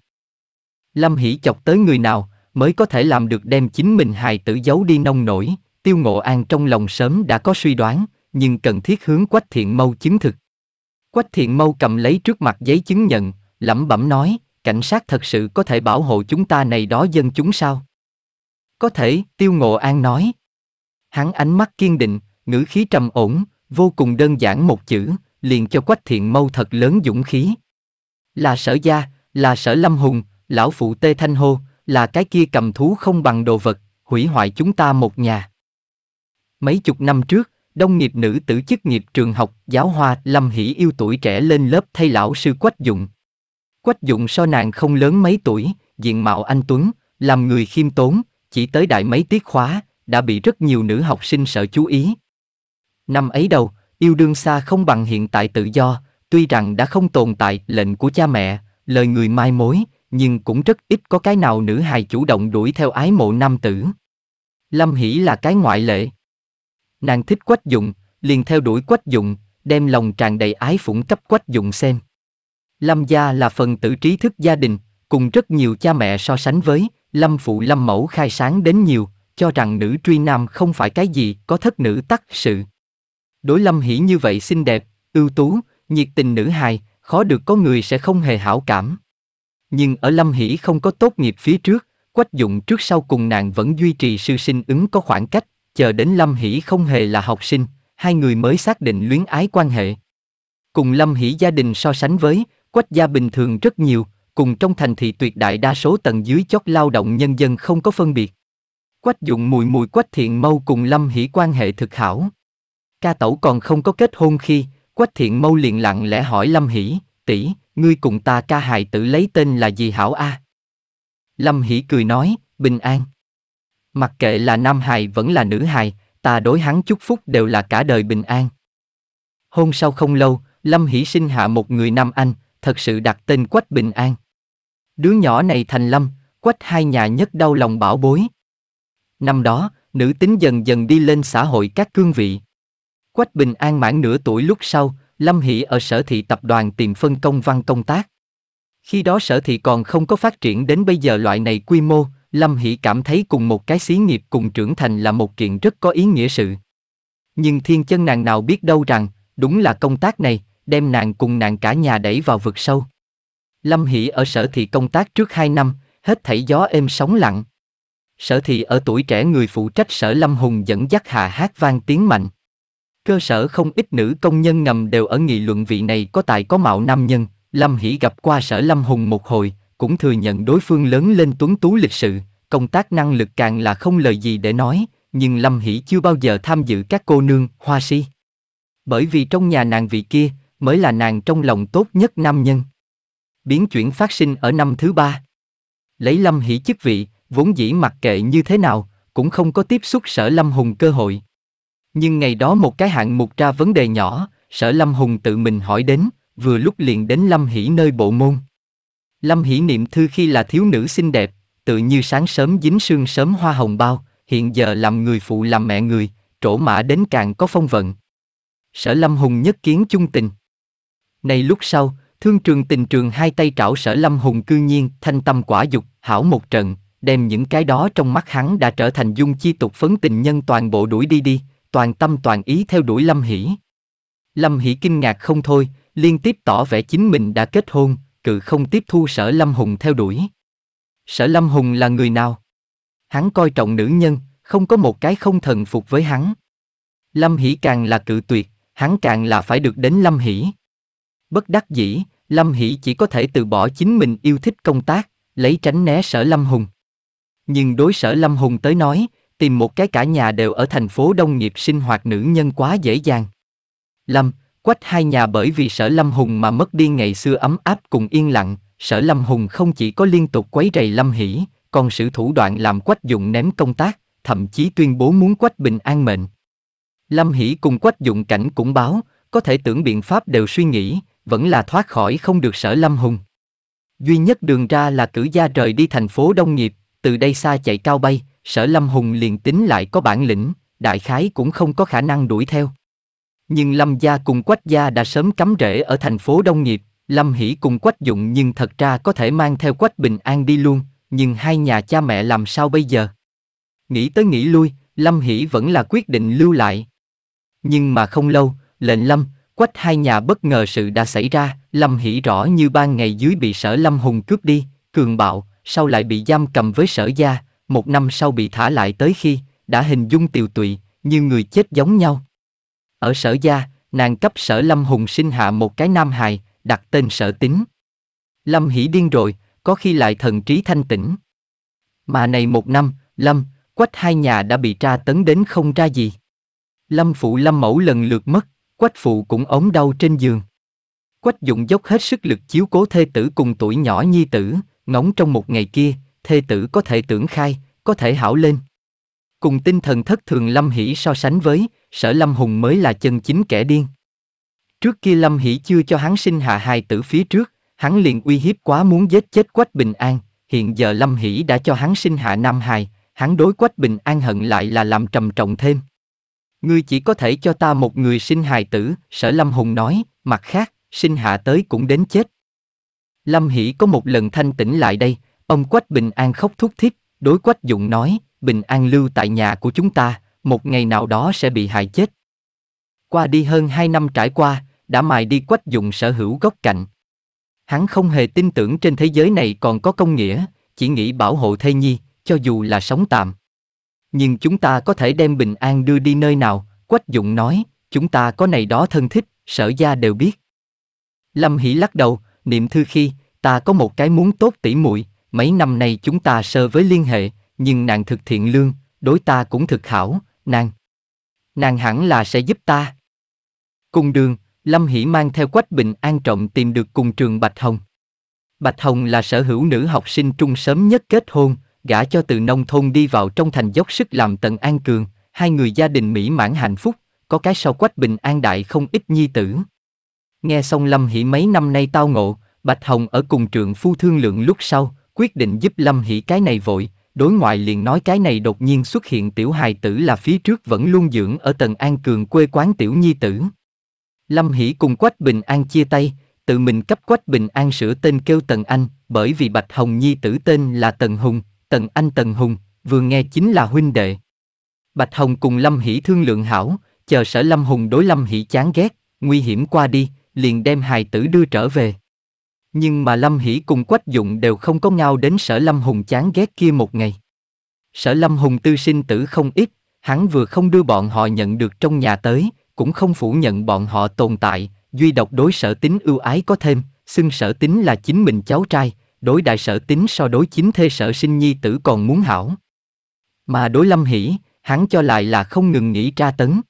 Lâm Hỷ chọc tới người nào, mới có thể làm được đem chính mình hài tử giấu đi nông nổi, tiêu ngộ an trong lòng sớm đã có suy đoán, nhưng cần thiết hướng Quách Thiện Mâu chứng thực. Quách Thiện Mâu cầm lấy trước mặt giấy chứng nhận, lẩm bẩm nói, cảnh sát thật sự có thể bảo hộ chúng ta này đó dân chúng sao? Có thể, Tiêu Ngộ An nói. Hắn ánh mắt kiên định, ngữ khí trầm ổn, vô cùng đơn giản một chữ, liền cho Quách Thiện Mâu thật lớn dũng khí. Là sở gia, là sở lâm hùng, lão phụ tê thanh hô, là cái kia cầm thú không bằng đồ vật, hủy hoại chúng ta một nhà. Mấy chục năm trước, đông nghiệp nữ tử chức nghiệp trường học, giáo hoa, lâm hỷ yêu tuổi trẻ lên lớp thay lão sư Quách Dụng. Quách Dụng so nàng không lớn mấy tuổi, diện mạo anh Tuấn, làm người khiêm tốn, chỉ tới đại mấy tiết khóa, đã bị rất nhiều nữ học sinh sợ chú ý. Năm ấy đầu, yêu đương xa không bằng hiện tại tự do, tuy rằng đã không tồn tại lệnh của cha mẹ, lời người mai mối, nhưng cũng rất ít có cái nào nữ hài chủ động đuổi theo ái mộ nam tử. Lâm Hỷ là cái ngoại lệ. Nàng thích quách dụng, liền theo đuổi quách dụng, đem lòng tràn đầy ái phủng cấp quách dụng xem. Lâm gia là phần tử trí thức gia đình, cùng rất nhiều cha mẹ so sánh với, Lâm phụ Lâm mẫu khai sáng đến nhiều, cho rằng nữ truy nam không phải cái gì có thất nữ tắc sự đối lâm hỉ như vậy xinh đẹp, ưu tú, nhiệt tình nữ hài, khó được có người sẽ không hề hảo cảm. Nhưng ở lâm hỉ không có tốt nghiệp phía trước, quách dụng trước sau cùng nàng vẫn duy trì sư sinh ứng có khoảng cách, chờ đến lâm hỉ không hề là học sinh, hai người mới xác định luyến ái quan hệ. Cùng lâm hỉ gia đình so sánh với, quách gia bình thường rất nhiều, cùng trong thành thị tuyệt đại đa số tầng dưới chót lao động nhân dân không có phân biệt. Quách dụng mùi mùi quách thiện mâu cùng lâm hỉ quan hệ thực hảo. Ca tẩu còn không có kết hôn khi, Quách Thiện Mâu liền lặng lẽ hỏi Lâm Hỷ, tỷ, ngươi cùng ta ca hài tử lấy tên là gì hảo a? À? Lâm Hỷ cười nói, bình an. Mặc kệ là nam hài vẫn là nữ hài, ta đối hắn chúc phúc đều là cả đời bình an. Hôn sau không lâu, Lâm Hỷ sinh hạ một người nam anh, thật sự đặt tên Quách Bình An. Đứa nhỏ này thành Lâm, Quách hai nhà nhất đau lòng bảo bối. Năm đó, nữ tính dần dần đi lên xã hội các cương vị. Quách Bình An mãn nửa tuổi lúc sau, Lâm Hỷ ở sở thị tập đoàn tìm phân công văn công tác. Khi đó sở thị còn không có phát triển đến bây giờ loại này quy mô, Lâm Hỷ cảm thấy cùng một cái xí nghiệp cùng trưởng thành là một kiện rất có ý nghĩa sự. Nhưng thiên chân nàng nào biết đâu rằng, đúng là công tác này, đem nàng cùng nàng cả nhà đẩy vào vực sâu. Lâm Hỷ ở sở thị công tác trước 2 năm, hết thảy gió êm sóng lặng. Sở thị ở tuổi trẻ người phụ trách sở Lâm Hùng dẫn dắt hà hát vang tiếng mạnh. Cơ sở không ít nữ công nhân ngầm đều ở nghị luận vị này có tài có mạo nam nhân, Lâm Hỷ gặp qua sở Lâm Hùng một hồi, cũng thừa nhận đối phương lớn lên tuấn tú lịch sự, công tác năng lực càng là không lời gì để nói, nhưng Lâm Hỷ chưa bao giờ tham dự các cô nương, hoa si. Bởi vì trong nhà nàng vị kia, mới là nàng trong lòng tốt nhất nam nhân. Biến chuyển phát sinh ở năm thứ ba. Lấy Lâm Hỷ chức vị, vốn dĩ mặc kệ như thế nào, cũng không có tiếp xúc sở Lâm Hùng cơ hội. Nhưng ngày đó một cái hạng mục ra vấn đề nhỏ, sở Lâm Hùng tự mình hỏi đến, vừa lúc liền đến Lâm Hỷ nơi bộ môn. Lâm Hỷ niệm thư khi là thiếu nữ xinh đẹp, tự như sáng sớm dính sương sớm hoa hồng bao, hiện giờ làm người phụ làm mẹ người, trổ mã đến càng có phong vận. Sở Lâm Hùng nhất kiến chung tình. Này lúc sau, thương trường tình trường hai tay trảo sở Lâm Hùng cư nhiên thanh tâm quả dục, hảo một trận, đem những cái đó trong mắt hắn đã trở thành dung chi tục phấn tình nhân toàn bộ đuổi đi đi, toàn tâm toàn ý theo đuổi Lâm Hỷ. Lâm Hỷ kinh ngạc không thôi, liên tiếp tỏ vẻ chính mình đã kết hôn, cự không tiếp thu sở Lâm Hùng theo đuổi. Sở Lâm Hùng là người nào? Hắn coi trọng nữ nhân, không có một cái không thần phục với hắn. Lâm Hỷ càng là cự tuyệt, hắn càng là phải được đến Lâm Hỷ. Bất đắc dĩ, Lâm Hỷ chỉ có thể từ bỏ chính mình yêu thích công tác, lấy tránh né sở Lâm Hùng. Nhưng đối sở Lâm Hùng tới nói, tìm một cái cả nhà đều ở thành phố đông nghiệp sinh hoạt nữ nhân quá dễ dàng. Lâm, quách hai nhà bởi vì sở Lâm Hùng mà mất đi ngày xưa ấm áp cùng yên lặng, sở Lâm Hùng không chỉ có liên tục quấy rầy Lâm Hỷ, còn sử thủ đoạn làm quách dụng ném công tác, thậm chí tuyên bố muốn quách bình an mệnh. Lâm Hỷ cùng quách dụng cảnh cũng báo, có thể tưởng biện pháp đều suy nghĩ, vẫn là thoát khỏi không được sở Lâm Hùng. Duy nhất đường ra là cử gia rời đi thành phố Đông Nghiệp, từ đây xa chạy cao bay, sở Lâm Hùng liền tính lại có bản lĩnh, đại khái cũng không có khả năng đuổi theo. Nhưng Lâm gia cùng Quách gia đã sớm cắm rễ ở thành phố Đông Nghiệp, Lâm Hỷ cùng Quách Dụng nhưng thật ra có thể mang theo Quách Bình An đi luôn, nhưng hai nhà cha mẹ làm sao bây giờ? Nghĩ tới nghĩ lui, Lâm Hỷ vẫn là quyết định lưu lại. Nhưng mà không lâu, lệnh Lâm, Quách hai nhà bất ngờ sự đã xảy ra, Lâm Hỷ rõ như ban ngày dưới bị sở Lâm Hùng cướp đi, cường bạo, sau lại bị giam cầm với sở gia, một năm sau bị thả lại tới khi, đã hình dung tiều tụy, như người chết giống nhau. Ở sở gia, nàng cấp sở Lâm Hùng sinh hạ một cái nam hài, đặt tên sở tính. Lâm hỉ điên rồi, có khi lại thần trí thanh tĩnh. Mà này một năm, Lâm, quách hai nhà đã bị tra tấn đến không ra gì. Lâm phụ Lâm mẫu lần lượt mất, quách phụ cũng ốm đau trên giường. Quách dụng dốc hết sức lực chiếu cố thê tử cùng tuổi nhỏ nhi tử, ngóng trong một ngày kia, thê tử có thể tưởng khai, có thể hảo lên. Cùng tinh thần thất thường Lâm Hỷ so sánh với, sở Lâm Hùng mới là chân chính kẻ điên. Trước kia Lâm Hỷ chưa cho hắn sinh hạ hài tử phía trước, hắn liền uy hiếp quá muốn giết chết Quách Bình An, hiện giờ Lâm Hỷ đã cho hắn sinh hạ Nam Hài, hắn đối Quách Bình An hận lại là làm trầm trọng thêm. Ngươi chỉ có thể cho ta một người sinh hài tử, sở Lâm Hùng nói, mặt khác, sinh hạ tới cũng đến chết. Lâm Hỷ có một lần thanh tĩnh lại đây, Ông Quách Bình An khóc thúc thít, đối Quách dũng nói, Bình An lưu tại nhà của chúng ta, một ngày nào đó sẽ bị hại chết. Qua đi hơn hai năm trải qua, đã mài đi Quách dũng sở hữu góc cạnh. Hắn không hề tin tưởng trên thế giới này còn có công nghĩa, chỉ nghĩ bảo hộ thê nhi, cho dù là sống tạm. Nhưng chúng ta có thể đem Bình An đưa đi nơi nào, Quách dũng nói, chúng ta có này đó thân thích, sở gia đều biết. Lâm Hỷ lắc đầu, niệm thư khi, ta có một cái muốn tốt tỉ muội, mấy năm nay chúng ta sơ với liên hệ, nhưng nàng thực thiện lương, đối ta cũng thực hảo, nàng. Nàng hẳn là sẽ giúp ta. Cùng đường, Lâm Hỷ mang theo Quách Bình An Trọng tìm được cùng trường Bạch Hồng. Bạch Hồng là sở hữu nữ học sinh trung sớm nhất kết hôn, gả cho từ nông thôn đi vào trong thành dốc sức làm tận an cường, hai người gia đình mỹ mãn hạnh phúc, có cái sau Quách Bình An Đại không ít nhi tử. Nghe xong Lâm Hỷ mấy năm nay tao ngộ, Bạch Hồng ở cùng trường phu thương lượng lúc sau, quyết định giúp Lâm Hỷ cái này vội, đối ngoại liền nói cái này đột nhiên xuất hiện tiểu hài tử là phía trước vẫn luôn dưỡng ở tầng An Cường quê quán tiểu nhi tử. Lâm Hỷ cùng Quách Bình An chia tay, tự mình cấp Quách Bình An sửa tên kêu Tần Anh, bởi vì Bạch Hồng Nhi tử tên là Tần Hùng, Tần Anh Tần Hùng, vừa nghe chính là huynh đệ. Bạch Hồng cùng Lâm Hỷ thương lượng hảo, chờ sở Lâm Hùng đối Lâm Hỷ chán ghét, nguy hiểm qua đi, liền đem hài tử đưa trở về. Nhưng mà Lâm Hỷ cùng Quách Dụng đều không có ngao đến sở Lâm Hùng chán ghét kia một ngày. Sở Lâm Hùng tư sinh tử không ít, hắn vừa không đưa bọn họ nhận được trong nhà tới, cũng không phủ nhận bọn họ tồn tại, duy độc đối sở tính ưu ái có thêm, xưng sở tính là chính mình cháu trai, đối đại sở tính so đối chính thê sở sinh nhi tử còn muốn hảo. Mà đối Lâm Hỷ, hắn cho lại là không ngừng nghĩ tra tấn.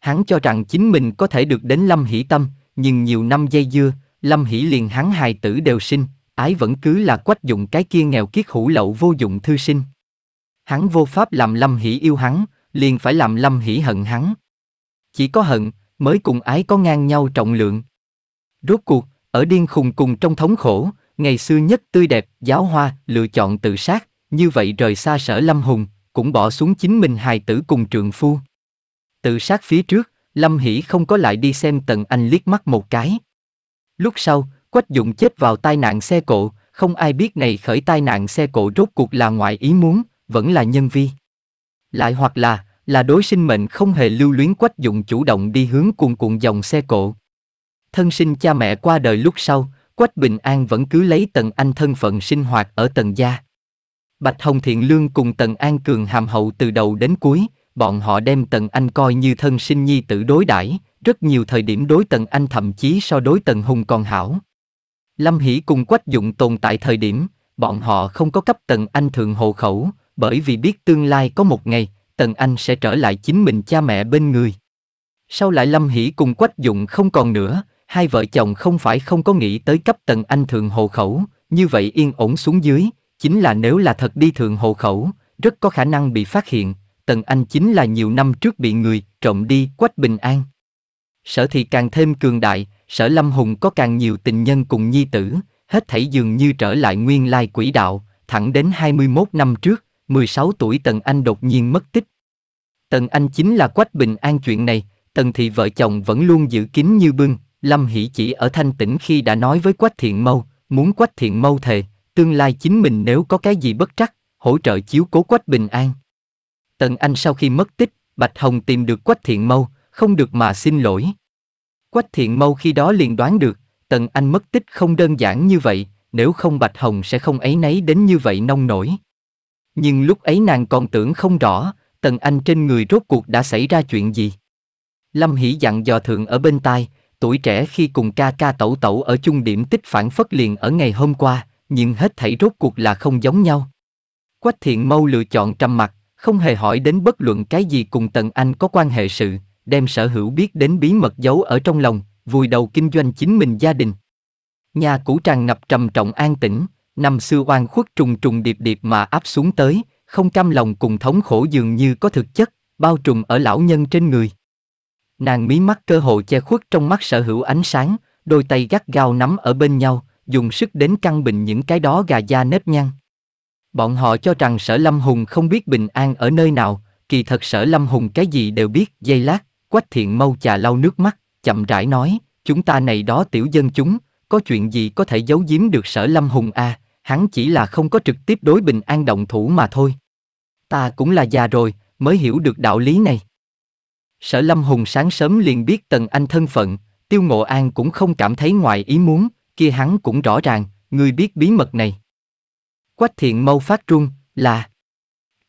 Hắn cho rằng chính mình có thể được đến Lâm Hỷ tâm, nhưng nhiều năm dây dưa, Lâm Hỷ liền hắn hài tử đều sinh, ái vẫn cứ là quách dụng cái kia nghèo kiết hủ lậu vô dụng thư sinh. Hắn vô pháp làm Lâm Hỷ yêu hắn, liền phải làm Lâm Hỷ hận hắn. Chỉ có hận, mới cùng ái có ngang nhau trọng lượng. Rốt cuộc, ở điên khùng cùng trong thống khổ, ngày xưa nhất tươi đẹp, giáo hoa, lựa chọn tự sát, như vậy rời xa sở Lâm Hùng, cũng bỏ xuống chính mình hài tử cùng trường phu. Tự sát phía trước, Lâm Hỷ không có lại đi xem Tần Anh liếc mắt một cái. Lúc sau, Quách Dụng chết vào tai nạn xe cộ, không ai biết này khởi tai nạn xe cộ rốt cuộc là ngoại ý muốn, vẫn là nhân vi. Lại hoặc là, là đối sinh mệnh không hề lưu luyến Quách Dụng chủ động đi hướng cuồn cuộn dòng xe cộ. Thân sinh cha mẹ qua đời lúc sau, Quách Bình An vẫn cứ lấy Tần Anh thân phận sinh hoạt ở Tần Gia. Bạch Hồng Thiện Lương cùng Tần An Cường hàm hậu từ đầu đến cuối, bọn họ đem Tần Anh coi như thân sinh nhi tử đối đãi, rất nhiều thời điểm đối Tần Anh thậm chí so đối Tần Hùng còn hảo. Lâm Hỷ cùng Quách Dụng tồn tại thời điểm, bọn họ không có cấp Tần Anh thượng hộ khẩu, bởi vì biết tương lai có một ngày, Tần Anh sẽ trở lại chính mình cha mẹ bên người. Sau lại Lâm Hỷ cùng Quách Dụng không còn nữa, hai vợ chồng không phải không có nghĩ tới cấp Tần Anh thượng hộ khẩu, như vậy yên ổn xuống dưới, chính là nếu là thật đi thượng hộ khẩu, rất có khả năng bị phát hiện, Tần Anh chính là nhiều năm trước bị người trộm đi Quách Bình An sở thì càng thêm cường đại, sở lâm hùng có càng nhiều tình nhân cùng nhi tử, hết thảy dường như trở lại nguyên lai quỷ đạo, thẳng đến 21 năm trước, 16 tuổi Tần Anh đột nhiên mất tích. Tần Anh chính là Quách Bình An chuyện này, Tần thị vợ chồng vẫn luôn giữ kín như bưng, Lâm Hỷ chỉ ở thanh tĩnh khi đã nói với Quách Thiện Mâu, muốn Quách Thiện Mâu thề, tương lai chính mình nếu có cái gì bất trắc, hỗ trợ chiếu cố Quách Bình An. Tần Anh sau khi mất tích, Bạch Hồng tìm được Quách Thiện Mâu, không được mà xin lỗi. Quách thiện mâu khi đó liền đoán được, Tần Anh mất tích không đơn giản như vậy, nếu không Bạch Hồng sẽ không ấy nấy đến như vậy nông nổi. Nhưng lúc ấy nàng còn tưởng không rõ, Tần Anh trên người rốt cuộc đã xảy ra chuyện gì. Lâm Hỷ dặn dò thượng ở bên tai, tuổi trẻ khi cùng ca ca tẩu tẩu ở chung điểm tích phản phất liền ở ngày hôm qua, nhưng hết thảy rốt cuộc là không giống nhau. Quách thiện mâu lựa chọn trầm mặt, không hề hỏi đến bất luận cái gì cùng Tần Anh có quan hệ sự đem sở hữu biết đến bí mật giấu ở trong lòng, vùi đầu kinh doanh chính mình gia đình. Nhà cũ tràn ngập trầm trọng an tĩnh, năm xưa oan khuất trùng trùng điệp điệp mà áp xuống tới, không cam lòng cùng thống khổ dường như có thực chất, bao trùm ở lão nhân trên người. Nàng mí mắt cơ hồ che khuất trong mắt sở hữu ánh sáng, đôi tay gắt gao nắm ở bên nhau, dùng sức đến căng bình những cái đó gà da nếp nhăn. Bọn họ cho rằng sở Lâm Hùng không biết bình an ở nơi nào, kỳ thật sở Lâm Hùng cái gì đều biết, dây lát, Quách thiện Mâu chà lau nước mắt, chậm rãi nói, chúng ta này đó tiểu dân chúng, có chuyện gì có thể giấu giếm được sở lâm hùng a à? hắn chỉ là không có trực tiếp đối bình an động thủ mà thôi. Ta cũng là già rồi, mới hiểu được đạo lý này. Sở lâm hùng sáng sớm liền biết tần anh thân phận, tiêu ngộ an cũng không cảm thấy ngoài ý muốn, kia hắn cũng rõ ràng, người biết bí mật này. Quách thiện mâu phát trung, là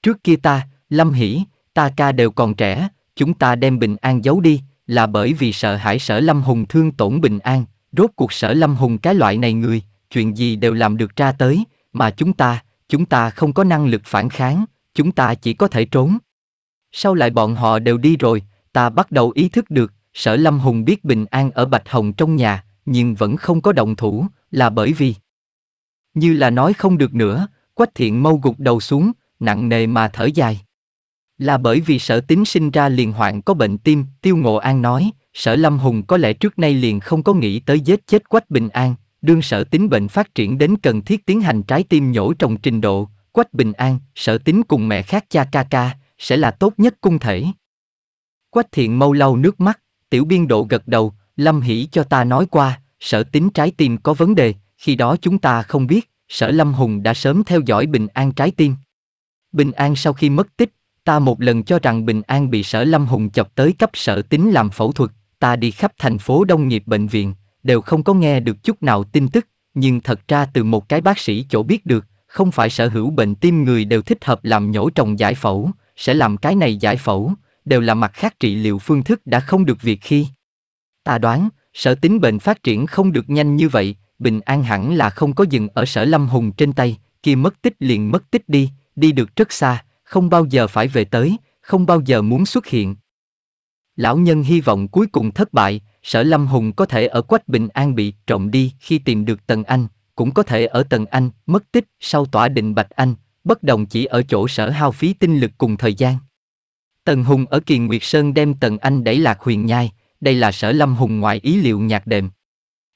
Trước kia ta, lâm hỉ, ta ca đều còn trẻ, chúng ta đem bình an giấu đi, là bởi vì sợ hãi sở lâm hùng thương tổn bình an, rốt cuộc sở lâm hùng cái loại này người, chuyện gì đều làm được ra tới, mà chúng ta, chúng ta không có năng lực phản kháng, chúng ta chỉ có thể trốn. Sau lại bọn họ đều đi rồi, ta bắt đầu ý thức được, sở lâm hùng biết bình an ở Bạch Hồng trong nhà, nhưng vẫn không có động thủ, là bởi vì... Như là nói không được nữa, quách thiện mâu gục đầu xuống, nặng nề mà thở dài. Là bởi vì sở tính sinh ra liền hoạn có bệnh tim, Tiêu Ngộ An nói, sở Lâm Hùng có lẽ trước nay liền không có nghĩ tới giết chết Quách Bình An, đương sở tính bệnh phát triển đến cần thiết tiến hành trái tim nhổ trồng trình độ, Quách Bình An, sở tính cùng mẹ khác cha ca ca, sẽ là tốt nhất cung thể. Quách thiện mâu lau nước mắt, tiểu biên độ gật đầu, Lâm hỉ cho ta nói qua, sở tính trái tim có vấn đề, khi đó chúng ta không biết, sở Lâm Hùng đã sớm theo dõi Bình An trái tim. Bình An sau khi mất tích, Ta một lần cho rằng Bình An bị sở Lâm Hùng chọc tới cấp sở tính làm phẫu thuật, ta đi khắp thành phố đông nghiệp bệnh viện, đều không có nghe được chút nào tin tức, nhưng thật ra từ một cái bác sĩ chỗ biết được, không phải sở hữu bệnh tim người đều thích hợp làm nhổ trồng giải phẫu, sẽ làm cái này giải phẫu, đều là mặt khác trị liệu phương thức đã không được việc khi. Ta đoán, sở tính bệnh phát triển không được nhanh như vậy, bình an hẳn là không có dừng ở sở lâm hùng trên tay, kia mất tích liền mất tích đi, đi được rất xa, không bao giờ phải về tới, không bao giờ muốn xuất hiện. Lão nhân hy vọng cuối cùng thất bại, sở Lâm Hùng có thể ở Quách Bình An bị trộm đi khi tìm được Tần Anh, cũng có thể ở Tần Anh mất tích sau tỏa định Bạch Anh, bất đồng chỉ ở chỗ sở hao phí tinh lực cùng thời gian. Tần Hùng ở Kiền Nguyệt Sơn đem Tần Anh đẩy lạc huyền nhai, đây là sở Lâm Hùng ngoại ý liệu nhạc đềm.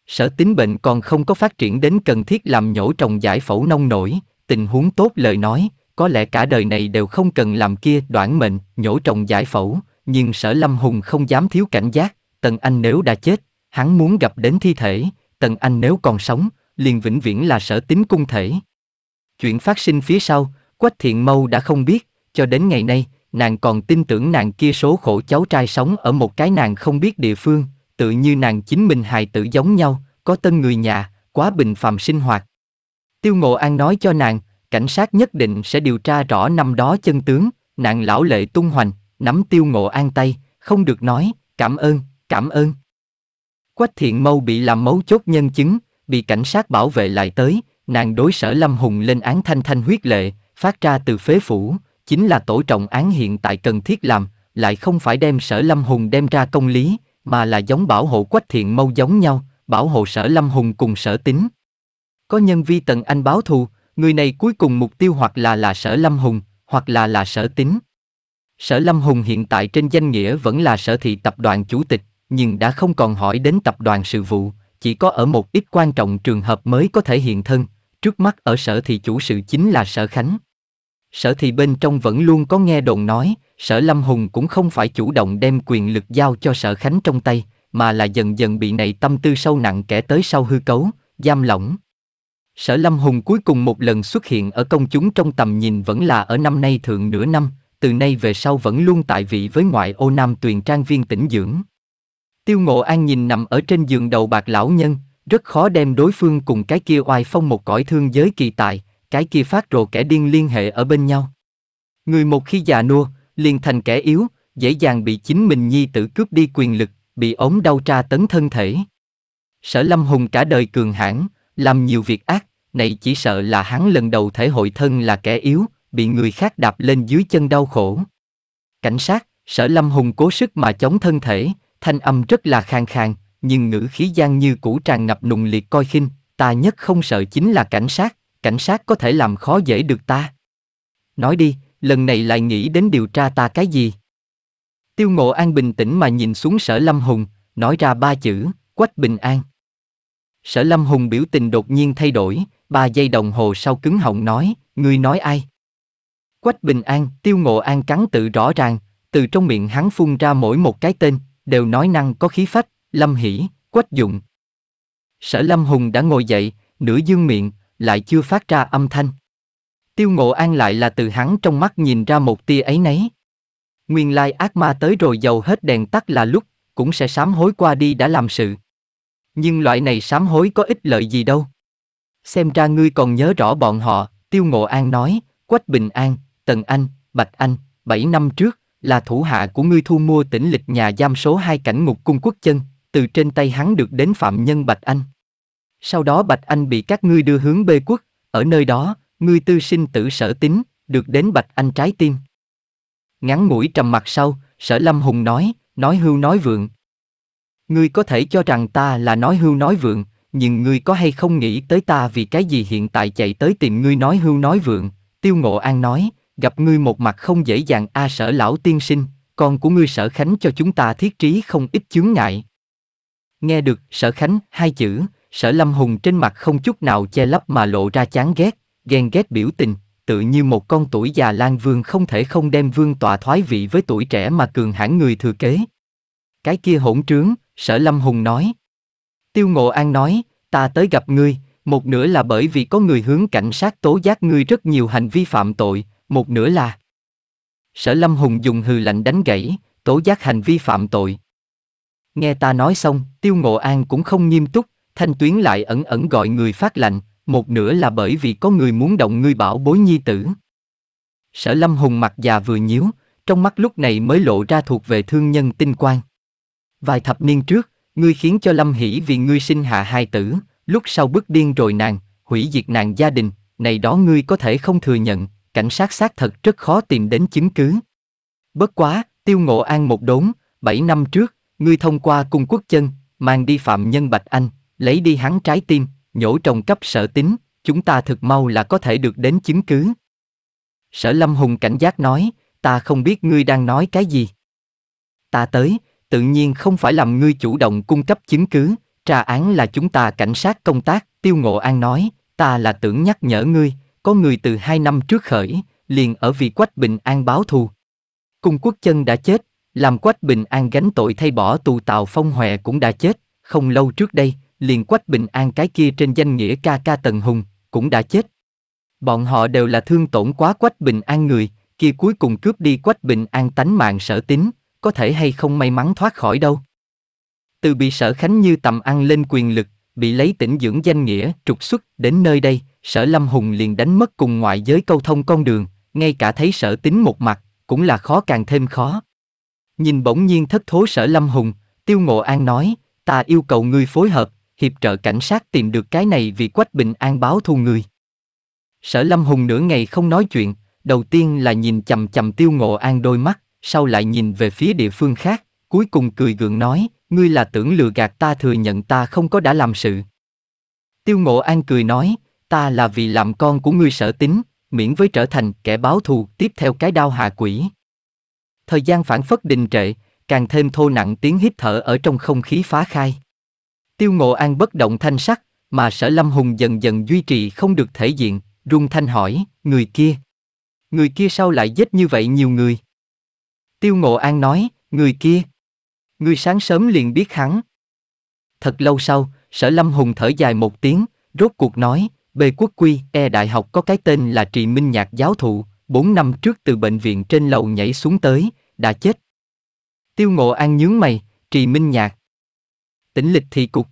Sở tính bệnh còn không có phát triển đến cần thiết làm nhổ trồng giải phẫu nông nổi, tình huống tốt lời nói, có lẽ cả đời này đều không cần làm kia đoạn mệnh, nhổ trồng giải phẫu, nhưng sở Lâm Hùng không dám thiếu cảnh giác, Tần Anh nếu đã chết, hắn muốn gặp đến thi thể, Tần Anh nếu còn sống, liền vĩnh viễn là sở tính cung thể. Chuyện phát sinh phía sau, Quách Thiện Mâu đã không biết, cho đến ngày nay, nàng còn tin tưởng nàng kia số khổ cháu trai sống ở một cái nàng không biết địa phương, tự như nàng chính mình hài tử giống nhau, có tên người nhà, quá bình phàm sinh hoạt. Tiêu Ngộ An nói cho nàng, cảnh sát nhất định sẽ điều tra rõ năm đó chân tướng, nạn lão lệ tung hoành, nắm tiêu ngộ an tay, không được nói, cảm ơn, cảm ơn. Quách thiện mâu bị làm mấu chốt nhân chứng, bị cảnh sát bảo vệ lại tới, nàng đối sở Lâm Hùng lên án thanh thanh huyết lệ, phát ra từ phế phủ, chính là tổ trọng án hiện tại cần thiết làm, lại không phải đem sở Lâm Hùng đem ra công lý, mà là giống bảo hộ quách thiện mâu giống nhau, bảo hộ sở Lâm Hùng cùng sở tính. Có nhân vi tần anh báo thù, người này cuối cùng mục tiêu hoặc là là sở lâm hùng hoặc là là sở tính sở lâm hùng hiện tại trên danh nghĩa vẫn là sở thị tập đoàn chủ tịch nhưng đã không còn hỏi đến tập đoàn sự vụ chỉ có ở một ít quan trọng trường hợp mới có thể hiện thân trước mắt ở sở thị chủ sự chính là sở khánh sở thị bên trong vẫn luôn có nghe đồn nói sở lâm hùng cũng không phải chủ động đem quyền lực giao cho sở khánh trong tay mà là dần dần bị này tâm tư sâu nặng kẻ tới sau hư cấu giam lỏng Sở Lâm Hùng cuối cùng một lần xuất hiện ở công chúng trong tầm nhìn vẫn là ở năm nay thượng nửa năm, từ nay về sau vẫn luôn tại vị với ngoại ô Nam Tuyền Trang Viên tỉnh dưỡng. Tiêu Ngộ An nhìn nằm ở trên giường đầu bạc lão nhân, rất khó đem đối phương cùng cái kia oai phong một cõi thương giới kỳ tài, cái kia phát rồ kẻ điên liên hệ ở bên nhau. Người một khi già nua, liền thành kẻ yếu, dễ dàng bị chính mình nhi tử cướp đi quyền lực, bị ốm đau tra tấn thân thể. Sở Lâm Hùng cả đời cường hãn, làm nhiều việc ác, này chỉ sợ là hắn lần đầu thể hội thân là kẻ yếu, bị người khác đạp lên dưới chân đau khổ. Cảnh sát, sở lâm hùng cố sức mà chống thân thể, thanh âm rất là khang khang, nhưng ngữ khí gian như cũ tràn ngập nùng liệt coi khinh, ta nhất không sợ chính là cảnh sát, cảnh sát có thể làm khó dễ được ta. Nói đi, lần này lại nghĩ đến điều tra ta cái gì? Tiêu Ngộ An bình tĩnh mà nhìn xuống sở Lâm Hùng, nói ra ba chữ, Quách Bình An. Sở Lâm Hùng biểu tình đột nhiên thay đổi, ba giây đồng hồ sau cứng họng nói, ngươi nói ai? Quách Bình An, Tiêu Ngộ An cắn tự rõ ràng, từ trong miệng hắn phun ra mỗi một cái tên, đều nói năng có khí phách, Lâm Hỷ, Quách Dụng. Sở Lâm Hùng đã ngồi dậy, nửa dương miệng, lại chưa phát ra âm thanh. Tiêu Ngộ An lại là từ hắn trong mắt nhìn ra một tia ấy nấy. Nguyên lai ác ma tới rồi dầu hết đèn tắt là lúc, cũng sẽ sám hối qua đi đã làm sự nhưng loại này sám hối có ích lợi gì đâu. Xem ra ngươi còn nhớ rõ bọn họ, Tiêu Ngộ An nói, Quách Bình An, Tần Anh, Bạch Anh, 7 năm trước, là thủ hạ của ngươi thu mua tỉnh lịch nhà giam số 2 cảnh ngục cung quốc chân, từ trên tay hắn được đến phạm nhân Bạch Anh. Sau đó Bạch Anh bị các ngươi đưa hướng bê quốc, ở nơi đó, ngươi tư sinh tử sở tính, được đến Bạch Anh trái tim. Ngắn mũi trầm mặt sau, sở Lâm Hùng nói, nói hưu nói vượng, Ngươi có thể cho rằng ta là nói hưu nói vượng, nhưng ngươi có hay không nghĩ tới ta vì cái gì hiện tại chạy tới tìm ngươi nói hưu nói vượng, tiêu ngộ an nói, gặp ngươi một mặt không dễ dàng a à sở lão tiên sinh, con của ngươi sở khánh cho chúng ta thiết trí không ít chướng ngại. Nghe được sở khánh hai chữ, sở lâm hùng trên mặt không chút nào che lấp mà lộ ra chán ghét, ghen ghét biểu tình, tự như một con tuổi già lan vương không thể không đem vương tọa thoái vị với tuổi trẻ mà cường hãn người thừa kế. Cái kia hỗn trướng, Sở Lâm Hùng nói. Tiêu Ngộ An nói, ta tới gặp ngươi, một nửa là bởi vì có người hướng cảnh sát tố giác ngươi rất nhiều hành vi phạm tội, một nửa là... Sở Lâm Hùng dùng hừ lạnh đánh gãy, tố giác hành vi phạm tội. Nghe ta nói xong, Tiêu Ngộ An cũng không nghiêm túc, Thanh Tuyến lại ẩn ẩn gọi người phát lạnh, một nửa là bởi vì có người muốn động ngươi bảo bối nhi tử. Sở Lâm Hùng mặt già vừa nhíu, trong mắt lúc này mới lộ ra thuộc về thương nhân tinh quang. Vài thập niên trước, ngươi khiến cho Lâm Hỷ vì ngươi sinh hạ hai tử, lúc sau bức điên rồi nàng, hủy diệt nàng gia đình, này đó ngươi có thể không thừa nhận, cảnh sát xác thật rất khó tìm đến chứng cứ. Bất quá, tiêu ngộ an một đốn, bảy năm trước, ngươi thông qua cung quốc chân, mang đi phạm nhân Bạch Anh, lấy đi hắn trái tim, nhổ trồng cấp sở tính, chúng ta thực mau là có thể được đến chứng cứ. Sở Lâm Hùng cảnh giác nói, ta không biết ngươi đang nói cái gì. Ta tới, tự nhiên không phải làm ngươi chủ động cung cấp chứng cứ, trà án là chúng ta cảnh sát công tác, Tiêu Ngộ An nói, ta là tưởng nhắc nhở ngươi, có người từ hai năm trước khởi, liền ở vì Quách Bình An báo thù. Cung quốc chân đã chết, làm Quách Bình An gánh tội thay bỏ tù Tào Phong Hòe cũng đã chết, không lâu trước đây, liền Quách Bình An cái kia trên danh nghĩa ca ca Tần Hùng, cũng đã chết. Bọn họ đều là thương tổn quá Quách Bình An người, kia cuối cùng cướp đi Quách Bình An tánh mạng sở tính, có thể hay không may mắn thoát khỏi đâu. Từ bị sở khánh như tầm ăn lên quyền lực, bị lấy tỉnh dưỡng danh nghĩa, trục xuất, đến nơi đây, sở Lâm Hùng liền đánh mất cùng ngoại giới câu thông con đường, ngay cả thấy sở tính một mặt, cũng là khó càng thêm khó. Nhìn bỗng nhiên thất thố sở Lâm Hùng, Tiêu Ngộ An nói, ta yêu cầu ngươi phối hợp, hiệp trợ cảnh sát tìm được cái này vì Quách Bình An báo thu ngươi. Sở Lâm Hùng nửa ngày không nói chuyện, đầu tiên là nhìn chầm chầm Tiêu Ngộ An đôi mắt, sau lại nhìn về phía địa phương khác, cuối cùng cười gượng nói, ngươi là tưởng lừa gạt ta thừa nhận ta không có đã làm sự. Tiêu Ngộ An cười nói, ta là vì làm con của ngươi sở tính, miễn với trở thành kẻ báo thù tiếp theo cái đao hạ quỷ. Thời gian phản phất đình trệ, càng thêm thô nặng tiếng hít thở ở trong không khí phá khai. Tiêu Ngộ An bất động thanh sắc, mà sở lâm hùng dần dần duy trì không được thể diện, rung thanh hỏi, người kia. Người kia sao lại giết như vậy nhiều người? Tiêu Ngộ An nói, người kia. Người sáng sớm liền biết hắn. Thật lâu sau, sở Lâm Hùng thở dài một tiếng, rốt cuộc nói, bề quốc quy, e đại học có cái tên là Trì Minh Nhạc giáo thụ, 4 năm trước từ bệnh viện trên lầu nhảy xuống tới, đã chết. Tiêu Ngộ An nhướng mày, Trì Minh Nhạc. Tỉnh lịch thì cục.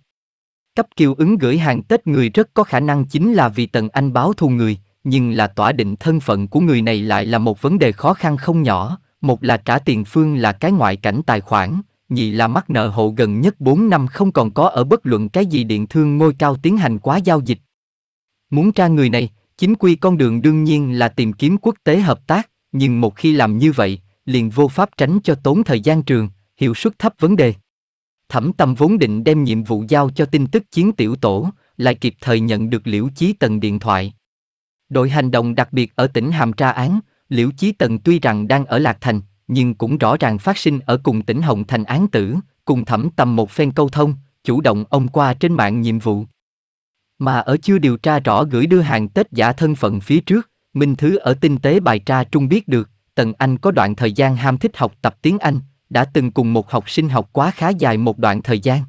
Cấp kiều ứng gửi hàng Tết người rất có khả năng chính là vì Tần Anh báo thù người, nhưng là tỏa định thân phận của người này lại là một vấn đề khó khăn không nhỏ, một là trả tiền phương là cái ngoại cảnh tài khoản, nhị là mắc nợ hộ gần nhất 4 năm không còn có ở bất luận cái gì điện thương ngôi cao tiến hành quá giao dịch. Muốn tra người này, chính quy con đường đương nhiên là tìm kiếm quốc tế hợp tác, nhưng một khi làm như vậy, liền vô pháp tránh cho tốn thời gian trường, hiệu suất thấp vấn đề. Thẩm tâm vốn định đem nhiệm vụ giao cho tin tức chiến tiểu tổ, lại kịp thời nhận được liễu chí tần điện thoại. Đội hành động đặc biệt ở tỉnh Hàm tra án, Liễu Chí Tần tuy rằng đang ở Lạc Thành, nhưng cũng rõ ràng phát sinh ở cùng tỉnh Hồng Thành án tử, cùng thẩm tầm một phen câu thông, chủ động ông qua trên mạng nhiệm vụ. Mà ở chưa điều tra rõ gửi đưa hàng Tết giả thân phận phía trước, Minh Thứ ở tinh tế bài tra trung biết được, Tần Anh có đoạn thời gian ham thích học tập tiếng Anh, đã từng cùng một học sinh học quá khá dài một đoạn thời gian.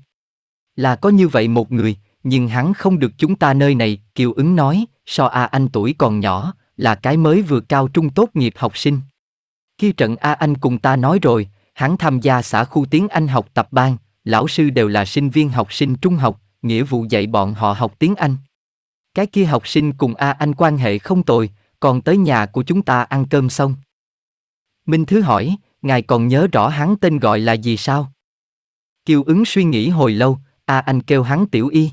Là có như vậy một người, nhưng hắn không được chúng ta nơi này, Kiều ứng nói, so A à Anh tuổi còn nhỏ, là cái mới vừa cao trung tốt nghiệp học sinh. Khi trận A Anh cùng ta nói rồi, hắn tham gia xã khu tiếng Anh học tập ban, lão sư đều là sinh viên học sinh trung học, nghĩa vụ dạy bọn họ học tiếng Anh. Cái kia học sinh cùng A Anh quan hệ không tồi, còn tới nhà của chúng ta ăn cơm xong. Minh Thứ hỏi, ngài còn nhớ rõ hắn tên gọi là gì sao? Kiều ứng suy nghĩ hồi lâu, A Anh kêu hắn tiểu y.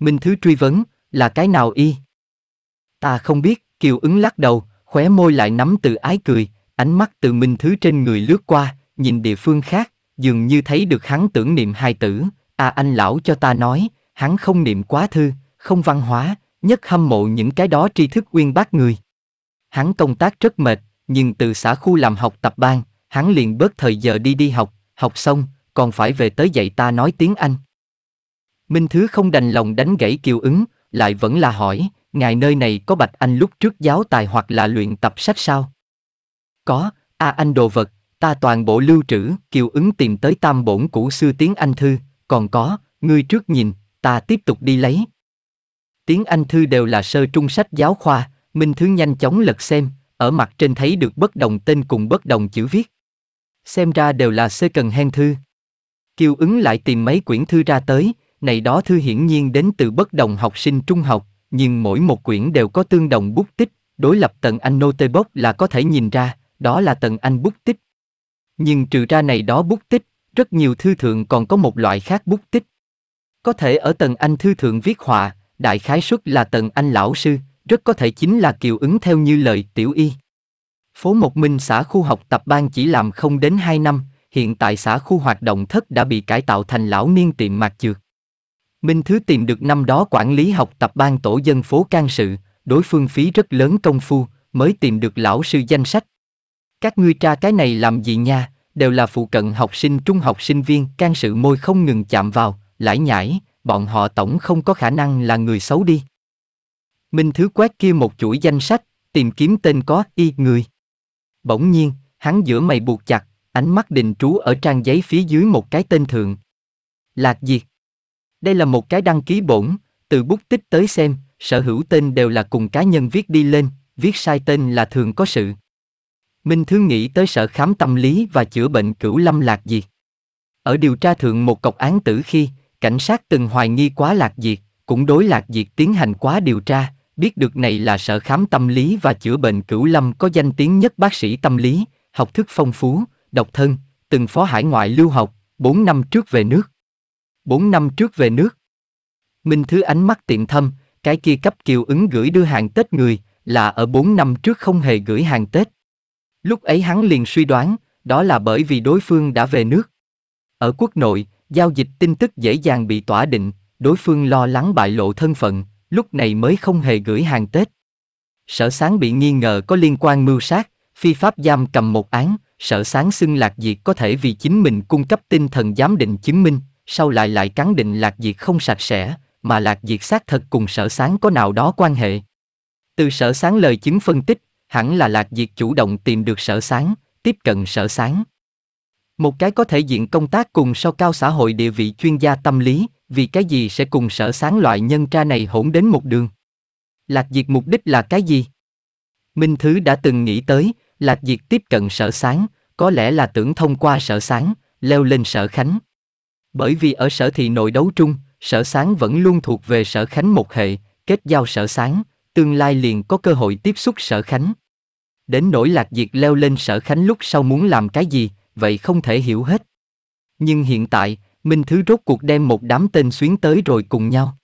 Minh Thứ truy vấn, là cái nào y? Ta không biết. Kiều ứng lắc đầu, khóe môi lại nắm từ ái cười, ánh mắt từ Minh Thứ trên người lướt qua, nhìn địa phương khác, dường như thấy được hắn tưởng niệm hai tử, à anh lão cho ta nói, hắn không niệm quá thư, không văn hóa, nhất hâm mộ những cái đó tri thức uyên bác người. Hắn công tác rất mệt, nhưng từ xã khu làm học tập ban, hắn liền bớt thời giờ đi đi học, học xong, còn phải về tới dạy ta nói tiếng Anh. Minh Thứ không đành lòng đánh gãy kiều ứng, lại vẫn là hỏi, ngài nơi này có Bạch Anh lúc trước giáo tài hoặc là luyện tập sách sao? Có, A à Anh đồ vật, ta toàn bộ lưu trữ, kiều ứng tìm tới tam bổn cũ xưa tiếng Anh thư, còn có, ngươi trước nhìn, ta tiếp tục đi lấy. Tiếng Anh thư đều là sơ trung sách giáo khoa, Minh Thứ nhanh chóng lật xem, ở mặt trên thấy được bất đồng tên cùng bất đồng chữ viết. Xem ra đều là sơ cần hen thư. Kiều ứng lại tìm mấy quyển thư ra tới, này đó thư hiển nhiên đến từ bất đồng học sinh trung học, nhưng mỗi một quyển đều có tương đồng bút tích, đối lập tần anh notebook là có thể nhìn ra, đó là tần anh bút tích. Nhưng trừ ra này đó bút tích, rất nhiều thư thượng còn có một loại khác bút tích. Có thể ở tần anh thư thượng viết họa, đại khái suất là tần anh lão sư, rất có thể chính là kiều ứng theo như lời tiểu y. Phố Một Minh xã khu học tập ban chỉ làm không đến 2 năm, hiện tại xã khu hoạt động thất đã bị cải tạo thành lão niên tiệm mạc dược. Minh Thứ tìm được năm đó quản lý học tập ban tổ dân phố can sự, đối phương phí rất lớn công phu, mới tìm được lão sư danh sách. Các ngươi tra cái này làm gì nha, đều là phụ cận học sinh trung học sinh viên can sự môi không ngừng chạm vào, lải nhải, bọn họ tổng không có khả năng là người xấu đi. Minh Thứ quét kia một chuỗi danh sách, tìm kiếm tên có y người. Bỗng nhiên, hắn giữa mày buộc chặt, ánh mắt đình trú ở trang giấy phía dưới một cái tên thượng. Lạc Diệt. Đây là một cái đăng ký bổn, từ bút tích tới xem, sở hữu tên đều là cùng cá nhân viết đi lên, viết sai tên là thường có sự. Minh Thứ nghĩ tới sở khám tâm lý và chữa bệnh cửu lâm lạc diệt. Ở điều tra thượng một cọc án tử khi, cảnh sát từng hoài nghi quá lạc diệt, cũng đối lạc diệt tiến hành quá điều tra, biết được này là sở khám tâm lý và chữa bệnh cửu lâm có danh tiếng nhất bác sĩ tâm lý, học thức phong phú, độc thân, từng phó hải ngoại lưu học, 4 năm trước về nước bốn năm trước về nước. Minh Thứ ánh mắt tiệm thâm, cái kia cấp kiều ứng gửi đưa hàng Tết người, là ở bốn năm trước không hề gửi hàng Tết. Lúc ấy hắn liền suy đoán, đó là bởi vì đối phương đã về nước. Ở quốc nội, giao dịch tin tức dễ dàng bị tỏa định, đối phương lo lắng bại lộ thân phận, lúc này mới không hề gửi hàng Tết. Sở sáng bị nghi ngờ có liên quan mưu sát, phi pháp giam cầm một án, sở sáng xưng lạc diệt có thể vì chính mình cung cấp tinh thần giám định chứng minh sau lại lại cắn định lạc diệt không sạch sẽ, mà lạc diệt xác thật cùng sở sáng có nào đó quan hệ. Từ sở sáng lời chứng phân tích, hẳn là lạc diệt chủ động tìm được sở sáng, tiếp cận sở sáng. Một cái có thể diện công tác cùng sau cao xã hội địa vị chuyên gia tâm lý, vì cái gì sẽ cùng sở sáng loại nhân tra này hỗn đến một đường. Lạc diệt mục đích là cái gì? Minh Thứ đã từng nghĩ tới, lạc diệt tiếp cận sở sáng, có lẽ là tưởng thông qua sở sáng, leo lên sở khánh. Bởi vì ở sở thị nội đấu trung, sở sáng vẫn luôn thuộc về sở khánh một hệ, kết giao sở sáng, tương lai liền có cơ hội tiếp xúc sở khánh. Đến nỗi lạc diệt leo lên sở khánh lúc sau muốn làm cái gì, vậy không thể hiểu hết. Nhưng hiện tại, Minh Thứ rốt cuộc đem một đám tên xuyến tới rồi cùng nhau.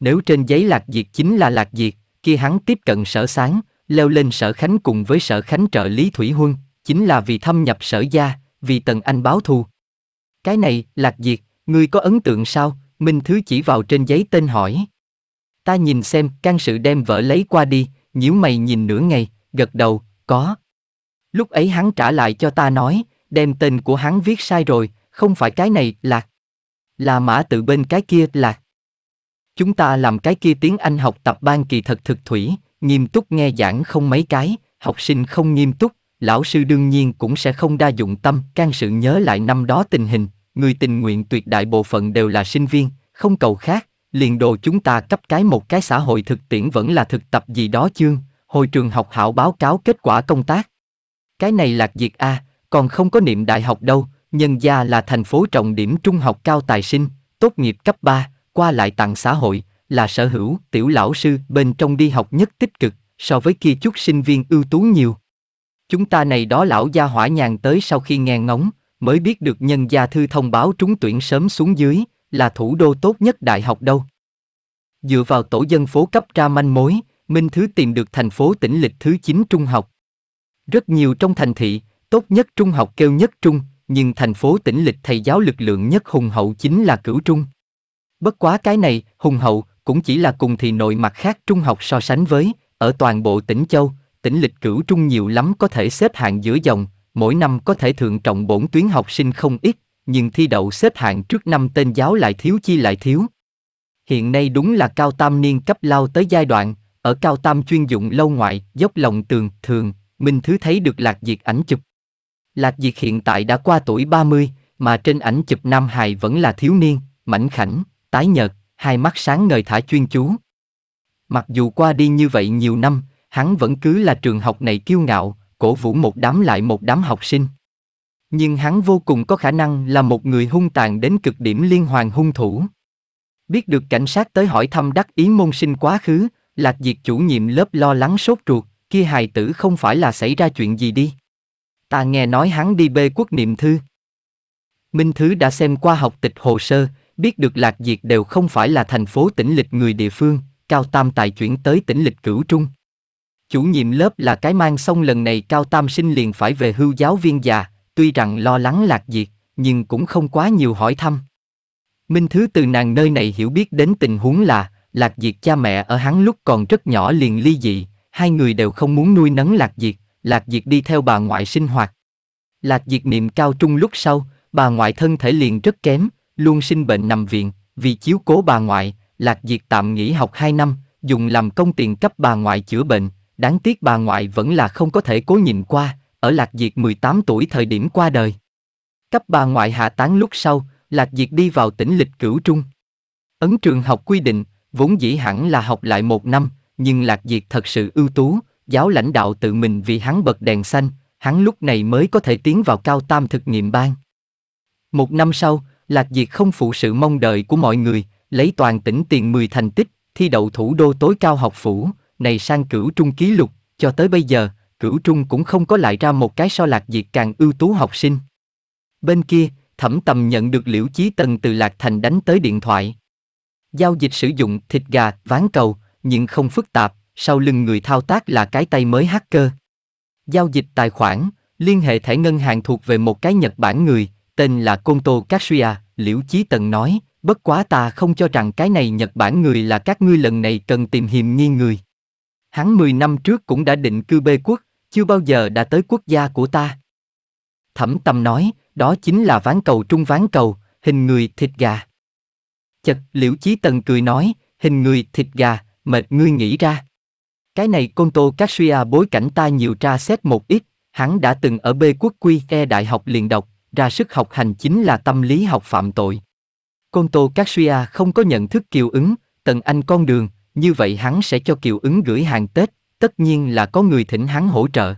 Nếu trên giấy lạc diệt chính là lạc diệt, khi hắn tiếp cận sở sáng, leo lên sở khánh cùng với sở khánh trợ lý Thủy Huân, chính là vì thâm nhập sở gia, vì Tần Anh báo thù, cái này, Lạc Diệt, ngươi có ấn tượng sao? Minh Thứ chỉ vào trên giấy tên hỏi. Ta nhìn xem, can sự đem vợ lấy qua đi, nhíu mày nhìn nửa ngày, gật đầu, có. Lúc ấy hắn trả lại cho ta nói, đem tên của hắn viết sai rồi, không phải cái này, Lạc. Là mã tự bên cái kia, Lạc. Chúng ta làm cái kia tiếng Anh học tập ban kỳ thật thực thủy, nghiêm túc nghe giảng không mấy cái, học sinh không nghiêm túc, lão sư đương nhiên cũng sẽ không đa dụng tâm can sự nhớ lại năm đó tình hình người tình nguyện tuyệt đại bộ phận đều là sinh viên, không cầu khác, liền đồ chúng ta cấp cái một cái xã hội thực tiễn vẫn là thực tập gì đó chương, hồi trường học hảo báo cáo kết quả công tác. Cái này lạc diệt A, còn không có niệm đại học đâu, nhân gia là thành phố trọng điểm trung học cao tài sinh, tốt nghiệp cấp 3, qua lại tặng xã hội, là sở hữu, tiểu lão sư bên trong đi học nhất tích cực, so với kia chút sinh viên ưu tú nhiều. Chúng ta này đó lão gia hỏa nhàn tới sau khi nghe ngóng, mới biết được nhân gia thư thông báo trúng tuyển sớm xuống dưới, là thủ đô tốt nhất đại học đâu. Dựa vào tổ dân phố cấp ra manh mối, Minh Thứ tìm được thành phố tỉnh lịch thứ 9 trung học. Rất nhiều trong thành thị, tốt nhất trung học kêu nhất trung, nhưng thành phố tỉnh lịch thầy giáo lực lượng nhất hùng hậu chính là cửu trung. Bất quá cái này, hùng hậu, cũng chỉ là cùng thì nội mặt khác trung học so sánh với, ở toàn bộ tỉnh Châu, tỉnh lịch cửu trung nhiều lắm có thể xếp hạng giữa dòng, mỗi năm có thể thượng trọng bổn tuyến học sinh không ít, nhưng thi đậu xếp hạng trước năm tên giáo lại thiếu chi lại thiếu. Hiện nay đúng là cao tam niên cấp lao tới giai đoạn, ở cao tam chuyên dụng lâu ngoại, dốc lòng tường, thường, Minh Thứ thấy được Lạc Diệt ảnh chụp. Lạc Diệt hiện tại đã qua tuổi 30, mà trên ảnh chụp Nam Hài vẫn là thiếu niên, mảnh khảnh, tái nhợt, hai mắt sáng ngời thả chuyên chú. Mặc dù qua đi như vậy nhiều năm, hắn vẫn cứ là trường học này kiêu ngạo, cổ vũ một đám lại một đám học sinh. Nhưng hắn vô cùng có khả năng là một người hung tàn đến cực điểm liên hoàn hung thủ. Biết được cảnh sát tới hỏi thăm đắc ý môn sinh quá khứ, Lạc Diệt chủ nhiệm lớp lo lắng sốt ruột, kia hài tử không phải là xảy ra chuyện gì đi. Ta nghe nói hắn đi bê quốc niệm thư. Minh Thứ đã xem qua học tịch hồ sơ, biết được Lạc Diệt đều không phải là thành phố tỉnh lịch người địa phương, Cao Tam Tài chuyển tới tỉnh lịch cửu trung. Chủ nhiệm lớp là cái mang xong lần này Cao Tam Sinh liền phải về hưu giáo viên già, tuy rằng lo lắng lạc diệt, nhưng cũng không quá nhiều hỏi thăm. Minh Thứ từ nàng nơi này hiểu biết đến tình huống là, lạc diệt cha mẹ ở hắn lúc còn rất nhỏ liền ly dị, hai người đều không muốn nuôi nấng lạc diệt, lạc diệt đi theo bà ngoại sinh hoạt. Lạc diệt niệm cao trung lúc sau, bà ngoại thân thể liền rất kém, luôn sinh bệnh nằm viện, vì chiếu cố bà ngoại, lạc diệt tạm nghỉ học 2 năm, dùng làm công tiền cấp bà ngoại chữa bệnh, đáng tiếc bà ngoại vẫn là không có thể cố nhìn qua, ở Lạc Diệt 18 tuổi thời điểm qua đời. Cấp bà ngoại hạ tán lúc sau, Lạc Diệt đi vào tỉnh lịch cửu trung. Ấn trường học quy định, vốn dĩ hẳn là học lại một năm, nhưng Lạc Diệt thật sự ưu tú, giáo lãnh đạo tự mình vì hắn bật đèn xanh, hắn lúc này mới có thể tiến vào cao tam thực nghiệm ban. Một năm sau, Lạc Diệt không phụ sự mong đợi của mọi người, lấy toàn tỉnh tiền 10 thành tích, thi đậu thủ đô tối cao học phủ, này sang cửu trung ký lục, cho tới bây giờ, cửu trung cũng không có lại ra một cái so lạc diệt càng ưu tú học sinh. Bên kia, thẩm tầm nhận được liễu chí tần từ lạc thành đánh tới điện thoại. Giao dịch sử dụng thịt gà, ván cầu, nhưng không phức tạp, sau lưng người thao tác là cái tay mới hacker. Giao dịch tài khoản, liên hệ thẻ ngân hàng thuộc về một cái Nhật Bản người, tên là Konto Katsuya, Liễu Chí Tần nói, bất quá ta không cho rằng cái này Nhật Bản người là các ngươi lần này cần tìm hiềm nghi người. Hắn 10 năm trước cũng đã định cư bê quốc, chưa bao giờ đã tới quốc gia của ta. Thẩm tâm nói, đó chính là ván cầu trung ván cầu, hình người thịt gà. Chật, liễu chí tần cười nói, hình người thịt gà, mệt ngươi nghĩ ra. Cái này côn tô các suy à bối cảnh ta nhiều tra xét một ít, hắn đã từng ở bê quốc quy e đại học liền đọc, ra sức học hành chính là tâm lý học phạm tội. Côn tô các suy à không có nhận thức kiều ứng, tần anh con đường, như vậy hắn sẽ cho Kiều ứng gửi hàng Tết, tất nhiên là có người thỉnh hắn hỗ trợ.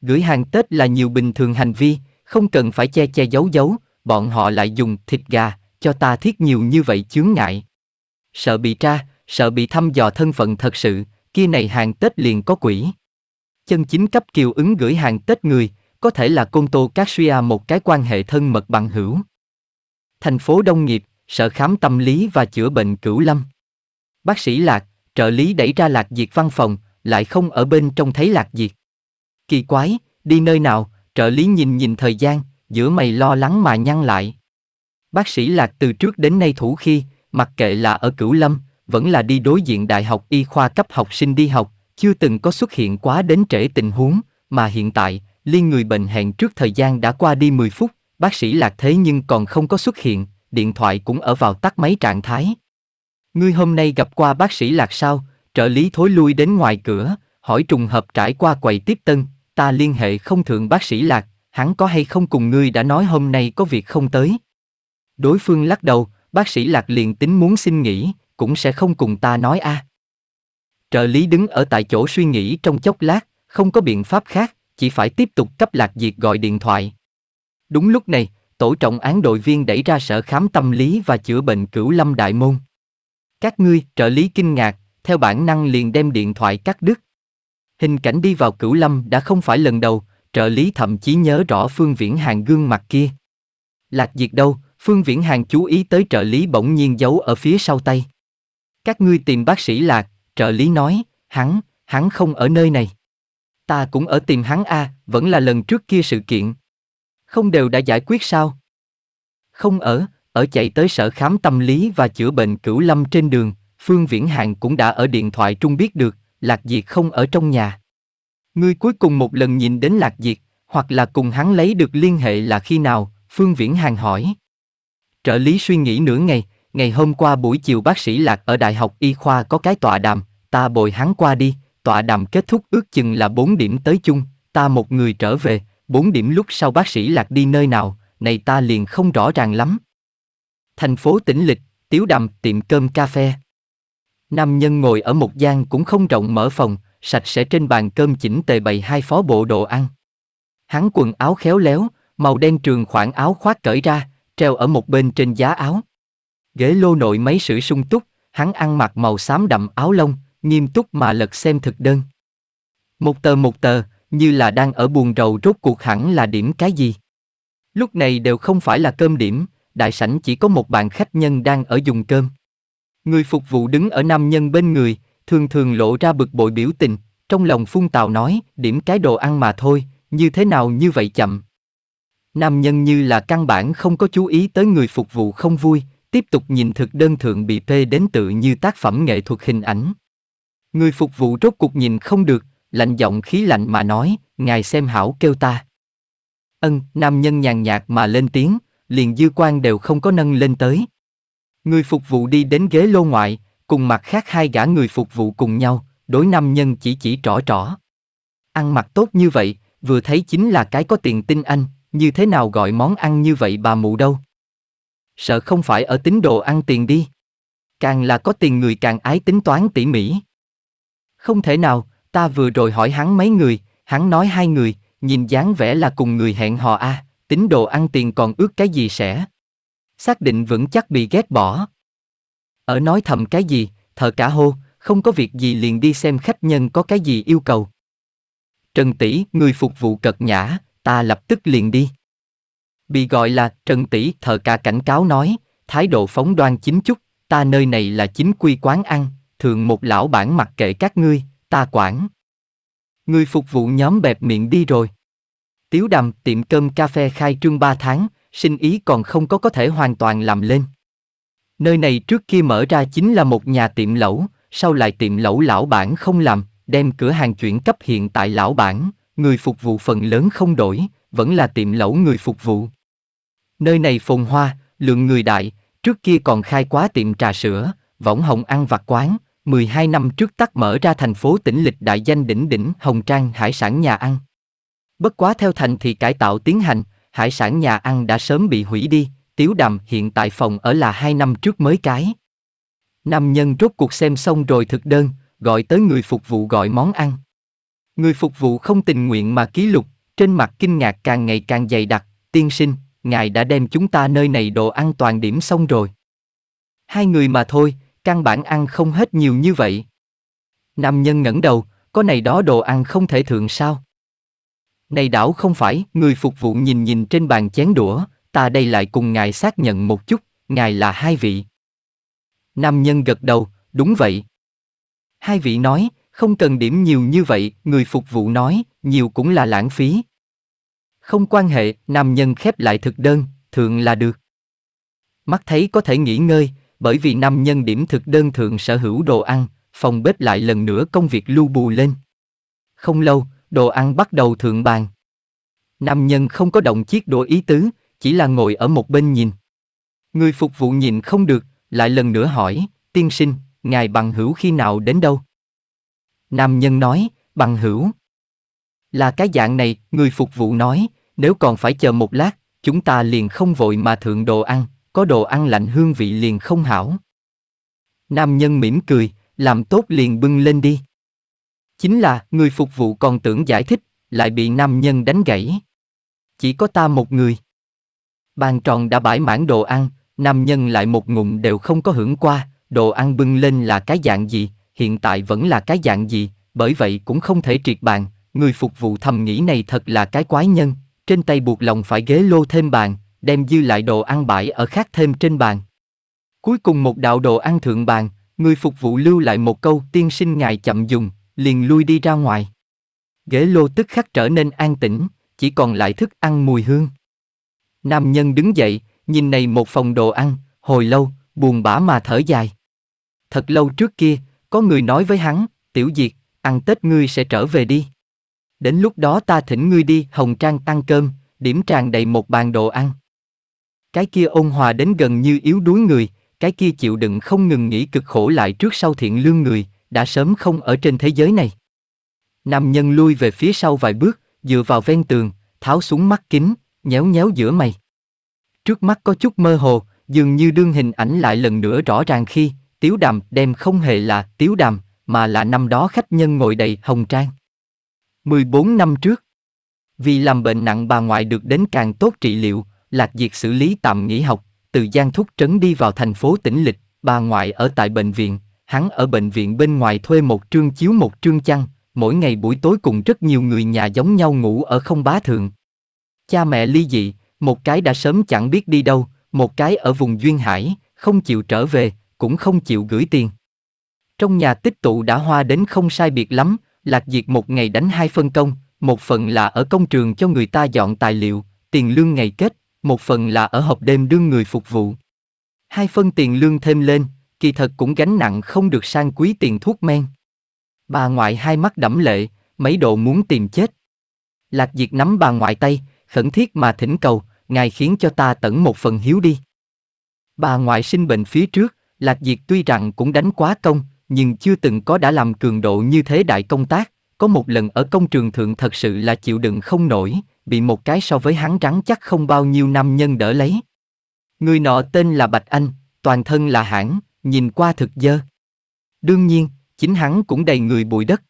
Gửi hàng Tết là nhiều bình thường hành vi, không cần phải che che giấu giấu, bọn họ lại dùng thịt gà, cho ta thiết nhiều như vậy chướng ngại. Sợ bị tra, sợ bị thăm dò thân phận thật sự, kia này hàng Tết liền có quỷ. Chân chính cấp kiều ứng gửi hàng Tết người, có thể là Côn Tô các Suy A một cái quan hệ thân mật bằng hữu. Thành phố Đông nghiệp, sợ khám tâm lý và chữa bệnh cửu lâm. Bác sĩ Lạc, trợ lý đẩy ra Lạc Diệt văn phòng, lại không ở bên trong thấy Lạc Diệt. Kỳ quái, đi nơi nào, trợ lý nhìn nhìn thời gian, giữa mày lo lắng mà nhăn lại. Bác sĩ Lạc từ trước đến nay thủ khi, mặc kệ là ở Cửu Lâm, vẫn là đi đối diện Đại học Y khoa cấp học sinh đi học, chưa từng có xuất hiện quá đến trễ tình huống, mà hiện tại, liên người bệnh hẹn trước thời gian đã qua đi 10 phút, bác sĩ Lạc thế nhưng còn không có xuất hiện, điện thoại cũng ở vào tắt máy trạng thái. Ngươi hôm nay gặp qua bác sĩ Lạc sao? Trợ lý thối lui đến ngoài cửa, hỏi trùng hợp trải qua quầy tiếp tân, ta liên hệ không thượng bác sĩ Lạc, hắn có hay không cùng ngươi đã nói hôm nay có việc không tới. Đối phương lắc đầu, bác sĩ Lạc liền tính muốn xin nghỉ, cũng sẽ không cùng ta nói a. À. Trợ lý đứng ở tại chỗ suy nghĩ trong chốc lát, không có biện pháp khác, chỉ phải tiếp tục cấp Lạc Diệt gọi điện thoại. Đúng lúc này, tổ trọng án đội viên đẩy ra sở khám tâm lý và chữa bệnh cửu lâm đại môn. Các ngươi, trợ lý kinh ngạc, theo bản năng liền đem điện thoại cắt đứt. Hình cảnh đi vào cửu lâm đã không phải lần đầu, trợ lý thậm chí nhớ rõ Phương Viễn Hàng gương mặt kia. Lạc diệt đâu, Phương Viễn Hàng chú ý tới trợ lý bỗng nhiên giấu ở phía sau tay. Các ngươi tìm bác sĩ Lạc, trợ lý nói, hắn, hắn không ở nơi này. Ta cũng ở tìm hắn a, vẫn là lần trước kia sự kiện. Không đều đã giải quyết sao? Không ở, ở chạy tới sở khám tâm lý và chữa bệnh cửu lâm trên đường, Phương Viễn Hạng cũng đã ở điện thoại trung biết được, Lạc Diệt không ở trong nhà. Ngươi cuối cùng một lần nhìn đến Lạc Diệt, hoặc là cùng hắn lấy được liên hệ là khi nào, Phương Viễn Hàn hỏi. Trợ lý suy nghĩ nửa ngày, ngày hôm qua buổi chiều bác sĩ Lạc ở Đại học Y khoa có cái tọa đàm, ta bồi hắn qua đi, tọa đàm kết thúc ước chừng là 4 điểm tới chung, ta một người trở về, 4 điểm lúc sau bác sĩ Lạc đi nơi nào, này ta liền không rõ ràng lắm thành phố tỉnh lịch, tiếu đầm, tiệm cơm cà phê. Nam nhân ngồi ở một gian cũng không rộng mở phòng, sạch sẽ trên bàn cơm chỉnh tề bày hai phó bộ đồ ăn. Hắn quần áo khéo léo, màu đen trường khoảng áo khoác cởi ra, treo ở một bên trên giá áo. Ghế lô nội mấy sử sung túc, hắn ăn mặc màu xám đậm áo lông, nghiêm túc mà lật xem thực đơn. Một tờ một tờ, như là đang ở buồn rầu rốt cuộc hẳn là điểm cái gì. Lúc này đều không phải là cơm điểm, đại sảnh chỉ có một bàn khách nhân đang ở dùng cơm. Người phục vụ đứng ở nam nhân bên người, thường thường lộ ra bực bội biểu tình, trong lòng phun tào nói, điểm cái đồ ăn mà thôi, như thế nào như vậy chậm. Nam nhân như là căn bản không có chú ý tới người phục vụ không vui, tiếp tục nhìn thực đơn thượng bị phê đến tự như tác phẩm nghệ thuật hình ảnh. Người phục vụ rốt cuộc nhìn không được, lạnh giọng khí lạnh mà nói, ngài xem hảo kêu ta. Ân, nam nhân nhàn nhạt mà lên tiếng, liền dư quan đều không có nâng lên tới. Người phục vụ đi đến ghế lô ngoại, cùng mặt khác hai gã người phục vụ cùng nhau, đối nam nhân chỉ chỉ trỏ trỏ. Ăn mặc tốt như vậy, vừa thấy chính là cái có tiền tinh anh, như thế nào gọi món ăn như vậy bà mụ đâu. Sợ không phải ở tín đồ ăn tiền đi. Càng là có tiền người càng ái tính toán tỉ mỉ. Không thể nào, ta vừa rồi hỏi hắn mấy người, hắn nói hai người, nhìn dáng vẻ là cùng người hẹn hò a. À tín đồ ăn tiền còn ước cái gì sẽ xác định vững chắc bị ghét bỏ ở nói thầm cái gì thợ cả hô không có việc gì liền đi xem khách nhân có cái gì yêu cầu trần tỷ người phục vụ cật nhã ta lập tức liền đi bị gọi là trần tỷ thợ cả cảnh cáo nói thái độ phóng đoan chính chút ta nơi này là chính quy quán ăn thường một lão bản mặc kệ các ngươi ta quản người phục vụ nhóm bẹp miệng đi rồi Tiếu đàm, tiệm cơm cà phê khai trương 3 tháng, sinh ý còn không có có thể hoàn toàn làm lên. Nơi này trước kia mở ra chính là một nhà tiệm lẩu, sau lại tiệm lẩu lão bản không làm, đem cửa hàng chuyển cấp hiện tại lão bản, người phục vụ phần lớn không đổi, vẫn là tiệm lẩu người phục vụ. Nơi này phồn hoa, lượng người đại, trước kia còn khai quá tiệm trà sữa, võng hồng ăn vặt quán, 12 năm trước tắt mở ra thành phố tỉnh lịch đại danh đỉnh đỉnh Hồng Trang hải sản nhà ăn. Bất quá theo thành thì cải tạo tiến hành, hải sản nhà ăn đã sớm bị hủy đi, tiếu đàm hiện tại phòng ở là hai năm trước mới cái. Nam nhân rốt cuộc xem xong rồi thực đơn, gọi tới người phục vụ gọi món ăn. Người phục vụ không tình nguyện mà ký lục, trên mặt kinh ngạc càng ngày càng dày đặc, tiên sinh, ngài đã đem chúng ta nơi này đồ ăn toàn điểm xong rồi. Hai người mà thôi, căn bản ăn không hết nhiều như vậy. Nam nhân ngẩng đầu, có này đó đồ ăn không thể thượng sao? Này đảo không phải, người phục vụ nhìn nhìn trên bàn chén đũa, ta đây lại cùng ngài xác nhận một chút, ngài là hai vị. Nam nhân gật đầu, đúng vậy. Hai vị nói, không cần điểm nhiều như vậy, người phục vụ nói, nhiều cũng là lãng phí. Không quan hệ, nam nhân khép lại thực đơn, thượng là được. Mắt thấy có thể nghỉ ngơi, bởi vì nam nhân điểm thực đơn thượng sở hữu đồ ăn, phòng bếp lại lần nữa công việc lưu bù lên. Không lâu, đồ ăn bắt đầu thượng bàn. Nam nhân không có động chiếc đũa ý tứ, chỉ là ngồi ở một bên nhìn. Người phục vụ nhìn không được, lại lần nữa hỏi, tiên sinh, ngài bằng hữu khi nào đến đâu? Nam nhân nói, bằng hữu. Là cái dạng này, người phục vụ nói, nếu còn phải chờ một lát, chúng ta liền không vội mà thượng đồ ăn, có đồ ăn lạnh hương vị liền không hảo. Nam nhân mỉm cười, làm tốt liền bưng lên đi. Chính là, người phục vụ còn tưởng giải thích, lại bị nam nhân đánh gãy. Chỉ có ta một người. Bàn tròn đã bãi mãn đồ ăn, nam nhân lại một ngụm đều không có hưởng qua, đồ ăn bưng lên là cái dạng gì, hiện tại vẫn là cái dạng gì, bởi vậy cũng không thể triệt bàn. Người phục vụ thầm nghĩ này thật là cái quái nhân, trên tay buộc lòng phải ghế lô thêm bàn, đem dư lại đồ ăn bãi ở khác thêm trên bàn. Cuối cùng một đạo đồ ăn thượng bàn, người phục vụ lưu lại một câu tiên sinh ngài chậm dùng, liền lui đi ra ngoài. Ghế lô tức khắc trở nên an tĩnh, chỉ còn lại thức ăn mùi hương. Nam nhân đứng dậy, nhìn này một phòng đồ ăn, hồi lâu, buồn bã mà thở dài. Thật lâu trước kia, có người nói với hắn, tiểu diệt, ăn Tết ngươi sẽ trở về đi. Đến lúc đó ta thỉnh ngươi đi Hồng Trang ăn cơm, điểm tràn đầy một bàn đồ ăn. Cái kia ôn hòa đến gần như yếu đuối người, cái kia chịu đựng không ngừng nghĩ cực khổ lại trước sau thiện lương người, đã sớm không ở trên thế giới này. Nam nhân lui về phía sau vài bước, dựa vào ven tường, tháo xuống mắt kính, nhéo nhéo giữa mày. Trước mắt có chút mơ hồ, dường như đương hình ảnh lại lần nữa rõ ràng khi, tiếu đàm đem không hề là tiếu đàm, mà là năm đó khách nhân ngồi đầy hồng trang. 14 năm trước, vì làm bệnh nặng bà ngoại được đến càng tốt trị liệu, lạc diệt xử lý tạm nghỉ học, từ Giang Thúc Trấn đi vào thành phố tỉnh Lịch, bà ngoại ở tại bệnh viện, hắn ở bệnh viện bên ngoài thuê một trương chiếu một trương chăn, mỗi ngày buổi tối cùng rất nhiều người nhà giống nhau ngủ ở không bá thượng. Cha mẹ ly dị, một cái đã sớm chẳng biết đi đâu, một cái ở vùng Duyên Hải, không chịu trở về, cũng không chịu gửi tiền. Trong nhà tích tụ đã hoa đến không sai biệt lắm, Lạc Diệt một ngày đánh hai phân công, một phần là ở công trường cho người ta dọn tài liệu, tiền lương ngày kết, một phần là ở hộp đêm đương người phục vụ. Hai phân tiền lương thêm lên, kỳ thật cũng gánh nặng không được sang quý tiền thuốc men. Bà ngoại hai mắt đẫm lệ, mấy độ muốn tìm chết. Lạc diệt nắm bà ngoại tay, khẩn thiết mà thỉnh cầu, ngài khiến cho ta tận một phần hiếu đi. Bà ngoại sinh bệnh phía trước, Lạc diệt tuy rằng cũng đánh quá công, nhưng chưa từng có đã làm cường độ như thế đại công tác, có một lần ở công trường thượng thật sự là chịu đựng không nổi, bị một cái so với hắn rắn chắc không bao nhiêu năm nhân đỡ lấy. Người nọ tên là Bạch Anh, toàn thân là hãng, nhìn qua thực dơ. Đương nhiên, chính hắn cũng đầy người bụi đất.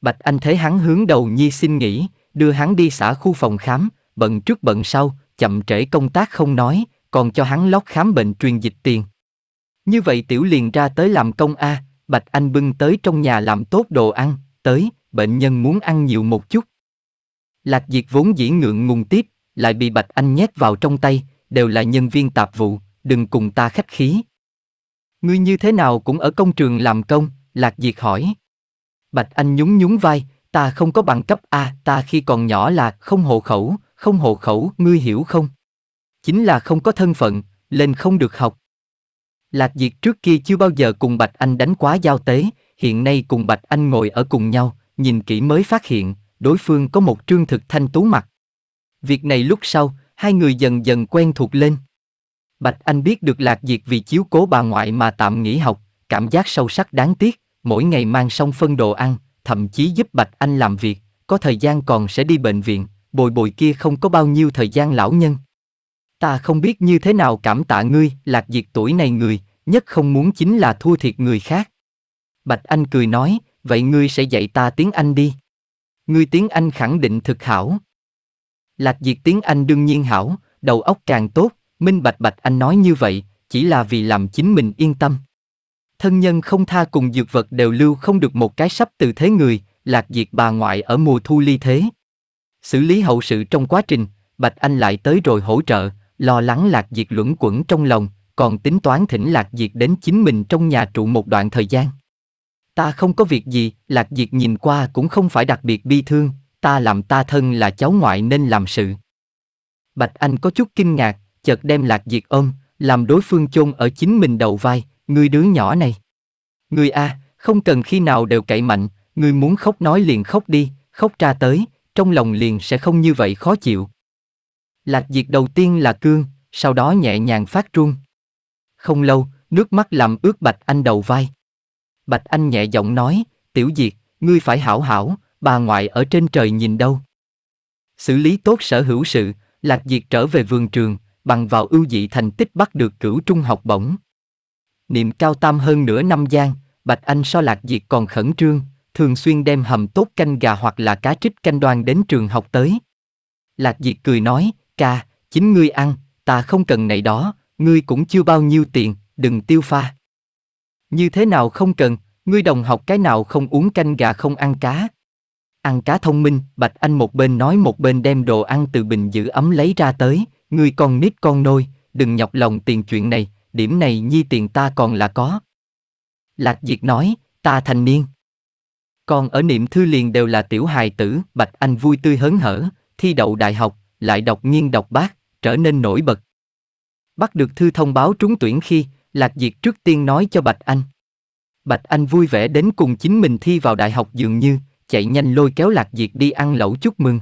Bạch Anh thấy hắn hướng đầu nhi xin nghỉ, đưa hắn đi xã khu phòng khám, bận trước bận sau, chậm trễ công tác không nói, còn cho hắn lót khám bệnh truyền dịch tiền. Như vậy tiểu liền ra tới làm công A, Bạch Anh bưng tới trong nhà làm tốt đồ ăn, tới, bệnh nhân muốn ăn nhiều một chút. Lạc Diệt vốn dĩ ngượng ngùng tiếp, lại bị Bạch Anh nhét vào trong tay, đều là nhân viên tạp vụ, đừng cùng ta khách khí, Ngươi như thế nào cũng ở công trường làm công, Lạc Diệt hỏi. Bạch Anh nhún nhún vai, ta không có bằng cấp A, ta khi còn nhỏ là không hộ khẩu, không hộ khẩu, ngươi hiểu không? Chính là không có thân phận, lên không được học. Lạc Diệt trước kia chưa bao giờ cùng Bạch Anh đánh quá giao tế, hiện nay cùng Bạch Anh ngồi ở cùng nhau, nhìn kỹ mới phát hiện, đối phương có một trương thực thanh tú mặt. Việc này lúc sau, hai người dần dần quen thuộc lên. Bạch Anh biết được Lạc Diệt vì chiếu cố bà ngoại mà tạm nghỉ học, cảm giác sâu sắc đáng tiếc, mỗi ngày mang xong phân đồ ăn, thậm chí giúp Bạch Anh làm việc, có thời gian còn sẽ đi bệnh viện, bồi bồi kia không có bao nhiêu thời gian lão nhân. Ta không biết như thế nào cảm tạ ngươi, Lạc Diệt tuổi này người, nhất không muốn chính là thua thiệt người khác. Bạch Anh cười nói, vậy ngươi sẽ dạy ta tiếng Anh đi. Ngươi tiếng Anh khẳng định thực hảo. Lạc Diệt tiếng Anh đương nhiên hảo, đầu óc càng tốt, Minh Bạch Bạch Anh nói như vậy, chỉ là vì làm chính mình yên tâm. Thân nhân không tha cùng dược vật đều lưu không được một cái sắp từ thế người, lạc diệt bà ngoại ở mùa thu ly thế. Xử lý hậu sự trong quá trình, Bạch Anh lại tới rồi hỗ trợ, lo lắng lạc diệt luẩn quẩn trong lòng, còn tính toán thỉnh lạc diệt đến chính mình trong nhà trụ một đoạn thời gian. Ta không có việc gì, lạc diệt nhìn qua cũng không phải đặc biệt bi thương, ta làm ta thân là cháu ngoại nên làm sự. Bạch Anh có chút kinh ngạc, chợt đem lạc diệt ôm, làm đối phương chôn ở chính mình đầu vai, người đứa nhỏ này. Người A, không cần khi nào đều cậy mạnh, người muốn khóc nói liền khóc đi, khóc ra tới, trong lòng liền sẽ không như vậy khó chịu. Lạc diệt đầu tiên là cương, sau đó nhẹ nhàng phát run. Không lâu, nước mắt làm ướt Bạch Anh đầu vai. Bạch Anh nhẹ giọng nói, tiểu diệt, ngươi phải hảo hảo, bà ngoại ở trên trời nhìn đâu. Xử lý tốt sở hữu sự, Lạc Diệt trở về vườn trường, bằng vào ưu dị thành tích bắt được cửu trung học bổng. Niệm cao tam hơn nửa năm gian, Bạch Anh so lạc diệt còn khẩn trương, thường xuyên đem hầm tốt canh gà hoặc là cá trích canh đoan đến trường học tới. Lạc diệt cười nói, ca, chính ngươi ăn, ta không cần này đó, ngươi cũng chưa bao nhiêu tiền, đừng tiêu pha. Như thế nào không cần, ngươi đồng học cái nào không uống canh gà không ăn cá. Ăn cá thông minh, Bạch Anh một bên nói một bên đem đồ ăn từ bình giữ ấm lấy ra tới, Ngươi con nít con nôi, đừng nhọc lòng tiền chuyện này, điểm này nhi tiền ta còn là có. Lạc Diệt nói, ta thành niên. con ở niệm thư liền đều là tiểu hài tử, Bạch Anh vui tươi hớn hở, thi đậu đại học, lại đọc nghiên đọc bác, trở nên nổi bật. Bắt được thư thông báo trúng tuyển khi, Lạc Diệt trước tiên nói cho Bạch Anh. Bạch Anh vui vẻ đến cùng chính mình thi vào đại học dường như, chạy nhanh lôi kéo Lạc Diệt đi ăn lẩu chúc mừng.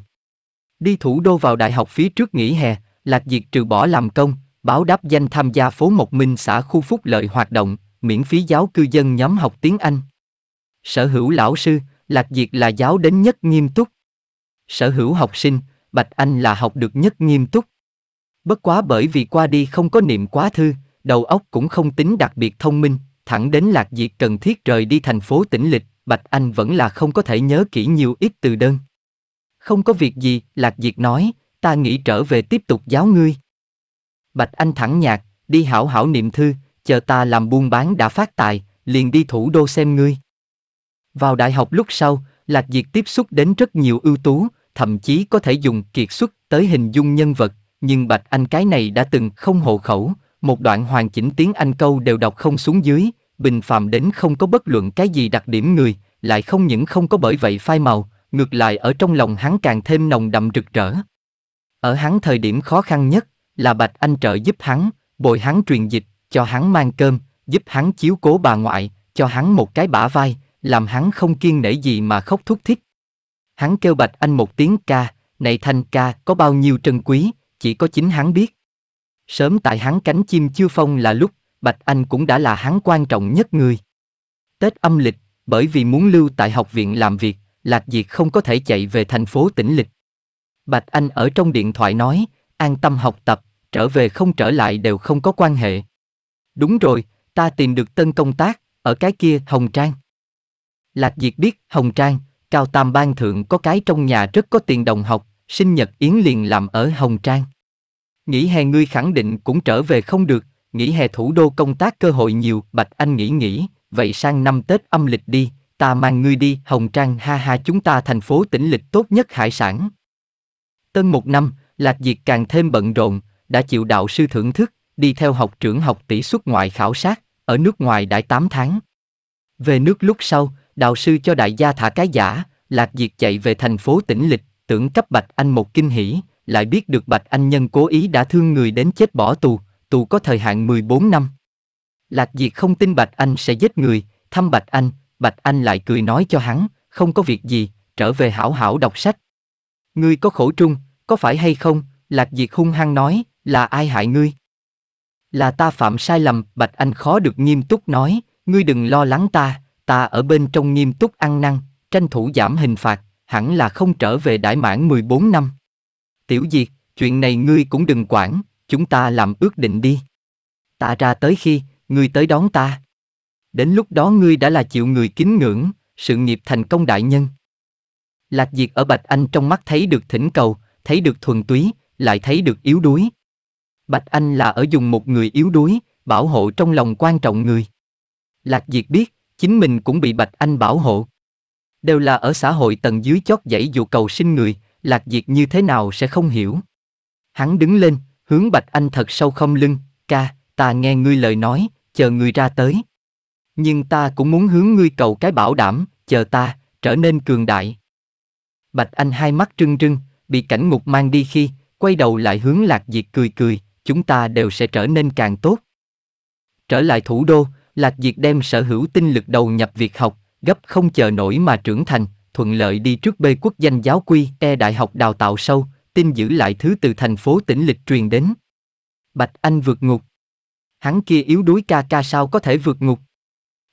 Đi thủ đô vào đại học phía trước nghỉ hè, Lạc Diệt trừ bỏ làm công, báo đáp danh tham gia phố Mộc Minh xã khu phúc lợi hoạt động, miễn phí giáo cư dân nhóm học tiếng Anh. Sở hữu lão sư, Lạc Diệt là giáo đến nhất nghiêm túc. Sở hữu học sinh, Bạch Anh là học được nhất nghiêm túc. Bất quá bởi vì qua đi không có niệm quá thư, đầu óc cũng không tính đặc biệt thông minh, thẳng đến Lạc Diệt cần thiết rời đi thành phố tỉnh lịch, Bạch Anh vẫn là không có thể nhớ kỹ nhiều ít từ đơn. Không có việc gì, Lạc Diệt nói, ta nghĩ trở về tiếp tục giáo ngươi. Bạch Anh thẳng nhạc, đi hảo hảo niệm thư, chờ ta làm buôn bán đã phát tài, liền đi thủ đô xem ngươi. Vào đại học lúc sau, Lạc Diệt tiếp xúc đến rất nhiều ưu tú, thậm chí có thể dùng kiệt xuất tới hình dung nhân vật, nhưng Bạch Anh cái này đã từng không hộ khẩu, một đoạn hoàn chỉnh tiếng Anh câu đều đọc không xuống dưới, bình phàm đến không có bất luận cái gì đặc điểm người, lại không những không có bởi vậy phai màu, ngược lại ở trong lòng hắn càng thêm nồng đậm rực rỡ. Ở hắn thời điểm khó khăn nhất, là Bạch Anh trợ giúp hắn, bồi hắn truyền dịch, cho hắn mang cơm, giúp hắn chiếu cố bà ngoại, cho hắn một cái bả vai, làm hắn không kiên nể gì mà khóc thúc thích. Hắn kêu Bạch Anh một tiếng ca, này thanh ca có bao nhiêu trân quý, chỉ có chính hắn biết. Sớm tại hắn cánh chim chưa phong là lúc, Bạch Anh cũng đã là hắn quan trọng nhất người. Tết âm lịch, bởi vì muốn lưu tại học viện làm việc, Lạc Diệt không có thể chạy về thành phố tỉnh lịch. Bạch Anh ở trong điện thoại nói, an tâm học tập, trở về không trở lại đều không có quan hệ. Đúng rồi, ta tìm được tân công tác, ở cái kia Hồng Trang. Lạc Diệt biết Hồng Trang, Cao Tam Ban Thượng có cái trong nhà rất có tiền đồng học, sinh nhật Yến liền làm ở Hồng Trang. Nghỉ hè ngươi khẳng định cũng trở về không được, nghỉ hè thủ đô công tác cơ hội nhiều, Bạch Anh nghĩ nghĩ, vậy sang năm Tết âm lịch đi, ta mang ngươi đi, Hồng Trang ha ha chúng ta thành phố tỉnh lịch tốt nhất hải sản. Tân một năm, Lạc Diệt càng thêm bận rộn, đã chịu đạo sư thưởng thức, đi theo học trưởng học tỷ xuất ngoại khảo sát, ở nước ngoài đã 8 tháng. Về nước lúc sau, đạo sư cho đại gia thả cái giả, Lạc Diệt chạy về thành phố tỉnh lịch, tưởng cấp Bạch Anh một kinh hỉ, lại biết được Bạch Anh nhân cố ý đã thương người đến chết bỏ tù, tù có thời hạn 14 năm. Lạc Diệt không tin Bạch Anh sẽ giết người, thăm Bạch Anh, Bạch Anh lại cười nói cho hắn, không có việc gì, trở về hảo hảo đọc sách, Ngươi có khổ trung, có phải hay không? Lạc Diệt hung hăng nói, là ai hại ngươi? Là ta phạm sai lầm, Bạch Anh khó được nghiêm túc nói, ngươi đừng lo lắng ta, ta ở bên trong nghiêm túc ăn năn, tranh thủ giảm hình phạt, hẳn là không trở về đại mãn 14 năm. Tiểu Diệt, chuyện này ngươi cũng đừng quản, chúng ta làm ước định đi. Ta ra tới khi, ngươi tới đón ta. Đến lúc đó ngươi đã là chịu người kính ngưỡng, sự nghiệp thành công đại nhân. Lạc Diệt ở Bạch Anh trong mắt thấy được thỉnh cầu, thấy được thuần túy, lại thấy được yếu đuối. Bạch Anh là ở dùng một người yếu đuối, bảo hộ trong lòng quan trọng người. Lạc Diệt biết, chính mình cũng bị Bạch Anh bảo hộ. Đều là ở xã hội tầng dưới chót dãy dù cầu sinh người, Lạc Diệt như thế nào sẽ không hiểu. Hắn đứng lên, hướng Bạch Anh thật sâu không lưng, ca, ta nghe ngươi lời nói, chờ ngươi ra tới. Nhưng ta cũng muốn hướng ngươi cầu cái bảo đảm, chờ ta, trở nên cường đại. Bạch Anh hai mắt trưng trưng, bị cảnh ngục mang đi khi, quay đầu lại hướng Lạc Diệt cười cười, chúng ta đều sẽ trở nên càng tốt. Trở lại thủ đô, Lạc Diệt đem sở hữu tinh lực đầu nhập việc học, gấp không chờ nổi mà trưởng thành, thuận lợi đi trước bê quốc danh giáo quy, e đại học đào tạo sâu, tin giữ lại thứ từ thành phố tỉnh lịch truyền đến. Bạch Anh vượt ngục. Hắn kia yếu đuối ca ca sao có thể vượt ngục.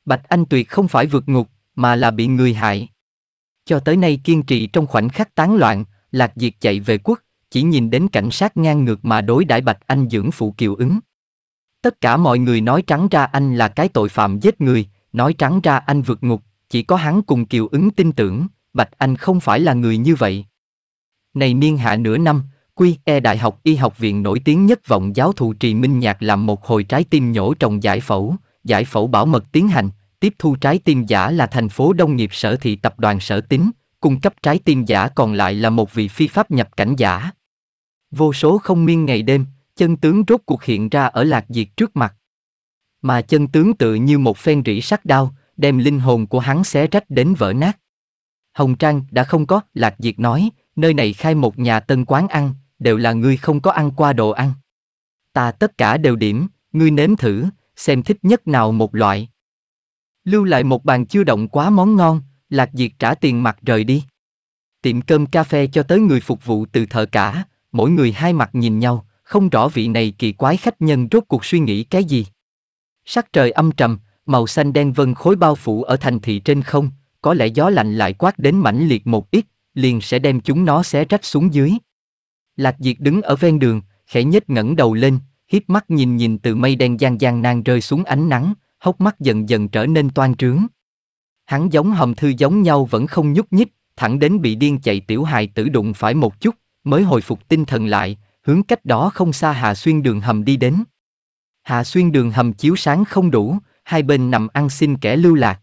Bạch Anh tuyệt không phải vượt ngục, mà là bị người hại. Cho tới nay kiên trì trong khoảnh khắc tán loạn, Lạc Diệt chạy về quốc, chỉ nhìn đến cảnh sát ngang ngược mà đối đãi Bạch Anh dưỡng phụ kiều ứng. Tất cả mọi người nói trắng ra anh là cái tội phạm giết người, nói trắng ra anh vượt ngục, chỉ có hắn cùng kiều ứng tin tưởng, Bạch Anh không phải là người như vậy. Này niên hạ nửa năm, Quy E Đại học Y học viện nổi tiếng nhất vọng giáo thụ trì minh nhạc làm một hồi trái tim nhổ trồng giải phẫu, giải phẫu bảo mật tiến hành, tiếp thu trái tim giả là thành phố đông nghiệp sở thị tập đoàn sở tính, cung cấp trái tim giả còn lại là một vị phi pháp nhập cảnh giả. Vô số không miên ngày đêm, chân tướng rốt cuộc hiện ra ở lạc diệt trước mặt. Mà chân tướng tự như một phen rỉ sắc đao, đem linh hồn của hắn xé rách đến vỡ nát. Hồng Trang đã không có, lạc diệt nói, nơi này khai một nhà tân quán ăn, đều là ngươi không có ăn qua đồ ăn. Ta tất cả đều điểm, ngươi nếm thử, xem thích nhất nào một loại, Lưu lại một bàn chưa động quá món ngon, Lạc diệt trả tiền mặt rời đi. Tiệm cơm cà phê cho tới người phục vụ từ thợ cả, mỗi người hai mặt nhìn nhau, không rõ vị này kỳ quái khách nhân rốt cuộc suy nghĩ cái gì. Sắc trời âm trầm, màu xanh đen vân khối bao phủ ở thành thị trên không, có lẽ gió lạnh lại quát đến mãnh liệt một ít, liền sẽ đem chúng nó xé rách xuống dưới. Lạc diệt đứng ở ven đường, khẽ nhếch ngẩng đầu lên, hít mắt nhìn nhìn từ mây đen gian gian nang rơi xuống ánh nắng, hốc mắt dần dần trở nên toan trướng. Hắn giống hầm thư giống nhau vẫn không nhúc nhích, thẳng đến bị điên chạy tiểu hài tử đụng phải một chút, mới hồi phục tinh thần lại, hướng cách đó không xa Hà Xuyên đường hầm đi đến. Hà Xuyên đường hầm chiếu sáng không đủ, hai bên nằm ăn xin kẻ lưu lạc.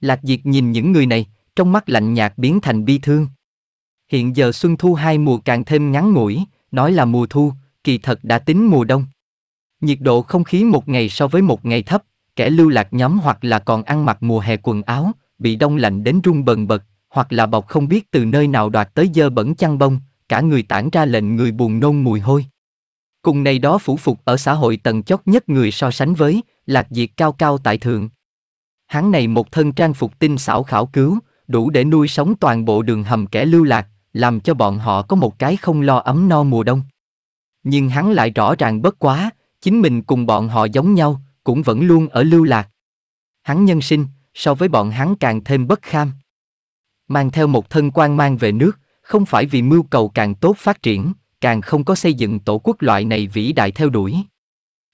Lạc Diệt nhìn những người này, trong mắt lạnh nhạt biến thành bi thương. Hiện giờ xuân thu hai mùa càng thêm ngắn ngủi, nói là mùa thu, kỳ thật đã tính mùa đông. Nhiệt độ không khí một ngày so với một ngày thấp, kẻ lưu lạc nhóm hoặc là còn ăn mặc mùa hè quần áo, bị đông lạnh đến run bần bật, hoặc là bọc không biết từ nơi nào đoạt tới dơ bẩn chăn bông, cả người tản ra lệnh người buồn nôn mùi hôi. Cùng này đó phủ phục ở xã hội tầng chót nhất người so sánh với, lạc diệt cao cao tại thượng. Hắn này một thân trang phục tinh xảo khảo cứu, đủ để nuôi sống toàn bộ đường hầm kẻ lưu lạc, làm cho bọn họ có một cái không lo ấm no mùa đông. Nhưng hắn lại rõ ràng bất quá, chính mình cùng bọn họ giống nhau, cũng vẫn luôn ở lưu lạc. Hắn nhân sinh, so với bọn hắn càng thêm bất kham. Mang theo một thân quan mang về nước, không phải vì mưu cầu càng tốt phát triển, càng không có xây dựng tổ quốc loại này vĩ đại theo đuổi.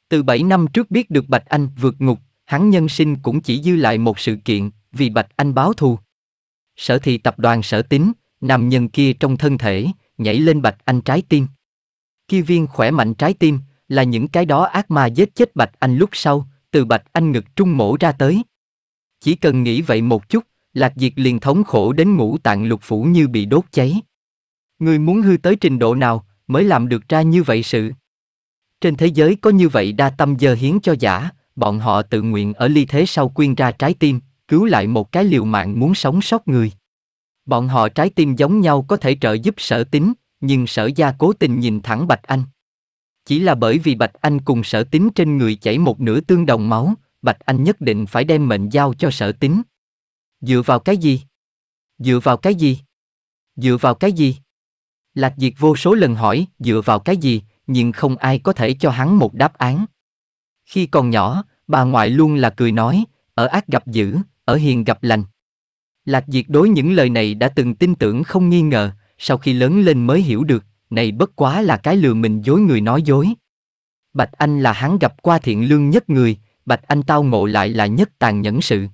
Từ 7 năm trước biết được Bạch Anh vượt ngục, hắn nhân sinh cũng chỉ dư lại một sự kiện, vì Bạch Anh báo thù. Sở thị tập đoàn sở tính, nằm nhân kia trong thân thể, nhảy lên Bạch Anh trái tim. Kia viên khỏe mạnh trái tim, là những cái đó ác ma giết chết Bạch Anh lúc sau, từ Bạch Anh ngực trung mổ ra tới. Chỉ cần nghĩ vậy một chút, Lạc Diệt liền thống khổ đến ngũ tạng lục phủ như bị đốt cháy. Người muốn hư tới trình độ nào mới làm được ra như vậy sự. Trên thế giới có như vậy đa tâm giờ hiến cho giả, bọn họ tự nguyện ở ly thế sau quyên ra trái tim, cứu lại một cái liều mạng muốn sống sót người. Bọn họ trái tim giống nhau có thể trợ giúp sở tính, nhưng sở gia cố tình nhìn thẳng Bạch Anh. Chỉ là bởi vì Bạch Anh cùng sở tính trên người chảy một nửa tương đồng máu, Bạch Anh nhất định phải đem mệnh giao cho sở tính. Dựa vào cái gì? Dựa vào cái gì? Dựa vào cái gì? Lạc Diệt vô số lần hỏi dựa vào cái gì, nhưng không ai có thể cho hắn một đáp án. Khi còn nhỏ, bà ngoại luôn là cười nói, ở ác gặp dữ, ở hiền gặp lành. Lạc Diệt đối những lời này đã từng tin tưởng không nghi ngờ, sau khi lớn lên mới hiểu được, này bất quá là cái lừa mình dối người nói dối. Bạch Anh là hắn gặp qua thiện lương nhất người, Bạch Anh tao ngộ lại là nhất tàn nhẫn sự.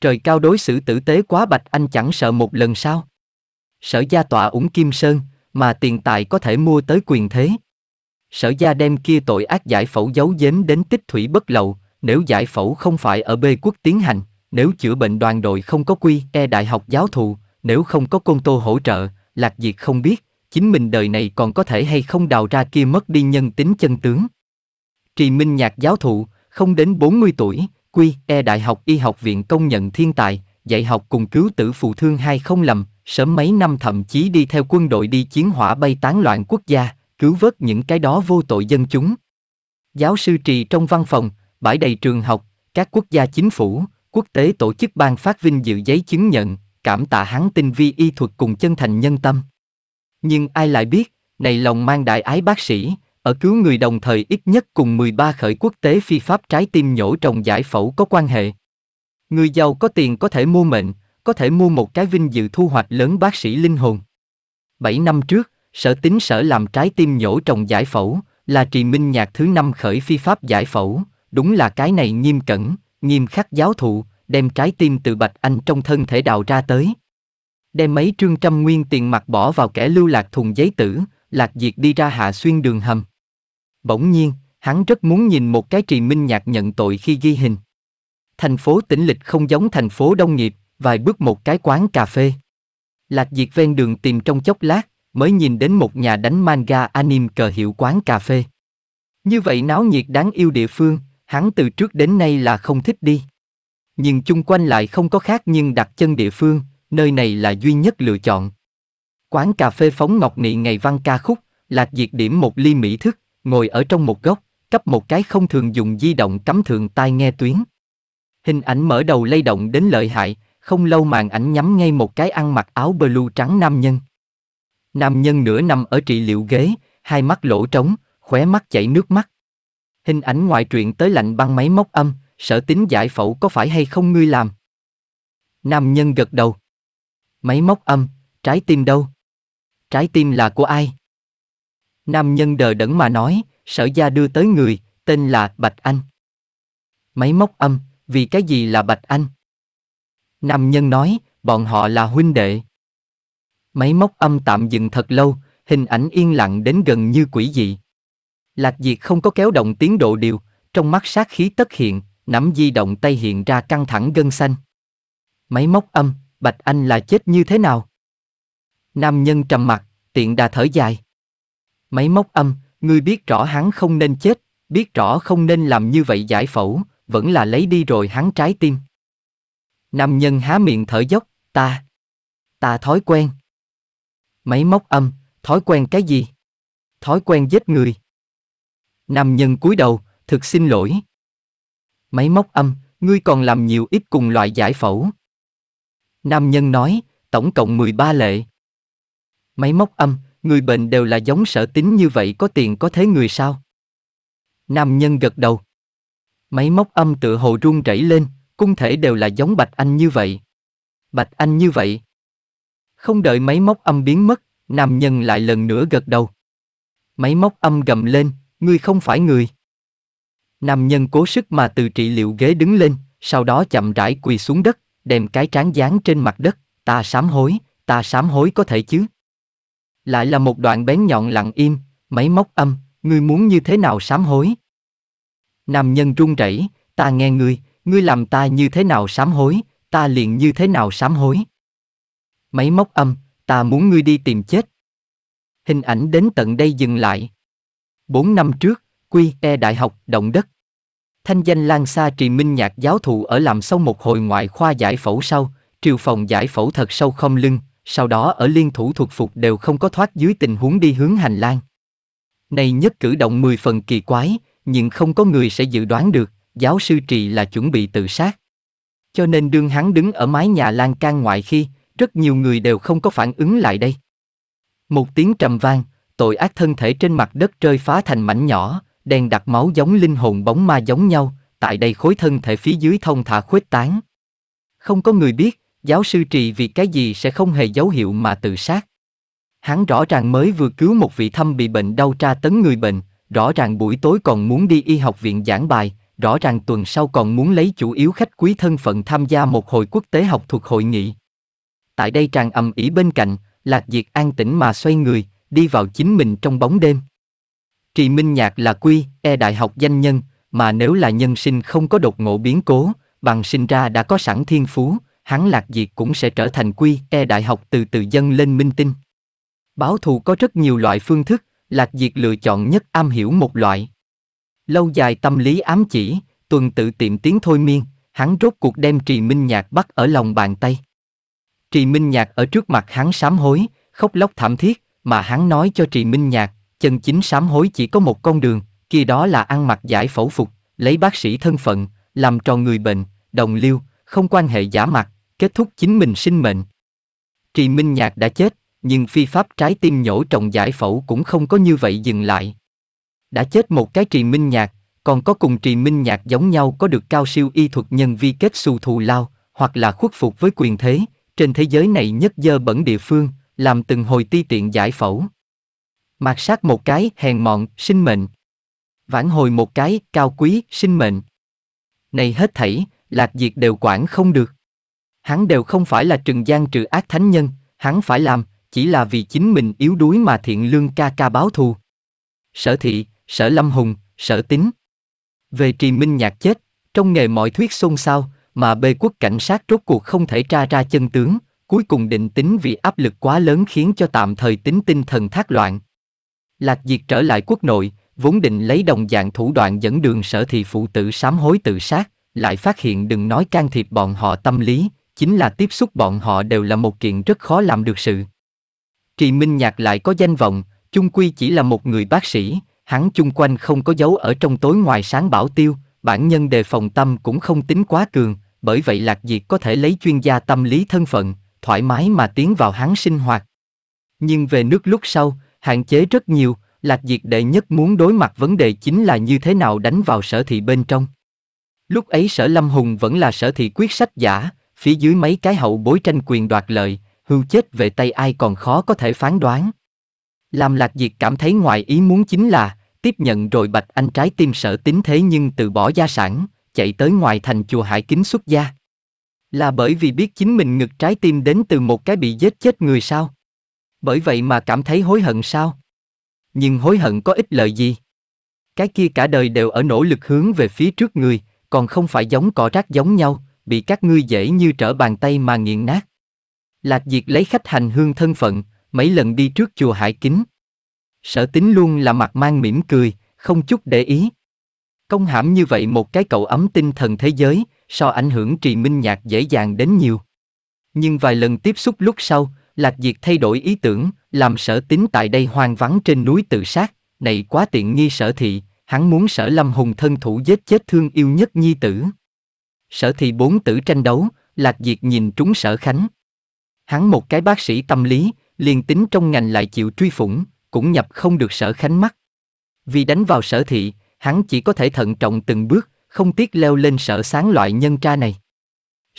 Trời cao đối xử tử tế quá Bạch Anh chẳng sợ một lần sao. Sở gia tọa ủng kim sơn, mà tiền tài có thể mua tới quyền thế. Sở gia đem kia tội ác giải phẫu giấu giếm đến tích thủy bất lậu, nếu giải phẫu không phải ở bê quốc tiến hành, nếu chữa bệnh đoàn đội không có quy e đại học giáo thụ, nếu không có công tô hỗ trợ, lạc diệt không biết chính mình đời này còn có thể hay không đào ra kia mất đi nhân tính chân tướng. Trì Minh Nhạc giáo thụ, không đến 40 tuổi, quy, e Đại học Y học viện công nhận thiên tài, dạy học cùng cứu tử phụ thương hai không lầm, sớm mấy năm thậm chí đi theo quân đội đi chiến hỏa bay tán loạn quốc gia, cứu vớt những cái đó vô tội dân chúng. Giáo sư trì trong văn phòng, bãi đầy trường học, các quốc gia chính phủ, quốc tế tổ chức ban phát vinh dự giấy chứng nhận, cảm tạ hắn tinh vi y thuật cùng chân thành nhân tâm. Nhưng ai lại biết, này lòng mang đại ái bác sĩ, ở cứu người đồng thời ít nhất cùng 13 khởi quốc tế phi pháp trái tim nhổ trồng giải phẫu có quan hệ. Người giàu có tiền có thể mua mệnh, có thể mua một cái vinh dự thu hoạch lớn bác sĩ linh hồn. 7 năm trước, sở tính sở làm trái tim nhổ trồng giải phẫu, là trì minh nhạc thứ năm khởi phi pháp giải phẫu, đúng là cái này nghiêm cẩn, nghiêm khắc giáo thụ, đem trái tim từ Bạch Anh trong thân thể đào ra tới đem mấy trương trăm nguyên tiền mặt bỏ vào kẻ lưu lạc thùng giấy tử, lạc diệt đi ra hạ xuyên đường hầm. Bỗng nhiên, hắn rất muốn nhìn một cái trì minh nhạc nhận tội khi ghi hình. Thành phố tỉnh lịch không giống thành phố đông nghiệp, vài bước một cái quán cà phê. Lạc diệt ven đường tìm trong chốc lát, mới nhìn đến một nhà đánh manga anime cờ hiệu quán cà phê. Như vậy náo nhiệt đáng yêu địa phương, hắn từ trước đến nay là không thích đi. Nhưng chung quanh lại không có khác nhưng đặt chân địa phương, nơi này là duy nhất lựa chọn. Quán cà phê Phóng Ngọc Nị ngày văn ca khúc, Lạc Diệt điểm một ly mỹ thức, ngồi ở trong một góc, cấp một cái không thường dùng di động cắm thường tai nghe tuyến. Hình ảnh mở đầu lay động đến lợi hại, không lâu màn ảnh nhắm ngay một cái ăn mặc áo blue trắng nam nhân. Nam nhân nửa nằm ở trị liệu ghế, hai mắt lỗ trống, khóe mắt chảy nước mắt. Hình ảnh ngoại truyện tới lạnh băng máy móc âm, sở tính giải phẫu có phải hay không ngươi làm? Nam nhân gật đầu. Máy móc âm, trái tim đâu? Trái tim là của ai? Nam nhân đờ đẫn mà nói, sở gia đưa tới người, tên là Bạch Anh. Máy móc âm, vì cái gì là Bạch Anh? Nam nhân nói, bọn họ là huynh đệ. Máy móc âm tạm dừng thật lâu, hình ảnh yên lặng đến gần như quỷ dị. Lạc Diệt không có kéo động tiến độ điều, trong mắt sát khí tất hiện, nắm di động tay hiện ra căng thẳng gân xanh. Máy móc âm, Bạch Anh là chết như thế nào? Nam nhân trầm mặt, tiện đà thở dài. Máy móc âm, ngươi biết rõ hắn không nên chết, biết rõ không nên làm như vậy giải phẫu, vẫn là lấy đi rồi hắn trái tim. Nam nhân há miệng thở dốc, ta, ta thói quen. Máy móc âm, thói quen cái gì? Thói quen giết người. Nam nhân cúi đầu, thực xin lỗi. Máy móc âm, ngươi còn làm nhiều ít cùng loại giải phẫu, Nam nhân nói, tổng cộng 13 lệ. Máy móc âm, người bệnh đều là giống sở tính như vậy có tiền có thế người sao? Nam nhân gật đầu. Máy móc âm tự hồ run rẩy lên, cung thể đều là giống Bạch Anh như vậy. Bạch Anh như vậy. Không đợi máy móc âm biến mất, nam nhân lại lần nữa gật đầu. Máy móc âm gầm lên, ngươi không phải người. Nam nhân cố sức mà từ trị liệu ghế đứng lên, sau đó chậm rãi quỳ xuống đất, đem cái tráng dán trên mặt đất, ta sám hối, ta sám hối có thể chứ. Lại là một đoạn bén nhọn lặng im, máy móc âm, ngươi muốn như thế nào sám hối? Nam nhân run rẩy, ta nghe ngươi, ngươi làm ta như thế nào sám hối, ta liền như thế nào sám hối. Máy móc âm, ta muốn ngươi đi tìm chết. Hình ảnh đến tận đây dừng lại. Bốn năm trước, Quy E Đại học, động đất. Thanh danh lan xa trì minh nhạc giáo thụ ở làm sâu một hồi ngoại khoa giải phẫu sau, triều phòng giải phẫu thật sâu không lưng, sau đó ở liên thủ thuộc phục đều không có thoát dưới tình huống đi hướng hành lang. Này nhất cử động mười phần kỳ quái, nhưng không có người sẽ dự đoán được, giáo sư trì là chuẩn bị tự sát. Cho nên đương hắn đứng ở mái nhà lan can ngoại khi, rất nhiều người đều không có phản ứng lại đây. Một tiếng trầm vang, tội ác thân thể trên mặt đất rơi phá thành mảnh nhỏ, đen đặc máu giống linh hồn bóng ma giống nhau, tại đây khối thân thể phía dưới thông thả khuếch tán. Không có người biết, giáo sư trì vì cái gì sẽ không hề dấu hiệu mà tự sát. Hắn rõ ràng mới vừa cứu một vị thâm bị bệnh đau tra tấn người bệnh, rõ ràng buổi tối còn muốn đi y học viện giảng bài, rõ ràng tuần sau còn muốn lấy chủ yếu khách quý thân phận tham gia một hội quốc tế học thuộc hội nghị. Tại đây tràn ầm ĩ bên cạnh, Lạc Diệt an tĩnh mà xoay người, đi vào chính mình trong bóng đêm. Kỳ Minh Nhạc là quy, e đại học danh nhân, mà nếu là nhân sinh không có đột ngộ biến cố, bằng sinh ra đã có sẵn thiên phú, hắn lạc diệt cũng sẽ trở thành quy, e đại học từ từ dân lên minh tinh. Báo thù có rất nhiều loại phương thức, lạc diệt lựa chọn nhất am hiểu một loại. Lâu dài tâm lý ám chỉ, tuần tự tiệm tiếng thôi miên, hắn rốt cuộc đem Trì Minh Nhạc bắt ở lòng bàn tay. Trì Minh Nhạc ở trước mặt hắn sám hối, khóc lóc thảm thiết, mà hắn nói cho Trì Minh Nhạc, chân chính sám hối chỉ có một con đường, kia đó là ăn mặc giải phẫu phục, lấy bác sĩ thân phận, làm trò người bệnh, đồng liêu, không quan hệ giả mặt, kết thúc chính mình sinh mệnh. Trì Minh Nhạc đã chết, nhưng phi pháp trái tim nhổ trồng giải phẫu cũng không có như vậy dừng lại. Đã chết một cái Trì Minh Nhạc, còn có cùng Trì Minh Nhạc giống nhau có được cao siêu y thuật nhân vi kết xu thù lao, hoặc là khuất phục với quyền thế, trên thế giới này nhất dơ bẩn địa phương, làm từng hồi ti tiện giải phẫu. Mạt sát một cái, hèn mọn, sinh mệnh. Vãn hồi một cái, cao quý, sinh mệnh. Này hết thảy, lạc diệt đều quản không được. Hắn đều không phải là trừng gian trừ ác thánh nhân, hắn phải làm, chỉ là vì chính mình yếu đuối mà thiện lương ca ca báo thù. Sở thị, sở lâm hùng, sở tính. Về trì minh nhạc chết, trong nghề mọi thuyết xôn xao, mà bê quốc cảnh sát rốt cuộc không thể tra ra chân tướng, cuối cùng định tính vì áp lực quá lớn khiến cho tạm thời tính tinh thần thác loạn, Lạc Diệt trở lại quốc nội, vốn định lấy đồng dạng thủ đoạn dẫn đường sở thị phụ tử sám hối tự sát, lại phát hiện đừng nói can thiệp bọn họ tâm lý, chính là tiếp xúc bọn họ đều là một kiện rất khó làm được sự. Trì Minh Nhạc lại có danh vọng, chung quy chỉ là một người bác sĩ, hắn chung quanh không có dấu ở trong tối ngoài sáng bảo tiêu, bản nhân đề phòng tâm cũng không tính quá cường, bởi vậy Lạc Diệt có thể lấy chuyên gia tâm lý thân phận, thoải mái mà tiến vào hắn sinh hoạt. Nhưng về nước lúc sau, hạn chế rất nhiều, Lạc diệt đệ nhất muốn đối mặt vấn đề chính là như thế nào đánh vào sở thị bên trong. Lúc ấy sở Lâm Hùng vẫn là sở thị quyết sách giả, phía dưới mấy cái hậu bối tranh quyền đoạt lợi, hưu chết về tay ai còn khó có thể phán đoán. Làm Lạc diệt cảm thấy ngoài ý muốn chính là, tiếp nhận rồi Bạch Anh trái tim sở tính thế nhưng từ bỏ gia sản, chạy tới ngoài thành chùa Hải Kính xuất gia. Là bởi vì biết chính mình ngực trái tim đến từ một cái bị giết chết người sao? Bởi vậy mà cảm thấy hối hận sao? Nhưng hối hận có ích lợi gì? Cái kia cả đời đều ở nỗ lực hướng về phía trước người, còn không phải giống cỏ rác giống nhau, bị các ngươi dễ như trở bàn tay mà nghiền nát. Lạc Diệt lấy khách hành hương thân phận, mấy lần đi trước chùa Hải Kính. Sở tính luôn là mặt mang mỉm cười, không chút để ý. Công hãm như vậy một cái cậu ấm tinh thần thế giới, so ảnh hưởng trì minh nhạc dễ dàng đến nhiều. Nhưng vài lần tiếp xúc lúc sau, Lạc Diệt thay đổi ý tưởng, làm sở tính tại đây hoang vắng trên núi tự sát, này quá tiện nghi sở thị, hắn muốn sở lâm hùng thân thủ giết chết thương yêu nhất nhi tử. Sở thị bốn tử tranh đấu, Lạc Diệt nhìn trúng sở khánh. Hắn một cái bác sĩ tâm lý, liền tính trong ngành lại chịu truy phủng, cũng nhập không được sở khánh mắt. Vì đánh vào sở thị, hắn chỉ có thể thận trọng từng bước, không tiếc leo lên sở sáng loại nhân tra này.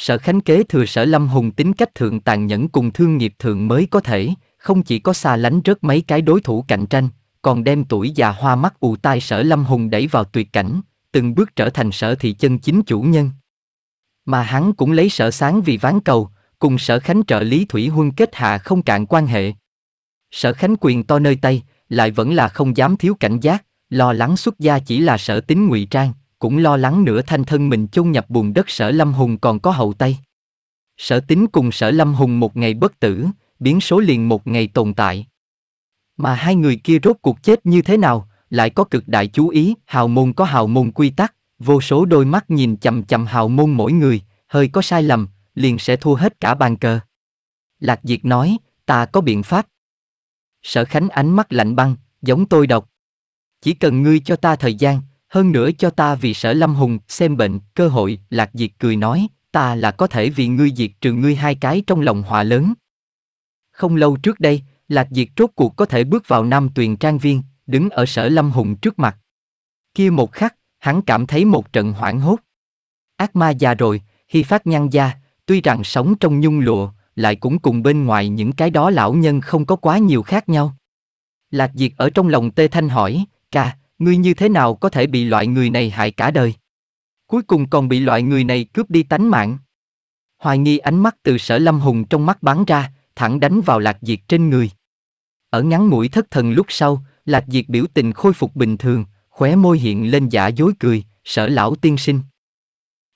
Sở Khánh kế thừa sở Lâm Hùng tính cách thượng tàn nhẫn cùng thương nghiệp thượng mới có thể, không chỉ có xa lánh rớt mấy cái đối thủ cạnh tranh, còn đem tuổi già hoa mắt ù tai sở Lâm Hùng đẩy vào tuyệt cảnh, từng bước trở thành sở thị chân chính chủ nhân. Mà hắn cũng lấy sở sáng vì ván cầu, cùng sở Khánh trợ lý Thủy Huân kết hạ không cạn quan hệ. Sở Khánh quyền to nơi tay, lại vẫn là không dám thiếu cảnh giác, lo lắng xuất gia chỉ là sở tính ngụy trang, cũng lo lắng nửa thanh thân mình chôn nhập bùn đất sở Lâm Hùng còn có hậu tay. Sở tính cùng sở Lâm Hùng một ngày bất tử, biến số liền một ngày tồn tại. Mà hai người kia rốt cuộc chết như thế nào, lại có cực đại chú ý, hào môn có hào môn quy tắc, vô số đôi mắt nhìn chầm chầm hào môn mỗi người, hơi có sai lầm, liền sẽ thua hết cả bàn cờ. Lạc Diệt nói, ta có biện pháp. Sở Khánh ánh mắt lạnh băng, giống tôi độc. Chỉ cần ngươi cho ta thời gian, hơn nữa cho ta vì sở lâm hùng xem bệnh cơ hội lạc diệt cười nói ta là có thể vì ngươi diệt trừ ngươi hai cái trong lòng họa lớn không lâu trước đây lạc diệt rốt cuộc có thể bước vào nam tuyền trang viên đứng ở sở lâm hùng trước mặt kia một khắc hắn cảm thấy một trận hoảng hốt ác ma già rồi hy phát nhăn da tuy rằng sống trong nhung lụa lại cũng cùng bên ngoài những cái đó lão nhân không có quá nhiều khác nhau lạc diệt ở trong lòng tê thanh hỏi ca Ngươi như thế nào có thể bị loại người này hại cả đời? Cuối cùng còn bị loại người này cướp đi tánh mạng. Hoài nghi ánh mắt từ sở lâm hùng trong mắt bắn ra, thẳng đánh vào lạc diệt trên người. Ở ngắn mũi thất thần lúc sau, lạc diệt biểu tình khôi phục bình thường, khóe môi hiện lên giả dối cười, sở lão tiên sinh.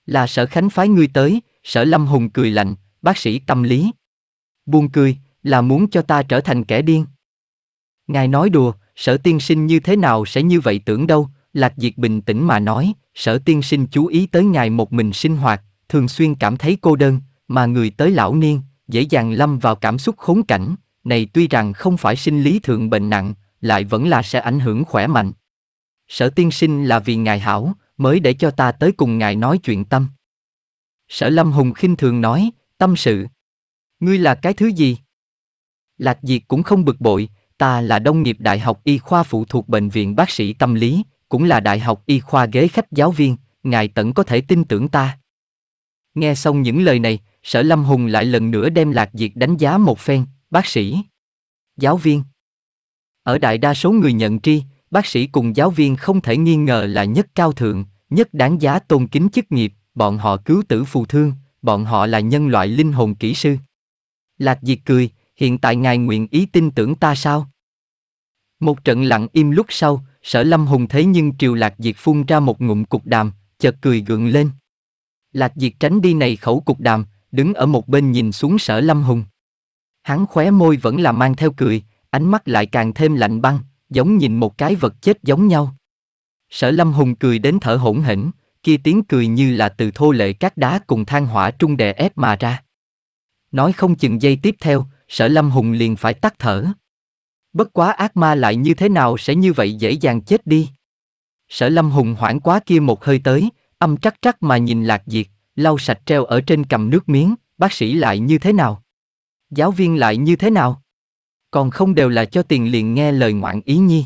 Là sở khánh phái ngươi tới, sở lâm hùng cười lạnh, bác sĩ tâm lý. Buông cười, là muốn cho ta trở thành kẻ điên. Ngài nói đùa, sở tiên sinh như thế nào sẽ như vậy tưởng đâu, Lạc diệt bình tĩnh mà nói, sở tiên sinh chú ý tới ngài một mình sinh hoạt, thường xuyên cảm thấy cô đơn, mà người tới lão niên, dễ dàng lâm vào cảm xúc khốn cảnh, này tuy rằng không phải sinh lý thượng bệnh nặng, lại vẫn là sẽ ảnh hưởng khỏe mạnh. Sở tiên sinh là vì ngài hảo, mới để cho ta tới cùng ngài nói chuyện tâm. Sở Lâm Hùng khinh thường nói, tâm sự. Ngươi là cái thứ gì? Lạc Diệt cũng không bực bội, Ta là Đông nghiệp Đại học Y khoa phụ thuộc Bệnh viện Bác sĩ Tâm lý, cũng là Đại học Y khoa ghế khách giáo viên, ngài tận có thể tin tưởng ta. Nghe xong những lời này, sở Lâm Hùng lại lần nữa đem Lạc Diệt đánh giá một phen, bác sĩ, giáo viên. Ở đại đa số người nhận tri, bác sĩ cùng giáo viên không thể nghi ngờ là nhất cao thượng, nhất đáng giá tôn kính chức nghiệp, bọn họ cứu tử phù thương, bọn họ là nhân loại linh hồn kỹ sư. Lạc Diệt cười, hiện tại ngài nguyện ý tin tưởng ta sao? Một trận lặng im lúc sau, sở lâm hùng thấy nhưng triều lạc diệt phun ra một ngụm cục đàm, chợt cười gượng lên. Lạc diệt tránh đi này khẩu cục đàm, đứng ở một bên nhìn xuống sở lâm hùng. Hắn khóe môi vẫn là mang theo cười, ánh mắt lại càng thêm lạnh băng, giống nhìn một cái vật chết giống nhau. Sở lâm hùng cười đến thở hổn hển, kia tiếng cười như là từ thô lệ các đá cùng than hỏa trung đè ép mà ra. Nói không chừng giây tiếp theo, sở lâm hùng liền phải tắt thở. Bất quá ác ma lại như thế nào sẽ như vậy dễ dàng chết đi. Sở Lâm hùng hoảng quá kia một hơi tới, âm trắc trắc mà nhìn Lạc Diệt, lau sạch treo ở trên cầm nước miếng, bác sĩ lại như thế nào? Giáo viên lại như thế nào? Còn không đều là cho tiền liền nghe lời ngoạn ý nhi.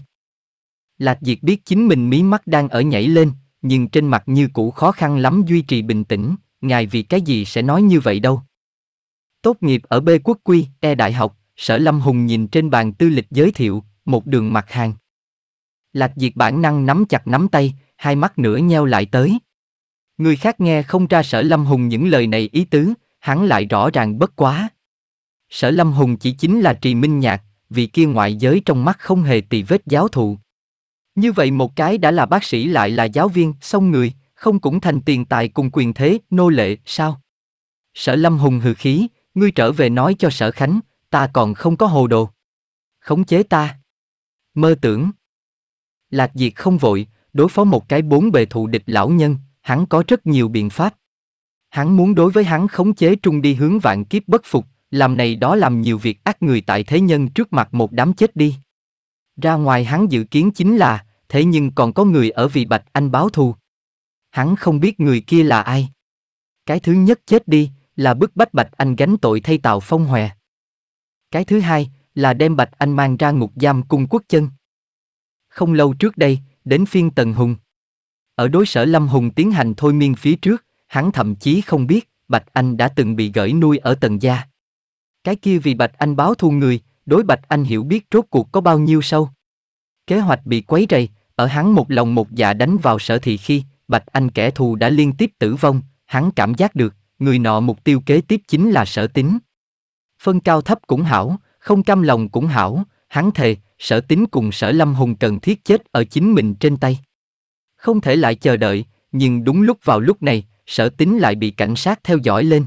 Lạc Diệt biết chính mình mí mắt đang ở nhảy lên, nhưng trên mặt như cũ khó khăn lắm duy trì bình tĩnh, ngài vì cái gì sẽ nói như vậy đâu. Tốt nghiệp ở B quốc quy, E đại học, Sở Lâm Hùng nhìn trên bàn tư lịch giới thiệu, một đường mặt hàng. Lạc Diệt bản năng nắm chặt nắm tay, hai mắt nửa nheo lại tới. Người khác nghe không ra Sở Lâm Hùng những lời này ý tứ, hắn lại rõ ràng bất quá. Sở Lâm Hùng chỉ chính là Trì Minh Nhạc, vị kia ngoại giới trong mắt không hề tì vết giáo thụ. Như vậy một cái đã là bác sĩ lại là giáo viên, xong người, không cũng thành tiền tài cùng quyền thế, nô lệ, sao? Sở Lâm Hùng hừ khí, ngươi trở về nói cho Sở Khánh, ta còn không có hồ đồ. Khống chế ta. Mơ tưởng. Lạc Diệt không vội, đối phó một cái bốn bề thù địch lão nhân, hắn có rất nhiều biện pháp. Hắn muốn đối với hắn khống chế trung đi hướng vạn kiếp bất phục, làm này đó làm nhiều việc ác người tại thế nhân trước mặt một đám chết đi. Ra ngoài hắn dự kiến chính là, thế nhưng còn có người ở vì Bạch Anh báo thù. Hắn không biết người kia là ai. Cái thứ nhất chết đi là bức bách Bạch Anh gánh tội thay Tào Phong Hòe. Cái thứ hai là đem Bạch Anh mang ra ngục giam cung quốc chân. Không lâu trước đây, đến phiên Tần Hùng. Ở đối sở Lâm Hùng tiến hành thôi miên phía trước, hắn thậm chí không biết Bạch Anh đã từng bị gửi nuôi ở Tần Gia. Cái kia vì Bạch Anh báo thu người, đối Bạch Anh hiểu biết rốt cuộc có bao nhiêu sâu. Kế hoạch bị quấy rầy, ở hắn một lòng một dạ đánh vào sở thị khi, Bạch Anh kẻ thù đã liên tiếp tử vong, hắn cảm giác được, người nọ mục tiêu kế tiếp chính là sở tính phân cao thấp cũng hảo, không cam lòng cũng hảo, hắn thề, sở tính cùng sở lâm hùng cần thiết chết ở chính mình trên tay. Không thể lại chờ đợi, nhưng đúng lúc vào lúc này, sở tính lại bị cảnh sát theo dõi lên.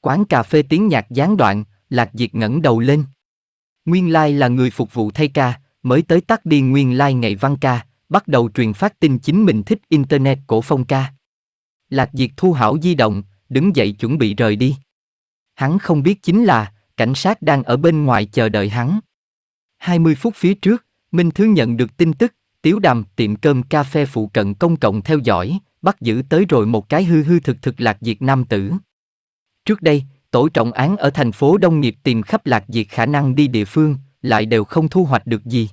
Quán cà phê tiếng nhạc gián đoạn, lạc diệt ngẩng đầu lên. Nguyên lai là người phục vụ thay ca, mới tới tắt đi nguyên lai ngày văn ca, bắt đầu truyền phát tin chính mình thích internet cổ phong ca. Lạc diệt thu hảo di động, đứng dậy chuẩn bị rời đi. Hắn không biết chính là, cảnh sát đang ở bên ngoài chờ đợi hắn. 20 phút phía trước, Minh Thứ nhận được tin tức, Tiếu Đàm tiệm cơm cà phê phụ cận công cộng theo dõi, bắt giữ tới rồi một cái hư hư thực thực lạc diệt nam tử. Trước đây, tổ trọng án ở thành phố Đông Nghiệp tìm khắp lạc diệt khả năng đi địa phương, lại đều không thu hoạch được gì.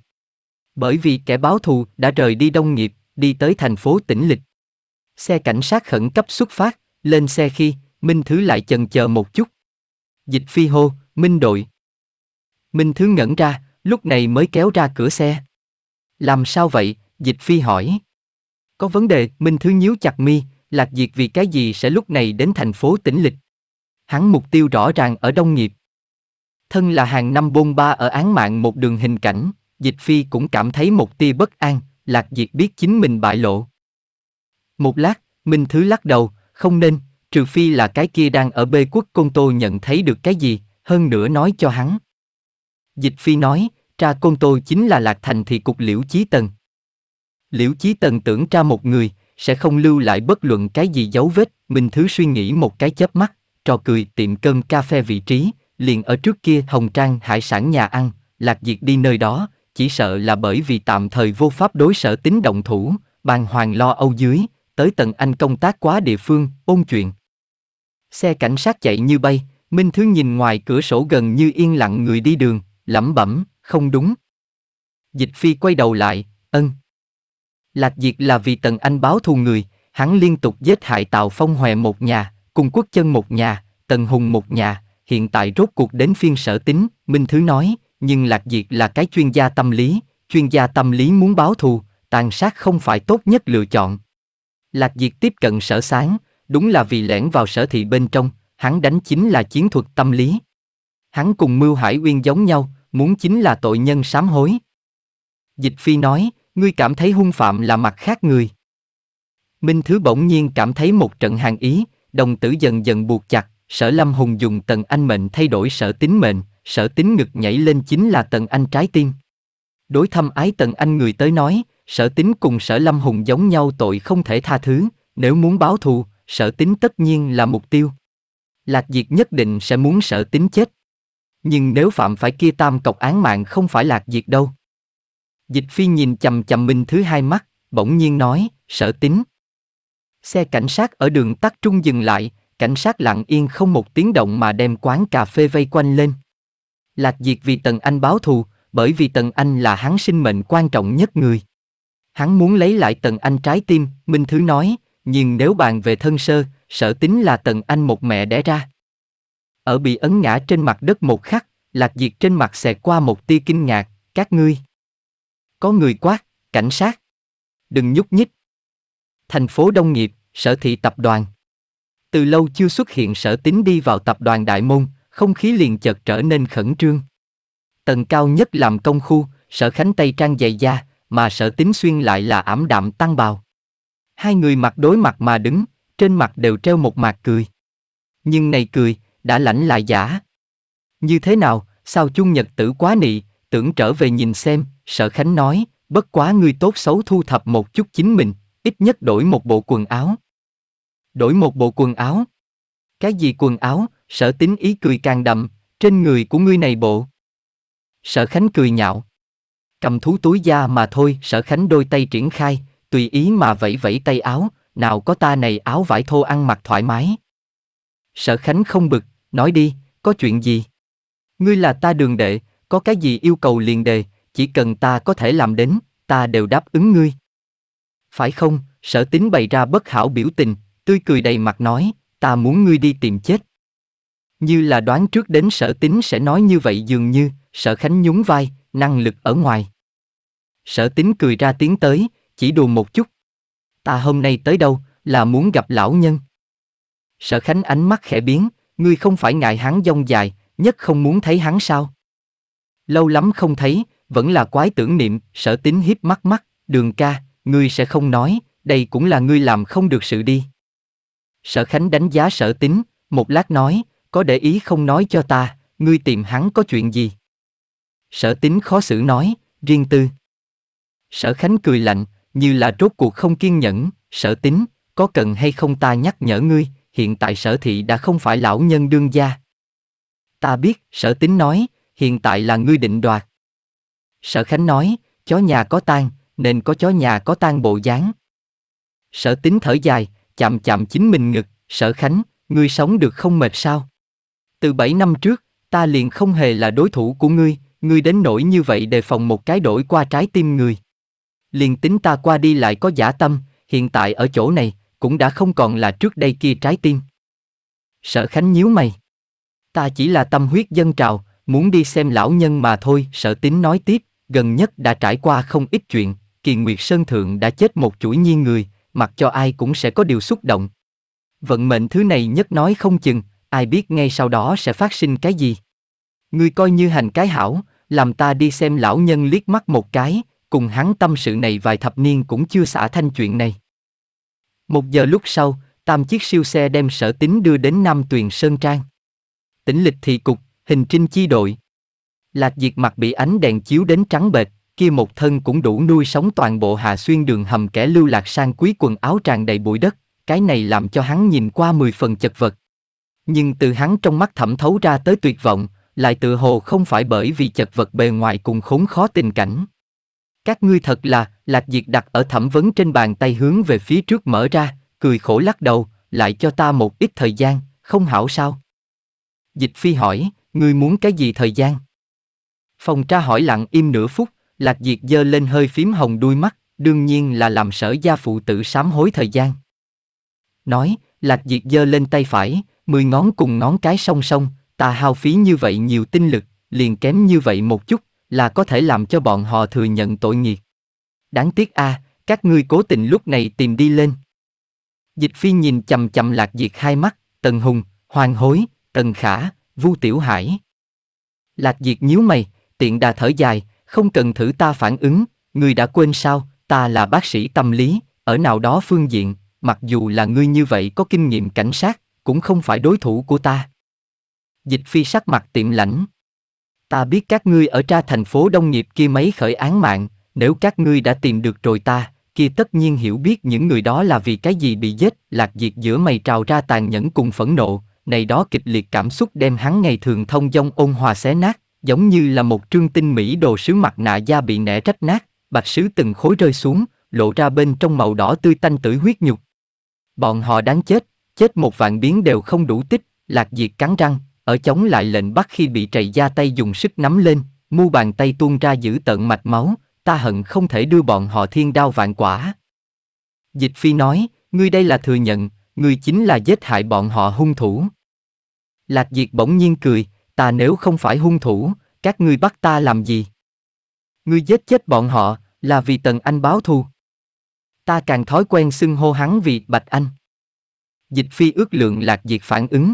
Bởi vì kẻ báo thù đã rời đi Đông Nghiệp, đi tới thành phố tỉnh Lịch. Xe cảnh sát khẩn cấp xuất phát, lên xe khi, Minh Thứ lại chần chờ một chút. Dịch phi hô, Minh đội. Minh Thứ ngẩn ra, lúc này mới kéo ra cửa xe. Làm sao vậy? Dịch phi hỏi. Có vấn đề, Minh Thứ nhíu chặt mi, lạc diệt vì cái gì sẽ lúc này đến thành phố tỉnh lịch. Hắn mục tiêu rõ ràng ở đông nghiệp. Thân là hàng năm bôn ba ở án mạng một đường hình cảnh, dịch phi cũng cảm thấy một tia bất an, lạc diệt biết chính mình bại lộ. Một lát, Minh Thứ lắc đầu, không nên, trừ phi là cái kia đang ở bê quốc Côn Tô nhận thấy được cái gì, hơn nữa nói cho hắn. Dịch Phi nói, tra Côn Tô chính là Lạc Thành thì cục Liễu Chí Tần. Liễu Chí Tần tưởng tra một người, sẽ không lưu lại bất luận cái gì dấu vết, mình Thứ suy nghĩ một cái chớp mắt, trò cười tiệm cơm cà phê vị trí, liền ở trước kia Hồng Trang hải sản nhà ăn, Lạc Diệt đi nơi đó, chỉ sợ là bởi vì tạm thời vô pháp đối sở tính động thủ, bàn hoàng lo âu dưới, tới tận anh công tác quá địa phương, ôn chuyện. Xe cảnh sát chạy như bay, Minh Thứ nhìn ngoài cửa sổ gần như yên lặng người đi đường, lẩm bẩm, không đúng. Dịch Phi quay đầu lại, ân. Lạc diệt là vì Tần Anh báo thù người, hắn liên tục giết hại Tào Phong Hòe một nhà, cùng quốc chân một nhà, Tần Hùng một nhà, hiện tại rốt cuộc đến phiên sở tính, Minh Thứ nói, nhưng Lạc Diệt là cái chuyên gia tâm lý, chuyên gia tâm lý muốn báo thù, tàn sát không phải tốt nhất lựa chọn. Lạc Diệt tiếp cận sở sáng, đúng là vì lẻn vào sở thị bên trong, hắn đánh chính là chiến thuật tâm lý. Hắn cùng Mưu Hải Uyên giống nhau, muốn chính là tội nhân sám hối. Dịch Phi nói, ngươi cảm thấy hung phạm là mặt khác người. Minh Thứ bỗng nhiên cảm thấy một trận hàn ý, đồng tử dần dần buộc chặt, sở Lâm Hùng dùng tần anh mệnh thay đổi sở tính mệnh, sở tính ngực nhảy lên chính là tần anh trái tim. Đối thâm ái tần anh người tới nói, sở tính cùng sở Lâm Hùng giống nhau tội không thể tha thứ, nếu muốn báo thù, sở tính tất nhiên là mục tiêu. Lạc Diệt nhất định sẽ muốn sở tính chết. Nhưng nếu phạm phải kia tam cọc án mạng không phải Lạc Diệt đâu. Dịch phi nhìn chầm chầm Minh Thứ hai mắt, bỗng nhiên nói, sở tính. Xe cảnh sát ở đường tắt trung dừng lại, cảnh sát lặng yên không một tiếng động mà đem quán cà phê vây quanh lên. Lạc Diệt vì Tần Anh báo thù, bởi vì Tần Anh là hắn sinh mệnh quan trọng nhất người. Hắn muốn lấy lại Tần Anh trái tim, Minh Thứ nói, nhưng nếu bàn về thân sơ, sở tính là tần anh một mẹ đẻ ra. Ở bị ấn ngã trên mặt đất một khắc, lạc diệt trên mặt xẹt qua một tia kinh ngạc, các ngươi. Có người quát, cảnh sát. Đừng nhúc nhích. Thành phố Đông nghiệp, sở thị tập đoàn. Từ lâu chưa xuất hiện sở tính đi vào tập đoàn Đại Môn, không khí liền chợt trở nên khẩn trương. Tầng cao nhất làm công khu, sở khánh tây trang dày da, mà sở tính xuyên lại là ảm đạm tăng bào. Hai người mặt đối mặt mà đứng, trên mặt đều treo một mạc cười. Nhưng này cười, đã lãnh lại giả. Như thế nào, sao chung nhật tử quá nị, tưởng trở về nhìn xem, sợ khánh nói, bất quá ngươi tốt xấu thu thập một chút chính mình, ít nhất đổi một bộ quần áo. Đổi một bộ quần áo? Cái gì quần áo, sợ tính ý cười càng đậm, trên người của ngươi này bộ. Sở khánh cười nhạo. Cầm thú túi da mà thôi, sở khánh đôi tay triển khai, tùy ý mà vẫy vẫy tay áo, nào có ta này áo vải thô ăn mặc thoải mái. Sở Khánh không bực, nói đi, có chuyện gì? Ngươi là ta đường đệ, có cái gì yêu cầu liền đề, chỉ cần ta có thể làm đến, ta đều đáp ứng ngươi. Phải không, sở tính bày ra bất hảo biểu tình, tươi cười đầy mặt nói, ta muốn ngươi đi tìm chết. Như là đoán trước đến sở tính sẽ nói như vậy dường như, sở khánh nhún vai, năng lực ở ngoài. Sở tính cười ra tiếng tới, chỉ đùa một chút. Ta hôm nay tới đâu, là muốn gặp lão nhân. Sở Khánh ánh mắt khẽ biến, ngươi không phải ngại hắn dông dài, nhất không muốn thấy hắn sao? Lâu lắm không thấy, vẫn là quái tưởng niệm, sở tín hiếp mắt mắt, đường ca, ngươi sẽ không nói, đây cũng là ngươi làm không được sự đi. Sở Khánh đánh giá sở tín, một lát nói, có để ý không nói cho ta, ngươi tìm hắn có chuyện gì? Sở tín khó xử nói, riêng tư. Sở Khánh cười lạnh, như là rốt cuộc không kiên nhẫn, sở tính, có cần hay không ta nhắc nhở ngươi, hiện tại sở thị đã không phải lão nhân đương gia. Ta biết, sở tính nói, hiện tại là ngươi định đoạt. Sở Khánh nói, chó nhà có tan, nên có chó nhà có tan bộ dáng. Sở tính thở dài, chạm chạm chính mình ngực, sở Khánh, ngươi sống được không mệt sao? Từ 7 năm trước, ta liền không hề là đối thủ của ngươi, ngươi đến nỗi như vậy đề phòng một cái đổi qua trái tim người liền tính ta qua đi lại có giả tâm, hiện tại ở chỗ này, cũng đã không còn là trước đây kia trái tim. Sở Khánh nhíu mày. Ta chỉ là tâm huyết dân trào, muốn đi xem lão nhân mà thôi, sở tín nói tiếp, gần nhất đã trải qua không ít chuyện, kỳ nguyệt sơn thượng đã chết một chuỗi nhiên người, mặc cho ai cũng sẽ có điều xúc động. Vận mệnh thứ này nhất nói không chừng, ai biết ngay sau đó sẽ phát sinh cái gì. Ngươi coi như hành cái hảo, làm ta đi xem lão nhân liếc mắt một cái, cùng hắn tâm sự này vài thập niên cũng chưa xả thanh chuyện này. Một giờ lúc sau, tam chiếc siêu xe đem sở tính đưa đến Nam Tuyền Sơn Trang. Tỉnh lịch thị cục, hình trinh chi đội. Lạc diệt mặt bị ánh đèn chiếu đến trắng bệt kia một thân cũng đủ nuôi sống toàn bộ hà xuyên đường hầm kẻ lưu lạc sang quý quần áo tràn đầy bụi đất, cái này làm cho hắn nhìn qua mười phần chật vật. Nhưng từ hắn trong mắt thẩm thấu ra tới tuyệt vọng, lại tự hồ không phải bởi vì chật vật bề ngoài cùng khốn khó tình cảnh. Các ngươi thật là, Lạc Diệt đặt ở thẩm vấn trên bàn tay hướng về phía trước mở ra, cười khổ lắc đầu, lại cho ta một ít thời gian, không hảo sao? Dịch Phi hỏi, ngươi muốn cái gì thời gian? Phòng tra hỏi lặng im nửa phút, Lạc Diệt giơ lên hơi phím hồng đuôi mắt, đương nhiên là làm sở gia phụ tử sám hối thời gian. Nói, Lạc Diệt giơ lên tay phải, mười ngón cùng ngón cái song song, ta hao phí như vậy nhiều tinh lực, liền kém như vậy một chút, là có thể làm cho bọn họ thừa nhận tội nghiệp. Đáng tiếc a, à, các ngươi cố tình lúc này tìm đi lên. Dịch phi nhìn chầm chầm lạc diệt hai mắt, tần hùng, hoàng hối, tần khả, vu tiểu hải. Lạc diệt nhíu mày, tiện đà thở dài, không cần thử ta phản ứng, người đã quên sao, ta là bác sĩ tâm lý, ở nào đó phương diện, mặc dù là ngươi như vậy có kinh nghiệm cảnh sát, cũng không phải đối thủ của ta. Dịch phi sắc mặt tiệm lãnh. Ta biết các ngươi ở tra thành phố đông nghiệp kia mấy khởi án mạng, nếu các ngươi đã tìm được rồi ta, kia tất nhiên hiểu biết những người đó là vì cái gì bị giết, lạc diệt giữa mày trào ra tàn nhẫn cùng phẫn nộ, này đó kịch liệt cảm xúc đem hắn ngày thường thông dong ôn hòa xé nát, giống như là một trương tinh mỹ đồ sứ mặt nạ da bị nẻ rách nát, bạch sứ từng khối rơi xuống, lộ ra bên trong màu đỏ tươi tanh tử huyết nhục. Bọn họ đáng chết, chết một vạn biến đều không đủ tích, lạc diệt cắn răng, ở chống lại lệnh bắt khi bị trầy da tay dùng sức nắm lên, mu bàn tay tuôn ra giữ tận mạch máu, ta hận không thể đưa bọn họ thiên đao vạn quả. Dịch phi nói, ngươi đây là thừa nhận, ngươi chính là giết hại bọn họ hung thủ. Lạc Diệt bỗng nhiên cười, ta nếu không phải hung thủ, các ngươi bắt ta làm gì? Ngươi giết chết bọn họ, là vì Tần Anh báo thù. Ta càng thói quen xưng hô hắn vì Bạch Anh. Dịch phi ước lượng Lạc Diệt phản ứng,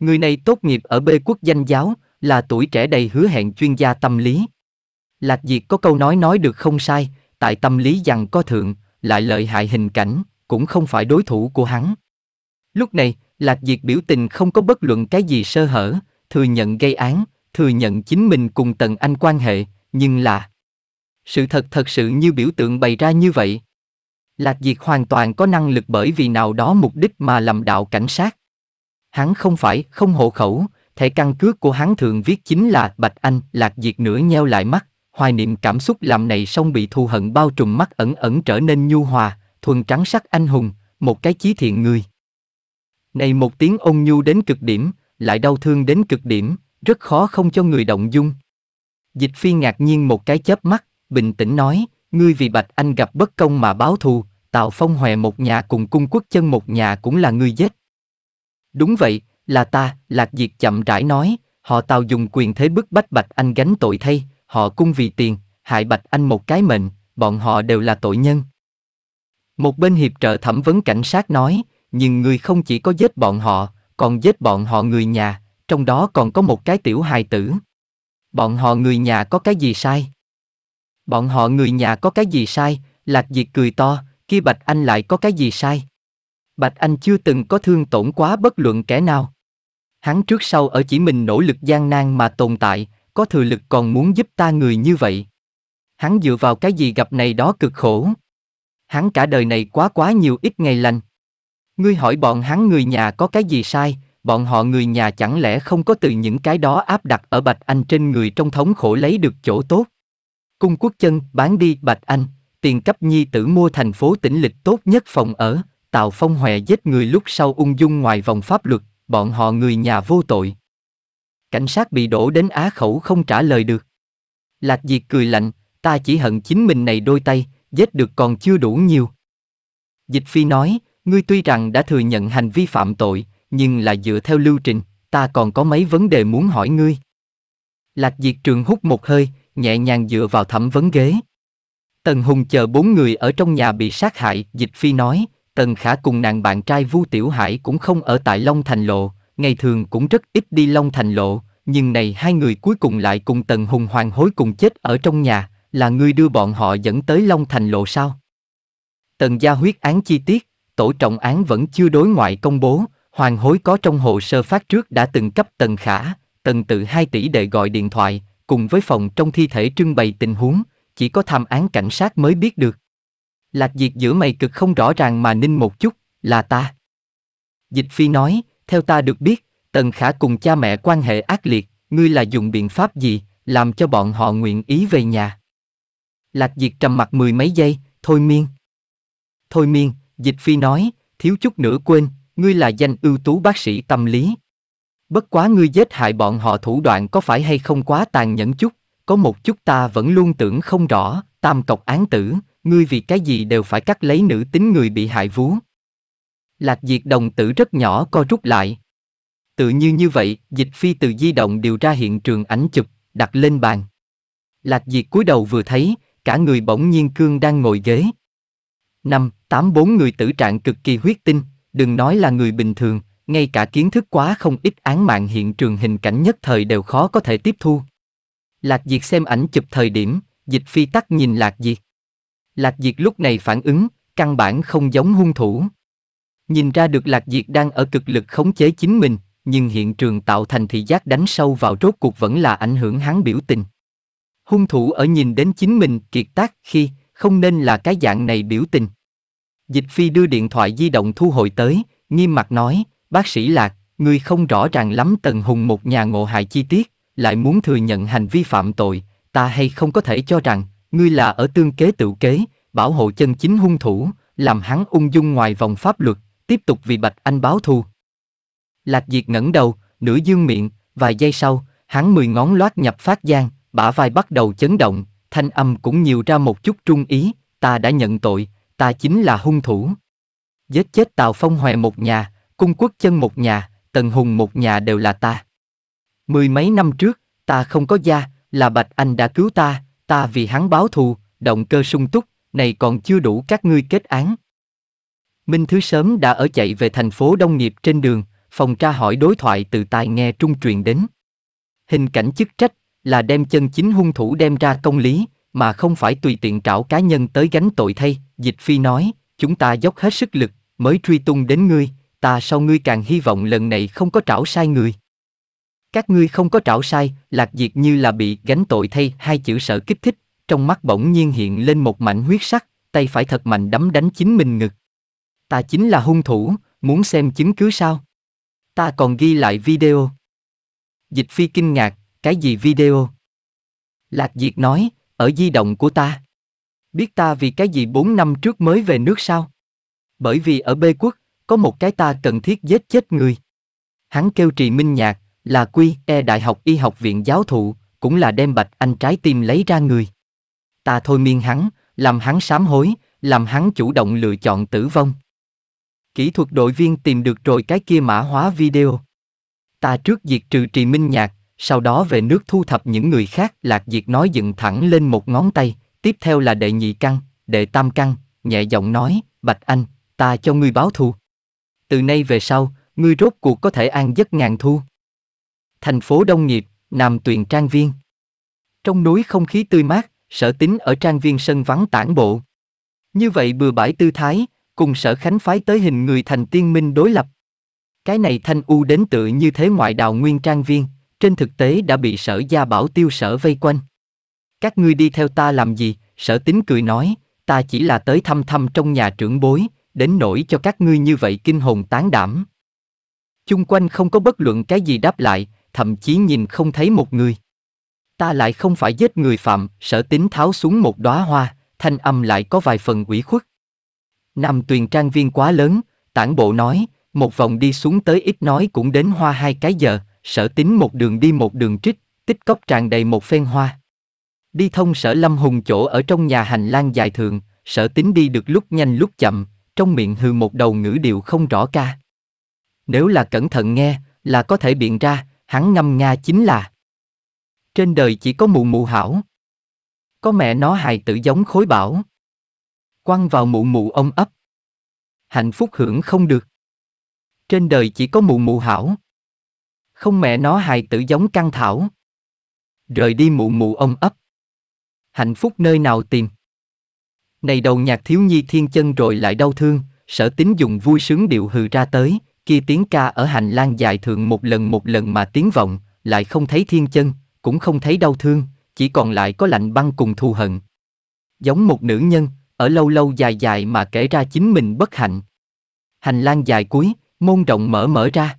Người này tốt nghiệp ở B quốc danh giáo, là tuổi trẻ đầy hứa hẹn chuyên gia tâm lý. Lạc Diệt có câu nói nói được không sai, tại tâm lý rằng có thượng, lại lợi hại hình cảnh, cũng không phải đối thủ của hắn. Lúc này, Lạc Diệt biểu tình không có bất luận cái gì sơ hở, thừa nhận gây án, thừa nhận chính mình cùng Tần Anh quan hệ, nhưng là sự thật thật sự như biểu tượng bày ra như vậy. Lạc Diệt hoàn toàn có năng lực bởi vì nào đó mục đích mà làm đạo cảnh sát. Hắn không phải không hộ khẩu, thẻ căn cước của hắn thường viết chính là Bạch Anh, Lạc Diệt nửa nheo lại mắt, hoài niệm cảm xúc làm này xong bị thu hận bao trùm mắt ẩn ẩn trở nên nhu hòa, thuần trắng sắc anh hùng, một cái chí thiện người. Này một tiếng ôn nhu đến cực điểm, lại đau thương đến cực điểm, rất khó không cho người động dung. Dịch phi ngạc nhiên một cái chớp mắt, bình tĩnh nói, ngươi vì Bạch Anh gặp bất công mà báo thù, Tào Phong hòe một nhà cùng cung quốc chân một nhà cũng là ngươi giết, Đúng vậy, là ta, Lạc Diệt chậm rãi nói, họ tào dùng quyền thế bức bách Bạch Anh gánh tội thay, họ cung vì tiền, hại Bạch Anh một cái mệnh, bọn họ đều là tội nhân. Một bên hiệp trợ thẩm vấn cảnh sát nói, nhưng người không chỉ có giết bọn họ, còn giết bọn họ người nhà, trong đó còn có một cái tiểu hài tử. Bọn họ người nhà có cái gì sai? Bọn họ người nhà có cái gì sai? Lạc Diệt cười to, kia Bạch Anh lại có cái gì sai? Bạch Anh chưa từng có thương tổn quá bất luận kẻ nào. Hắn trước sau ở chỉ mình nỗ lực gian nan mà tồn tại, có thừa lực còn muốn giúp ta người như vậy. Hắn dựa vào cái gì gặp này đó cực khổ. Hắn cả đời này quá quá nhiều ít ngày lành. Ngươi hỏi bọn hắn người nhà có cái gì sai, bọn họ người nhà chẳng lẽ không có từ những cái đó áp đặt ở Bạch Anh trên người trong thống khổ lấy được chỗ tốt. Cung quốc chân bán đi Bạch Anh, tiền cấp nhi tử mua thành phố tỉnh lịch tốt nhất phòng ở, Tào Phong Hòe giết người lúc sau ung dung ngoài vòng pháp luật, bọn họ người nhà vô tội. Cảnh sát bị đổ đến á khẩu không trả lời được. Lạc Diệt cười lạnh, ta chỉ hận chính mình này đôi tay, giết được còn chưa đủ nhiều. Dịch Phi nói, ngươi tuy rằng đã thừa nhận hành vi phạm tội, nhưng là dựa theo lưu trình, ta còn có mấy vấn đề muốn hỏi ngươi. Lạc Diệt Trường hút một hơi, nhẹ nhàng dựa vào thẩm vấn ghế. Tần Hùng chờ bốn người ở trong nhà bị sát hại, Dịch Phi nói, Tần Khả cùng nàng bạn trai Vu Tiểu Hải cũng không ở tại Long Thành Lộ, ngày thường cũng rất ít đi Long Thành Lộ, nhưng này hai người cuối cùng lại cùng Tần Hùng hoàng hối cùng chết ở trong nhà, là người đưa bọn họ dẫn tới Long Thành Lộ sao? Tần gia huyết án chi tiết, tổ trọng án vẫn chưa đối ngoại công bố, hoàng hối có trong hồ sơ phát trước đã từng cấp Tần Khả, Tần tự 2 tỷ để gọi điện thoại, cùng với phòng trong thi thể trưng bày tình huống, chỉ có tham án cảnh sát mới biết được. Lạc diệt giữa mày cực không rõ ràng mà ninh một chút, là ta. Dịch Phi nói, theo ta được biết, Tần Khả cùng cha mẹ quan hệ ác liệt, ngươi là dùng biện pháp gì, làm cho bọn họ nguyện ý về nhà. Lạc diệt trầm mặt mười mấy giây, thôi miên. Thôi miên, Dịch Phi nói, thiếu chút nữa quên, ngươi là danh ưu tú bác sĩ tâm lý. Bất quá ngươi giết hại bọn họ thủ đoạn có phải hay không quá tàn nhẫn chút, có một chút ta vẫn luôn tưởng không rõ, tam cọc án tử, ngươi vì cái gì đều phải cắt lấy nữ tính người bị hại vú. Lạc diệt đồng tử rất nhỏ co rút lại. Tự như như vậy, dịch phi từ di động điều ra hiện trường ảnh chụp, đặt lên bàn. Lạc diệt cúi đầu vừa thấy, cả người bỗng nhiên cương đang ngồi ghế. Năm, tám bốn người tử trạng cực kỳ huyết tinh, đừng nói là người bình thường, ngay cả kiến thức quá không ít án mạng hiện trường hình cảnh nhất thời đều khó có thể tiếp thu. Lạc Diệt xem ảnh chụp thời điểm, Dịch Phi tắt nhìn Lạc Diệt. Lạc Diệt lúc này phản ứng, căn bản không giống hung thủ. Nhìn ra được Lạc Diệt đang ở cực lực khống chế chính mình, nhưng hiện trường tạo thành thị giác đánh sâu vào rốt cuộc vẫn là ảnh hưởng hắn biểu tình. Hung thủ ở nhìn đến chính mình kiệt tác khi không nên là cái dạng này biểu tình. Dịch Phi đưa điện thoại di động thu hồi tới, nghiêm mặt nói, bác sĩ Lạc, người không rõ ràng lắm Tần Hùng một nhà ngộ hại chi tiết, lại muốn thừa nhận hành vi phạm tội, ta hay không có thể cho rằng ngươi là ở tương kế tự kế, bảo hộ chân chính hung thủ, làm hắn ung dung ngoài vòng pháp luật, tiếp tục vì Bạch Anh báo thù. Lạc Diệt ngẩng đầu, nửa dương miệng, vài giây sau, hắn mười ngón loát nhập phát gian, bả vai bắt đầu chấn động, thanh âm cũng nhiều ra một chút trung ý, ta đã nhận tội, ta chính là hung thủ. Giết chết Tào Phong Hòe một nhà, cung quốc chân một nhà, Tần Hùng một nhà đều là ta. Mười mấy năm trước, ta không có gia, là Bạch Anh đã cứu ta, ta vì hắn báo thù, động cơ sung túc, này còn chưa đủ các ngươi kết án. Minh Thứ sớm đã ở chạy về thành phố Đông nghiệp trên đường, phòng tra hỏi đối thoại từ tài nghe trung truyền đến. Hình cảnh chức trách là đem chân chính hung thủ đem ra công lý, mà không phải tùy tiện trảo cá nhân tới gánh tội thay, dịch phi nói, chúng ta dốc hết sức lực, mới truy tung đến ngươi, ta sau ngươi càng hy vọng lần này không có trảo sai người. Các ngươi không có trảo sai, lạc diệt như là bị gánh tội thay hai chữ sợ kích thích, trong mắt bỗng nhiên hiện lên một mảnh huyết sắc, tay phải thật mạnh đấm đánh chính mình ngực. Ta chính là hung thủ, muốn xem chứng cứ sao? Ta còn ghi lại video. Dịch phi kinh ngạc, cái gì video? Lạc Diệt nói, ở di động của ta. Biết ta vì cái gì bốn năm trước mới về nước sao? Bởi vì ở bê quốc, có một cái ta cần thiết giết chết người. Hắn kêu trì minh nhạc, là quy e đại học y học viện giáo thụ cũng là đem bạch anh trái tim lấy ra người ta thôi miên hắn làm hắn sám hối làm hắn chủ động lựa chọn tử vong kỹ thuật đội viên tìm được rồi cái kia mã hóa video ta trước diệt trừ trì minh nhạc sau đó về nước thu thập những người khác lạc diệt nói dựng thẳng lên một ngón tay tiếp theo là đệ nhị căn đệ tam căn nhẹ giọng nói bạch anh ta cho ngươi báo thù từ nay về sau ngươi rốt cuộc có thể an giấc ngàn thu thành phố đông nghiệp, nằm Tuyền Trang Viên. Trong núi không khí tươi mát, sở tính ở trang viên sân vắng tản bộ. Như vậy bừa bãi tư thái, cùng sở khánh phái tới hình người thành tiên minh đối lập. Cái này thanh u đến tự như thế ngoại đào nguyên trang viên, trên thực tế đã bị sở gia bảo tiêu sở vây quanh. Các ngươi đi theo ta làm gì, sở tính cười nói, ta chỉ là tới thăm thăm trong nhà trưởng bối, đến nổi cho các ngươi như vậy kinh hồn tán đảm. Chung quanh không có bất luận cái gì đáp lại, thậm chí nhìn không thấy một người. Ta lại không phải giết người phạm, sở tính tháo xuống một đóa hoa, thanh âm lại có vài phần ủy khuất. Nam tuyền trang viên quá lớn, tản bộ nói, một vòng đi xuống tới ít nói cũng đến hoa hai cái giờ, sở tính một đường đi một đường trích, tích cốc tràn đầy một phen hoa. Đi thông sở lâm hùng chỗ ở trong nhà hành lang dài thường, sở tính đi được lúc nhanh lúc chậm, trong miệng hừ một đầu ngữ điệu không rõ ca. Nếu là cẩn thận nghe, là có thể biện ra, hắn ngâm nga chính là Trên đời chỉ có mụ mụ hảo. Có mẹ nó hài tử giống khối bảo. Quăng vào mụ mụ ông ấp. Hạnh phúc hưởng không được. Trên đời chỉ có mụ mụ hảo. Không mẹ nó hài tử giống căng thảo. Rời đi mụ mụ ông ấp. Hạnh phúc nơi nào tìm. Này đầu nhạc thiếu nhi thiên chân rồi lại đau thương, sở tính dùng vui sướng điệu hừ ra tới, kia tiếng ca ở hành lang dài thường một lần một lần mà tiếng vọng, lại không thấy thiên chân, cũng không thấy đau thương, chỉ còn lại có lạnh băng cùng thù hận. Giống một nữ nhân, ở lâu lâu dài dài mà kể ra chính mình bất hạnh. Hành lang dài cuối, môn rộng mở mở ra.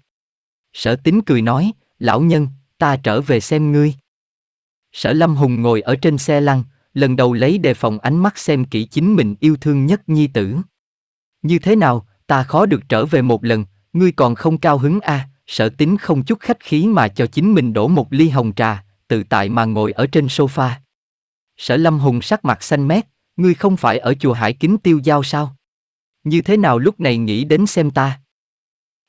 Sở tính cười nói, lão nhân, ta trở về xem ngươi. Sở Lâm Hùng ngồi ở trên xe lăn, lần đầu lấy đề phòng ánh mắt xem kỹ chính mình yêu thương nhất nhi tử. Như thế nào, ta khó được trở về một lần, ngươi còn không cao hứng à, sở tính không chút khách khí mà cho chính mình đổ một ly hồng trà, tự tại mà ngồi ở trên sofa. Sở Lâm Hùng sắc mặt xanh mét, ngươi không phải ở chùa Hải Kính tiêu giao sao? Như thế nào lúc này nghĩ đến xem ta?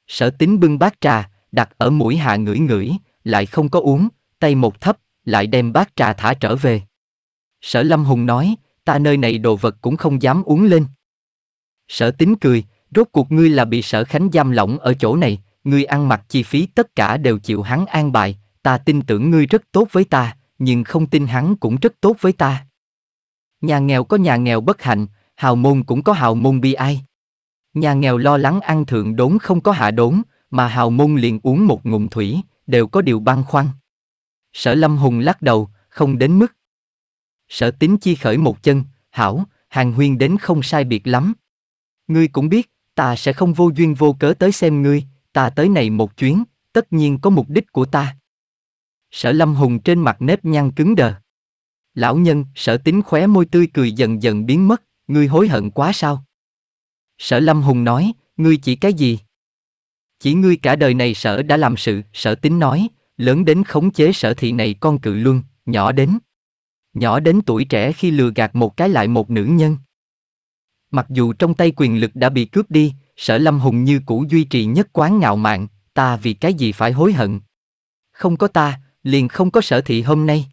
Sở tính bưng bát trà, đặt ở mũi hạ ngửi ngửi, lại không có uống, tay một thấp, lại đem bát trà thả trở về. Sở Lâm Hùng nói, ta nơi này đồ vật cũng không dám uống lên. Sở tính cười, Rốt cuộc ngươi là bị sở khánh giam lỏng ở chỗ này, ngươi ăn mặc chi phí tất cả đều chịu hắn an bài, ta tin tưởng ngươi rất tốt với ta, nhưng không tin hắn cũng rất tốt với ta. Nhà nghèo có nhà nghèo bất hạnh, hào môn cũng có hào môn bi ai. Nhà nghèo lo lắng ăn thượng đốn không có hạ đốn, mà hào môn liền uống một ngụm thủy, đều có điều băn khoăn. Sở Lâm Hùng lắc đầu, không đến mức. Sở Tính chi khởi một chân, hảo, hàng huyên đến không sai biệt lắm. Ngươi cũng biết, ta sẽ không vô duyên vô cớ tới xem ngươi, ta tới này một chuyến, tất nhiên có mục đích của ta. Sở Lâm Hùng trên mặt nếp nhăn cứng đờ. Lão nhân, sở tính khóe môi tươi cười dần dần biến mất, ngươi hối hận quá sao? Sở Lâm Hùng nói, ngươi chỉ cái gì? Chỉ ngươi cả đời này sở đã làm sự, sở tính nói, lớn đến khống chế sở thị này con cự luân, nhỏ đến. Nhỏ đến tuổi trẻ khi lừa gạt một cái lại một nữ nhân. Mặc dù trong tay quyền lực đã bị cướp đi, sở lâm hùng như cũ duy trì nhất quán ngạo mạn, ta vì cái gì phải hối hận. Không có ta, liền không có sở thị hôm nay.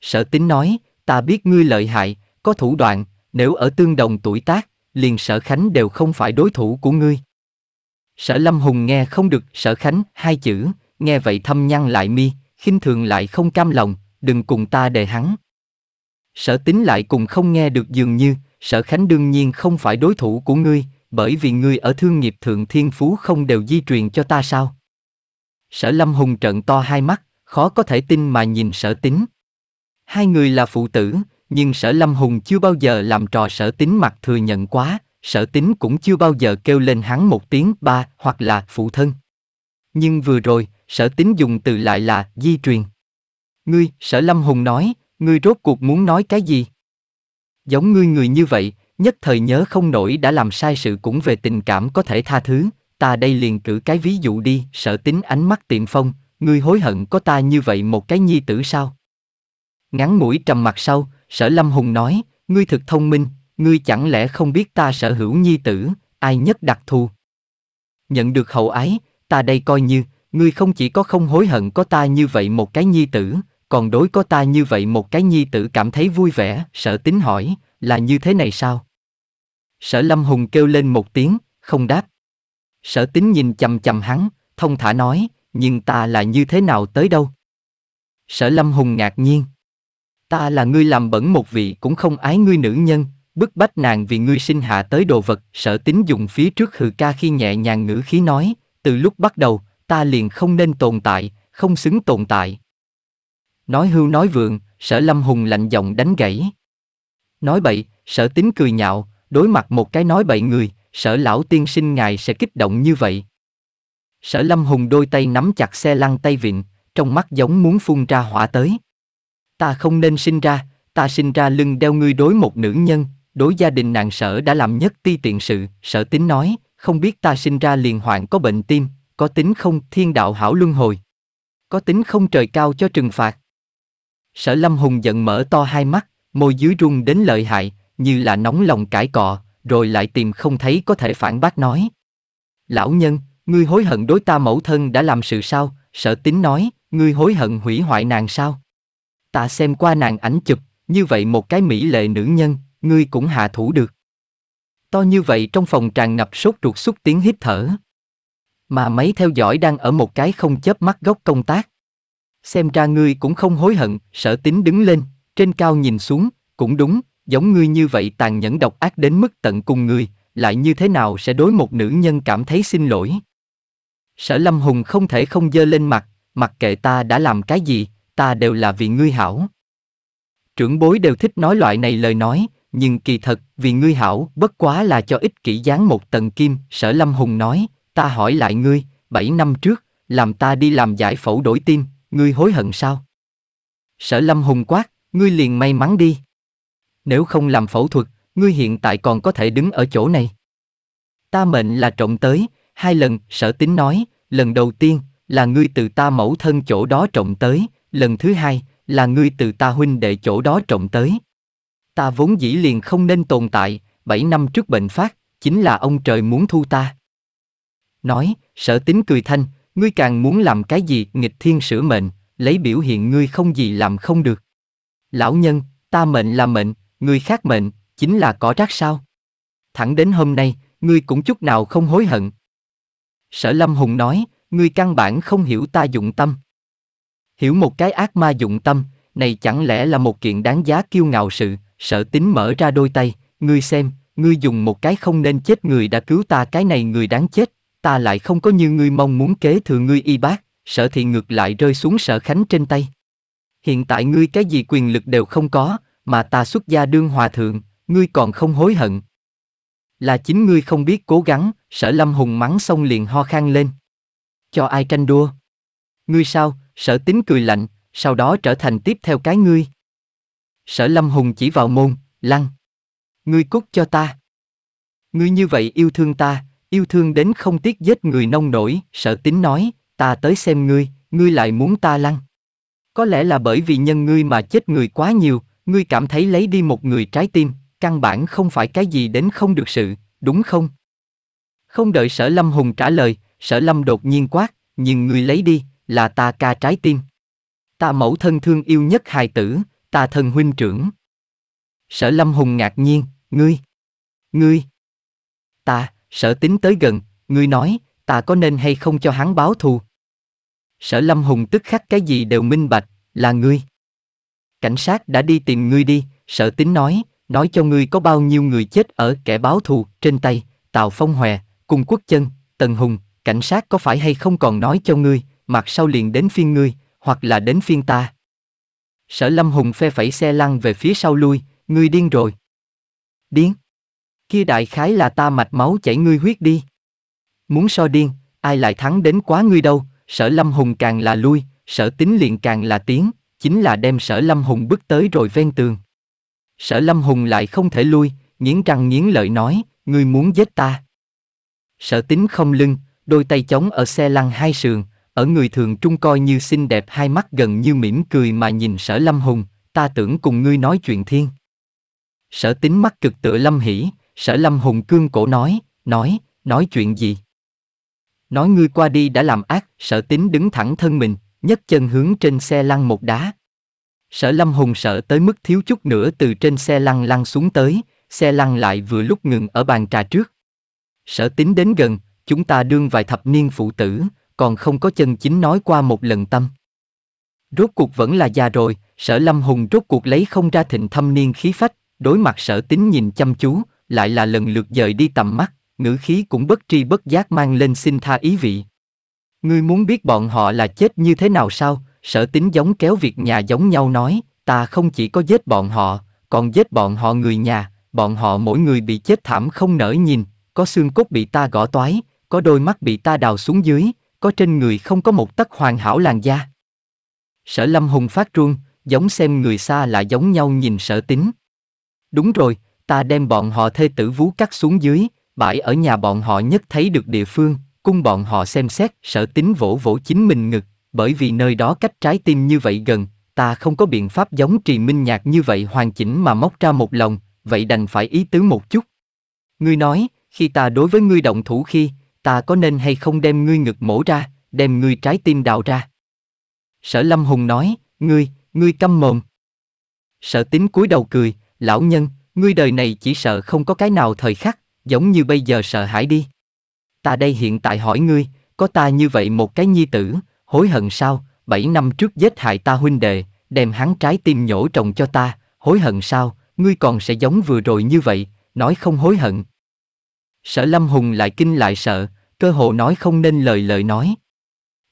Sở tính nói, ta biết ngươi lợi hại, có thủ đoạn, nếu ở tương đồng tuổi tác, liền sở khánh đều không phải đối thủ của ngươi. Sở lâm hùng nghe không được sở khánh hai chữ, nghe vậy thâm nhăn lại mi, khinh thường lại không cam lòng, đừng cùng ta đề hắn. Sở tính lại cùng không nghe được dường như, Sở Khánh đương nhiên không phải đối thủ của ngươi, bởi vì ngươi ở thương nghiệp thượng thiên phú không đều di truyền cho ta sao? Sở Lâm Hùng trận to hai mắt, khó có thể tin mà nhìn sở tính. Hai người là phụ tử, nhưng sở Lâm Hùng chưa bao giờ làm trò sở tính mặt thừa nhận quá, sở tính cũng chưa bao giờ kêu lên hắn một tiếng ba hoặc là phụ thân. Nhưng vừa rồi, sở tính dùng từ lại là di truyền. Ngươi, sở Lâm Hùng nói, ngươi rốt cuộc muốn nói cái gì? Giống ngươi người như vậy, nhất thời nhớ không nổi đã làm sai sự cũng về tình cảm có thể tha thứ, ta đây liền cử cái ví dụ đi, sợ tính ánh mắt tiện phong, ngươi hối hận có ta như vậy một cái nhi tử sao? Ngắn mũi trầm mặt sau, sở lâm hùng nói, ngươi thực thông minh, ngươi chẳng lẽ không biết ta sở hữu nhi tử, ai nhất đặc thù? Nhận được hậu ái, ta đây coi như, ngươi không chỉ có không hối hận có ta như vậy một cái nhi tử, còn đối có ta như vậy một cái nhi tử cảm thấy vui vẻ, sở tính hỏi, là như thế này sao? Sở Lâm Hùng kêu lên một tiếng, không đáp. Sở tính nhìn chầm chầm hắn, thông thả nói, nhưng ta là như thế nào tới đâu? Sở Lâm Hùng ngạc nhiên. Ta là ngươi làm bẩn một vị cũng không ái ngươi nữ nhân, bức bách nàng vì ngươi sinh hạ tới đồ vật, sở tính dùng phía trước hừ ca khi nhẹ nhàng ngữ khí nói, từ lúc bắt đầu, ta liền không nên tồn tại, không xứng tồn tại. Nói hưu nói vượng, sở lâm hùng lạnh giọng đánh gãy. Nói bậy, sở tính cười nhạo, đối mặt một cái nói bậy người, sở lão tiên sinh ngài sẽ kích động như vậy. Sở lâm hùng đôi tay nắm chặt xe lăn tay vịn, trong mắt giống muốn phun ra hỏa tới. Ta không nên sinh ra, ta sinh ra lưng đeo ngươi đối một nữ nhân, đối gia đình nàng sở đã làm nhất ti tiện sự, sở tính nói, không biết ta sinh ra liền hoạn có bệnh tim, có tính không thiên đạo hảo luân hồi. Có tính không trời cao cho trừng phạt. Sở Lâm Hùng giận mở to hai mắt, môi dưới rung đến lợi hại, như là nóng lòng cãi cọ, rồi lại tìm không thấy có thể phản bác nói. Lão nhân, ngươi hối hận đối ta mẫu thân đã làm sự sao? Sở tính nói, ngươi hối hận hủy hoại nàng sao? Ta xem qua nàng ảnh chụp, như vậy một cái mỹ lệ nữ nhân, ngươi cũng hạ thủ được. To như vậy trong phòng tràn ngập sốt ruột xúc tiếng hít thở. Mà mấy theo dõi đang ở một cái không chớp mắt góc công tác. Xem ra ngươi cũng không hối hận, sở tính đứng lên, trên cao nhìn xuống, cũng đúng, giống ngươi như vậy tàn nhẫn độc ác đến mức tận cùng ngươi, lại như thế nào sẽ đối một nữ nhân cảm thấy xin lỗi. Sở Lâm Hùng không thể không dơ lên mặt, mặc kệ ta đã làm cái gì, ta đều là vì ngươi hảo. Trưởng bối đều thích nói loại này lời nói, nhưng kỳ thật, vì ngươi hảo, bất quá là cho ích kỷ dáng một tầng kim, sở Lâm Hùng nói, ta hỏi lại ngươi, 7 năm trước, làm ta đi làm giải phẫu đổi tim, ngươi hối hận sao? Sở Lâm hùng quát, ngươi liền may mắn đi. Nếu không làm phẫu thuật, ngươi hiện tại còn có thể đứng ở chỗ này. Ta mệnh là trộm tới, hai lần, sở tính nói, lần đầu tiên, là ngươi từ ta mẫu thân chỗ đó trộm tới, lần thứ hai, là ngươi từ ta huynh đệ chỗ đó trộm tới. Ta vốn dĩ liền không nên tồn tại, bảy năm trước bệnh phát, chính là ông trời muốn thu ta. Nói, sở tính cười thanh, Ngươi càng muốn làm cái gì nghịch thiên sửa mệnh, lấy biểu hiện ngươi không gì làm không được. Lão nhân, ta mệnh là mệnh, người khác mệnh, chính là cỏ rác sao? Thẳng đến hôm nay, ngươi cũng chút nào không hối hận. Sở Lâm Hùng nói, ngươi căn bản không hiểu ta dụng tâm. Hiểu một cái ác ma dụng tâm, này chẳng lẽ là một kiện đáng giá kiêu ngạo sự, sở tính mở ra đôi tay, ngươi xem, ngươi dùng một cái không nên chết người đã cứu ta cái này người đáng chết ta lại không có như ngươi mong muốn kế thừa ngươi y bác, sở thì ngược lại rơi xuống sở khánh trên tay. Hiện tại ngươi cái gì quyền lực đều không có, mà ta xuất gia đương hòa thượng, ngươi còn không hối hận. Là chính ngươi không biết cố gắng, sở lâm hùng mắng xong liền ho khan lên. Cho ai tranh đua? Ngươi sao, sở tính cười lạnh, sau đó trở thành tiếp theo cái ngươi. Sở lâm hùng chỉ vào môn, lăng. Ngươi cút cho ta. Ngươi như vậy yêu thương ta, yêu thương đến không tiếc giết người nông nổi, sợ tính nói, ta tới xem ngươi, ngươi lại muốn ta lăng. Có lẽ là bởi vì nhân ngươi mà chết người quá nhiều, ngươi cảm thấy lấy đi một người trái tim, căn bản không phải cái gì đến không được sự, đúng không? Không đợi sở lâm hùng trả lời, sở lâm đột nhiên quát, nhưng ngươi lấy đi, là ta ca trái tim. Ta mẫu thân thương yêu nhất hài tử, ta thân huynh trưởng. Sở lâm hùng ngạc nhiên, ngươi, ngươi, ta, Sở tính tới gần, ngươi nói, ta có nên hay không cho hắn báo thù? Sở Lâm Hùng tức khắc cái gì đều minh bạch, là ngươi. Cảnh sát đã đi tìm ngươi đi, sở tính nói, nói cho ngươi có bao nhiêu người chết ở kẻ báo thù, trên tay, Tào Phong Hòe, cùng quốc chân, Tần Hùng, cảnh sát có phải hay không còn nói cho ngươi, mặt sau liền đến phiên ngươi, hoặc là đến phiên ta. Sở Lâm Hùng phe phẩy xe lăn về phía sau lui, ngươi điên rồi. Điên. Kia đại khái là ta mạch máu chảy ngươi huyết đi. Muốn so điên, ai lại thắng đến quá ngươi đâu, sở lâm hùng càng là lui, sở tính liền càng là tiếng, chính là đem sở lâm hùng bước tới rồi ven tường. Sở lâm hùng lại không thể lui, nghiến răng nghiến lợi nói, ngươi muốn giết ta. Sở tính không lưng, đôi tay chống ở xe lăn hai sườn, ở người thường trung coi như xinh đẹp hai mắt gần như mỉm cười mà nhìn sở lâm hùng, ta tưởng cùng ngươi nói chuyện thiên. Sở tính mắt cực tựa lâm hỉ, Sở Lâm Hùng cương cổ nói, nói, nói chuyện gì? Nói ngươi qua đi đã làm ác, sở tín đứng thẳng thân mình, nhấc chân hướng trên xe lăn một đá. Sở Lâm Hùng sợ tới mức thiếu chút nữa từ trên xe lăn lăn xuống tới, xe lăn lại vừa lúc ngừng ở bàn trà trước. Sở tín đến gần, chúng ta đương vài thập niên phụ tử, còn không có chân chính nói qua một lần tâm. Rốt cuộc vẫn là già rồi, sở Lâm Hùng rốt cuộc lấy không ra thịnh thâm niên khí phách, đối mặt sở tín nhìn chăm chú, lại là lần lượt dời đi tầm mắt, ngữ khí cũng bất tri bất giác mang lên xin tha ý vị. Ngươi muốn biết bọn họ là chết như thế nào sao? Sở tính giống kéo việc nhà giống nhau nói, ta không chỉ có giết bọn họ, còn giết bọn họ người nhà, bọn họ mỗi người bị chết thảm không nỡ nhìn, có xương cốt bị ta gõ toái, có đôi mắt bị ta đào xuống dưới, có trên người không có một tấc hoàn hảo làn da. Sở Lâm Hùng phát run, giống xem người xa là giống nhau nhìn sở tính. Đúng rồi, ta đem bọn họ thê tử vú cắt xuống dưới, bãi ở nhà bọn họ nhất thấy được địa phương, cung bọn họ xem xét, sở tính vỗ vỗ chính mình ngực, bởi vì nơi đó cách trái tim như vậy gần, ta không có biện pháp giống trì minh nhạc như vậy hoàn chỉnh mà móc ra một lòng, vậy đành phải ý tứ một chút. Ngươi nói, khi ta đối với ngươi động thủ khi, ta có nên hay không đem ngươi ngực mổ ra, đem ngươi trái tim đào ra. Sở Lâm Hùng nói, ngươi, ngươi câm mồm. Sở Tín cúi đầu cười, lão nhân, Ngươi đời này chỉ sợ không có cái nào thời khắc, giống như bây giờ sợ hãi đi. Ta đây hiện tại hỏi ngươi, có ta như vậy một cái nhi tử, hối hận sao, Bảy năm trước giết hại ta huynh đệ, đem hắn trái tim nhổ trồng cho ta, hối hận sao, ngươi còn sẽ giống vừa rồi như vậy, nói không hối hận. Sở Lâm Hùng lại kinh lại sợ, cơ hồ nói không nên lời lời nói.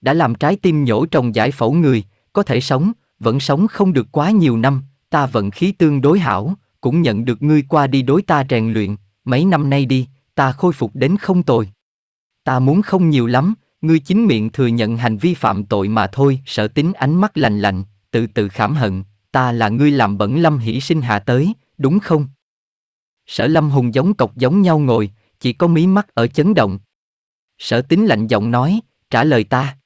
Đã làm trái tim nhổ trồng giải phẫu người, có thể sống, vẫn sống không được quá nhiều năm, ta vận khí tương đối hảo, cũng nhận được ngươi qua đi đối ta rèn luyện, mấy năm nay đi, ta khôi phục đến không tồi. Ta muốn không nhiều lắm, ngươi chính miệng thừa nhận hành vi phạm tội mà thôi, sở tính ánh mắt lành lạnh, tự tự khảm hận, ta là ngươi làm bẩn lâm hỷ sinh hạ tới, đúng không? Sở lâm hùng giống cọc giống nhau ngồi, chỉ có mí mắt ở chấn động. Sở tính lạnh giọng nói, trả lời ta.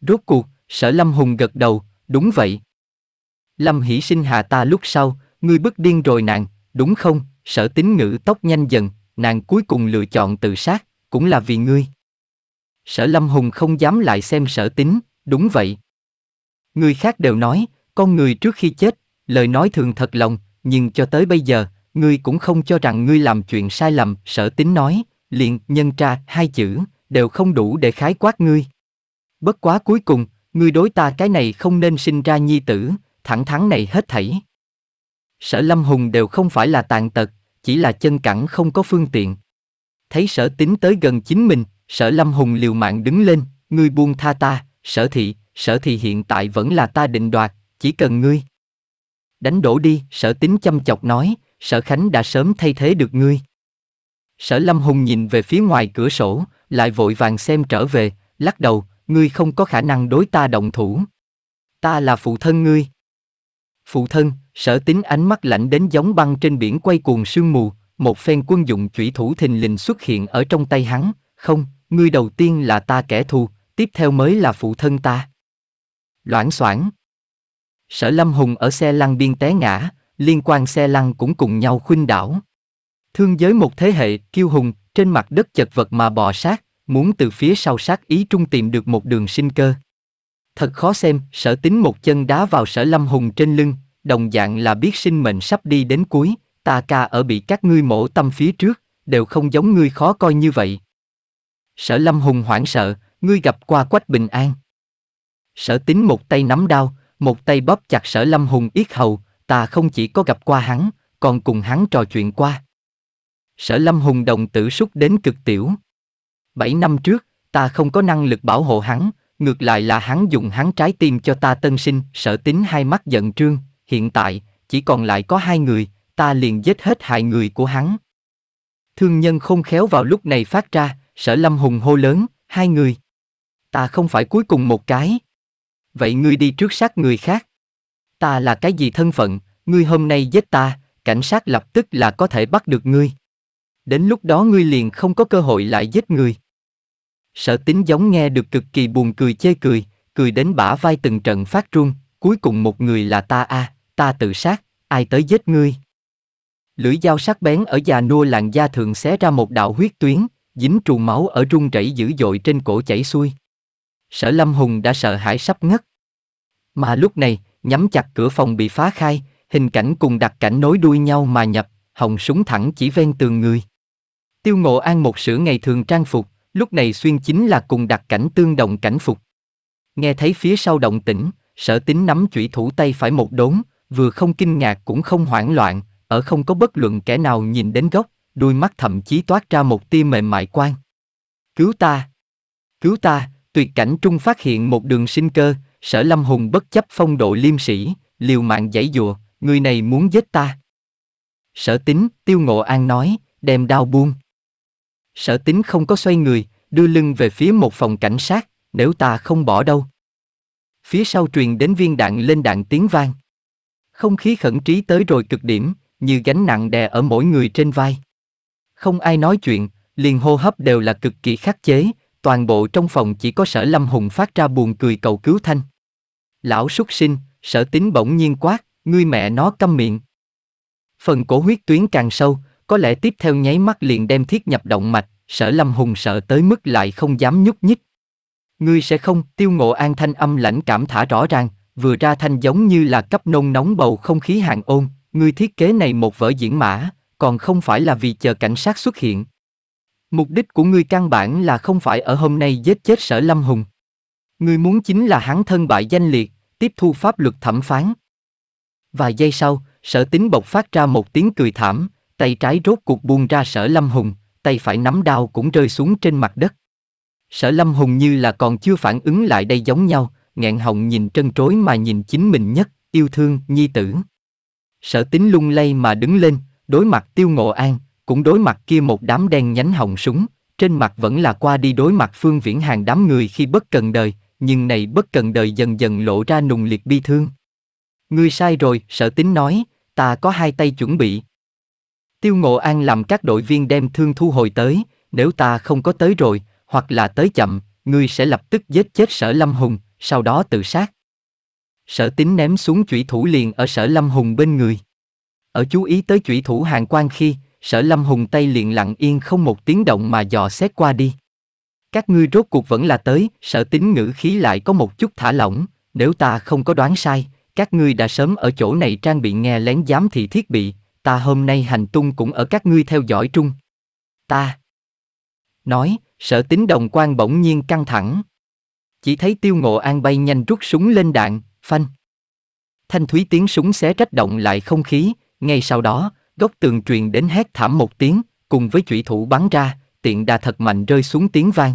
Rốt cuộc, sở lâm hùng gật đầu, đúng vậy. Lâm hỷ sinh hạ ta lúc sau, ngươi bức điên rồi nàng, đúng không? Sở tính ngữ tóc nhanh dần, nàng cuối cùng lựa chọn tự sát, cũng là vì ngươi. Sở Lâm Hùng không dám lại xem sở tính, đúng vậy. Người khác đều nói, con người trước khi chết, lời nói thường thật lòng, nhưng cho tới bây giờ, ngươi cũng không cho rằng ngươi làm chuyện sai lầm, sở tính nói, liền nhân tra hai chữ, đều không đủ để khái quát ngươi. Bất quá cuối cùng, ngươi đối ta cái này không nên sinh ra nhi tử, thẳng thắn này hết thảy sở lâm hùng đều không phải là tàn tật, chỉ là chân cẳng không có phương tiện. Thấy sở tính tới gần chính mình, sở lâm hùng liều mạng đứng lên, ngươi buông tha ta, sở thị, sở thị hiện tại vẫn là ta định đoạt, chỉ cần ngươi. Đánh đổ đi, sở tính chăm chọc nói, sở khánh đã sớm thay thế được ngươi. Sở lâm hùng nhìn về phía ngoài cửa sổ, lại vội vàng xem trở về, lắc đầu, ngươi không có khả năng đối ta động thủ. Ta là phụ thân ngươi. Phụ thân, sở tính ánh mắt lạnh đến giống băng trên biển quay cuồng sương mù, một phen quân dụng chủy thủ thình lình xuất hiện ở trong tay hắn, không, ngươi đầu tiên là ta kẻ thù, tiếp theo mới là phụ thân ta. Loãng soảng. Sở Lâm Hùng ở xe lăn biên té ngã, liên quan xe lăn cũng cùng nhau khuynh đảo. Thương giới một thế hệ, kiêu hùng, trên mặt đất chật vật mà bò sát, muốn từ phía sau sát ý trung tìm được một đường sinh cơ. Thật khó xem, sở tính một chân đá vào sở lâm hùng trên lưng, đồng dạng là biết sinh mệnh sắp đi đến cuối, ta ca ở bị các ngươi mổ tâm phía trước, đều không giống ngươi khó coi như vậy. Sở Lâm Hùng hoảng sợ, ngươi gặp qua Quách Bình An. Sở Tín một tay nắm đao, một tay bóp chặt Sở Lâm Hùng yết hầu, ta không chỉ có gặp qua hắn, còn cùng hắn trò chuyện qua. Sở Lâm Hùng đồng tử xúc đến cực tiểu. Bảy năm trước, ta không có năng lực bảo hộ hắn, ngược lại là hắn dùng hắn trái tim cho ta tân sinh, sở tín hai mắt giận trương, hiện tại, chỉ còn lại có hai người, ta liền giết hết hai người của hắn. Thương nhân không khéo vào lúc này phát ra, sở lâm hùng hô lớn, hai người. Ta không phải cuối cùng một cái. Vậy ngươi đi trước sát người khác. Ta là cái gì thân phận, ngươi hôm nay giết ta, cảnh sát lập tức là có thể bắt được ngươi. Đến lúc đó ngươi liền không có cơ hội lại giết người. Sở tính giống nghe được cực kỳ buồn cười chê cười, cười đến bả vai từng trận phát run, cuối cùng một người là ta a. À ta tự sát, ai tới giết ngươi? Lưỡi dao sắc bén ở già nua làn da thường xé ra một đạo huyết tuyến, dính trùn máu ở rung rẩy dữ dội trên cổ chảy xuôi. Sở Lâm Hùng đã sợ hãi sắp ngất. Mà lúc này, nhắm chặt cửa phòng bị phá khai, hình cảnh cùng đặc cảnh nối đuôi nhau mà nhập, hồng súng thẳng chỉ ven tường người. Tiêu Ngộ An một sửa ngày thường trang phục, lúc này xuyên chính là cùng đặc cảnh tương đồng cảnh phục. Nghe thấy phía sau động tĩnh, sở tính nắm chủy thủ tay phải một đốn, vừa không kinh ngạc cũng không hoảng loạn, ở không có bất luận kẻ nào nhìn đến gốc, đôi mắt thậm chí toát ra một tia mềm mại quan. Cứu ta! Cứu ta! Tuyệt cảnh trung phát hiện một đường sinh cơ, sở lâm hùng bất chấp phong độ liêm sĩ, liều mạng giải dùa, người này muốn giết ta. Sở tính, tiêu ngộ an nói, đem đao buông. Sở tính không có xoay người, đưa lưng về phía một phòng cảnh sát, nếu ta không bỏ đâu. Phía sau truyền đến viên đạn lên đạn tiếng vang. Không khí khẩn trí tới rồi cực điểm, như gánh nặng đè ở mỗi người trên vai. Không ai nói chuyện, liền hô hấp đều là cực kỳ khắc chế, toàn bộ trong phòng chỉ có sở lâm hùng phát ra buồn cười cầu cứu thanh. Lão xuất sinh, sở tính bỗng nhiên quát, ngươi mẹ nó câm miệng. Phần cổ huyết tuyến càng sâu, có lẽ tiếp theo nháy mắt liền đem thiết nhập động mạch, sở lâm hùng sợ tới mức lại không dám nhúc nhích. Ngươi sẽ không, tiêu ngộ an thanh âm lãnh cảm thả rõ ràng, vừa ra thanh giống như là cấp nôn nóng bầu không khí hàng ôn, ngươi thiết kế này một vở diễn mã, còn không phải là vì chờ cảnh sát xuất hiện. Mục đích của ngươi căn bản là không phải ở hôm nay giết chết sở Lâm Hùng. Ngươi muốn chính là hắn thân bại danh liệt, tiếp thu pháp luật thẩm phán. Vài giây sau, sở tính bộc phát ra một tiếng cười thảm, tay trái rốt cuộc buông ra sở Lâm Hùng, tay phải nắm đao cũng rơi xuống trên mặt đất. Sở Lâm Hùng như là còn chưa phản ứng lại đây giống nhau, nghẹn họng nhìn trân trối mà nhìn chính mình nhất, yêu thương, nhi tử. Sở tính lung lay mà đứng lên, đối mặt tiêu ngộ an, cũng đối mặt kia một đám đen nhánh hồng súng, trên mặt vẫn là qua đi đối mặt phương viễn hàng đám người khi bất cần đời, nhưng này bất cần đời dần dần lộ ra nùng liệt bi thương. Ngươi sai rồi, sở tính nói, ta có hai tay chuẩn bị. Tiêu Ngộ An làm các đội viên đem thương thu hồi tới, nếu ta không có tới rồi, hoặc là tới chậm, ngươi sẽ lập tức giết chết sở Lâm Hùng, sau đó tự sát. Sở tín ném xuống chủy thủ liền ở sở lâm hùng bên người. Ở chú ý tới chủy thủ hàng quan khi, sở lâm hùng tay liền lặng yên không một tiếng động mà dò xét qua đi. Các ngươi rốt cuộc vẫn là tới, sở tín ngữ khí lại có một chút thả lỏng, nếu ta không có đoán sai, các ngươi đã sớm ở chỗ này trang bị nghe lén giám thị thiết bị, ta hôm nay hành tung cũng ở các ngươi theo dõi trung. Ta. Nói, sở tính đồng quan bỗng nhiên căng thẳng chỉ thấy tiêu ngộ an bay nhanh rút súng lên đạn, phanh. Thanh thúy tiếng súng xé rách động lại không khí, ngay sau đó, góc tường truyền đến hét thảm một tiếng, cùng với chủy thủ bắn ra, tiện đà thật mạnh rơi xuống tiếng vang.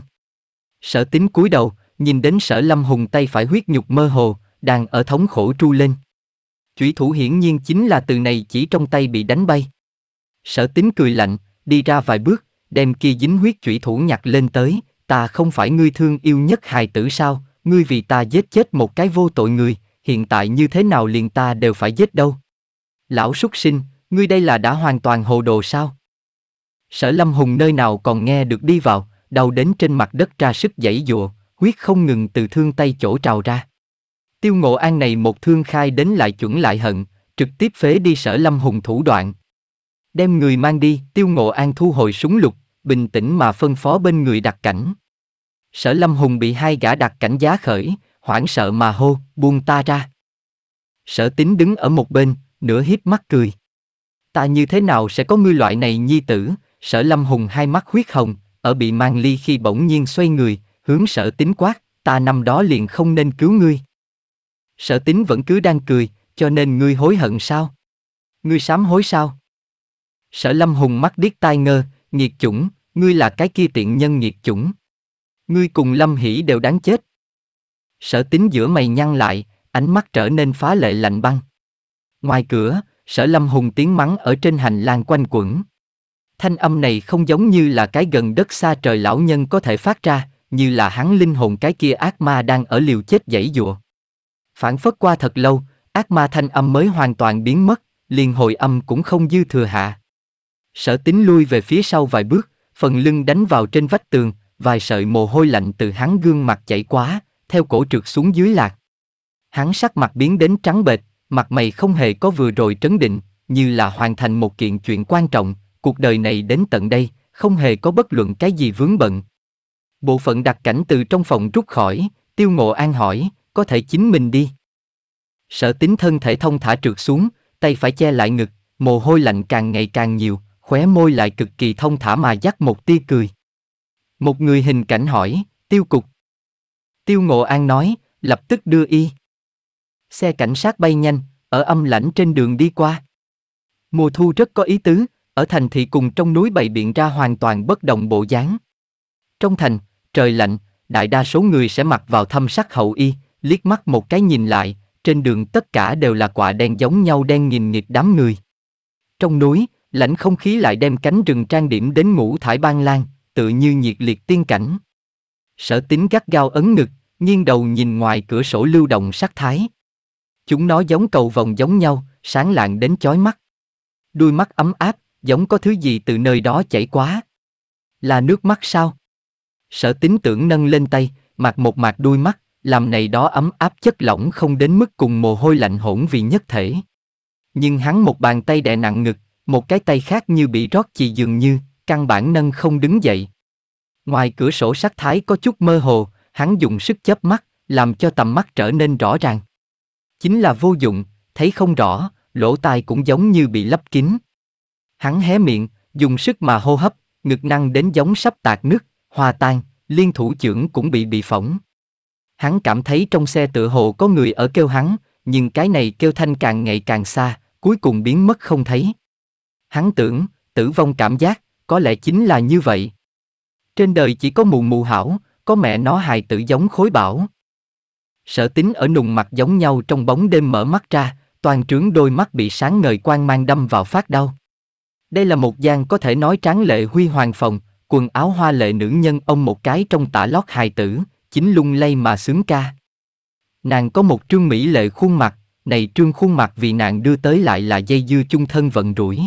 Sở tính cúi đầu, nhìn đến sở lâm hùng tay phải huyết nhục mơ hồ, đang ở thống khổ tru lên. Chủy thủ hiển nhiên chính là từ này chỉ trong tay bị đánh bay. Sở tính cười lạnh, đi ra vài bước, đem kia dính huyết chủy thủ nhặt lên tới, ta không phải ngươi thương yêu nhất hài tử sao, ngươi vì ta giết chết một cái vô tội người, hiện tại như thế nào liền ta đều phải giết đâu. Lão súc sinh, ngươi đây là đã hoàn toàn hồ đồ sao? Sở Lâm Hùng nơi nào còn nghe được đi vào, đau đến trên mặt đất ra sức dãy dụa, huyết không ngừng từ thương tay chỗ trào ra. Tiêu Ngộ An này một thương khai đến lại chuẩn lại hận, trực tiếp phế đi Sở Lâm Hùng thủ đoạn. Đem người mang đi, Tiêu Ngộ An thu hồi súng lục, bình tĩnh mà phân phó bên người đặt cảnh. Sở Lâm Hùng bị hai gã đặt cảnh giá khởi, hoảng sợ mà hô, buông ta ra. Sở tín đứng ở một bên, nửa hiếp mắt cười. Ta như thế nào sẽ có ngươi loại này nhi tử, sở lâm hùng hai mắt huyết hồng, ở bị mang ly khi bỗng nhiên xoay người, hướng sở tín quát, ta năm đó liền không nên cứu ngươi. Sở tín vẫn cứ đang cười, cho nên ngươi hối hận sao? Ngươi sám hối sao? Sở lâm hùng mắt điếc tai ngơ, Nghiệt chủng, ngươi là cái kia tiện nhân nghiệt chủng. Ngươi cùng Lâm Hỷ đều đáng chết. Sở tính giữa mày nhăn lại, ánh mắt trở nên phá lệ lạnh băng. Ngoài cửa, sở lâm hùng tiếng mắng ở trên hành lang quanh quẩn. Thanh âm này không giống như là cái gần đất xa trời lão nhân có thể phát ra, như là hắn linh hồn cái kia ác ma đang ở liều chết dãy dụa. Phản phất qua thật lâu, ác ma thanh âm mới hoàn toàn biến mất, liền hồi âm cũng không dư thừa hạ. Sở tính lui về phía sau vài bước, phần lưng đánh vào trên vách tường, vài sợi mồ hôi lạnh từ hắn gương mặt chảy quá, theo cổ trượt xuống dưới lạc. Hắn sắc mặt biến đến trắng bệch, mặt mày không hề có vừa rồi trấn định, như là hoàn thành một kiện chuyện quan trọng, cuộc đời này đến tận đây, không hề có bất luận cái gì vướng bận. Bộ phận đặt cảnh từ trong phòng rút khỏi, tiêu ngộ an hỏi, có thể chính mình đi. Sở tính thân thể thông thả trượt xuống, tay phải che lại ngực, mồ hôi lạnh càng ngày càng nhiều, khóe môi lại cực kỳ thông thả mà dắt một tia cười. Một người hình cảnh hỏi, tiêu cục. Tiêu ngộ an nói, lập tức đưa y. Xe cảnh sát bay nhanh, ở âm lãnh trên đường đi qua. Mùa thu rất có ý tứ, ở thành thị cùng trong núi bày biện ra hoàn toàn bất đồng bộ dáng. Trong thành, trời lạnh, đại đa số người sẽ mặc vào thâm sắc hậu y, liếc mắt một cái nhìn lại, trên đường tất cả đều là quả đen giống nhau đen nghìn nghịt đám người. Trong núi, lãnh không khí lại đem cánh rừng trang điểm đến ngũ thải ban lan, tự như nhiệt liệt tiên cảnh. Sở tính gắt gao ấn ngực, nghiêng đầu nhìn ngoài cửa sổ lưu động sắc thái. Chúng nó giống cầu vòng giống nhau, sáng lạng đến chói mắt. Đuôi mắt ấm áp, giống có thứ gì từ nơi đó chảy quá. Là nước mắt sao? Sở tính tưởng nâng lên tay, mặc một mạc đuôi mắt, làm này đó ấm áp chất lỏng không đến mức cùng mồ hôi lạnh hỗn vì nhất thể. Nhưng hắn một bàn tay đè nặng ngực, một cái tay khác như bị rót chì dường như, căn bản nâng không đứng dậy. Ngoài cửa sổ sắc thái có chút mơ hồ, hắn dùng sức chớp mắt, làm cho tầm mắt trở nên rõ ràng. Chính là vô dụng, thấy không rõ, lỗ tai cũng giống như bị lấp kín. Hắn hé miệng, dùng sức mà hô hấp, ngực năng đến giống sắp tạc nứt, hòa tan, liên thủ trưởng cũng bị bị phỏng. Hắn cảm thấy trong xe tựa hồ có người ở kêu hắn, nhưng cái này kêu thanh càng ngày càng xa, cuối cùng biến mất không thấy. Hắn tưởng, tử vong cảm giác, có lẽ chính là như vậy. Trên đời chỉ có mù mù hảo, có mẹ nó hài tử giống khối bảo. Sở tính ở nùng mặt giống nhau trong bóng đêm mở mắt ra, toàn trướng đôi mắt bị sáng ngời quang mang đâm vào phát đau. Đây là một gian có thể nói tráng lệ huy hoàng phòng, quần áo hoa lệ nữ nhân ông một cái trong tả lót hài tử, chính lung lay mà sướng ca. Nàng có một trương mỹ lệ khuôn mặt, này trương khuôn mặt vì nàng đưa tới lại là dây dưa chung thân vận rủi.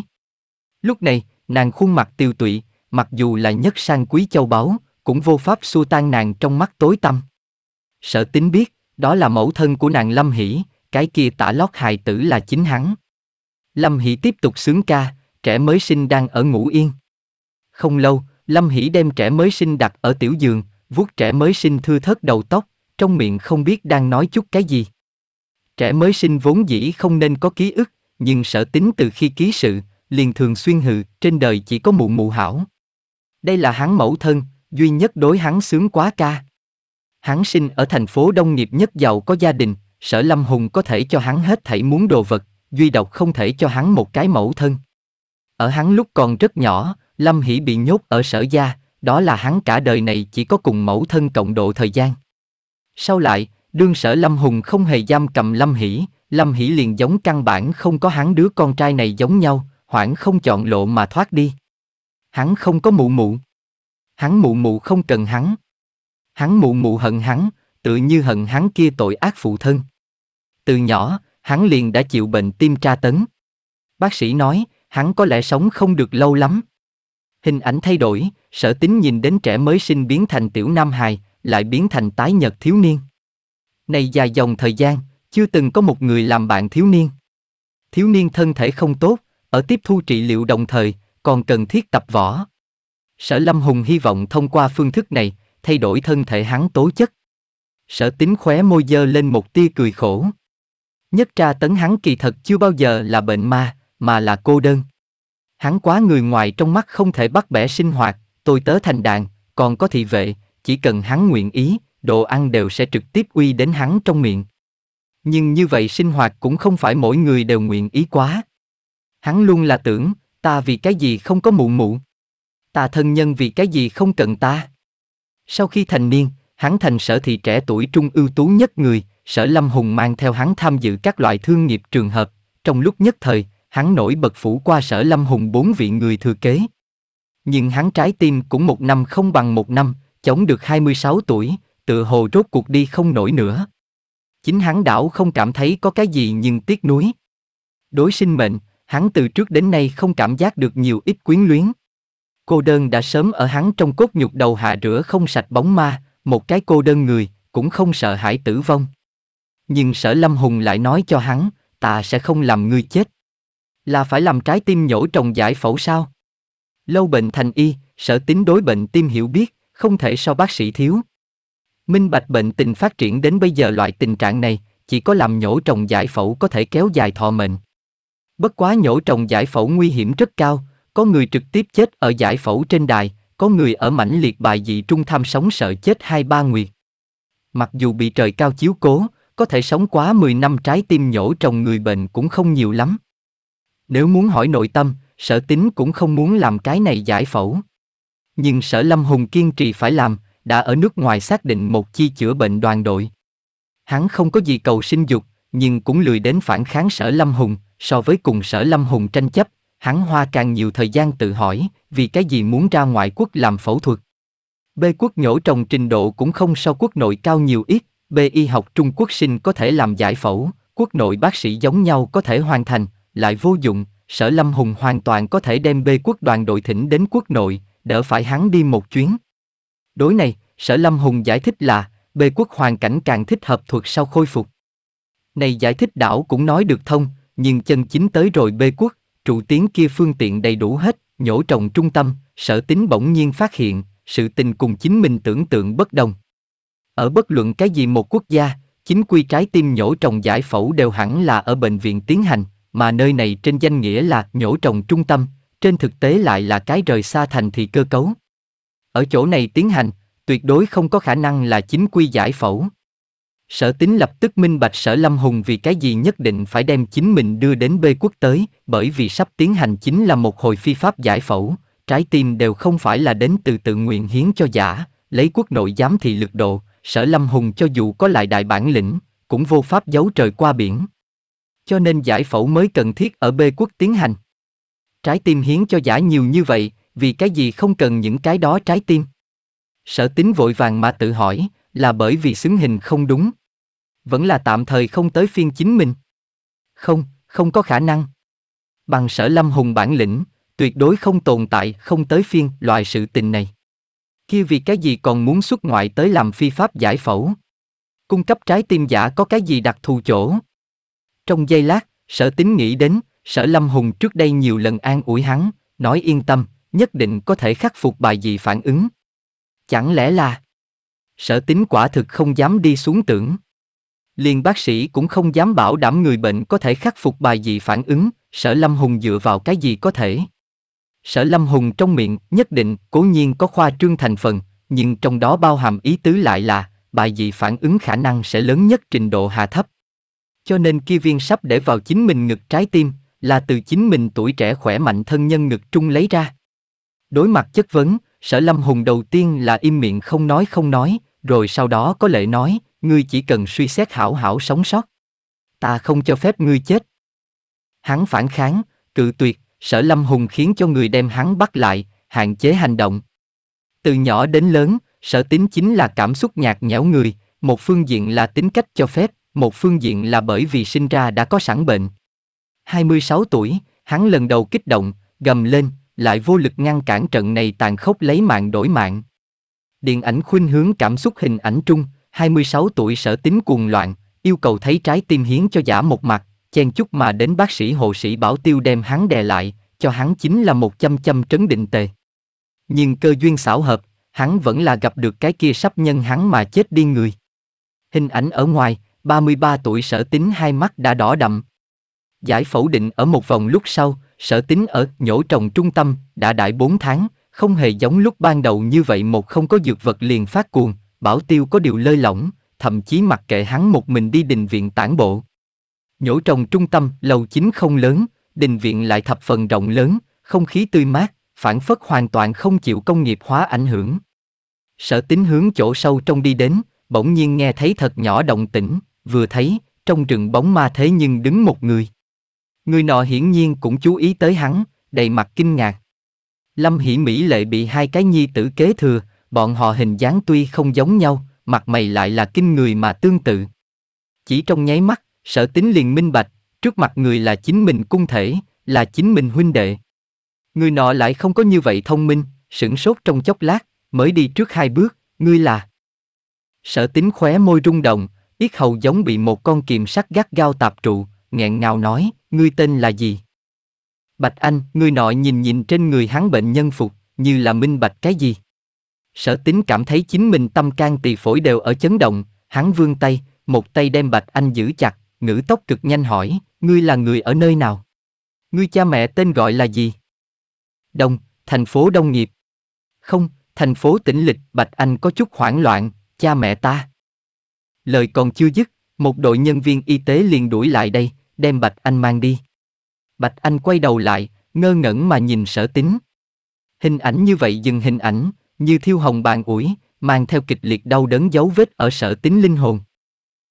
Lúc này, nàng khuôn mặt tiêu tụy, mặc dù là nhất sang quý châu báu, cũng vô pháp xua tan nàng trong mắt tối tăm. Sở tính biết, đó là mẫu thân của nàng Lâm Hỷ, cái kia tả lót hài tử là chính hắn. Lâm Hỷ tiếp tục sướng ca, trẻ mới sinh đang ở ngủ yên. Không lâu, Lâm Hỷ đem trẻ mới sinh đặt ở tiểu giường, vuốt trẻ mới sinh thưa thớt đầu tóc, trong miệng không biết đang nói chút cái gì. Trẻ mới sinh vốn dĩ không nên có ký ức, nhưng sở tính từ khi ký sự, liền thường xuyên hừ trên đời chỉ có mụ mụ hảo. Đây là hắn mẫu thân, duy nhất đối hắn sướng quá ca. Hắn sinh ở thành phố đông nghiệp nhất giàu có gia đình, sở Lâm Hùng có thể cho hắn hết thảy muốn đồ vật, duy độc không thể cho hắn một cái mẫu thân. Ở hắn lúc còn rất nhỏ, Lâm hỉ bị nhốt ở sở gia, đó là hắn cả đời này chỉ có cùng mẫu thân cộng độ thời gian. Sau lại, đương sở Lâm Hùng không hề giam cầm Lâm hỉ Lâm hỉ liền giống căn bản không có hắn đứa con trai này giống nhau, hoảng không chọn lộ mà thoát đi. Hắn không có mụ mụ. Hắn mụ mụ không cần hắn. Hắn mụ mụ hận hắn, tự như hận hắn kia tội ác phụ thân. Từ nhỏ, hắn liền đã chịu bệnh tim tra tấn. Bác sĩ nói, hắn có lẽ sống không được lâu lắm. Hình ảnh thay đổi, sở tính nhìn đến trẻ mới sinh biến thành tiểu nam hài, lại biến thành tái nhật thiếu niên. Này dài dòng thời gian, chưa từng có một người làm bạn thiếu niên. Thiếu niên thân thể không tốt, ở tiếp thu trị liệu đồng thời, còn cần thiết tập võ. Sở Lâm Hùng hy vọng thông qua phương thức này, thay đổi thân thể hắn tố chất. Sở tính khóe môi dơ lên một tia cười khổ. Nhất tra tấn hắn kỳ thật chưa bao giờ là bệnh ma, mà là cô đơn. Hắn quá người ngoài trong mắt không thể bắt bẻ sinh hoạt, tôi tớ thành đàn, còn có thị vệ, chỉ cần hắn nguyện ý, đồ ăn đều sẽ trực tiếp uy đến hắn trong miệng. Nhưng như vậy sinh hoạt cũng không phải mỗi người đều nguyện ý quá. Hắn luôn là tưởng, ta vì cái gì không có muộn muộn Ta thân nhân vì cái gì không cần ta. Sau khi thành niên, hắn thành sở thị trẻ tuổi trung ưu tú nhất người, sở Lâm Hùng mang theo hắn tham dự các loại thương nghiệp trường hợp. Trong lúc nhất thời, hắn nổi bật phủ qua sở Lâm Hùng bốn vị người thừa kế. Nhưng hắn trái tim cũng một năm không bằng một năm, chống được 26 tuổi, tựa hồ rốt cuộc đi không nổi nữa. Chính hắn đảo không cảm thấy có cái gì nhưng tiếc nuối. Đối sinh mệnh, hắn từ trước đến nay không cảm giác được nhiều ít quyến luyến. Cô đơn đã sớm ở hắn trong cốt nhục đầu hạ rửa không sạch bóng ma, một cái cô đơn người, cũng không sợ hãi tử vong. Nhưng sở Lâm Hùng lại nói cho hắn, ta sẽ không làm ngươi chết. Là phải làm trái tim nhổ trồng giải phẫu sao? Lâu bệnh thành y, sở tính đối bệnh tim hiểu biết, không thể so bác sĩ thiếu. Minh bạch bệnh tình phát triển đến bây giờ loại tình trạng này, chỉ có làm nhổ trồng giải phẫu có thể kéo dài thọ mệnh. Bất quá nhổ trồng giải phẫu nguy hiểm rất cao, có người trực tiếp chết ở giải phẫu trên đài, có người ở mảnh liệt bài dị trung tham sống sợ chết hai ba nguyệt. Mặc dù bị trời cao chiếu cố, có thể sống quá 10 năm trái tim nhổ trồng người bệnh cũng không nhiều lắm. Nếu muốn hỏi nội tâm, sở tính cũng không muốn làm cái này giải phẫu. Nhưng sở Lâm Hùng kiên trì phải làm, đã ở nước ngoài xác định một chi chữa bệnh đoàn đội. Hắn không có gì cầu sinh dục, nhưng cũng lười đến phản kháng sở Lâm Hùng, so với cùng sở Lâm Hùng tranh chấp, hắn hoa càng nhiều thời gian tự hỏi, vì cái gì muốn ra ngoại quốc làm phẫu thuật. B quốc nhổ trồng trình độ cũng không so quốc nội cao nhiều ít, B y học Trung Quốc sinh có thể làm giải phẫu, quốc nội bác sĩ giống nhau có thể hoàn thành, lại vô dụng, sở Lâm Hùng hoàn toàn có thể đem B quốc đoàn đội thỉnh đến quốc nội, đỡ phải hắn đi một chuyến. Đối này, sở Lâm Hùng giải thích là, B quốc hoàn cảnh càng thích hợp thuật sau khôi phục. Này giải thích đảo cũng nói được thông, nhưng chân chính tới rồi bê quốc, trụ tiến kia phương tiện đầy đủ hết, nhổ trồng trung tâm, sở tính bỗng nhiên phát hiện, sự tình cùng chính mình tưởng tượng bất đồng. Ở bất luận cái gì một quốc gia, chính quy trái tim nhổ trồng giải phẫu đều hẳn là ở bệnh viện tiến hành, mà nơi này trên danh nghĩa là nhổ trồng trung tâm, trên thực tế lại là cái rời xa thành thị cơ cấu. Ở chỗ này tiến hành, tuyệt đối không có khả năng là chính quy giải phẫu. Sở tính lập tức minh bạch sở Lâm Hùng vì cái gì nhất định phải đem chính mình đưa đến bê quốc tới, bởi vì sắp tiến hành chính là một hồi phi pháp giải phẫu, trái tim đều không phải là đến từ tự nguyện hiến cho giả, lấy quốc nội giám thị lực độ, sở Lâm Hùng cho dù có lại đại bản lĩnh, cũng vô pháp giấu trời qua biển. Cho nên giải phẫu mới cần thiết ở bê quốc tiến hành. Trái tim hiến cho giả nhiều như vậy, vì cái gì không cần những cái đó trái tim? Sở tính vội vàng mà tự hỏi, là bởi vì xứng hình không đúng, vẫn là tạm thời không tới phiên chính mình. Không, không có khả năng. Bằng sở lâm hùng bản lĩnh, tuyệt đối không tồn tại không tới phiên loại sự tình này. Kia vì cái gì còn muốn xuất ngoại tới làm phi pháp giải phẫu? Cung cấp trái tim giả có cái gì đặc thù chỗ? Trong giây lát, sở tính nghĩ đến, sở lâm hùng trước đây nhiều lần an ủi hắn, nói yên tâm, nhất định có thể khắc phục bài gì phản ứng. Chẳng lẽ là sở tính quả thực không dám đi xuống tưởng liền bác sĩ cũng không dám bảo đảm người bệnh có thể khắc phục bài gì phản ứng, sở Lâm Hùng dựa vào cái gì có thể. Sở Lâm Hùng trong miệng nhất định cố nhiên có khoa trương thành phần, nhưng trong đó bao hàm ý tứ lại là bài gì phản ứng khả năng sẽ lớn nhất trình độ hạ thấp. Cho nên kia viên sắp để vào chính mình ngực trái tim là từ chính mình tuổi trẻ khỏe mạnh thân nhân ngực trung lấy ra. Đối mặt chất vấn, sở Lâm Hùng đầu tiên là im miệng không nói không nói, rồi sau đó có lệ nói, ngươi chỉ cần suy xét hảo hảo sống sót. Ta không cho phép ngươi chết. Hắn phản kháng, cự tuyệt, sở lâm hùng khiến cho người đem hắn bắt lại, hạn chế hành động. Từ nhỏ đến lớn, sở tính chính là cảm xúc nhạt nhẽo người, một phương diện là tính cách cho phép, một phương diện là bởi vì sinh ra đã có sẵn bệnh. 26 tuổi, hắn lần đầu kích động, gầm lên, lại vô lực ngăn cản trận này tàn khốc lấy mạng đổi mạng. Điện ảnh khuynh hướng cảm xúc hình ảnh trung, 26 tuổi sở tính cuồng loạn, yêu cầu thấy trái tim hiến cho giả một mặt, chen chút mà đến bác sĩ hộ sĩ bảo tiêu đem hắn đè lại, cho hắn chính là một chăm chăm trấn định tề. Nhưng cơ duyên xảo hợp, hắn vẫn là gặp được cái kia sắp nhân hắn mà chết đi người. Hình ảnh ở ngoài, 33 tuổi sở tính hai mắt đã đỏ đậm. Giải phẫu định ở một vòng lúc sau, sở tính ở nhổ trồng trung tâm đã đại 4 tháng, không hề giống lúc ban đầu như vậy một không có dược vật liền phát cuồng, Bảo Tiêu có điều lơi lỏng, thậm chí mặc kệ hắn một mình đi đình viện tản bộ. Nhổ trồng trung tâm, lầu chính không lớn, đình viện lại thập phần rộng lớn, không khí tươi mát, phản phất hoàn toàn không chịu công nghiệp hóa ảnh hưởng. Sở tính hướng chỗ sâu trong đi đến, bỗng nhiên nghe thấy thật nhỏ động tĩnh, vừa thấy, trong rừng bóng ma thế nhưng đứng một người. Người nọ hiển nhiên cũng chú ý tới hắn, đầy mặt kinh ngạc. Lâm Hỷ Mỹ Lệ bị hai cái nhi tử kế thừa, bọn họ hình dáng tuy không giống nhau, mặt mày lại là kinh người mà tương tự. Chỉ trong nháy mắt, sở tính liền minh bạch, trước mặt người là chính mình cung thể, là chính mình huynh đệ. Người nọ lại không có như vậy thông minh, sửng sốt trong chốc lát, mới đi trước hai bước, ngươi là. Sở tính khóe môi rung động, yết hầu giống bị một con kiềm sắt gắt gao tạp trụ, nghẹn ngào nói, ngươi tên là gì? Bạch Anh, người nọ nhìn nhìn trên người hắn bệnh nhân phục, như là minh bạch cái gì? Sở tính cảm thấy chính mình tâm can tỳ phổi đều ở chấn động, hắn vươn tay, một tay đem Bạch Anh giữ chặt, ngữ tốc cực nhanh hỏi, ngươi là người ở nơi nào? Ngươi cha mẹ tên gọi là gì? Đông, thành phố Đông Nghiệp. Không, thành phố Tĩnh lịch Bạch Anh có chút hoảng loạn, cha mẹ ta. Lời còn chưa dứt, một đội nhân viên y tế liền đuổi lại đây, đem Bạch Anh mang đi. Bạch Anh quay đầu lại, ngơ ngẩn mà nhìn sở tính. Hình ảnh như vậy dừng hình ảnh, như thiêu hồng bàn ủi, mang theo kịch liệt đau đớn dấu vết ở sở tính linh hồn.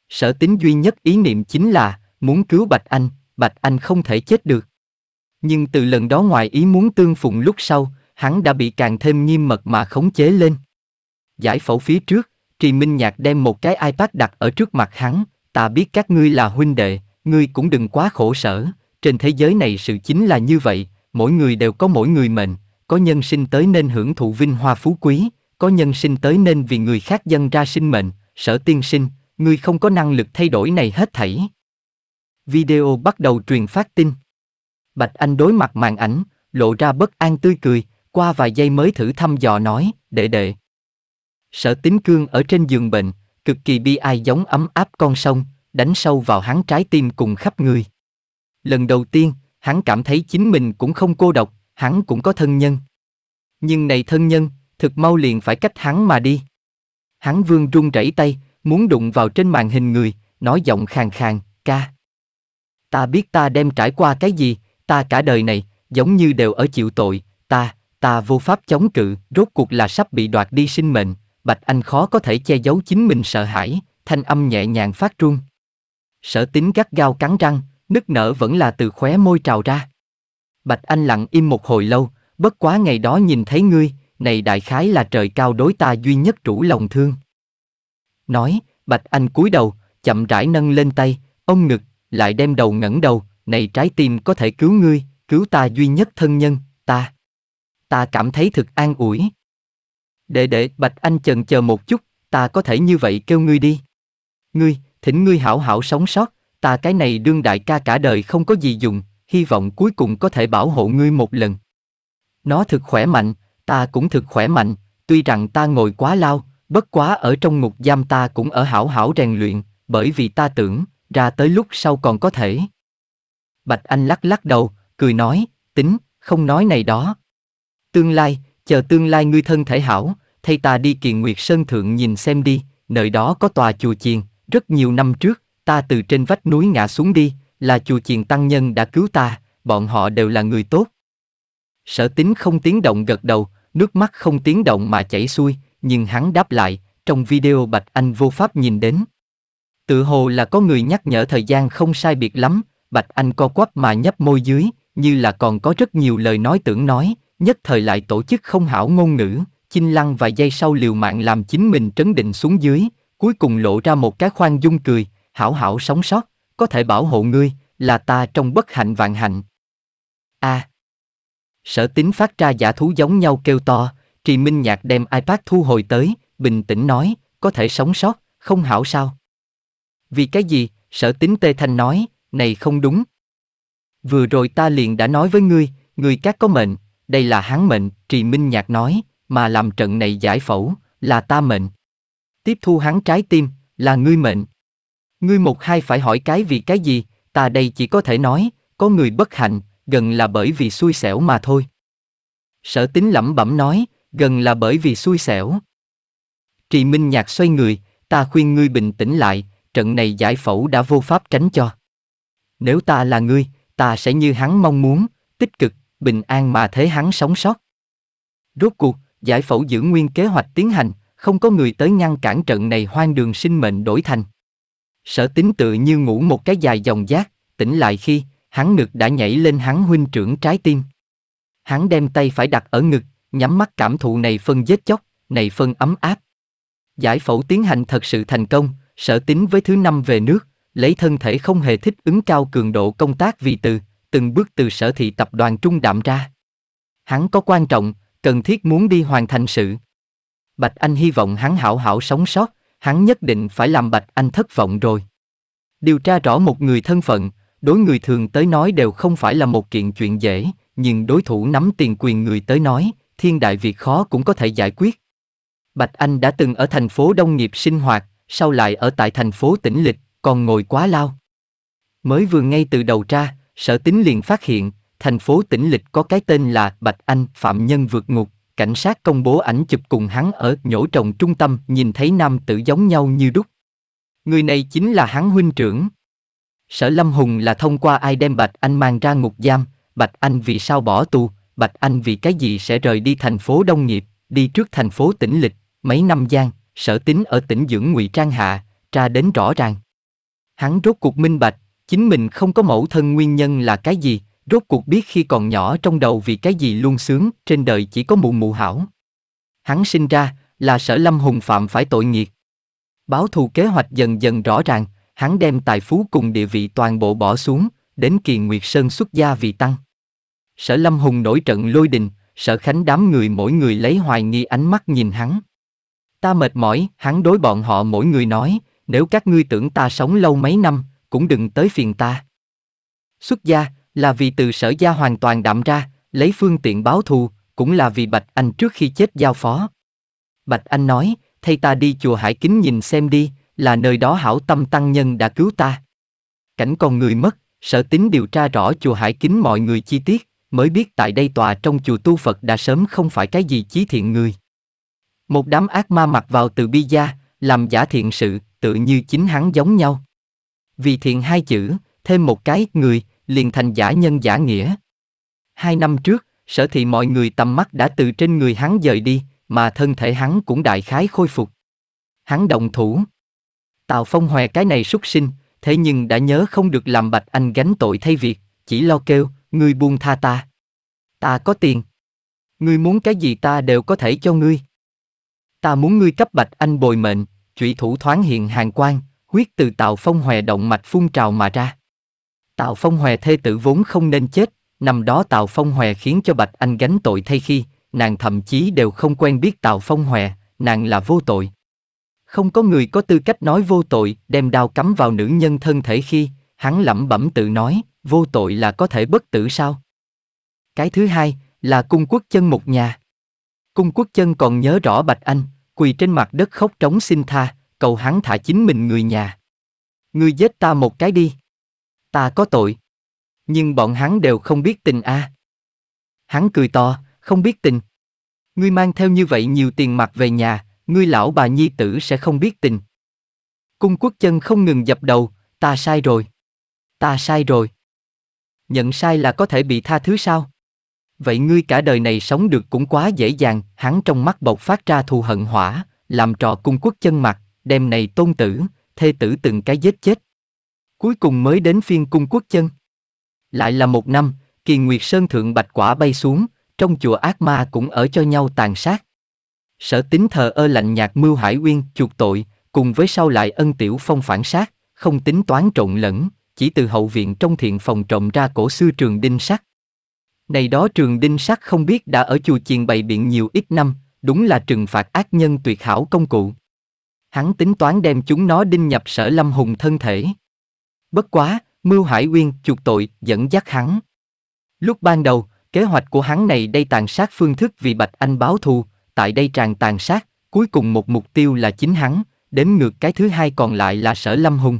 Sở tính duy nhất ý niệm chính là, muốn cứu Bạch Anh, Bạch Anh không thể chết được. Nhưng từ lần đó ngoài ý muốn tương phụng lúc sau, hắn đã bị càng thêm nghiêm mật mà khống chế lên. Giải phẫu phía trước, Trì Minh Nhạc đem một cái iPad đặt ở trước mặt hắn, ta biết các ngươi là huynh đệ, ngươi cũng đừng quá khổ sở, trên thế giới này sự chính là như vậy, mỗi người đều có mỗi người mệnh, có nhân sinh tới nên hưởng thụ vinh hoa phú quý, có nhân sinh tới nên vì người khác dân ra sinh mệnh, sở tiên sinh, người không có năng lực thay đổi này hết thảy. Video bắt đầu truyền phát tin. Bạch Anh đối mặt màn ảnh, lộ ra bất an tươi cười, qua vài giây mới thử thăm dò nói, đệ đệ. Sở tín cương ở trên giường bệnh, cực kỳ bi ai giống ấm áp con sông, đánh sâu vào hắn trái tim cùng khắp người. Lần đầu tiên, hắn cảm thấy chính mình cũng không cô độc, hắn cũng có thân nhân. Nhưng này thân nhân, thực mau liền phải cách hắn mà đi. Hắn vương run rẩy tay, muốn đụng vào trên màn hình người, nói giọng khàn khàn, ca. Ta biết ta đem trải qua cái gì, ta cả đời này, giống như đều ở chịu tội, ta, ta vô pháp chống cự, rốt cuộc là sắp bị đoạt đi sinh mệnh, Bạch Anh khó có thể che giấu chính mình sợ hãi, thanh âm nhẹ nhàng phát run. Sở tính gắt gao cắn răng, nức nở vẫn là từ khóe môi trào ra. Bạch Anh lặng im một hồi lâu, bất quá ngày đó nhìn thấy ngươi, này đại khái là trời cao đối ta duy nhất chủ lòng thương. Nói, Bạch Anh cúi đầu, chậm rãi nâng lên tay, ông ngực, lại đem đầu ngẩng đầu, này trái tim có thể cứu ngươi, cứu ta duy nhất thân nhân, ta. Ta cảm thấy thực an ủi. Để để, Bạch Anh chần chờ một chút, ta có thể như vậy kêu ngươi đi. Ngươi, thỉnh ngươi hảo hảo sống sót, ta cái này đương đại ca cả đời không có gì dùng, hy vọng cuối cùng có thể bảo hộ ngươi một lần. Nó thực khỏe mạnh, ta cũng thực khỏe mạnh, tuy rằng ta ngồi quá lao, bất quá ở trong ngục giam ta cũng ở hảo hảo rèn luyện, bởi vì ta tưởng, ra tới lúc sau còn có thể. Bạch Anh lắc lắc đầu, cười nói, tính, không nói này đó. Tương lai, chờ tương lai ngươi thân thể hảo, thay ta đi kiền nguyệt sơn thượng nhìn xem đi, nơi đó có tòa chùa chiền, rất nhiều năm trước, ta từ trên vách núi ngã xuống đi, là chùa chiền tăng nhân đã cứu ta, bọn họ đều là người tốt. Sở tính không tiếng động gật đầu, nước mắt không tiếng động mà chảy xuôi, nhưng hắn đáp lại, trong video Bạch Anh vô pháp nhìn đến. Tự hồ là có người nhắc nhở thời gian không sai biệt lắm, Bạch Anh co quắp mà nhấp môi dưới, như là còn có rất nhiều lời nói tưởng nói, nhất thời lại tổ chức không hảo ngôn ngữ, chinh lăng vài giây sau liều mạng làm chính mình trấn định xuống dưới, cuối cùng lộ ra một cái khoan dung cười, hảo hảo sống sót có thể bảo hộ ngươi, là ta trong bất hạnh vạn hạnh. A. À. Sở tính phát ra giả thú giống nhau kêu to, Trì Minh Nhạc đem iPad thu hồi tới, bình tĩnh nói, có thể sống sót, không hảo sao. Vì cái gì, sở tính tê thanh nói, này không đúng. Vừa rồi ta liền đã nói với ngươi, ngươi các có mệnh, đây là hắn mệnh, Trì Minh Nhạc nói, mà làm trận này giải phẫu, là ta mệnh. Tiếp thu hắn trái tim, là ngươi mệnh. Ngươi một hai phải hỏi cái vì cái gì, ta đây chỉ có thể nói, có người bất hạnh, gần là bởi vì xui xẻo mà thôi. Sở tính lẩm bẩm nói, gần là bởi vì xui xẻo. Trì Minh Nhạc xoay người, ta khuyên ngươi bình tĩnh lại, trận này giải phẫu đã vô pháp tránh cho. Nếu ta là ngươi, ta sẽ như hắn mong muốn, tích cực, bình an mà thế hắn sống sót. Rốt cuộc, giải phẫu giữ nguyên kế hoạch tiến hành, không có người tới ngăn cản trận này hoang đường sinh mệnh đổi thành. Sở tính tự như ngủ một cái dài dòng giác, tỉnh lại khi, hắn ngực đã nhảy lên hắn huynh trưởng trái tim. Hắn đem tay phải đặt ở ngực, nhắm mắt cảm thụ này phân giết chóc, này phân ấm áp. Giải phẫu tiến hành thật sự thành công, sở tính với thứ năm về nước, lấy thân thể không hề thích ứng cao cường độ công tác vì từ, từng bước từ sở thị tập đoàn trung đạm ra. Hắn có quan trọng, cần thiết muốn đi hoàn thành sự. Bạch Anh hy vọng hắn hảo hảo sống sót, hắn nhất định phải làm Bạch Anh thất vọng rồi. Điều tra rõ một người thân phận, đối người thường tới nói đều không phải là một kiện chuyện dễ, nhưng đối thủ nắm tiền quyền người tới nói, thiên đại việc khó cũng có thể giải quyết. Bạch Anh đã từng ở thành phố đông nghiệp sinh hoạt, sau lại ở tại thành phố tĩnh lịch, còn ngồi quá lao. Mới vừa ngay từ đầu tra sở tính liền phát hiện, thành phố tĩnh lịch có cái tên là Bạch Anh Phạm Nhân Vượt Ngục, cảnh sát công bố ảnh chụp cùng hắn ở nhổ trồng trung tâm nhìn thấy nam tử giống nhau như đúc. Người này chính là hắn huynh trưởng. Sở Lâm Hùng là thông qua ai đem Bạch Anh mang ra ngục giam, Bạch Anh vì sao bỏ tù, Bạch Anh vì cái gì sẽ rời đi thành phố Đông Nghiệp, đi trước thành phố tỉnh Lịch, mấy năm gian, sở tính ở tỉnh dưỡng ngụy Trang Hạ, tra đến rõ ràng. Hắn rốt cuộc minh bạch, chính mình không có mẫu thân nguyên nhân là cái gì, Rốt cuộc biết khi còn nhỏ trong đầu vì cái gì luôn sướng, trên đời chỉ có mụ mụ hảo. Hắn sinh ra, là sở lâm hùng phạm phải tội nghiệt. Báo thù kế hoạch dần dần rõ ràng, hắn đem tài phú cùng địa vị toàn bộ bỏ xuống, đến kỳ Nguyệt Sơn xuất gia vì tăng. Sở Lâm Hùng nổi trận lôi đình, sở khánh đám người mỗi người lấy hoài nghi ánh mắt nhìn hắn. Ta mệt mỏi, hắn đối bọn họ mỗi người nói, nếu các ngươi tưởng ta sống lâu mấy năm, cũng đừng tới phiền ta. Xuất gia, là vì từ sở gia hoàn toàn đạm ra, lấy phương tiện báo thù, cũng là vì Bạch Anh trước khi chết giao phó. Bạch Anh nói, thay ta đi chùa Hải Kính nhìn xem đi, là nơi đó hảo tâm tăng nhân đã cứu ta. Cảnh con người mất, sở tính điều tra rõ chùa Hải Kính mọi người chi tiết, mới biết tại đây tòa trong chùa tu Phật đã sớm không phải cái gì chí thiện người. Một đám ác ma mặc vào từ bi gia, làm giả thiện sự, tự như chính hắn giống nhau. Vì thiện hai chữ, thêm một cái người, liền thành giả nhân giả nghĩa. Hai năm trước, sở thị mọi người tầm mắt đã từ trên người hắn dời đi, mà thân thể hắn cũng đại khái khôi phục. Hắn động thủ. Tào Phong hòe cái này xuất sinh, thế nhưng đã nhớ không được làm bạch anh gánh tội thay việc, chỉ lo kêu, ngươi buông tha ta. Ta có tiền. Ngươi muốn cái gì ta đều có thể cho ngươi. Ta muốn ngươi cấp bạch anh bồi mệnh, trụy thủ thoáng hiện hàng quan, huyết từ Tào Phong hòe động mạch phun trào mà ra. Tào Phong Hòe thê tử vốn không nên chết, năm đó Tào Phong Hòe khiến cho Bạch Anh gánh tội thay khi, nàng thậm chí đều không quen biết Tào Phong Hòe, nàng là vô tội. Không có người có tư cách nói vô tội, đem đao cắm vào nữ nhân thân thể khi, hắn lẩm bẩm tự nói, vô tội là có thể bất tử sao? Cái thứ hai, là cung quốc chân một nhà. Cung quốc chân còn nhớ rõ Bạch Anh, quỳ trên mặt đất khóc trống xin tha, cầu hắn thả chính mình người nhà. Ngươi giết ta một cái đi ta có tội. Nhưng bọn hắn đều không biết tình a. Hắn cười to, không biết tình. Ngươi mang theo như vậy nhiều tiền mặt về nhà, ngươi lão bà nhi tử sẽ không biết tình. Cung quốc chân không ngừng dập đầu, ta sai rồi. Ta sai rồi. Nhận sai là có thể bị tha thứ sao? Vậy ngươi cả đời này sống được cũng quá dễ dàng, hắn trong mắt bộc phát ra thù hận hỏa, làm trò cung quốc chân mặt, đem này tôn tử, thê tử từng cái giết chết. Cuối cùng mới đến phiên cung quốc chân. Lại là một năm, kỳ nguyệt sơn thượng bạch quả bay xuống, trong chùa ác ma cũng ở cho nhau tàn sát. Sở tính thờ ơ lạnh nhạt mưu hải uyên chuộc tội, cùng với sau lại ân tiểu phong phản sát, không tính toán trộn lẫn, chỉ từ hậu viện trong thiện phòng trộm ra cổ sư trường đinh sắt. Này đó trường đinh sắt không biết đã ở chùa chiền bày biện nhiều ít năm, đúng là trừng phạt ác nhân tuyệt hảo công cụ. Hắn tính toán đem chúng nó đinh nhập sở lâm hùng thân thể. Bất quá, Mưu Hải Uyên chuộc tội dẫn dắt hắn. Lúc ban đầu, kế hoạch của hắn này đây tàn sát phương thức vì Bạch Anh báo thù, tại đây tràn tàn sát, cuối cùng một mục tiêu là chính hắn, đếm ngược cái thứ hai còn lại là Sở Lâm Hùng.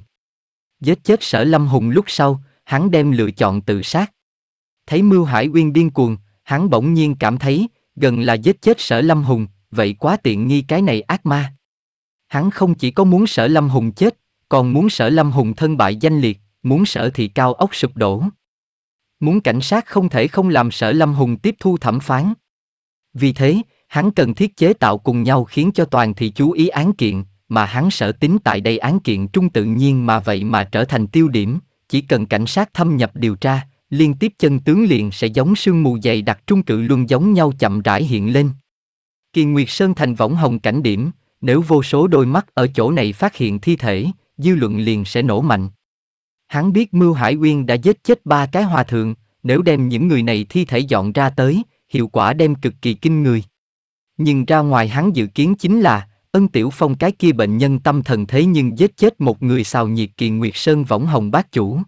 Giết chết Sở Lâm Hùng lúc sau, hắn đem lựa chọn tự sát. Thấy Mưu Hải Uyên điên cuồng, hắn bỗng nhiên cảm thấy, gần là giết chết Sở Lâm Hùng, vậy quá tiện nghi cái này ác ma. Hắn không chỉ có muốn Sở Lâm Hùng chết, còn muốn sở Lâm Hùng thân bại danh liệt, muốn sở thị cao ốc sụp đổ. Muốn cảnh sát không thể không làm sở Lâm Hùng tiếp thu thẩm phán. Vì thế, hắn cần thiết chế tạo cùng nhau khiến cho toàn thị chú ý án kiện, mà hắn sở tính tại đây án kiện trung tự nhiên mà vậy mà trở thành tiêu điểm, chỉ cần cảnh sát thâm nhập điều tra, liên tiếp chân tướng liền sẽ giống sương mù dày đặc trung cự luôn giống nhau chậm rãi hiện lên. Kỳ Nguyệt Sơn thành võng hồng cảnh điểm, nếu vô số đôi mắt ở chỗ này phát hiện thi thể, dư luận liền sẽ nổ mạnh. Hắn biết Mưu Hải Uyên đã giết chết ba cái hòa thượng, nếu đem những người này thi thể dọn ra tới, hiệu quả đem cực kỳ kinh người. Nhưng ra ngoài hắn dự kiến chính là, ân tiểu phong cái kia bệnh nhân tâm thần thế nhưng giết chết một người xào nhiệt kỳ nguyệt sơn võng hồng bác chủ.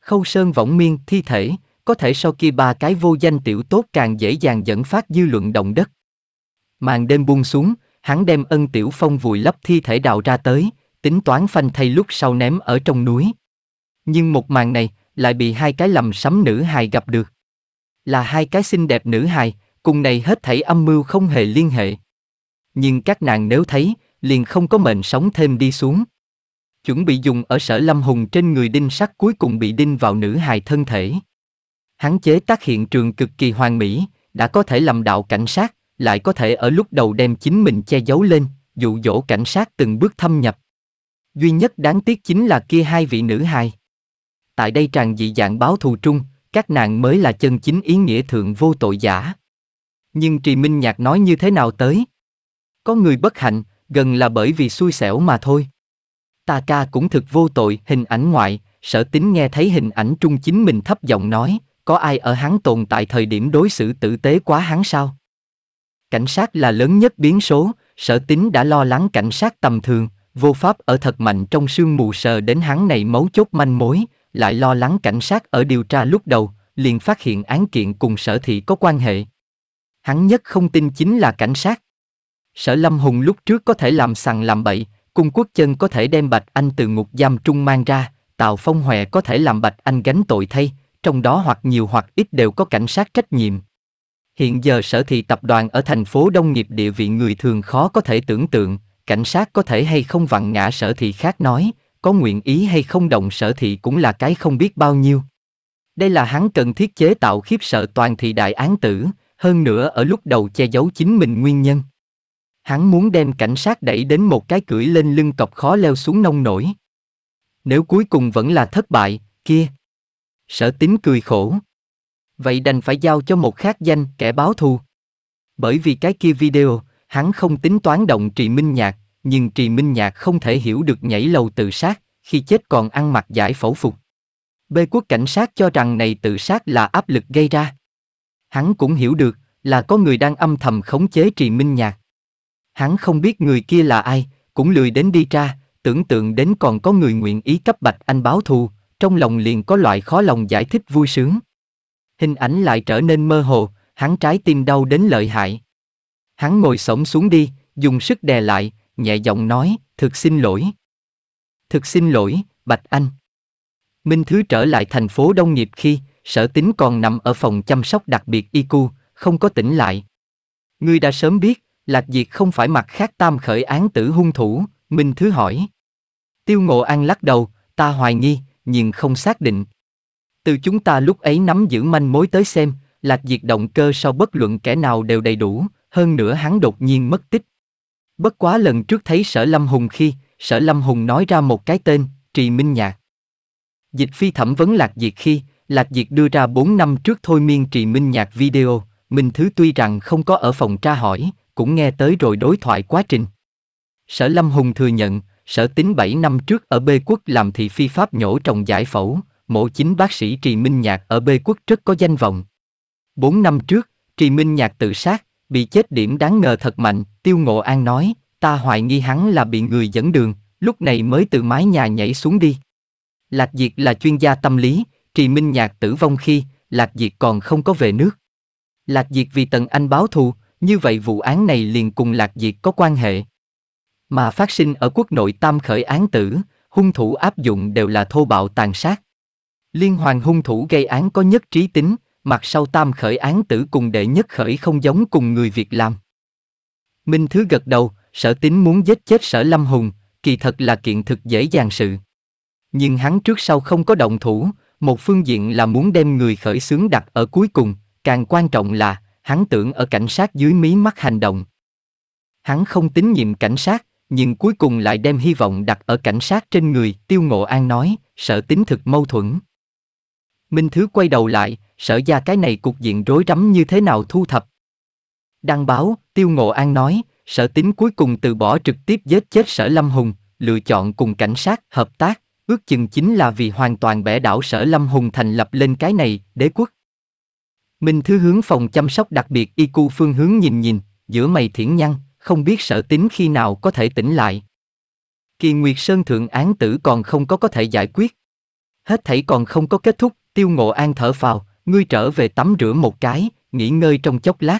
Khâu sơn võng miên thi thể, có thể sau kia ba cái vô danh tiểu tốt càng dễ dàng dẫn phát dư luận động đất. Màn đêm buông xuống, hắn đem ân tiểu phong vùi lấp thi thể đào ra tới, tính toán phanh thay lúc sau ném ở trong núi. Nhưng một màn này lại bị hai cái lầm sắm nữ hài gặp được. Là hai cái xinh đẹp nữ hài, cùng này hết thảy âm mưu không hề liên hệ. Nhưng các nàng nếu thấy, liền không có mệnh sống thêm đi xuống. Chuẩn bị dùng ở sở Lâm Hùng trên người đinh sắt cuối cùng bị đinh vào nữ hài thân thể. Hắn chế tác hiện trường cực kỳ hoàn mỹ, đã có thể làm đạo cảnh sát, lại có thể ở lúc đầu đem chính mình che giấu lên, dụ dỗ cảnh sát từng bước thâm nhập duy nhất đáng tiếc chính là kia hai vị nữ hài. Tại đây tràn dị dạng báo thù trung, các nàng mới là chân chính ý nghĩa thượng vô tội giả. Nhưng Trì Minh Nhạc nói như thế nào tới? Có người bất hạnh, gần là bởi vì xui xẻo mà thôi. Ta ca cũng thực vô tội, hình ảnh ngoại, sở tính nghe thấy hình ảnh trung chính mình thấp giọng nói, có ai ở hắn tồn tại thời điểm đối xử tử tế quá hắn sao? Cảnh sát là lớn nhất biến số, sở tính đã lo lắng cảnh sát tầm thường. Vô pháp ở thật mạnh trong sương mù sờ đến hắn này mấu chốt manh mối, lại lo lắng cảnh sát ở điều tra lúc đầu, liền phát hiện án kiện cùng sở thị có quan hệ. Hắn nhất không tin chính là cảnh sát. Sở Lâm Hùng lúc trước có thể làm sằng làm bậy, cung quốc chân có thể đem Bạch Anh từ ngục giam trung mang ra, Tào Phong Hòe có thể làm Bạch Anh gánh tội thay, trong đó hoặc nhiều hoặc ít đều có cảnh sát trách nhiệm. Hiện giờ sở thị tập đoàn ở thành phố Đông nghiệp địa vị người thường khó có thể tưởng tượng, cảnh sát có thể hay không vặn ngã sở thị khác nói, có nguyện ý hay không động sở thị cũng là cái không biết bao nhiêu. Đây là hắn cần thiết chế tạo khiếp sợ toàn thị đại án tử, hơn nữa ở lúc đầu che giấu chính mình nguyên nhân. Hắn muốn đem cảnh sát đẩy đến một cái cưỡi lên lưng cọc khó leo xuống nông nổi. Nếu cuối cùng vẫn là thất bại, kia. Sở tính cười khổ. Vậy đành phải giao cho một khác danh kẻ báo thù. Bởi vì cái kia video, hắn không tính toán động Trì Minh Nhạc, nhưng Trì Minh Nhạc không thể hiểu được nhảy lầu tự sát, khi chết còn ăn mặc giải phẫu phục. Bê quốc cảnh sát cho rằng này tự sát là áp lực gây ra. Hắn cũng hiểu được là có người đang âm thầm khống chế Trì Minh Nhạc. Hắn không biết người kia là ai, cũng lười đến đi tra, tưởng tượng đến còn có người nguyện ý cấp bạch anh báo thù, trong lòng liền có loại khó lòng giải thích vui sướng. Hình ảnh lại trở nên mơ hồ, hắn trái tim đau đến lợi hại. Hắn ngồi xổm xuống đi, dùng sức đè lại, nhẹ giọng nói, thực xin lỗi. Thực xin lỗi, Bạch Anh. Minh Thứ trở lại thành phố Đông Nghiệp khi, sở tính còn nằm ở phòng chăm sóc đặc biệt y IQ, không có tỉnh lại. Ngươi đã sớm biết, Lạc Diệt không phải mặt khác tam khởi án tử hung thủ, Minh Thứ hỏi. Tiêu Ngộ An lắc đầu, ta hoài nghi, nhưng không xác định. Từ chúng ta lúc ấy nắm giữ manh mối tới xem, Lạc Diệt động cơ sau bất luận kẻ nào đều đầy đủ, hơn nữa hắn đột nhiên mất tích. Bất quá lần trước thấy sở Lâm Hùng khi, sở Lâm Hùng nói ra một cái tên, Trì Minh Nhạc. Dịch phi thẩm vấn Lạc Diệt khi, Lạc Diệt đưa ra 4 năm trước thôi miên Trì Minh Nhạc video, Minh Thứ tuy rằng không có ở phòng tra hỏi, cũng nghe tới rồi đối thoại quá trình. Sở Lâm Hùng thừa nhận, sở tính 7 năm trước ở B quốc làm thị phi pháp nhổ trồng giải phẫu, mộ chính bác sĩ Trì Minh Nhạc ở B quốc rất có danh vọng. 4 năm trước, Trì Minh Nhạc tự sát, bị chết điểm đáng ngờ thật mạnh, Tiêu Ngộ An nói, ta hoài nghi hắn là bị người dẫn đường, lúc này mới từ mái nhà nhảy xuống đi. Lạc Diệt là chuyên gia tâm lý, Trì Minh Nhạc tử vong khi, Lạc Diệt còn không có về nước. Lạc Diệt vì Tần Anh báo thù, như vậy vụ án này liền cùng Lạc Diệt có quan hệ. Mà phát sinh ở quốc nội tam khởi án tử, hung thủ áp dụng đều là thô bạo tàn sát. Liên hoàn hung thủ gây án có nhất trí tính, mặt sau tam khởi án tử cùng đệ nhất khởi không giống cùng người Việt làm. Minh Thứ gật đầu, sở tính muốn giết chết sở Lâm Hùng, kỳ thật là kiện thực dễ dàng sự. Nhưng hắn trước sau không có động thủ, một phương diện là muốn đem người khởi xướng đặt ở cuối cùng, càng quan trọng là, hắn tưởng ở cảnh sát dưới mí mắt hành động. Hắn không tín nhiệm cảnh sát, nhưng cuối cùng lại đem hy vọng đặt ở cảnh sát trên người, tiêu ngộ an nói, sở tính thực mâu thuẫn. Minh Thứ quay đầu lại, sở ra cái này cục diện rối rắm như thế nào thu thập. Đăng báo, Tiêu Ngộ An nói, sở tính cuối cùng từ bỏ trực tiếp giết chết sở Lâm Hùng, lựa chọn cùng cảnh sát hợp tác, ước chừng chính là vì hoàn toàn bẻ đảo sở Lâm Hùng thành lập lên cái này, đế quốc. Minh Thứ hướng phòng chăm sóc đặc biệt y cu phương hướng nhìn nhìn, giữa mày thiển nhăn, không biết sở tính khi nào có thể tỉnh lại. Kỳ Nguyệt Sơn Thượng án tử còn không có có thể giải quyết hết thảy còn không có kết thúc, tiêu ngộ an thở phào, ngươi trở về tắm rửa một cái, nghỉ ngơi trong chốc lát.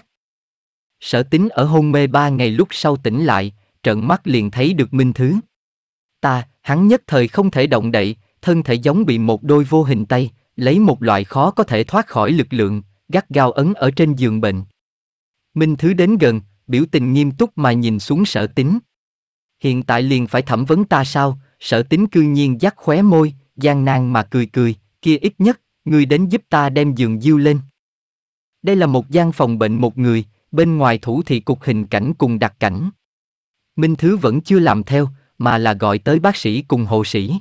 Sở tính ở hôn mê ba ngày lúc sau tỉnh lại, trợn mắt liền thấy được minh thứ. Ta, hắn nhất thời không thể động đậy, thân thể giống bị một đôi vô hình tay, lấy một loại khó có thể thoát khỏi lực lượng, gắt gao ấn ở trên giường bệnh. Minh Thứ đến gần, biểu tình nghiêm túc mà nhìn xuống sở tính. Hiện tại liền phải thẩm vấn ta sao, sở tính cư nhiên dắt khóe môi, gian nan mà cười cười, kia ít nhất, ngươi đến giúp ta đem giường diêu lên. Đây là một gian phòng bệnh một người, bên ngoài thủ thị cục hình cảnh cùng đặc cảnh. Minh Thứ vẫn chưa làm theo, mà là gọi tới bác sĩ cùng hộ sĩ.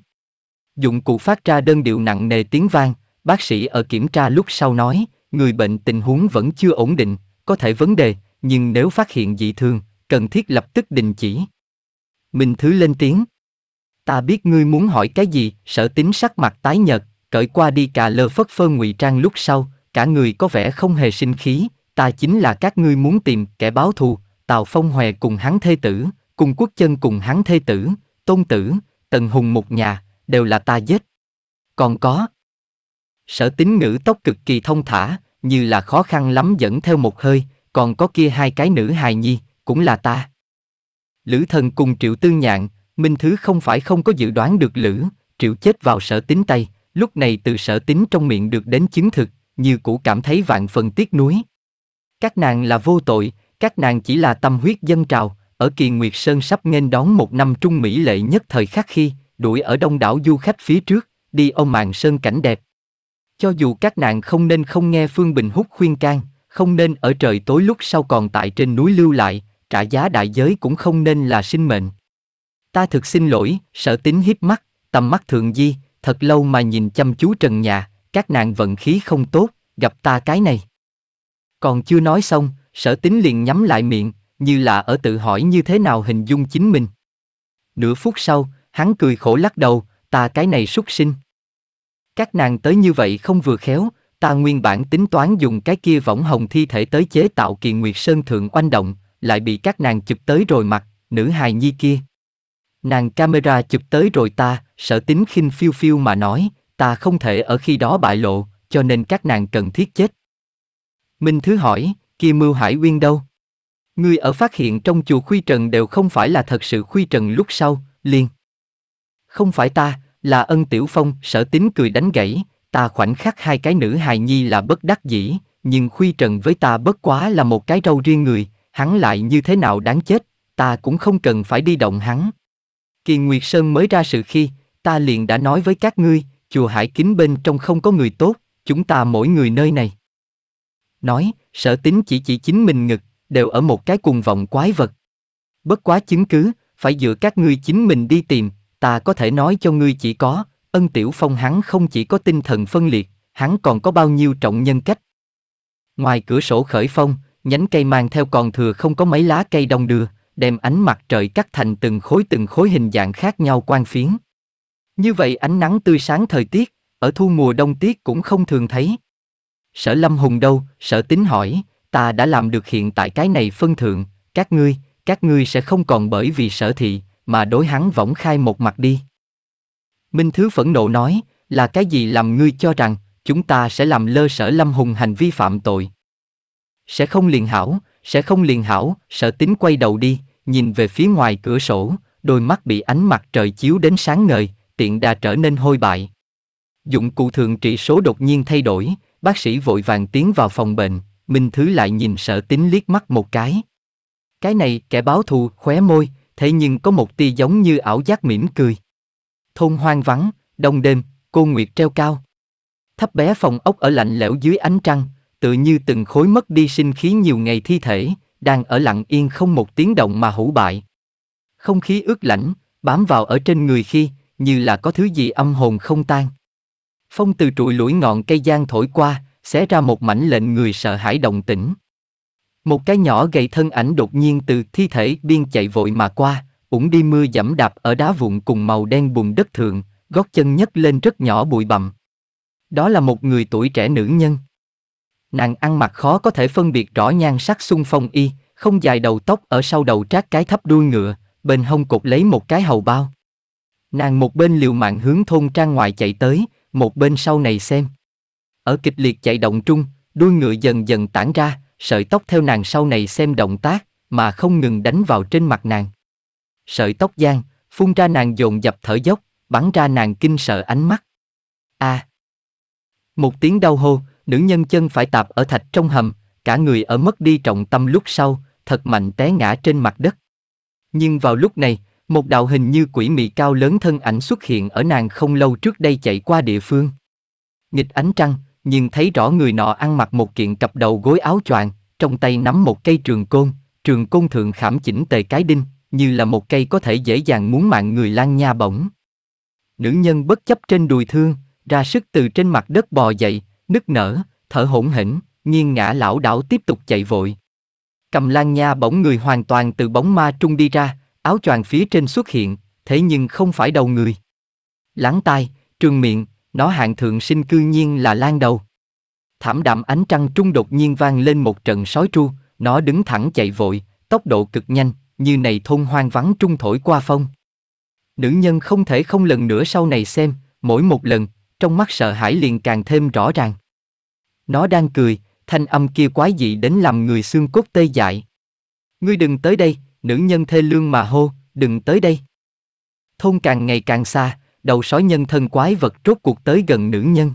Dụng cụ phát ra đơn điệu nặng nề tiếng vang, bác sĩ ở kiểm tra lúc sau nói, người bệnh tình huống vẫn chưa ổn định, có thể vấn đề, nhưng nếu phát hiện dị thường, cần thiết lập tức đình chỉ. Minh Thứ lên tiếng, Ta biết ngươi muốn hỏi cái gì, sở tính sắc mặt tái nhợt, cởi qua đi cà lơ phất phơ ngụy trang lúc sau, cả người có vẻ không hề sinh khí, ta chính là các ngươi muốn tìm kẻ báo thù, Tào Phong Hòe cùng hắn thê tử, cùng quốc chân cùng hắn thê tử, tôn tử, tần hùng một nhà, đều là ta giết. Còn có. Sở tính ngữ tóc cực kỳ thông thả, như là khó khăn lắm dẫn theo một hơi, còn có kia hai cái nữ hài nhi, cũng là ta. Lữ thần cùng triệu tư nhạn, Minh Thứ không phải không có dự đoán được Lữ, Triệu chết vào sở tính tay, lúc này từ sở tính trong miệng được đến chứng thực, như cũ cảm thấy vạn phần tiếc nuối. Các nàng là vô tội, các nàng chỉ là tâm huyết dân trào, ở kỳ Nguyệt Sơn sắp nghênh đón một năm trung mỹ lệ nhất thời khắc khi, đuổi ở đông đảo du khách phía trước, đi ông màng sơn cảnh đẹp. Cho dù các nàng không nên không nghe Phương Bình hút khuyên can, không nên ở trời tối lúc sau còn tại trên núi lưu lại, trả giá đại giới cũng không nên là sinh mệnh. Ta thực xin lỗi, sở tính híp mắt, tầm mắt thượng di, thật lâu mà nhìn chăm chú trần nhà, các nàng vận khí không tốt, gặp ta cái này. Còn chưa nói xong, sở tính liền nhắm lại miệng, như là ở tự hỏi như thế nào hình dung chính mình. Nửa phút sau, hắn cười khổ lắc đầu, ta cái này xuất sinh. Các nàng tới như vậy không vừa khéo, ta nguyên bản tính toán dùng cái kia võng hồng thi thể tới chế tạo kỳ nguyệt sơn thượng oanh động, lại bị các nàng chụp tới rồi mặt, nữ hài nhi kia. Nàng camera chụp tới rồi ta, sở tính khinh phiêu phiêu mà nói, ta không thể ở khi đó bại lộ, cho nên các nàng cần thiết chết. Minh Thứ hỏi, kia Mưu Hải Uyên đâu? Ngươi ở phát hiện trong chùa Khuy Trần đều không phải là thật sự Khuy Trần lúc sau, liền. Không phải ta, là ân tiểu phong, sở tính cười đánh gãy, ta khoảnh khắc hai cái nữ hài nhi là bất đắc dĩ, nhưng Khuy Trần với ta bất quá là một cái râu riêng người, hắn lại như thế nào đáng chết, ta cũng không cần phải đi động hắn. Kỳ Nguyệt Sơn mới ra sự khi, ta liền đã nói với các ngươi, chùa Hải Kính bên trong không có người tốt, chúng ta mỗi người nơi này. Nói, sở tính chỉ chỉ chính mình ngực, đều ở một cái cùng vọng quái vật. Bất quá chứng cứ, phải dựa các ngươi chính mình đi tìm, ta có thể nói cho ngươi chỉ có, ân tiểu phong hắn không chỉ có tinh thần phân liệt, hắn còn có bao nhiêu trọng nhân cách. Ngoài cửa sổ khởi phong, nhánh cây mang theo còn thừa không có mấy lá cây đông đưa đem ánh mặt trời cắt thành từng khối từng khối hình dạng khác nhau quan phiến. Như vậy ánh nắng tươi sáng thời tiết, ở thu mùa đông tiết cũng không thường thấy. Sở Lâm Hùng đâu, sở tính hỏi, ta đã làm được hiện tại cái này phân thượng, các ngươi, các ngươi sẽ không còn bởi vì sở thị, mà đối hắn võng khai một mặt đi. Minh Thứ phẫn nộ nói, là cái gì làm ngươi cho rằng, chúng ta sẽ làm lơ sở Lâm Hùng hành vi phạm tội. Sẽ không liền hảo, sẽ không liền hảo, sợ tính quay đầu đi, nhìn về phía ngoài cửa sổ, đôi mắt bị ánh mặt trời chiếu đến sáng ngời, tiện đà trở nên hôi bại. Dụng cụ thường trị số đột nhiên thay đổi, bác sĩ vội vàng tiến vào phòng bệnh, Minh Thứ lại nhìn sợ tính liếc mắt một cái. Cái này kẻ báo thù khóe môi, thế nhưng có một tia giống như ảo giác mỉm cười. Thôn hoang vắng, đông đêm, cô Nguyệt treo cao. Thấp bé phòng ốc ở lạnh lẽo dưới ánh trăng, tự như từng khối mất đi sinh khí nhiều ngày thi thể, đang ở lặng yên không một tiếng động mà hủ bại. Không khí ướt lạnh, bám vào ở trên người khi, như là có thứ gì âm hồn không tan. Phong từ trụi lũi ngọn cây gian thổi qua, xé ra một mảnh lệnh người sợ hãi động tĩnh. Một cái nhỏ gầy thân ảnh đột nhiên từ thi thể biên chạy vội mà qua, ủng đi mưa dẫm đạp ở đá vụn cùng màu đen bùn đất thượng, gót chân nhấc lên rất nhỏ bụi bặm. Đó là một người tuổi trẻ nữ nhân nàng ăn mặc khó có thể phân biệt rõ nhan sắc xung phong y, không dài đầu tóc ở sau đầu trát cái thấp đuôi ngựa, bên hông cột lấy một cái hầu bao. Nàng một bên liều mạng hướng thôn trang ngoài chạy tới, một bên sau này xem. Ở kịch liệt chạy động trung, đuôi ngựa dần dần tản ra, sợi tóc theo nàng sau này xem động tác, mà không ngừng đánh vào trên mặt nàng. Sợi tóc giang, phun ra nàng dồn dập thở dốc, bắn ra nàng kinh sợ ánh mắt. a Một tiếng đau hô, nữ nhân chân phải tạp ở thạch trong hầm, cả người ở mất đi trọng tâm lúc sau, thật mạnh té ngã trên mặt đất. Nhưng vào lúc này, một đạo hình như quỷ mị cao lớn thân ảnh xuất hiện ở nàng không lâu trước đây chạy qua địa phương. Nghịch ánh trăng, nhưng thấy rõ người nọ ăn mặc một kiện cặp đầu gối áo choàng, trong tay nắm một cây trường côn, trường côn thượng khảm chỉnh tề cái đinh, như là một cây có thể dễ dàng muốn mạng người lan nha bổng. Nữ nhân bất chấp trên đùi thương, ra sức từ trên mặt đất bò dậy, nức nở, thở hổn hển, nghiêng ngã lão đảo tiếp tục chạy vội. Cầm lan nha bỗng người hoàn toàn từ bóng ma trung đi ra, áo choàng phía trên xuất hiện, thế nhưng không phải đầu người. Lắng tai, trường miệng, nó hạng thượng sinh cư nhiên là lan đầu. Thảm đạm ánh trăng trung đột nhiên vang lên một trận sói tru, nó đứng thẳng chạy vội, tốc độ cực nhanh, như này thôn hoang vắng trung thổi qua phong. Nữ nhân không thể không lần nữa sau này xem, mỗi một lần, trong mắt sợ hãi liền càng thêm rõ ràng. Nó đang cười, thanh âm kia quái dị đến làm người xương cốt tê dại. Ngươi đừng tới đây, nữ nhân thê lương mà hô, đừng tới đây. Thôn càng ngày càng xa, đầu sói nhân thân quái vật rốt cuộc tới gần nữ nhân.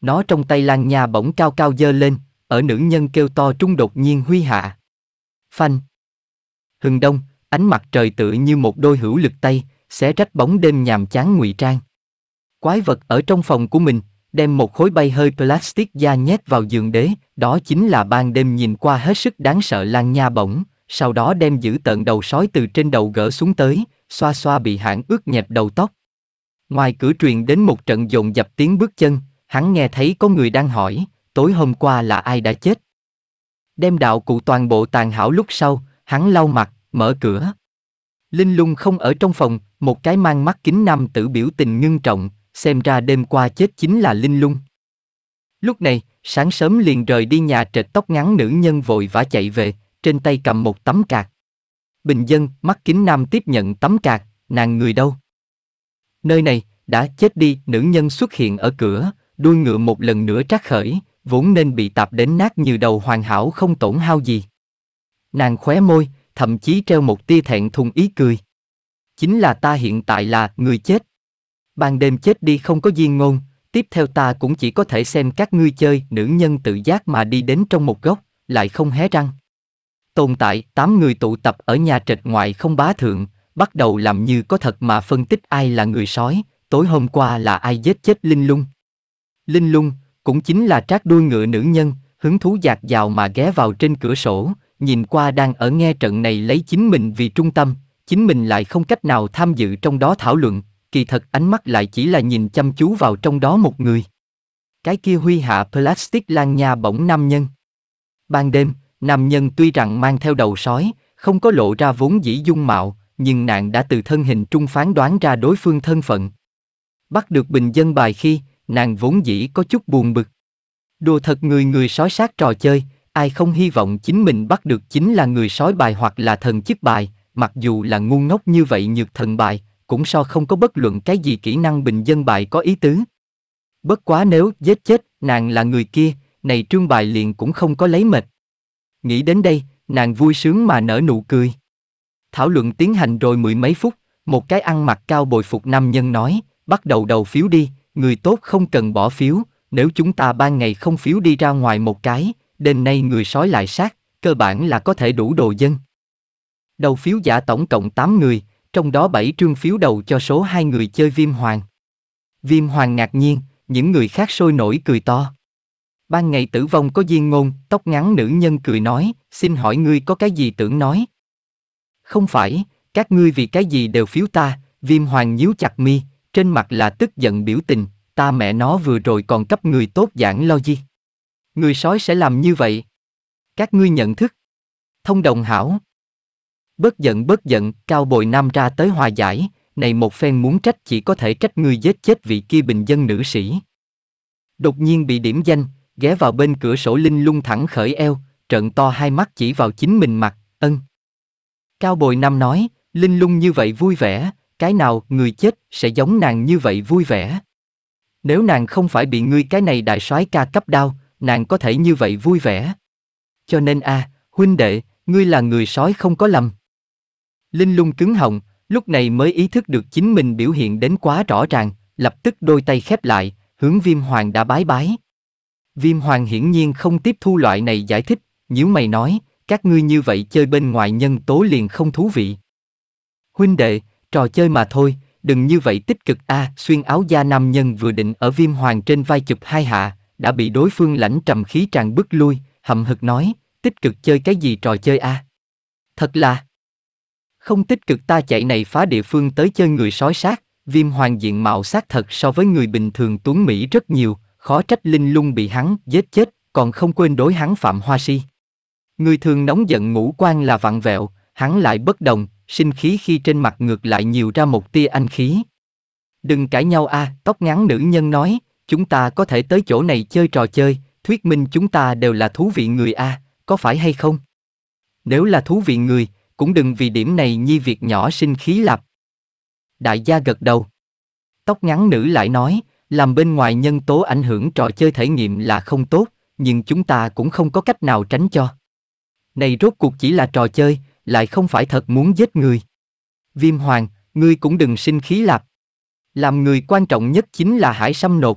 Nó trong tay lan nhà bỗng cao cao dơ lên, ở nữ nhân kêu to trung đột nhiên huy hạ. Phanh. Hừng đông, ánh mặt trời tự như một đôi hữu lực tay, xé rách bóng đêm nhàm chán ngụy trang. Quái vật ở trong phòng của mình, đem một khối bay hơi plastic da nhét vào giường đế, đó chính là ban đêm nhìn qua hết sức đáng sợ lan nha bổng, sau đó đem giữ tận đầu sói từ trên đầu gỡ xuống tới, xoa xoa bị hãng ướt nhẹp đầu tóc. Ngoài cửa truyền đến một trận dồn dập tiếng bước chân, hắn nghe thấy có người đang hỏi, tối hôm qua là ai đã chết? Đem đạo cụ toàn bộ tàn hảo lúc sau, hắn lau mặt, mở cửa. Linh lung không ở trong phòng, một cái mang mắt kính nam tử biểu tình ngưng trọng, xem ra đêm qua chết chính là linh lung. Lúc này, sáng sớm liền rời đi nhà trệt tóc ngắn nữ nhân vội vã chạy về, trên tay cầm một tấm cạc. Bình dân, mắt kính nam tiếp nhận tấm cạc, nàng người đâu? Nơi này, đã chết đi, nữ nhân xuất hiện ở cửa, đuôi ngựa một lần nữa trác khởi, vốn nên bị tạp đến nát như đầu hoàn hảo không tổn hao gì. Nàng khóe môi, thậm chí treo một tia thẹn thùng ý cười. Chính là ta hiện tại là người chết ban đêm chết đi không có duyên ngôn, tiếp theo ta cũng chỉ có thể xem các ngươi chơi nữ nhân tự giác mà đi đến trong một góc, lại không hé răng. Tồn tại, tám người tụ tập ở nhà trệt ngoại không bá thượng, bắt đầu làm như có thật mà phân tích ai là người sói, tối hôm qua là ai giết chết Linh Lung. Linh Lung, cũng chính là trác đuôi ngựa nữ nhân, hứng thú dạt dào mà ghé vào trên cửa sổ, nhìn qua đang ở nghe trận này lấy chính mình vì trung tâm, chính mình lại không cách nào tham dự trong đó thảo luận, kỳ thật ánh mắt lại chỉ là nhìn chăm chú vào trong đó một người. Cái kia huy hạ plastic lan nha bỗng nam nhân. Ban đêm, nam nhân tuy rằng mang theo đầu sói, không có lộ ra vốn dĩ dung mạo, nhưng nàng đã từ thân hình trung phán đoán ra đối phương thân phận. Bắt được bình dân bài khi, nàng vốn dĩ có chút buồn bực. Đùa thật người người sói sát trò chơi, ai không hy vọng chính mình bắt được chính là người sói bài hoặc là thần chiếc bài, mặc dù là ngu ngốc như vậy nhược thần bài, cũng so không có bất luận cái gì kỹ năng bình dân bài có ý tứ. Bất quá nếu giết chết, nàng là người kia, này trương bài liền cũng không có lấy mệt. Nghĩ đến đây, nàng vui sướng mà nở nụ cười. Thảo luận tiến hành rồi mười mấy phút, một cái ăn mặc cao bồi phục nam nhân nói, bắt đầu đầu phiếu đi, người tốt không cần bỏ phiếu, nếu chúng ta ban ngày không phiếu đi ra ngoài một cái, đêm nay người sói lại sát, cơ bản là có thể đủ đồ dân. Đầu phiếu giả tổng cộng 8 người, trong đó 7 trương phiếu đầu cho số hai người chơi Viêm Hoàng. Viêm Hoàng ngạc nhiên, những người khác sôi nổi cười to. Ban ngày tử vong có diên ngôn, tóc ngắn nữ nhân cười nói, xin hỏi ngươi có cái gì tưởng nói? Không phải, các ngươi vì cái gì đều phiếu ta, viêm hoàng nhíu chặt mi, trên mặt là tức giận biểu tình, ta mẹ nó vừa rồi còn cấp người tốt giảng lo gì? Người sói sẽ làm như vậy. Các ngươi nhận thức. Thông đồng hảo. Bớt giận bớt giận, cao bồi nam ra tới hòa giải, này một phen muốn trách chỉ có thể trách ngươi giết chết vị kia bình dân nữ sĩ. Đột nhiên bị điểm danh, ghé vào bên cửa sổ linh lung thẳng khởi eo, trợn to hai mắt chỉ vào chính mình mặt, ân. Cao bồi nam nói, linh lung như vậy vui vẻ, cái nào người chết sẽ giống nàng như vậy vui vẻ. Nếu nàng không phải bị ngươi cái này đại soái ca cấp đau, nàng có thể như vậy vui vẻ. Cho nên a, à, huynh đệ, ngươi là người sói không có lầm. Linh lung cứng họng, lúc này mới ý thức được chính mình biểu hiện đến quá rõ ràng, lập tức đôi tay khép lại, hướng Viêm Hoàng đã bái bái. Viêm Hoàng hiển nhiên không tiếp thu loại này giải thích, nhíu mày nói, các ngươi như vậy chơi bên ngoài nhân tố liền không thú vị. Huynh đệ, trò chơi mà thôi, đừng như vậy tích cực a à, xuyên áo da nam nhân vừa định ở viêm hoàng trên vai chụp hai hạ, đã bị đối phương lãnh trầm khí tràn bước lui, hậm hực nói, tích cực chơi cái gì trò chơi a à? Thật là, không tích cực ta chạy này phá địa phương tới chơi người sói sát, viêm hoàng diện mạo sát thật so với người bình thường tuấn Mỹ rất nhiều, khó trách linh lung bị hắn giết chết, còn không quên đối hắn phạm hoa si. Người thường nóng giận ngũ quan là vặn vẹo, hắn lại bất đồng, sinh khí khi trên mặt ngược lại nhiều ra một tia anh khí. Đừng cãi nhau a, à, tóc ngắn nữ nhân nói, chúng ta có thể tới chỗ này chơi trò chơi, thuyết minh chúng ta đều là thú vị người a, à, có phải hay không? Nếu là thú vị người, cũng đừng vì điểm này nhi việc nhỏ sinh khí lạp. Đại gia gật đầu. Tóc ngắn nữ lại nói, làm bên ngoài nhân tố ảnh hưởng trò chơi thể nghiệm là không tốt, nhưng chúng ta cũng không có cách nào tránh cho. Này rốt cuộc chỉ là trò chơi, lại không phải thật muốn giết người. Viêm hoàng, ngươi cũng đừng sinh khí lạp. Làm người quan trọng nhất chính là hải sâm nột.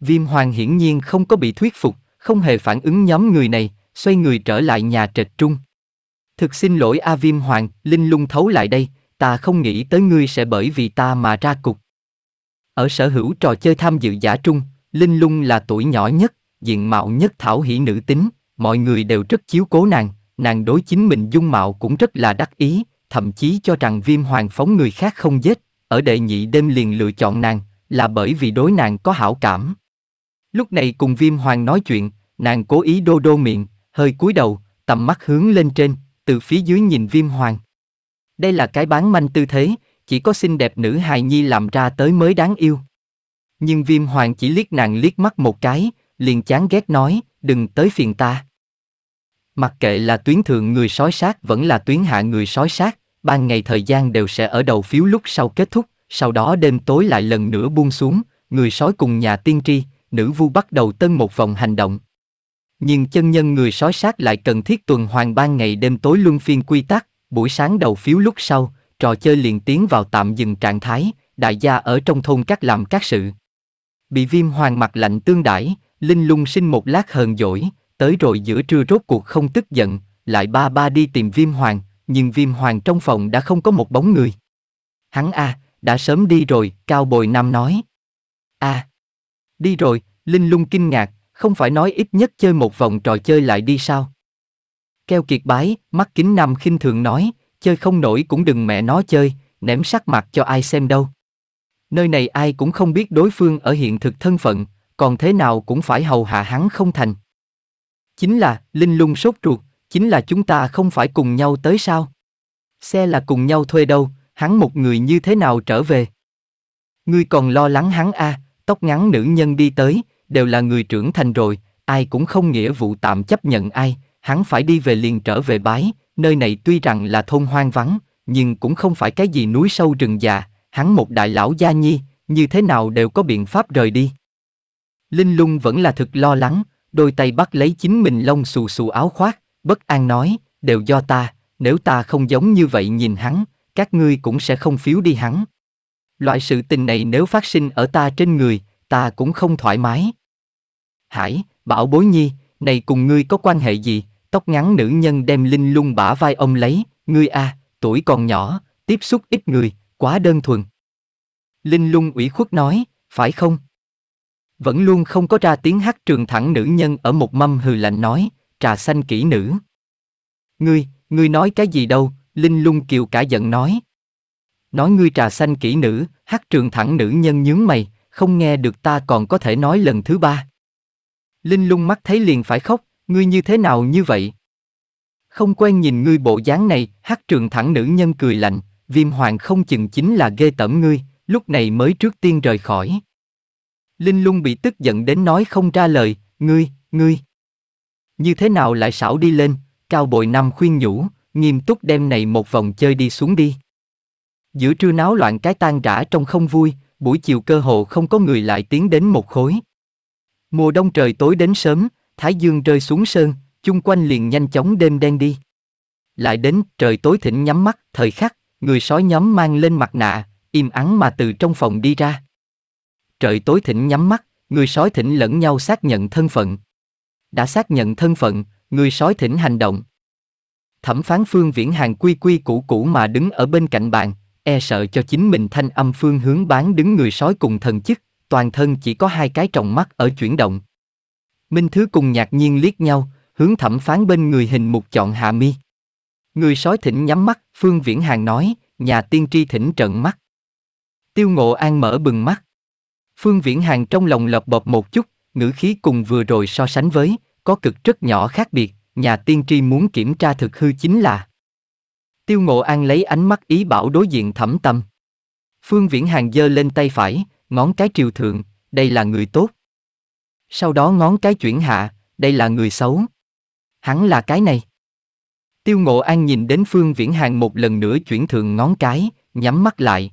Viêm hoàng hiển nhiên không có bị thuyết phục, không hề phản ứng nhóm người này, xoay người trở lại nhà trệt trung. Thực xin lỗi A Viêm Hoàng, Linh lung thấu lại đây, ta không nghĩ tới ngươi sẽ bởi vì ta mà ra cục. Ở sở hữu trò chơi tham dự giả trung, Linh lung là tuổi nhỏ nhất, diện mạo nhất thảo hỷ nữ tính, mọi người đều rất chiếu cố nàng, nàng đối chính mình dung mạo cũng rất là đắc ý, thậm chí cho rằng viêm hoàng phóng người khác không giết, ở đệ nhị đêm liền lựa chọn nàng, là bởi vì đối nàng có hảo cảm. Lúc này cùng viêm hoàng nói chuyện, nàng cố ý đô đô miệng, hơi cúi đầu, tầm mắt hướng lên trên, từ phía dưới nhìn viêm hoàng. Đây là cái bán manh tư thế, chỉ có xinh đẹp nữ hài nhi làm ra tới mới đáng yêu. Nhưng viêm hoàng chỉ liếc nàng liếc mắt một cái, liền chán ghét nói, đừng tới phiền ta. Mặc kệ là tuyến thượng người sói sát vẫn là tuyến hạ người sói sát, ban ngày thời gian đều sẽ ở đầu phiếu lúc sau kết thúc, sau đó đêm tối lại lần nữa buông xuống, người sói cùng nhà tiên tri, nữ vu bắt đầu tân một vòng hành động nhưng chân nhân người sói sát lại cần thiết tuần hoàn ban ngày đêm tối luân phiên quy tắc, buổi sáng đầu phiếu lúc sau, trò chơi liền tiến vào tạm dừng trạng thái, đại gia ở trong thôn các làm các sự. Bị viêm hoàng mặt lạnh tương đãi, Linh lung sinh một lát hờn dỗi, tới rồi giữa trưa rốt cuộc không tức giận, lại ba ba đi tìm viêm hoàng, nhưng viêm hoàng trong phòng đã không có một bóng người. Hắn a, à, đã sớm đi rồi, Cao Bồi Nam nói. a, à, đi rồi, Linh lung kinh ngạc, không phải nói ít nhất chơi một vòng trò chơi lại đi sao? Keo kiệt bái, mắt kính nam khinh thường nói, chơi không nổi cũng đừng mẹ nó chơi, ném sắc mặt cho ai xem đâu. Nơi này ai cũng không biết đối phương ở hiện thực thân phận, còn thế nào cũng phải hầu hạ hắn không thành. Chính là, Linh lung sốt ruột, chính là chúng ta không phải cùng nhau tới sao? Xe là cùng nhau thuê đâu, hắn một người như thế nào trở về? Ngươi còn lo lắng hắn a à, tóc ngắn nữ nhân đi tới, đều là người trưởng thành rồi, ai cũng không nghĩa vụ tạm chấp nhận ai, hắn phải đi về liền trở về bái, nơi này tuy rằng là thôn hoang vắng, nhưng cũng không phải cái gì núi sâu rừng già, hắn một đại lão gia nhi, như thế nào đều có biện pháp rời đi. Linh lung vẫn là thực lo lắng, đôi tay bắt lấy chính mình lông xù xù áo khoác, bất an nói, đều do ta, nếu ta không giống như vậy nhìn hắn, các ngươi cũng sẽ không phiếu đi hắn. Loại sự tình này nếu phát sinh ở ta trên người, ta cũng không thoải mái. Hải, bảo bối nhi, này cùng ngươi có quan hệ gì? Tóc ngắn nữ nhân đem linh lung bả vai ông lấy, ngươi a, tuổi còn nhỏ, tiếp xúc ít người, quá đơn thuần. Linh lung ủy khuất nói, phải không? Vẫn luôn không có ra tiếng hát trường thẳng nữ nhân ở một mâm hừ lạnh nói, trà xanh kỹ nữ. Ngươi, ngươi nói cái gì đâu, Linh lung kiều cả giận nói. Nói ngươi trà xanh kỹ nữ, hát trường thẳng nữ nhân nhướng mày, không nghe được ta còn có thể nói lần thứ ba. Linh lung mắt thấy liền phải khóc, ngươi như thế nào như vậy? Không quen nhìn ngươi bộ dáng này, hát trường thẳng nữ nhân cười lạnh, viêm hoàng không chừng chính là ghê tởm ngươi, lúc này mới trước tiên rời khỏi. Linh lung bị tức giận đến nói không ra lời, ngươi, ngươi. Như thế nào lại xảo đi lên, cao bội năm khuyên nhủ, nghiêm túc đem này một vòng chơi đi xuống đi. Giữa trưa náo loạn cái tan rã trong không vui, buổi chiều cơ hồ không có người lại tiến đến một khối. Mùa đông trời tối đến sớm, Thái Dương rơi xuống sơn, chung quanh liền nhanh chóng đêm đen đi. Lại đến, trời tối thỉnh nhắm mắt, thời khắc, người sói nhóm mang lên mặt nạ, im ắng mà từ trong phòng đi ra. Trời tối thỉnh nhắm mắt, người sói thỉnh lẫn nhau xác nhận thân phận. Đã xác nhận thân phận, người sói thỉnh hành động. Thẩm phán phương viễn hàng quy quy cũ cũ mà đứng ở bên cạnh bạn, e sợ cho chính mình thanh âm phương hướng bán đứng người sói cùng thần chức, toàn thân chỉ có hai cái tròng mắt ở chuyển động. Minh Thứ cùng ngạc nhiên liếc nhau, hướng thẩm phán bên người hình mục chọn hạ mi. Người sói thỉnh nhắm mắt, Phương Viễn Hàng nói, nhà tiên tri thỉnh trận mắt. Tiêu Ngộ An mở bừng mắt. Phương Viễn Hàng trong lòng lợp bọp một chút, ngữ khí cùng vừa rồi so sánh với, có cực rất nhỏ khác biệt, nhà tiên tri muốn kiểm tra thực hư chính là. Tiêu Ngộ An lấy ánh mắt ý bảo đối diện thẩm tâm. Phương Viễn Hàng giơ lên tay phải, ngón cái triều thượng, đây là người tốt. Sau đó ngón cái chuyển hạ, đây là người xấu. Hắn là cái này. Tiêu Ngộ An nhìn đến Phương Viễn Hàng một lần nữa chuyển thượng ngón cái, nhắm mắt lại.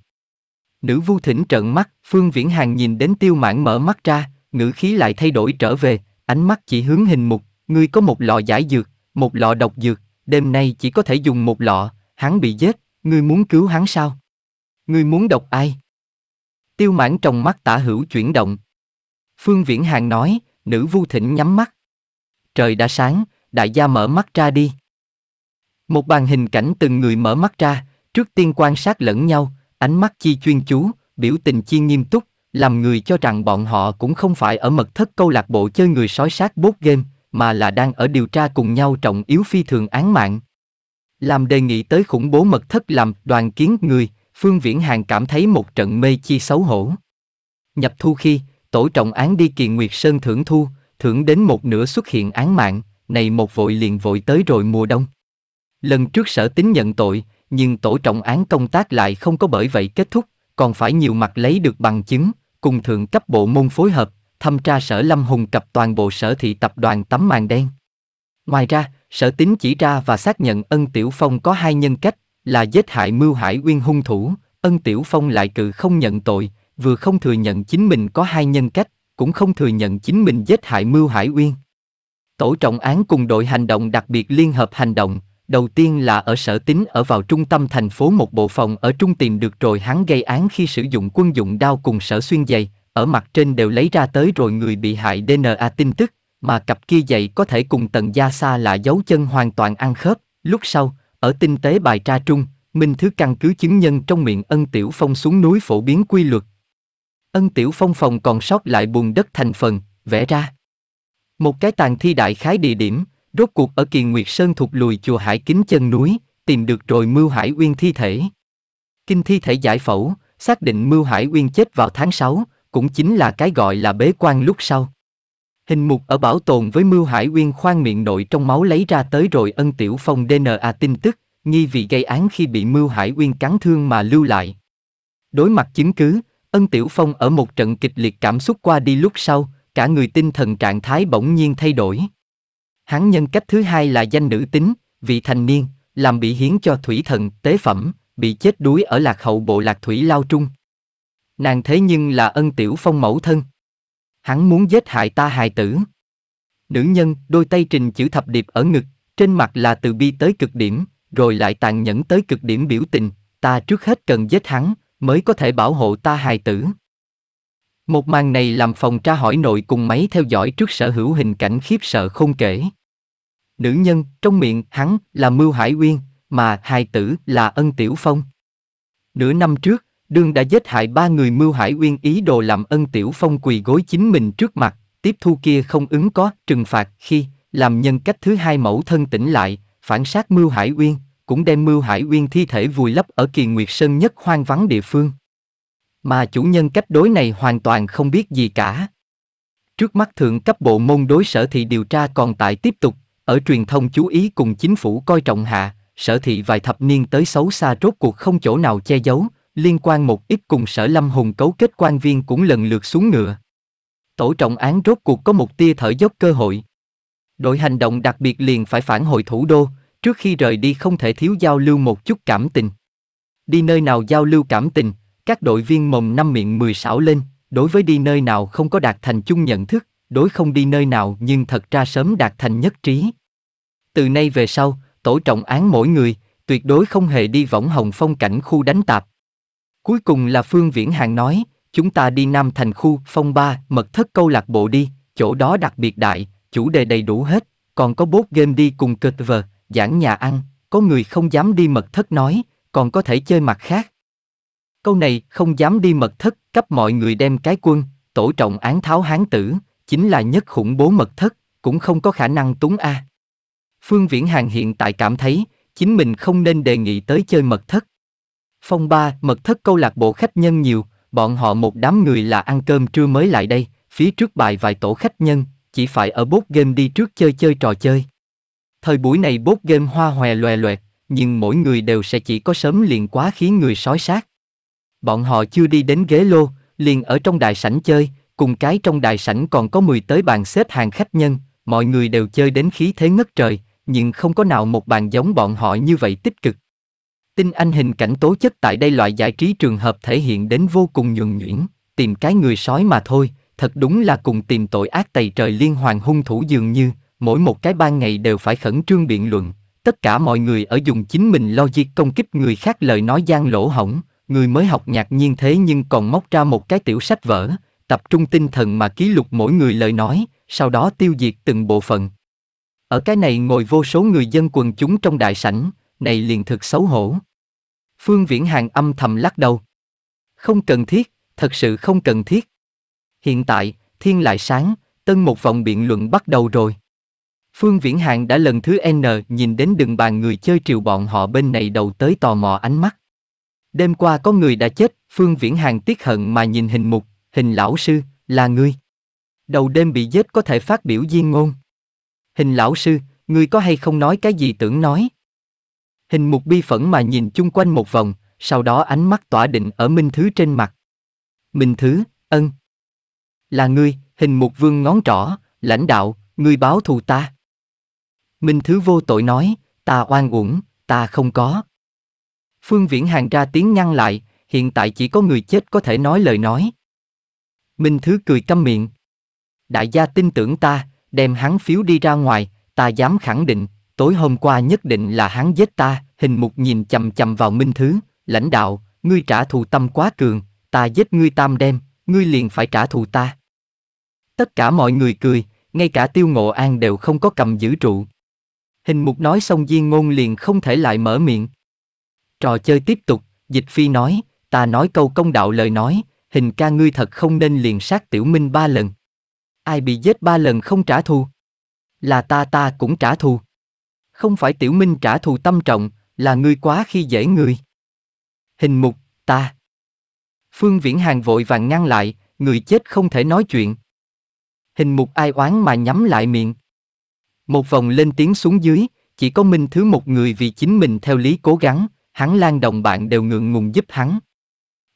Nữ vu thỉnh trợn mắt, Phương Viễn Hàng nhìn đến Tiêu Mãn mở mắt ra, ngữ khí lại thay đổi trở về, ánh mắt chỉ hướng hình mục, ngươi có một lọ giải dược, một lọ độc dược, đêm nay chỉ có thể dùng một lọ, hắn bị giết, ngươi muốn cứu hắn sao? Ngươi muốn độc ai? Tiêu mãn trong mắt tả hữu chuyển động. Phương Viễn Hàng nói, nữ vu thỉnh nhắm mắt. Trời đã sáng, đại gia mở mắt ra đi. Một bàn hình cảnh từng người mở mắt ra, trước tiên quan sát lẫn nhau, ánh mắt chi chuyên chú, biểu tình chi nghiêm túc, làm người cho rằng bọn họ cũng không phải ở mật thất câu lạc bộ chơi người sói sát bốt game, mà là đang ở điều tra cùng nhau trọng yếu phi thường án mạng. Làm đề nghị tới khủng bố mật thất làm đoàn kiến người, Phương Viễn Hàng cảm thấy một trận mê chi xấu hổ. Nhập thu khi, tổ trọng án đi kỳ Nguyệt Sơn thưởng thu, thưởng đến một nửa xuất hiện án mạng, này một vội liền vội tới rồi mùa đông. Lần trước sở tính nhận tội, nhưng tổ trọng án công tác lại không có bởi vậy kết thúc, còn phải nhiều mặt lấy được bằng chứng, cùng thượng cấp bộ môn phối hợp, thăm tra sở Lâm Hùng cập toàn bộ sở thị tập đoàn tấm màn đen. Ngoài ra, sở tính chỉ ra và xác nhận ân tiểu phong có hai nhân cách, là giết hại mưu hải uyên hung thủ, ân tiểu phong lại cự không nhận tội, vừa không thừa nhận chính mình có hai nhân cách, cũng không thừa nhận chính mình giết hại mưu hải uyên. Tổ trọng án cùng đội hành động đặc biệt liên hợp hành động, đầu tiên là ở sở tính ở vào trung tâm thành phố một bộ phòng ở trung tìm được rồi hắn gây án khi sử dụng quân dụng đao cùng sở xuyên giày, ở mặt trên đều lấy ra tới rồi người bị hại DNA tin tức, mà cặp kia giày có thể cùng tầng gia xa là dấu chân hoàn toàn ăn khớp, lúc sau, ở tinh tế bài tra trung, Minh Thứ căn cứ chứng nhân trong miệng Ân Tiểu Phong xuống núi phổ biến quy luật. Ân Tiểu Phong phòng còn sót lại bùn đất thành phần, vẽ ra. Một cái tàn thi đại khái địa điểm, rốt cuộc ở Kiền Nguyệt Sơn thuộc lùi chùa Hải Kính chân núi, tìm được rồi Mưu Hải Uyên thi thể. Kinh thi thể giải phẫu, xác định Mưu Hải Uyên chết vào tháng 6, cũng chính là cái gọi là bế quan lúc sau. Hình mục ở bảo tồn với Mưu Hải Uyên khoan miệng nội trong máu lấy ra tới rồi ân tiểu phong DNA tin tức, nghi vị gây án khi bị Mưu Hải Uyên cắn thương mà lưu lại. Đối mặt chứng cứ, ân tiểu phong ở một trận kịch liệt cảm xúc qua đi lúc sau, cả người tinh thần trạng thái bỗng nhiên thay đổi. Hắn nhân cách thứ hai là danh nữ tính, vị thành niên, làm bị hiến cho thủy thần, tế phẩm, bị chết đuối ở lạc hậu bộ lạc thủy lao trung. Nàng thế nhưng là ân tiểu phong mẫu thân hắn muốn giết hại ta hài tử. Nữ nhân, đôi tay trình chữ thập điệp ở ngực, trên mặt là từ bi tới cực điểm, rồi lại tàn nhẫn tới cực điểm biểu tình, ta trước hết cần giết hắn, mới có thể bảo hộ ta hài tử. Một màn này làm phòng tra hỏi nội cùng máy theo dõi trước sở hữu hình cảnh khiếp sợ không kể. Nữ nhân, trong miệng hắn là Mưu Hải Uyên, mà hài tử là Ân Tiểu Phong. Nửa năm trước, Đương đã giết hại ba người mưu hải uyên ý đồ làm ân tiểu phong quỳ gối chính mình trước mặt, tiếp thu kia không ứng có, trừng phạt khi, làm nhân cách thứ hai mẫu thân tỉnh lại, phản sát mưu hải uyên, cũng đem mưu hải uyên thi thể vùi lấp ở kỳ nguyệt sơn nhất hoang vắng địa phương. Mà chủ nhân cách đối này hoàn toàn không biết gì cả. Trước mắt thượng cấp bộ môn đối sở thị điều tra còn tại tiếp tục, ở truyền thông chú ý cùng chính phủ coi trọng hạ, sở thị vài thập niên tới xấu xa rốt cuộc không chỗ nào che giấu, liên quan một ít cùng sở lâm hùng cấu kết quan viên cũng lần lượt xuống ngựa. Tổ trọng án rốt cuộc có một tia thở dốc cơ hội. Đội hành động đặc biệt liền phải phản hồi thủ đô, trước khi rời đi không thể thiếu giao lưu một chút cảm tình. Đi nơi nào giao lưu cảm tình, các đội viên mồm năm miệng mười xảo lên, đối với đi nơi nào không có đạt thành chung nhận thức, đối không đi nơi nào nhưng thật ra sớm đạt thành nhất trí. Từ nay về sau, tổ trọng án mỗi người, tuyệt đối không hề đi võng hồng phong cảnh khu đánh tạp, Cuối cùng là Phương Viễn Hàng nói, chúng ta đi Nam Thành khu phong ba mật thất câu lạc bộ đi, chỗ đó đặc biệt đại, chủ đề đầy đủ hết, còn có bốt game đi cùng kịch vờ, giảng nhà ăn, có người không dám đi mật thất nói, còn có thể chơi mặt khác. Câu này không dám đi mật thất, cấp mọi người đem cái quân, tổ trọng án tháo hán tử, chính là nhất khủng bố mật thất, cũng không có khả năng túng A. Phương Viễn Hàng hiện tại cảm thấy, chính mình không nên đề nghị tới chơi mật thất, Phong ba, mật thất câu lạc bộ khách nhân nhiều, bọn họ một đám người là ăn cơm trưa mới lại đây, phía trước bài vài tổ khách nhân, chỉ phải ở bốt game đi trước chơi chơi trò chơi. Thời buổi này bốt game hoa hòe loè loẹt, nhưng mỗi người đều sẽ chỉ có sớm liền quá khiến người sói sát. Bọn họ chưa đi đến ghế lô, liền ở trong đại sảnh chơi, cùng cái trong đại sảnh còn có 10 tới bàn xếp hàng khách nhân, mọi người đều chơi đến khí thế ngất trời, nhưng không có nào một bàn giống bọn họ như vậy tích cực. Tin anh hình cảnh tố chất tại đây loại giải trí trường hợp thể hiện đến vô cùng nhuần nhuyễn, tìm cái người sói mà thôi, thật đúng là cùng tìm tội ác tày trời liên hoàn hung thủ dường như, mỗi một cái ban ngày đều phải khẩn trương biện luận, tất cả mọi người ở dùng chính mình logic công kích người khác lời nói gian lỗ hỏng, người mới học nhạc nhiên thế nhưng còn móc ra một cái tiểu sách vở, tập trung tinh thần mà ký lục mỗi người lời nói, sau đó tiêu diệt từng bộ phận. Ở cái này ngồi vô số người dân quần chúng trong đại sảnh, này liền thực xấu hổ. Phương Viễn Hàng âm thầm lắc đầu. Không cần thiết, thật sự không cần thiết. Hiện tại, thiên lại sáng, tân một vòng biện luận bắt đầu rồi. Phương Viễn Hàng đã lần thứ N nhìn đến đường bàn người chơi triều bọn họ bên này đầu tới tò mò ánh mắt. Đêm qua có người đã chết, Phương Viễn Hàng tiếc hận mà nhìn hình mục, hình lão sư, là ngươi. Đầu đêm bị giết có thể phát biểu diên ngôn. Hình lão sư, ngươi có hay không nói cái gì tưởng nói? Hình mục bi phẫn mà nhìn chung quanh một vòng, sau đó ánh mắt tỏa định ở Minh Thứ trên mặt. Minh Thứ, ân. Là ngươi, hình mục vương ngón trỏ, lãnh đạo, ngươi báo thù ta. Minh Thứ vô tội nói, ta oan uổng, ta không có. Phương Viễn Hàng ra tiếng ngăn lại, hiện tại chỉ có người chết có thể nói lời nói. Minh Thứ cười câm miệng. Đại gia tin tưởng ta, đem hắn phiếu đi ra ngoài, ta dám khẳng định, tối hôm qua nhất định là hắn giết ta, hình mục nhìn chầm chầm vào Minh Thứ, lãnh đạo, ngươi trả thù tâm quá cường, ta giết ngươi tam đêm, ngươi liền phải trả thù ta. Tất cả mọi người cười, ngay cả tiêu ngộ an đều không có cầm giữ trụ. Hình mục nói xong Diên Ngôn liền không thể lại mở miệng. Trò chơi tiếp tục, Dịch Phi nói, ta nói câu công đạo lời nói, hình ca ngươi thật không nên liền sát tiểu minh ba lần. Ai bị giết ba lần không trả thù? Là ta ta cũng trả thù không phải tiểu minh trả thù tâm trọng, là ngươi quá khi dễ người. Hình mục, ta. Phương Viễn Hàng vội vàng ngăn lại, người chết không thể nói chuyện. Hình mục ai oán mà nhắm lại miệng. Một vòng lên tiếng xuống dưới, chỉ có Minh Thứ một người vì chính mình theo lý cố gắng, hắn lan đồng bạn đều ngượng ngùng giúp hắn.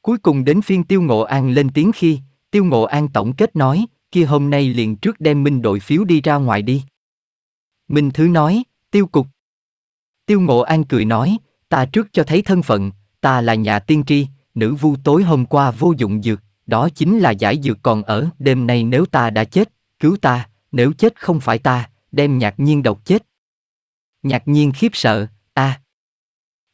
Cuối cùng đến phiên Tiêu Ngộ An lên tiếng khi, Tiêu Ngộ An tổng kết nói, kia hôm nay liền trước đem Minh đội phiếu đi ra ngoài đi. Minh Thứ nói, Tiêu cục. Tiêu Ngộ An cười nói, ta trước cho thấy thân phận, ta là nhà tiên tri, nữ vu tối hôm qua vô dụng dược, đó chính là giải dược còn ở, đêm nay nếu ta đã chết, cứu ta, nếu chết không phải ta, đem nhạc nhiên độc chết. Nhạc nhiên khiếp sợ, a. À.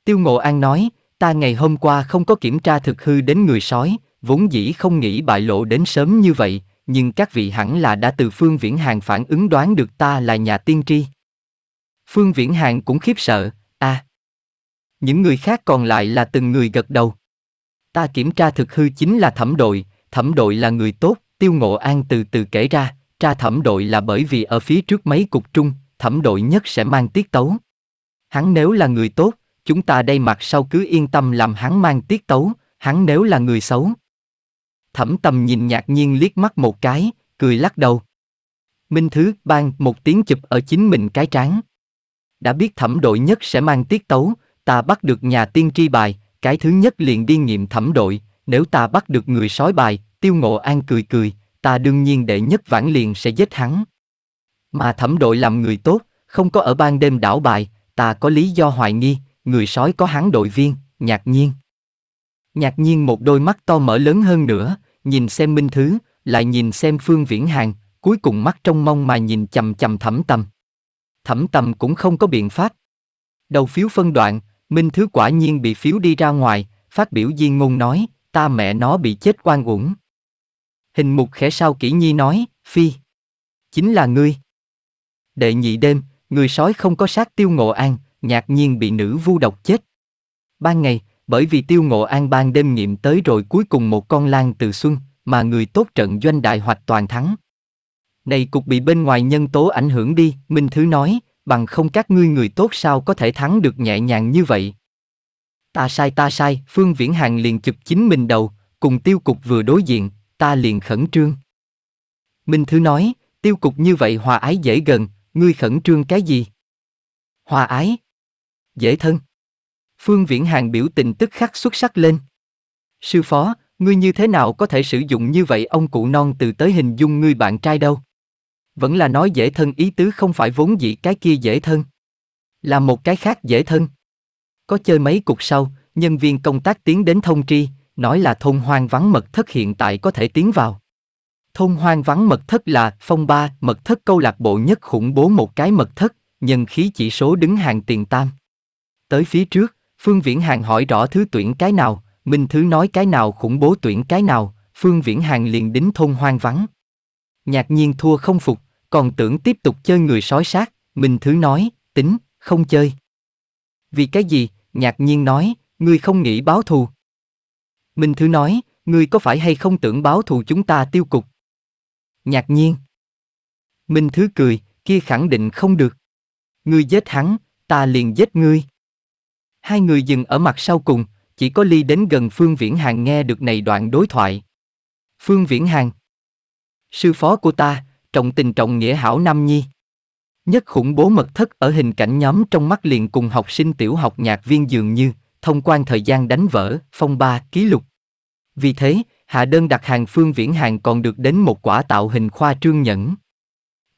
Tiêu Ngộ An nói, ta ngày hôm qua không có kiểm tra thực hư đến người sói, vốn dĩ không nghĩ bại lộ đến sớm như vậy, nhưng các vị hẳn là đã từ phương viễn hàng phản ứng đoán được ta là nhà tiên tri. Phương Viễn Hạng cũng khiếp sợ, à. Những người khác còn lại là từng người gật đầu. Ta kiểm tra thực hư chính là thẩm đội, thẩm đội là người tốt, tiêu ngộ an từ từ kể ra, tra thẩm đội là bởi vì ở phía trước mấy cục trung, thẩm đội nhất sẽ mang tiết tấu. Hắn nếu là người tốt, chúng ta đây mặt sau cứ yên tâm làm hắn mang tiết tấu, hắn nếu là người xấu. Thẩm tầm nhìn ngạc nhiên liếc mắt một cái, cười lắc đầu. Minh Thứ bang một tiếng chụp ở chính mình cái trán đã biết thẩm đội nhất sẽ mang tiết tấu, ta bắt được nhà tiên tri bài, cái thứ nhất liền đi nghiệm thẩm đội, nếu ta bắt được người sói bài, tiêu ngộ an cười cười, ta đương nhiên đệ nhất vãn liền sẽ giết hắn. Mà thẩm đội làm người tốt, không có ở ban đêm đảo bài, ta có lý do hoài nghi, người sói có hắn đội viên, nhạc nhiên. Nhạc nhiên một đôi mắt to mở lớn hơn nữa, nhìn xem Minh Thứ, lại nhìn xem Phương Viễn Hàng, cuối cùng mắt trong mong mà nhìn chầm chầm thẩm tâm thẩm tầm cũng không có biện pháp. Đầu phiếu phân đoạn, Minh Thứ quả nhiên bị phiếu đi ra ngoài, phát biểu diên ngôn nói, ta mẹ nó bị chết quan uổng. Hình mục khẽ sao kỹ nhi nói, phi. Chính là ngươi. Đệ nhị đêm, người sói không có sát tiêu ngộ an, nhạc nhiên bị nữ vu độc chết. Ban ngày, bởi vì tiêu ngộ an ban đêm nghiệm tới rồi cuối cùng một con lan từ xuân, mà người tốt trận doanh đại hoạch toàn thắng. Này cục bị bên ngoài nhân tố ảnh hưởng đi, Minh Thứ nói, bằng không các ngươi người tốt sao có thể thắng được nhẹ nhàng như vậy. Ta sai ta sai, Phương Viễn Hàng liền chụp chính mình đầu, cùng tiêu cục vừa đối diện, ta liền khẩn trương. Minh Thứ nói, tiêu cục như vậy hòa ái dễ gần, ngươi khẩn trương cái gì? Hòa ái? Dễ thân? Phương Viễn Hàng biểu tình tức khắc xuất sắc lên. Sư phó, ngươi như thế nào có thể sử dụng như vậy ông cụ non từ tới hình dung ngươi bạn trai đâu? Vẫn là nói dễ thân ý tứ không phải vốn dĩ cái kia dễ thân. Là một cái khác dễ thân. Có chơi mấy cục sau, nhân viên công tác tiến đến thông tri, nói là thôn hoang vắng mật thất hiện tại có thể tiến vào. Thôn hoang vắng mật thất là phong ba mật thất câu lạc bộ nhất khủng bố một cái mật thất, nhân khí chỉ số đứng hàng tiền tam. Tới phía trước, Phương Viễn Hàng hỏi rõ thứ tuyển cái nào, Minh Thứ nói cái nào khủng bố tuyển cái nào, Phương Viễn Hàng liền đính thôn hoang vắng. Nhạc nhiên thua không phục, còn tưởng tiếp tục chơi người sói sát, Minh Thứ nói, tính, không chơi. Vì cái gì, nhạc nhiên nói, ngươi không nghĩ báo thù. Minh Thứ nói, ngươi có phải hay không tưởng báo thù chúng ta tiêu cục? nhạc nhiên. Minh Thứ cười, kia khẳng định không được. Ngươi giết hắn, ta liền giết ngươi. Hai người dừng ở mặt sau cùng, chỉ có Ly đến gần Phương Viễn Hàng nghe được này đoạn đối thoại. Phương Viễn Hàng Sư phó của ta, trọng tình trọng nghĩa hảo nam nhi. Nhất khủng bố mật thất ở hình cảnh nhóm trong mắt liền cùng học sinh tiểu học nhạc viên dường như, thông quan thời gian đánh vỡ, phong ba, ký lục. Vì thế, hạ đơn đặt hàng phương viễn hàng còn được đến một quả tạo hình khoa trương nhẫn.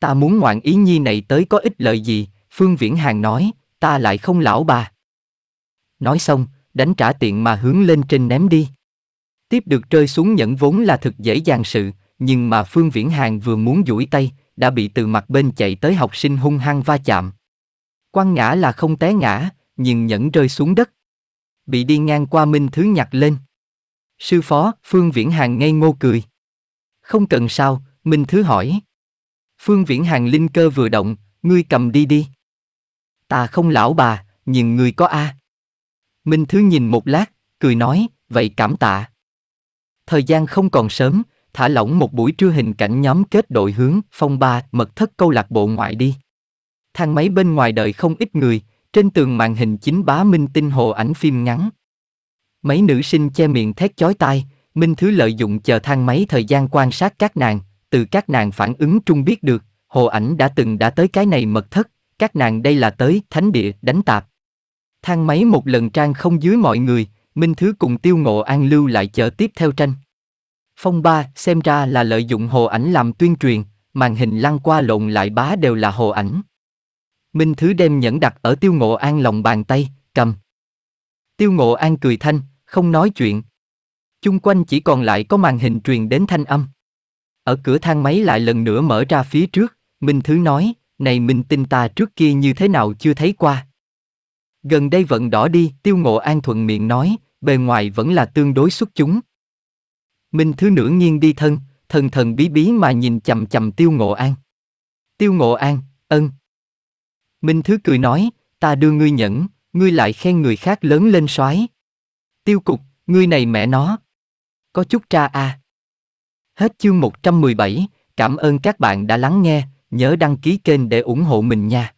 Ta muốn ngoạn ý nhi này tới có ích lợi gì, phương viễn hàng nói, ta lại không lão bà. Nói xong, đánh trả tiện mà hướng lên trên ném đi. Tiếp được rơi xuống nhẫn vốn là thực dễ dàng sự, nhưng mà Phương Viễn Hàng vừa muốn duỗi tay, đã bị từ mặt bên chạy tới học sinh hung hăng va chạm. Quăng ngã là không té ngã, nhưng nhẫn rơi xuống đất. Bị đi ngang qua Minh Thứ nhặt lên. Sư phó, Phương Viễn Hàng ngây ngô cười. Không cần sao, Minh Thứ hỏi. Phương Viễn Hàng linh cơ vừa động, ngươi cầm đi đi. Ta không lão bà, nhưng ngươi có A. Minh Thứ nhìn một lát, cười nói, vậy cảm tạ. Thời gian không còn sớm, thả lỏng một buổi trưa hình cảnh nhóm kết đội hướng phong ba mật thất câu lạc bộ ngoại đi. Thang máy bên ngoài đợi không ít người, trên tường màn hình chính bá minh tinh hồ ảnh phim ngắn. Mấy nữ sinh che miệng thét chói tai, Minh Thứ lợi dụng chờ thang máy thời gian quan sát các nàng, từ các nàng phản ứng trung biết được, hồ ảnh đã từng đã tới cái này mật thất, các nàng đây là tới thánh địa đánh tạp. Thang máy một lần trang không dưới mọi người, Minh Thứ cùng tiêu ngộ an lưu lại chờ tiếp theo tranh. Phong ba xem ra là lợi dụng hồ ảnh làm tuyên truyền, màn hình lăn qua lộn lại bá đều là hồ ảnh. Minh Thứ đem nhẫn đặt ở Tiêu Ngộ An lòng bàn tay, cầm. Tiêu Ngộ An cười thanh, không nói chuyện. Chung quanh chỉ còn lại có màn hình truyền đến thanh âm. Ở cửa thang máy lại lần nữa mở ra phía trước, Minh Thứ nói, này Minh Tinh ta trước kia như thế nào chưa thấy qua. Gần đây vận đỏ đi, Tiêu Ngộ An thuận miệng nói, bề ngoài vẫn là tương đối xuất chúng. Minh Thứ nửa nghiêng đi thân, thần thần bí bí mà nhìn chầm chầm Tiêu Ngộ An. Tiêu Ngộ An, ân. Minh Thứ cười nói, ta đưa ngươi nhẫn, ngươi lại khen người khác lớn lên soái. Tiêu cục, ngươi này mẹ nó. Có chút tra a. Hết chương 117, cảm ơn các bạn đã lắng nghe, nhớ đăng ký kênh để ủng hộ mình nha.